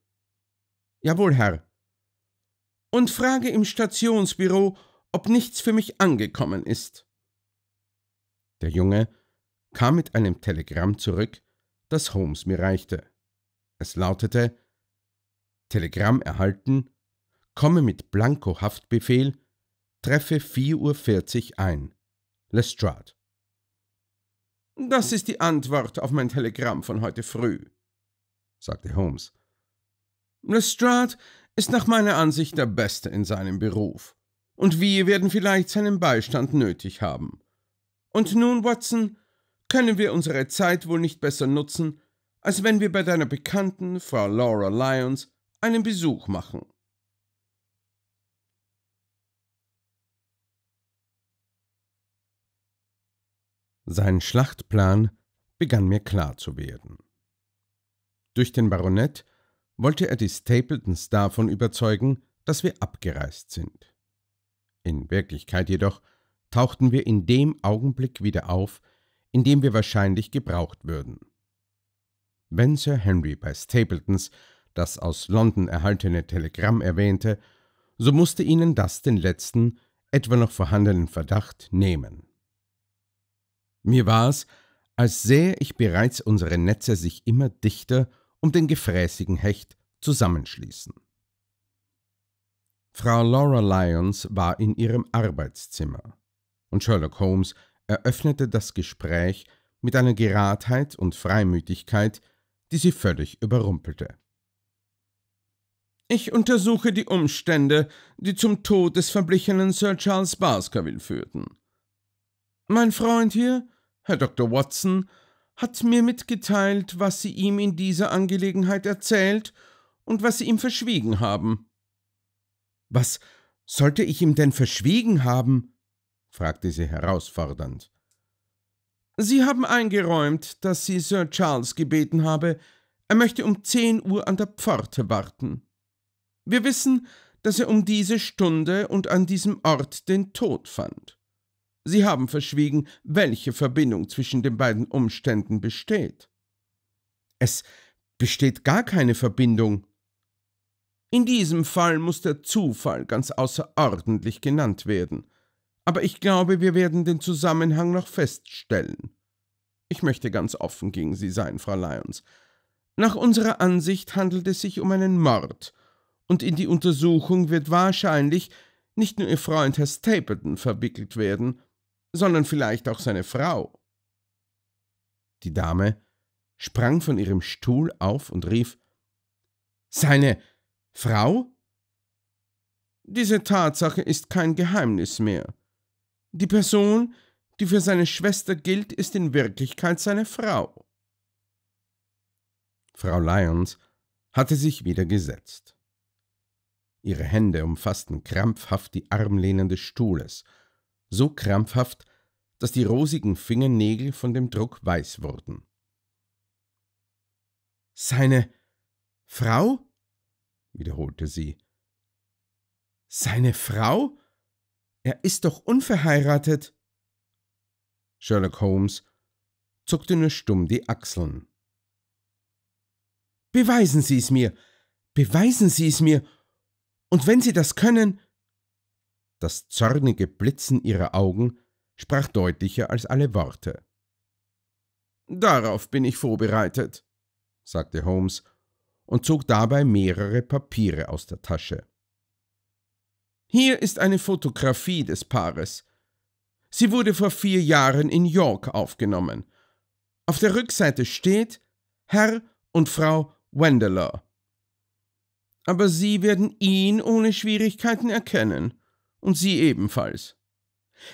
Jawohl, Herr. Und frage im Stationsbüro, ob nichts für mich angekommen ist. Der Junge kam mit einem Telegramm zurück, das Holmes mir reichte. Es lautete Telegramm erhalten, komme mit Blanko-Haftbefehl, treffe 4.40 Uhr ein. Lestrade. Das ist die Antwort auf mein Telegramm von heute früh, sagte Holmes. Lestrade ist nach meiner Ansicht der Beste in seinem Beruf, und wir werden vielleicht seinen Beistand nötig haben. Und nun, Watson, können wir unsere Zeit wohl nicht besser nutzen, als wenn wir bei deiner Bekannten, Frau Laura Lyons, einen Besuch machen. Sein Schlachtplan begann mir klar zu werden. Durch den Baronet wollte er die Stapletons davon überzeugen, dass wir abgereist sind. In Wirklichkeit jedoch tauchten wir in dem Augenblick wieder auf, in dem wir wahrscheinlich gebraucht würden. Wenn Sir Henry bei Stapletons das aus London erhaltene Telegramm erwähnte, so musste ihnen das den letzten, etwa noch vorhandenen Verdacht nehmen. Mir war es, als sähe ich bereits unsere Netze sich immer dichter um den gefräßigen Hecht zusammenschließen. Frau Laura Lyons war in ihrem Arbeitszimmer und Sherlock Holmes eröffnete das Gespräch mit einer Geradheit und Freimütigkeit, die sie völlig überrumpelte. Ich untersuche die Umstände, die zum Tod des verblichenen Sir Charles Baskerville führten. Mein Freund hier Herr Dr. Watson hat mir mitgeteilt, was Sie ihm in dieser Angelegenheit erzählt und was Sie ihm verschwiegen haben. Was sollte ich ihm denn verschwiegen haben? fragte sie herausfordernd. Sie haben eingeräumt, dass sie Sir Charles gebeten habe, er möchte um zehn Uhr an der Pforte warten. Wir wissen, dass er um diese Stunde und an diesem Ort den Tod fand. Sie haben verschwiegen, welche Verbindung zwischen den beiden Umständen besteht. Es besteht gar keine Verbindung. In diesem Fall muss der Zufall ganz außerordentlich genannt werden. Aber ich glaube, wir werden den Zusammenhang noch feststellen. Ich möchte ganz offen gegen Sie sein, Frau Lyons. Nach unserer Ansicht handelt es sich um einen Mord, und in die Untersuchung wird wahrscheinlich nicht nur Ihr Freund Herr Stapleton verwickelt werden, sondern vielleicht auch seine Frau. Die Dame sprang von ihrem Stuhl auf und rief Seine Frau? Diese Tatsache ist kein Geheimnis mehr. Die Person, die für seine Schwester gilt, ist in Wirklichkeit seine Frau. Frau Lyons hatte sich wieder gesetzt. Ihre Hände umfassten krampfhaft die Armlehnen des Stuhles, so krampfhaft, dass die rosigen Fingernägel von dem Druck weiß wurden. Seine Frau? wiederholte sie. Seine Frau? Er ist doch unverheiratet. Sherlock Holmes zuckte nur stumm die Achseln. Beweisen Sie es mir. Beweisen Sie es mir. Und wenn Sie das können, das zornige Blitzen ihrer Augen sprach deutlicher als alle Worte. Darauf bin ich vorbereitet, sagte Holmes und zog dabei mehrere Papiere aus der Tasche. Hier ist eine Fotografie des Paares. Sie wurde vor vier Jahren in York aufgenommen. Auf der Rückseite steht Herr und Frau Wendeler. Aber Sie werden ihn ohne Schwierigkeiten erkennen und Sie ebenfalls.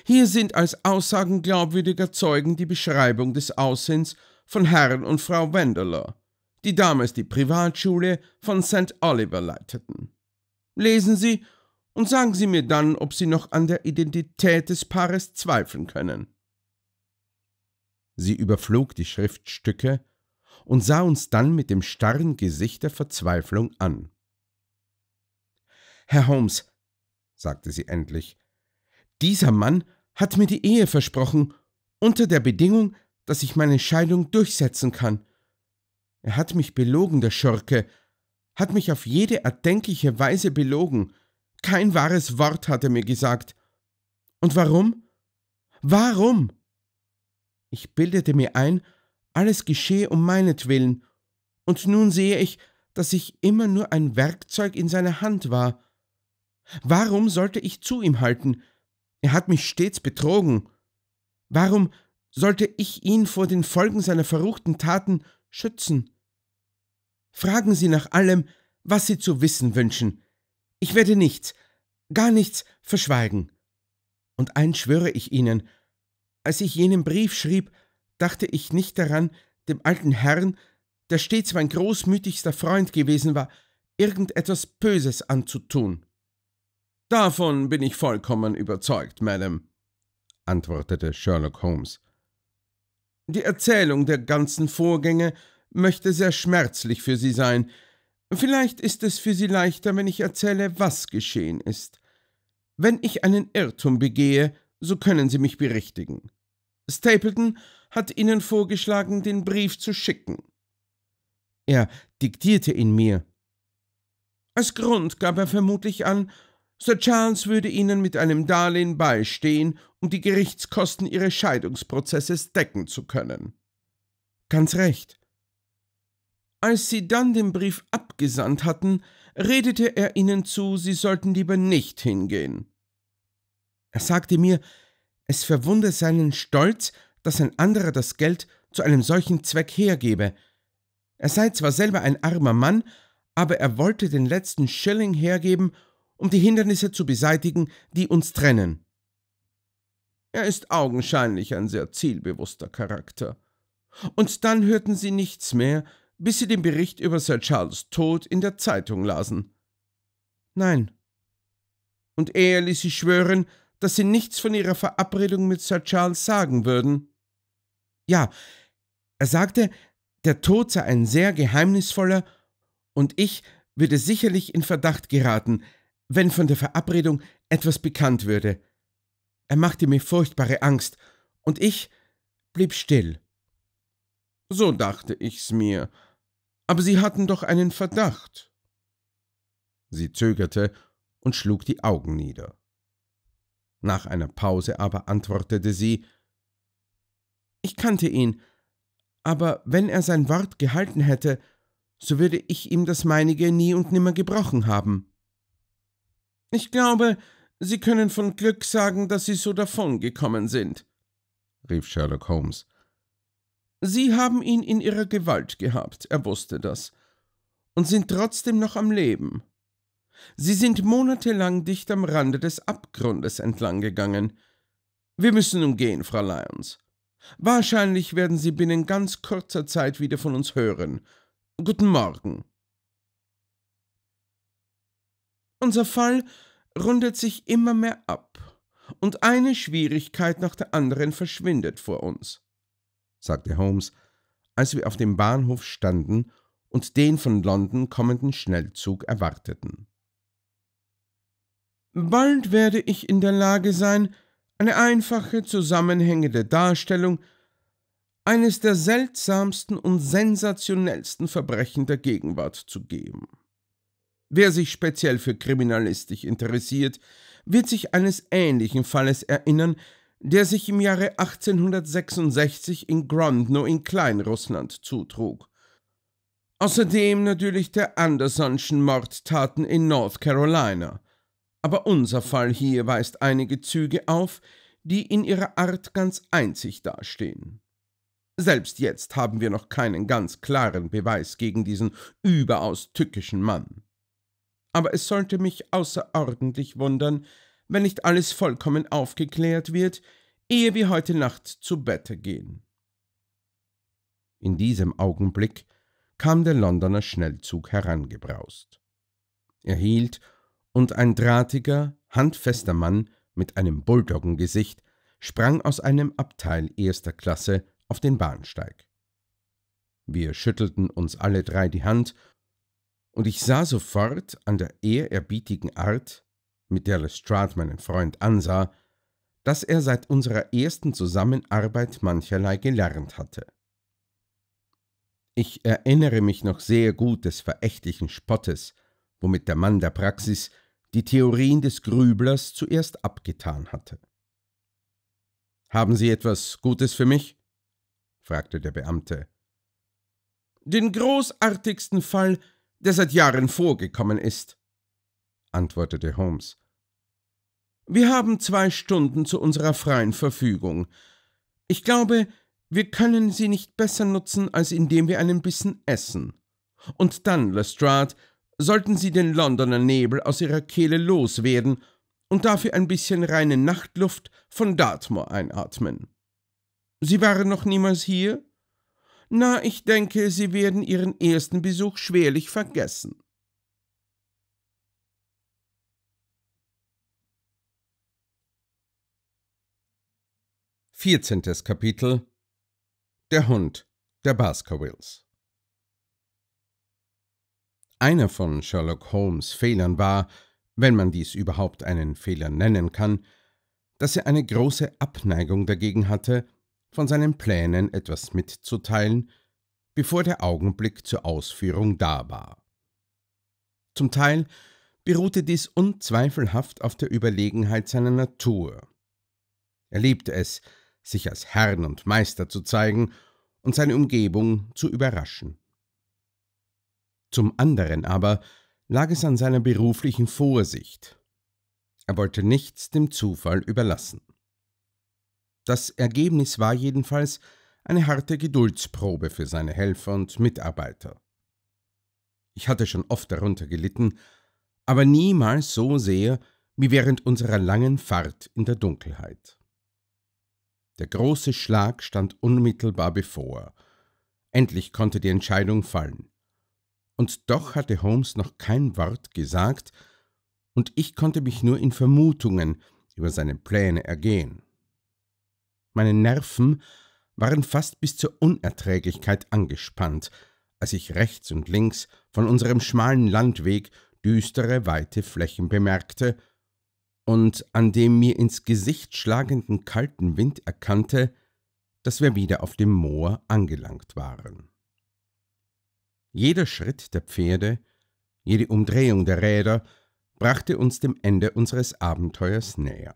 Hier sind als Aussagen glaubwürdiger Zeugen die Beschreibung des Aussehens von Herrn und Frau Wendeler, die damals die Privatschule von St. Oliver leiteten. Lesen Sie und sagen Sie mir dann, ob Sie noch an der Identität des Paares zweifeln können. Sie überflog die Schriftstücke und sah uns dann mit dem starren Gesicht der Verzweiflung an. Herr Holmes, sagte sie endlich. Dieser Mann hat mir die Ehe versprochen, unter der Bedingung, dass ich meine Scheidung durchsetzen kann. Er hat mich belogen, der Schurke, hat mich auf jede erdenkliche Weise belogen. Kein wahres Wort hat er mir gesagt. Und warum? Warum? Ich bildete mir ein, alles geschehe um meinetwillen, und nun sehe ich, dass ich immer nur ein Werkzeug in seiner Hand war. Warum sollte ich zu ihm halten? Er hat mich stets betrogen. Warum sollte ich ihn vor den Folgen seiner verruchten Taten schützen? Fragen Sie nach allem, was Sie zu wissen wünschen. Ich werde nichts, gar nichts verschweigen. Und eins schwöre ich Ihnen, als ich jenen Brief schrieb, dachte ich nicht daran, dem alten Herrn, der stets mein großmütigster Freund gewesen war, irgendetwas Böses anzutun. Davon bin ich vollkommen überzeugt, Madame, antwortete Sherlock Holmes. Die Erzählung der ganzen Vorgänge möchte sehr schmerzlich für Sie sein. Vielleicht ist es für Sie leichter, wenn ich erzähle, was geschehen ist. Wenn ich einen Irrtum begehe, so können Sie mich berichtigen. Stapleton hat Ihnen vorgeschlagen, den Brief zu schicken. Er diktierte ihn mir. Als Grund gab er vermutlich an, Sir Charles würde Ihnen mit einem Darlehen beistehen, um die Gerichtskosten Ihres Scheidungsprozesses decken zu können. Ganz recht. Als Sie dann den Brief abgesandt hatten, redete er Ihnen zu, Sie sollten lieber nicht hingehen. Er sagte mir, es verwunde seinen Stolz, dass ein anderer das Geld zu einem solchen Zweck hergebe. Er sei zwar selber ein armer Mann, aber er wollte den letzten Schilling hergeben, um die Hindernisse zu beseitigen, die uns trennen. Er ist augenscheinlich ein sehr zielbewusster Charakter. Und dann hörten sie nichts mehr, bis sie den Bericht über Sir Charles Tod in der Zeitung lasen. Nein. Und er ließ sie schwören, dass sie nichts von ihrer Verabredung mit Sir Charles sagen würden. Ja, er sagte, der Tod sei ein sehr geheimnisvoller, und ich würde sicherlich in Verdacht geraten, wenn von der Verabredung etwas bekannt würde. Er machte mir furchtbare Angst, und ich blieb still. So dachte ich's mir. Aber Sie hatten doch einen Verdacht. Sie zögerte und schlug die Augen nieder. Nach einer Pause aber antwortete sie Ich kannte ihn, aber wenn er sein Wort gehalten hätte, so würde ich ihm das meinige nie und nimmer gebrochen haben. Ich glaube, Sie können von Glück sagen, dass Sie so davongekommen sind, rief Sherlock Holmes. Sie haben ihn in Ihrer Gewalt gehabt, er wusste das, und sind trotzdem noch am Leben. Sie sind monatelang dicht am Rande des Abgrundes entlanggegangen. Wir müssen nun gehen, Frau Lyons. Wahrscheinlich werden Sie binnen ganz kurzer Zeit wieder von uns hören. Guten Morgen. Unser Fall rundet sich immer mehr ab, und eine Schwierigkeit nach der anderen verschwindet vor uns, sagte Holmes, als wir auf dem Bahnhof standen und den von London kommenden Schnellzug erwarteten. Bald werde ich in der Lage sein, eine einfache, zusammenhängende Darstellung eines der seltsamsten und sensationellsten Verbrechen der Gegenwart zu geben. Wer sich speziell für Kriminalistik interessiert, wird sich eines ähnlichen Falles erinnern, der sich im Jahre 1866 in Grondno in Kleinrussland zutrug. Außerdem natürlich der Andersonschen Mordtaten in North Carolina. Aber unser Fall hier weist einige Züge auf, die in ihrer Art ganz einzig dastehen. Selbst jetzt haben wir noch keinen ganz klaren Beweis gegen diesen überaus tückischen Mann aber es sollte mich außerordentlich wundern, wenn nicht alles vollkommen aufgeklärt wird, ehe wir heute Nacht zu Bette gehen. In diesem Augenblick kam der Londoner Schnellzug herangebraust. Er hielt, und ein drahtiger, handfester Mann mit einem Bulldoggengesicht sprang aus einem Abteil erster Klasse auf den Bahnsteig. Wir schüttelten uns alle drei die Hand und ich sah sofort an der ehrerbietigen Art, mit der Lestrade meinen Freund ansah, dass er seit unserer ersten Zusammenarbeit mancherlei gelernt hatte. Ich erinnere mich noch sehr gut des verächtlichen Spottes, womit der Mann der Praxis die Theorien des Grüblers zuerst abgetan hatte. Haben Sie etwas Gutes für mich? fragte der Beamte. Den großartigsten Fall, der seit Jahren vorgekommen ist, antwortete Holmes. Wir haben zwei Stunden zu unserer freien Verfügung. Ich glaube, wir können sie nicht besser nutzen, als indem wir einen Bissen essen. Und dann, Lestrade, sollten Sie den Londoner Nebel aus Ihrer Kehle loswerden und dafür ein bisschen reine Nachtluft von Dartmoor einatmen. Sie waren noch niemals hier? Na, ich denke, Sie werden Ihren ersten Besuch schwerlich vergessen. Vierzehntes Kapitel Der Hund der Baskervilles Einer von Sherlock Holmes Fehlern war, wenn man dies überhaupt einen Fehler nennen kann, dass er eine große Abneigung dagegen hatte, von seinen Plänen etwas mitzuteilen, bevor der Augenblick zur Ausführung da war. Zum Teil beruhte dies unzweifelhaft auf der Überlegenheit seiner Natur. Er liebte es, sich als Herrn und Meister zu zeigen und seine Umgebung zu überraschen. Zum anderen aber lag es an seiner beruflichen Vorsicht. Er wollte nichts dem Zufall überlassen. Das Ergebnis war jedenfalls eine harte Geduldsprobe für seine Helfer und Mitarbeiter. Ich hatte schon oft darunter gelitten, aber niemals so sehr wie während unserer langen Fahrt in der Dunkelheit. Der große Schlag stand unmittelbar bevor. Endlich konnte die Entscheidung fallen. Und doch hatte Holmes noch kein Wort gesagt, und ich konnte mich nur in Vermutungen über seine Pläne ergehen. Meine Nerven waren fast bis zur Unerträglichkeit angespannt, als ich rechts und links von unserem schmalen Landweg düstere, weite Flächen bemerkte und an dem mir ins Gesicht schlagenden kalten Wind erkannte, dass wir wieder auf dem Moor angelangt waren. Jeder Schritt der Pferde, jede Umdrehung der Räder brachte uns dem Ende unseres Abenteuers näher.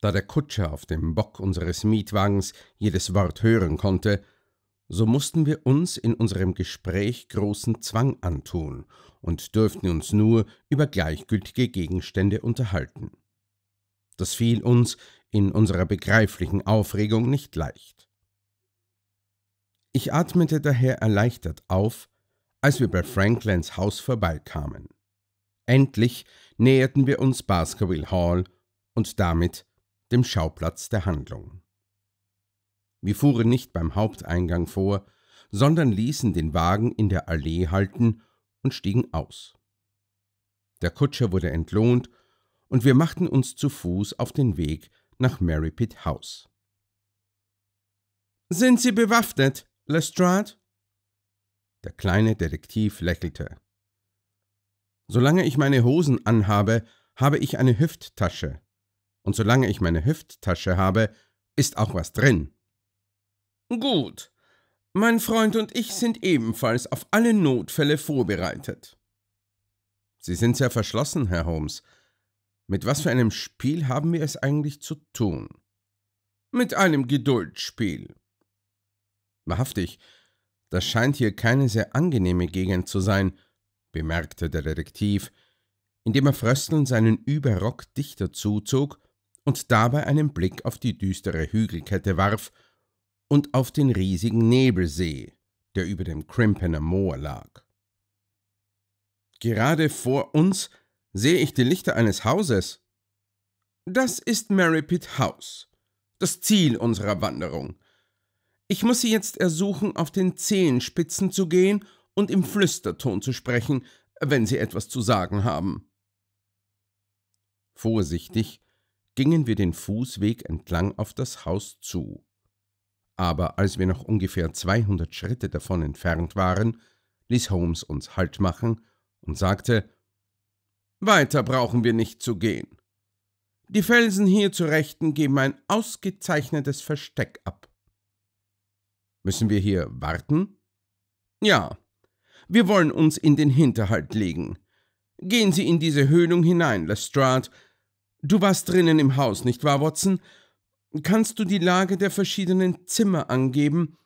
Da der Kutscher auf dem Bock unseres Mietwagens jedes Wort hören konnte, so mussten wir uns in unserem Gespräch großen Zwang antun und dürften uns nur über gleichgültige Gegenstände unterhalten. Das fiel uns in unserer begreiflichen Aufregung nicht leicht. Ich atmete daher erleichtert auf, als wir bei Franklands Haus vorbeikamen. Endlich näherten wir uns Baskerville Hall und damit dem Schauplatz der Handlung. Wir fuhren nicht beim Haupteingang vor, sondern ließen den Wagen in der Allee halten und stiegen aus. Der Kutscher wurde entlohnt und wir machten uns zu Fuß auf den Weg nach Merripit House. Sind Sie bewaffnet, Lestrade? Der kleine Detektiv lächelte. Solange ich meine Hosen anhabe, habe ich eine Hüfttasche, und solange ich meine Hüfttasche habe, ist auch was drin. Gut. Mein Freund und ich sind ebenfalls auf alle Notfälle vorbereitet. Sie sind sehr verschlossen, Herr Holmes. Mit was für einem Spiel haben wir es eigentlich zu tun? Mit einem Geduldsspiel. Wahrhaftig, das scheint hier keine sehr angenehme Gegend zu sein, bemerkte der Detektiv, indem er fröstelnd seinen Überrock dichter zuzog und dabei einen Blick auf die düstere Hügelkette warf und auf den riesigen Nebelsee, der über dem Crimpener Moor lag. Gerade vor uns sehe ich die Lichter eines Hauses. Das ist Merripit House, das Ziel unserer Wanderung. Ich muss Sie jetzt ersuchen, auf den Zehenspitzen zu gehen und im Flüsterton zu sprechen, wenn Sie etwas zu sagen haben. Vorsichtig gingen wir den Fußweg entlang auf das Haus zu. Aber als wir noch ungefähr 200 Schritte davon entfernt waren, ließ Holmes uns Halt machen und sagte, »Weiter brauchen wir nicht zu gehen. Die Felsen hier zu Rechten geben ein ausgezeichnetes Versteck ab.« »Müssen wir hier warten?« »Ja. Wir wollen uns in den Hinterhalt legen. Gehen Sie in diese Höhlung hinein, Lestrade, Du warst drinnen im Haus, nicht wahr, Watson? Kannst du die Lage der verschiedenen Zimmer angeben?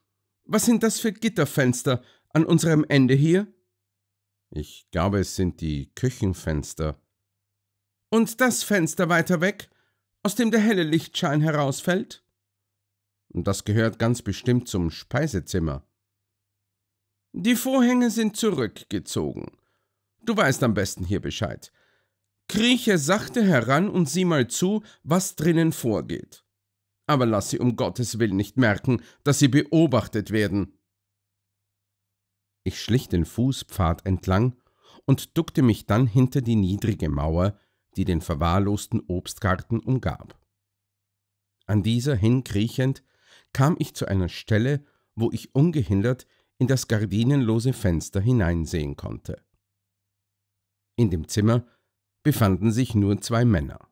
Was sind das für Gitterfenster an unserem Ende hier? Ich glaube, es sind die Küchenfenster. Und das Fenster weiter weg, aus dem der helle Lichtschein herausfällt? Das gehört ganz bestimmt zum Speisezimmer. Die Vorhänge sind zurückgezogen. Du weißt am besten hier Bescheid. Krieche sachte heran und sieh mal zu, was drinnen vorgeht. Aber lass sie um Gottes Willen nicht merken, dass sie beobachtet werden. Ich schlich den Fußpfad entlang und duckte mich dann hinter die niedrige Mauer, die den verwahrlosten Obstgarten umgab. An dieser hinkriechend kam ich zu einer Stelle, wo ich ungehindert in das gardinenlose Fenster hineinsehen konnte. In dem Zimmer befanden sich nur zwei Männer,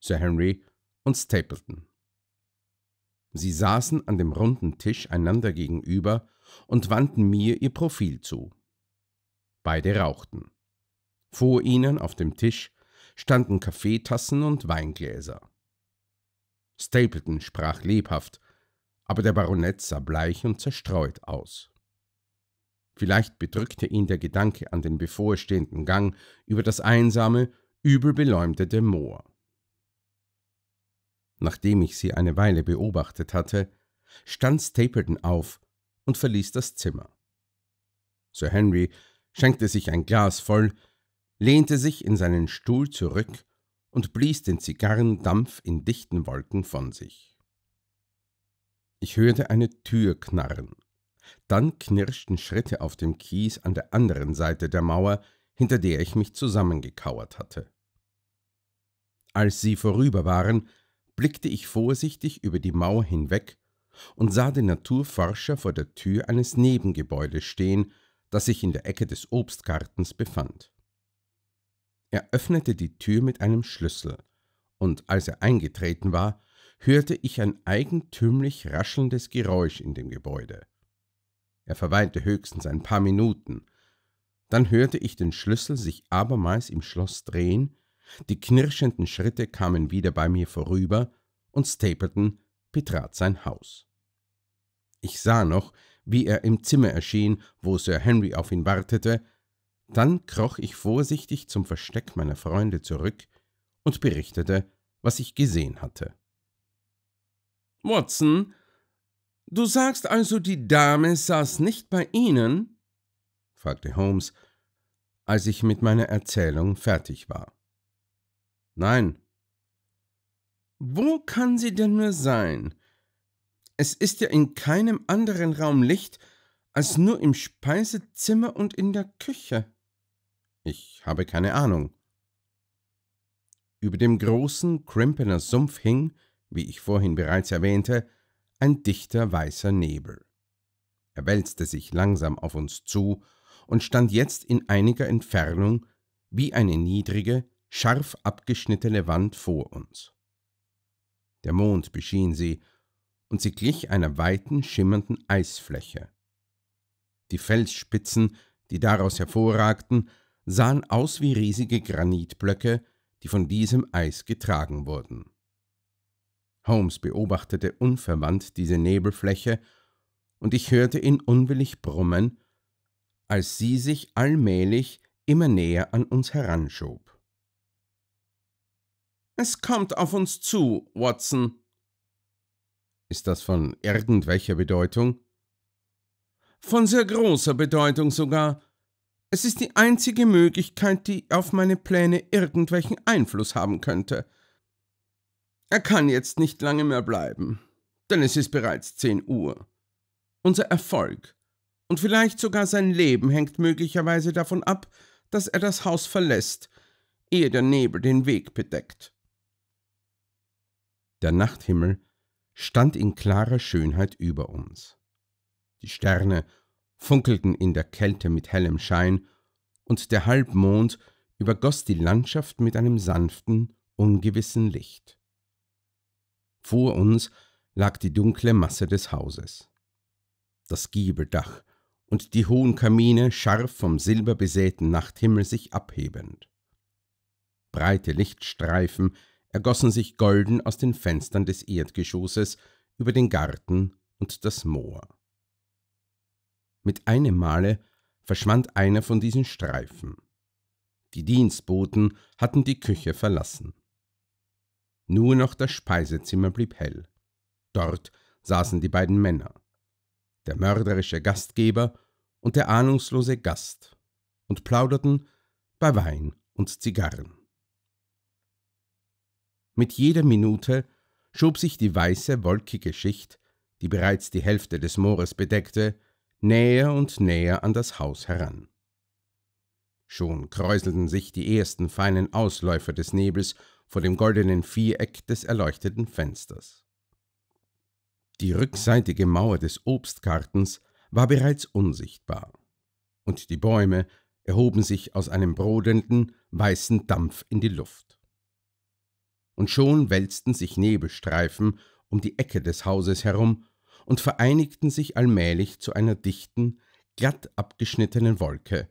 Sir Henry und Stapleton. Sie saßen an dem runden Tisch einander gegenüber und wandten mir ihr Profil zu. Beide rauchten. Vor ihnen auf dem Tisch standen Kaffeetassen und Weingläser. Stapleton sprach lebhaft, aber der Baronet sah bleich und zerstreut aus. Vielleicht bedrückte ihn der Gedanke an den bevorstehenden Gang über das einsame, übel beleumdete Moor. Nachdem ich sie eine Weile beobachtet hatte, stand Stapleton auf und verließ das Zimmer. Sir Henry schenkte sich ein Glas voll, lehnte sich in seinen Stuhl zurück und blies den Zigarrendampf in dichten Wolken von sich. Ich hörte eine Tür knarren. Dann knirschten Schritte auf dem Kies an der anderen Seite der Mauer, hinter der ich mich zusammengekauert hatte. Als sie vorüber waren, blickte ich vorsichtig über die Mauer hinweg und sah den Naturforscher vor der Tür eines Nebengebäudes stehen, das sich in der Ecke des Obstgartens befand. Er öffnete die Tür mit einem Schlüssel, und als er eingetreten war, hörte ich ein eigentümlich raschelndes Geräusch in dem Gebäude. Er verweilte höchstens ein paar Minuten. Dann hörte ich den Schlüssel sich abermals im Schloss drehen, die knirschenden Schritte kamen wieder bei mir vorüber und Stapleton betrat sein Haus. Ich sah noch, wie er im Zimmer erschien, wo Sir Henry auf ihn wartete, dann kroch ich vorsichtig zum Versteck meiner Freunde zurück und berichtete, was ich gesehen hatte. Watson, Du sagst also, die Dame saß nicht bei Ihnen? fragte Holmes, als ich mit meiner Erzählung fertig war. Nein. Wo kann sie denn nur sein? Es ist ja in keinem anderen Raum Licht als nur im Speisezimmer und in der Küche. Ich habe keine Ahnung. Über dem großen Crimpener Sumpf hing, wie ich vorhin bereits erwähnte, ein dichter weißer Nebel. Er wälzte sich langsam auf uns zu und stand jetzt in einiger Entfernung wie eine niedrige, scharf abgeschnittene Wand vor uns. Der Mond beschien sie, und sie glich einer weiten, schimmernden Eisfläche. Die Felsspitzen, die daraus hervorragten, sahen aus wie riesige Granitblöcke, die von diesem Eis getragen wurden. Holmes beobachtete unverwandt diese Nebelfläche, und ich hörte ihn unwillig brummen, als sie sich allmählich immer näher an uns heranschob. Es kommt auf uns zu, Watson. Ist das von irgendwelcher Bedeutung? Von sehr großer Bedeutung sogar. Es ist die einzige Möglichkeit, die auf meine Pläne irgendwelchen Einfluss haben könnte. Er kann jetzt nicht lange mehr bleiben, denn es ist bereits 10 Uhr. Unser Erfolg und vielleicht sogar sein Leben hängt möglicherweise davon ab, dass er das Haus verlässt, ehe der Nebel den Weg bedeckt. Der Nachthimmel stand in klarer Schönheit über uns. Die Sterne funkelten in der Kälte mit hellem Schein, und der Halbmond übergoss die Landschaft mit einem sanften, ungewissen Licht. Vor uns lag die dunkle Masse des Hauses. Das Giebeldach und die hohen Kamine scharf vom silberbesäten Nachthimmel sich abhebend. Breite Lichtstreifen ergossen sich golden aus den Fenstern des Erdgeschosses über den Garten und das Moor. Mit einem Male verschwand einer von diesen Streifen. Die Dienstboten hatten die Küche verlassen. Nur noch das Speisezimmer blieb hell. Dort saßen die beiden Männer, der mörderische Gastgeber und der ahnungslose Gast, und plauderten bei Wein und Zigarren. Mit jeder Minute schob sich die weiße, wolkige Schicht, die bereits die Hälfte des Moores bedeckte, näher und näher an das Haus heran. Schon kräuselten sich die ersten feinen Ausläufer des Nebels vor dem goldenen Viereck des erleuchteten Fensters. Die rückseitige Mauer des Obstgartens war bereits unsichtbar, und die Bäume erhoben sich aus einem brodelnden, weißen Dampf in die Luft. Und schon wälzten sich Nebelstreifen um die Ecke des Hauses herum und vereinigten sich allmählich zu einer dichten, glatt abgeschnittenen Wolke,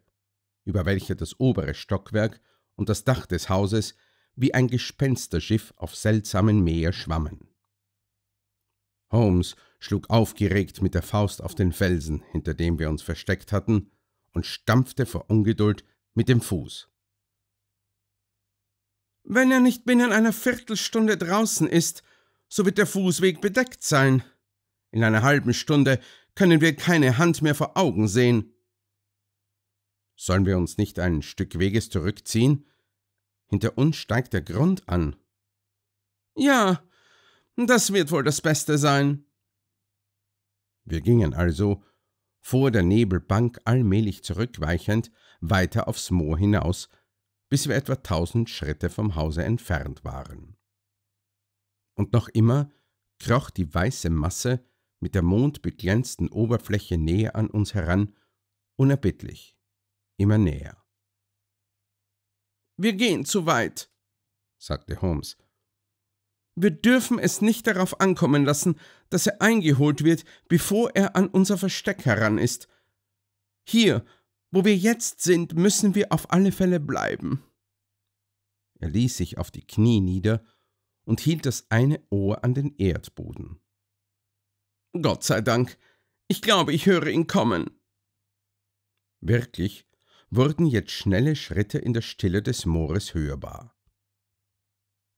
über welcher das obere Stockwerk und das Dach des Hauses wie ein Gespensterschiff auf seltsamen Meer schwammen. Holmes schlug aufgeregt mit der Faust auf den Felsen, hinter dem wir uns versteckt hatten, und stampfte vor Ungeduld mit dem Fuß. Wenn er nicht binnen einer Viertelstunde draußen ist, so wird der Fußweg bedeckt sein. In einer halben Stunde können wir keine Hand mehr vor Augen sehen. Sollen wir uns nicht ein Stück Weges zurückziehen hinter uns steigt der Grund an. Ja, das wird wohl das Beste sein. Wir gingen also, vor der Nebelbank allmählich zurückweichend, weiter aufs Moor hinaus, bis wir etwa tausend Schritte vom Hause entfernt waren. Und noch immer kroch die weiße Masse mit der mondbeglänzten Oberfläche näher an uns heran, unerbittlich, immer näher. Wir gehen zu weit, sagte Holmes. Wir dürfen es nicht darauf ankommen lassen, dass er eingeholt wird, bevor er an unser Versteck heran ist. Hier, wo wir jetzt sind, müssen wir auf alle Fälle bleiben. Er ließ sich auf die Knie nieder und hielt das eine Ohr an den Erdboden. Gott sei Dank, ich glaube, ich höre ihn kommen. Wirklich wurden jetzt schnelle Schritte in der Stille des Moores hörbar.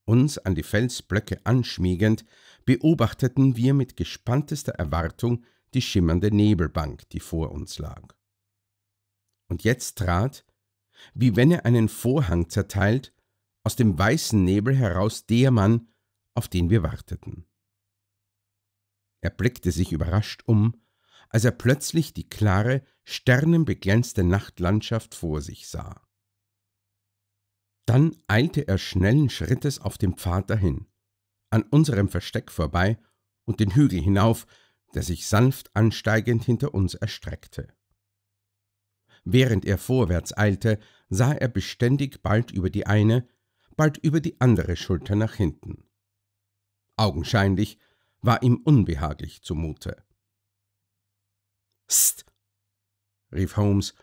Uns an die Felsblöcke anschmiegend, beobachteten wir mit gespanntester Erwartung die schimmernde Nebelbank, die vor uns lag. Und jetzt trat, wie wenn er einen Vorhang zerteilt, aus dem weißen Nebel heraus der Mann, auf den wir warteten. Er blickte sich überrascht um als er plötzlich die klare, sternenbeglänzte Nachtlandschaft vor sich sah. Dann eilte er schnellen Schrittes auf dem Pfad dahin, an unserem Versteck vorbei und den Hügel hinauf, der sich sanft ansteigend hinter uns erstreckte. Während er vorwärts eilte, sah er beständig bald über die eine, bald über die andere Schulter nach hinten. Augenscheinlich war ihm unbehaglich zumute. Psst! rief Holmes,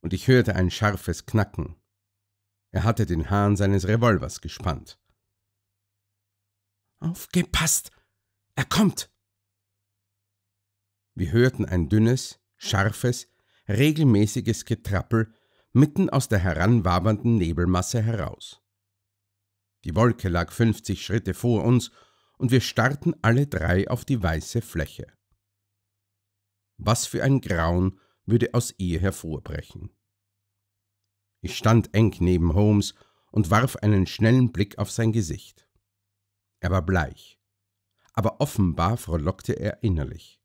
und ich hörte ein scharfes Knacken. Er hatte den Hahn seines Revolvers gespannt. Aufgepasst! Er kommt! Wir hörten ein dünnes, scharfes, regelmäßiges Getrappel mitten aus der heranwabernden Nebelmasse heraus. Die Wolke lag 50 Schritte vor uns, und wir starrten alle drei auf die weiße Fläche. Was für ein Grauen würde aus ihr hervorbrechen. Ich stand eng neben Holmes und warf einen schnellen Blick auf sein Gesicht. Er war bleich, aber offenbar frohlockte er innerlich.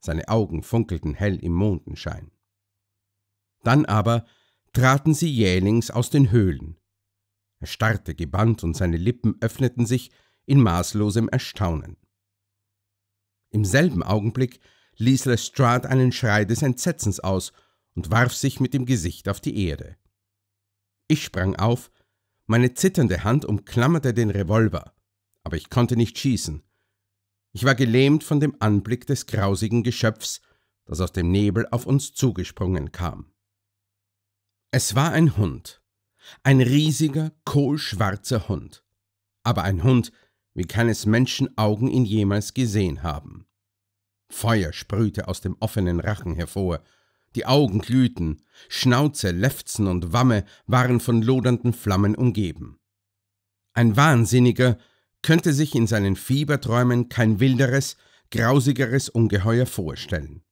Seine Augen funkelten hell im Mondenschein. Dann aber traten sie jählings aus den Höhlen. Er starrte gebannt und seine Lippen öffneten sich in maßlosem Erstaunen. Im selben Augenblick ließ Lestrade einen Schrei des Entsetzens aus und warf sich mit dem Gesicht auf die Erde. Ich sprang auf, meine zitternde Hand umklammerte den Revolver, aber ich konnte nicht schießen. Ich war gelähmt von dem Anblick des grausigen Geschöpfs, das aus dem Nebel auf uns zugesprungen kam. Es war ein Hund, ein riesiger, kohlschwarzer Hund, aber ein Hund, wie keines Menschen Augen ihn jemals gesehen haben. Feuer sprühte aus dem offenen Rachen hervor, die Augen glühten, Schnauze, Lefzen und Wamme waren von lodernden Flammen umgeben. Ein Wahnsinniger könnte sich in seinen Fieberträumen kein wilderes, grausigeres Ungeheuer vorstellen.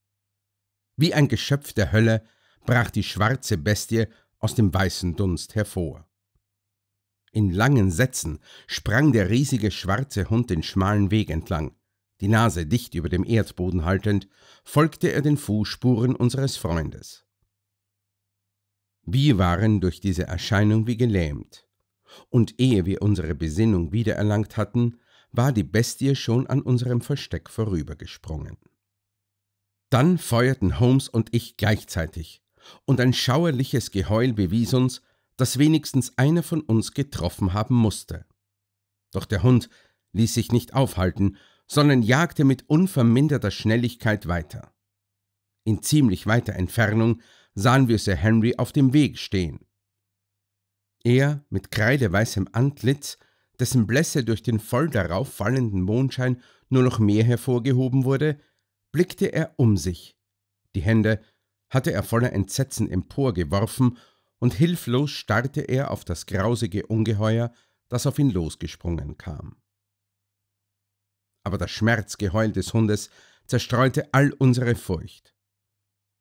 Wie ein Geschöpf der Hölle brach die schwarze Bestie aus dem weißen Dunst hervor. In langen Sätzen sprang der riesige schwarze Hund den schmalen Weg entlang, die Nase dicht über dem Erdboden haltend, folgte er den Fußspuren unseres Freundes. Wir waren durch diese Erscheinung wie gelähmt, und ehe wir unsere Besinnung wiedererlangt hatten, war die Bestie schon an unserem Versteck vorübergesprungen. Dann feuerten Holmes und ich gleichzeitig, und ein schauerliches Geheul bewies uns, dass wenigstens einer von uns getroffen haben musste. Doch der Hund ließ sich nicht aufhalten sondern jagte mit unverminderter Schnelligkeit weiter. In ziemlich weiter Entfernung sahen wir Sir Henry auf dem Weg stehen. Er, mit kreideweißem Antlitz, dessen Blässe durch den voll darauf fallenden Mondschein nur noch mehr hervorgehoben wurde, blickte er um sich. Die Hände hatte er voller Entsetzen emporgeworfen, und hilflos starrte er auf das grausige Ungeheuer, das auf ihn losgesprungen kam aber das Schmerzgeheul des Hundes zerstreute all unsere Furcht.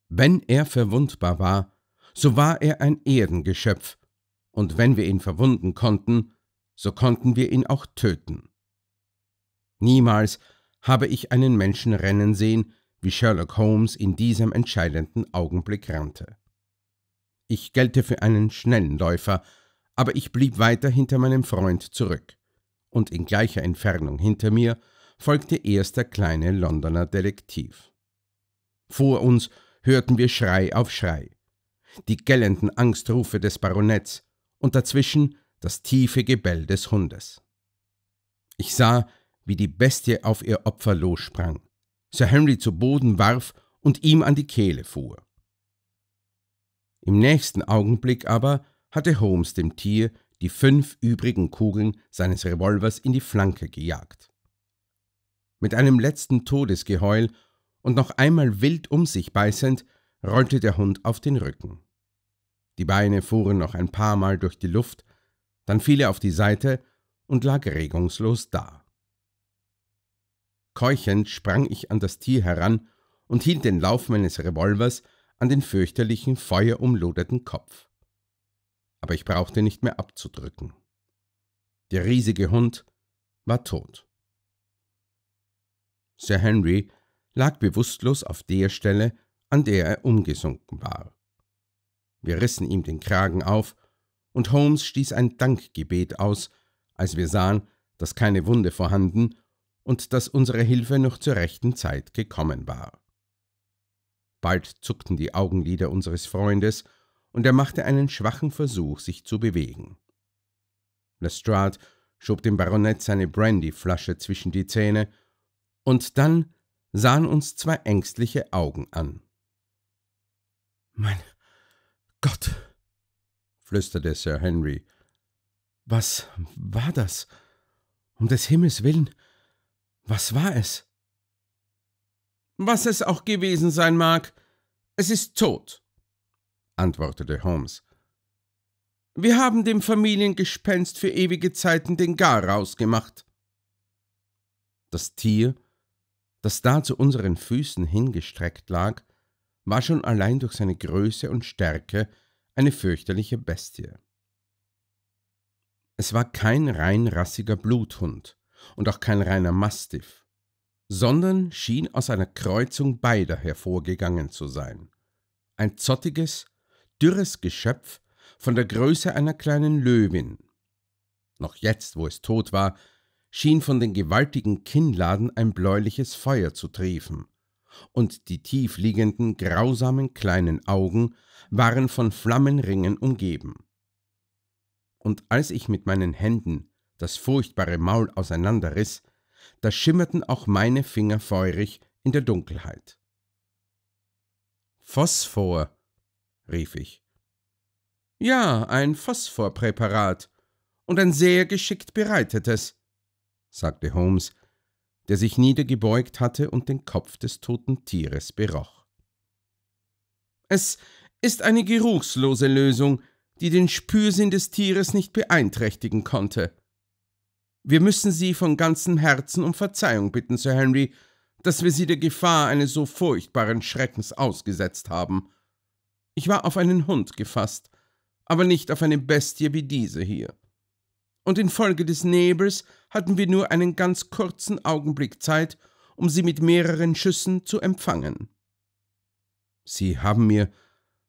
Wenn er verwundbar war, so war er ein Erdengeschöpf, und wenn wir ihn verwunden konnten, so konnten wir ihn auch töten. Niemals habe ich einen Menschen rennen sehen, wie Sherlock Holmes in diesem entscheidenden Augenblick rannte. Ich gelte für einen schnellen Läufer, aber ich blieb weiter hinter meinem Freund zurück, und in gleicher Entfernung hinter mir folgte erst der kleine Londoner Detektiv. Vor uns hörten wir Schrei auf Schrei, die gellenden Angstrufe des Baronets und dazwischen das tiefe Gebell des Hundes. Ich sah, wie die Bestie auf ihr Opfer lossprang, Sir Henry zu Boden warf und ihm an die Kehle fuhr. Im nächsten Augenblick aber hatte Holmes dem Tier die fünf übrigen Kugeln seines Revolvers in die Flanke gejagt. Mit einem letzten Todesgeheul und noch einmal wild um sich beißend, rollte der Hund auf den Rücken. Die Beine fuhren noch ein paar Mal durch die Luft, dann fiel er auf die Seite und lag regungslos da. Keuchend sprang ich an das Tier heran und hielt den Lauf meines Revolvers an den fürchterlichen, feuerumloderten Kopf. Aber ich brauchte nicht mehr abzudrücken. Der riesige Hund war tot. Sir Henry lag bewusstlos auf der Stelle, an der er umgesunken war. Wir rissen ihm den Kragen auf, und Holmes stieß ein Dankgebet aus, als wir sahen, dass keine Wunde vorhanden und dass unsere Hilfe noch zur rechten Zeit gekommen war. Bald zuckten die Augenlider unseres Freundes, und er machte einen schwachen Versuch, sich zu bewegen. Lestrade schob dem Baronet seine Brandyflasche zwischen die Zähne und dann sahen uns zwei ängstliche Augen an. Mein Gott, flüsterte Sir Henry. Was war das? Um des Himmels willen, was war es? Was es auch gewesen sein mag, es ist tot, antwortete Holmes. Wir haben dem Familiengespenst für ewige Zeiten den Garaus gemacht. Das Tier das da zu unseren Füßen hingestreckt lag, war schon allein durch seine Größe und Stärke eine fürchterliche Bestie. Es war kein rein rassiger Bluthund und auch kein reiner Mastiff, sondern schien aus einer Kreuzung beider hervorgegangen zu sein. Ein zottiges, dürres Geschöpf von der Größe einer kleinen Löwin. Noch jetzt, wo es tot war, schien von den gewaltigen Kinnladen ein bläuliches Feuer zu triefen, und die tiefliegenden, grausamen kleinen Augen waren von Flammenringen umgeben. Und als ich mit meinen Händen das furchtbare Maul auseinanderriss, da schimmerten auch meine Finger feurig in der Dunkelheit. Phosphor, rief ich. Ja, ein Phosphorpräparat und ein sehr geschickt bereitetes sagte Holmes, der sich niedergebeugt hatte und den Kopf des toten Tieres beroch. Es ist eine geruchslose Lösung, die den Spürsinn des Tieres nicht beeinträchtigen konnte. Wir müssen Sie von ganzem Herzen um Verzeihung bitten, Sir Henry, dass wir Sie der Gefahr eines so furchtbaren Schreckens ausgesetzt haben. Ich war auf einen Hund gefasst, aber nicht auf eine Bestie wie diese hier und infolge des Nebels hatten wir nur einen ganz kurzen Augenblick Zeit, um sie mit mehreren Schüssen zu empfangen. Sie haben mir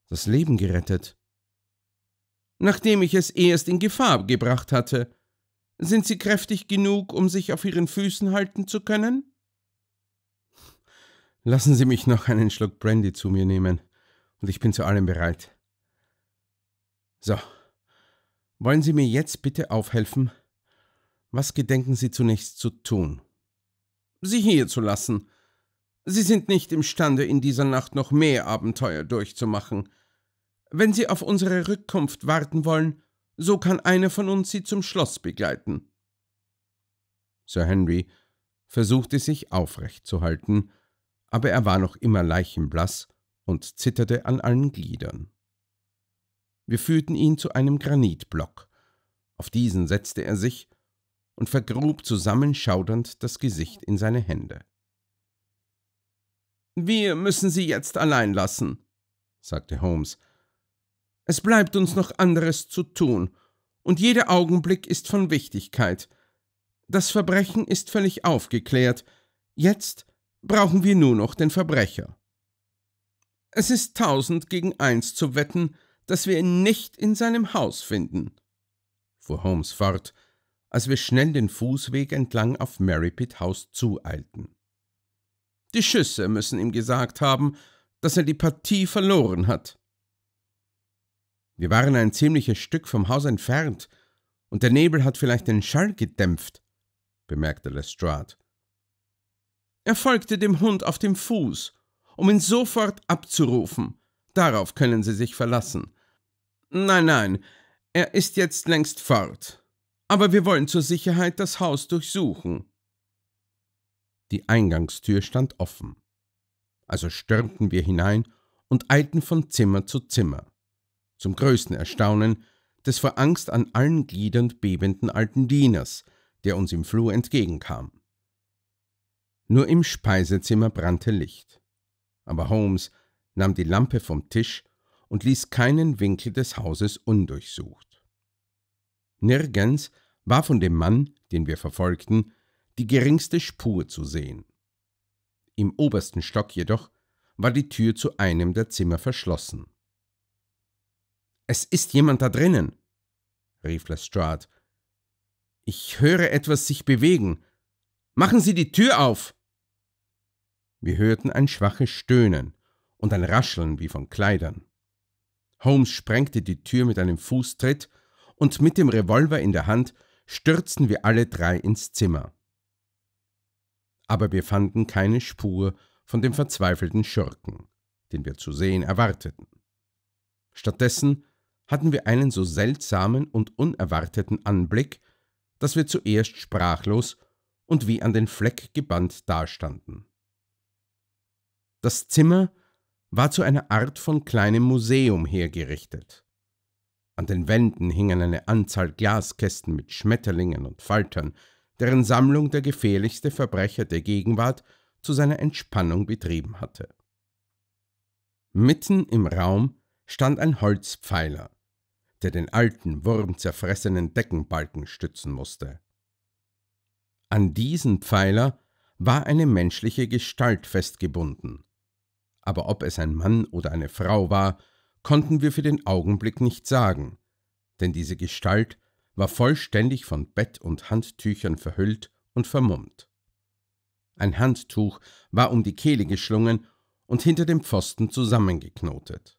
das Leben gerettet. Nachdem ich es erst in Gefahr gebracht hatte, sind Sie kräftig genug, um sich auf Ihren Füßen halten zu können? Lassen Sie mich noch einen Schluck Brandy zu mir nehmen, und ich bin zu allem bereit. So, wollen Sie mir jetzt bitte aufhelfen? Was gedenken Sie zunächst zu tun? Sie hier zu lassen. Sie sind nicht imstande, in dieser Nacht noch mehr Abenteuer durchzumachen. Wenn Sie auf unsere Rückkunft warten wollen, so kann einer von uns Sie zum Schloss begleiten. Sir Henry versuchte sich aufrecht zu halten, aber er war noch immer leichenblaß und zitterte an allen Gliedern. Wir führten ihn zu einem Granitblock. Auf diesen setzte er sich und vergrub zusammenschaudernd das Gesicht in seine Hände. Wir müssen sie jetzt allein lassen, sagte Holmes. Es bleibt uns noch anderes zu tun, und jeder Augenblick ist von Wichtigkeit. Das Verbrechen ist völlig aufgeklärt. Jetzt brauchen wir nur noch den Verbrecher. Es ist tausend gegen eins zu wetten, dass wir ihn nicht in seinem Haus finden, fuhr Holmes fort, als wir schnell den Fußweg entlang auf Merripit House zueilten. Die Schüsse müssen ihm gesagt haben, dass er die Partie verloren hat. Wir waren ein ziemliches Stück vom Haus entfernt, und der Nebel hat vielleicht den Schall gedämpft, bemerkte Lestrade. Er folgte dem Hund auf dem Fuß, um ihn sofort abzurufen. Darauf können Sie sich verlassen. Nein, nein, er ist jetzt längst fort. Aber wir wollen zur Sicherheit das Haus durchsuchen. Die Eingangstür stand offen. Also stürmten wir hinein und eilten von Zimmer zu Zimmer. Zum größten Erstaunen des vor Angst an allen Gliedern bebenden alten Dieners, der uns im Flur entgegenkam. Nur im Speisezimmer brannte Licht. Aber Holmes nahm die Lampe vom Tisch und ließ keinen Winkel des Hauses undurchsucht. Nirgends war von dem Mann, den wir verfolgten, die geringste Spur zu sehen. Im obersten Stock jedoch war die Tür zu einem der Zimmer verschlossen. Es ist jemand da drinnen, rief Lestrade. Ich höre etwas sich bewegen. Machen Sie die Tür auf! Wir hörten ein schwaches Stöhnen und ein Rascheln wie von Kleidern. Holmes sprengte die Tür mit einem Fußtritt und mit dem Revolver in der Hand stürzten wir alle drei ins Zimmer. Aber wir fanden keine Spur von dem verzweifelten Schurken, den wir zu sehen erwarteten. Stattdessen hatten wir einen so seltsamen und unerwarteten Anblick, dass wir zuerst sprachlos und wie an den Fleck gebannt dastanden. Das Zimmer war zu einer Art von kleinem Museum hergerichtet. An den Wänden hingen eine Anzahl Glaskästen mit Schmetterlingen und Faltern, deren Sammlung der gefährlichste Verbrecher der Gegenwart zu seiner Entspannung betrieben hatte. Mitten im Raum stand ein Holzpfeiler, der den alten, wurmzerfressenen Deckenbalken stützen musste. An diesen Pfeiler war eine menschliche Gestalt festgebunden, aber ob es ein Mann oder eine Frau war, konnten wir für den Augenblick nicht sagen, denn diese Gestalt war vollständig von Bett und Handtüchern verhüllt und vermummt. Ein Handtuch war um die Kehle geschlungen und hinter dem Pfosten zusammengeknotet.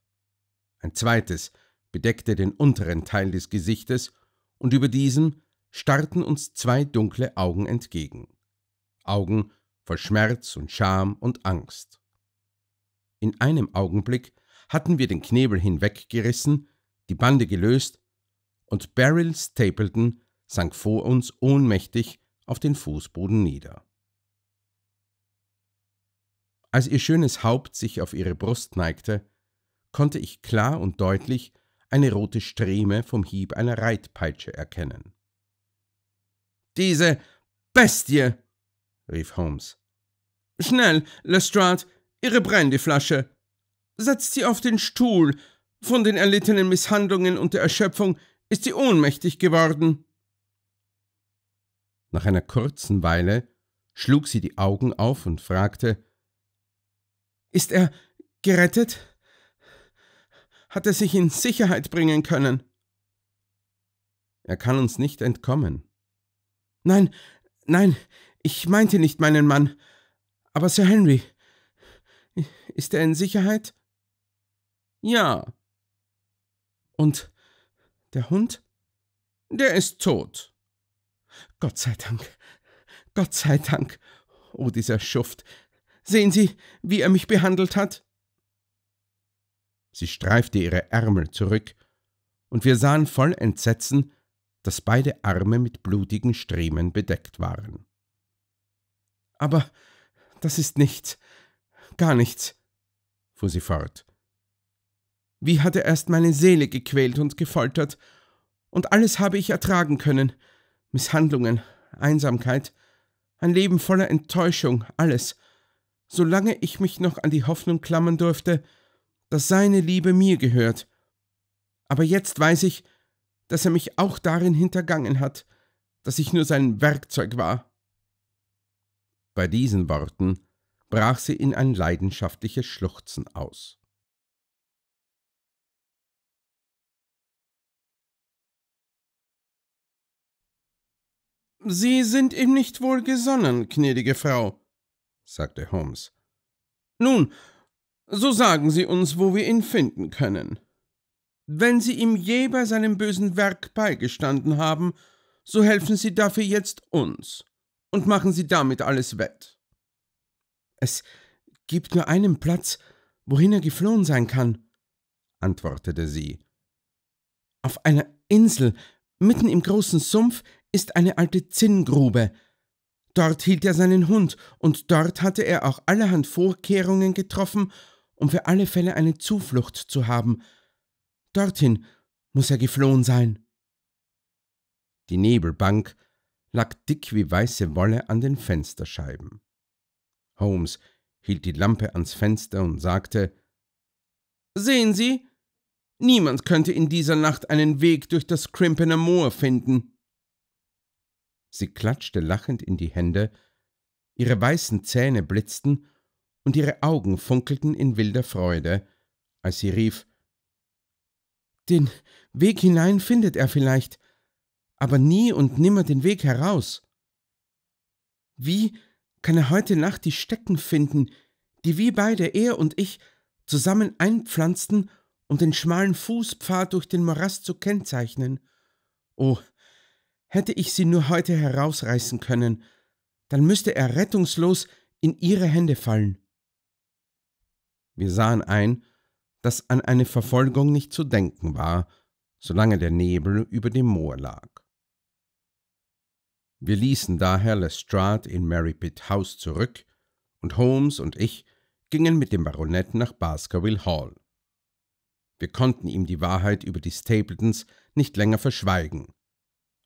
Ein zweites bedeckte den unteren Teil des Gesichtes, und über diesem starrten uns zwei dunkle Augen entgegen. Augen voll Schmerz und Scham und Angst. In einem Augenblick hatten wir den Knebel hinweggerissen, die Bande gelöst und Beryl Stapleton sank vor uns ohnmächtig auf den Fußboden nieder. Als ihr schönes Haupt sich auf ihre Brust neigte, konnte ich klar und deutlich eine rote Streme vom Hieb einer Reitpeitsche erkennen. Diese Bestie! rief Holmes. Schnell, Lestrade, Ihre Brandyflasche. Setzt sie auf den Stuhl. Von den erlittenen Misshandlungen und der Erschöpfung ist sie ohnmächtig geworden. Nach einer kurzen Weile schlug sie die Augen auf und fragte Ist er gerettet? Hat er sich in Sicherheit bringen können? Er kann uns nicht entkommen. Nein, nein, ich meinte nicht meinen Mann, aber Sir Henry, ist er in Sicherheit? Ja. Und der Hund? Der ist tot. Gott sei Dank. Gott sei Dank. Oh, dieser Schuft. Sehen Sie, wie er mich behandelt hat? Sie streifte ihre Ärmel zurück, und wir sahen voll Entsetzen, dass beide Arme mit blutigen Striemen bedeckt waren. Aber das ist nichts, gar nichts fuhr sie fort. Wie hat er erst meine Seele gequält und gefoltert, und alles habe ich ertragen können. Misshandlungen, Einsamkeit, ein Leben voller Enttäuschung, alles, solange ich mich noch an die Hoffnung klammern durfte, dass seine Liebe mir gehört. Aber jetzt weiß ich, dass er mich auch darin hintergangen hat, dass ich nur sein Werkzeug war. Bei diesen Worten brach sie in ein leidenschaftliches Schluchzen aus. Sie sind ihm nicht wohl gesonnen, gnädige Frau, sagte Holmes. Nun, so sagen Sie uns, wo wir ihn finden können. Wenn Sie ihm je bei seinem bösen Werk beigestanden haben, so helfen Sie dafür jetzt uns und machen Sie damit alles wett. Es gibt nur einen Platz, wohin er geflohen sein kann, antwortete sie. Auf einer Insel, mitten im großen Sumpf, ist eine alte Zinngrube. Dort hielt er seinen Hund, und dort hatte er auch allerhand Vorkehrungen getroffen, um für alle Fälle eine Zuflucht zu haben. Dorthin muss er geflohen sein. Die Nebelbank lag dick wie weiße Wolle an den Fensterscheiben. Holmes hielt die Lampe ans Fenster und sagte Sehen Sie, niemand könnte in dieser Nacht einen Weg durch das Crimpener Moor finden. Sie klatschte lachend in die Hände, ihre weißen Zähne blitzten und ihre Augen funkelten in wilder Freude, als sie rief Den Weg hinein findet er vielleicht, aber nie und nimmer den Weg heraus. Wie kann er heute Nacht die Stecken finden, die wir beide, er und ich, zusammen einpflanzten, um den schmalen Fußpfad durch den Morast zu kennzeichnen. Oh, hätte ich sie nur heute herausreißen können, dann müsste er rettungslos in ihre Hände fallen. Wir sahen ein, dass an eine Verfolgung nicht zu denken war, solange der Nebel über dem Moor lag. Wir ließen daher Lestrade in Marypit House zurück und Holmes und ich gingen mit dem Baronet nach Baskerville Hall. Wir konnten ihm die Wahrheit über die Stapletons nicht länger verschweigen,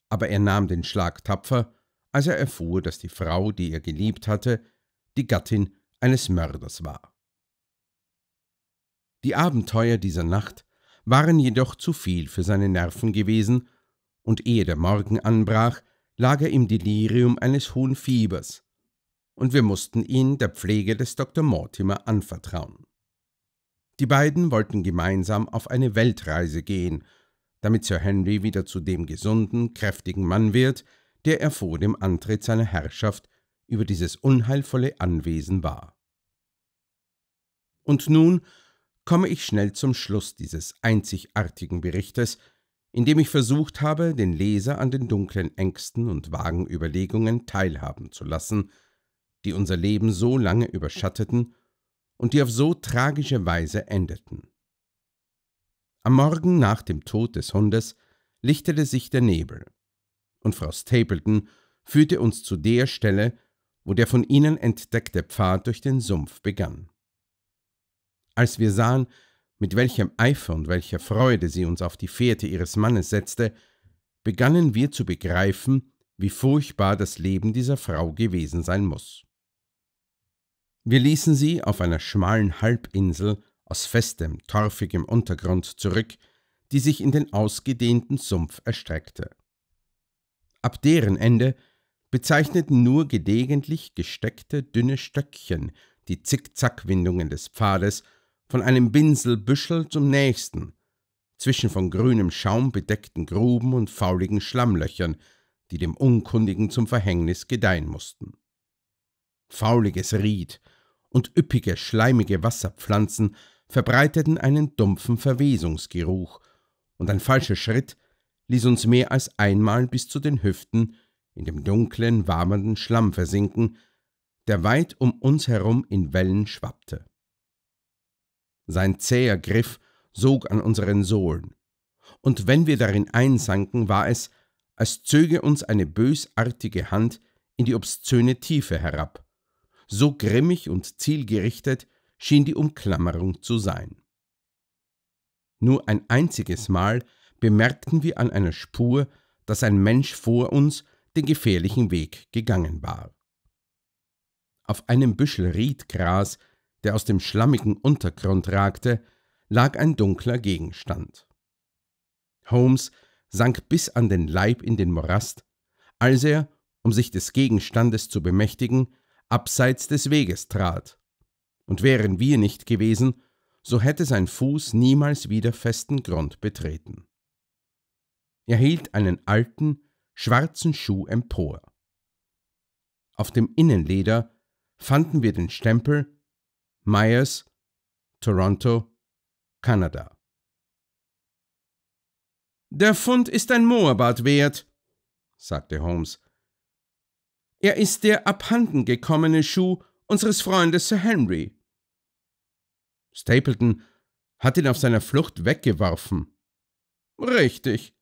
aber er nahm den Schlag tapfer, als er erfuhr, dass die Frau, die er geliebt hatte, die Gattin eines Mörders war. Die Abenteuer dieser Nacht waren jedoch zu viel für seine Nerven gewesen, und ehe der Morgen anbrach, lag er im Delirium eines hohen Fiebers, und wir mussten ihn der Pflege des Dr. Mortimer anvertrauen. Die beiden wollten gemeinsam auf eine Weltreise gehen, damit Sir Henry wieder zu dem gesunden, kräftigen Mann wird, der er vor dem Antritt seiner Herrschaft über dieses unheilvolle Anwesen war. Und nun komme ich schnell zum Schluss dieses einzigartigen Berichtes, indem ich versucht habe, den Leser an den dunklen Ängsten und vagen Überlegungen teilhaben zu lassen, die unser Leben so lange überschatteten und die auf so tragische Weise endeten. Am Morgen nach dem Tod des Hundes lichtete sich der Nebel, und Frau Stapleton führte uns zu der Stelle, wo der von ihnen entdeckte Pfad durch den Sumpf begann. Als wir sahen, mit welchem Eifer und welcher Freude sie uns auf die Fährte ihres Mannes setzte, begannen wir zu begreifen, wie furchtbar das Leben dieser Frau gewesen sein muss. Wir ließen sie auf einer schmalen Halbinsel aus festem, torfigem Untergrund zurück, die sich in den ausgedehnten Sumpf erstreckte. Ab deren Ende bezeichneten nur gelegentlich gesteckte dünne Stöckchen die Zickzackwindungen des Pfades von einem Binselbüschel zum nächsten, zwischen von grünem Schaum bedeckten Gruben und fauligen Schlammlöchern, die dem Unkundigen zum Verhängnis gedeihen mussten. Fauliges Ried und üppige, schleimige Wasserpflanzen verbreiteten einen dumpfen Verwesungsgeruch, und ein falscher Schritt ließ uns mehr als einmal bis zu den Hüften in dem dunklen, warmenden Schlamm versinken, der weit um uns herum in Wellen schwappte. Sein zäher Griff sog an unseren Sohlen. Und wenn wir darin einsanken, war es, als zöge uns eine bösartige Hand in die obszöne Tiefe herab. So grimmig und zielgerichtet schien die Umklammerung zu sein. Nur ein einziges Mal bemerkten wir an einer Spur, dass ein Mensch vor uns den gefährlichen Weg gegangen war. Auf einem Büschel Riedgras der aus dem schlammigen Untergrund ragte, lag ein dunkler Gegenstand. Holmes sank bis an den Leib in den Morast, als er, um sich des Gegenstandes zu bemächtigen, abseits des Weges trat. Und wären wir nicht gewesen, so hätte sein Fuß niemals wieder festen Grund betreten. Er hielt einen alten, schwarzen Schuh empor. Auf dem Innenleder fanden wir den Stempel Myers, Toronto, Kanada. Der Fund ist ein Moorbart wert, sagte Holmes. Er ist der abhanden gekommene Schuh unseres Freundes Sir Henry. Stapleton hat ihn auf seiner Flucht weggeworfen. Richtig.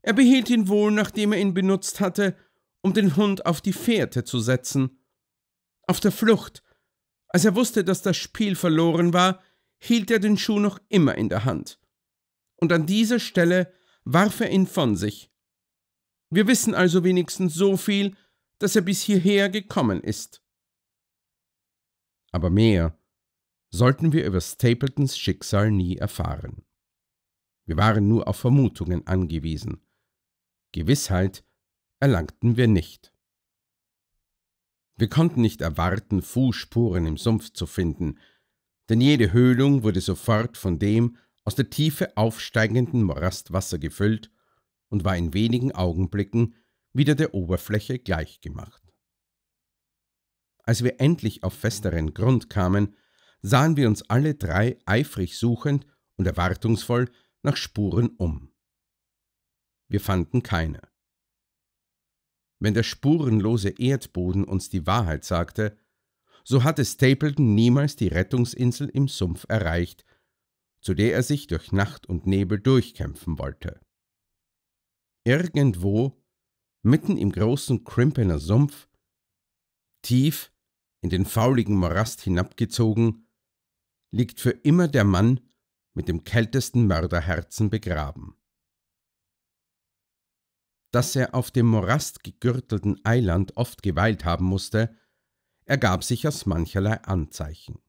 Er behielt ihn wohl, nachdem er ihn benutzt hatte, um den Hund auf die Fährte zu setzen. Auf der Flucht als er wusste, dass das Spiel verloren war, hielt er den Schuh noch immer in der Hand. Und an dieser Stelle warf er ihn von sich. Wir wissen also wenigstens so viel, dass er bis hierher gekommen ist. Aber mehr sollten wir über Stapletons Schicksal nie erfahren. Wir waren nur auf Vermutungen angewiesen. Gewissheit erlangten wir nicht. Wir konnten nicht erwarten, Fußspuren im Sumpf zu finden, denn jede Höhlung wurde sofort von dem aus der Tiefe aufsteigenden Morastwasser gefüllt und war in wenigen Augenblicken wieder der Oberfläche gleichgemacht. Als wir endlich auf festeren Grund kamen, sahen wir uns alle drei eifrig suchend und erwartungsvoll nach Spuren um. Wir fanden keine wenn der spurenlose Erdboden uns die Wahrheit sagte, so hatte Stapleton niemals die Rettungsinsel im Sumpf erreicht, zu der er sich durch Nacht und Nebel durchkämpfen wollte. Irgendwo, mitten im großen Crimpener Sumpf, tief in den fauligen Morast hinabgezogen, liegt für immer der Mann mit dem kältesten Mörderherzen begraben dass er auf dem morastgegürtelten Eiland oft geweilt haben musste, ergab sich aus mancherlei Anzeichen.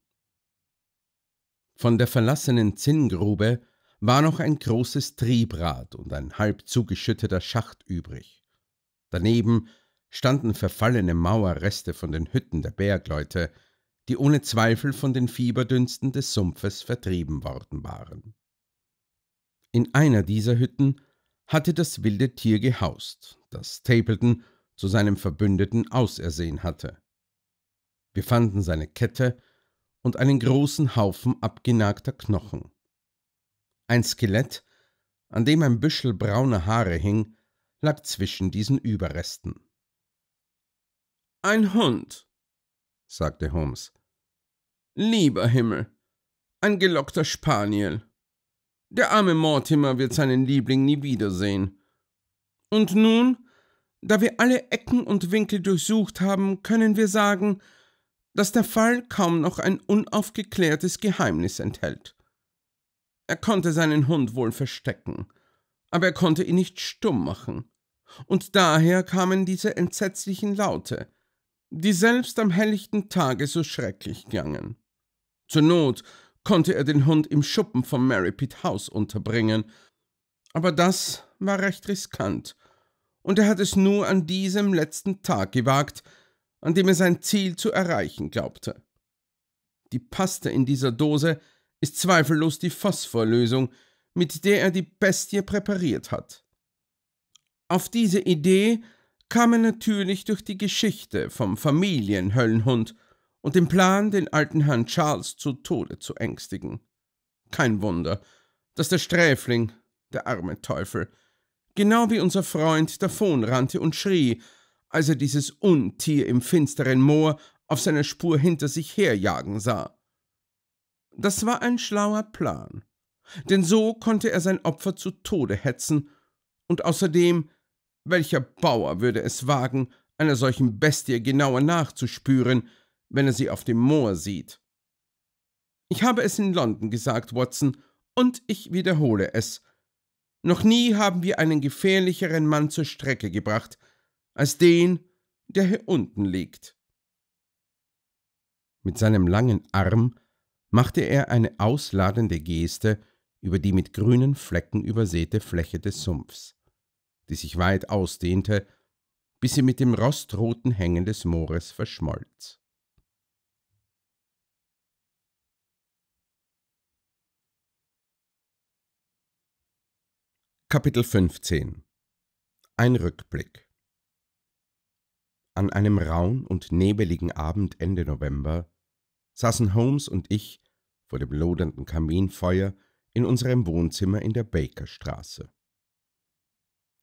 Von der verlassenen Zinngrube war noch ein großes Triebrad und ein halb zugeschütteter Schacht übrig. Daneben standen verfallene Mauerreste von den Hütten der Bergleute, die ohne Zweifel von den Fieberdünsten des Sumpfes vertrieben worden waren. In einer dieser Hütten hatte das wilde Tier gehaust, das Stapleton zu seinem Verbündeten ausersehen hatte. Wir fanden seine Kette und einen großen Haufen abgenagter Knochen. Ein Skelett, an dem ein Büschel brauner Haare hing, lag zwischen diesen Überresten. Ein Hund, sagte Holmes. Lieber Himmel, ein gelockter Spaniel. Der arme Mortimer wird seinen Liebling nie wiedersehen. Und nun, da wir alle Ecken und Winkel durchsucht haben, können wir sagen, dass der Fall kaum noch ein unaufgeklärtes Geheimnis enthält. Er konnte seinen Hund wohl verstecken, aber er konnte ihn nicht stumm machen. Und daher kamen diese entsetzlichen Laute, die selbst am helllichten Tage so schrecklich klangen. Zur Not konnte er den Hund im Schuppen vom Merripit House unterbringen. Aber das war recht riskant, und er hat es nur an diesem letzten Tag gewagt, an dem er sein Ziel zu erreichen glaubte. Die Paste in dieser Dose ist zweifellos die Phosphorlösung, mit der er die Bestie präpariert hat. Auf diese Idee kam er natürlich durch die Geschichte vom Familienhöllenhund, und den Plan, den alten Herrn Charles zu Tode zu ängstigen. Kein Wunder, dass der Sträfling, der arme Teufel, genau wie unser Freund davonrannte und schrie, als er dieses Untier im finsteren Moor auf seiner Spur hinter sich herjagen sah. Das war ein schlauer Plan, denn so konnte er sein Opfer zu Tode hetzen, und außerdem, welcher Bauer würde es wagen, einer solchen Bestie genauer nachzuspüren, wenn er sie auf dem Moor sieht. Ich habe es in London gesagt, Watson, und ich wiederhole es. Noch nie haben wir einen gefährlicheren Mann zur Strecke gebracht, als den, der hier unten liegt. Mit seinem langen Arm machte er eine ausladende Geste über die mit grünen Flecken übersäte Fläche des Sumpfs, die sich weit ausdehnte, bis sie mit dem rostroten Hängen des Moores verschmolz. Kapitel 15 Ein Rückblick An einem rauen und nebeligen Abend Ende November saßen Holmes und ich vor dem lodernden Kaminfeuer in unserem Wohnzimmer in der Bakerstraße.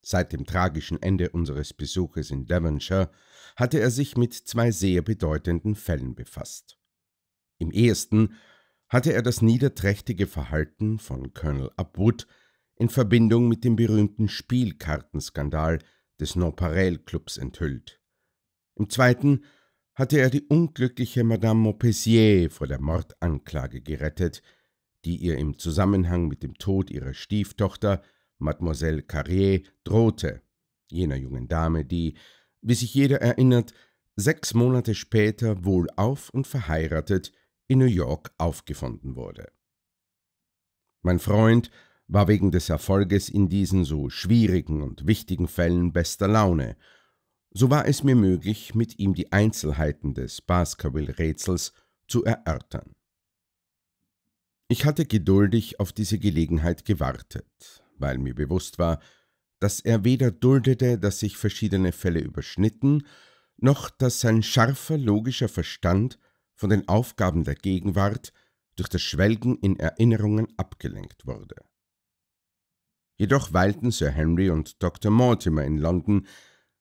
Seit dem tragischen Ende unseres Besuches in Devonshire hatte er sich mit zwei sehr bedeutenden Fällen befasst. Im ersten hatte er das niederträchtige Verhalten von Colonel Abwood in Verbindung mit dem berühmten Spielkartenskandal des Nonpareil-Clubs enthüllt. Im zweiten hatte er die unglückliche Madame Maupessier vor der Mordanklage gerettet, die ihr im Zusammenhang mit dem Tod ihrer Stieftochter, Mademoiselle Carrier, drohte, jener jungen Dame, die, wie sich jeder erinnert, sechs Monate später wohlauf und verheiratet in New York aufgefunden wurde. Mein Freund war wegen des Erfolges in diesen so schwierigen und wichtigen Fällen bester Laune. So war es mir möglich, mit ihm die Einzelheiten des Baskerville-Rätsels zu erörtern. Ich hatte geduldig auf diese Gelegenheit gewartet, weil mir bewusst war, dass er weder duldete, dass sich verschiedene Fälle überschnitten, noch dass sein scharfer logischer Verstand von den Aufgaben der Gegenwart durch das Schwelgen in Erinnerungen abgelenkt wurde. Jedoch weilten Sir Henry und Dr. Mortimer in London,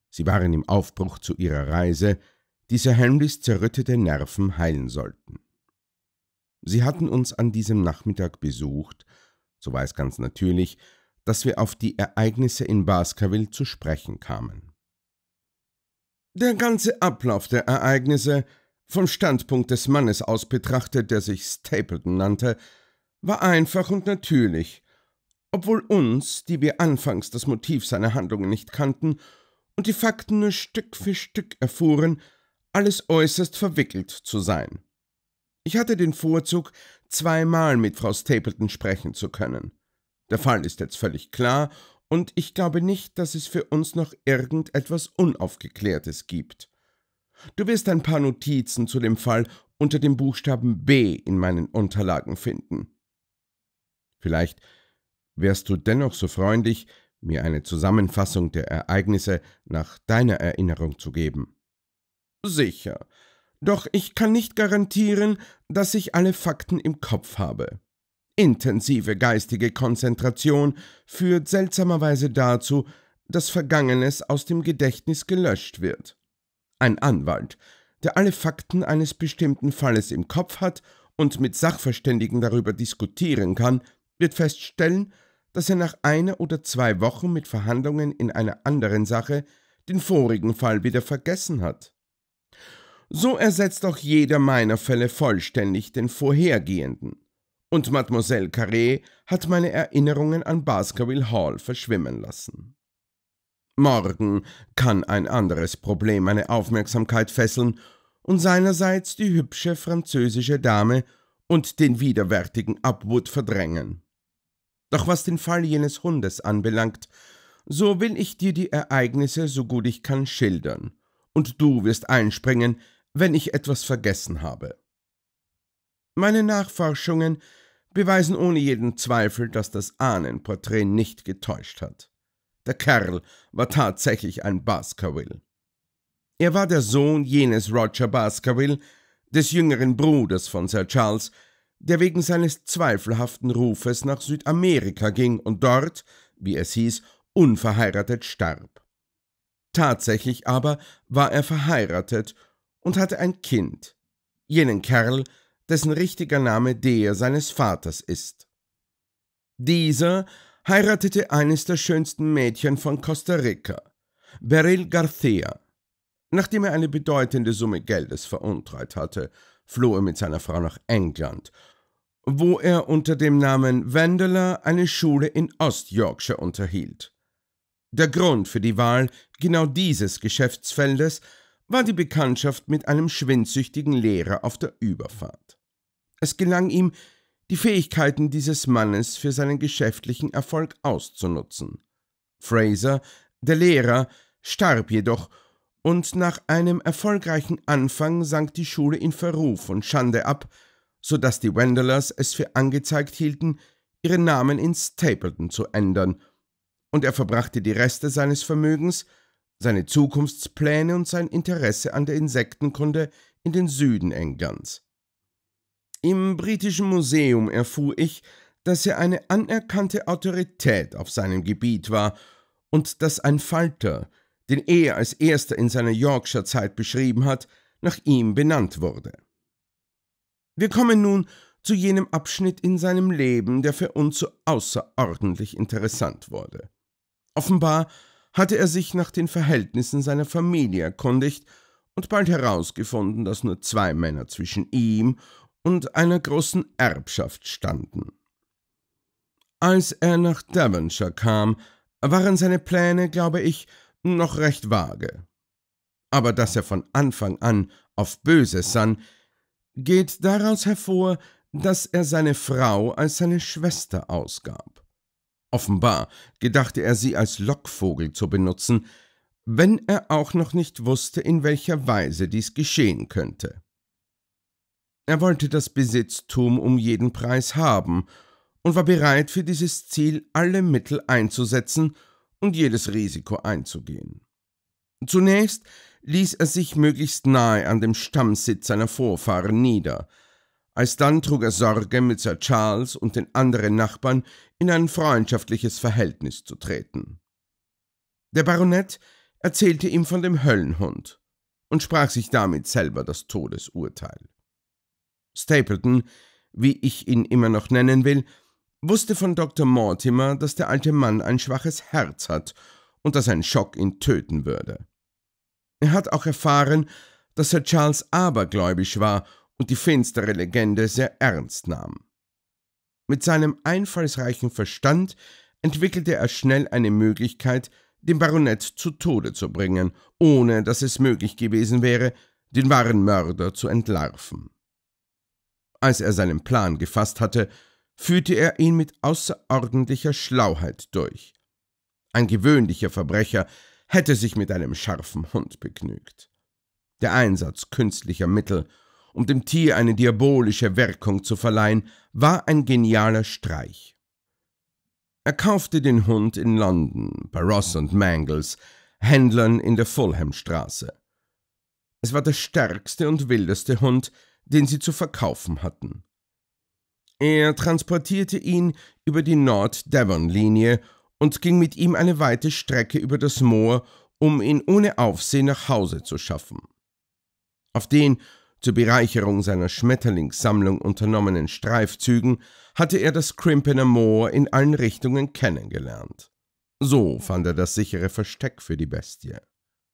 sie waren im Aufbruch zu ihrer Reise, die Sir Henrys zerrüttete Nerven heilen sollten. Sie hatten uns an diesem Nachmittag besucht, so war es ganz natürlich, dass wir auf die Ereignisse in Baskerville zu sprechen kamen. Der ganze Ablauf der Ereignisse, vom Standpunkt des Mannes aus betrachtet, der sich Stapleton nannte, war einfach und natürlich, obwohl uns, die wir anfangs das Motiv seiner Handlungen nicht kannten und die Fakten nur Stück für Stück erfuhren, alles äußerst verwickelt zu sein. Ich hatte den Vorzug, zweimal mit Frau Stapleton sprechen zu können. Der Fall ist jetzt völlig klar, und ich glaube nicht, dass es für uns noch irgendetwas Unaufgeklärtes gibt. Du wirst ein paar Notizen zu dem Fall unter dem Buchstaben B in meinen Unterlagen finden. Vielleicht wärst du dennoch so freundlich, mir eine Zusammenfassung der Ereignisse nach deiner Erinnerung zu geben. Sicher, doch ich kann nicht garantieren, dass ich alle Fakten im Kopf habe. Intensive geistige Konzentration führt seltsamerweise dazu, dass Vergangenes aus dem Gedächtnis gelöscht wird. Ein Anwalt, der alle Fakten eines bestimmten Falles im Kopf hat und mit Sachverständigen darüber diskutieren kann, wird feststellen, dass er nach einer oder zwei Wochen mit Verhandlungen in einer anderen Sache den vorigen Fall wieder vergessen hat. So ersetzt auch jeder meiner Fälle vollständig den vorhergehenden. Und Mademoiselle Carré hat meine Erinnerungen an Baskerville Hall verschwimmen lassen. Morgen kann ein anderes Problem meine Aufmerksamkeit fesseln und seinerseits die hübsche französische Dame und den widerwärtigen Abwood verdrängen. Doch was den Fall jenes Hundes anbelangt, so will ich dir die Ereignisse so gut ich kann schildern, und du wirst einspringen, wenn ich etwas vergessen habe. Meine Nachforschungen beweisen ohne jeden Zweifel, dass das Ahnenporträt nicht getäuscht hat. Der Kerl war tatsächlich ein Baskerville. Er war der Sohn jenes Roger Baskerville, des jüngeren Bruders von Sir Charles, der wegen seines zweifelhaften Rufes nach Südamerika ging und dort, wie es hieß, unverheiratet starb. Tatsächlich aber war er verheiratet und hatte ein Kind, jenen Kerl, dessen richtiger Name der seines Vaters ist. Dieser heiratete eines der schönsten Mädchen von Costa Rica, Beryl Garcia, nachdem er eine bedeutende Summe Geldes veruntreut hatte, floh er mit seiner Frau nach England, wo er unter dem Namen Wendeler eine Schule in Ost-Yorkshire unterhielt. Der Grund für die Wahl genau dieses Geschäftsfeldes war die Bekanntschaft mit einem schwindsüchtigen Lehrer auf der Überfahrt. Es gelang ihm, die Fähigkeiten dieses Mannes für seinen geschäftlichen Erfolg auszunutzen. Fraser, der Lehrer, starb jedoch und nach einem erfolgreichen Anfang sank die Schule in Verruf und Schande ab, so dass die Wendellers es für angezeigt hielten, ihren Namen in Stapleton zu ändern, und er verbrachte die Reste seines Vermögens, seine Zukunftspläne und sein Interesse an der Insektenkunde in den Süden Englands. Im Britischen Museum erfuhr ich, dass er eine anerkannte Autorität auf seinem Gebiet war und dass ein Falter, den er als erster in seiner Yorkshire Zeit beschrieben hat, nach ihm benannt wurde. Wir kommen nun zu jenem Abschnitt in seinem Leben, der für uns so außerordentlich interessant wurde. Offenbar hatte er sich nach den Verhältnissen seiner Familie erkundigt und bald herausgefunden, dass nur zwei Männer zwischen ihm und einer großen Erbschaft standen. Als er nach Devonshire kam, waren seine Pläne, glaube ich, noch recht vage. Aber dass er von Anfang an auf Böses sann, geht daraus hervor, dass er seine Frau als seine Schwester ausgab. Offenbar gedachte er sie als Lockvogel zu benutzen, wenn er auch noch nicht wusste, in welcher Weise dies geschehen könnte. Er wollte das Besitztum um jeden Preis haben und war bereit, für dieses Ziel alle Mittel einzusetzen und jedes Risiko einzugehen. Zunächst ließ er sich möglichst nahe an dem Stammsitz seiner Vorfahren nieder. Alsdann trug er Sorge, mit Sir Charles und den anderen Nachbarn in ein freundschaftliches Verhältnis zu treten. Der Baronet erzählte ihm von dem Höllenhund und sprach sich damit selber das Todesurteil. Stapleton, wie ich ihn immer noch nennen will, wusste von Dr. Mortimer, dass der alte Mann ein schwaches Herz hat und dass ein Schock ihn töten würde. Er hat auch erfahren, dass Sir Charles abergläubisch war und die finstere Legende sehr ernst nahm. Mit seinem einfallsreichen Verstand entwickelte er schnell eine Möglichkeit, den Baronet zu Tode zu bringen, ohne dass es möglich gewesen wäre, den wahren Mörder zu entlarven. Als er seinen Plan gefasst hatte, führte er ihn mit außerordentlicher Schlauheit durch. Ein gewöhnlicher Verbrecher hätte sich mit einem scharfen Hund begnügt. Der Einsatz künstlicher Mittel, um dem Tier eine diabolische Wirkung zu verleihen, war ein genialer Streich. Er kaufte den Hund in London bei Ross und Mangles, Händlern in der Fulhamstraße. Es war der stärkste und wildeste Hund, den sie zu verkaufen hatten. Er transportierte ihn über die Nord-Devon-Linie und ging mit ihm eine weite Strecke über das Moor, um ihn ohne Aufsehen nach Hause zu schaffen. Auf den zur Bereicherung seiner Schmetterlingssammlung unternommenen Streifzügen hatte er das Crimpener Moor in allen Richtungen kennengelernt. So fand er das sichere Versteck für die Bestie.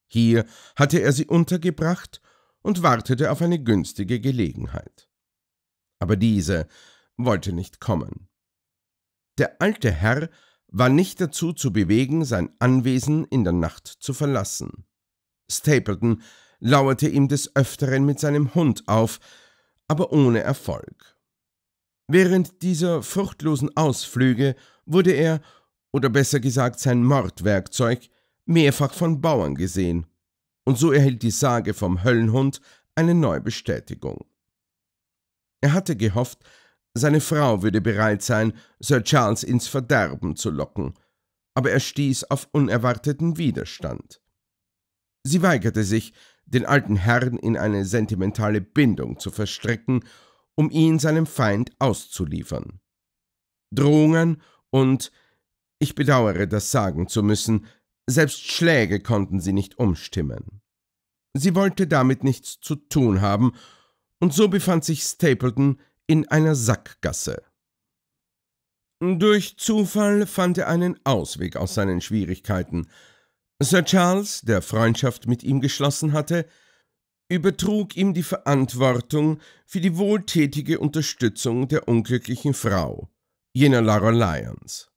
Hier hatte er sie untergebracht und wartete auf eine günstige Gelegenheit. Aber diese wollte nicht kommen. Der alte Herr war nicht dazu zu bewegen, sein Anwesen in der Nacht zu verlassen. Stapleton lauerte ihm des Öfteren mit seinem Hund auf, aber ohne Erfolg. Während dieser fruchtlosen Ausflüge wurde er, oder besser gesagt sein Mordwerkzeug, mehrfach von Bauern gesehen, und so erhielt die Sage vom Höllenhund eine Neubestätigung. Er hatte gehofft, seine Frau würde bereit sein, Sir Charles ins Verderben zu locken, aber er stieß auf unerwarteten Widerstand. Sie weigerte sich, den alten Herrn in eine sentimentale Bindung zu verstricken, um ihn seinem Feind auszuliefern. Drohungen und, ich bedauere das sagen zu müssen, selbst Schläge konnten sie nicht umstimmen. Sie wollte damit nichts zu tun haben, und so befand sich Stapleton in einer Sackgasse. Durch Zufall fand er einen Ausweg aus seinen Schwierigkeiten. Sir Charles, der Freundschaft mit ihm geschlossen hatte, übertrug ihm die Verantwortung für die wohltätige Unterstützung der unglücklichen Frau, jener Lara Lyons.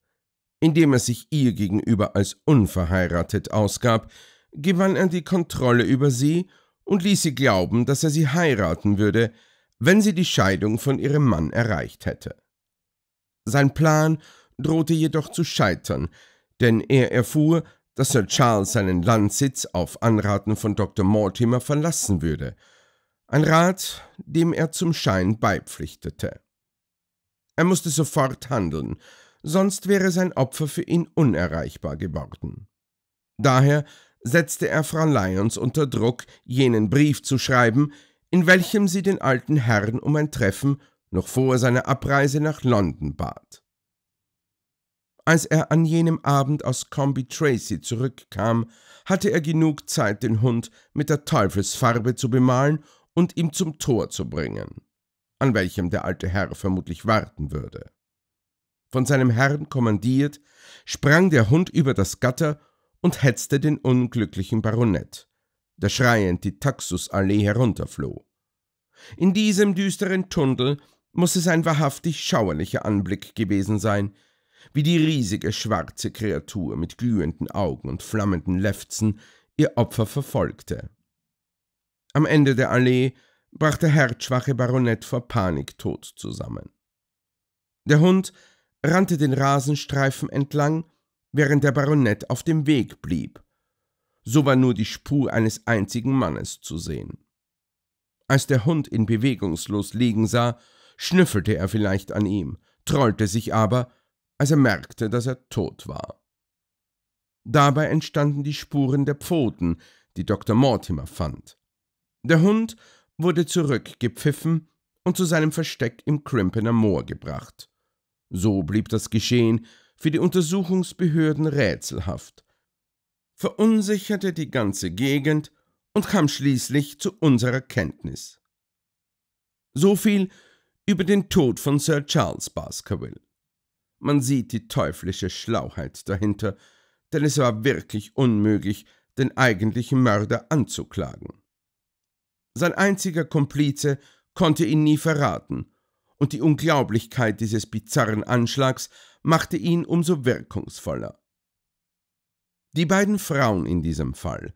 Indem er sich ihr gegenüber als unverheiratet ausgab, gewann er die Kontrolle über sie und ließ sie glauben, dass er sie heiraten würde, wenn sie die Scheidung von ihrem Mann erreicht hätte. Sein Plan drohte jedoch zu scheitern, denn er erfuhr, dass Sir Charles seinen Landsitz auf Anraten von Dr. Mortimer verlassen würde, ein Rat, dem er zum Schein beipflichtete. Er musste sofort handeln, sonst wäre sein Opfer für ihn unerreichbar geworden. Daher setzte er Frau Lyons unter Druck, jenen Brief zu schreiben, in welchem sie den alten Herrn um ein Treffen noch vor seiner Abreise nach London bat. Als er an jenem Abend aus Comby Tracy zurückkam, hatte er genug Zeit, den Hund mit der Teufelsfarbe zu bemalen und ihm zum Tor zu bringen, an welchem der alte Herr vermutlich warten würde. Von seinem Herrn kommandiert, sprang der Hund über das Gatter und hetzte den unglücklichen Baronet der schreiend die Taxusallee herunterfloh. In diesem düsteren Tunnel muss es ein wahrhaftig schauerlicher Anblick gewesen sein, wie die riesige schwarze Kreatur mit glühenden Augen und flammenden Lefzen ihr Opfer verfolgte. Am Ende der Allee brach der herzschwache Baronet vor Panik tot zusammen. Der Hund rannte den Rasenstreifen entlang, während der Baronet auf dem Weg blieb so war nur die Spur eines einzigen Mannes zu sehen. Als der Hund ihn bewegungslos liegen sah, schnüffelte er vielleicht an ihm, trollte sich aber, als er merkte, dass er tot war. Dabei entstanden die Spuren der Pfoten, die Dr. Mortimer fand. Der Hund wurde zurückgepfiffen und zu seinem Versteck im Crimpener Moor gebracht. So blieb das Geschehen für die Untersuchungsbehörden rätselhaft, verunsicherte die ganze Gegend und kam schließlich zu unserer Kenntnis. So viel über den Tod von Sir Charles Baskerville. Man sieht die teuflische Schlauheit dahinter, denn es war wirklich unmöglich, den eigentlichen Mörder anzuklagen. Sein einziger Komplize konnte ihn nie verraten, und die Unglaublichkeit dieses bizarren Anschlags machte ihn umso wirkungsvoller. Die beiden Frauen in diesem Fall,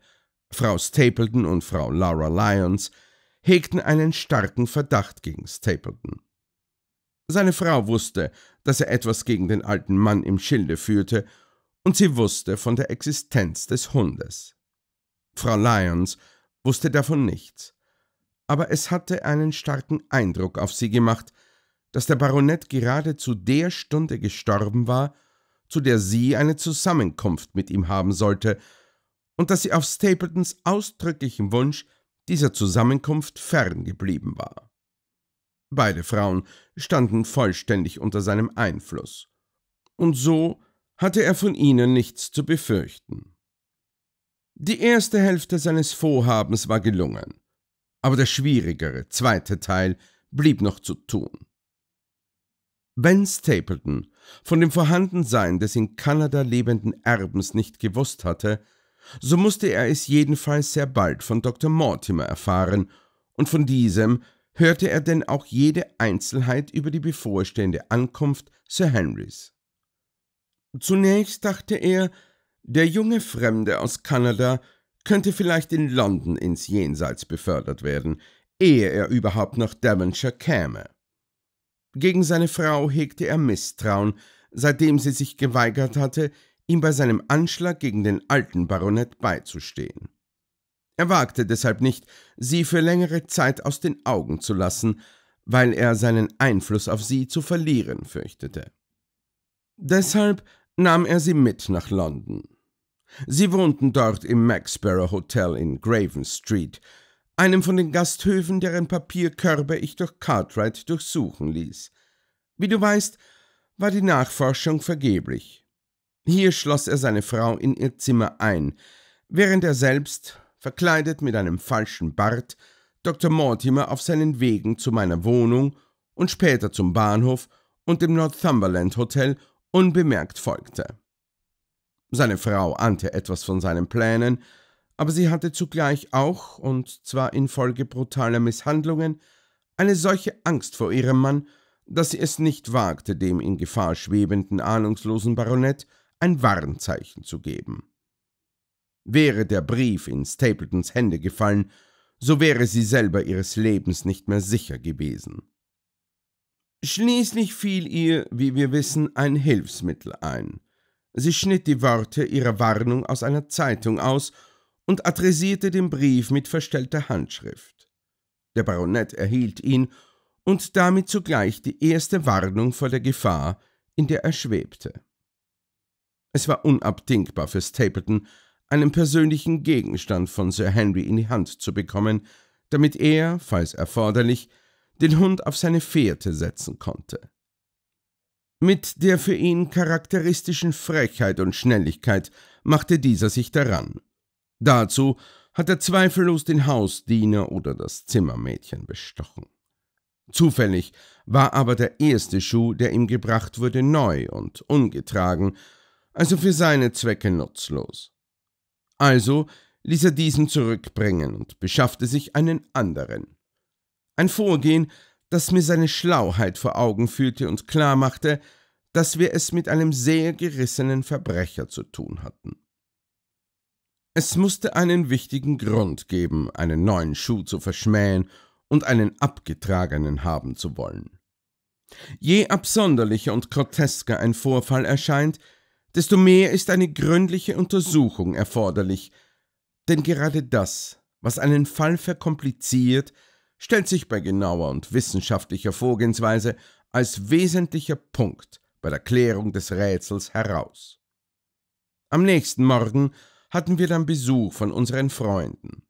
Frau Stapleton und Frau Laura Lyons, hegten einen starken Verdacht gegen Stapleton. Seine Frau wusste, dass er etwas gegen den alten Mann im Schilde führte, und sie wusste von der Existenz des Hundes. Frau Lyons wusste davon nichts, aber es hatte einen starken Eindruck auf sie gemacht, dass der Baronet gerade zu der Stunde gestorben war, zu der sie eine Zusammenkunft mit ihm haben sollte, und dass sie auf Stapletons ausdrücklichen Wunsch dieser Zusammenkunft fern geblieben war. Beide Frauen standen vollständig unter seinem Einfluss, und so hatte er von ihnen nichts zu befürchten. Die erste Hälfte seines Vorhabens war gelungen, aber der schwierigere zweite Teil blieb noch zu tun. Wenn Stapleton von dem Vorhandensein des in Kanada lebenden Erbens nicht gewusst hatte, so musste er es jedenfalls sehr bald von Dr. Mortimer erfahren, und von diesem hörte er denn auch jede Einzelheit über die bevorstehende Ankunft Sir Henrys. Zunächst dachte er, der junge Fremde aus Kanada könnte vielleicht in London ins Jenseits befördert werden, ehe er überhaupt nach Devonshire käme. Gegen seine Frau hegte er Misstrauen, seitdem sie sich geweigert hatte, ihm bei seinem Anschlag gegen den alten Baronet beizustehen. Er wagte deshalb nicht, sie für längere Zeit aus den Augen zu lassen, weil er seinen Einfluss auf sie zu verlieren fürchtete. Deshalb nahm er sie mit nach London. Sie wohnten dort im Maxborough Hotel in Graven Street, einem von den Gasthöfen, deren Papierkörbe ich durch Cartwright durchsuchen ließ. Wie du weißt, war die Nachforschung vergeblich. Hier schloss er seine Frau in ihr Zimmer ein, während er selbst, verkleidet mit einem falschen Bart, Dr. Mortimer auf seinen Wegen zu meiner Wohnung und später zum Bahnhof und dem Northumberland Hotel unbemerkt folgte. Seine Frau ahnte etwas von seinen Plänen, aber sie hatte zugleich auch, und zwar infolge brutaler Misshandlungen, eine solche Angst vor ihrem Mann, dass sie es nicht wagte, dem in Gefahr schwebenden, ahnungslosen Baronett ein Warnzeichen zu geben. Wäre der Brief in Stapletons Hände gefallen, so wäre sie selber ihres Lebens nicht mehr sicher gewesen. Schließlich fiel ihr, wie wir wissen, ein Hilfsmittel ein. Sie schnitt die Worte ihrer Warnung aus einer Zeitung aus und adressierte den Brief mit verstellter Handschrift. Der Baronet erhielt ihn und damit zugleich die erste Warnung vor der Gefahr, in der er schwebte. Es war unabdingbar für Stapleton, einen persönlichen Gegenstand von Sir Henry in die Hand zu bekommen, damit er, falls erforderlich, den Hund auf seine Fährte setzen konnte. Mit der für ihn charakteristischen Frechheit und Schnelligkeit machte dieser sich daran. Dazu hat er zweifellos den Hausdiener oder das Zimmermädchen bestochen. Zufällig war aber der erste Schuh, der ihm gebracht wurde, neu und ungetragen, also für seine Zwecke nutzlos. Also ließ er diesen zurückbringen und beschaffte sich einen anderen. Ein Vorgehen, das mir seine Schlauheit vor Augen führte und klar machte, dass wir es mit einem sehr gerissenen Verbrecher zu tun hatten. Es musste einen wichtigen Grund geben, einen neuen Schuh zu verschmähen und einen abgetragenen haben zu wollen. Je absonderlicher und grotesker ein Vorfall erscheint, desto mehr ist eine gründliche Untersuchung erforderlich, denn gerade das, was einen Fall verkompliziert, stellt sich bei genauer und wissenschaftlicher Vorgehensweise als wesentlicher Punkt bei der Klärung des Rätsels heraus. Am nächsten Morgen hatten wir dann Besuch von unseren Freunden,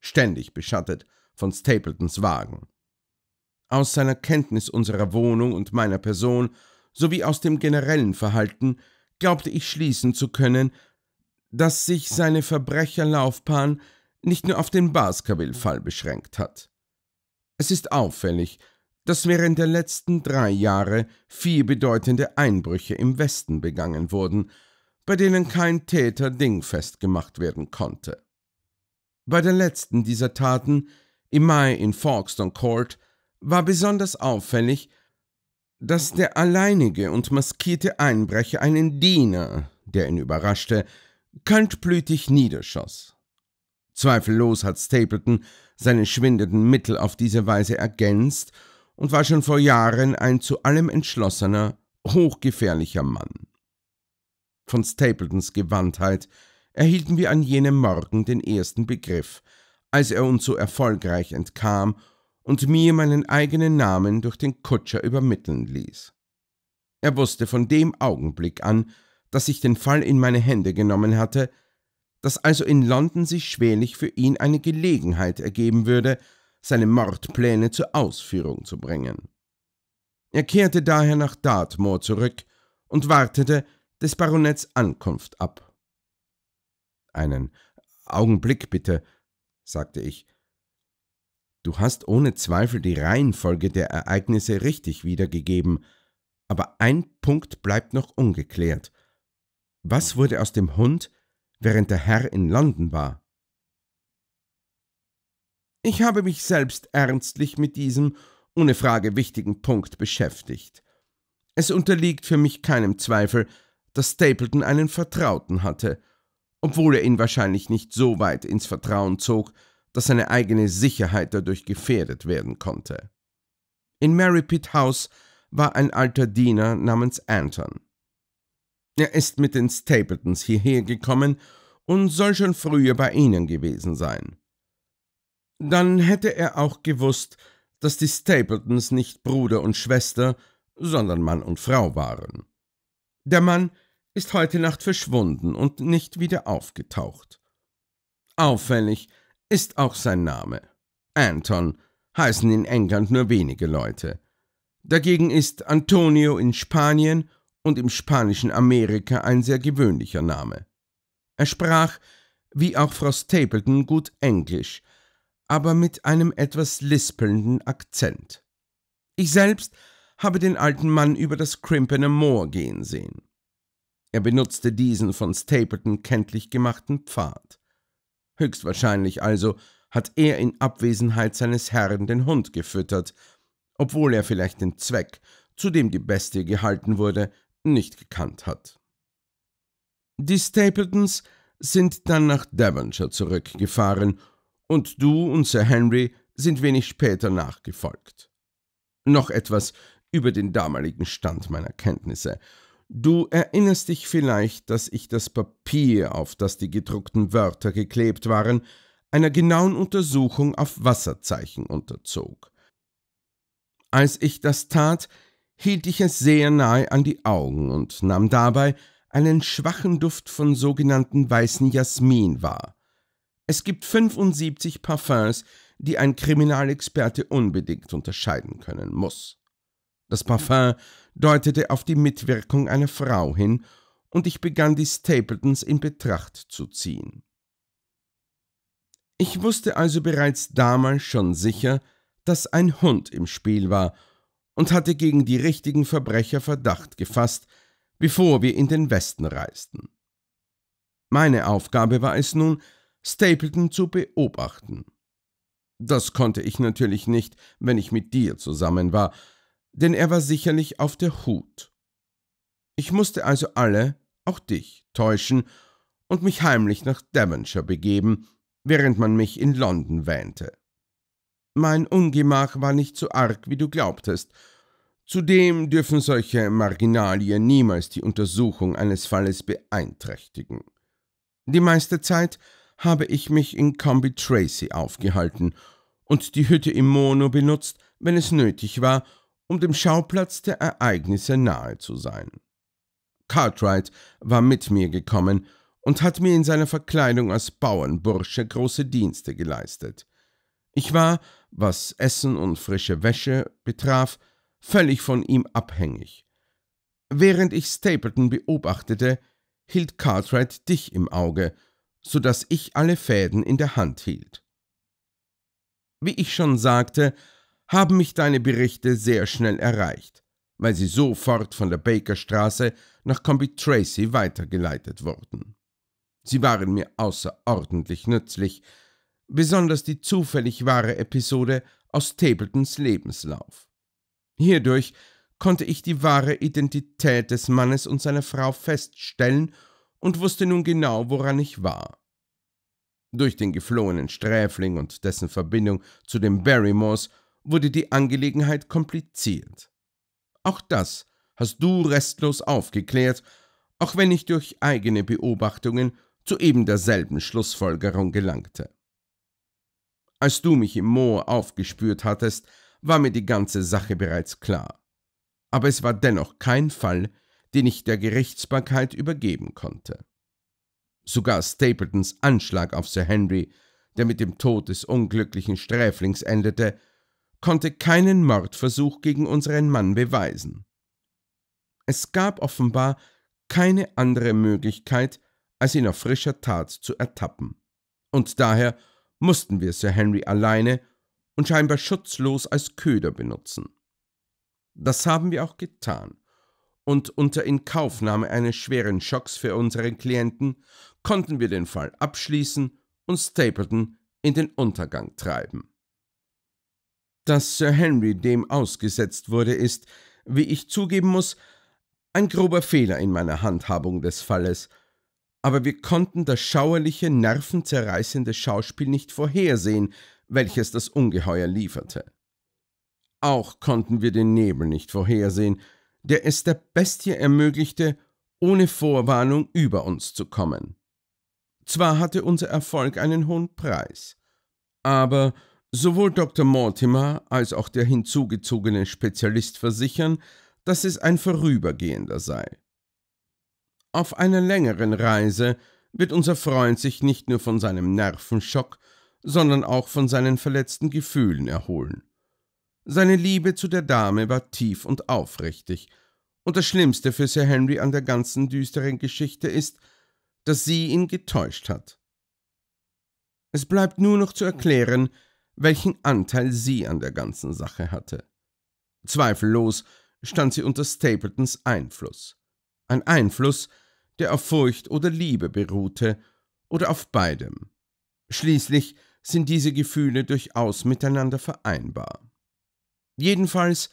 ständig beschattet von Stapletons Wagen. Aus seiner Kenntnis unserer Wohnung und meiner Person sowie aus dem generellen Verhalten glaubte ich schließen zu können, dass sich seine Verbrecherlaufbahn nicht nur auf den Baskerville-Fall beschränkt hat. Es ist auffällig, dass während der letzten drei Jahre vier bedeutende Einbrüche im Westen begangen wurden, bei denen kein Täter dingfest gemacht werden konnte. Bei der letzten dieser Taten, im Mai in Folkestone Court, war besonders auffällig, dass der alleinige und maskierte Einbrecher einen Diener, der ihn überraschte, kaltblütig niederschoss. Zweifellos hat Stapleton seine schwindenden Mittel auf diese Weise ergänzt und war schon vor Jahren ein zu allem entschlossener, hochgefährlicher Mann von Stapletons Gewandtheit, erhielten wir an jenem Morgen den ersten Begriff, als er uns so erfolgreich entkam und mir meinen eigenen Namen durch den Kutscher übermitteln ließ. Er wusste von dem Augenblick an, dass ich den Fall in meine Hände genommen hatte, dass also in London sich schwerlich für ihn eine Gelegenheit ergeben würde, seine Mordpläne zur Ausführung zu bringen. Er kehrte daher nach Dartmoor zurück und wartete, des Baronets Ankunft ab. Einen Augenblick bitte, sagte ich. Du hast ohne Zweifel die Reihenfolge der Ereignisse richtig wiedergegeben, aber ein Punkt bleibt noch ungeklärt. Was wurde aus dem Hund, während der Herr in London war? Ich habe mich selbst ernstlich mit diesem, ohne Frage wichtigen Punkt beschäftigt. Es unterliegt für mich keinem Zweifel, dass Stapleton einen Vertrauten hatte, obwohl er ihn wahrscheinlich nicht so weit ins Vertrauen zog, dass seine eigene Sicherheit dadurch gefährdet werden konnte. In Marypit House war ein alter Diener namens Anton. Er ist mit den Stapletons hierher gekommen und soll schon früher bei ihnen gewesen sein. Dann hätte er auch gewusst, dass die Stapletons nicht Bruder und Schwester, sondern Mann und Frau waren. Der Mann ist heute Nacht verschwunden und nicht wieder aufgetaucht. Auffällig ist auch sein Name. Anton heißen in England nur wenige Leute. Dagegen ist Antonio in Spanien und im spanischen Amerika ein sehr gewöhnlicher Name. Er sprach, wie auch Frau Stapleton, gut Englisch, aber mit einem etwas lispelnden Akzent. Ich selbst habe den alten Mann über das Crimpener Moor gehen sehen. Er benutzte diesen von Stapleton kenntlich gemachten Pfad. Höchstwahrscheinlich also hat er in Abwesenheit seines Herrn den Hund gefüttert, obwohl er vielleicht den Zweck, zu dem die Bestie gehalten wurde, nicht gekannt hat. Die Stapletons sind dann nach Devonshire zurückgefahren und du und Sir Henry sind wenig später nachgefolgt. Noch etwas über den damaligen Stand meiner Kenntnisse. Du erinnerst dich vielleicht, dass ich das Papier, auf das die gedruckten Wörter geklebt waren, einer genauen Untersuchung auf Wasserzeichen unterzog. Als ich das tat, hielt ich es sehr nahe an die Augen und nahm dabei einen schwachen Duft von sogenannten weißen Jasmin wahr. Es gibt 75 Parfums, die ein Kriminalexperte unbedingt unterscheiden können muss. Das Parfum deutete auf die Mitwirkung einer Frau hin, und ich begann die Stapletons in Betracht zu ziehen. Ich wusste also bereits damals schon sicher, dass ein Hund im Spiel war und hatte gegen die richtigen Verbrecher Verdacht gefasst, bevor wir in den Westen reisten. Meine Aufgabe war es nun, Stapleton zu beobachten. Das konnte ich natürlich nicht, wenn ich mit dir zusammen war, denn er war sicherlich auf der Hut. Ich musste also alle, auch dich, täuschen und mich heimlich nach Devonshire begeben, während man mich in London wähnte. Mein Ungemach war nicht so arg, wie du glaubtest. Zudem dürfen solche Marginalien niemals die Untersuchung eines Falles beeinträchtigen. Die meiste Zeit habe ich mich in Combi Tracy aufgehalten und die Hütte im Mono benutzt, wenn es nötig war, um dem Schauplatz der Ereignisse nahe zu sein. Cartwright war mit mir gekommen und hat mir in seiner Verkleidung als Bauernbursche große Dienste geleistet. Ich war, was Essen und frische Wäsche betraf, völlig von ihm abhängig. Während ich Stapleton beobachtete, hielt Cartwright dich im Auge, so dass ich alle Fäden in der Hand hielt. Wie ich schon sagte, haben mich deine Berichte sehr schnell erreicht, weil sie sofort von der Bakerstraße nach Combi Tracy weitergeleitet wurden. Sie waren mir außerordentlich nützlich, besonders die zufällig wahre Episode aus Tabletons Lebenslauf. Hierdurch konnte ich die wahre Identität des Mannes und seiner Frau feststellen und wusste nun genau, woran ich war. Durch den geflohenen Sträfling und dessen Verbindung zu den Barrymores wurde die Angelegenheit kompliziert. Auch das hast du restlos aufgeklärt, auch wenn ich durch eigene Beobachtungen zu eben derselben Schlussfolgerung gelangte. Als du mich im Moor aufgespürt hattest, war mir die ganze Sache bereits klar. Aber es war dennoch kein Fall, den ich der Gerichtsbarkeit übergeben konnte. Sogar Stapletons Anschlag auf Sir Henry, der mit dem Tod des unglücklichen Sträflings endete, konnte keinen Mordversuch gegen unseren Mann beweisen. Es gab offenbar keine andere Möglichkeit, als ihn auf frischer Tat zu ertappen. Und daher mussten wir Sir Henry alleine und scheinbar schutzlos als Köder benutzen. Das haben wir auch getan, und unter Inkaufnahme eines schweren Schocks für unseren Klienten konnten wir den Fall abschließen und Stapleton in den Untergang treiben dass Sir Henry dem ausgesetzt wurde, ist, wie ich zugeben muss, ein grober Fehler in meiner Handhabung des Falles. Aber wir konnten das schauerliche, nervenzerreißende Schauspiel nicht vorhersehen, welches das Ungeheuer lieferte. Auch konnten wir den Nebel nicht vorhersehen, der es der Bestie ermöglichte, ohne Vorwarnung über uns zu kommen. Zwar hatte unser Erfolg einen hohen Preis, aber Sowohl Dr. Mortimer als auch der hinzugezogene Spezialist versichern, dass es ein vorübergehender sei. Auf einer längeren Reise wird unser Freund sich nicht nur von seinem Nervenschock, sondern auch von seinen verletzten Gefühlen erholen. Seine Liebe zu der Dame war tief und aufrichtig, und das Schlimmste für Sir Henry an der ganzen düsteren Geschichte ist, dass sie ihn getäuscht hat. Es bleibt nur noch zu erklären, welchen Anteil sie an der ganzen Sache hatte. Zweifellos stand sie unter Stapletons Einfluss. Ein Einfluss, der auf Furcht oder Liebe beruhte oder auf beidem. Schließlich sind diese Gefühle durchaus miteinander vereinbar. Jedenfalls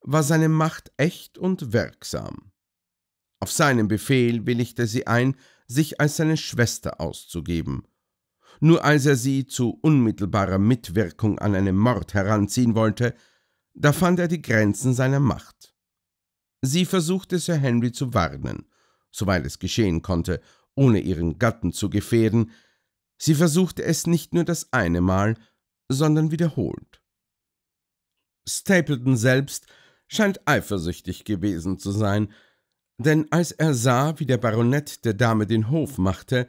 war seine Macht echt und wirksam. Auf seinen Befehl willigte sie ein, sich als seine Schwester auszugeben nur als er sie zu unmittelbarer Mitwirkung an einem Mord heranziehen wollte, da fand er die Grenzen seiner Macht. Sie versuchte Sir Henry zu warnen, soweit es geschehen konnte, ohne ihren Gatten zu gefährden, sie versuchte es nicht nur das eine Mal, sondern wiederholt. Stapleton selbst scheint eifersüchtig gewesen zu sein, denn als er sah, wie der Baronet der Dame den Hof machte,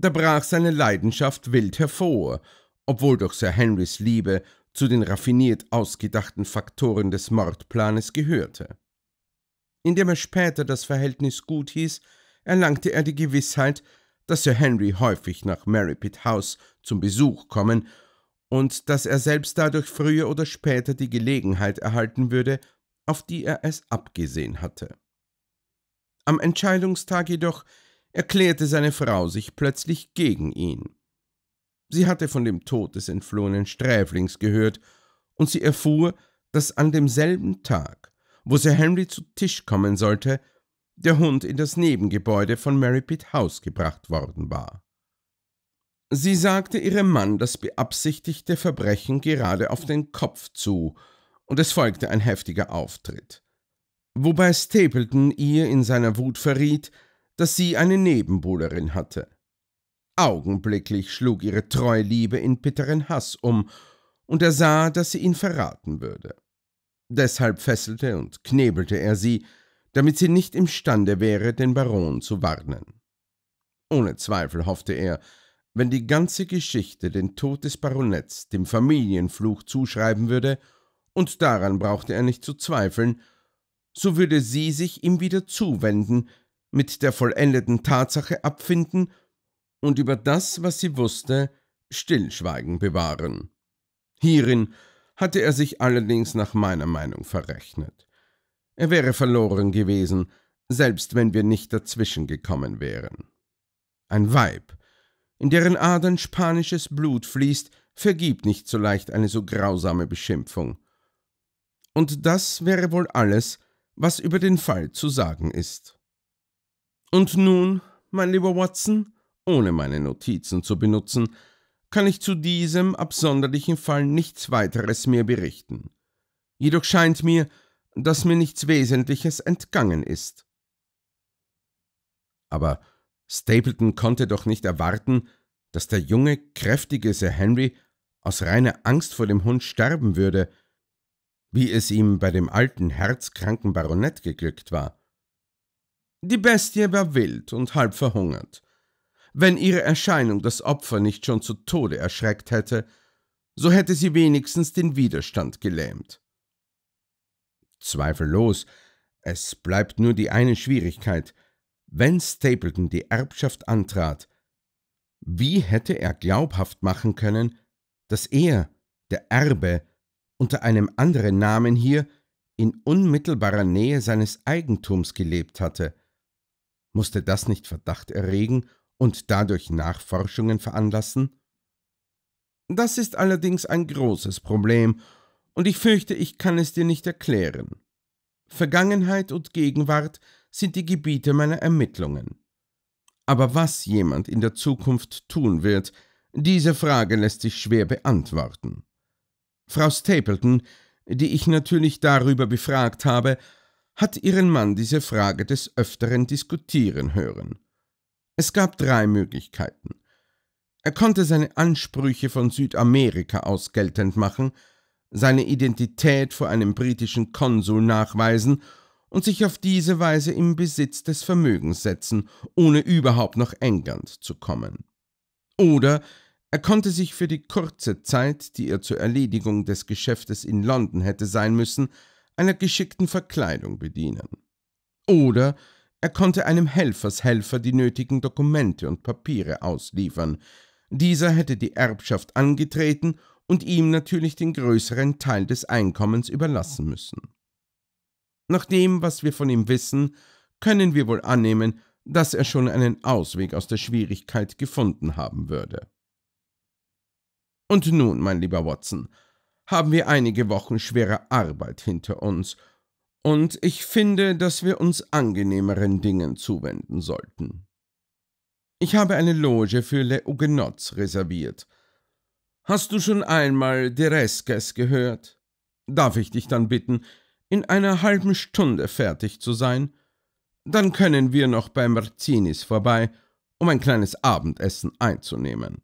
da brach seine Leidenschaft wild hervor, obwohl doch Sir Henrys Liebe zu den raffiniert ausgedachten Faktoren des Mordplanes gehörte. Indem er später das Verhältnis gut hieß, erlangte er die Gewissheit, dass Sir Henry häufig nach Merripit House zum Besuch kommen und dass er selbst dadurch früher oder später die Gelegenheit erhalten würde, auf die er es abgesehen hatte. Am Entscheidungstag jedoch erklärte seine Frau sich plötzlich gegen ihn. Sie hatte von dem Tod des entflohenen Sträflings gehört, und sie erfuhr, dass an demselben Tag, wo Sir Henry zu Tisch kommen sollte, der Hund in das Nebengebäude von Merripit House gebracht worden war. Sie sagte ihrem Mann das beabsichtigte Verbrechen gerade auf den Kopf zu, und es folgte ein heftiger Auftritt, wobei Stapleton ihr in seiner Wut verriet, dass sie eine Nebenbuhlerin hatte. Augenblicklich schlug ihre Treuliebe in bitteren Hass um, und er sah, dass sie ihn verraten würde. Deshalb fesselte und knebelte er sie, damit sie nicht imstande wäre, den Baron zu warnen. Ohne Zweifel hoffte er, wenn die ganze Geschichte den Tod des Baronets dem Familienfluch zuschreiben würde, und daran brauchte er nicht zu zweifeln, so würde sie sich ihm wieder zuwenden, mit der vollendeten Tatsache abfinden und über das, was sie wusste, Stillschweigen bewahren. Hierin hatte er sich allerdings nach meiner Meinung verrechnet. Er wäre verloren gewesen, selbst wenn wir nicht dazwischen gekommen wären. Ein Weib, in deren Adern spanisches Blut fließt, vergibt nicht so leicht eine so grausame Beschimpfung. Und das wäre wohl alles, was über den Fall zu sagen ist. Und nun, mein lieber Watson, ohne meine Notizen zu benutzen, kann ich zu diesem absonderlichen Fall nichts weiteres mehr berichten. Jedoch scheint mir, dass mir nichts Wesentliches entgangen ist. Aber Stapleton konnte doch nicht erwarten, dass der junge, kräftige Sir Henry aus reiner Angst vor dem Hund sterben würde, wie es ihm bei dem alten, herzkranken Baronet geglückt war. Die Bestie war wild und halb verhungert. Wenn ihre Erscheinung das Opfer nicht schon zu Tode erschreckt hätte, so hätte sie wenigstens den Widerstand gelähmt. Zweifellos, es bleibt nur die eine Schwierigkeit. Wenn Stapleton die Erbschaft antrat, wie hätte er glaubhaft machen können, dass er, der Erbe, unter einem anderen Namen hier in unmittelbarer Nähe seines Eigentums gelebt hatte – musste das nicht Verdacht erregen und dadurch Nachforschungen veranlassen? Das ist allerdings ein großes Problem, und ich fürchte, ich kann es dir nicht erklären. Vergangenheit und Gegenwart sind die Gebiete meiner Ermittlungen. Aber was jemand in der Zukunft tun wird, diese Frage lässt sich schwer beantworten. Frau Stapleton, die ich natürlich darüber befragt habe, hat ihren Mann diese Frage des Öfteren diskutieren hören. Es gab drei Möglichkeiten. Er konnte seine Ansprüche von Südamerika aus geltend machen, seine Identität vor einem britischen Konsul nachweisen und sich auf diese Weise im Besitz des Vermögens setzen, ohne überhaupt nach England zu kommen. Oder er konnte sich für die kurze Zeit, die er zur Erledigung des Geschäftes in London hätte sein müssen, einer geschickten Verkleidung bedienen. Oder er konnte einem Helfershelfer die nötigen Dokumente und Papiere ausliefern. Dieser hätte die Erbschaft angetreten und ihm natürlich den größeren Teil des Einkommens überlassen müssen. Nach dem, was wir von ihm wissen, können wir wohl annehmen, dass er schon einen Ausweg aus der Schwierigkeit gefunden haben würde. Und nun, mein lieber Watson, haben wir einige Wochen schwerer Arbeit hinter uns, und ich finde, dass wir uns angenehmeren Dingen zuwenden sollten. Ich habe eine Loge für Le Huguenots reserviert. Hast du schon einmal Dereskes gehört? Darf ich dich dann bitten, in einer halben Stunde fertig zu sein? Dann können wir noch bei Marzinis vorbei, um ein kleines Abendessen einzunehmen.